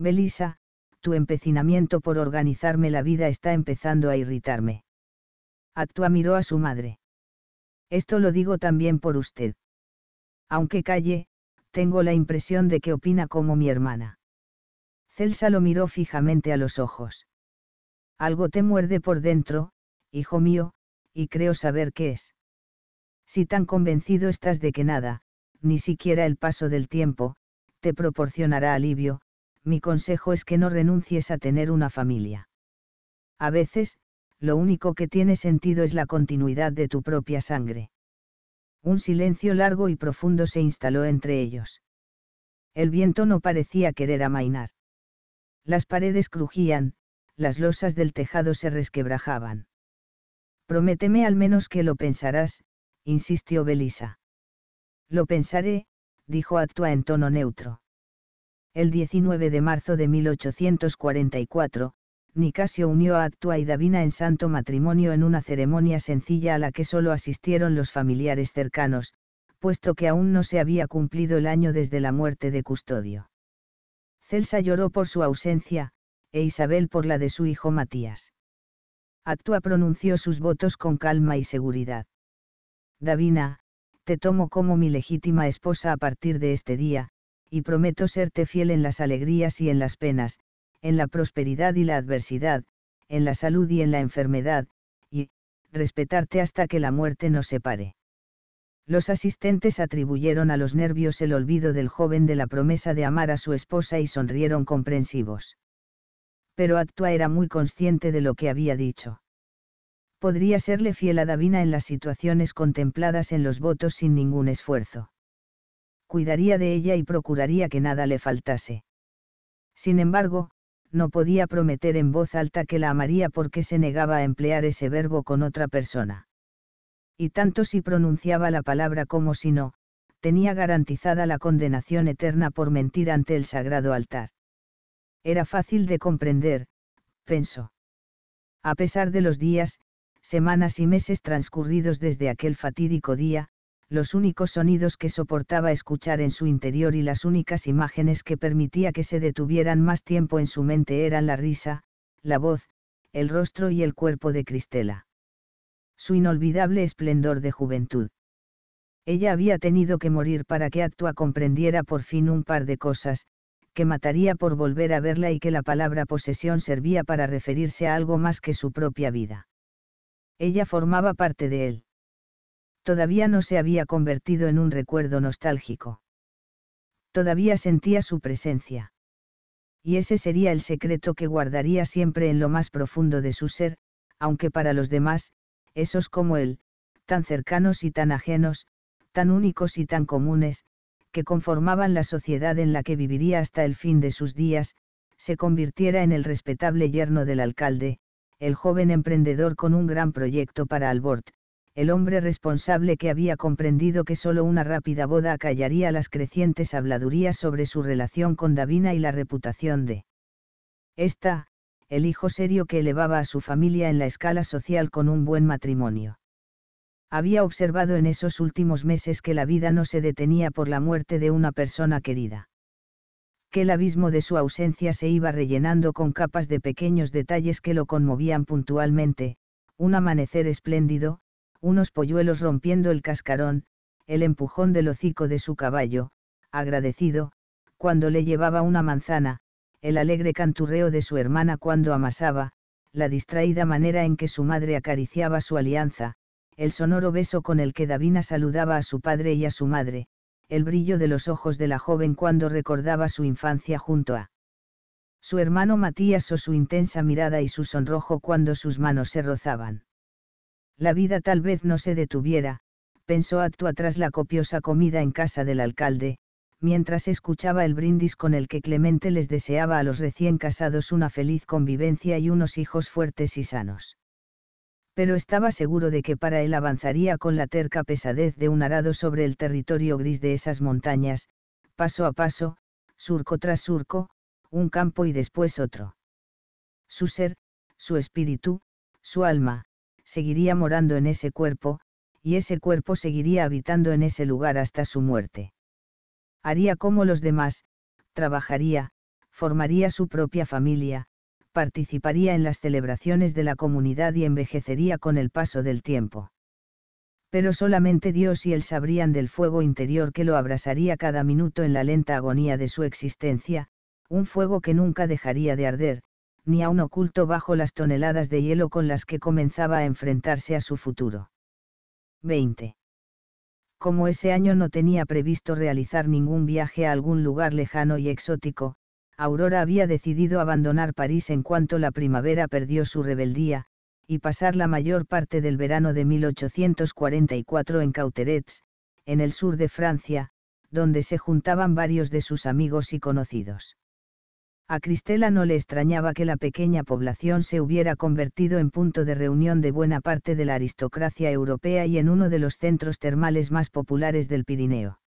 Melissa, tu empecinamiento por organizarme la vida está empezando a irritarme. Actua miró a su madre. Esto lo digo también por usted. Aunque calle, tengo la impresión de que opina como mi hermana. Celsa lo miró fijamente a los ojos. Algo te muerde por dentro, hijo mío, y creo saber qué es. Si tan convencido estás de que nada, ni siquiera el paso del tiempo, te proporcionará alivio, mi consejo es que no renuncies a tener una familia. A veces, lo único que tiene sentido es la continuidad de tu propia sangre. Un silencio largo y profundo se instaló entre ellos. El viento no parecía querer amainar. Las paredes crujían, las losas del tejado se resquebrajaban. Prométeme al menos que lo pensarás, insistió Belisa. Lo pensaré, dijo Atua en tono neutro. El 19 de marzo de 1844, Nicasio unió a Actua y Davina en santo matrimonio en una ceremonia sencilla a la que solo asistieron los familiares cercanos, puesto que aún no se había cumplido el año desde la muerte de Custodio. Celsa lloró por su ausencia, e Isabel por la de su hijo Matías. Actua pronunció sus votos con calma y seguridad. Davina, te tomo como mi legítima esposa a partir de este día, y prometo serte fiel en las alegrías y en las penas, en la prosperidad y la adversidad, en la salud y en la enfermedad, y, respetarte hasta que la muerte nos separe. Los asistentes atribuyeron a los nervios el olvido del joven de la promesa de amar a su esposa y sonrieron comprensivos. Pero Actua era muy consciente de lo que había dicho. Podría serle fiel a Davina en las situaciones contempladas en los votos sin ningún esfuerzo cuidaría de ella y procuraría que nada le faltase. Sin embargo, no podía prometer en voz alta que la amaría porque se negaba a emplear ese verbo con otra persona. Y tanto si pronunciaba la palabra como si no, tenía garantizada la condenación eterna por mentir ante el sagrado altar. Era fácil de comprender, pensó. A pesar de los días, semanas y meses transcurridos desde aquel fatídico día, los únicos sonidos que soportaba escuchar en su interior y las únicas imágenes que permitía que se detuvieran más tiempo en su mente eran la risa, la voz, el rostro y el cuerpo de Cristela. Su inolvidable esplendor de juventud. Ella había tenido que morir para que Actua comprendiera por fin un par de cosas, que mataría por volver a verla y que la palabra posesión servía para referirse a algo más que su propia vida. Ella formaba parte de él. Todavía no se había convertido en un recuerdo nostálgico. Todavía sentía su presencia. Y ese sería el secreto que guardaría siempre en lo más profundo de su ser, aunque para los demás, esos como él, tan cercanos y tan ajenos, tan únicos y tan comunes, que conformaban la sociedad en la que viviría hasta el fin de sus días, se convirtiera en el respetable yerno del alcalde, el joven emprendedor con un gran proyecto para Albort, el hombre responsable que había comprendido que solo una rápida boda acallaría las crecientes habladurías sobre su relación con Davina y la reputación de esta, el hijo serio que elevaba a su familia en la escala social con un buen matrimonio. Había observado en esos últimos meses que la vida no se detenía por la muerte de una persona querida que el abismo de su ausencia se iba rellenando con capas de pequeños detalles que lo conmovían puntualmente, un amanecer espléndido, unos polluelos rompiendo el cascarón, el empujón del hocico de su caballo, agradecido, cuando le llevaba una manzana, el alegre canturreo de su hermana cuando amasaba, la distraída manera en que su madre acariciaba su alianza, el sonoro beso con el que Davina saludaba a su padre y a su madre, el brillo de los ojos de la joven cuando recordaba su infancia junto a su hermano Matías o su intensa mirada y su sonrojo cuando sus manos se rozaban. La vida tal vez no se detuviera, pensó Atua tras la copiosa comida en casa del alcalde, mientras escuchaba el brindis con el que Clemente les deseaba a los recién casados una feliz convivencia y unos hijos fuertes y sanos. Pero estaba seguro de que para él avanzaría con la terca pesadez de un arado sobre el territorio gris de esas montañas, paso a paso, surco tras surco, un campo y después otro. Su ser, su espíritu, su alma, seguiría morando en ese cuerpo, y ese cuerpo seguiría habitando en ese lugar hasta su muerte. Haría como los demás, trabajaría, formaría su propia familia, participaría en las celebraciones de la comunidad y envejecería con el paso del tiempo. Pero solamente Dios y él sabrían del fuego interior que lo abrasaría cada minuto en la lenta agonía de su existencia, un fuego que nunca dejaría de arder, ni aún oculto bajo las toneladas de hielo con las que comenzaba a enfrentarse a su futuro. 20. Como ese año no tenía previsto realizar ningún viaje a algún lugar lejano y exótico, Aurora había decidido abandonar París en cuanto la primavera perdió su rebeldía, y pasar la mayor parte del verano de 1844 en Cauterets, en el sur de Francia, donde se juntaban varios de sus amigos y conocidos. A Cristela no le extrañaba que la pequeña población se hubiera convertido en punto de reunión de buena parte de la aristocracia europea y en uno de los centros termales más populares del Pirineo.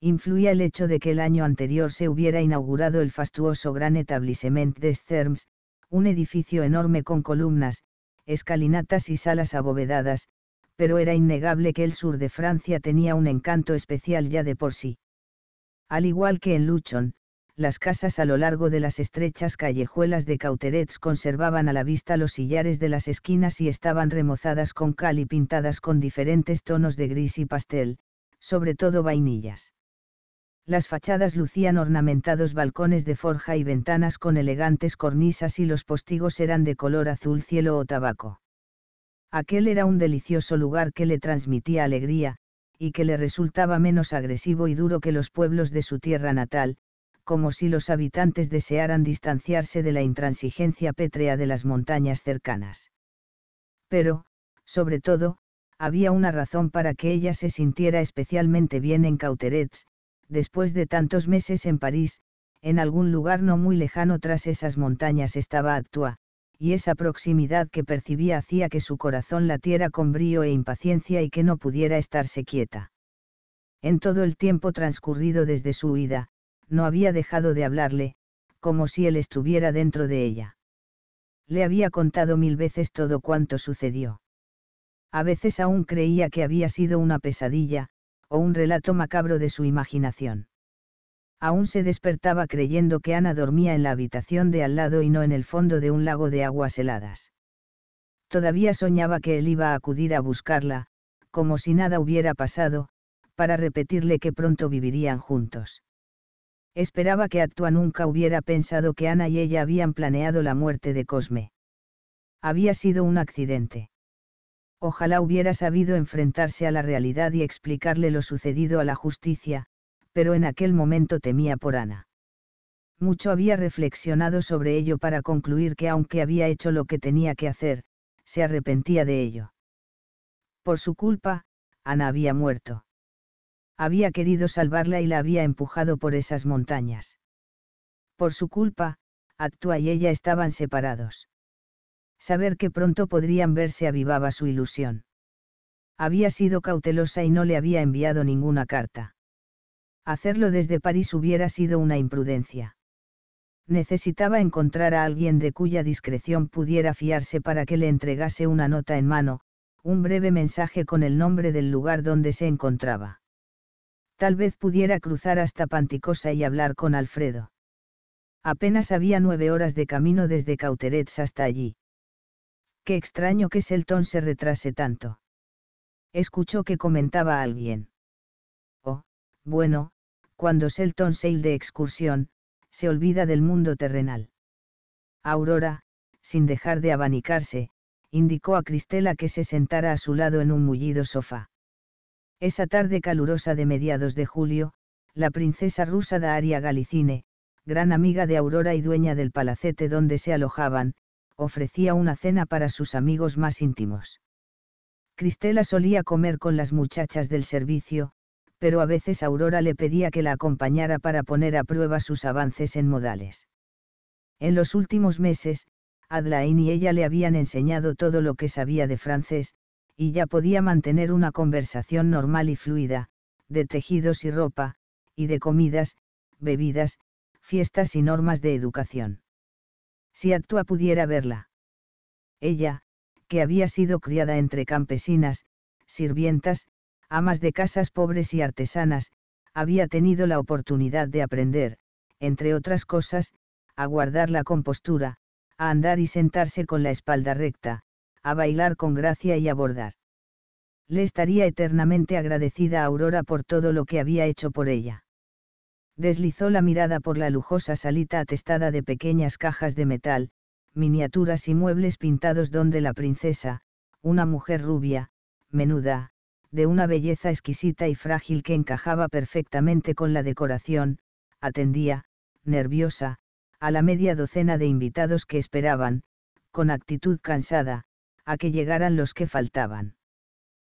Influía el hecho de que el año anterior se hubiera inaugurado el fastuoso Gran Etablissement de Thermes, un edificio enorme con columnas, escalinatas y salas abovedadas, pero era innegable que el sur de Francia tenía un encanto especial ya de por sí. Al igual que en Luchon, las casas a lo largo de las estrechas callejuelas de Cauterets conservaban a la vista los sillares de las esquinas y estaban remozadas con cal y pintadas con diferentes tonos de gris y pastel, sobre todo vainillas. Las fachadas lucían ornamentados balcones de forja y ventanas con elegantes cornisas y los postigos eran de color azul cielo o tabaco. Aquel era un delicioso lugar que le transmitía alegría, y que le resultaba menos agresivo y duro que los pueblos de su tierra natal, como si los habitantes desearan distanciarse de la intransigencia pétrea de las montañas cercanas. Pero, sobre todo, había una razón para que ella se sintiera especialmente bien en Cauterets, después de tantos meses en París, en algún lugar no muy lejano tras esas montañas estaba Actua, y esa proximidad que percibía hacía que su corazón latiera con brío e impaciencia y que no pudiera estarse quieta. En todo el tiempo transcurrido desde su huida, no había dejado de hablarle, como si él estuviera dentro de ella. Le había contado mil veces todo cuanto sucedió. A veces aún creía que había sido una pesadilla, o un relato macabro de su imaginación. Aún se despertaba creyendo que Ana dormía en la habitación de al lado y no en el fondo de un lago de aguas heladas. Todavía soñaba que él iba a acudir a buscarla, como si nada hubiera pasado, para repetirle que pronto vivirían juntos. Esperaba que Atua nunca hubiera pensado que Ana y ella habían planeado la muerte de Cosme. Había sido un accidente. Ojalá hubiera sabido enfrentarse a la realidad y explicarle lo sucedido a la justicia, pero en aquel momento temía por Ana. Mucho había reflexionado sobre ello para concluir que aunque había hecho lo que tenía que hacer, se arrepentía de ello. Por su culpa, Ana había muerto había querido salvarla y la había empujado por esas montañas. Por su culpa, Actua y ella estaban separados. Saber que pronto podrían verse avivaba su ilusión. Había sido cautelosa y no le había enviado ninguna carta. Hacerlo desde París hubiera sido una imprudencia. Necesitaba encontrar a alguien de cuya discreción pudiera fiarse para que le entregase una nota en mano, un breve mensaje con el nombre del lugar donde se encontraba Tal vez pudiera cruzar hasta Panticosa y hablar con Alfredo. Apenas había nueve horas de camino desde Cauterets hasta allí. Qué extraño que Selton se retrase tanto. Escuchó que comentaba alguien. Oh, bueno, cuando Selton se de excursión, se olvida del mundo terrenal. Aurora, sin dejar de abanicarse, indicó a Cristela que se sentara a su lado en un mullido sofá. Esa tarde calurosa de mediados de julio, la princesa rusa Daria Galicine, gran amiga de Aurora y dueña del palacete donde se alojaban, ofrecía una cena para sus amigos más íntimos. Cristela solía comer con las muchachas del servicio, pero a veces Aurora le pedía que la acompañara para poner a prueba sus avances en modales. En los últimos meses, Adlaín y ella le habían enseñado todo lo que sabía de francés, y ya podía mantener una conversación normal y fluida, de tejidos y ropa, y de comidas, bebidas, fiestas y normas de educación. Si actúa pudiera verla. Ella, que había sido criada entre campesinas, sirvientas, amas de casas pobres y artesanas, había tenido la oportunidad de aprender, entre otras cosas, a guardar la compostura, a andar y sentarse con la espalda recta, a bailar con gracia y a bordar. Le estaría eternamente agradecida a Aurora por todo lo que había hecho por ella. Deslizó la mirada por la lujosa salita atestada de pequeñas cajas de metal, miniaturas y muebles pintados donde la princesa, una mujer rubia, menuda, de una belleza exquisita y frágil que encajaba perfectamente con la decoración, atendía, nerviosa, a la media docena de invitados que esperaban, con actitud cansada, a que llegaran los que faltaban.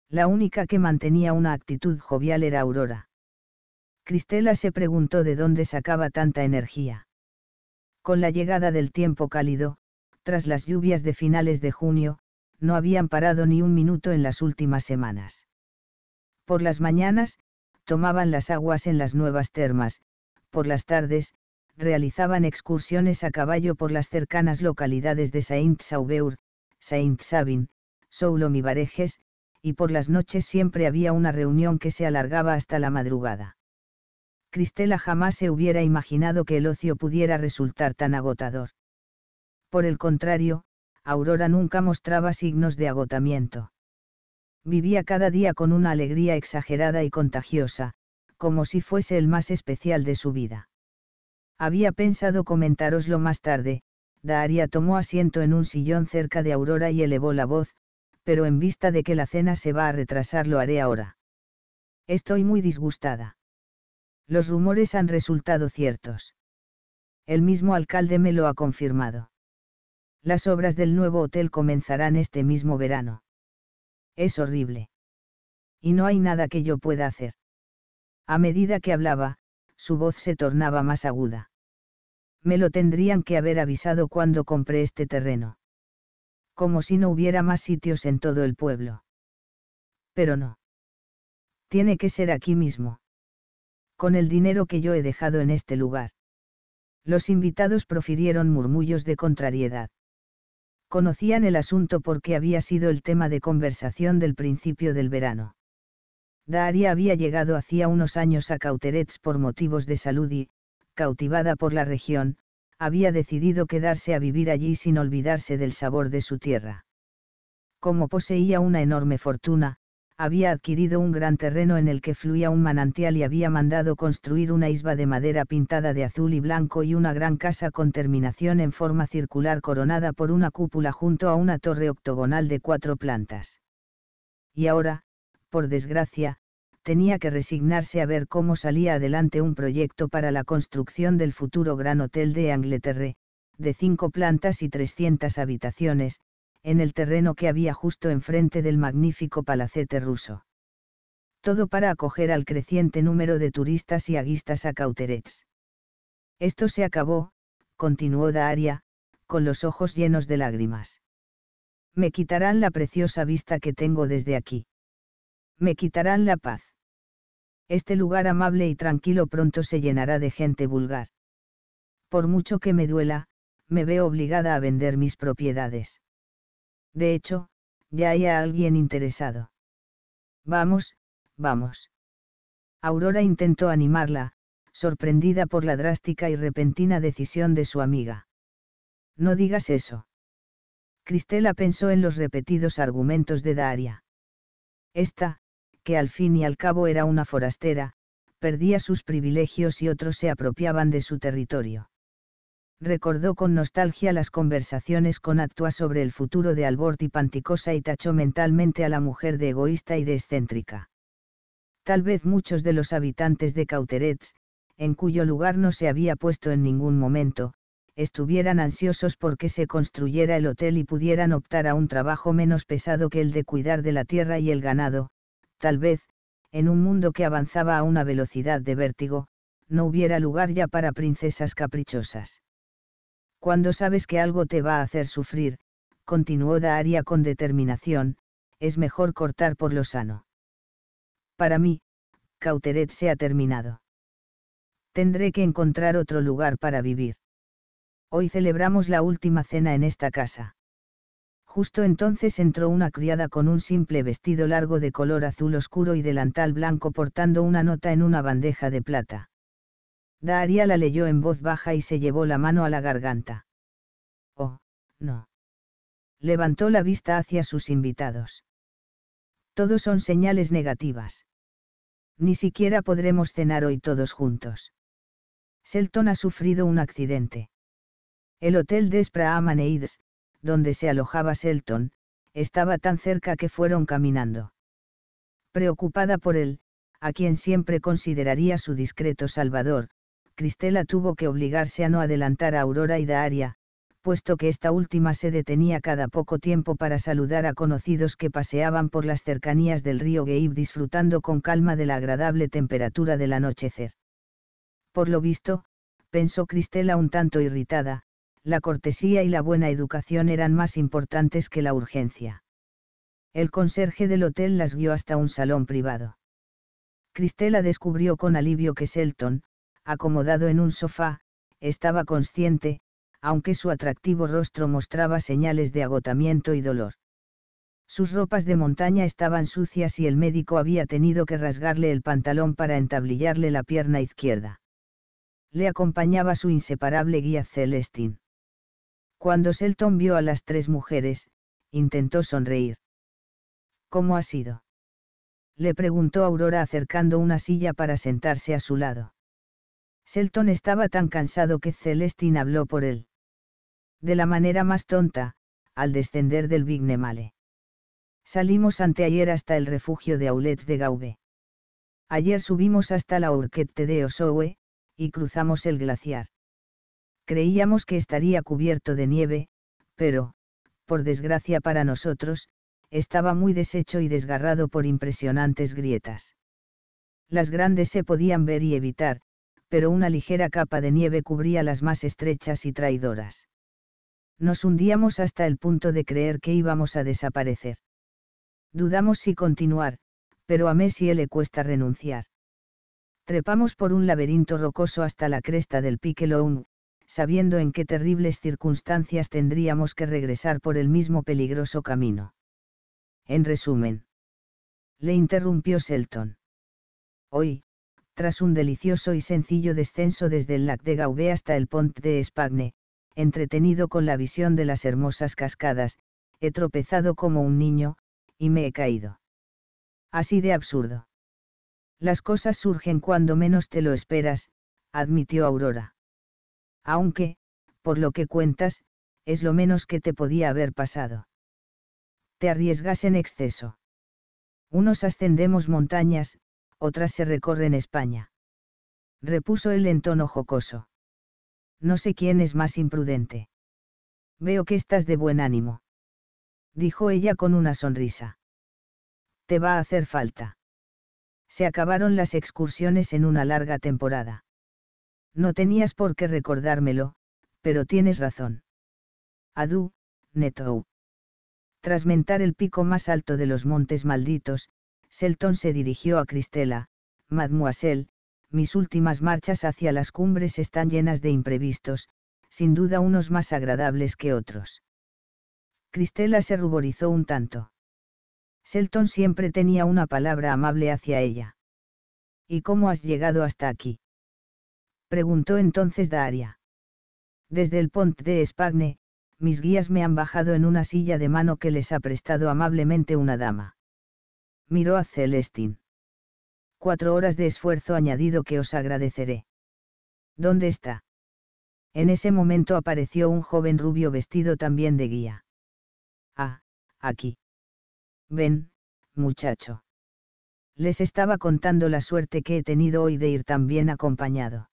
La única que mantenía una actitud jovial era Aurora. Cristela se preguntó de dónde sacaba tanta energía. Con la llegada del tiempo cálido, tras las lluvias de finales de junio, no habían parado ni un minuto en las últimas semanas. Por las mañanas, tomaban las aguas en las nuevas termas, por las tardes, realizaban excursiones a caballo por las cercanas localidades de Saint-Sauveur, Saint-Sabin, Soulom y y por las noches siempre había una reunión que se alargaba hasta la madrugada. Cristela jamás se hubiera imaginado que el ocio pudiera resultar tan agotador. Por el contrario, Aurora nunca mostraba signos de agotamiento. Vivía cada día con una alegría exagerada y contagiosa, como si fuese el más especial de su vida. Había pensado comentároslo más tarde, Daria tomó asiento en un sillón cerca de Aurora y elevó la voz, pero en vista de que la cena se va a retrasar lo haré ahora. Estoy muy disgustada. Los rumores han resultado ciertos. El mismo alcalde me lo ha confirmado. Las obras del nuevo hotel comenzarán este mismo verano. Es horrible. Y no hay nada que yo pueda hacer. A medida que hablaba, su voz se tornaba más aguda me lo tendrían que haber avisado cuando compré este terreno. Como si no hubiera más sitios en todo el pueblo. Pero no. Tiene que ser aquí mismo. Con el dinero que yo he dejado en este lugar. Los invitados profirieron murmullos de contrariedad. Conocían el asunto porque había sido el tema de conversación del principio del verano. Daria había llegado hacía unos años a Cauterets por motivos de salud y, cautivada por la región, había decidido quedarse a vivir allí sin olvidarse del sabor de su tierra. Como poseía una enorme fortuna, había adquirido un gran terreno en el que fluía un manantial y había mandado construir una isba de madera pintada de azul y blanco y una gran casa con terminación en forma circular coronada por una cúpula junto a una torre octogonal de cuatro plantas. Y ahora, por desgracia, tenía que resignarse a ver cómo salía adelante un proyecto para la construcción del futuro Gran Hotel de Angleterre, de cinco plantas y 300 habitaciones, en el terreno que había justo enfrente del magnífico palacete ruso. Todo para acoger al creciente número de turistas y aguistas a Cauterets. Esto se acabó, continuó Daria, con los ojos llenos de lágrimas. Me quitarán la preciosa vista que tengo desde aquí. Me quitarán la paz. Este lugar amable y tranquilo pronto se llenará de gente vulgar. Por mucho que me duela, me veo obligada a vender mis propiedades. De hecho, ya hay a alguien interesado. Vamos, vamos. Aurora intentó animarla, sorprendida por la drástica y repentina decisión de su amiga. No digas eso. Cristela pensó en los repetidos argumentos de Daria. Esta, al fin y al cabo era una forastera, perdía sus privilegios y otros se apropiaban de su territorio. Recordó con nostalgia las conversaciones con Actua sobre el futuro de Albort y Panticosa y tachó mentalmente a la mujer de egoísta y de excéntrica. Tal vez muchos de los habitantes de Cauterets, en cuyo lugar no se había puesto en ningún momento, estuvieran ansiosos porque se construyera el hotel y pudieran optar a un trabajo menos pesado que el de cuidar de la tierra y el ganado, tal vez, en un mundo que avanzaba a una velocidad de vértigo, no hubiera lugar ya para princesas caprichosas. Cuando sabes que algo te va a hacer sufrir, continuó Daria con determinación, es mejor cortar por lo sano. Para mí, Cauteret se ha terminado. Tendré que encontrar otro lugar para vivir. Hoy celebramos la última cena en esta casa. Justo entonces entró una criada con un simple vestido largo de color azul oscuro y delantal blanco portando una nota en una bandeja de plata. Daria la leyó en voz baja y se llevó la mano a la garganta. Oh, no. Levantó la vista hacia sus invitados. Todos son señales negativas. Ni siquiera podremos cenar hoy todos juntos. Selton ha sufrido un accidente. El hotel de and Aids, donde se alojaba Selton, estaba tan cerca que fueron caminando. Preocupada por él, a quien siempre consideraría su discreto salvador, Cristela tuvo que obligarse a no adelantar a Aurora y Daaria, puesto que esta última se detenía cada poco tiempo para saludar a conocidos que paseaban por las cercanías del río Gabe disfrutando con calma de la agradable temperatura del anochecer. Por lo visto, pensó Cristela un tanto irritada, la cortesía y la buena educación eran más importantes que la urgencia. El conserje del hotel las guió hasta un salón privado. Cristela descubrió con alivio que Selton, acomodado en un sofá, estaba consciente, aunque su atractivo rostro mostraba señales de agotamiento y dolor. Sus ropas de montaña estaban sucias y el médico había tenido que rasgarle el pantalón para entablillarle la pierna izquierda. Le acompañaba su inseparable guía Celestine. Cuando Selton vio a las tres mujeres, intentó sonreír. ¿Cómo ha sido? Le preguntó Aurora acercando una silla para sentarse a su lado. Selton estaba tan cansado que Celestine habló por él. De la manera más tonta, al descender del Vignemale. Salimos anteayer hasta el refugio de Aulets de Gaube. Ayer subimos hasta la Urquette de Osowe, y cruzamos el glaciar. Creíamos que estaría cubierto de nieve, pero, por desgracia para nosotros, estaba muy deshecho y desgarrado por impresionantes grietas. Las grandes se podían ver y evitar, pero una ligera capa de nieve cubría las más estrechas y traidoras. Nos hundíamos hasta el punto de creer que íbamos a desaparecer. Dudamos si continuar, pero a Messi le cuesta renunciar. Trepamos por un laberinto rocoso hasta la cresta del Pique Lone, sabiendo en qué terribles circunstancias tendríamos que regresar por el mismo peligroso camino. En resumen. Le interrumpió Selton. Hoy, tras un delicioso y sencillo descenso desde el lac de Gauvé hasta el pont de Espagne, entretenido con la visión de las hermosas cascadas, he tropezado como un niño, y me he caído. Así de absurdo. Las cosas surgen cuando menos te lo esperas, admitió Aurora. Aunque, por lo que cuentas, es lo menos que te podía haber pasado. Te arriesgas en exceso. Unos ascendemos montañas, otras se recorren España. Repuso él en tono jocoso. No sé quién es más imprudente. Veo que estás de buen ánimo. Dijo ella con una sonrisa. Te va a hacer falta. Se acabaron las excursiones en una larga temporada. No tenías por qué recordármelo, pero tienes razón. Adú, Netou. Tras mentar el pico más alto de los montes malditos, Selton se dirigió a Cristela, Mademoiselle, mis últimas marchas hacia las cumbres están llenas de imprevistos, sin duda unos más agradables que otros. Cristela se ruborizó un tanto. Selton siempre tenía una palabra amable hacia ella. ¿Y cómo has llegado hasta aquí? preguntó entonces Daria. Desde el Pont de Espagne, mis guías me han bajado en una silla de mano que les ha prestado amablemente una dama. Miró a Celestín. Cuatro horas de esfuerzo añadido que os agradeceré. ¿Dónde está? En ese momento apareció un joven rubio vestido también de guía. Ah, aquí. Ven, muchacho. Les estaba contando la suerte que he tenido hoy de ir tan bien acompañado.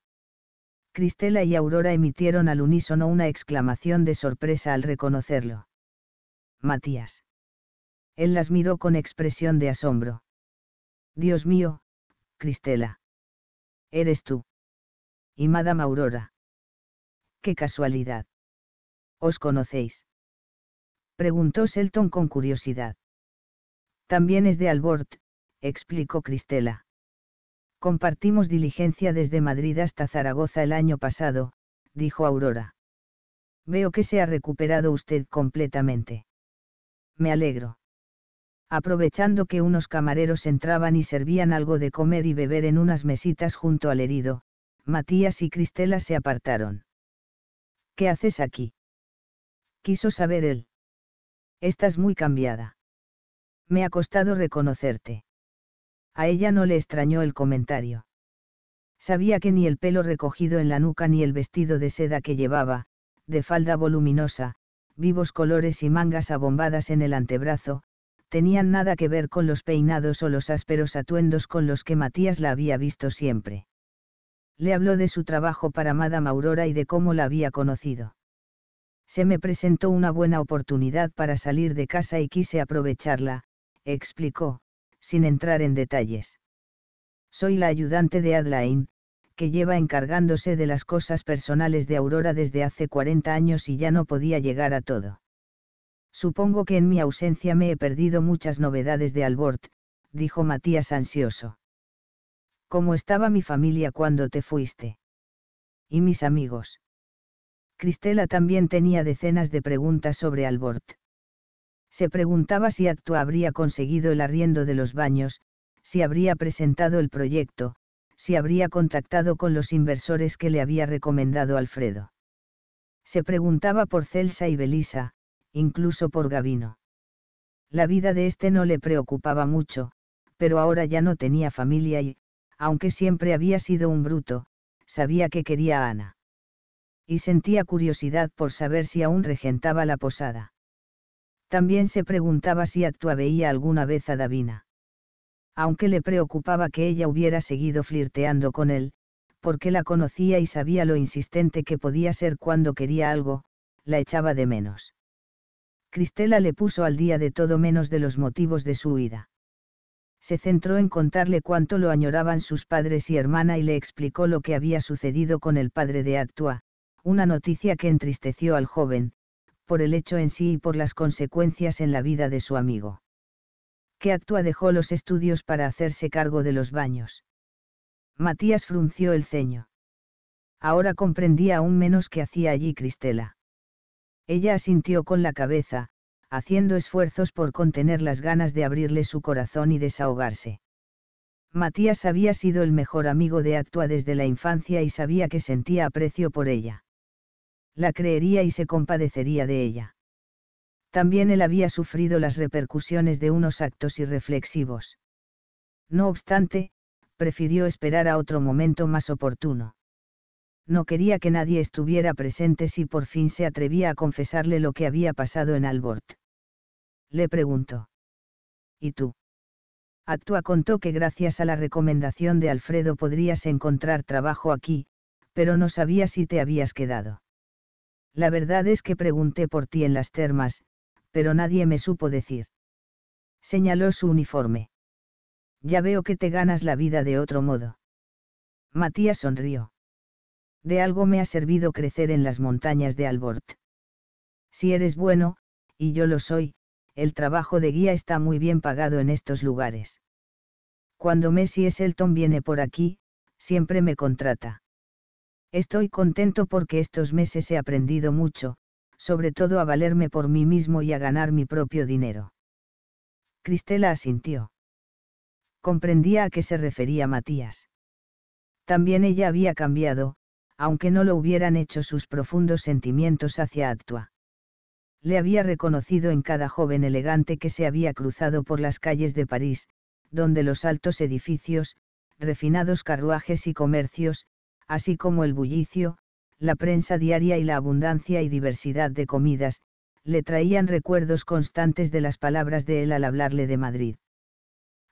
Cristela y Aurora emitieron al unísono una exclamación de sorpresa al reconocerlo. Matías. Él las miró con expresión de asombro. Dios mío, Cristela. Eres tú. Y Madame Aurora. Qué casualidad. ¿Os conocéis? Preguntó Selton con curiosidad. También es de Albort, explicó Cristela. Compartimos diligencia desde Madrid hasta Zaragoza el año pasado, dijo Aurora. Veo que se ha recuperado usted completamente. Me alegro. Aprovechando que unos camareros entraban y servían algo de comer y beber en unas mesitas junto al herido, Matías y Cristela se apartaron. ¿Qué haces aquí? Quiso saber él. Estás muy cambiada. Me ha costado reconocerte. A ella no le extrañó el comentario. Sabía que ni el pelo recogido en la nuca ni el vestido de seda que llevaba, de falda voluminosa, vivos colores y mangas abombadas en el antebrazo, tenían nada que ver con los peinados o los ásperos atuendos con los que Matías la había visto siempre. Le habló de su trabajo para Madame Aurora y de cómo la había conocido. Se me presentó una buena oportunidad para salir de casa y quise aprovecharla, explicó, sin entrar en detalles. Soy la ayudante de Adlain, que lleva encargándose de las cosas personales de Aurora desde hace 40 años y ya no podía llegar a todo. Supongo que en mi ausencia me he perdido muchas novedades de Albort, dijo Matías ansioso. ¿Cómo estaba mi familia cuando te fuiste? ¿Y mis amigos? Cristela también tenía decenas de preguntas sobre Albort. Se preguntaba si Actua habría conseguido el arriendo de los baños, si habría presentado el proyecto, si habría contactado con los inversores que le había recomendado Alfredo. Se preguntaba por Celsa y Belisa, incluso por Gavino. La vida de este no le preocupaba mucho, pero ahora ya no tenía familia y, aunque siempre había sido un bruto, sabía que quería a Ana. Y sentía curiosidad por saber si aún regentaba la posada. También se preguntaba si Actua veía alguna vez a Davina. Aunque le preocupaba que ella hubiera seguido flirteando con él, porque la conocía y sabía lo insistente que podía ser cuando quería algo, la echaba de menos. Cristela le puso al día de todo menos de los motivos de su huida. Se centró en contarle cuánto lo añoraban sus padres y hermana y le explicó lo que había sucedido con el padre de Actua, una noticia que entristeció al joven, por el hecho en sí y por las consecuencias en la vida de su amigo. Que Actua dejó los estudios para hacerse cargo de los baños. Matías frunció el ceño. Ahora comprendía aún menos qué hacía allí Cristela. Ella asintió con la cabeza, haciendo esfuerzos por contener las ganas de abrirle su corazón y desahogarse. Matías había sido el mejor amigo de Actua desde la infancia y sabía que sentía aprecio por ella la creería y se compadecería de ella. También él había sufrido las repercusiones de unos actos irreflexivos. No obstante, prefirió esperar a otro momento más oportuno. No quería que nadie estuviera presente si por fin se atrevía a confesarle lo que había pasado en Albort. Le preguntó. ¿Y tú? Actua contó que gracias a la recomendación de Alfredo podrías encontrar trabajo aquí, pero no sabía si te habías quedado. La verdad es que pregunté por ti en las termas, pero nadie me supo decir. Señaló su uniforme. Ya veo que te ganas la vida de otro modo. Matías sonrió. De algo me ha servido crecer en las montañas de Albort. Si eres bueno, y yo lo soy, el trabajo de guía está muy bien pagado en estos lugares. Cuando Messi Elton viene por aquí, siempre me contrata. Estoy contento porque estos meses he aprendido mucho, sobre todo a valerme por mí mismo y a ganar mi propio dinero. Cristela asintió. Comprendía a qué se refería Matías. También ella había cambiado, aunque no lo hubieran hecho sus profundos sentimientos hacia Actua. Le había reconocido en cada joven elegante que se había cruzado por las calles de París, donde los altos edificios, refinados carruajes y comercios, así como el bullicio, la prensa diaria y la abundancia y diversidad de comidas, le traían recuerdos constantes de las palabras de él al hablarle de Madrid.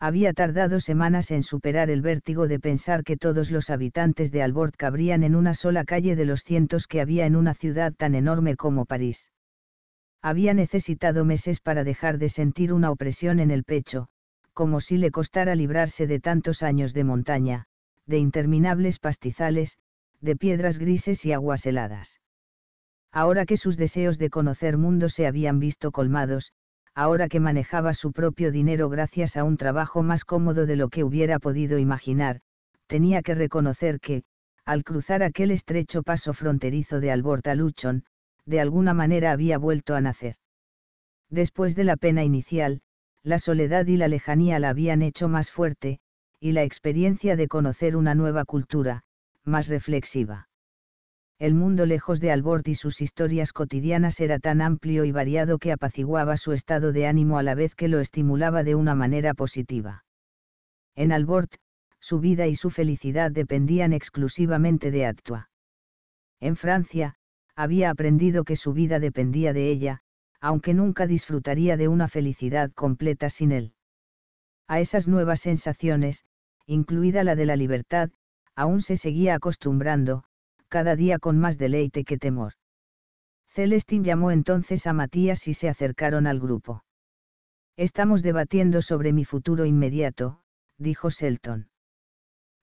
Había tardado semanas en superar el vértigo de pensar que todos los habitantes de Albort cabrían en una sola calle de los cientos que había en una ciudad tan enorme como París. Había necesitado meses para dejar de sentir una opresión en el pecho, como si le costara librarse de tantos años de montaña, de interminables pastizales, de piedras grises y aguas heladas. Ahora que sus deseos de conocer mundo se habían visto colmados, ahora que manejaba su propio dinero gracias a un trabajo más cómodo de lo que hubiera podido imaginar, tenía que reconocer que, al cruzar aquel estrecho paso fronterizo de Albortaluchon, de alguna manera había vuelto a nacer. Después de la pena inicial, la soledad y la lejanía la habían hecho más fuerte, y la experiencia de conocer una nueva cultura, más reflexiva. El mundo lejos de Albort y sus historias cotidianas era tan amplio y variado que apaciguaba su estado de ánimo a la vez que lo estimulaba de una manera positiva. En Albort, su vida y su felicidad dependían exclusivamente de Actua. En Francia, había aprendido que su vida dependía de ella, aunque nunca disfrutaría de una felicidad completa sin él. A esas nuevas sensaciones, incluida la de la libertad, aún se seguía acostumbrando, cada día con más deleite que temor. Celestín llamó entonces a Matías y se acercaron al grupo. Estamos debatiendo sobre mi futuro inmediato, dijo Selton.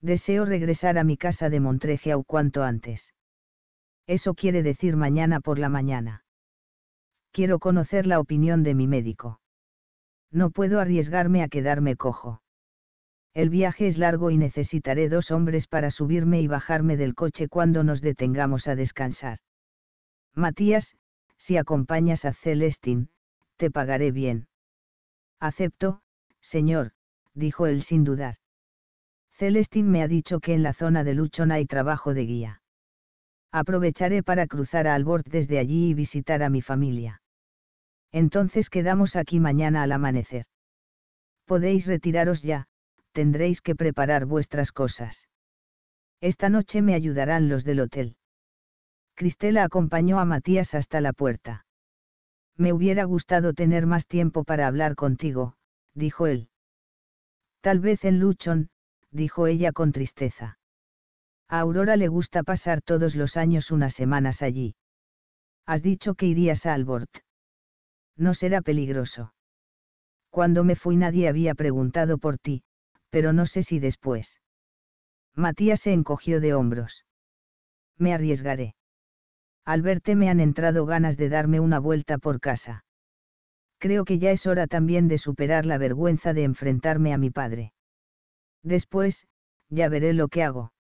Deseo regresar a mi casa de Montregeau cuanto antes. Eso quiere decir mañana por la mañana. Quiero conocer la opinión de mi médico. No puedo arriesgarme a quedarme cojo. El viaje es largo y necesitaré dos hombres para subirme y bajarme del coche cuando nos detengamos a descansar. Matías, si acompañas a Celestín, te pagaré bien. Acepto, señor, dijo él sin dudar. Celestín me ha dicho que en la zona de Luchon hay trabajo de guía. Aprovecharé para cruzar a Albor desde allí y visitar a mi familia. Entonces quedamos aquí mañana al amanecer. Podéis retiraros ya, tendréis que preparar vuestras cosas. Esta noche me ayudarán los del hotel. Cristela acompañó a Matías hasta la puerta. Me hubiera gustado tener más tiempo para hablar contigo, dijo él. Tal vez en Luchon, dijo ella con tristeza. A Aurora le gusta pasar todos los años unas semanas allí. Has dicho que irías a Albort. No será peligroso. Cuando me fui nadie había preguntado por ti, pero no sé si después. Matías se encogió de hombros. Me arriesgaré. Al verte me han entrado ganas de darme una vuelta por casa. Creo que ya es hora también de superar la vergüenza de enfrentarme a mi padre. Después, ya veré lo que hago.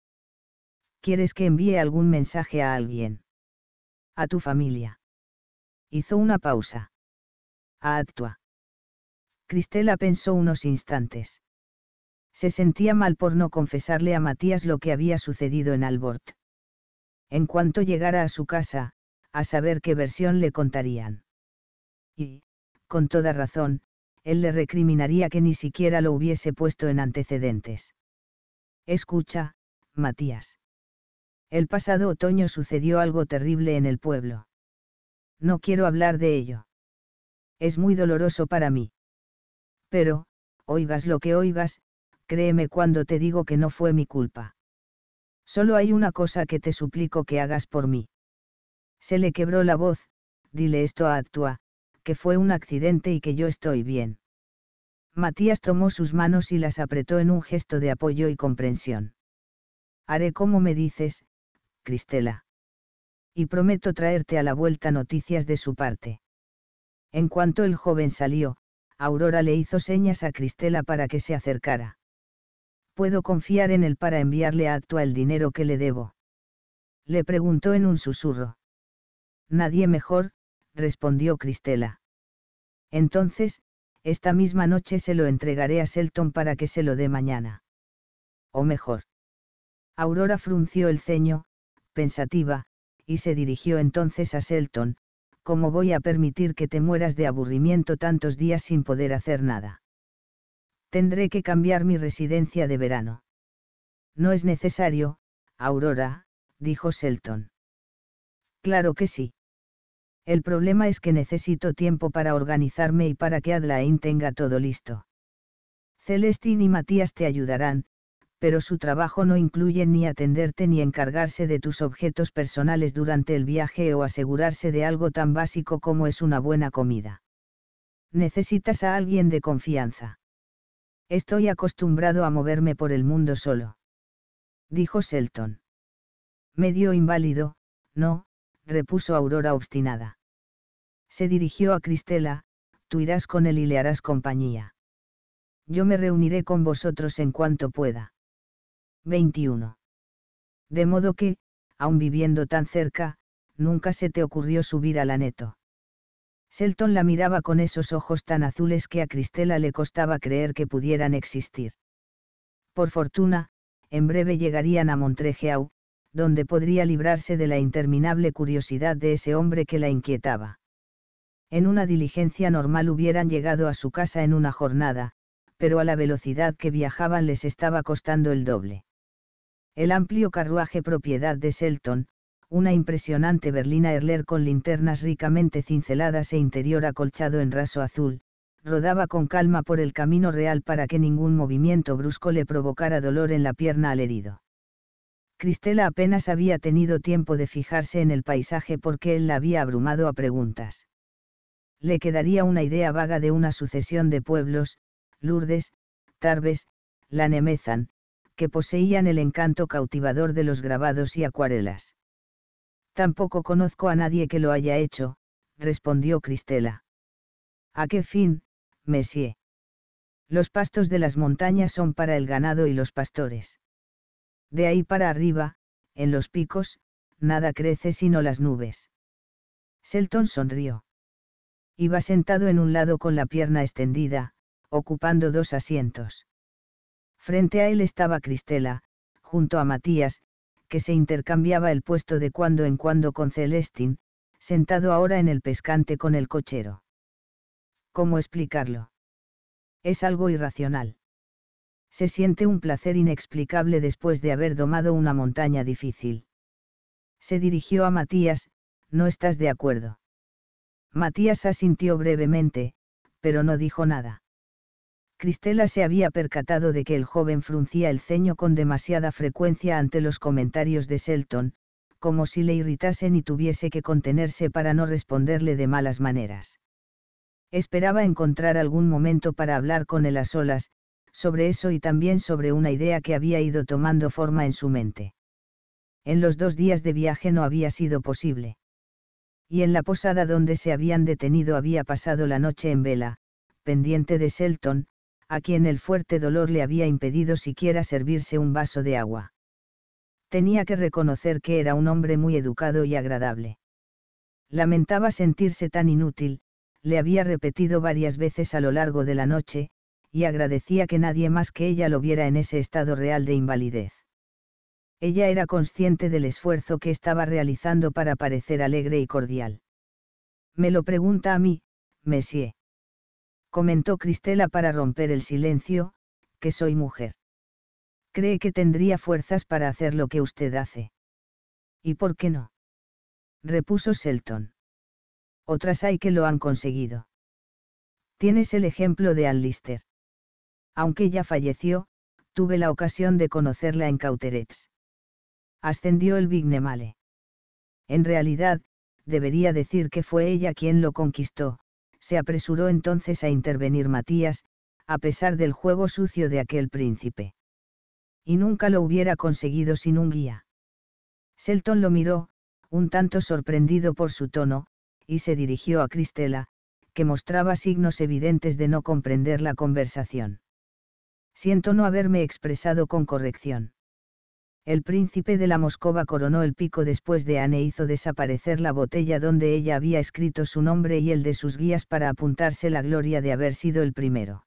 ¿Quieres que envíe algún mensaje a alguien? A tu familia. Hizo una pausa. A Actua. Cristela pensó unos instantes. Se sentía mal por no confesarle a Matías lo que había sucedido en Albort. En cuanto llegara a su casa, a saber qué versión le contarían. Y, con toda razón, él le recriminaría que ni siquiera lo hubiese puesto en antecedentes. Escucha, Matías. El pasado otoño sucedió algo terrible en el pueblo. No quiero hablar de ello. Es muy doloroso para mí. Pero, oigas lo que oigas, créeme cuando te digo que no fue mi culpa. Solo hay una cosa que te suplico que hagas por mí. Se le quebró la voz, dile esto a Actua, que fue un accidente y que yo estoy bien. Matías tomó sus manos y las apretó en un gesto de apoyo y comprensión. Haré como me dices, Cristela. Y prometo traerte a la vuelta noticias de su parte. En cuanto el joven salió, Aurora le hizo señas a Cristela para que se acercara. ¿Puedo confiar en él para enviarle a Actua el dinero que le debo? Le preguntó en un susurro. Nadie mejor, respondió Cristela. Entonces, esta misma noche se lo entregaré a Selton para que se lo dé mañana. O mejor. Aurora frunció el ceño, pensativa, y se dirigió entonces a Selton, ¿cómo voy a permitir que te mueras de aburrimiento tantos días sin poder hacer nada? tendré que cambiar mi residencia de verano. No es necesario, Aurora, dijo Selton. Claro que sí. El problema es que necesito tiempo para organizarme y para que Adlain tenga todo listo. Celestín y Matías te ayudarán, pero su trabajo no incluye ni atenderte ni encargarse de tus objetos personales durante el viaje o asegurarse de algo tan básico como es una buena comida. Necesitas a alguien de confianza. Estoy acostumbrado a moverme por el mundo solo. Dijo Selton. Medio inválido, no, repuso Aurora obstinada. Se dirigió a Cristela, tú irás con él y le harás compañía. Yo me reuniré con vosotros en cuanto pueda. 21. De modo que, aun viviendo tan cerca, nunca se te ocurrió subir a la neto. Selton la miraba con esos ojos tan azules que a Cristela le costaba creer que pudieran existir. Por fortuna, en breve llegarían a Montregeau, donde podría librarse de la interminable curiosidad de ese hombre que la inquietaba. En una diligencia normal hubieran llegado a su casa en una jornada, pero a la velocidad que viajaban les estaba costando el doble. El amplio carruaje propiedad de Selton, una impresionante berlina Erler con linternas ricamente cinceladas e interior acolchado en raso azul, rodaba con calma por el camino real para que ningún movimiento brusco le provocara dolor en la pierna al herido. Cristela apenas había tenido tiempo de fijarse en el paisaje porque él la había abrumado a preguntas. Le quedaría una idea vaga de una sucesión de pueblos, Lourdes, Tarbes, Lanemezan, que poseían el encanto cautivador de los grabados y acuarelas. Tampoco conozco a nadie que lo haya hecho, respondió Cristela. ¿A qué fin, Messier? Los pastos de las montañas son para el ganado y los pastores. De ahí para arriba, en los picos, nada crece sino las nubes. Selton sonrió. Iba sentado en un lado con la pierna extendida, ocupando dos asientos. Frente a él estaba Cristela, junto a Matías, que se intercambiaba el puesto de cuando en cuando con Celestin, sentado ahora en el pescante con el cochero. ¿Cómo explicarlo? Es algo irracional. Se siente un placer inexplicable después de haber domado una montaña difícil. Se dirigió a Matías, ¿no estás de acuerdo? Matías asintió brevemente, pero no dijo nada. Cristela se había percatado de que el joven fruncía el ceño con demasiada frecuencia ante los comentarios de Selton, como si le irritasen y tuviese que contenerse para no responderle de malas maneras. Esperaba encontrar algún momento para hablar con él a solas, sobre eso y también sobre una idea que había ido tomando forma en su mente. En los dos días de viaje no había sido posible. Y en la posada donde se habían detenido había pasado la noche en vela, pendiente de Selton, a quien el fuerte dolor le había impedido siquiera servirse un vaso de agua. Tenía que reconocer que era un hombre muy educado y agradable. Lamentaba sentirse tan inútil, le había repetido varias veces a lo largo de la noche, y agradecía que nadie más que ella lo viera en ese estado real de invalidez. Ella era consciente del esfuerzo que estaba realizando para parecer alegre y cordial. Me lo pregunta a mí, Messier comentó Cristela para romper el silencio, que soy mujer. Cree que tendría fuerzas para hacer lo que usted hace. ¿Y por qué no? repuso Shelton. Otras hay que lo han conseguido. Tienes el ejemplo de Ann Lister. Aunque ya falleció, tuve la ocasión de conocerla en Cauterex. Ascendió el Vignemale. En realidad, debería decir que fue ella quien lo conquistó, se apresuró entonces a intervenir Matías, a pesar del juego sucio de aquel príncipe. Y nunca lo hubiera conseguido sin un guía. Selton lo miró, un tanto sorprendido por su tono, y se dirigió a Cristela, que mostraba signos evidentes de no comprender la conversación. Siento no haberme expresado con corrección el príncipe de la Moscova coronó el pico después de Anne e hizo desaparecer la botella donde ella había escrito su nombre y el de sus guías para apuntarse la gloria de haber sido el primero.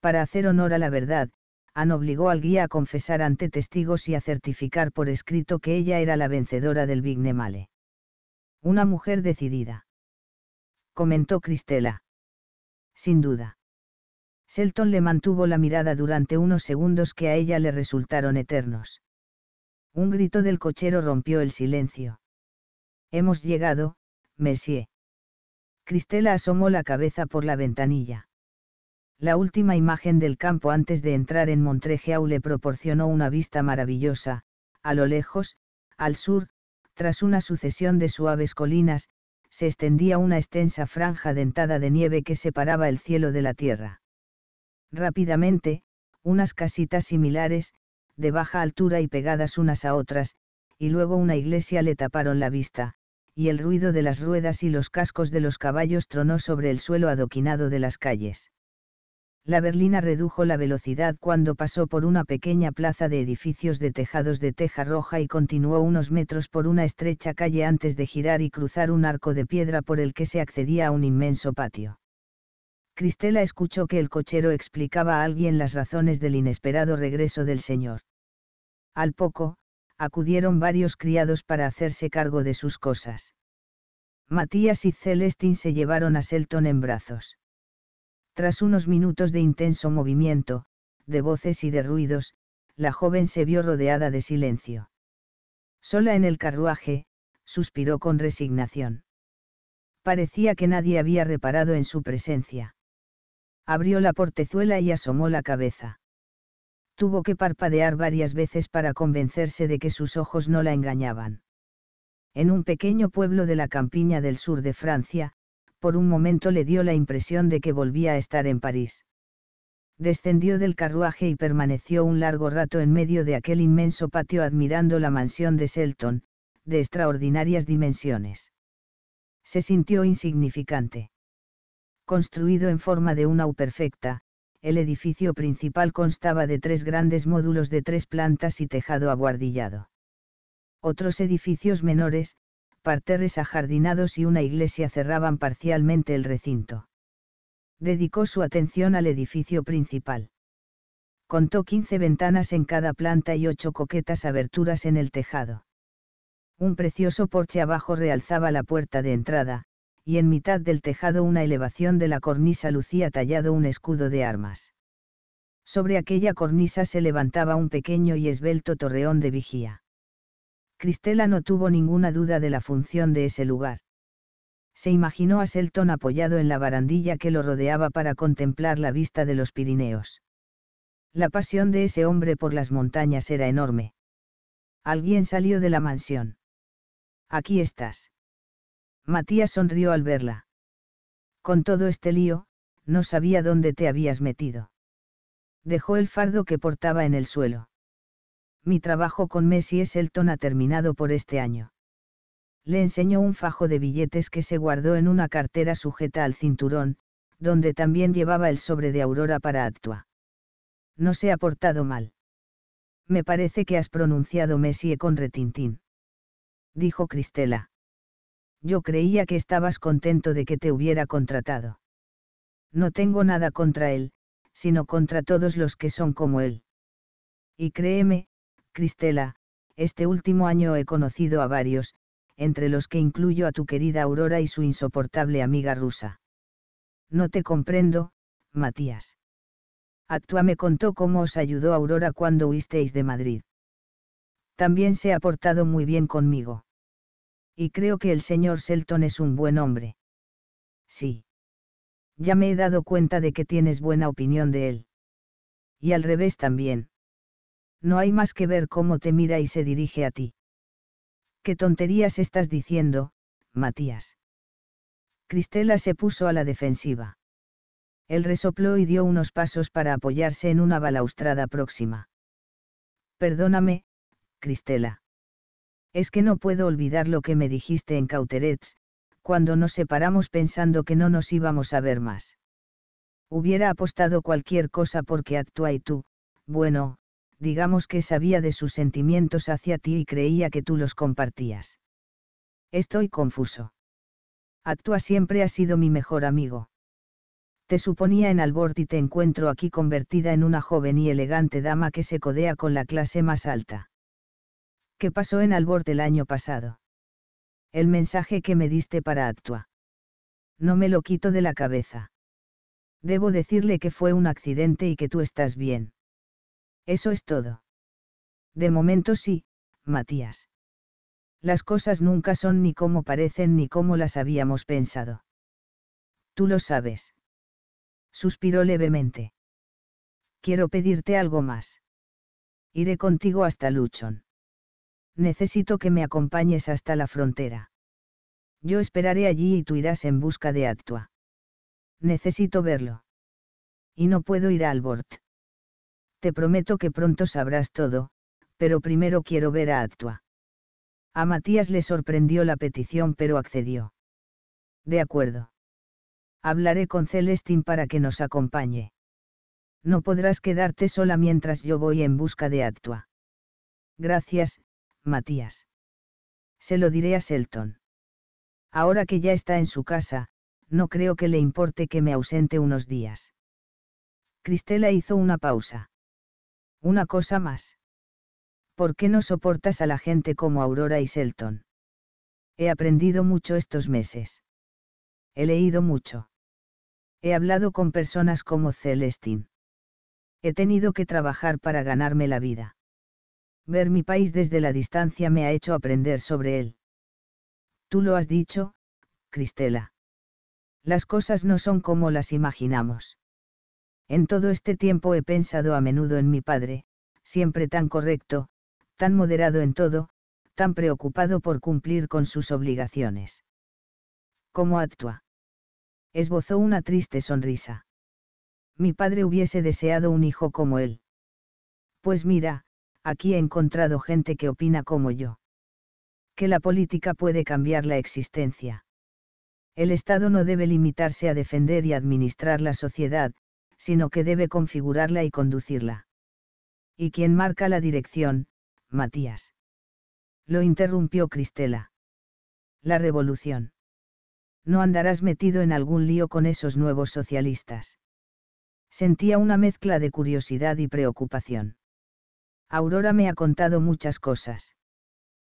Para hacer honor a la verdad, Anne obligó al guía a confesar ante testigos y a certificar por escrito que ella era la vencedora del Vigne Male. Una mujer decidida. Comentó Cristela. Sin duda. Selton le mantuvo la mirada durante unos segundos que a ella le resultaron eternos. Un grito del cochero rompió el silencio. Hemos llegado, Messier. Cristela asomó la cabeza por la ventanilla. La última imagen del campo antes de entrar en Montrejeau le proporcionó una vista maravillosa, a lo lejos, al sur, tras una sucesión de suaves colinas, se extendía una extensa franja dentada de nieve que separaba el cielo de la tierra. Rápidamente, unas casitas similares, de baja altura y pegadas unas a otras, y luego una iglesia le taparon la vista, y el ruido de las ruedas y los cascos de los caballos tronó sobre el suelo adoquinado de las calles. La berlina redujo la velocidad cuando pasó por una pequeña plaza de edificios de tejados de teja roja y continuó unos metros por una estrecha calle antes de girar y cruzar un arco de piedra por el que se accedía a un inmenso patio. Cristela escuchó que el cochero explicaba a alguien las razones del inesperado regreso del señor. Al poco, acudieron varios criados para hacerse cargo de sus cosas. Matías y Celestín se llevaron a Selton en brazos. Tras unos minutos de intenso movimiento, de voces y de ruidos, la joven se vio rodeada de silencio. Sola en el carruaje, suspiró con resignación. Parecía que nadie había reparado en su presencia abrió la portezuela y asomó la cabeza. Tuvo que parpadear varias veces para convencerse de que sus ojos no la engañaban. En un pequeño pueblo de la campiña del sur de Francia, por un momento le dio la impresión de que volvía a estar en París. Descendió del carruaje y permaneció un largo rato en medio de aquel inmenso patio admirando la mansión de Selton, de extraordinarias dimensiones. Se sintió insignificante construido en forma de una U perfecta, el edificio principal constaba de tres grandes módulos de tres plantas y tejado aguardillado. Otros edificios menores, parterres ajardinados y una iglesia cerraban parcialmente el recinto. Dedicó su atención al edificio principal. Contó 15 ventanas en cada planta y ocho coquetas aberturas en el tejado. Un precioso porche abajo realzaba la puerta de entrada, y en mitad del tejado una elevación de la cornisa lucía tallado un escudo de armas. Sobre aquella cornisa se levantaba un pequeño y esbelto torreón de vigía. Cristela no tuvo ninguna duda de la función de ese lugar. Se imaginó a Selton apoyado en la barandilla que lo rodeaba para contemplar la vista de los Pirineos. La pasión de ese hombre por las montañas era enorme. Alguien salió de la mansión. Aquí estás. Matías sonrió al verla. Con todo este lío, no sabía dónde te habías metido. Dejó el fardo que portaba en el suelo. Mi trabajo con Messi Elton ha terminado por este año. Le enseñó un fajo de billetes que se guardó en una cartera sujeta al cinturón, donde también llevaba el sobre de Aurora para Actua. No se ha portado mal. Me parece que has pronunciado Messi con retintín. Dijo Cristela. Yo creía que estabas contento de que te hubiera contratado. No tengo nada contra él, sino contra todos los que son como él. Y créeme, Cristela, este último año he conocido a varios, entre los que incluyo a tu querida Aurora y su insoportable amiga rusa. No te comprendo, Matías. Actua me contó cómo os ayudó Aurora cuando huisteis de Madrid. También se ha portado muy bien conmigo y creo que el señor Selton es un buen hombre. Sí. Ya me he dado cuenta de que tienes buena opinión de él. Y al revés también. No hay más que ver cómo te mira y se dirige a ti. ¿Qué tonterías estás diciendo, Matías? Cristela se puso a la defensiva. Él resopló y dio unos pasos para apoyarse en una balaustrada próxima. Perdóname, Cristela es que no puedo olvidar lo que me dijiste en Cauterets, cuando nos separamos pensando que no nos íbamos a ver más. Hubiera apostado cualquier cosa porque actúa y tú, bueno, digamos que sabía de sus sentimientos hacia ti y creía que tú los compartías. Estoy confuso. Actúa siempre ha sido mi mejor amigo. Te suponía en Albor y te encuentro aquí convertida en una joven y elegante dama que se codea con la clase más alta que pasó en Albor del año pasado. El mensaje que me diste para Actua. No me lo quito de la cabeza. Debo decirle que fue un accidente y que tú estás bien. Eso es todo. De momento sí, Matías. Las cosas nunca son ni como parecen ni como las habíamos pensado. Tú lo sabes. Suspiró levemente. Quiero pedirte algo más. Iré contigo hasta Luchon necesito que me acompañes hasta la frontera. Yo esperaré allí y tú irás en busca de Actua. Necesito verlo. Y no puedo ir a Albort. Te prometo que pronto sabrás todo, pero primero quiero ver a Actua. A Matías le sorprendió la petición pero accedió. De acuerdo. Hablaré con Celestín para que nos acompañe. No podrás quedarte sola mientras yo voy en busca de Actua. Gracias, Matías. Se lo diré a Selton. Ahora que ya está en su casa, no creo que le importe que me ausente unos días. Cristela hizo una pausa. Una cosa más. ¿Por qué no soportas a la gente como Aurora y Selton? He aprendido mucho estos meses. He leído mucho. He hablado con personas como Celestine. He tenido que trabajar para ganarme la vida. Ver mi país desde la distancia me ha hecho aprender sobre él. Tú lo has dicho, Cristela. Las cosas no son como las imaginamos. En todo este tiempo he pensado a menudo en mi padre, siempre tan correcto, tan moderado en todo, tan preocupado por cumplir con sus obligaciones. ¿Cómo actúa? Esbozó una triste sonrisa. Mi padre hubiese deseado un hijo como él. Pues mira, aquí he encontrado gente que opina como yo. Que la política puede cambiar la existencia. El Estado no debe limitarse a defender y administrar la sociedad, sino que debe configurarla y conducirla. ¿Y quien marca la dirección? Matías. Lo interrumpió Cristela. La revolución. No andarás metido en algún lío con esos nuevos socialistas. Sentía una mezcla de curiosidad y preocupación. Aurora me ha contado muchas cosas.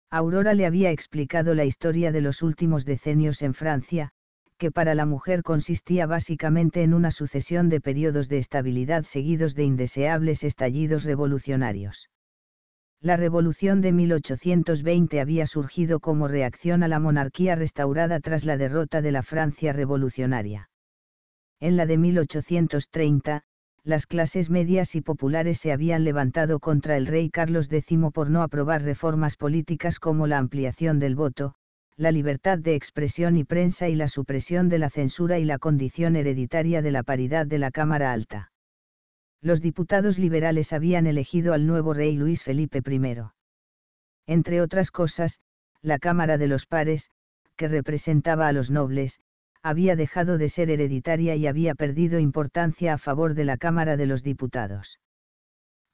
Aurora le había explicado la historia de los últimos decenios en Francia, que para la mujer consistía básicamente en una sucesión de periodos de estabilidad seguidos de indeseables estallidos revolucionarios. La revolución de 1820 había surgido como reacción a la monarquía restaurada tras la derrota de la Francia revolucionaria. En la de 1830, las clases medias y populares se habían levantado contra el rey Carlos X por no aprobar reformas políticas como la ampliación del voto, la libertad de expresión y prensa y la supresión de la censura y la condición hereditaria de la paridad de la Cámara Alta. Los diputados liberales habían elegido al nuevo rey Luis Felipe I. Entre otras cosas, la Cámara de los Pares, que representaba a los nobles, había dejado de ser hereditaria y había perdido importancia a favor de la Cámara de los Diputados.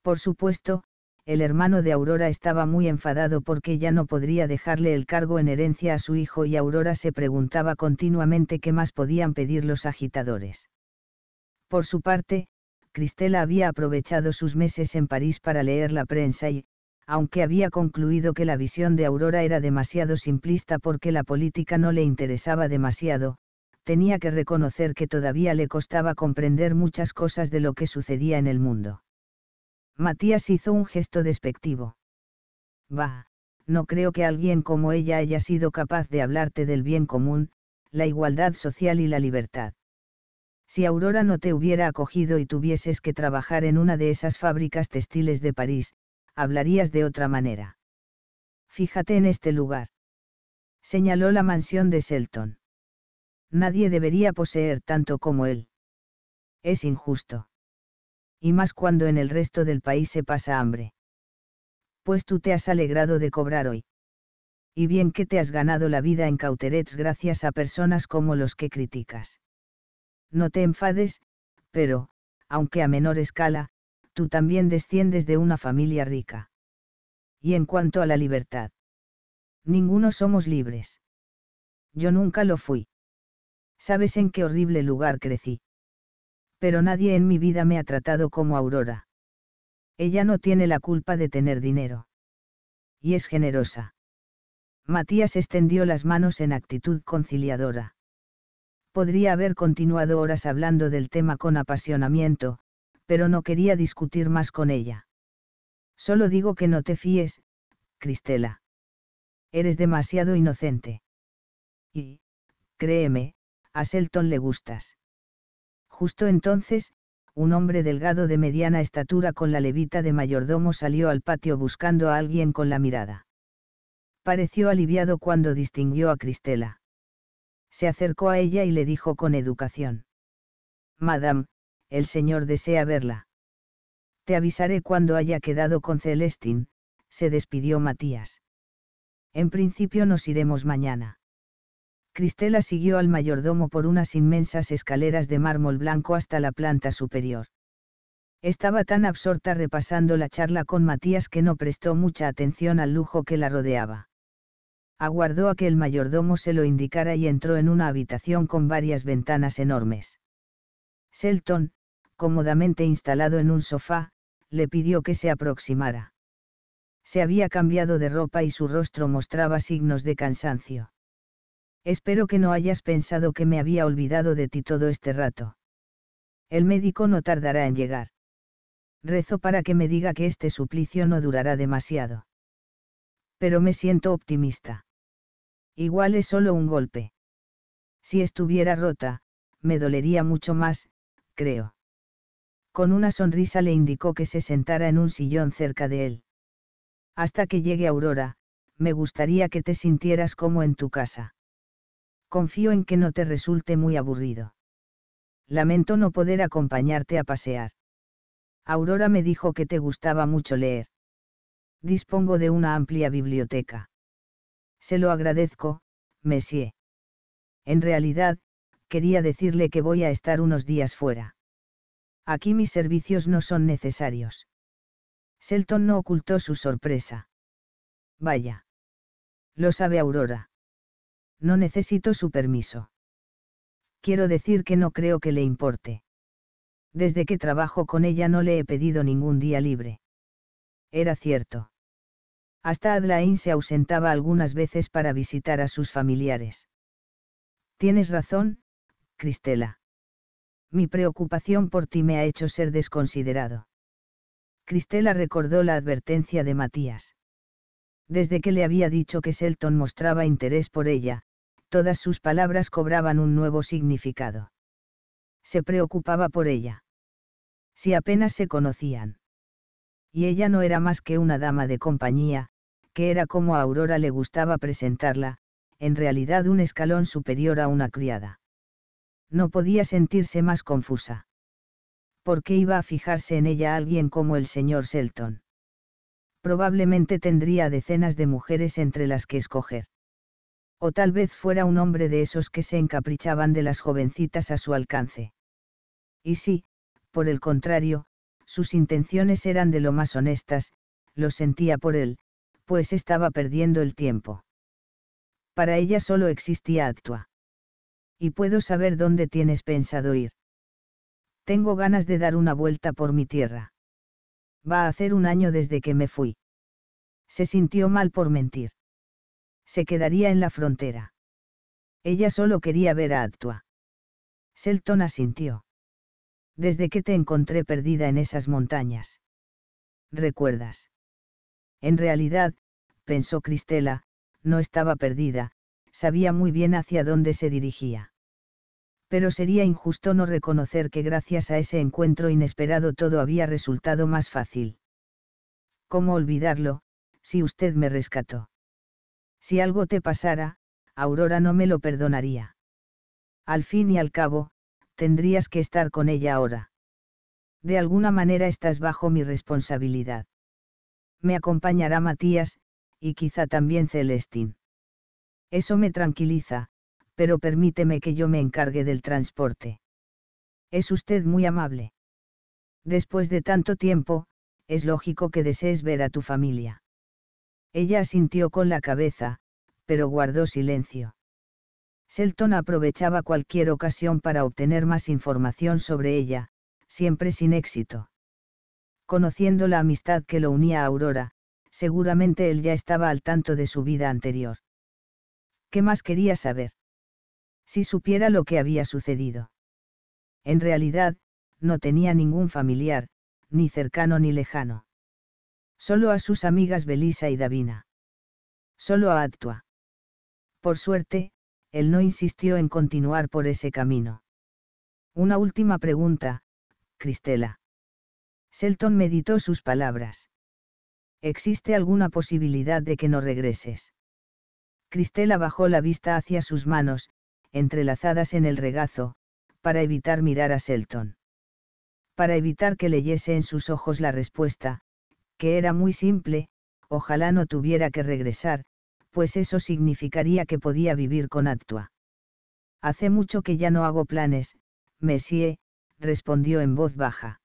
Por supuesto, el hermano de Aurora estaba muy enfadado porque ya no podría dejarle el cargo en herencia a su hijo y Aurora se preguntaba continuamente qué más podían pedir los agitadores. Por su parte, Cristela había aprovechado sus meses en París para leer la prensa y, aunque había concluido que la visión de Aurora era demasiado simplista porque la política no le interesaba demasiado, tenía que reconocer que todavía le costaba comprender muchas cosas de lo que sucedía en el mundo. Matías hizo un gesto despectivo. Bah, no creo que alguien como ella haya sido capaz de hablarte del bien común, la igualdad social y la libertad. Si Aurora no te hubiera acogido y tuvieses que trabajar en una de esas fábricas textiles de París, hablarías de otra manera. Fíjate en este lugar. Señaló la mansión de Selton. Nadie debería poseer tanto como él. Es injusto. Y más cuando en el resto del país se pasa hambre. Pues tú te has alegrado de cobrar hoy. Y bien que te has ganado la vida en Cauterets gracias a personas como los que criticas. No te enfades, pero, aunque a menor escala, tú también desciendes de una familia rica. Y en cuanto a la libertad. Ninguno somos libres. Yo nunca lo fui. Sabes en qué horrible lugar crecí. Pero nadie en mi vida me ha tratado como Aurora. Ella no tiene la culpa de tener dinero. Y es generosa. Matías extendió las manos en actitud conciliadora. Podría haber continuado horas hablando del tema con apasionamiento, pero no quería discutir más con ella. Solo digo que no te fíes, Cristela. Eres demasiado inocente. Y, créeme, a Selton le gustas. Justo entonces, un hombre delgado de mediana estatura con la levita de mayordomo salió al patio buscando a alguien con la mirada. Pareció aliviado cuando distinguió a Cristela. Se acercó a ella y le dijo con educación. Madame, el señor desea verla. Te avisaré cuando haya quedado con Celestín, se despidió Matías. En principio nos iremos mañana. Cristela siguió al mayordomo por unas inmensas escaleras de mármol blanco hasta la planta superior. Estaba tan absorta repasando la charla con Matías que no prestó mucha atención al lujo que la rodeaba. Aguardó a que el mayordomo se lo indicara y entró en una habitación con varias ventanas enormes. Selton, cómodamente instalado en un sofá, le pidió que se aproximara. Se había cambiado de ropa y su rostro mostraba signos de cansancio. Espero que no hayas pensado que me había olvidado de ti todo este rato. El médico no tardará en llegar. Rezo para que me diga que este suplicio no durará demasiado. Pero me siento optimista. Igual es solo un golpe. Si estuviera rota, me dolería mucho más, creo. Con una sonrisa le indicó que se sentara en un sillón cerca de él. Hasta que llegue Aurora, me gustaría que te sintieras como en tu casa. Confío en que no te resulte muy aburrido. Lamento no poder acompañarte a pasear. Aurora me dijo que te gustaba mucho leer. Dispongo de una amplia biblioteca. Se lo agradezco, Messier. En realidad, quería decirle que voy a estar unos días fuera. Aquí mis servicios no son necesarios. Selton no ocultó su sorpresa. Vaya. Lo sabe Aurora. No necesito su permiso. Quiero decir que no creo que le importe. Desde que trabajo con ella no le he pedido ningún día libre. Era cierto. Hasta Adlaín se ausentaba algunas veces para visitar a sus familiares. Tienes razón, Cristela. Mi preocupación por ti me ha hecho ser desconsiderado. Cristela recordó la advertencia de Matías. Desde que le había dicho que Selton mostraba interés por ella, todas sus palabras cobraban un nuevo significado. Se preocupaba por ella. Si apenas se conocían. Y ella no era más que una dama de compañía, que era como a Aurora le gustaba presentarla, en realidad un escalón superior a una criada. No podía sentirse más confusa. ¿Por qué iba a fijarse en ella alguien como el señor Selton? Probablemente tendría decenas de mujeres entre las que escoger. O tal vez fuera un hombre de esos que se encaprichaban de las jovencitas a su alcance. Y si, por el contrario, sus intenciones eran de lo más honestas, lo sentía por él, pues estaba perdiendo el tiempo. Para ella solo existía Actua. Y puedo saber dónde tienes pensado ir. Tengo ganas de dar una vuelta por mi tierra. Va a hacer un año desde que me fui. Se sintió mal por mentir se quedaría en la frontera. Ella solo quería ver a Actua. Selton asintió. Desde que te encontré perdida en esas montañas. ¿Recuerdas? En realidad, pensó Cristela, no estaba perdida, sabía muy bien hacia dónde se dirigía. Pero sería injusto no reconocer que gracias a ese encuentro inesperado todo había resultado más fácil. ¿Cómo olvidarlo, si usted me rescató? Si algo te pasara, Aurora no me lo perdonaría. Al fin y al cabo, tendrías que estar con ella ahora. De alguna manera estás bajo mi responsabilidad. Me acompañará Matías, y quizá también Celestín. Eso me tranquiliza, pero permíteme que yo me encargue del transporte. Es usted muy amable. Después de tanto tiempo, es lógico que desees ver a tu familia. Ella asintió con la cabeza, pero guardó silencio. Selton aprovechaba cualquier ocasión para obtener más información sobre ella, siempre sin éxito. Conociendo la amistad que lo unía a Aurora, seguramente él ya estaba al tanto de su vida anterior. ¿Qué más quería saber? Si supiera lo que había sucedido. En realidad, no tenía ningún familiar, ni cercano ni lejano. Solo a sus amigas Belisa y Davina. Solo a Actua. Por suerte, él no insistió en continuar por ese camino. Una última pregunta, Cristela. Selton meditó sus palabras. ¿Existe alguna posibilidad de que no regreses? Cristela bajó la vista hacia sus manos, entrelazadas en el regazo, para evitar mirar a Selton. Para evitar que leyese en sus ojos la respuesta, que era muy simple, ojalá no tuviera que regresar, pues eso significaría que podía vivir con Actua. Hace mucho que ya no hago planes, Messier, respondió en voz baja.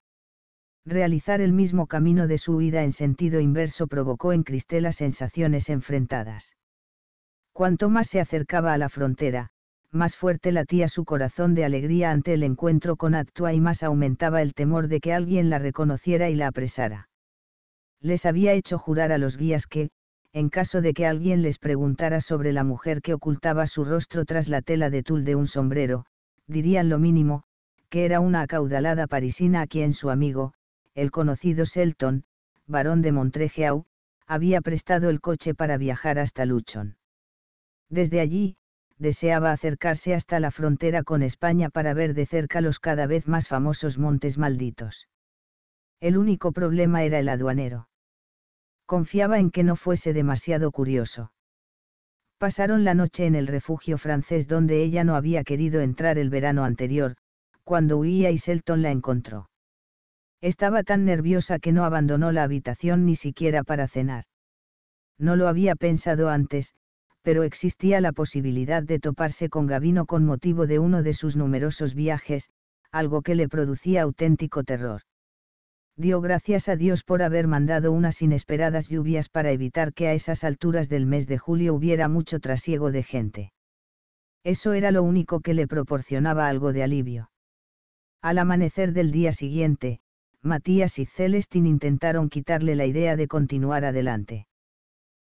Realizar el mismo camino de su huida en sentido inverso provocó en Cristela sensaciones enfrentadas. Cuanto más se acercaba a la frontera, más fuerte latía su corazón de alegría ante el encuentro con Actua y más aumentaba el temor de que alguien la reconociera y la apresara les había hecho jurar a los guías que, en caso de que alguien les preguntara sobre la mujer que ocultaba su rostro tras la tela de tul de un sombrero, dirían lo mínimo, que era una acaudalada parisina a quien su amigo, el conocido Selton, barón de Montrejeau, había prestado el coche para viajar hasta Luchon. Desde allí, deseaba acercarse hasta la frontera con España para ver de cerca los cada vez más famosos montes malditos. El único problema era el aduanero. Confiaba en que no fuese demasiado curioso. Pasaron la noche en el refugio francés donde ella no había querido entrar el verano anterior, cuando huía y Selton la encontró. Estaba tan nerviosa que no abandonó la habitación ni siquiera para cenar. No lo había pensado antes, pero existía la posibilidad de toparse con Gavino con motivo de uno de sus numerosos viajes, algo que le producía auténtico terror. Dio gracias a Dios por haber mandado unas inesperadas lluvias para evitar que a esas alturas del mes de julio hubiera mucho trasiego de gente. Eso era lo único que le proporcionaba algo de alivio. Al amanecer del día siguiente, Matías y Celestín intentaron quitarle la idea de continuar adelante.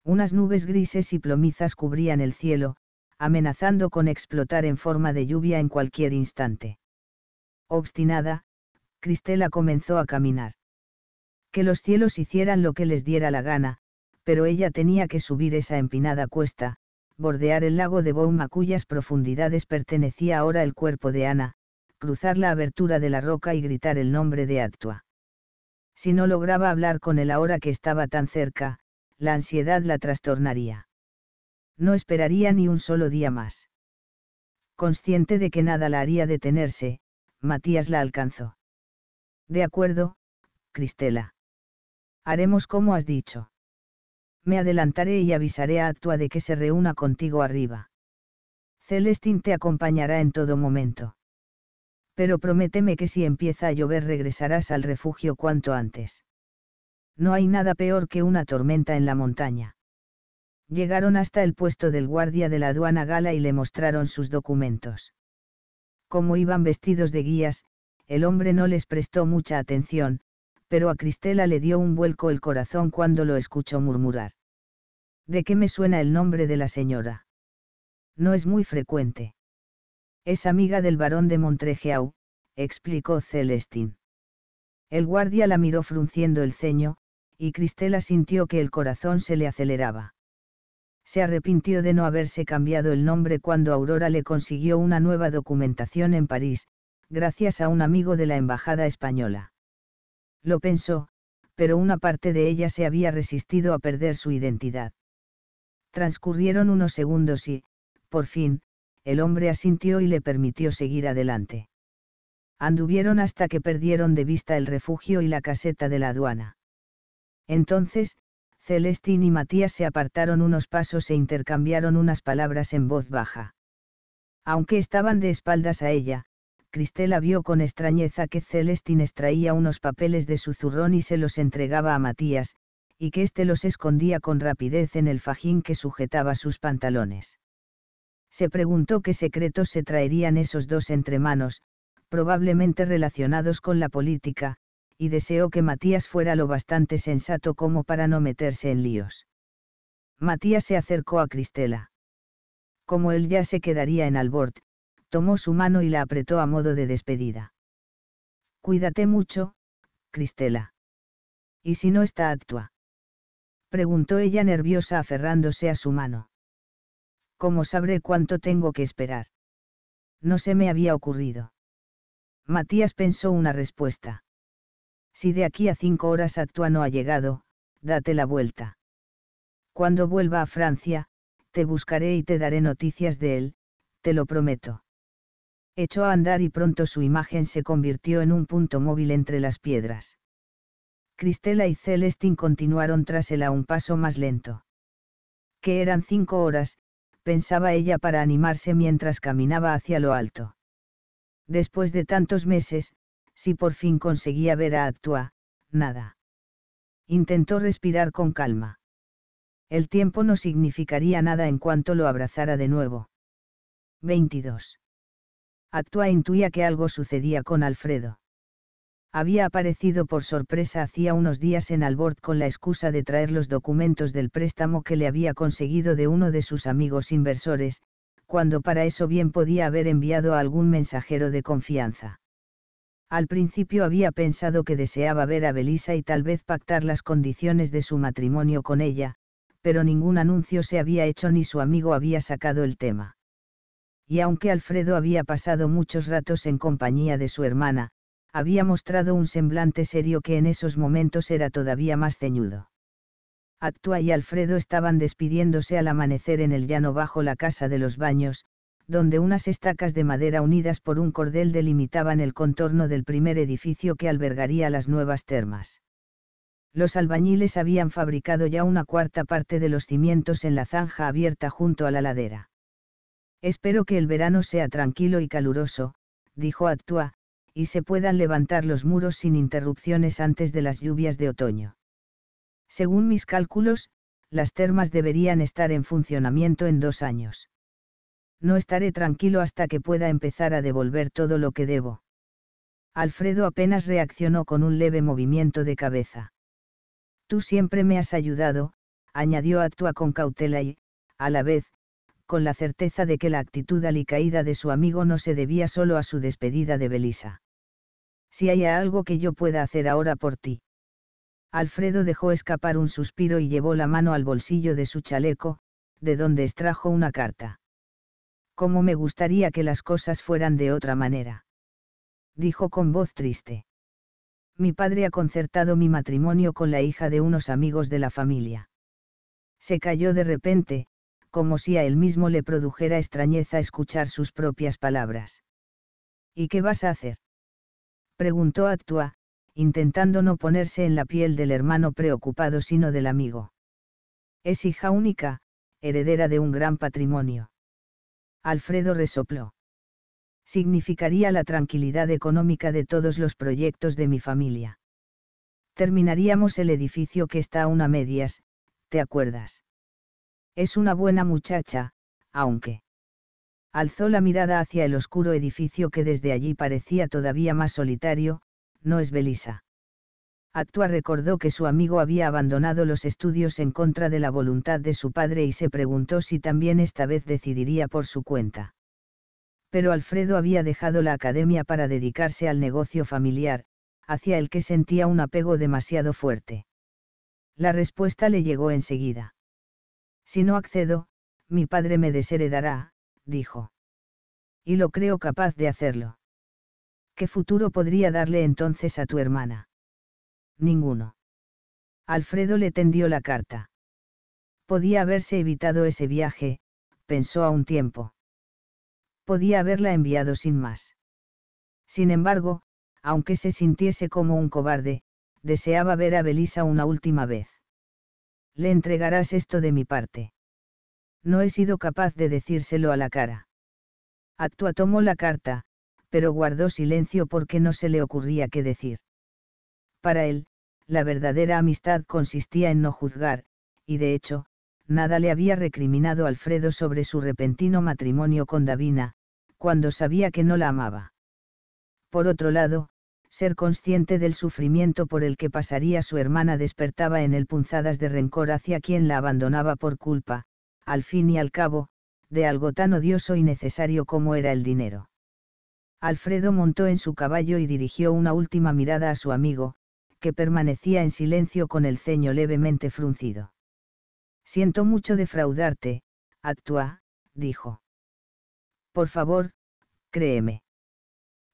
Unas nubes grises y plomizas cubrían el cielo, amenazando con explotar en forma de lluvia en cualquier instante. Obstinada, Cristela comenzó a caminar. Que los cielos hicieran lo que les diera la gana, pero ella tenía que subir esa empinada cuesta, bordear el lago de Bouma cuyas profundidades pertenecía ahora el cuerpo de Ana, cruzar la abertura de la roca y gritar el nombre de Actua. Si no lograba hablar con él ahora que estaba tan cerca, la ansiedad la trastornaría. No esperaría ni un solo día más. Consciente de que nada la haría detenerse, Matías la alcanzó. De acuerdo, Cristela. Haremos como has dicho. Me adelantaré y avisaré a Actua de que se reúna contigo arriba. Celestín te acompañará en todo momento. Pero prométeme que si empieza a llover regresarás al refugio cuanto antes. No hay nada peor que una tormenta en la montaña. Llegaron hasta el puesto del guardia de la aduana gala y le mostraron sus documentos. Como iban vestidos de guías, el hombre no les prestó mucha atención, pero a Cristela le dio un vuelco el corazón cuando lo escuchó murmurar. ¿De qué me suena el nombre de la señora? No es muy frecuente. Es amiga del barón de Montrejeau, explicó Celestín. El guardia la miró frunciendo el ceño, y Cristela sintió que el corazón se le aceleraba. Se arrepintió de no haberse cambiado el nombre cuando Aurora le consiguió una nueva documentación en París, gracias a un amigo de la Embajada Española. Lo pensó, pero una parte de ella se había resistido a perder su identidad. Transcurrieron unos segundos y, por fin, el hombre asintió y le permitió seguir adelante. Anduvieron hasta que perdieron de vista el refugio y la caseta de la aduana. Entonces, Celestín y Matías se apartaron unos pasos e intercambiaron unas palabras en voz baja. Aunque estaban de espaldas a ella, Cristela vio con extrañeza que Celestines extraía unos papeles de su zurrón y se los entregaba a Matías, y que éste los escondía con rapidez en el fajín que sujetaba sus pantalones. Se preguntó qué secretos se traerían esos dos entre manos, probablemente relacionados con la política, y deseó que Matías fuera lo bastante sensato como para no meterse en líos. Matías se acercó a Cristela. Como él ya se quedaría en Albort, tomó su mano y la apretó a modo de despedida. Cuídate mucho, Cristela. ¿Y si no está actua? Preguntó ella nerviosa aferrándose a su mano. ¿Cómo sabré cuánto tengo que esperar? No se me había ocurrido. Matías pensó una respuesta. Si de aquí a cinco horas Actua no ha llegado, date la vuelta. Cuando vuelva a Francia, te buscaré y te daré noticias de él, te lo prometo echó a andar y pronto su imagen se convirtió en un punto móvil entre las piedras. Cristela y Celestin continuaron tras él a un paso más lento. Que eran cinco horas, pensaba ella para animarse mientras caminaba hacia lo alto. Después de tantos meses, si por fin conseguía ver a Actua, nada. Intentó respirar con calma. El tiempo no significaría nada en cuanto lo abrazara de nuevo. 22. Actua e intuía que algo sucedía con Alfredo. Había aparecido por sorpresa hacía unos días en Albord con la excusa de traer los documentos del préstamo que le había conseguido de uno de sus amigos inversores, cuando para eso bien podía haber enviado a algún mensajero de confianza. Al principio había pensado que deseaba ver a Belisa y tal vez pactar las condiciones de su matrimonio con ella, pero ningún anuncio se había hecho ni su amigo había sacado el tema y aunque Alfredo había pasado muchos ratos en compañía de su hermana, había mostrado un semblante serio que en esos momentos era todavía más ceñudo. Actua y Alfredo estaban despidiéndose al amanecer en el llano bajo la casa de los baños, donde unas estacas de madera unidas por un cordel delimitaban el contorno del primer edificio que albergaría las nuevas termas. Los albañiles habían fabricado ya una cuarta parte de los cimientos en la zanja abierta junto a la ladera. Espero que el verano sea tranquilo y caluroso, dijo Actua, y se puedan levantar los muros sin interrupciones antes de las lluvias de otoño. Según mis cálculos, las termas deberían estar en funcionamiento en dos años. No estaré tranquilo hasta que pueda empezar a devolver todo lo que debo. Alfredo apenas reaccionó con un leve movimiento de cabeza. Tú siempre me has ayudado, añadió Actua con cautela y, a la vez, con la certeza de que la actitud alicaída de su amigo no se debía solo a su despedida de Belisa. Si hay algo que yo pueda hacer ahora por ti. Alfredo dejó escapar un suspiro y llevó la mano al bolsillo de su chaleco, de donde extrajo una carta. Cómo me gustaría que las cosas fueran de otra manera. Dijo con voz triste. Mi padre ha concertado mi matrimonio con la hija de unos amigos de la familia. Se cayó de repente, como si a él mismo le produjera extrañeza escuchar sus propias palabras. ¿Y qué vas a hacer? preguntó Actua, intentando no ponerse en la piel del hermano preocupado sino del amigo. Es hija única, heredera de un gran patrimonio. Alfredo resopló. Significaría la tranquilidad económica de todos los proyectos de mi familia. Terminaríamos el edificio que está aún a medias, ¿te acuerdas? Es una buena muchacha, aunque. Alzó la mirada hacia el oscuro edificio que desde allí parecía todavía más solitario, no es Belisa. Actua recordó que su amigo había abandonado los estudios en contra de la voluntad de su padre y se preguntó si también esta vez decidiría por su cuenta. Pero Alfredo había dejado la academia para dedicarse al negocio familiar, hacia el que sentía un apego demasiado fuerte. La respuesta le llegó enseguida. Si no accedo, mi padre me desheredará, dijo. Y lo creo capaz de hacerlo. ¿Qué futuro podría darle entonces a tu hermana? Ninguno. Alfredo le tendió la carta. Podía haberse evitado ese viaje, pensó a un tiempo. Podía haberla enviado sin más. Sin embargo, aunque se sintiese como un cobarde, deseaba ver a Belisa una última vez le entregarás esto de mi parte. No he sido capaz de decírselo a la cara. Actua tomó la carta, pero guardó silencio porque no se le ocurría qué decir. Para él, la verdadera amistad consistía en no juzgar, y de hecho, nada le había recriminado Alfredo sobre su repentino matrimonio con Davina, cuando sabía que no la amaba. Por otro lado, ser consciente del sufrimiento por el que pasaría su hermana despertaba en él punzadas de rencor hacia quien la abandonaba por culpa, al fin y al cabo, de algo tan odioso y necesario como era el dinero. Alfredo montó en su caballo y dirigió una última mirada a su amigo, que permanecía en silencio con el ceño levemente fruncido. Siento mucho defraudarte, actúa, dijo. Por favor, créeme.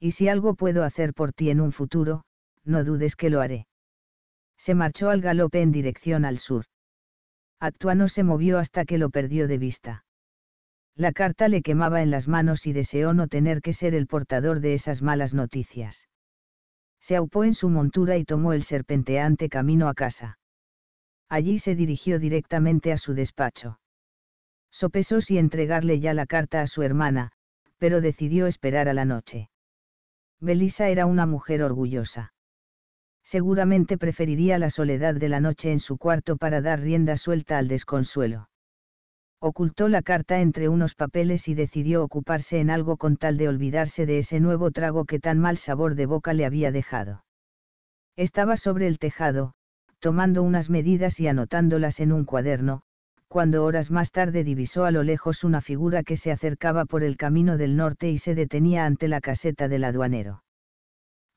Y si algo puedo hacer por ti en un futuro, no dudes que lo haré. Se marchó al galope en dirección al sur. no se movió hasta que lo perdió de vista. La carta le quemaba en las manos y deseó no tener que ser el portador de esas malas noticias. Se aupó en su montura y tomó el serpenteante camino a casa. Allí se dirigió directamente a su despacho. Sopesó si entregarle ya la carta a su hermana, pero decidió esperar a la noche. Belisa era una mujer orgullosa. Seguramente preferiría la soledad de la noche en su cuarto para dar rienda suelta al desconsuelo. Ocultó la carta entre unos papeles y decidió ocuparse en algo con tal de olvidarse de ese nuevo trago que tan mal sabor de boca le había dejado. Estaba sobre el tejado, tomando unas medidas y anotándolas en un cuaderno, cuando horas más tarde divisó a lo lejos una figura que se acercaba por el camino del norte y se detenía ante la caseta del aduanero.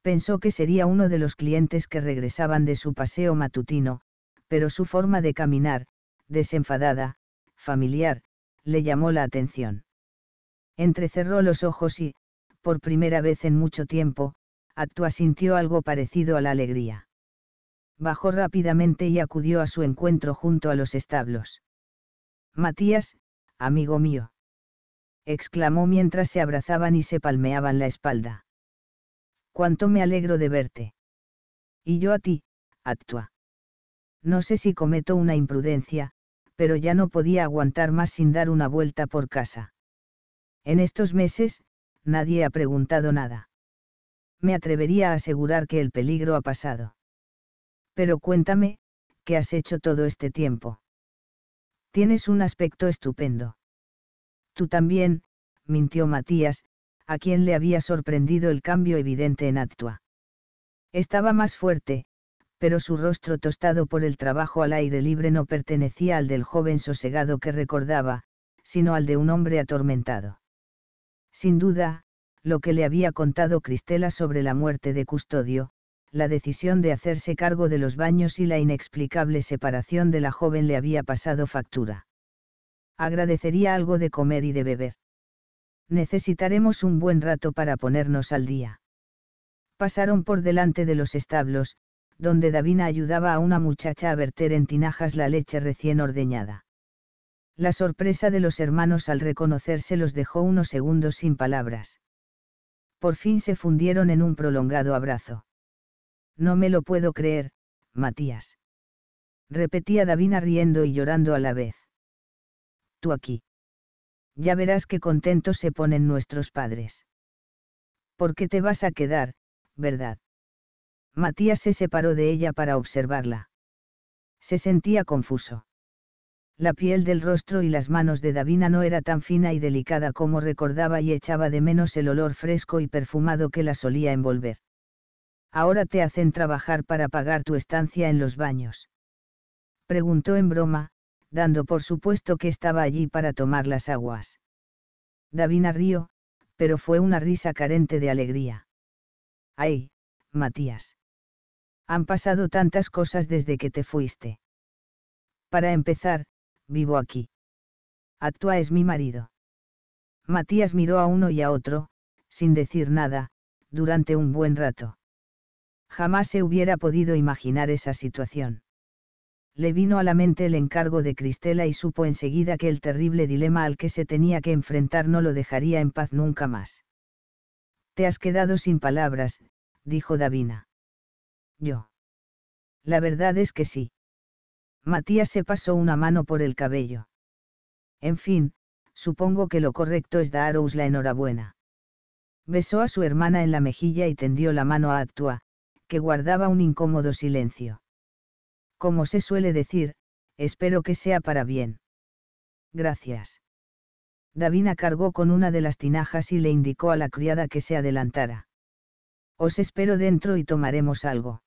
Pensó que sería uno de los clientes que regresaban de su paseo matutino, pero su forma de caminar, desenfadada, familiar, le llamó la atención. Entrecerró los ojos y, por primera vez en mucho tiempo, Actua sintió algo parecido a la alegría. Bajó rápidamente y acudió a su encuentro junto a los establos Matías, amigo mío. exclamó mientras se abrazaban y se palmeaban la espalda. Cuánto me alegro de verte. Y yo a ti, actúa. No sé si cometo una imprudencia, pero ya no podía aguantar más sin dar una vuelta por casa. En estos meses, nadie ha preguntado nada. Me atrevería a asegurar que el peligro ha pasado. Pero cuéntame, ¿qué has hecho todo este tiempo? Tienes un aspecto estupendo. Tú también, mintió Matías, a quien le había sorprendido el cambio evidente en Actua. Estaba más fuerte, pero su rostro tostado por el trabajo al aire libre no pertenecía al del joven sosegado que recordaba, sino al de un hombre atormentado. Sin duda, lo que le había contado Cristela sobre la muerte de Custodio, la decisión de hacerse cargo de los baños y la inexplicable separación de la joven le había pasado factura. Agradecería algo de comer y de beber. Necesitaremos un buen rato para ponernos al día. Pasaron por delante de los establos, donde Davina ayudaba a una muchacha a verter en tinajas la leche recién ordeñada. La sorpresa de los hermanos al reconocerse los dejó unos segundos sin palabras. Por fin se fundieron en un prolongado abrazo. No me lo puedo creer, Matías. Repetía Davina riendo y llorando a la vez. Tú aquí. Ya verás qué contentos se ponen nuestros padres. ¿Por qué te vas a quedar, verdad? Matías se separó de ella para observarla. Se sentía confuso. La piel del rostro y las manos de Davina no era tan fina y delicada como recordaba y echaba de menos el olor fresco y perfumado que la solía envolver ahora te hacen trabajar para pagar tu estancia en los baños. Preguntó en broma, dando por supuesto que estaba allí para tomar las aguas. Davina rió, pero fue una risa carente de alegría. ¡Ay, Matías! Han pasado tantas cosas desde que te fuiste. Para empezar, vivo aquí. Actúa es mi marido. Matías miró a uno y a otro, sin decir nada, durante un buen rato. Jamás se hubiera podido imaginar esa situación. Le vino a la mente el encargo de Cristela y supo enseguida que el terrible dilema al que se tenía que enfrentar no lo dejaría en paz nunca más. Te has quedado sin palabras, dijo Davina. Yo. La verdad es que sí. Matías se pasó una mano por el cabello. En fin, supongo que lo correcto es daros la enhorabuena. Besó a su hermana en la mejilla y tendió la mano a Actua, que guardaba un incómodo silencio. Como se suele decir, espero que sea para bien. Gracias. Davina cargó con una de las tinajas y le indicó a la criada que se adelantara. Os espero dentro y tomaremos algo.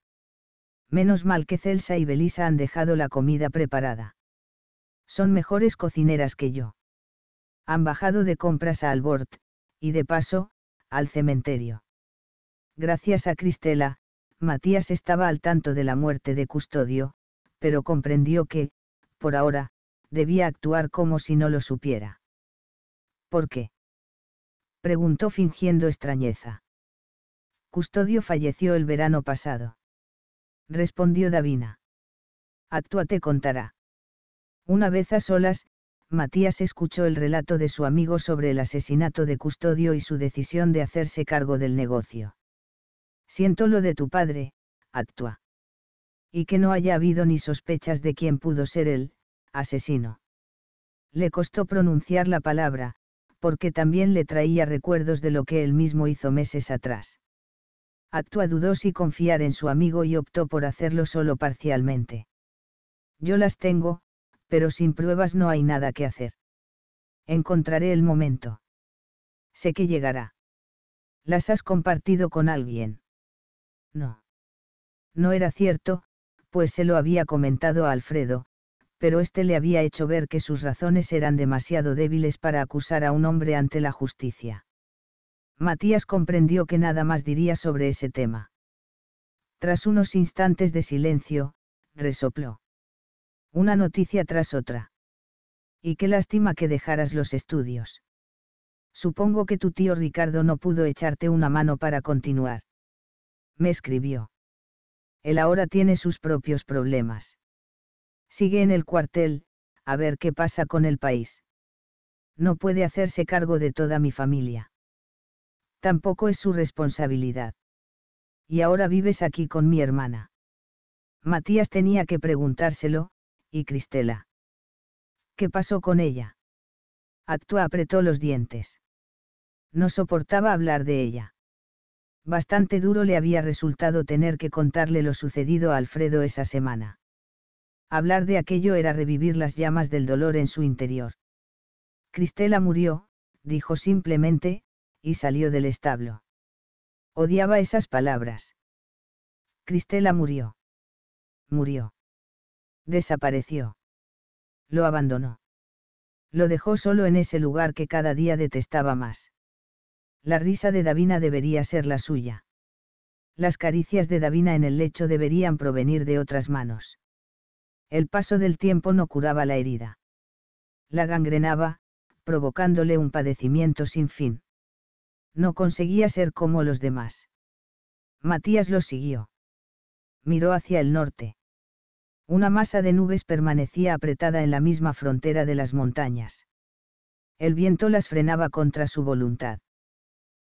Menos mal que Celsa y Belisa han dejado la comida preparada. Son mejores cocineras que yo. Han bajado de compras a Albort, y de paso, al cementerio. Gracias a Cristela, Matías estaba al tanto de la muerte de Custodio, pero comprendió que, por ahora, debía actuar como si no lo supiera. ¿Por qué? preguntó fingiendo extrañeza. Custodio falleció el verano pasado. Respondió Davina. Actúa te contará. Una vez a solas, Matías escuchó el relato de su amigo sobre el asesinato de Custodio y su decisión de hacerse cargo del negocio. Siento lo de tu padre, actúa. Y que no haya habido ni sospechas de quién pudo ser el asesino. Le costó pronunciar la palabra, porque también le traía recuerdos de lo que él mismo hizo meses atrás. Actúa dudó si confiar en su amigo y optó por hacerlo solo parcialmente. Yo las tengo, pero sin pruebas no hay nada que hacer. Encontraré el momento. Sé que llegará. Las has compartido con alguien. No. No era cierto, pues se lo había comentado a Alfredo, pero éste le había hecho ver que sus razones eran demasiado débiles para acusar a un hombre ante la justicia. Matías comprendió que nada más diría sobre ese tema. Tras unos instantes de silencio, resopló. Una noticia tras otra. Y qué lástima que dejaras los estudios. Supongo que tu tío Ricardo no pudo echarte una mano para continuar me escribió. Él ahora tiene sus propios problemas. Sigue en el cuartel, a ver qué pasa con el país. No puede hacerse cargo de toda mi familia. Tampoco es su responsabilidad. Y ahora vives aquí con mi hermana. Matías tenía que preguntárselo, y Cristela. ¿Qué pasó con ella? Actúa apretó los dientes. No soportaba hablar de ella. Bastante duro le había resultado tener que contarle lo sucedido a Alfredo esa semana. Hablar de aquello era revivir las llamas del dolor en su interior. Cristela murió, dijo simplemente, y salió del establo. Odiaba esas palabras. Cristela murió. Murió. Desapareció. Lo abandonó. Lo dejó solo en ese lugar que cada día detestaba más la risa de Davina debería ser la suya. Las caricias de Davina en el lecho deberían provenir de otras manos. El paso del tiempo no curaba la herida. La gangrenaba, provocándole un padecimiento sin fin. No conseguía ser como los demás. Matías lo siguió. Miró hacia el norte. Una masa de nubes permanecía apretada en la misma frontera de las montañas. El viento las frenaba contra su voluntad.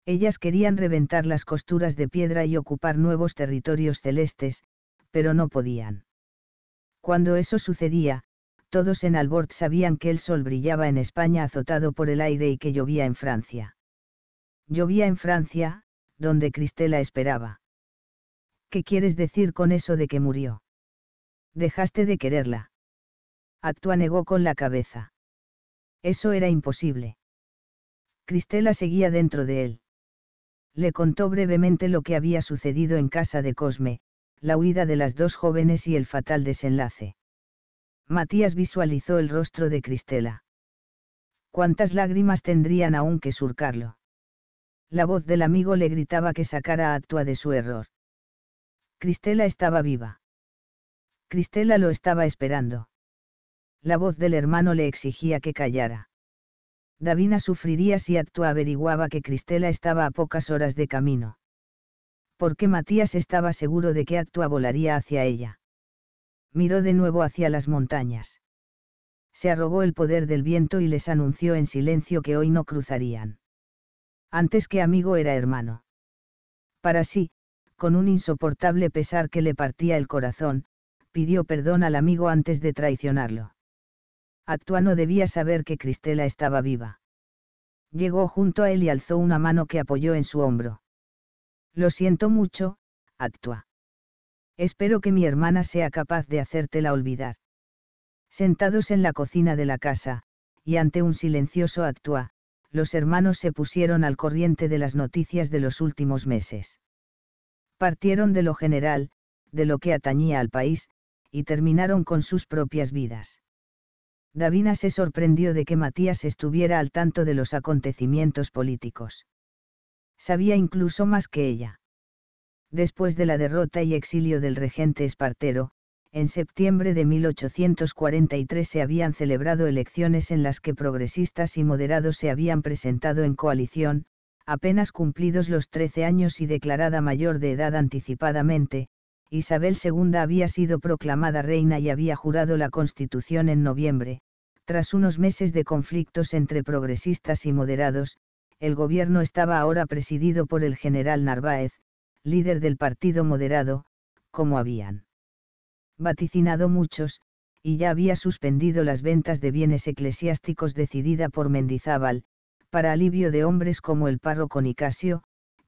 Ellas querían reventar las costuras de piedra y ocupar nuevos territorios celestes, pero no podían. Cuando eso sucedía, todos en Albort sabían que el sol brillaba en España azotado por el aire y que llovía en Francia. Llovía en Francia, donde Cristela esperaba. ¿Qué quieres decir con eso de que murió? Dejaste de quererla. Actua negó con la cabeza. Eso era imposible. Cristela seguía dentro de él le contó brevemente lo que había sucedido en casa de Cosme, la huida de las dos jóvenes y el fatal desenlace. Matías visualizó el rostro de Cristela. ¿Cuántas lágrimas tendrían aún que surcarlo? La voz del amigo le gritaba que sacara a Actua de su error. Cristela estaba viva. Cristela lo estaba esperando. La voz del hermano le exigía que callara. Davina sufriría si Actua averiguaba que Cristela estaba a pocas horas de camino. Porque Matías estaba seguro de que Actua volaría hacia ella. Miró de nuevo hacia las montañas. Se arrogó el poder del viento y les anunció en silencio que hoy no cruzarían. Antes que amigo era hermano. Para sí, con un insoportable pesar que le partía el corazón, pidió perdón al amigo antes de traicionarlo. Actua no debía saber que Cristela estaba viva. Llegó junto a él y alzó una mano que apoyó en su hombro. Lo siento mucho, Actua. Espero que mi hermana sea capaz de hacértela olvidar. Sentados en la cocina de la casa, y ante un silencioso Actua, los hermanos se pusieron al corriente de las noticias de los últimos meses. Partieron de lo general, de lo que atañía al país, y terminaron con sus propias vidas. Davina se sorprendió de que Matías estuviera al tanto de los acontecimientos políticos. Sabía incluso más que ella. Después de la derrota y exilio del regente Espartero, en septiembre de 1843 se habían celebrado elecciones en las que progresistas y moderados se habían presentado en coalición, apenas cumplidos los 13 años y declarada mayor de edad anticipadamente, Isabel II había sido proclamada reina y había jurado la constitución en noviembre, tras unos meses de conflictos entre progresistas y moderados, el gobierno estaba ahora presidido por el general Narváez, líder del Partido Moderado, como habían vaticinado muchos, y ya había suspendido las ventas de bienes eclesiásticos decidida por Mendizábal, para alivio de hombres como el párroco Nicasio,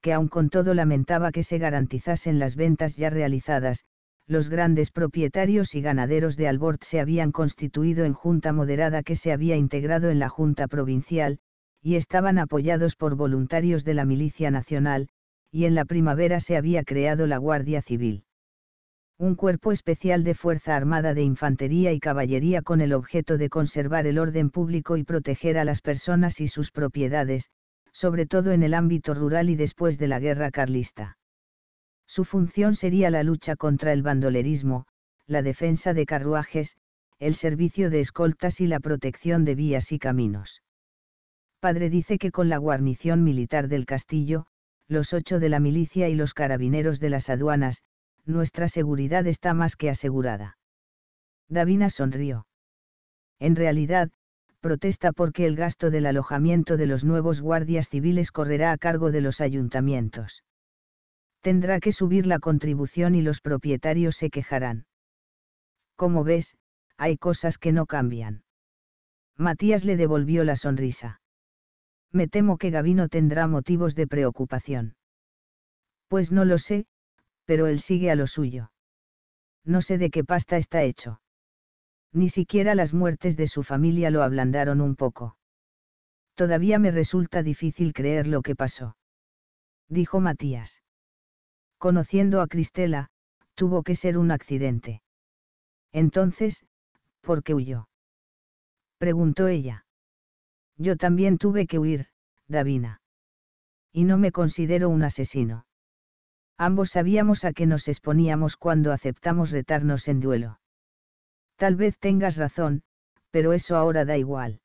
que aun con todo lamentaba que se garantizasen las ventas ya realizadas, los grandes propietarios y ganaderos de Albort se habían constituido en junta moderada que se había integrado en la junta provincial, y estaban apoyados por voluntarios de la milicia nacional, y en la primavera se había creado la Guardia Civil. Un cuerpo especial de Fuerza Armada de Infantería y Caballería con el objeto de conservar el orden público y proteger a las personas y sus propiedades, sobre todo en el ámbito rural y después de la guerra carlista. Su función sería la lucha contra el bandolerismo, la defensa de carruajes, el servicio de escoltas y la protección de vías y caminos. Padre dice que con la guarnición militar del castillo, los ocho de la milicia y los carabineros de las aduanas, nuestra seguridad está más que asegurada. Davina sonrió. En realidad, protesta porque el gasto del alojamiento de los nuevos guardias civiles correrá a cargo de los ayuntamientos. Tendrá que subir la contribución y los propietarios se quejarán. Como ves, hay cosas que no cambian. Matías le devolvió la sonrisa. Me temo que Gavino tendrá motivos de preocupación. Pues no lo sé, pero él sigue a lo suyo. No sé de qué pasta está hecho ni siquiera las muertes de su familia lo ablandaron un poco. Todavía me resulta difícil creer lo que pasó. Dijo Matías. Conociendo a Cristela, tuvo que ser un accidente. Entonces, ¿por qué huyó? Preguntó ella. Yo también tuve que huir, Davina. Y no me considero un asesino. Ambos sabíamos a qué nos exponíamos cuando aceptamos retarnos en duelo. Tal vez tengas razón, pero eso ahora da igual.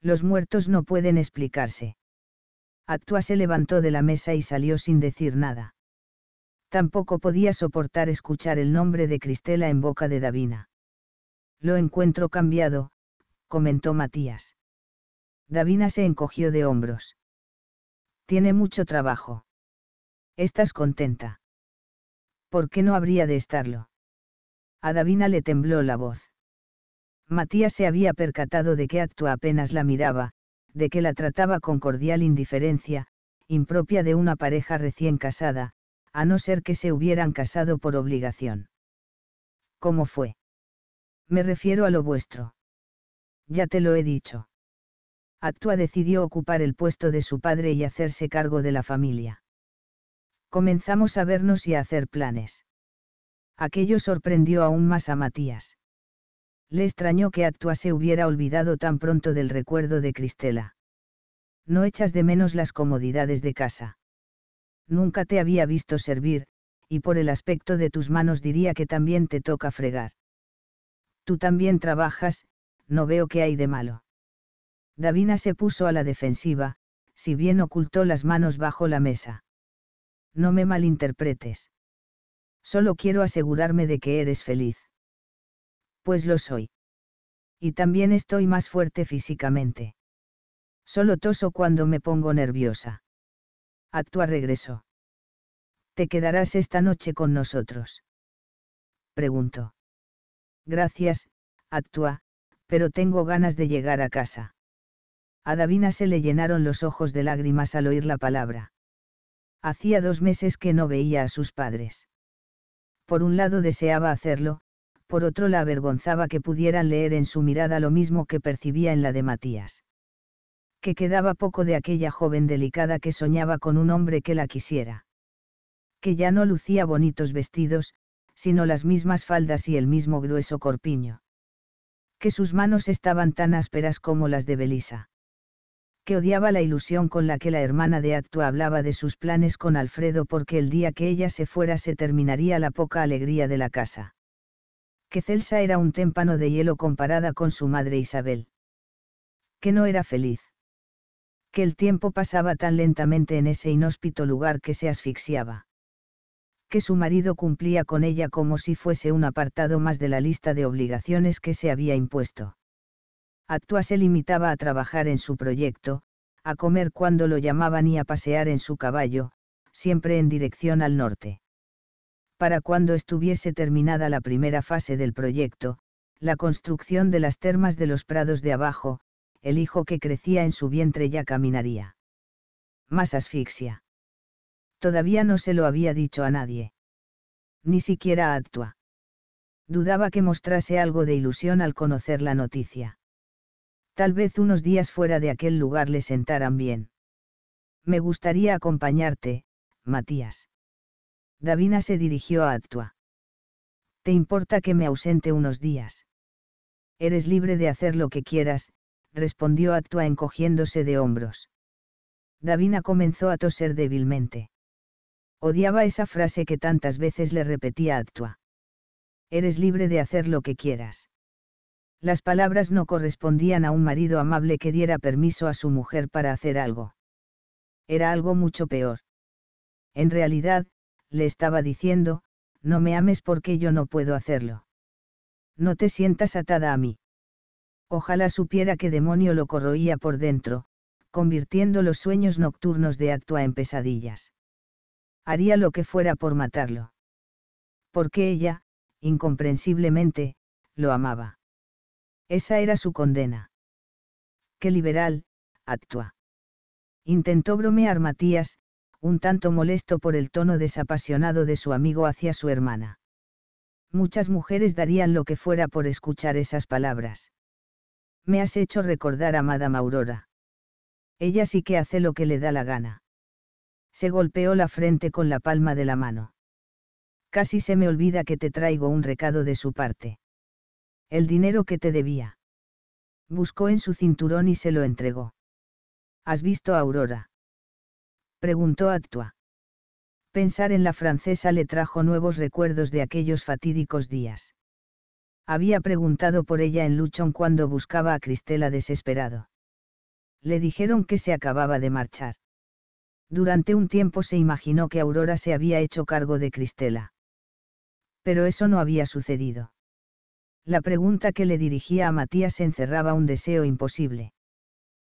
Los muertos no pueden explicarse. Actua se levantó de la mesa y salió sin decir nada. Tampoco podía soportar escuchar el nombre de Cristela en boca de Davina. Lo encuentro cambiado, comentó Matías. Davina se encogió de hombros. Tiene mucho trabajo. ¿Estás contenta? ¿Por qué no habría de estarlo? A Davina le tembló la voz. Matías se había percatado de que Actua apenas la miraba, de que la trataba con cordial indiferencia, impropia de una pareja recién casada, a no ser que se hubieran casado por obligación. ¿Cómo fue? Me refiero a lo vuestro. Ya te lo he dicho. Actua decidió ocupar el puesto de su padre y hacerse cargo de la familia. Comenzamos a vernos y a hacer planes. Aquello sorprendió aún más a Matías. Le extrañó que Actua se hubiera olvidado tan pronto del recuerdo de Cristela. No echas de menos las comodidades de casa. Nunca te había visto servir, y por el aspecto de tus manos diría que también te toca fregar. Tú también trabajas, no veo qué hay de malo. Davina se puso a la defensiva, si bien ocultó las manos bajo la mesa. No me malinterpretes. Solo quiero asegurarme de que eres feliz. Pues lo soy. Y también estoy más fuerte físicamente. Solo toso cuando me pongo nerviosa. Actúa regreso. ¿Te quedarás esta noche con nosotros? Preguntó. Gracias, actúa, pero tengo ganas de llegar a casa. A Davina se le llenaron los ojos de lágrimas al oír la palabra. Hacía dos meses que no veía a sus padres. Por un lado deseaba hacerlo, por otro la avergonzaba que pudieran leer en su mirada lo mismo que percibía en la de Matías. Que quedaba poco de aquella joven delicada que soñaba con un hombre que la quisiera. Que ya no lucía bonitos vestidos, sino las mismas faldas y el mismo grueso corpiño. Que sus manos estaban tan ásperas como las de Belisa que odiaba la ilusión con la que la hermana de Actua hablaba de sus planes con Alfredo porque el día que ella se fuera se terminaría la poca alegría de la casa. Que Celsa era un témpano de hielo comparada con su madre Isabel. Que no era feliz. Que el tiempo pasaba tan lentamente en ese inhóspito lugar que se asfixiaba. Que su marido cumplía con ella como si fuese un apartado más de la lista de obligaciones que se había impuesto Actua se limitaba a trabajar en su proyecto, a comer cuando lo llamaban y a pasear en su caballo, siempre en dirección al norte. Para cuando estuviese terminada la primera fase del proyecto, la construcción de las termas de los prados de abajo, el hijo que crecía en su vientre ya caminaría. Más asfixia. Todavía no se lo había dicho a nadie. Ni siquiera a Actua. Dudaba que mostrase algo de ilusión al conocer la noticia. Tal vez unos días fuera de aquel lugar le sentaran bien. Me gustaría acompañarte, Matías. Davina se dirigió a Actua. ¿Te importa que me ausente unos días? Eres libre de hacer lo que quieras, respondió Actua encogiéndose de hombros. Davina comenzó a toser débilmente. Odiaba esa frase que tantas veces le repetía Actua. Eres libre de hacer lo que quieras. Las palabras no correspondían a un marido amable que diera permiso a su mujer para hacer algo. Era algo mucho peor. En realidad, le estaba diciendo, no me ames porque yo no puedo hacerlo. No te sientas atada a mí. Ojalá supiera qué demonio lo corroía por dentro, convirtiendo los sueños nocturnos de Actua en pesadillas. Haría lo que fuera por matarlo. Porque ella, incomprensiblemente, lo amaba. Esa era su condena. Qué liberal, actúa. Intentó bromear Matías, un tanto molesto por el tono desapasionado de su amigo hacia su hermana. Muchas mujeres darían lo que fuera por escuchar esas palabras. Me has hecho recordar a Madame Aurora. Ella sí que hace lo que le da la gana. Se golpeó la frente con la palma de la mano. Casi se me olvida que te traigo un recado de su parte. El dinero que te debía. Buscó en su cinturón y se lo entregó. ¿Has visto a Aurora? Preguntó Actua. Pensar en la francesa le trajo nuevos recuerdos de aquellos fatídicos días. Había preguntado por ella en Luchon cuando buscaba a Cristela desesperado. Le dijeron que se acababa de marchar. Durante un tiempo se imaginó que Aurora se había hecho cargo de Cristela. Pero eso no había sucedido. La pregunta que le dirigía a Matías encerraba un deseo imposible.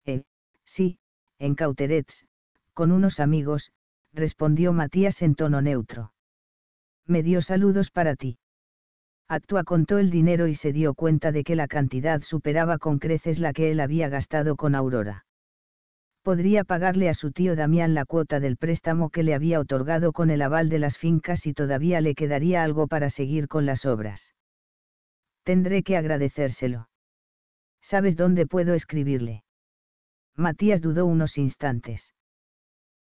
Eh, sí, en Cauterets, con unos amigos, respondió Matías en tono neutro. Me dio saludos para ti. Actua contó el dinero y se dio cuenta de que la cantidad superaba con creces la que él había gastado con Aurora. Podría pagarle a su tío Damián la cuota del préstamo que le había otorgado con el aval de las fincas y todavía le quedaría algo para seguir con las obras. Tendré que agradecérselo. ¿Sabes dónde puedo escribirle? Matías dudó unos instantes.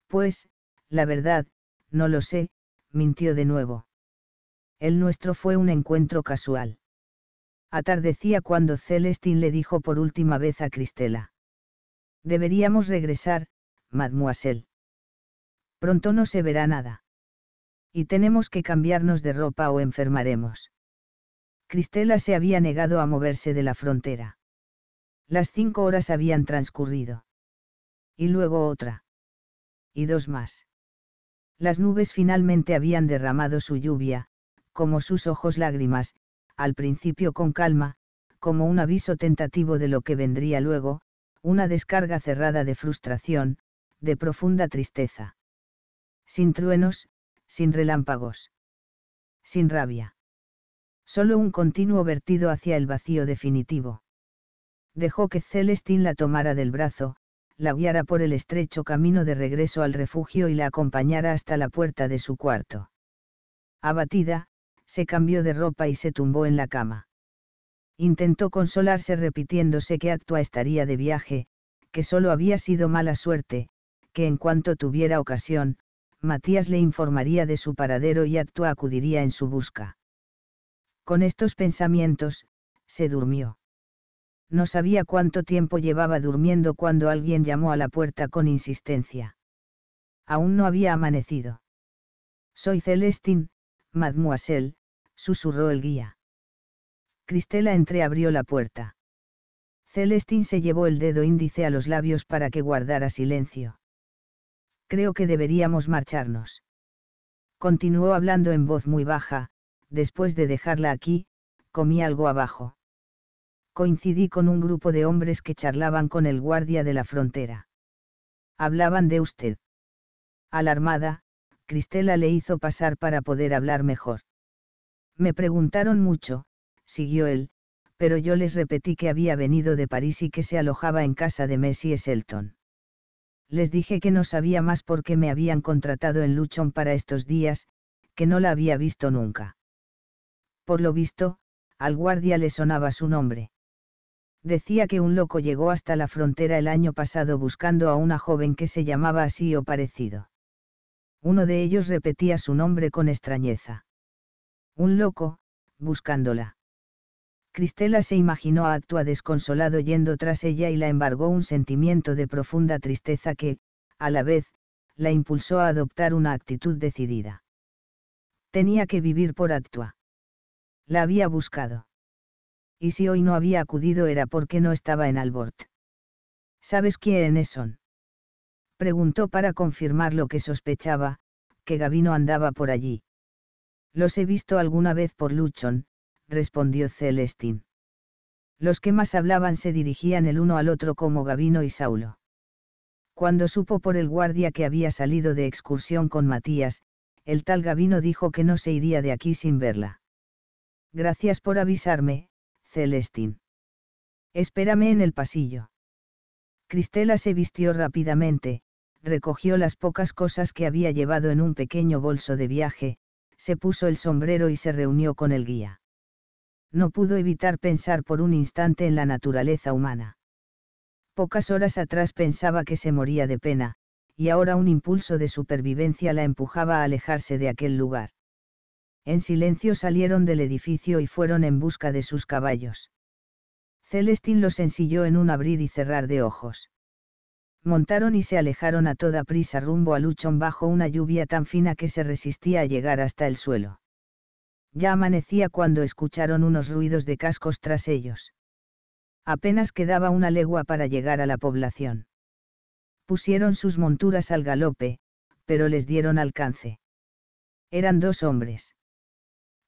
Pues, la verdad, no lo sé, mintió de nuevo. El nuestro fue un encuentro casual. Atardecía cuando Celestín le dijo por última vez a Cristela. Deberíamos regresar, mademoiselle. Pronto no se verá nada. Y tenemos que cambiarnos de ropa o enfermaremos. Cristela se había negado a moverse de la frontera. Las cinco horas habían transcurrido. Y luego otra. Y dos más. Las nubes finalmente habían derramado su lluvia, como sus ojos lágrimas, al principio con calma, como un aviso tentativo de lo que vendría luego, una descarga cerrada de frustración, de profunda tristeza. Sin truenos, sin relámpagos. Sin rabia. Solo un continuo vertido hacia el vacío definitivo. Dejó que Celestín la tomara del brazo, la guiara por el estrecho camino de regreso al refugio y la acompañara hasta la puerta de su cuarto. Abatida, se cambió de ropa y se tumbó en la cama. Intentó consolarse repitiéndose que Actua estaría de viaje, que solo había sido mala suerte, que en cuanto tuviera ocasión, Matías le informaría de su paradero y Actua acudiría en su busca. Con estos pensamientos, se durmió. No sabía cuánto tiempo llevaba durmiendo cuando alguien llamó a la puerta con insistencia. Aún no había amanecido. Soy Celestín, mademoiselle, susurró el guía. Cristela entreabrió la puerta. Celestín se llevó el dedo índice a los labios para que guardara silencio. Creo que deberíamos marcharnos. Continuó hablando en voz muy baja, después de dejarla aquí, comí algo abajo. Coincidí con un grupo de hombres que charlaban con el guardia de la frontera. Hablaban de usted. Alarmada, Cristela le hizo pasar para poder hablar mejor. Me preguntaron mucho, siguió él, pero yo les repetí que había venido de París y que se alojaba en casa de Messi Selton. Les dije que no sabía más por qué me habían contratado en Luchon para estos días, que no la había visto nunca. Por lo visto, al guardia le sonaba su nombre. Decía que un loco llegó hasta la frontera el año pasado buscando a una joven que se llamaba así o parecido. Uno de ellos repetía su nombre con extrañeza. Un loco, buscándola. Cristela se imaginó a Actua desconsolado yendo tras ella y la embargó un sentimiento de profunda tristeza que, a la vez, la impulsó a adoptar una actitud decidida. Tenía que vivir por Actua. La había buscado. Y si hoy no había acudido era porque no estaba en Albort. ¿Sabes quiénes son? Preguntó para confirmar lo que sospechaba, que Gavino andaba por allí. Los he visto alguna vez por Luchon, respondió Celestín. Los que más hablaban se dirigían el uno al otro como Gavino y Saulo. Cuando supo por el guardia que había salido de excursión con Matías, el tal Gavino dijo que no se iría de aquí sin verla. Gracias por avisarme, Celestín. Espérame en el pasillo. Cristela se vistió rápidamente, recogió las pocas cosas que había llevado en un pequeño bolso de viaje, se puso el sombrero y se reunió con el guía. No pudo evitar pensar por un instante en la naturaleza humana. Pocas horas atrás pensaba que se moría de pena, y ahora un impulso de supervivencia la empujaba a alejarse de aquel lugar en silencio salieron del edificio y fueron en busca de sus caballos. Celestín los ensilló en un abrir y cerrar de ojos. Montaron y se alejaron a toda prisa rumbo a Luchon bajo una lluvia tan fina que se resistía a llegar hasta el suelo. Ya amanecía cuando escucharon unos ruidos de cascos tras ellos. Apenas quedaba una legua para llegar a la población. Pusieron sus monturas al galope, pero les dieron alcance. Eran dos hombres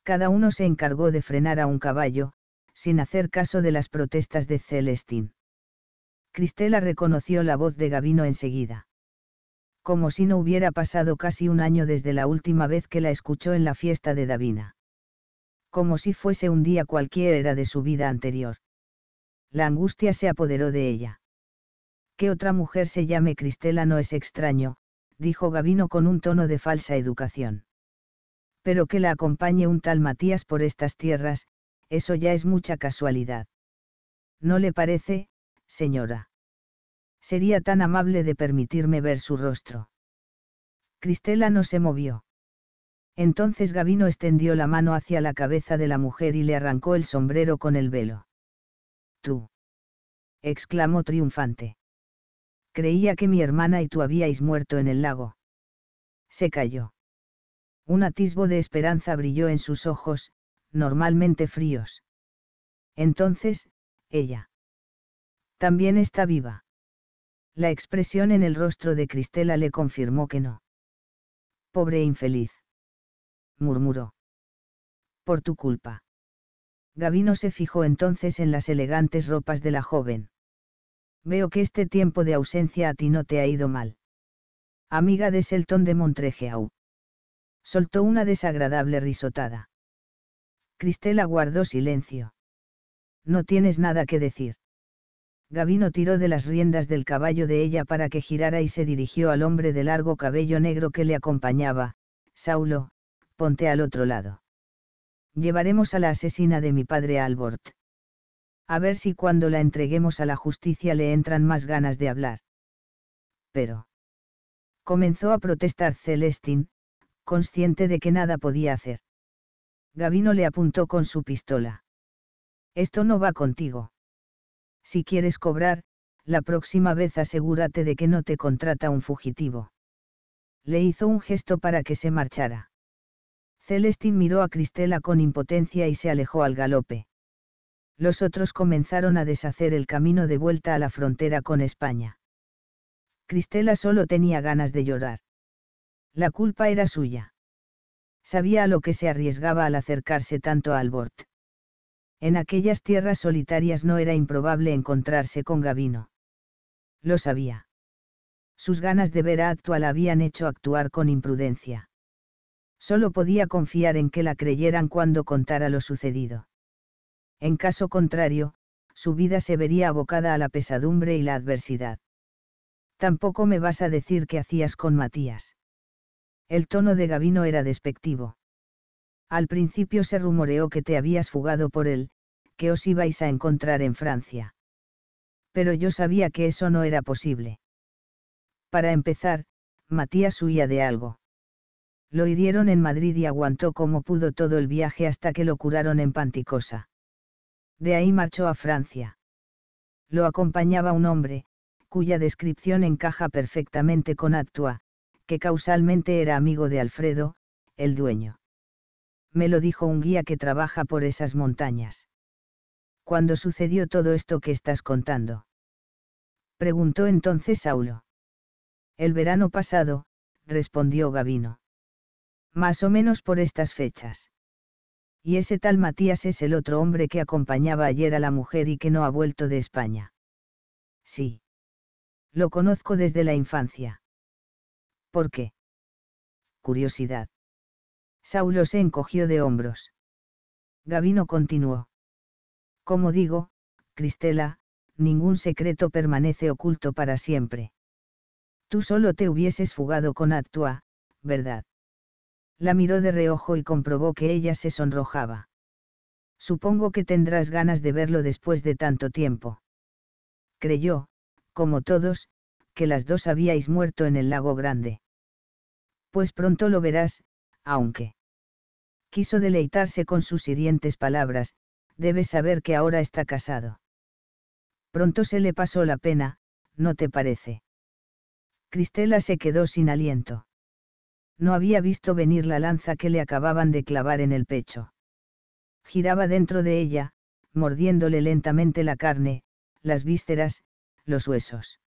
cada uno se encargó de frenar a un caballo, sin hacer caso de las protestas de Celestín. Cristela reconoció la voz de Gavino enseguida. Como si no hubiera pasado casi un año desde la última vez que la escuchó en la fiesta de Davina. Como si fuese un día cualquiera de su vida anterior. La angustia se apoderó de ella. Que otra mujer se llame Cristela no es extraño, dijo Gavino con un tono de falsa educación pero que la acompañe un tal Matías por estas tierras, eso ya es mucha casualidad. ¿No le parece, señora? Sería tan amable de permitirme ver su rostro. Cristela no se movió. Entonces Gavino extendió la mano hacia la cabeza de la mujer y le arrancó el sombrero con el velo. Tú. exclamó triunfante. Creía que mi hermana y tú habíais muerto en el lago. Se cayó. Un atisbo de esperanza brilló en sus ojos, normalmente fríos. Entonces, ella. También está viva. La expresión en el rostro de Cristela le confirmó que no. Pobre e infeliz. murmuró. Por tu culpa. Gavino se fijó entonces en las elegantes ropas de la joven. Veo que este tiempo de ausencia a ti no te ha ido mal. Amiga de Selton de Montrejeau. Soltó una desagradable risotada. Cristela guardó silencio. No tienes nada que decir. Gavino tiró de las riendas del caballo de ella para que girara y se dirigió al hombre de largo cabello negro que le acompañaba, Saulo, ponte al otro lado. Llevaremos a la asesina de mi padre Albert. A ver si cuando la entreguemos a la justicia le entran más ganas de hablar. Pero. Comenzó a protestar Celestín, consciente de que nada podía hacer. Gavino le apuntó con su pistola. Esto no va contigo. Si quieres cobrar, la próxima vez asegúrate de que no te contrata un fugitivo. Le hizo un gesto para que se marchara. Celestín miró a Cristela con impotencia y se alejó al galope. Los otros comenzaron a deshacer el camino de vuelta a la frontera con España. Cristela solo tenía ganas de llorar. La culpa era suya. Sabía a lo que se arriesgaba al acercarse tanto a Albort. En aquellas tierras solitarias no era improbable encontrarse con Gavino. Lo sabía. Sus ganas de ver a Actua la habían hecho actuar con imprudencia. Solo podía confiar en que la creyeran cuando contara lo sucedido. En caso contrario, su vida se vería abocada a la pesadumbre y la adversidad. Tampoco me vas a decir qué hacías con Matías. El tono de Gavino era despectivo. Al principio se rumoreó que te habías fugado por él, que os ibais a encontrar en Francia. Pero yo sabía que eso no era posible. Para empezar, Matías huía de algo. Lo hirieron en Madrid y aguantó como pudo todo el viaje hasta que lo curaron en Panticosa. De ahí marchó a Francia. Lo acompañaba un hombre, cuya descripción encaja perfectamente con Actua, que causalmente era amigo de Alfredo, el dueño. Me lo dijo un guía que trabaja por esas montañas. ¿Cuándo sucedió todo esto que estás contando? Preguntó entonces Saulo. El verano pasado, respondió Gavino. Más o menos por estas fechas. Y ese tal Matías es el otro hombre que acompañaba ayer a la mujer y que no ha vuelto de España. Sí. Lo conozco desde la infancia. ¿Por qué? Curiosidad. Saulo se encogió de hombros. Gavino continuó. Como digo, Cristela, ningún secreto permanece oculto para siempre. Tú solo te hubieses fugado con Actua, ¿verdad? La miró de reojo y comprobó que ella se sonrojaba. Supongo que tendrás ganas de verlo después de tanto tiempo. Creyó, como todos, que las dos habíais muerto en el lago grande pues pronto lo verás, aunque quiso deleitarse con sus hirientes palabras, debes saber que ahora está casado. Pronto se le pasó la pena, ¿no te parece? Cristela se quedó sin aliento. No había visto venir la lanza que le acababan de clavar en el pecho. Giraba dentro de ella, mordiéndole lentamente la carne, las vísceras, los huesos.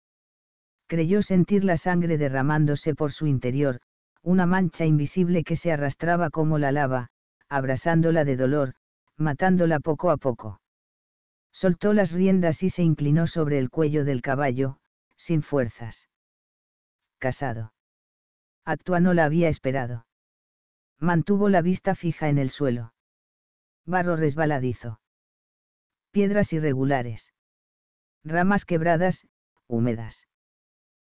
Creyó sentir la sangre derramándose por su interior, una mancha invisible que se arrastraba como la lava, abrazándola de dolor, matándola poco a poco. Soltó las riendas y se inclinó sobre el cuello del caballo, sin fuerzas. Casado. Actua no la había esperado. Mantuvo la vista fija en el suelo. Barro resbaladizo. Piedras irregulares. Ramas quebradas, húmedas.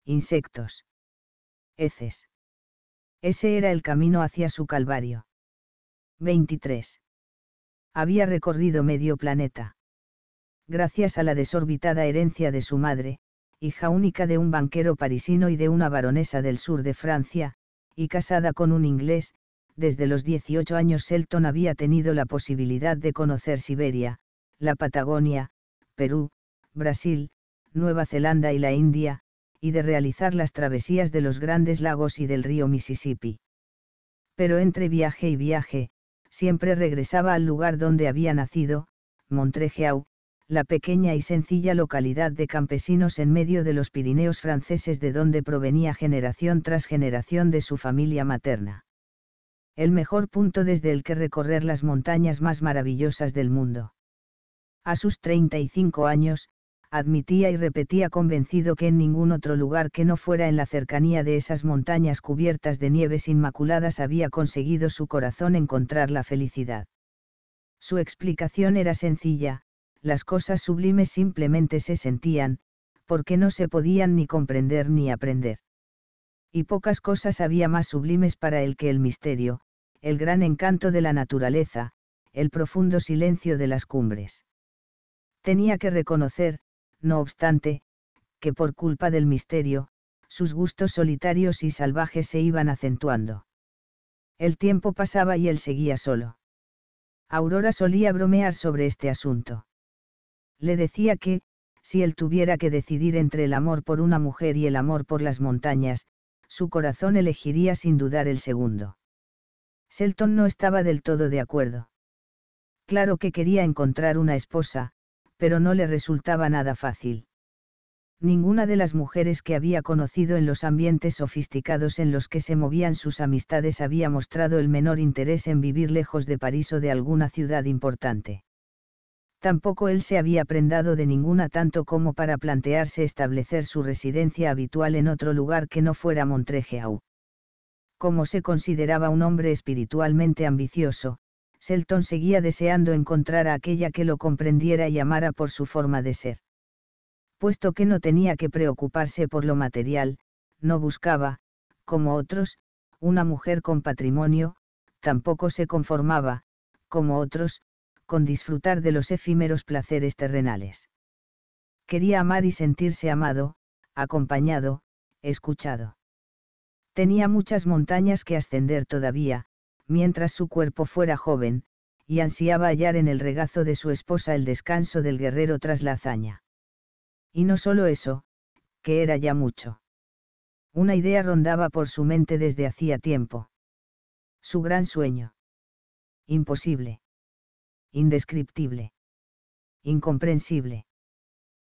Insectos. Heces. Ese era el camino hacia su calvario. 23. Había recorrido medio planeta. Gracias a la desorbitada herencia de su madre, hija única de un banquero parisino y de una baronesa del sur de Francia, y casada con un inglés, desde los 18 años Selton había tenido la posibilidad de conocer Siberia, la Patagonia, Perú, Brasil, Nueva Zelanda y la India, y de realizar las travesías de los grandes lagos y del río Mississippi. Pero entre viaje y viaje, siempre regresaba al lugar donde había nacido, Montrejeau, la pequeña y sencilla localidad de campesinos en medio de los Pirineos franceses de donde provenía generación tras generación de su familia materna. El mejor punto desde el que recorrer las montañas más maravillosas del mundo. A sus 35 años, admitía y repetía convencido que en ningún otro lugar que no fuera en la cercanía de esas montañas cubiertas de nieves inmaculadas había conseguido su corazón encontrar la felicidad. Su explicación era sencilla, las cosas sublimes simplemente se sentían, porque no se podían ni comprender ni aprender. Y pocas cosas había más sublimes para él que el misterio, el gran encanto de la naturaleza, el profundo silencio de las cumbres. Tenía que reconocer, no obstante, que por culpa del misterio, sus gustos solitarios y salvajes se iban acentuando. El tiempo pasaba y él seguía solo. Aurora solía bromear sobre este asunto. Le decía que, si él tuviera que decidir entre el amor por una mujer y el amor por las montañas, su corazón elegiría sin dudar el segundo. Selton no estaba del todo de acuerdo. Claro que quería encontrar una esposa, pero no le resultaba nada fácil. Ninguna de las mujeres que había conocido en los ambientes sofisticados en los que se movían sus amistades había mostrado el menor interés en vivir lejos de París o de alguna ciudad importante. Tampoco él se había prendado de ninguna tanto como para plantearse establecer su residencia habitual en otro lugar que no fuera Montrejeau como se consideraba un hombre espiritualmente ambicioso, Selton seguía deseando encontrar a aquella que lo comprendiera y amara por su forma de ser. Puesto que no tenía que preocuparse por lo material, no buscaba, como otros, una mujer con patrimonio, tampoco se conformaba, como otros, con disfrutar de los efímeros placeres terrenales. Quería amar y sentirse amado, acompañado, escuchado. Tenía muchas montañas que ascender todavía, mientras su cuerpo fuera joven, y ansiaba hallar en el regazo de su esposa el descanso del guerrero tras la hazaña. Y no solo eso, que era ya mucho. Una idea rondaba por su mente desde hacía tiempo. Su gran sueño. Imposible. Indescriptible. Incomprensible.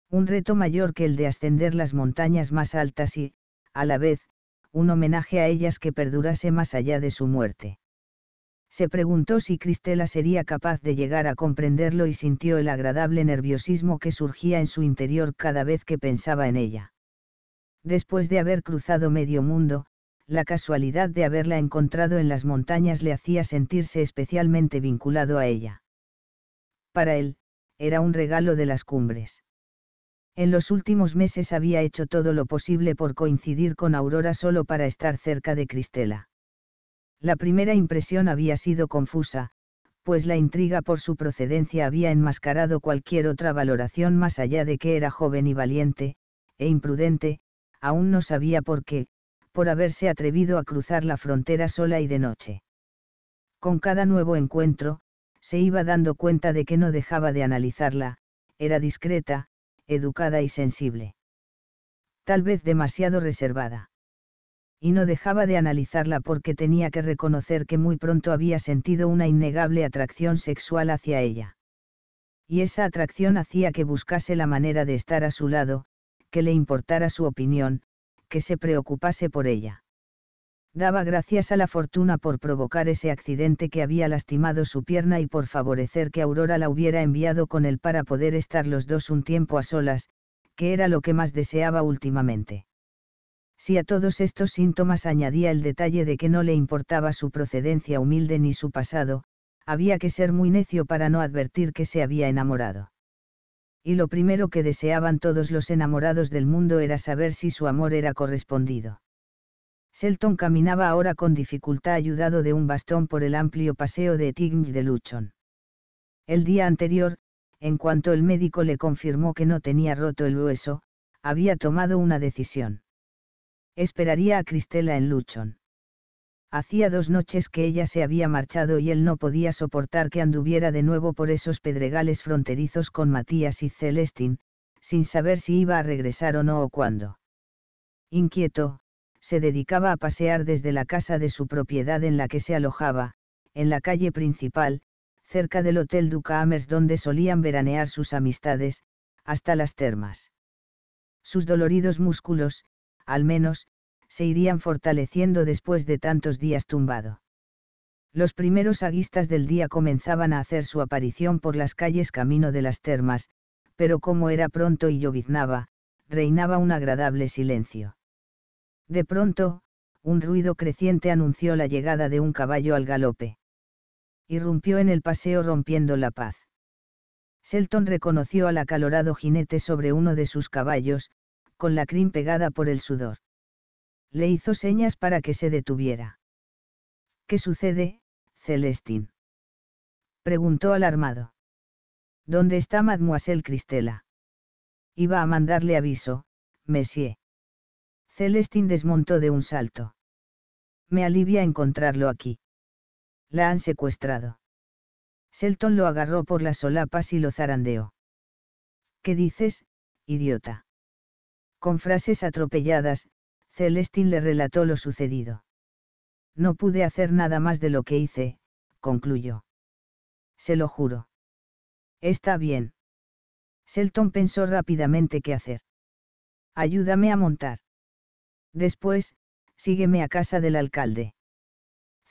Un reto mayor que el de ascender las montañas más altas y, a la vez, un homenaje a ellas que perdurase más allá de su muerte se preguntó si Cristela sería capaz de llegar a comprenderlo y sintió el agradable nerviosismo que surgía en su interior cada vez que pensaba en ella. Después de haber cruzado medio mundo, la casualidad de haberla encontrado en las montañas le hacía sentirse especialmente vinculado a ella. Para él, era un regalo de las cumbres. En los últimos meses había hecho todo lo posible por coincidir con Aurora solo para estar cerca de Cristela la primera impresión había sido confusa, pues la intriga por su procedencia había enmascarado cualquier otra valoración más allá de que era joven y valiente, e imprudente, aún no sabía por qué, por haberse atrevido a cruzar la frontera sola y de noche. Con cada nuevo encuentro, se iba dando cuenta de que no dejaba de analizarla, era discreta, educada y sensible. Tal vez demasiado reservada y no dejaba de analizarla porque tenía que reconocer que muy pronto había sentido una innegable atracción sexual hacia ella. Y esa atracción hacía que buscase la manera de estar a su lado, que le importara su opinión, que se preocupase por ella. Daba gracias a la fortuna por provocar ese accidente que había lastimado su pierna y por favorecer que Aurora la hubiera enviado con él para poder estar los dos un tiempo a solas, que era lo que más deseaba últimamente si a todos estos síntomas añadía el detalle de que no le importaba su procedencia humilde ni su pasado, había que ser muy necio para no advertir que se había enamorado. Y lo primero que deseaban todos los enamorados del mundo era saber si su amor era correspondido. Selton caminaba ahora con dificultad ayudado de un bastón por el amplio paseo de Tigny de Luchon. El día anterior, en cuanto el médico le confirmó que no tenía roto el hueso, había tomado una decisión esperaría a Cristela en Luchon. Hacía dos noches que ella se había marchado y él no podía soportar que anduviera de nuevo por esos pedregales fronterizos con Matías y Celestín, sin saber si iba a regresar o no o cuándo. Inquieto, se dedicaba a pasear desde la casa de su propiedad en la que se alojaba, en la calle principal, cerca del Hotel Duca Amers donde solían veranear sus amistades, hasta las termas. Sus doloridos músculos, al menos, se irían fortaleciendo después de tantos días tumbado. Los primeros aguistas del día comenzaban a hacer su aparición por las calles camino de las termas, pero como era pronto y lloviznaba, reinaba un agradable silencio. De pronto, un ruido creciente anunció la llegada de un caballo al galope. Irrumpió en el paseo rompiendo la paz. Selton reconoció al acalorado jinete sobre uno de sus caballos, con la crin pegada por el sudor. Le hizo señas para que se detuviera. ¿Qué sucede, Celestín? Preguntó alarmado. ¿Dónde está Mademoiselle Cristela? Iba a mandarle aviso, Messier. Celestín desmontó de un salto. Me alivia encontrarlo aquí. La han secuestrado. Selton lo agarró por las solapas y lo zarandeó. ¿Qué dices, idiota? Con frases atropelladas, Celestín le relató lo sucedido. No pude hacer nada más de lo que hice, concluyó. Se lo juro. Está bien. Selton pensó rápidamente qué hacer. Ayúdame a montar. Después, sígueme a casa del alcalde.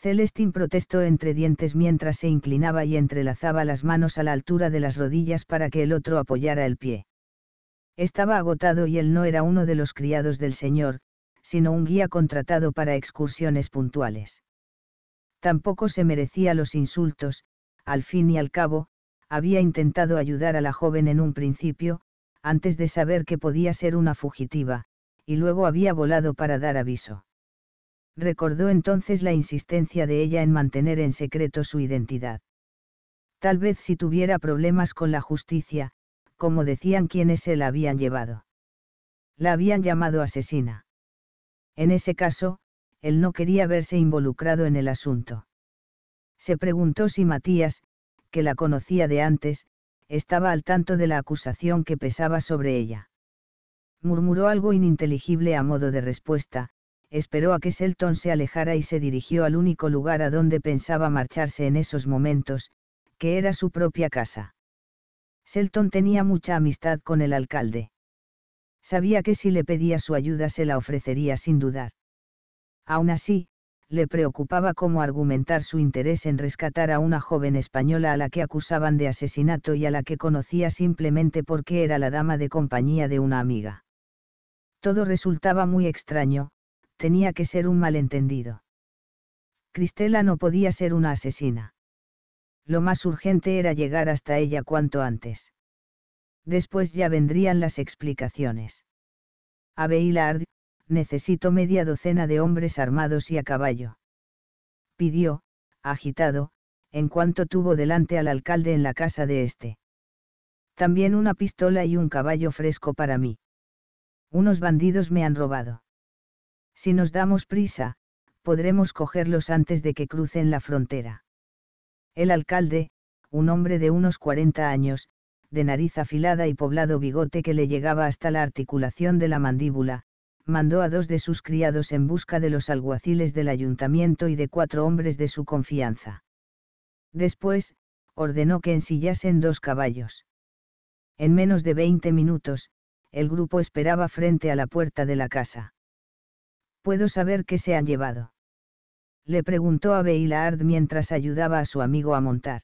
Celestín protestó entre dientes mientras se inclinaba y entrelazaba las manos a la altura de las rodillas para que el otro apoyara el pie. Estaba agotado y él no era uno de los criados del Señor, sino un guía contratado para excursiones puntuales. Tampoco se merecía los insultos, al fin y al cabo, había intentado ayudar a la joven en un principio, antes de saber que podía ser una fugitiva, y luego había volado para dar aviso. Recordó entonces la insistencia de ella en mantener en secreto su identidad. Tal vez si tuviera problemas con la justicia, como decían quienes se la habían llevado. La habían llamado asesina. En ese caso, él no quería verse involucrado en el asunto. Se preguntó si Matías, que la conocía de antes, estaba al tanto de la acusación que pesaba sobre ella. Murmuró algo ininteligible a modo de respuesta, esperó a que Selton se alejara y se dirigió al único lugar a donde pensaba marcharse en esos momentos, que era su propia casa. Selton tenía mucha amistad con el alcalde. Sabía que si le pedía su ayuda se la ofrecería sin dudar. Aún así, le preocupaba cómo argumentar su interés en rescatar a una joven española a la que acusaban de asesinato y a la que conocía simplemente porque era la dama de compañía de una amiga. Todo resultaba muy extraño, tenía que ser un malentendido. Cristela no podía ser una asesina lo más urgente era llegar hasta ella cuanto antes. Después ya vendrían las explicaciones. A Beilard, necesito media docena de hombres armados y a caballo. Pidió, agitado, en cuanto tuvo delante al alcalde en la casa de este. También una pistola y un caballo fresco para mí. Unos bandidos me han robado. Si nos damos prisa, podremos cogerlos antes de que crucen la frontera. El alcalde, un hombre de unos 40 años, de nariz afilada y poblado bigote que le llegaba hasta la articulación de la mandíbula, mandó a dos de sus criados en busca de los alguaciles del ayuntamiento y de cuatro hombres de su confianza. Después, ordenó que ensillasen dos caballos. En menos de 20 minutos, el grupo esperaba frente a la puerta de la casa. ¿Puedo saber qué se han llevado? le preguntó a laard mientras ayudaba a su amigo a montar.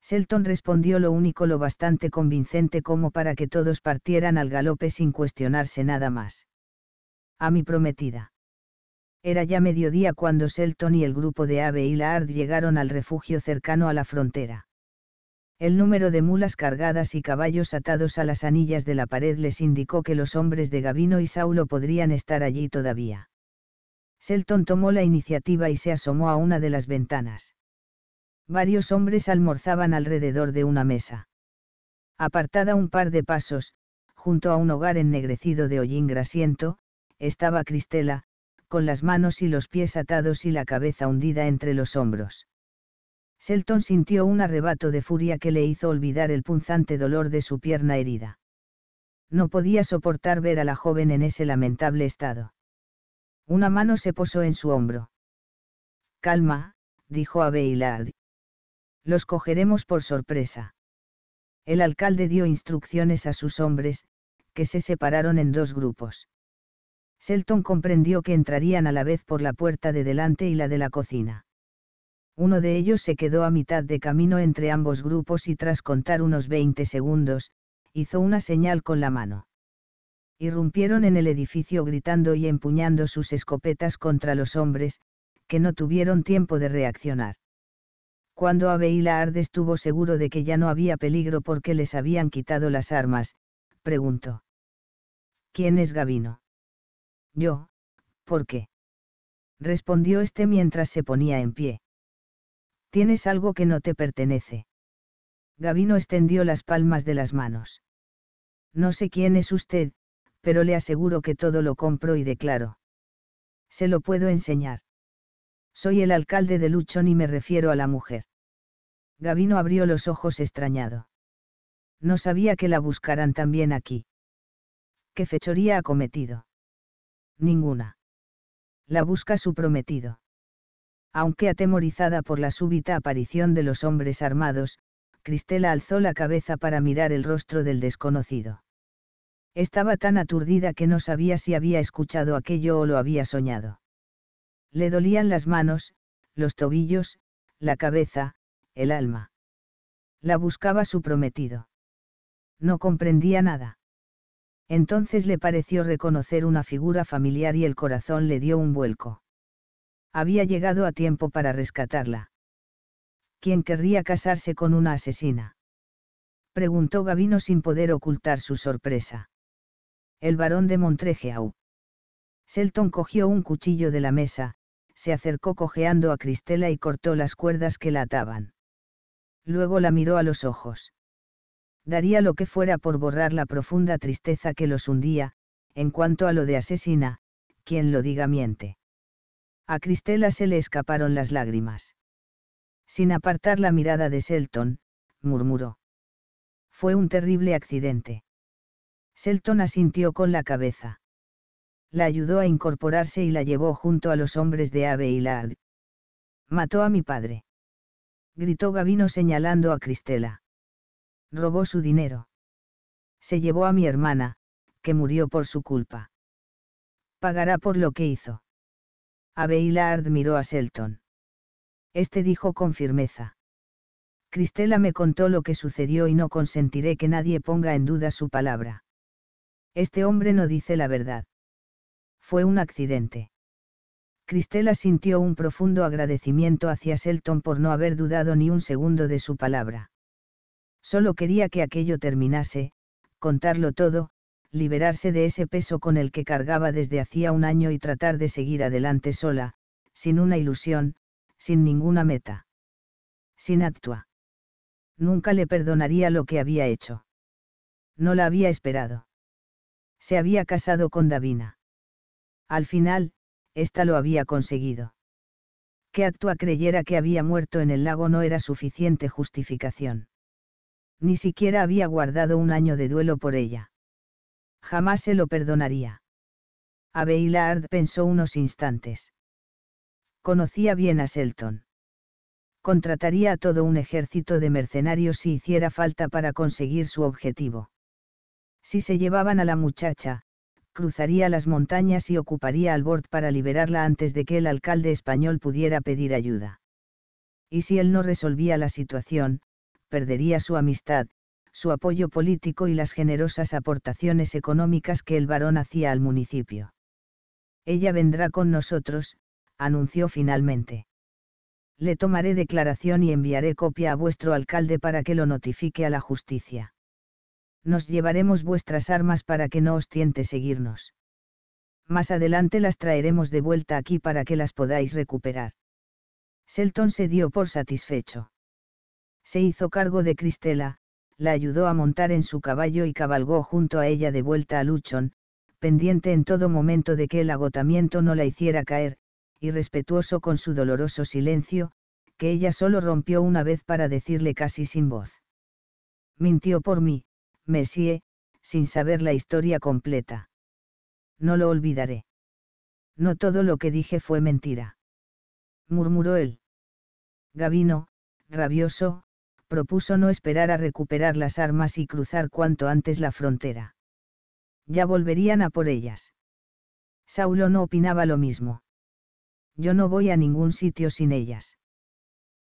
Selton respondió lo único lo bastante convincente como para que todos partieran al galope sin cuestionarse nada más. A mi prometida. Era ya mediodía cuando Selton y el grupo de Ave y Laard llegaron al refugio cercano a la frontera. El número de mulas cargadas y caballos atados a las anillas de la pared les indicó que los hombres de Gavino y Saulo podrían estar allí todavía. Selton tomó la iniciativa y se asomó a una de las ventanas. Varios hombres almorzaban alrededor de una mesa. Apartada un par de pasos, junto a un hogar ennegrecido de hollín grasiento, estaba Cristela, con las manos y los pies atados y la cabeza hundida entre los hombros. Selton sintió un arrebato de furia que le hizo olvidar el punzante dolor de su pierna herida. No podía soportar ver a la joven en ese lamentable estado. Una mano se posó en su hombro. Calma, dijo Abeilad. Los cogeremos por sorpresa. El alcalde dio instrucciones a sus hombres, que se separaron en dos grupos. Selton comprendió que entrarían a la vez por la puerta de delante y la de la cocina. Uno de ellos se quedó a mitad de camino entre ambos grupos y tras contar unos 20 segundos, hizo una señal con la mano irrumpieron en el edificio gritando y empuñando sus escopetas contra los hombres, que no tuvieron tiempo de reaccionar. Cuando Abeila Arde estuvo seguro de que ya no había peligro porque les habían quitado las armas, preguntó. ¿Quién es Gavino? Yo, ¿por qué? respondió este mientras se ponía en pie. Tienes algo que no te pertenece. Gavino extendió las palmas de las manos. No sé quién es usted, pero le aseguro que todo lo compro y declaro. Se lo puedo enseñar. Soy el alcalde de Luchón y me refiero a la mujer. Gavino abrió los ojos extrañado. No sabía que la buscaran también aquí. ¿Qué fechoría ha cometido? Ninguna. La busca su prometido. Aunque atemorizada por la súbita aparición de los hombres armados, Cristela alzó la cabeza para mirar el rostro del desconocido. Estaba tan aturdida que no sabía si había escuchado aquello o lo había soñado. Le dolían las manos, los tobillos, la cabeza, el alma. La buscaba su prometido. No comprendía nada. Entonces le pareció reconocer una figura familiar y el corazón le dio un vuelco. Había llegado a tiempo para rescatarla. ¿Quién querría casarse con una asesina? Preguntó Gavino sin poder ocultar su sorpresa el barón de Montrejeau. Selton cogió un cuchillo de la mesa, se acercó cojeando a Cristela y cortó las cuerdas que la ataban. Luego la miró a los ojos. Daría lo que fuera por borrar la profunda tristeza que los hundía, en cuanto a lo de asesina, quien lo diga miente. A Cristela se le escaparon las lágrimas. Sin apartar la mirada de Selton, murmuró. Fue un terrible accidente. Selton asintió con la cabeza. La ayudó a incorporarse y la llevó junto a los hombres de Abelard. Mató a mi padre. Gritó Gavino señalando a Cristela. Robó su dinero. Se llevó a mi hermana, que murió por su culpa. Pagará por lo que hizo. Abeilard miró a Selton. Este dijo con firmeza. Cristela me contó lo que sucedió y no consentiré que nadie ponga en duda su palabra. Este hombre no dice la verdad. Fue un accidente. Cristela sintió un profundo agradecimiento hacia Selton por no haber dudado ni un segundo de su palabra. Solo quería que aquello terminase, contarlo todo, liberarse de ese peso con el que cargaba desde hacía un año y tratar de seguir adelante sola, sin una ilusión, sin ninguna meta. Sin actua. Nunca le perdonaría lo que había hecho. No la había esperado se había casado con Davina. Al final, ésta lo había conseguido. Que Actua creyera que había muerto en el lago no era suficiente justificación. Ni siquiera había guardado un año de duelo por ella. Jamás se lo perdonaría. Abeilard pensó unos instantes. Conocía bien a Selton. Contrataría a todo un ejército de mercenarios si hiciera falta para conseguir su objetivo si se llevaban a la muchacha, cruzaría las montañas y ocuparía bord para liberarla antes de que el alcalde español pudiera pedir ayuda. Y si él no resolvía la situación, perdería su amistad, su apoyo político y las generosas aportaciones económicas que el varón hacía al municipio. Ella vendrá con nosotros, anunció finalmente. Le tomaré declaración y enviaré copia a vuestro alcalde para que lo notifique a la justicia nos llevaremos vuestras armas para que no os tiente seguirnos. Más adelante las traeremos de vuelta aquí para que las podáis recuperar. Selton se dio por satisfecho. Se hizo cargo de Cristela, la ayudó a montar en su caballo y cabalgó junto a ella de vuelta a Luchon, pendiente en todo momento de que el agotamiento no la hiciera caer, y respetuoso con su doloroso silencio, que ella solo rompió una vez para decirle casi sin voz. Mintió por mí, Messier, sin saber la historia completa. No lo olvidaré. No todo lo que dije fue mentira. Murmuró él. Gavino, rabioso, propuso no esperar a recuperar las armas y cruzar cuanto antes la frontera. Ya volverían a por ellas. Saulo no opinaba lo mismo. Yo no voy a ningún sitio sin ellas.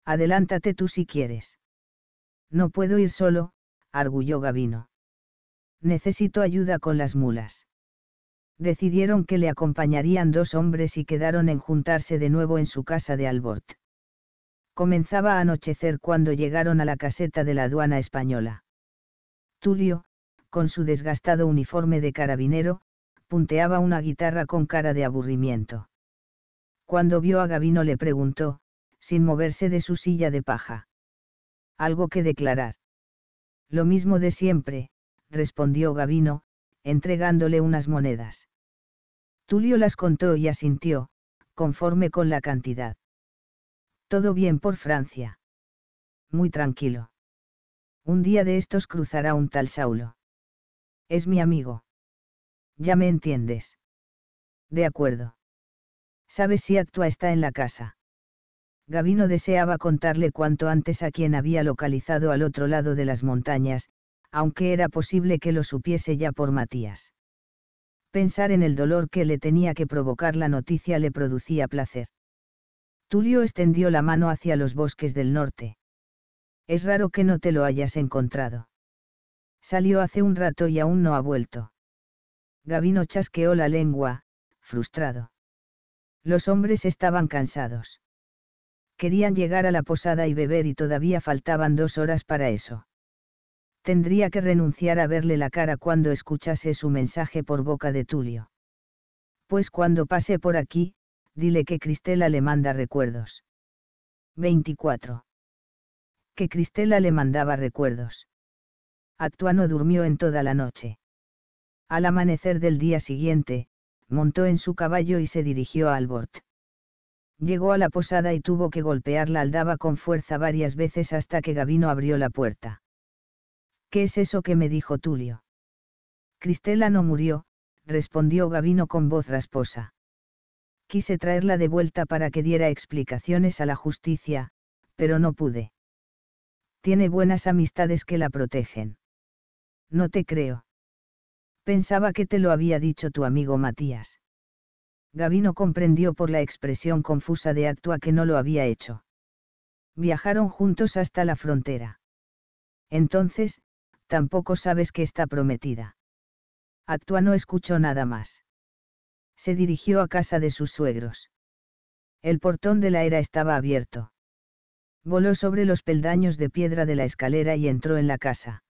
Adelántate tú si quieres. No puedo ir solo, arguyó Gavino. «Necesito ayuda con las mulas. Decidieron que le acompañarían dos hombres y quedaron en juntarse de nuevo en su casa de Albort. Comenzaba a anochecer cuando llegaron a la caseta de la aduana española. Tulio, con su desgastado uniforme de carabinero, punteaba una guitarra con cara de aburrimiento. Cuando vio a Gavino le preguntó, sin moverse de su silla de paja. Algo que declarar. Lo mismo de siempre, respondió Gavino, entregándole unas monedas. Tulio las contó y asintió, conforme con la cantidad. Todo bien por Francia. Muy tranquilo. Un día de estos cruzará un tal Saulo. Es mi amigo. Ya me entiendes. De acuerdo. ¿Sabes si Actua está en la casa? Gavino deseaba contarle cuanto antes a quien había localizado al otro lado de las montañas, aunque era posible que lo supiese ya por Matías. Pensar en el dolor que le tenía que provocar la noticia le producía placer. Tulio extendió la mano hacia los bosques del norte. Es raro que no te lo hayas encontrado. Salió hace un rato y aún no ha vuelto. Gavino chasqueó la lengua, frustrado. Los hombres estaban cansados. Querían llegar a la posada y beber y todavía faltaban dos horas para eso tendría que renunciar a verle la cara cuando escuchase su mensaje por boca de Tulio. Pues cuando pase por aquí, dile que Cristela le manda recuerdos. 24. Que Cristela le mandaba recuerdos. Actuano durmió en toda la noche. Al amanecer del día siguiente, montó en su caballo y se dirigió a Albort. Llegó a la posada y tuvo que golpear la aldaba con fuerza varias veces hasta que Gavino abrió la puerta. ¿Qué es eso que me dijo Tulio? Cristela no murió, respondió Gavino con voz rasposa. Quise traerla de vuelta para que diera explicaciones a la justicia, pero no pude. Tiene buenas amistades que la protegen. No te creo. Pensaba que te lo había dicho tu amigo Matías. Gavino comprendió por la expresión confusa de Actua que no lo había hecho. Viajaron juntos hasta la frontera. Entonces, tampoco sabes que está prometida. Actua no escuchó nada más. Se dirigió a casa de sus suegros. El portón de la era estaba abierto. Voló sobre los peldaños de piedra de la escalera y entró en la casa.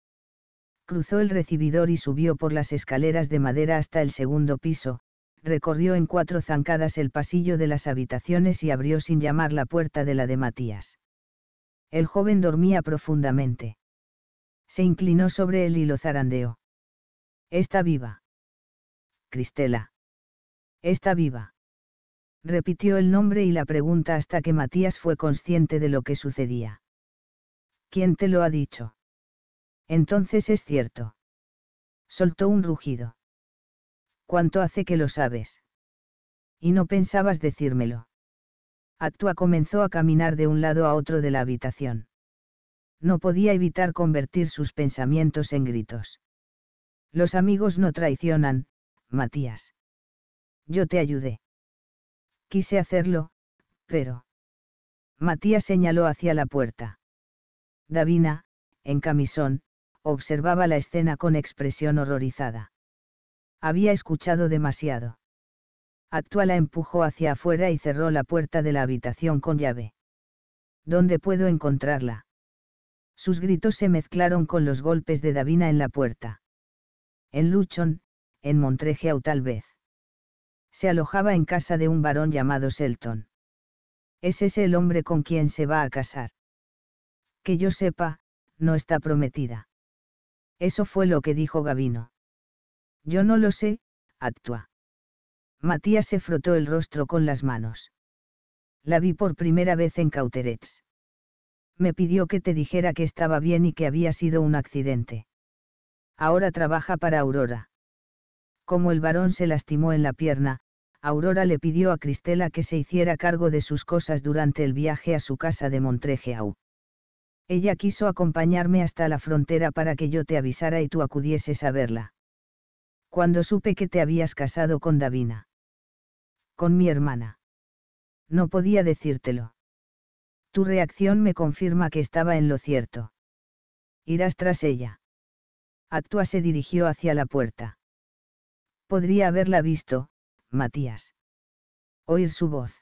Cruzó el recibidor y subió por las escaleras de madera hasta el segundo piso, recorrió en cuatro zancadas el pasillo de las habitaciones y abrió sin llamar la puerta de la de Matías. El joven dormía profundamente. Se inclinó sobre él y lo zarandeo. Está viva. Cristela. Está viva. Repitió el nombre y la pregunta hasta que Matías fue consciente de lo que sucedía. ¿Quién te lo ha dicho? Entonces es cierto. Soltó un rugido. ¿Cuánto hace que lo sabes? Y no pensabas decírmelo. Actua comenzó a caminar de un lado a otro de la habitación no podía evitar convertir sus pensamientos en gritos. Los amigos no traicionan, Matías. Yo te ayudé. Quise hacerlo, pero... Matías señaló hacia la puerta. Davina, en camisón, observaba la escena con expresión horrorizada. Había escuchado demasiado. Actua la empujó hacia afuera y cerró la puerta de la habitación con llave. ¿Dónde puedo encontrarla? Sus gritos se mezclaron con los golpes de Davina en la puerta. En Luchon, en Montrejeau tal vez. Se alojaba en casa de un varón llamado Selton. ¿Es ese el hombre con quien se va a casar? Que yo sepa, no está prometida. Eso fue lo que dijo Gavino. Yo no lo sé, actúa. Matías se frotó el rostro con las manos. La vi por primera vez en Cauterets me pidió que te dijera que estaba bien y que había sido un accidente. Ahora trabaja para Aurora. Como el varón se lastimó en la pierna, Aurora le pidió a Cristela que se hiciera cargo de sus cosas durante el viaje a su casa de Montrejeau. Ella quiso acompañarme hasta la frontera para que yo te avisara y tú acudieses a verla. Cuando supe que te habías casado con Davina. Con mi hermana. No podía decírtelo reacción me confirma que estaba en lo cierto. Irás tras ella. Actua se dirigió hacia la puerta. Podría haberla visto, Matías. Oír su voz.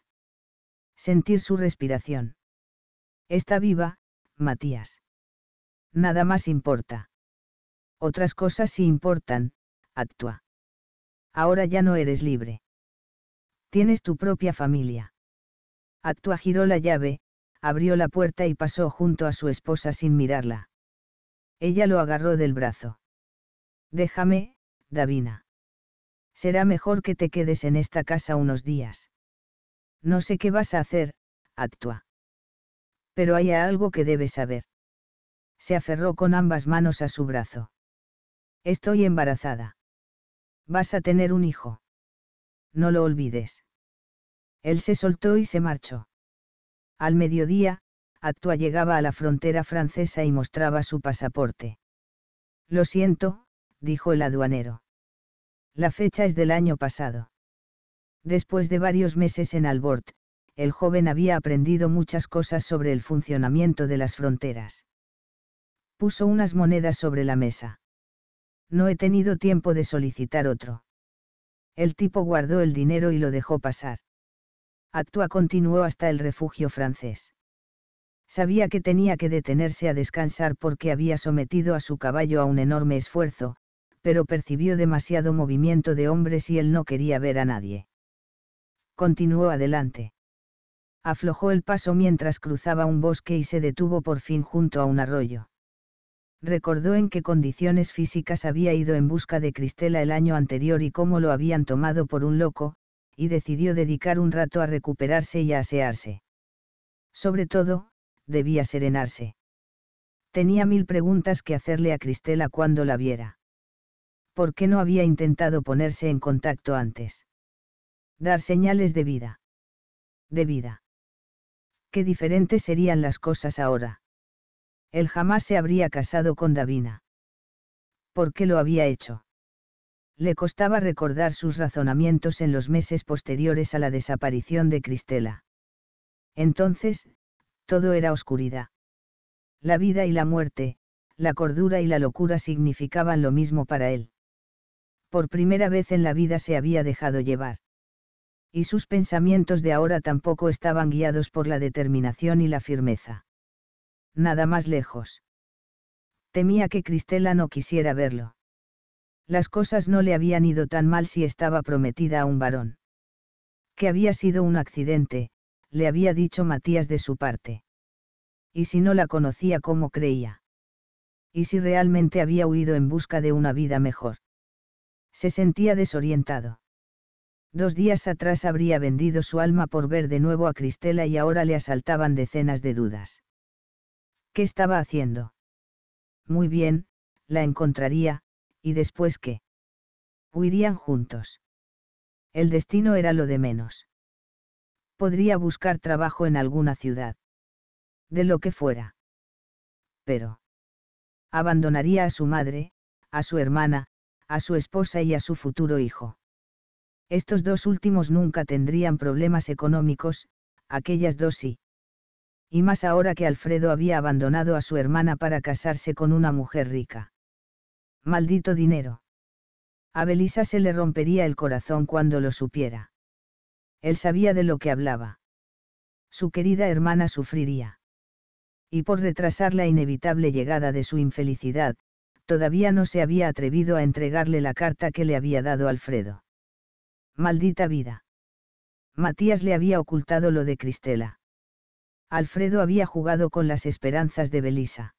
Sentir su respiración. Está viva, Matías. Nada más importa. Otras cosas sí importan, actúa. Ahora ya no eres libre. Tienes tu propia familia. Actúa giró la llave, abrió la puerta y pasó junto a su esposa sin mirarla. Ella lo agarró del brazo. Déjame, Davina. Será mejor que te quedes en esta casa unos días. No sé qué vas a hacer, actúa. Pero hay algo que debes saber. Se aferró con ambas manos a su brazo. Estoy embarazada. Vas a tener un hijo. No lo olvides. Él se soltó y se marchó. Al mediodía, Actua llegaba a la frontera francesa y mostraba su pasaporte. Lo siento, dijo el aduanero. La fecha es del año pasado. Después de varios meses en Albort, el joven había aprendido muchas cosas sobre el funcionamiento de las fronteras. Puso unas monedas sobre la mesa. No he tenido tiempo de solicitar otro. El tipo guardó el dinero y lo dejó pasar. Actúa continuó hasta el refugio francés. Sabía que tenía que detenerse a descansar porque había sometido a su caballo a un enorme esfuerzo, pero percibió demasiado movimiento de hombres y él no quería ver a nadie. Continuó adelante. Aflojó el paso mientras cruzaba un bosque y se detuvo por fin junto a un arroyo. Recordó en qué condiciones físicas había ido en busca de Cristela el año anterior y cómo lo habían tomado por un loco, y decidió dedicar un rato a recuperarse y a asearse. Sobre todo, debía serenarse. Tenía mil preguntas que hacerle a Cristela cuando la viera. ¿Por qué no había intentado ponerse en contacto antes? Dar señales de vida. De vida. Qué diferentes serían las cosas ahora. Él jamás se habría casado con Davina. ¿Por qué lo había hecho? le costaba recordar sus razonamientos en los meses posteriores a la desaparición de Cristela. Entonces, todo era oscuridad. La vida y la muerte, la cordura y la locura significaban lo mismo para él. Por primera vez en la vida se había dejado llevar. Y sus pensamientos de ahora tampoco estaban guiados por la determinación y la firmeza. Nada más lejos. Temía que Cristela no quisiera verlo las cosas no le habían ido tan mal si estaba prometida a un varón. Que había sido un accidente, le había dicho Matías de su parte. ¿Y si no la conocía como creía? ¿Y si realmente había huido en busca de una vida mejor? Se sentía desorientado. Dos días atrás habría vendido su alma por ver de nuevo a Cristela y ahora le asaltaban decenas de dudas. ¿Qué estaba haciendo? Muy bien, la encontraría, y después que huirían juntos. El destino era lo de menos. Podría buscar trabajo en alguna ciudad. De lo que fuera. Pero. Abandonaría a su madre, a su hermana, a su esposa y a su futuro hijo. Estos dos últimos nunca tendrían problemas económicos, aquellas dos sí. Y más ahora que Alfredo había abandonado a su hermana para casarse con una mujer rica. Maldito dinero. A Belisa se le rompería el corazón cuando lo supiera. Él sabía de lo que hablaba. Su querida hermana sufriría. Y por retrasar la inevitable llegada de su infelicidad, todavía no se había atrevido a entregarle la carta que le había dado Alfredo. Maldita vida. Matías le había ocultado lo de Cristela. Alfredo había jugado con las esperanzas de Belisa.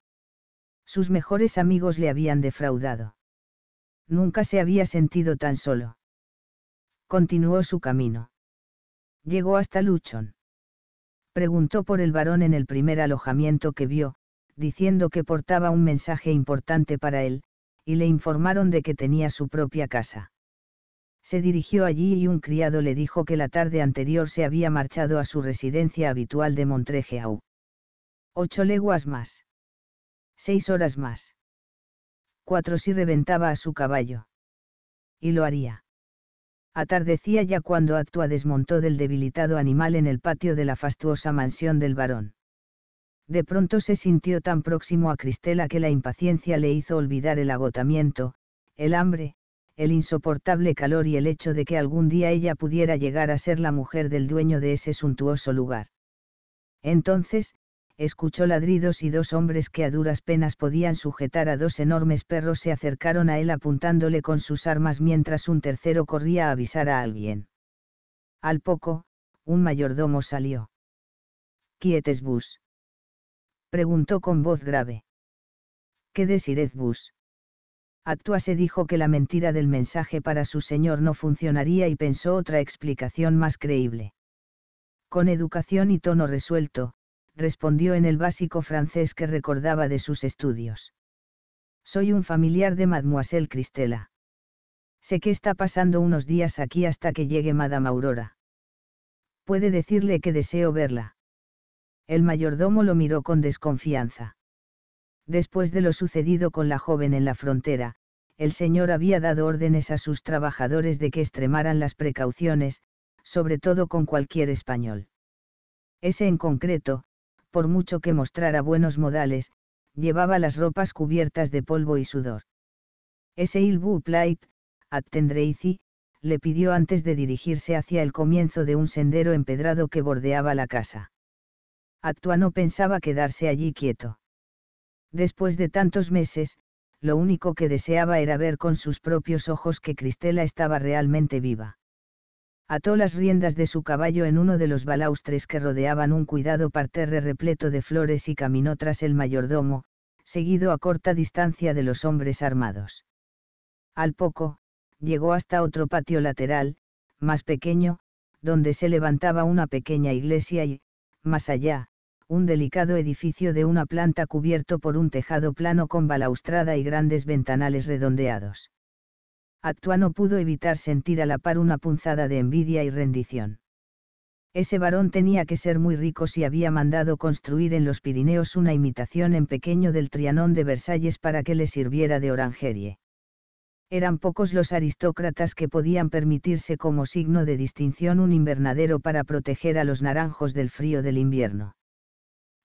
Sus mejores amigos le habían defraudado. Nunca se había sentido tan solo. Continuó su camino. Llegó hasta Luchon. Preguntó por el varón en el primer alojamiento que vio, diciendo que portaba un mensaje importante para él, y le informaron de que tenía su propia casa. Se dirigió allí y un criado le dijo que la tarde anterior se había marchado a su residencia habitual de Montrejeau. Ocho leguas más. Seis horas más. Cuatro si reventaba a su caballo. Y lo haría. Atardecía ya cuando Actua desmontó del debilitado animal en el patio de la fastuosa mansión del varón. De pronto se sintió tan próximo a Cristela que la impaciencia le hizo olvidar el agotamiento, el hambre, el insoportable calor y el hecho de que algún día ella pudiera llegar a ser la mujer del dueño de ese suntuoso lugar. Entonces, escuchó ladridos y dos hombres que a duras penas podían sujetar a dos enormes perros se acercaron a él apuntándole con sus armas mientras un tercero corría a avisar a alguien. Al poco, un mayordomo salió. ¿Quietes bus? Preguntó con voz grave. ¿Qué desirez bus? Atua se dijo que la mentira del mensaje para su señor no funcionaría y pensó otra explicación más creíble. Con educación y tono resuelto, respondió en el básico francés que recordaba de sus estudios. Soy un familiar de mademoiselle Cristela. Sé que está pasando unos días aquí hasta que llegue Madame Aurora. Puede decirle que deseo verla. El mayordomo lo miró con desconfianza. Después de lo sucedido con la joven en la frontera, el señor había dado órdenes a sus trabajadores de que extremaran las precauciones, sobre todo con cualquier español. Ese en concreto, por mucho que mostrara buenos modales, llevaba las ropas cubiertas de polvo y sudor. Ese il At Attendreici, le pidió antes de dirigirse hacia el comienzo de un sendero empedrado que bordeaba la casa. Actua no pensaba quedarse allí quieto. Después de tantos meses, lo único que deseaba era ver con sus propios ojos que Cristela estaba realmente viva ató las riendas de su caballo en uno de los balaustres que rodeaban un cuidado parterre repleto de flores y caminó tras el mayordomo, seguido a corta distancia de los hombres armados. Al poco, llegó hasta otro patio lateral, más pequeño, donde se levantaba una pequeña iglesia y, más allá, un delicado edificio de una planta cubierto por un tejado plano con balaustrada y grandes ventanales redondeados. Actua no pudo evitar sentir a la par una punzada de envidia y rendición. Ese varón tenía que ser muy rico si había mandado construir en los Pirineos una imitación en pequeño del Trianón de Versalles para que le sirviera de orangerie. Eran pocos los aristócratas que podían permitirse como signo de distinción un invernadero para proteger a los naranjos del frío del invierno.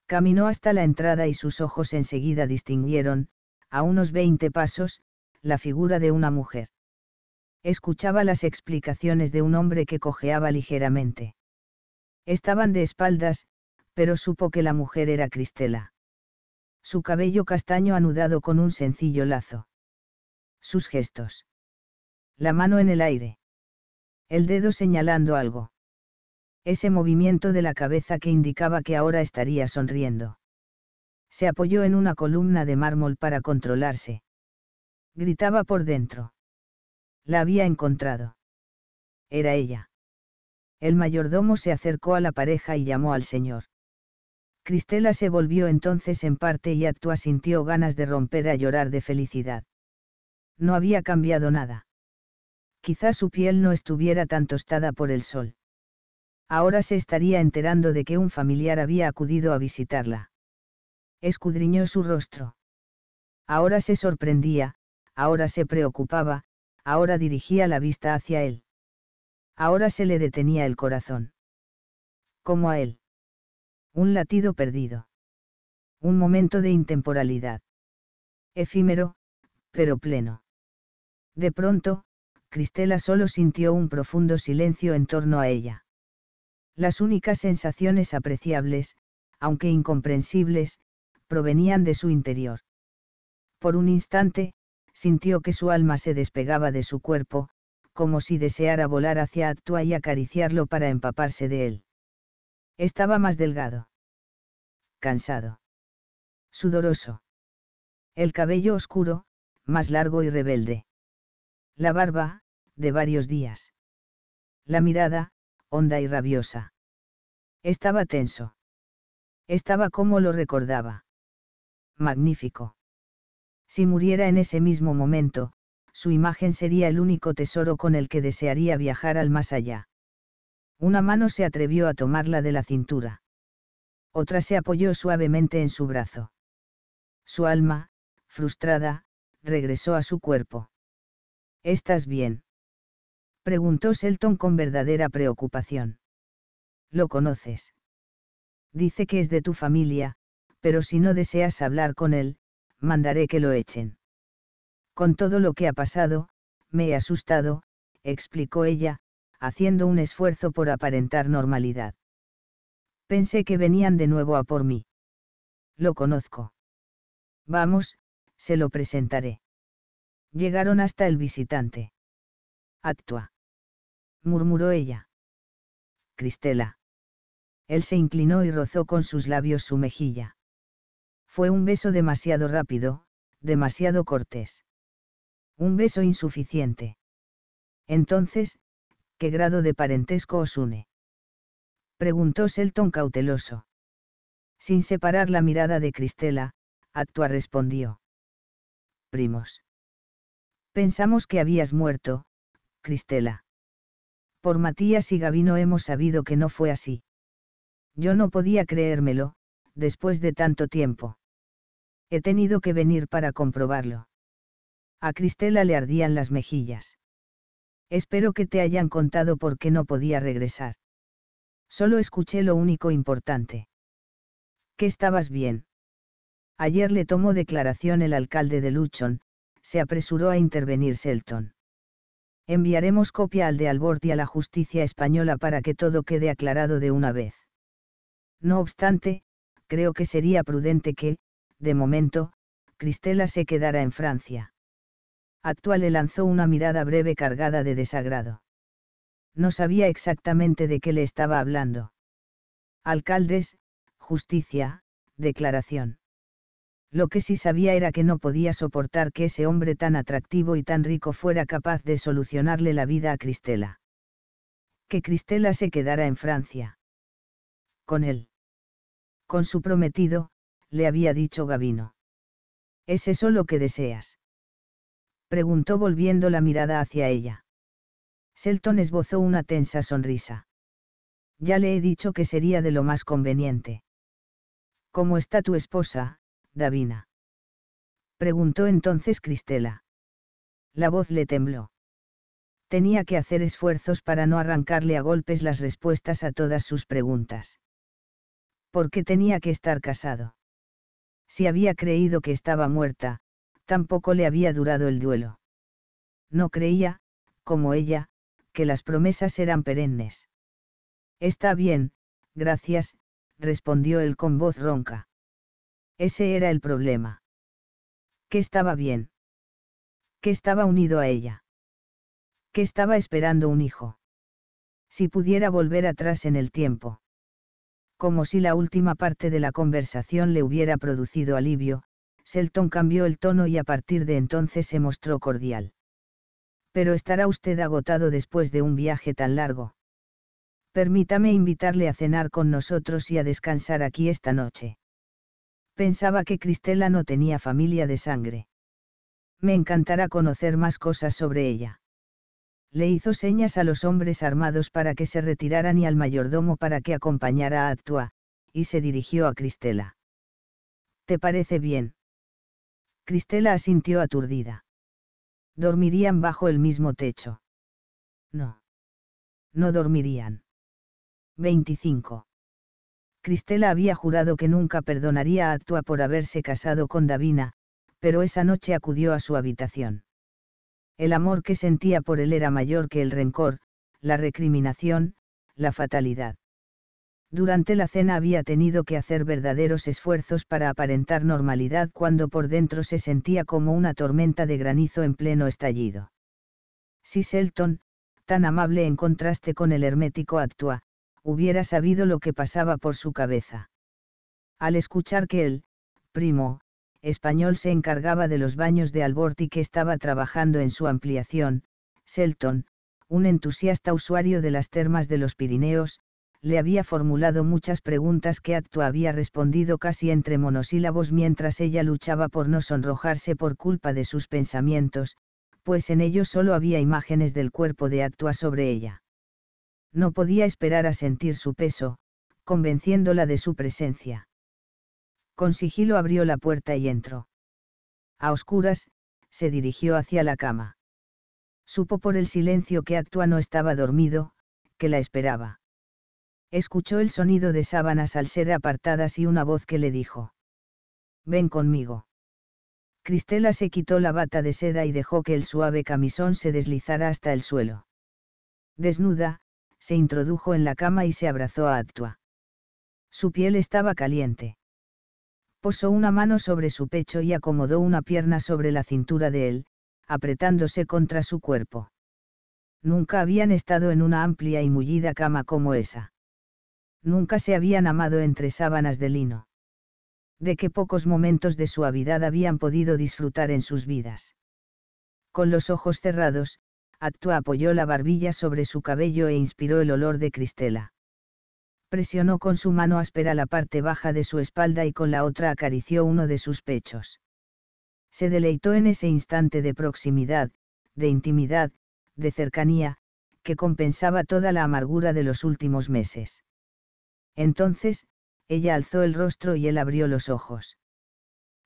Caminó hasta la entrada y sus ojos enseguida distinguieron, a unos veinte pasos, la figura de una mujer escuchaba las explicaciones de un hombre que cojeaba ligeramente. Estaban de espaldas, pero supo que la mujer era Cristela. Su cabello castaño anudado con un sencillo lazo. Sus gestos. La mano en el aire. El dedo señalando algo. Ese movimiento de la cabeza que indicaba que ahora estaría sonriendo. Se apoyó en una columna de mármol para controlarse. Gritaba por dentro la había encontrado. Era ella. El mayordomo se acercó a la pareja y llamó al señor. Cristela se volvió entonces en parte y Actua sintió ganas de romper a llorar de felicidad. No había cambiado nada. Quizá su piel no estuviera tan tostada por el sol. Ahora se estaría enterando de que un familiar había acudido a visitarla. Escudriñó su rostro. Ahora se sorprendía, ahora se preocupaba, ahora dirigía la vista hacia él. Ahora se le detenía el corazón. Como a él. Un latido perdido. Un momento de intemporalidad. Efímero, pero pleno. De pronto, Cristela solo sintió un profundo silencio en torno a ella. Las únicas sensaciones apreciables, aunque incomprensibles, provenían de su interior. Por un instante, sintió que su alma se despegaba de su cuerpo, como si deseara volar hacia Atua y acariciarlo para empaparse de él. Estaba más delgado. Cansado. Sudoroso. El cabello oscuro, más largo y rebelde. La barba, de varios días. La mirada, honda y rabiosa. Estaba tenso. Estaba como lo recordaba. Magnífico. Si muriera en ese mismo momento, su imagen sería el único tesoro con el que desearía viajar al más allá. Una mano se atrevió a tomarla de la cintura. Otra se apoyó suavemente en su brazo. Su alma, frustrada, regresó a su cuerpo. ¿Estás bien? preguntó Selton con verdadera preocupación. Lo conoces. Dice que es de tu familia, pero si no deseas hablar con él, mandaré que lo echen. Con todo lo que ha pasado, me he asustado, explicó ella, haciendo un esfuerzo por aparentar normalidad. Pensé que venían de nuevo a por mí. Lo conozco. Vamos, se lo presentaré. Llegaron hasta el visitante. Actúa. murmuró ella. Cristela. Él se inclinó y rozó con sus labios su mejilla. Fue un beso demasiado rápido, demasiado cortés. Un beso insuficiente. Entonces, ¿qué grado de parentesco os une? Preguntó Selton cauteloso. Sin separar la mirada de Cristela, Actua respondió. Primos. Pensamos que habías muerto, Cristela. Por Matías y Gavino hemos sabido que no fue así. Yo no podía creérmelo, después de tanto tiempo. He tenido que venir para comprobarlo. A Cristela le ardían las mejillas. Espero que te hayan contado por qué no podía regresar. Solo escuché lo único importante. Que estabas bien. Ayer le tomó declaración el alcalde de Luchon, se apresuró a intervenir Selton. Enviaremos copia al de Albort y a la justicia española para que todo quede aclarado de una vez. No obstante, creo que sería prudente que, de momento, Cristela se quedara en Francia. Actual le lanzó una mirada breve cargada de desagrado. No sabía exactamente de qué le estaba hablando. Alcaldes, justicia, declaración. Lo que sí sabía era que no podía soportar que ese hombre tan atractivo y tan rico fuera capaz de solucionarle la vida a Cristela. Que Cristela se quedara en Francia. Con él. Con su prometido, le había dicho Gavino. ¿Es eso lo que deseas? preguntó volviendo la mirada hacia ella. Selton esbozó una tensa sonrisa. Ya le he dicho que sería de lo más conveniente. ¿Cómo está tu esposa, Davina? preguntó entonces Cristela. La voz le tembló. Tenía que hacer esfuerzos para no arrancarle a golpes las respuestas a todas sus preguntas. ¿Por qué tenía que estar casado? Si había creído que estaba muerta, tampoco le había durado el duelo. No creía, como ella, que las promesas eran perennes. Está bien, gracias, respondió él con voz ronca. Ese era el problema. Que estaba bien. Que estaba unido a ella. Que estaba esperando un hijo. Si pudiera volver atrás en el tiempo. Como si la última parte de la conversación le hubiera producido alivio, Selton cambió el tono y a partir de entonces se mostró cordial. Pero estará usted agotado después de un viaje tan largo. Permítame invitarle a cenar con nosotros y a descansar aquí esta noche. Pensaba que Cristela no tenía familia de sangre. Me encantará conocer más cosas sobre ella le hizo señas a los hombres armados para que se retiraran y al mayordomo para que acompañara a Actua, y se dirigió a Cristela. ¿Te parece bien? Cristela asintió aturdida. Dormirían bajo el mismo techo. No. No dormirían. 25. Cristela había jurado que nunca perdonaría a Actua por haberse casado con Davina, pero esa noche acudió a su habitación. El amor que sentía por él era mayor que el rencor, la recriminación, la fatalidad. Durante la cena había tenido que hacer verdaderos esfuerzos para aparentar normalidad cuando por dentro se sentía como una tormenta de granizo en pleno estallido. Si Selton, tan amable en contraste con el hermético actúa, hubiera sabido lo que pasaba por su cabeza. Al escuchar que él, primo, español se encargaba de los baños de Alborti que estaba trabajando en su ampliación, Selton, un entusiasta usuario de las termas de los Pirineos, le había formulado muchas preguntas que Acto había respondido casi entre monosílabos mientras ella luchaba por no sonrojarse por culpa de sus pensamientos, pues en ellos solo había imágenes del cuerpo de Actua sobre ella. No podía esperar a sentir su peso, convenciéndola de su presencia con sigilo abrió la puerta y entró. A oscuras, se dirigió hacia la cama. Supo por el silencio que Actua no estaba dormido, que la esperaba. Escuchó el sonido de sábanas al ser apartadas y una voz que le dijo. Ven conmigo. Cristela se quitó la bata de seda y dejó que el suave camisón se deslizara hasta el suelo. Desnuda, se introdujo en la cama y se abrazó a Actua. Su piel estaba caliente. Posó una mano sobre su pecho y acomodó una pierna sobre la cintura de él, apretándose contra su cuerpo. Nunca habían estado en una amplia y mullida cama como esa. Nunca se habían amado entre sábanas de lino. De qué pocos momentos de suavidad habían podido disfrutar en sus vidas. Con los ojos cerrados, Actua apoyó la barbilla sobre su cabello e inspiró el olor de Cristela. Presionó con su mano áspera la parte baja de su espalda y con la otra acarició uno de sus pechos. Se deleitó en ese instante de proximidad, de intimidad, de cercanía, que compensaba toda la amargura de los últimos meses. Entonces, ella alzó el rostro y él abrió los ojos.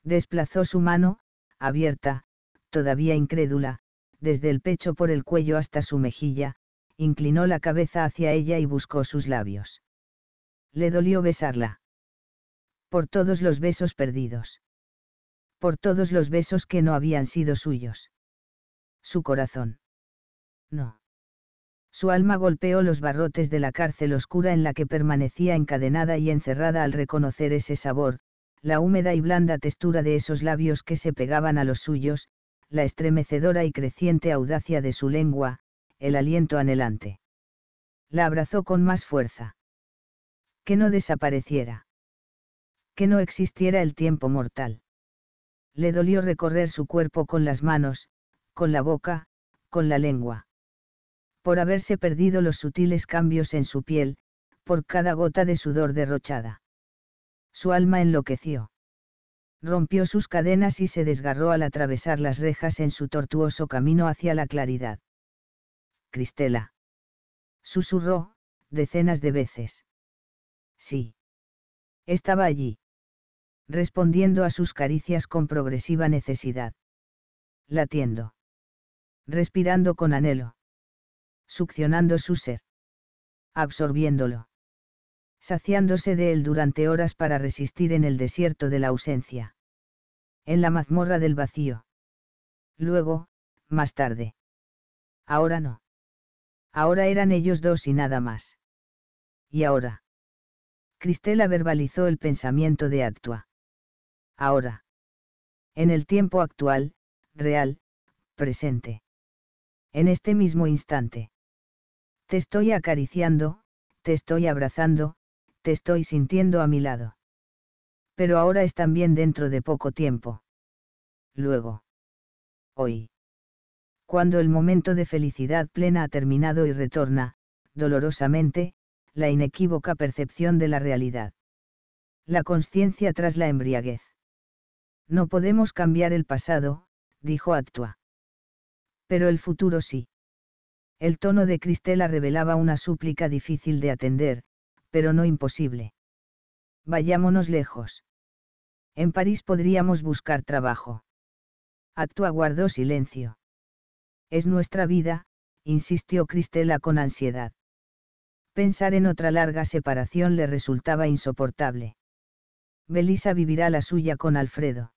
Desplazó su mano, abierta, todavía incrédula, desde el pecho por el cuello hasta su mejilla, inclinó la cabeza hacia ella y buscó sus labios. Le dolió besarla. Por todos los besos perdidos. Por todos los besos que no habían sido suyos. Su corazón. No. Su alma golpeó los barrotes de la cárcel oscura en la que permanecía encadenada y encerrada al reconocer ese sabor, la húmeda y blanda textura de esos labios que se pegaban a los suyos, la estremecedora y creciente audacia de su lengua, el aliento anhelante. La abrazó con más fuerza que no desapareciera. Que no existiera el tiempo mortal. Le dolió recorrer su cuerpo con las manos, con la boca, con la lengua. Por haberse perdido los sutiles cambios en su piel, por cada gota de sudor derrochada. Su alma enloqueció. Rompió sus cadenas y se desgarró al atravesar las rejas en su tortuoso camino hacia la claridad. Cristela. Susurró, decenas de veces. Sí. Estaba allí. Respondiendo a sus caricias con progresiva necesidad. Latiendo. Respirando con anhelo. Succionando su ser. Absorbiéndolo. Saciándose de él durante horas para resistir en el desierto de la ausencia. En la mazmorra del vacío. Luego, más tarde. Ahora no. Ahora eran ellos dos y nada más. Y ahora Cristela verbalizó el pensamiento de Actua. Ahora. En el tiempo actual, real, presente. En este mismo instante. Te estoy acariciando, te estoy abrazando, te estoy sintiendo a mi lado. Pero ahora es también dentro de poco tiempo. Luego. Hoy. Cuando el momento de felicidad plena ha terminado y retorna, dolorosamente, la inequívoca percepción de la realidad. La conciencia tras la embriaguez. No podemos cambiar el pasado, dijo Actua. Pero el futuro sí. El tono de Cristela revelaba una súplica difícil de atender, pero no imposible. Vayámonos lejos. En París podríamos buscar trabajo. Actua guardó silencio. Es nuestra vida, insistió Cristela con ansiedad pensar en otra larga separación le resultaba insoportable. Belisa vivirá la suya con Alfredo.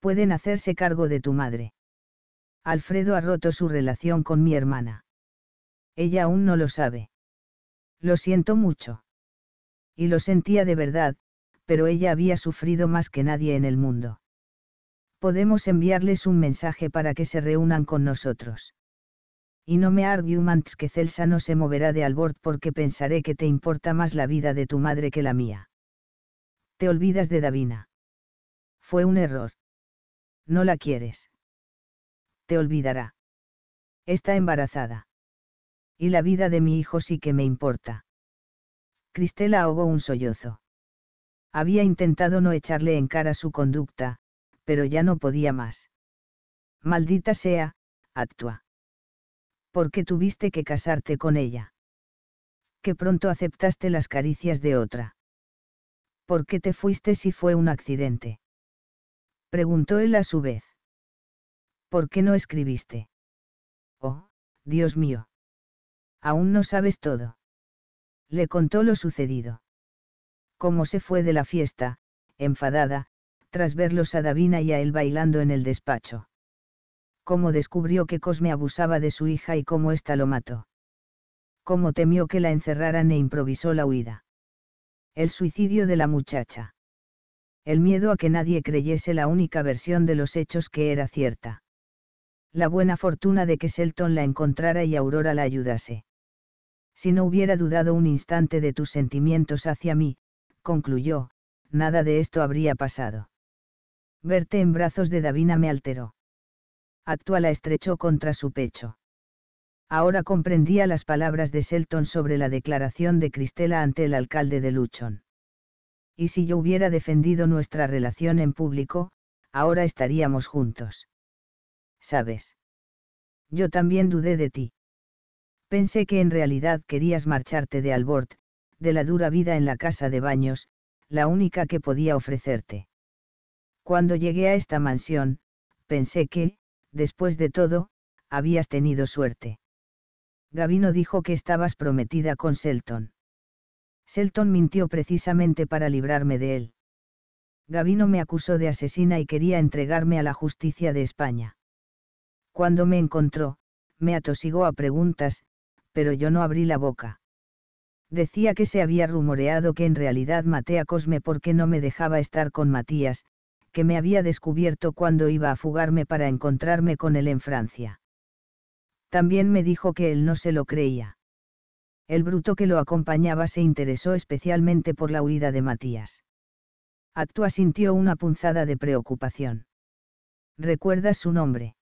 Pueden hacerse cargo de tu madre. Alfredo ha roto su relación con mi hermana. Ella aún no lo sabe. Lo siento mucho. Y lo sentía de verdad, pero ella había sufrido más que nadie en el mundo. Podemos enviarles un mensaje para que se reúnan con nosotros y no me arguments que Celsa no se moverá de albord porque pensaré que te importa más la vida de tu madre que la mía. Te olvidas de Davina. Fue un error. No la quieres. Te olvidará. Está embarazada. Y la vida de mi hijo sí que me importa. Cristela ahogó un sollozo. Había intentado no echarle en cara su conducta, pero ya no podía más. Maldita sea, actúa ¿Por qué tuviste que casarte con ella. Que pronto aceptaste las caricias de otra. ¿Por qué te fuiste si fue un accidente? Preguntó él a su vez. ¿Por qué no escribiste? Oh, Dios mío. Aún no sabes todo. Le contó lo sucedido. Cómo se fue de la fiesta, enfadada, tras verlos a Davina y a él bailando en el despacho cómo descubrió que Cosme abusaba de su hija y cómo ésta lo mató. Cómo temió que la encerraran e improvisó la huida. El suicidio de la muchacha. El miedo a que nadie creyese la única versión de los hechos que era cierta. La buena fortuna de que Selton la encontrara y Aurora la ayudase. Si no hubiera dudado un instante de tus sentimientos hacia mí, concluyó, nada de esto habría pasado. Verte en brazos de Davina me alteró Actual la estrechó contra su pecho. Ahora comprendía las palabras de Selton sobre la declaración de Cristela ante el alcalde de Luchon. Y si yo hubiera defendido nuestra relación en público, ahora estaríamos juntos. ¿Sabes? Yo también dudé de ti. Pensé que en realidad querías marcharte de Albort, de la dura vida en la casa de baños, la única que podía ofrecerte. Cuando llegué a esta mansión, pensé que, después de todo, habías tenido suerte. Gavino dijo que estabas prometida con Selton. Selton mintió precisamente para librarme de él. Gavino me acusó de asesina y quería entregarme a la justicia de España. Cuando me encontró, me atosigó a preguntas, pero yo no abrí la boca. Decía que se había rumoreado que en realidad maté a Cosme porque no me dejaba estar con Matías, que me había descubierto cuando iba a fugarme para encontrarme con él en Francia. También me dijo que él no se lo creía. El bruto que lo acompañaba se interesó especialmente por la huida de Matías. Actua sintió una punzada de preocupación. ¿Recuerdas su nombre?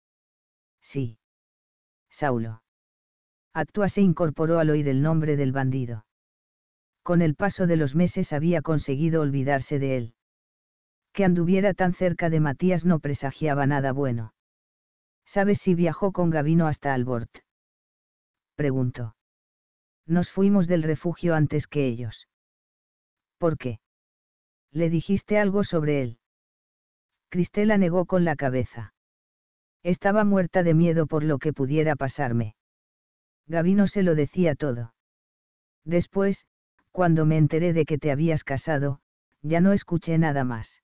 Sí. Saulo. Actua se incorporó al oír el nombre del bandido. Con el paso de los meses había conseguido olvidarse de él que anduviera tan cerca de Matías no presagiaba nada bueno. ¿Sabes si viajó con Gavino hasta Albort? Preguntó. Nos fuimos del refugio antes que ellos. ¿Por qué? ¿Le dijiste algo sobre él? Cristela negó con la cabeza. Estaba muerta de miedo por lo que pudiera pasarme. Gavino se lo decía todo. Después, cuando me enteré de que te habías casado, ya no escuché nada más.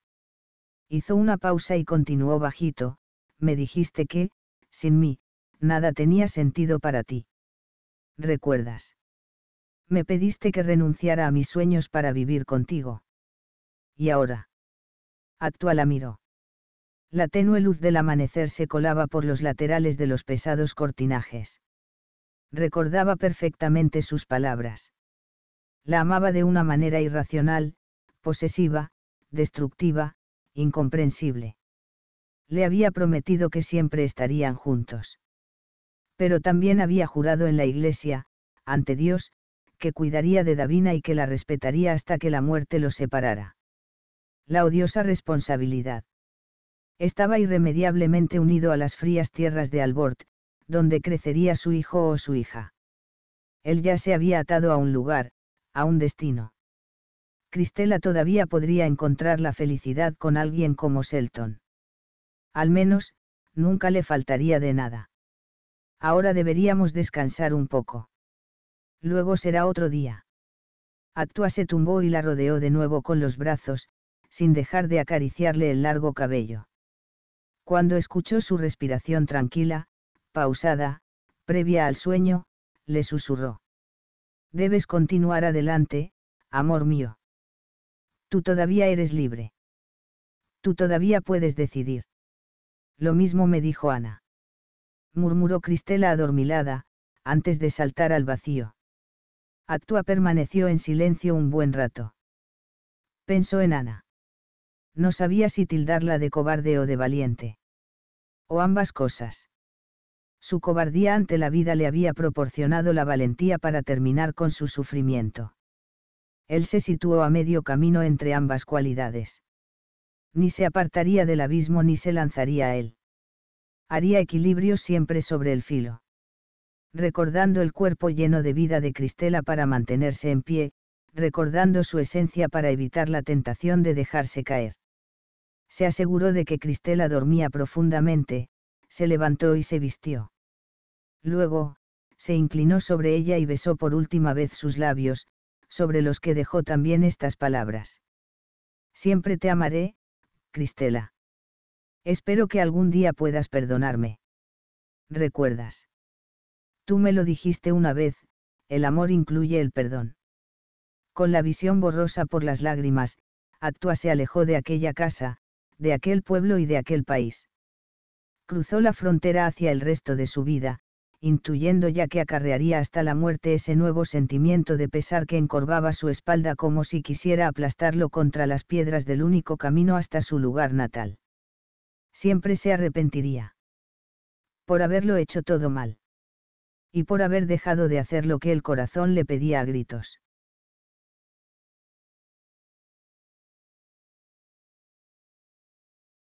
Hizo una pausa y continuó bajito, me dijiste que, sin mí, nada tenía sentido para ti. ¿Recuerdas? Me pediste que renunciara a mis sueños para vivir contigo. ¿Y ahora? Actual la miró. La tenue luz del amanecer se colaba por los laterales de los pesados cortinajes. Recordaba perfectamente sus palabras. La amaba de una manera irracional, posesiva, destructiva, incomprensible. Le había prometido que siempre estarían juntos. Pero también había jurado en la iglesia, ante Dios, que cuidaría de Davina y que la respetaría hasta que la muerte los separara. La odiosa responsabilidad. Estaba irremediablemente unido a las frías tierras de Albort, donde crecería su hijo o su hija. Él ya se había atado a un lugar, a un destino. Cristela todavía podría encontrar la felicidad con alguien como Selton. Al menos, nunca le faltaría de nada. Ahora deberíamos descansar un poco. Luego será otro día. Actua se tumbó y la rodeó de nuevo con los brazos, sin dejar de acariciarle el largo cabello. Cuando escuchó su respiración tranquila, pausada, previa al sueño, le susurró. Debes continuar adelante, amor mío. Tú todavía eres libre. Tú todavía puedes decidir. Lo mismo me dijo Ana. Murmuró Cristela adormilada, antes de saltar al vacío. Actua permaneció en silencio un buen rato. Pensó en Ana. No sabía si tildarla de cobarde o de valiente. O ambas cosas. Su cobardía ante la vida le había proporcionado la valentía para terminar con su sufrimiento. Él se situó a medio camino entre ambas cualidades. Ni se apartaría del abismo ni se lanzaría a él. Haría equilibrio siempre sobre el filo. Recordando el cuerpo lleno de vida de Cristela para mantenerse en pie, recordando su esencia para evitar la tentación de dejarse caer. Se aseguró de que Cristela dormía profundamente, se levantó y se vistió. Luego, se inclinó sobre ella y besó por última vez sus labios, sobre los que dejó también estas palabras. Siempre te amaré, Cristela. Espero que algún día puedas perdonarme. ¿Recuerdas? Tú me lo dijiste una vez, el amor incluye el perdón. Con la visión borrosa por las lágrimas, Actua se alejó de aquella casa, de aquel pueblo y de aquel país. Cruzó la frontera hacia el resto de su vida, intuyendo ya que acarrearía hasta la muerte ese nuevo sentimiento de pesar que encorvaba su espalda como si quisiera aplastarlo contra las piedras del único camino hasta su lugar natal. Siempre se arrepentiría. Por haberlo hecho todo mal. Y por haber dejado de hacer lo que el corazón le pedía a gritos.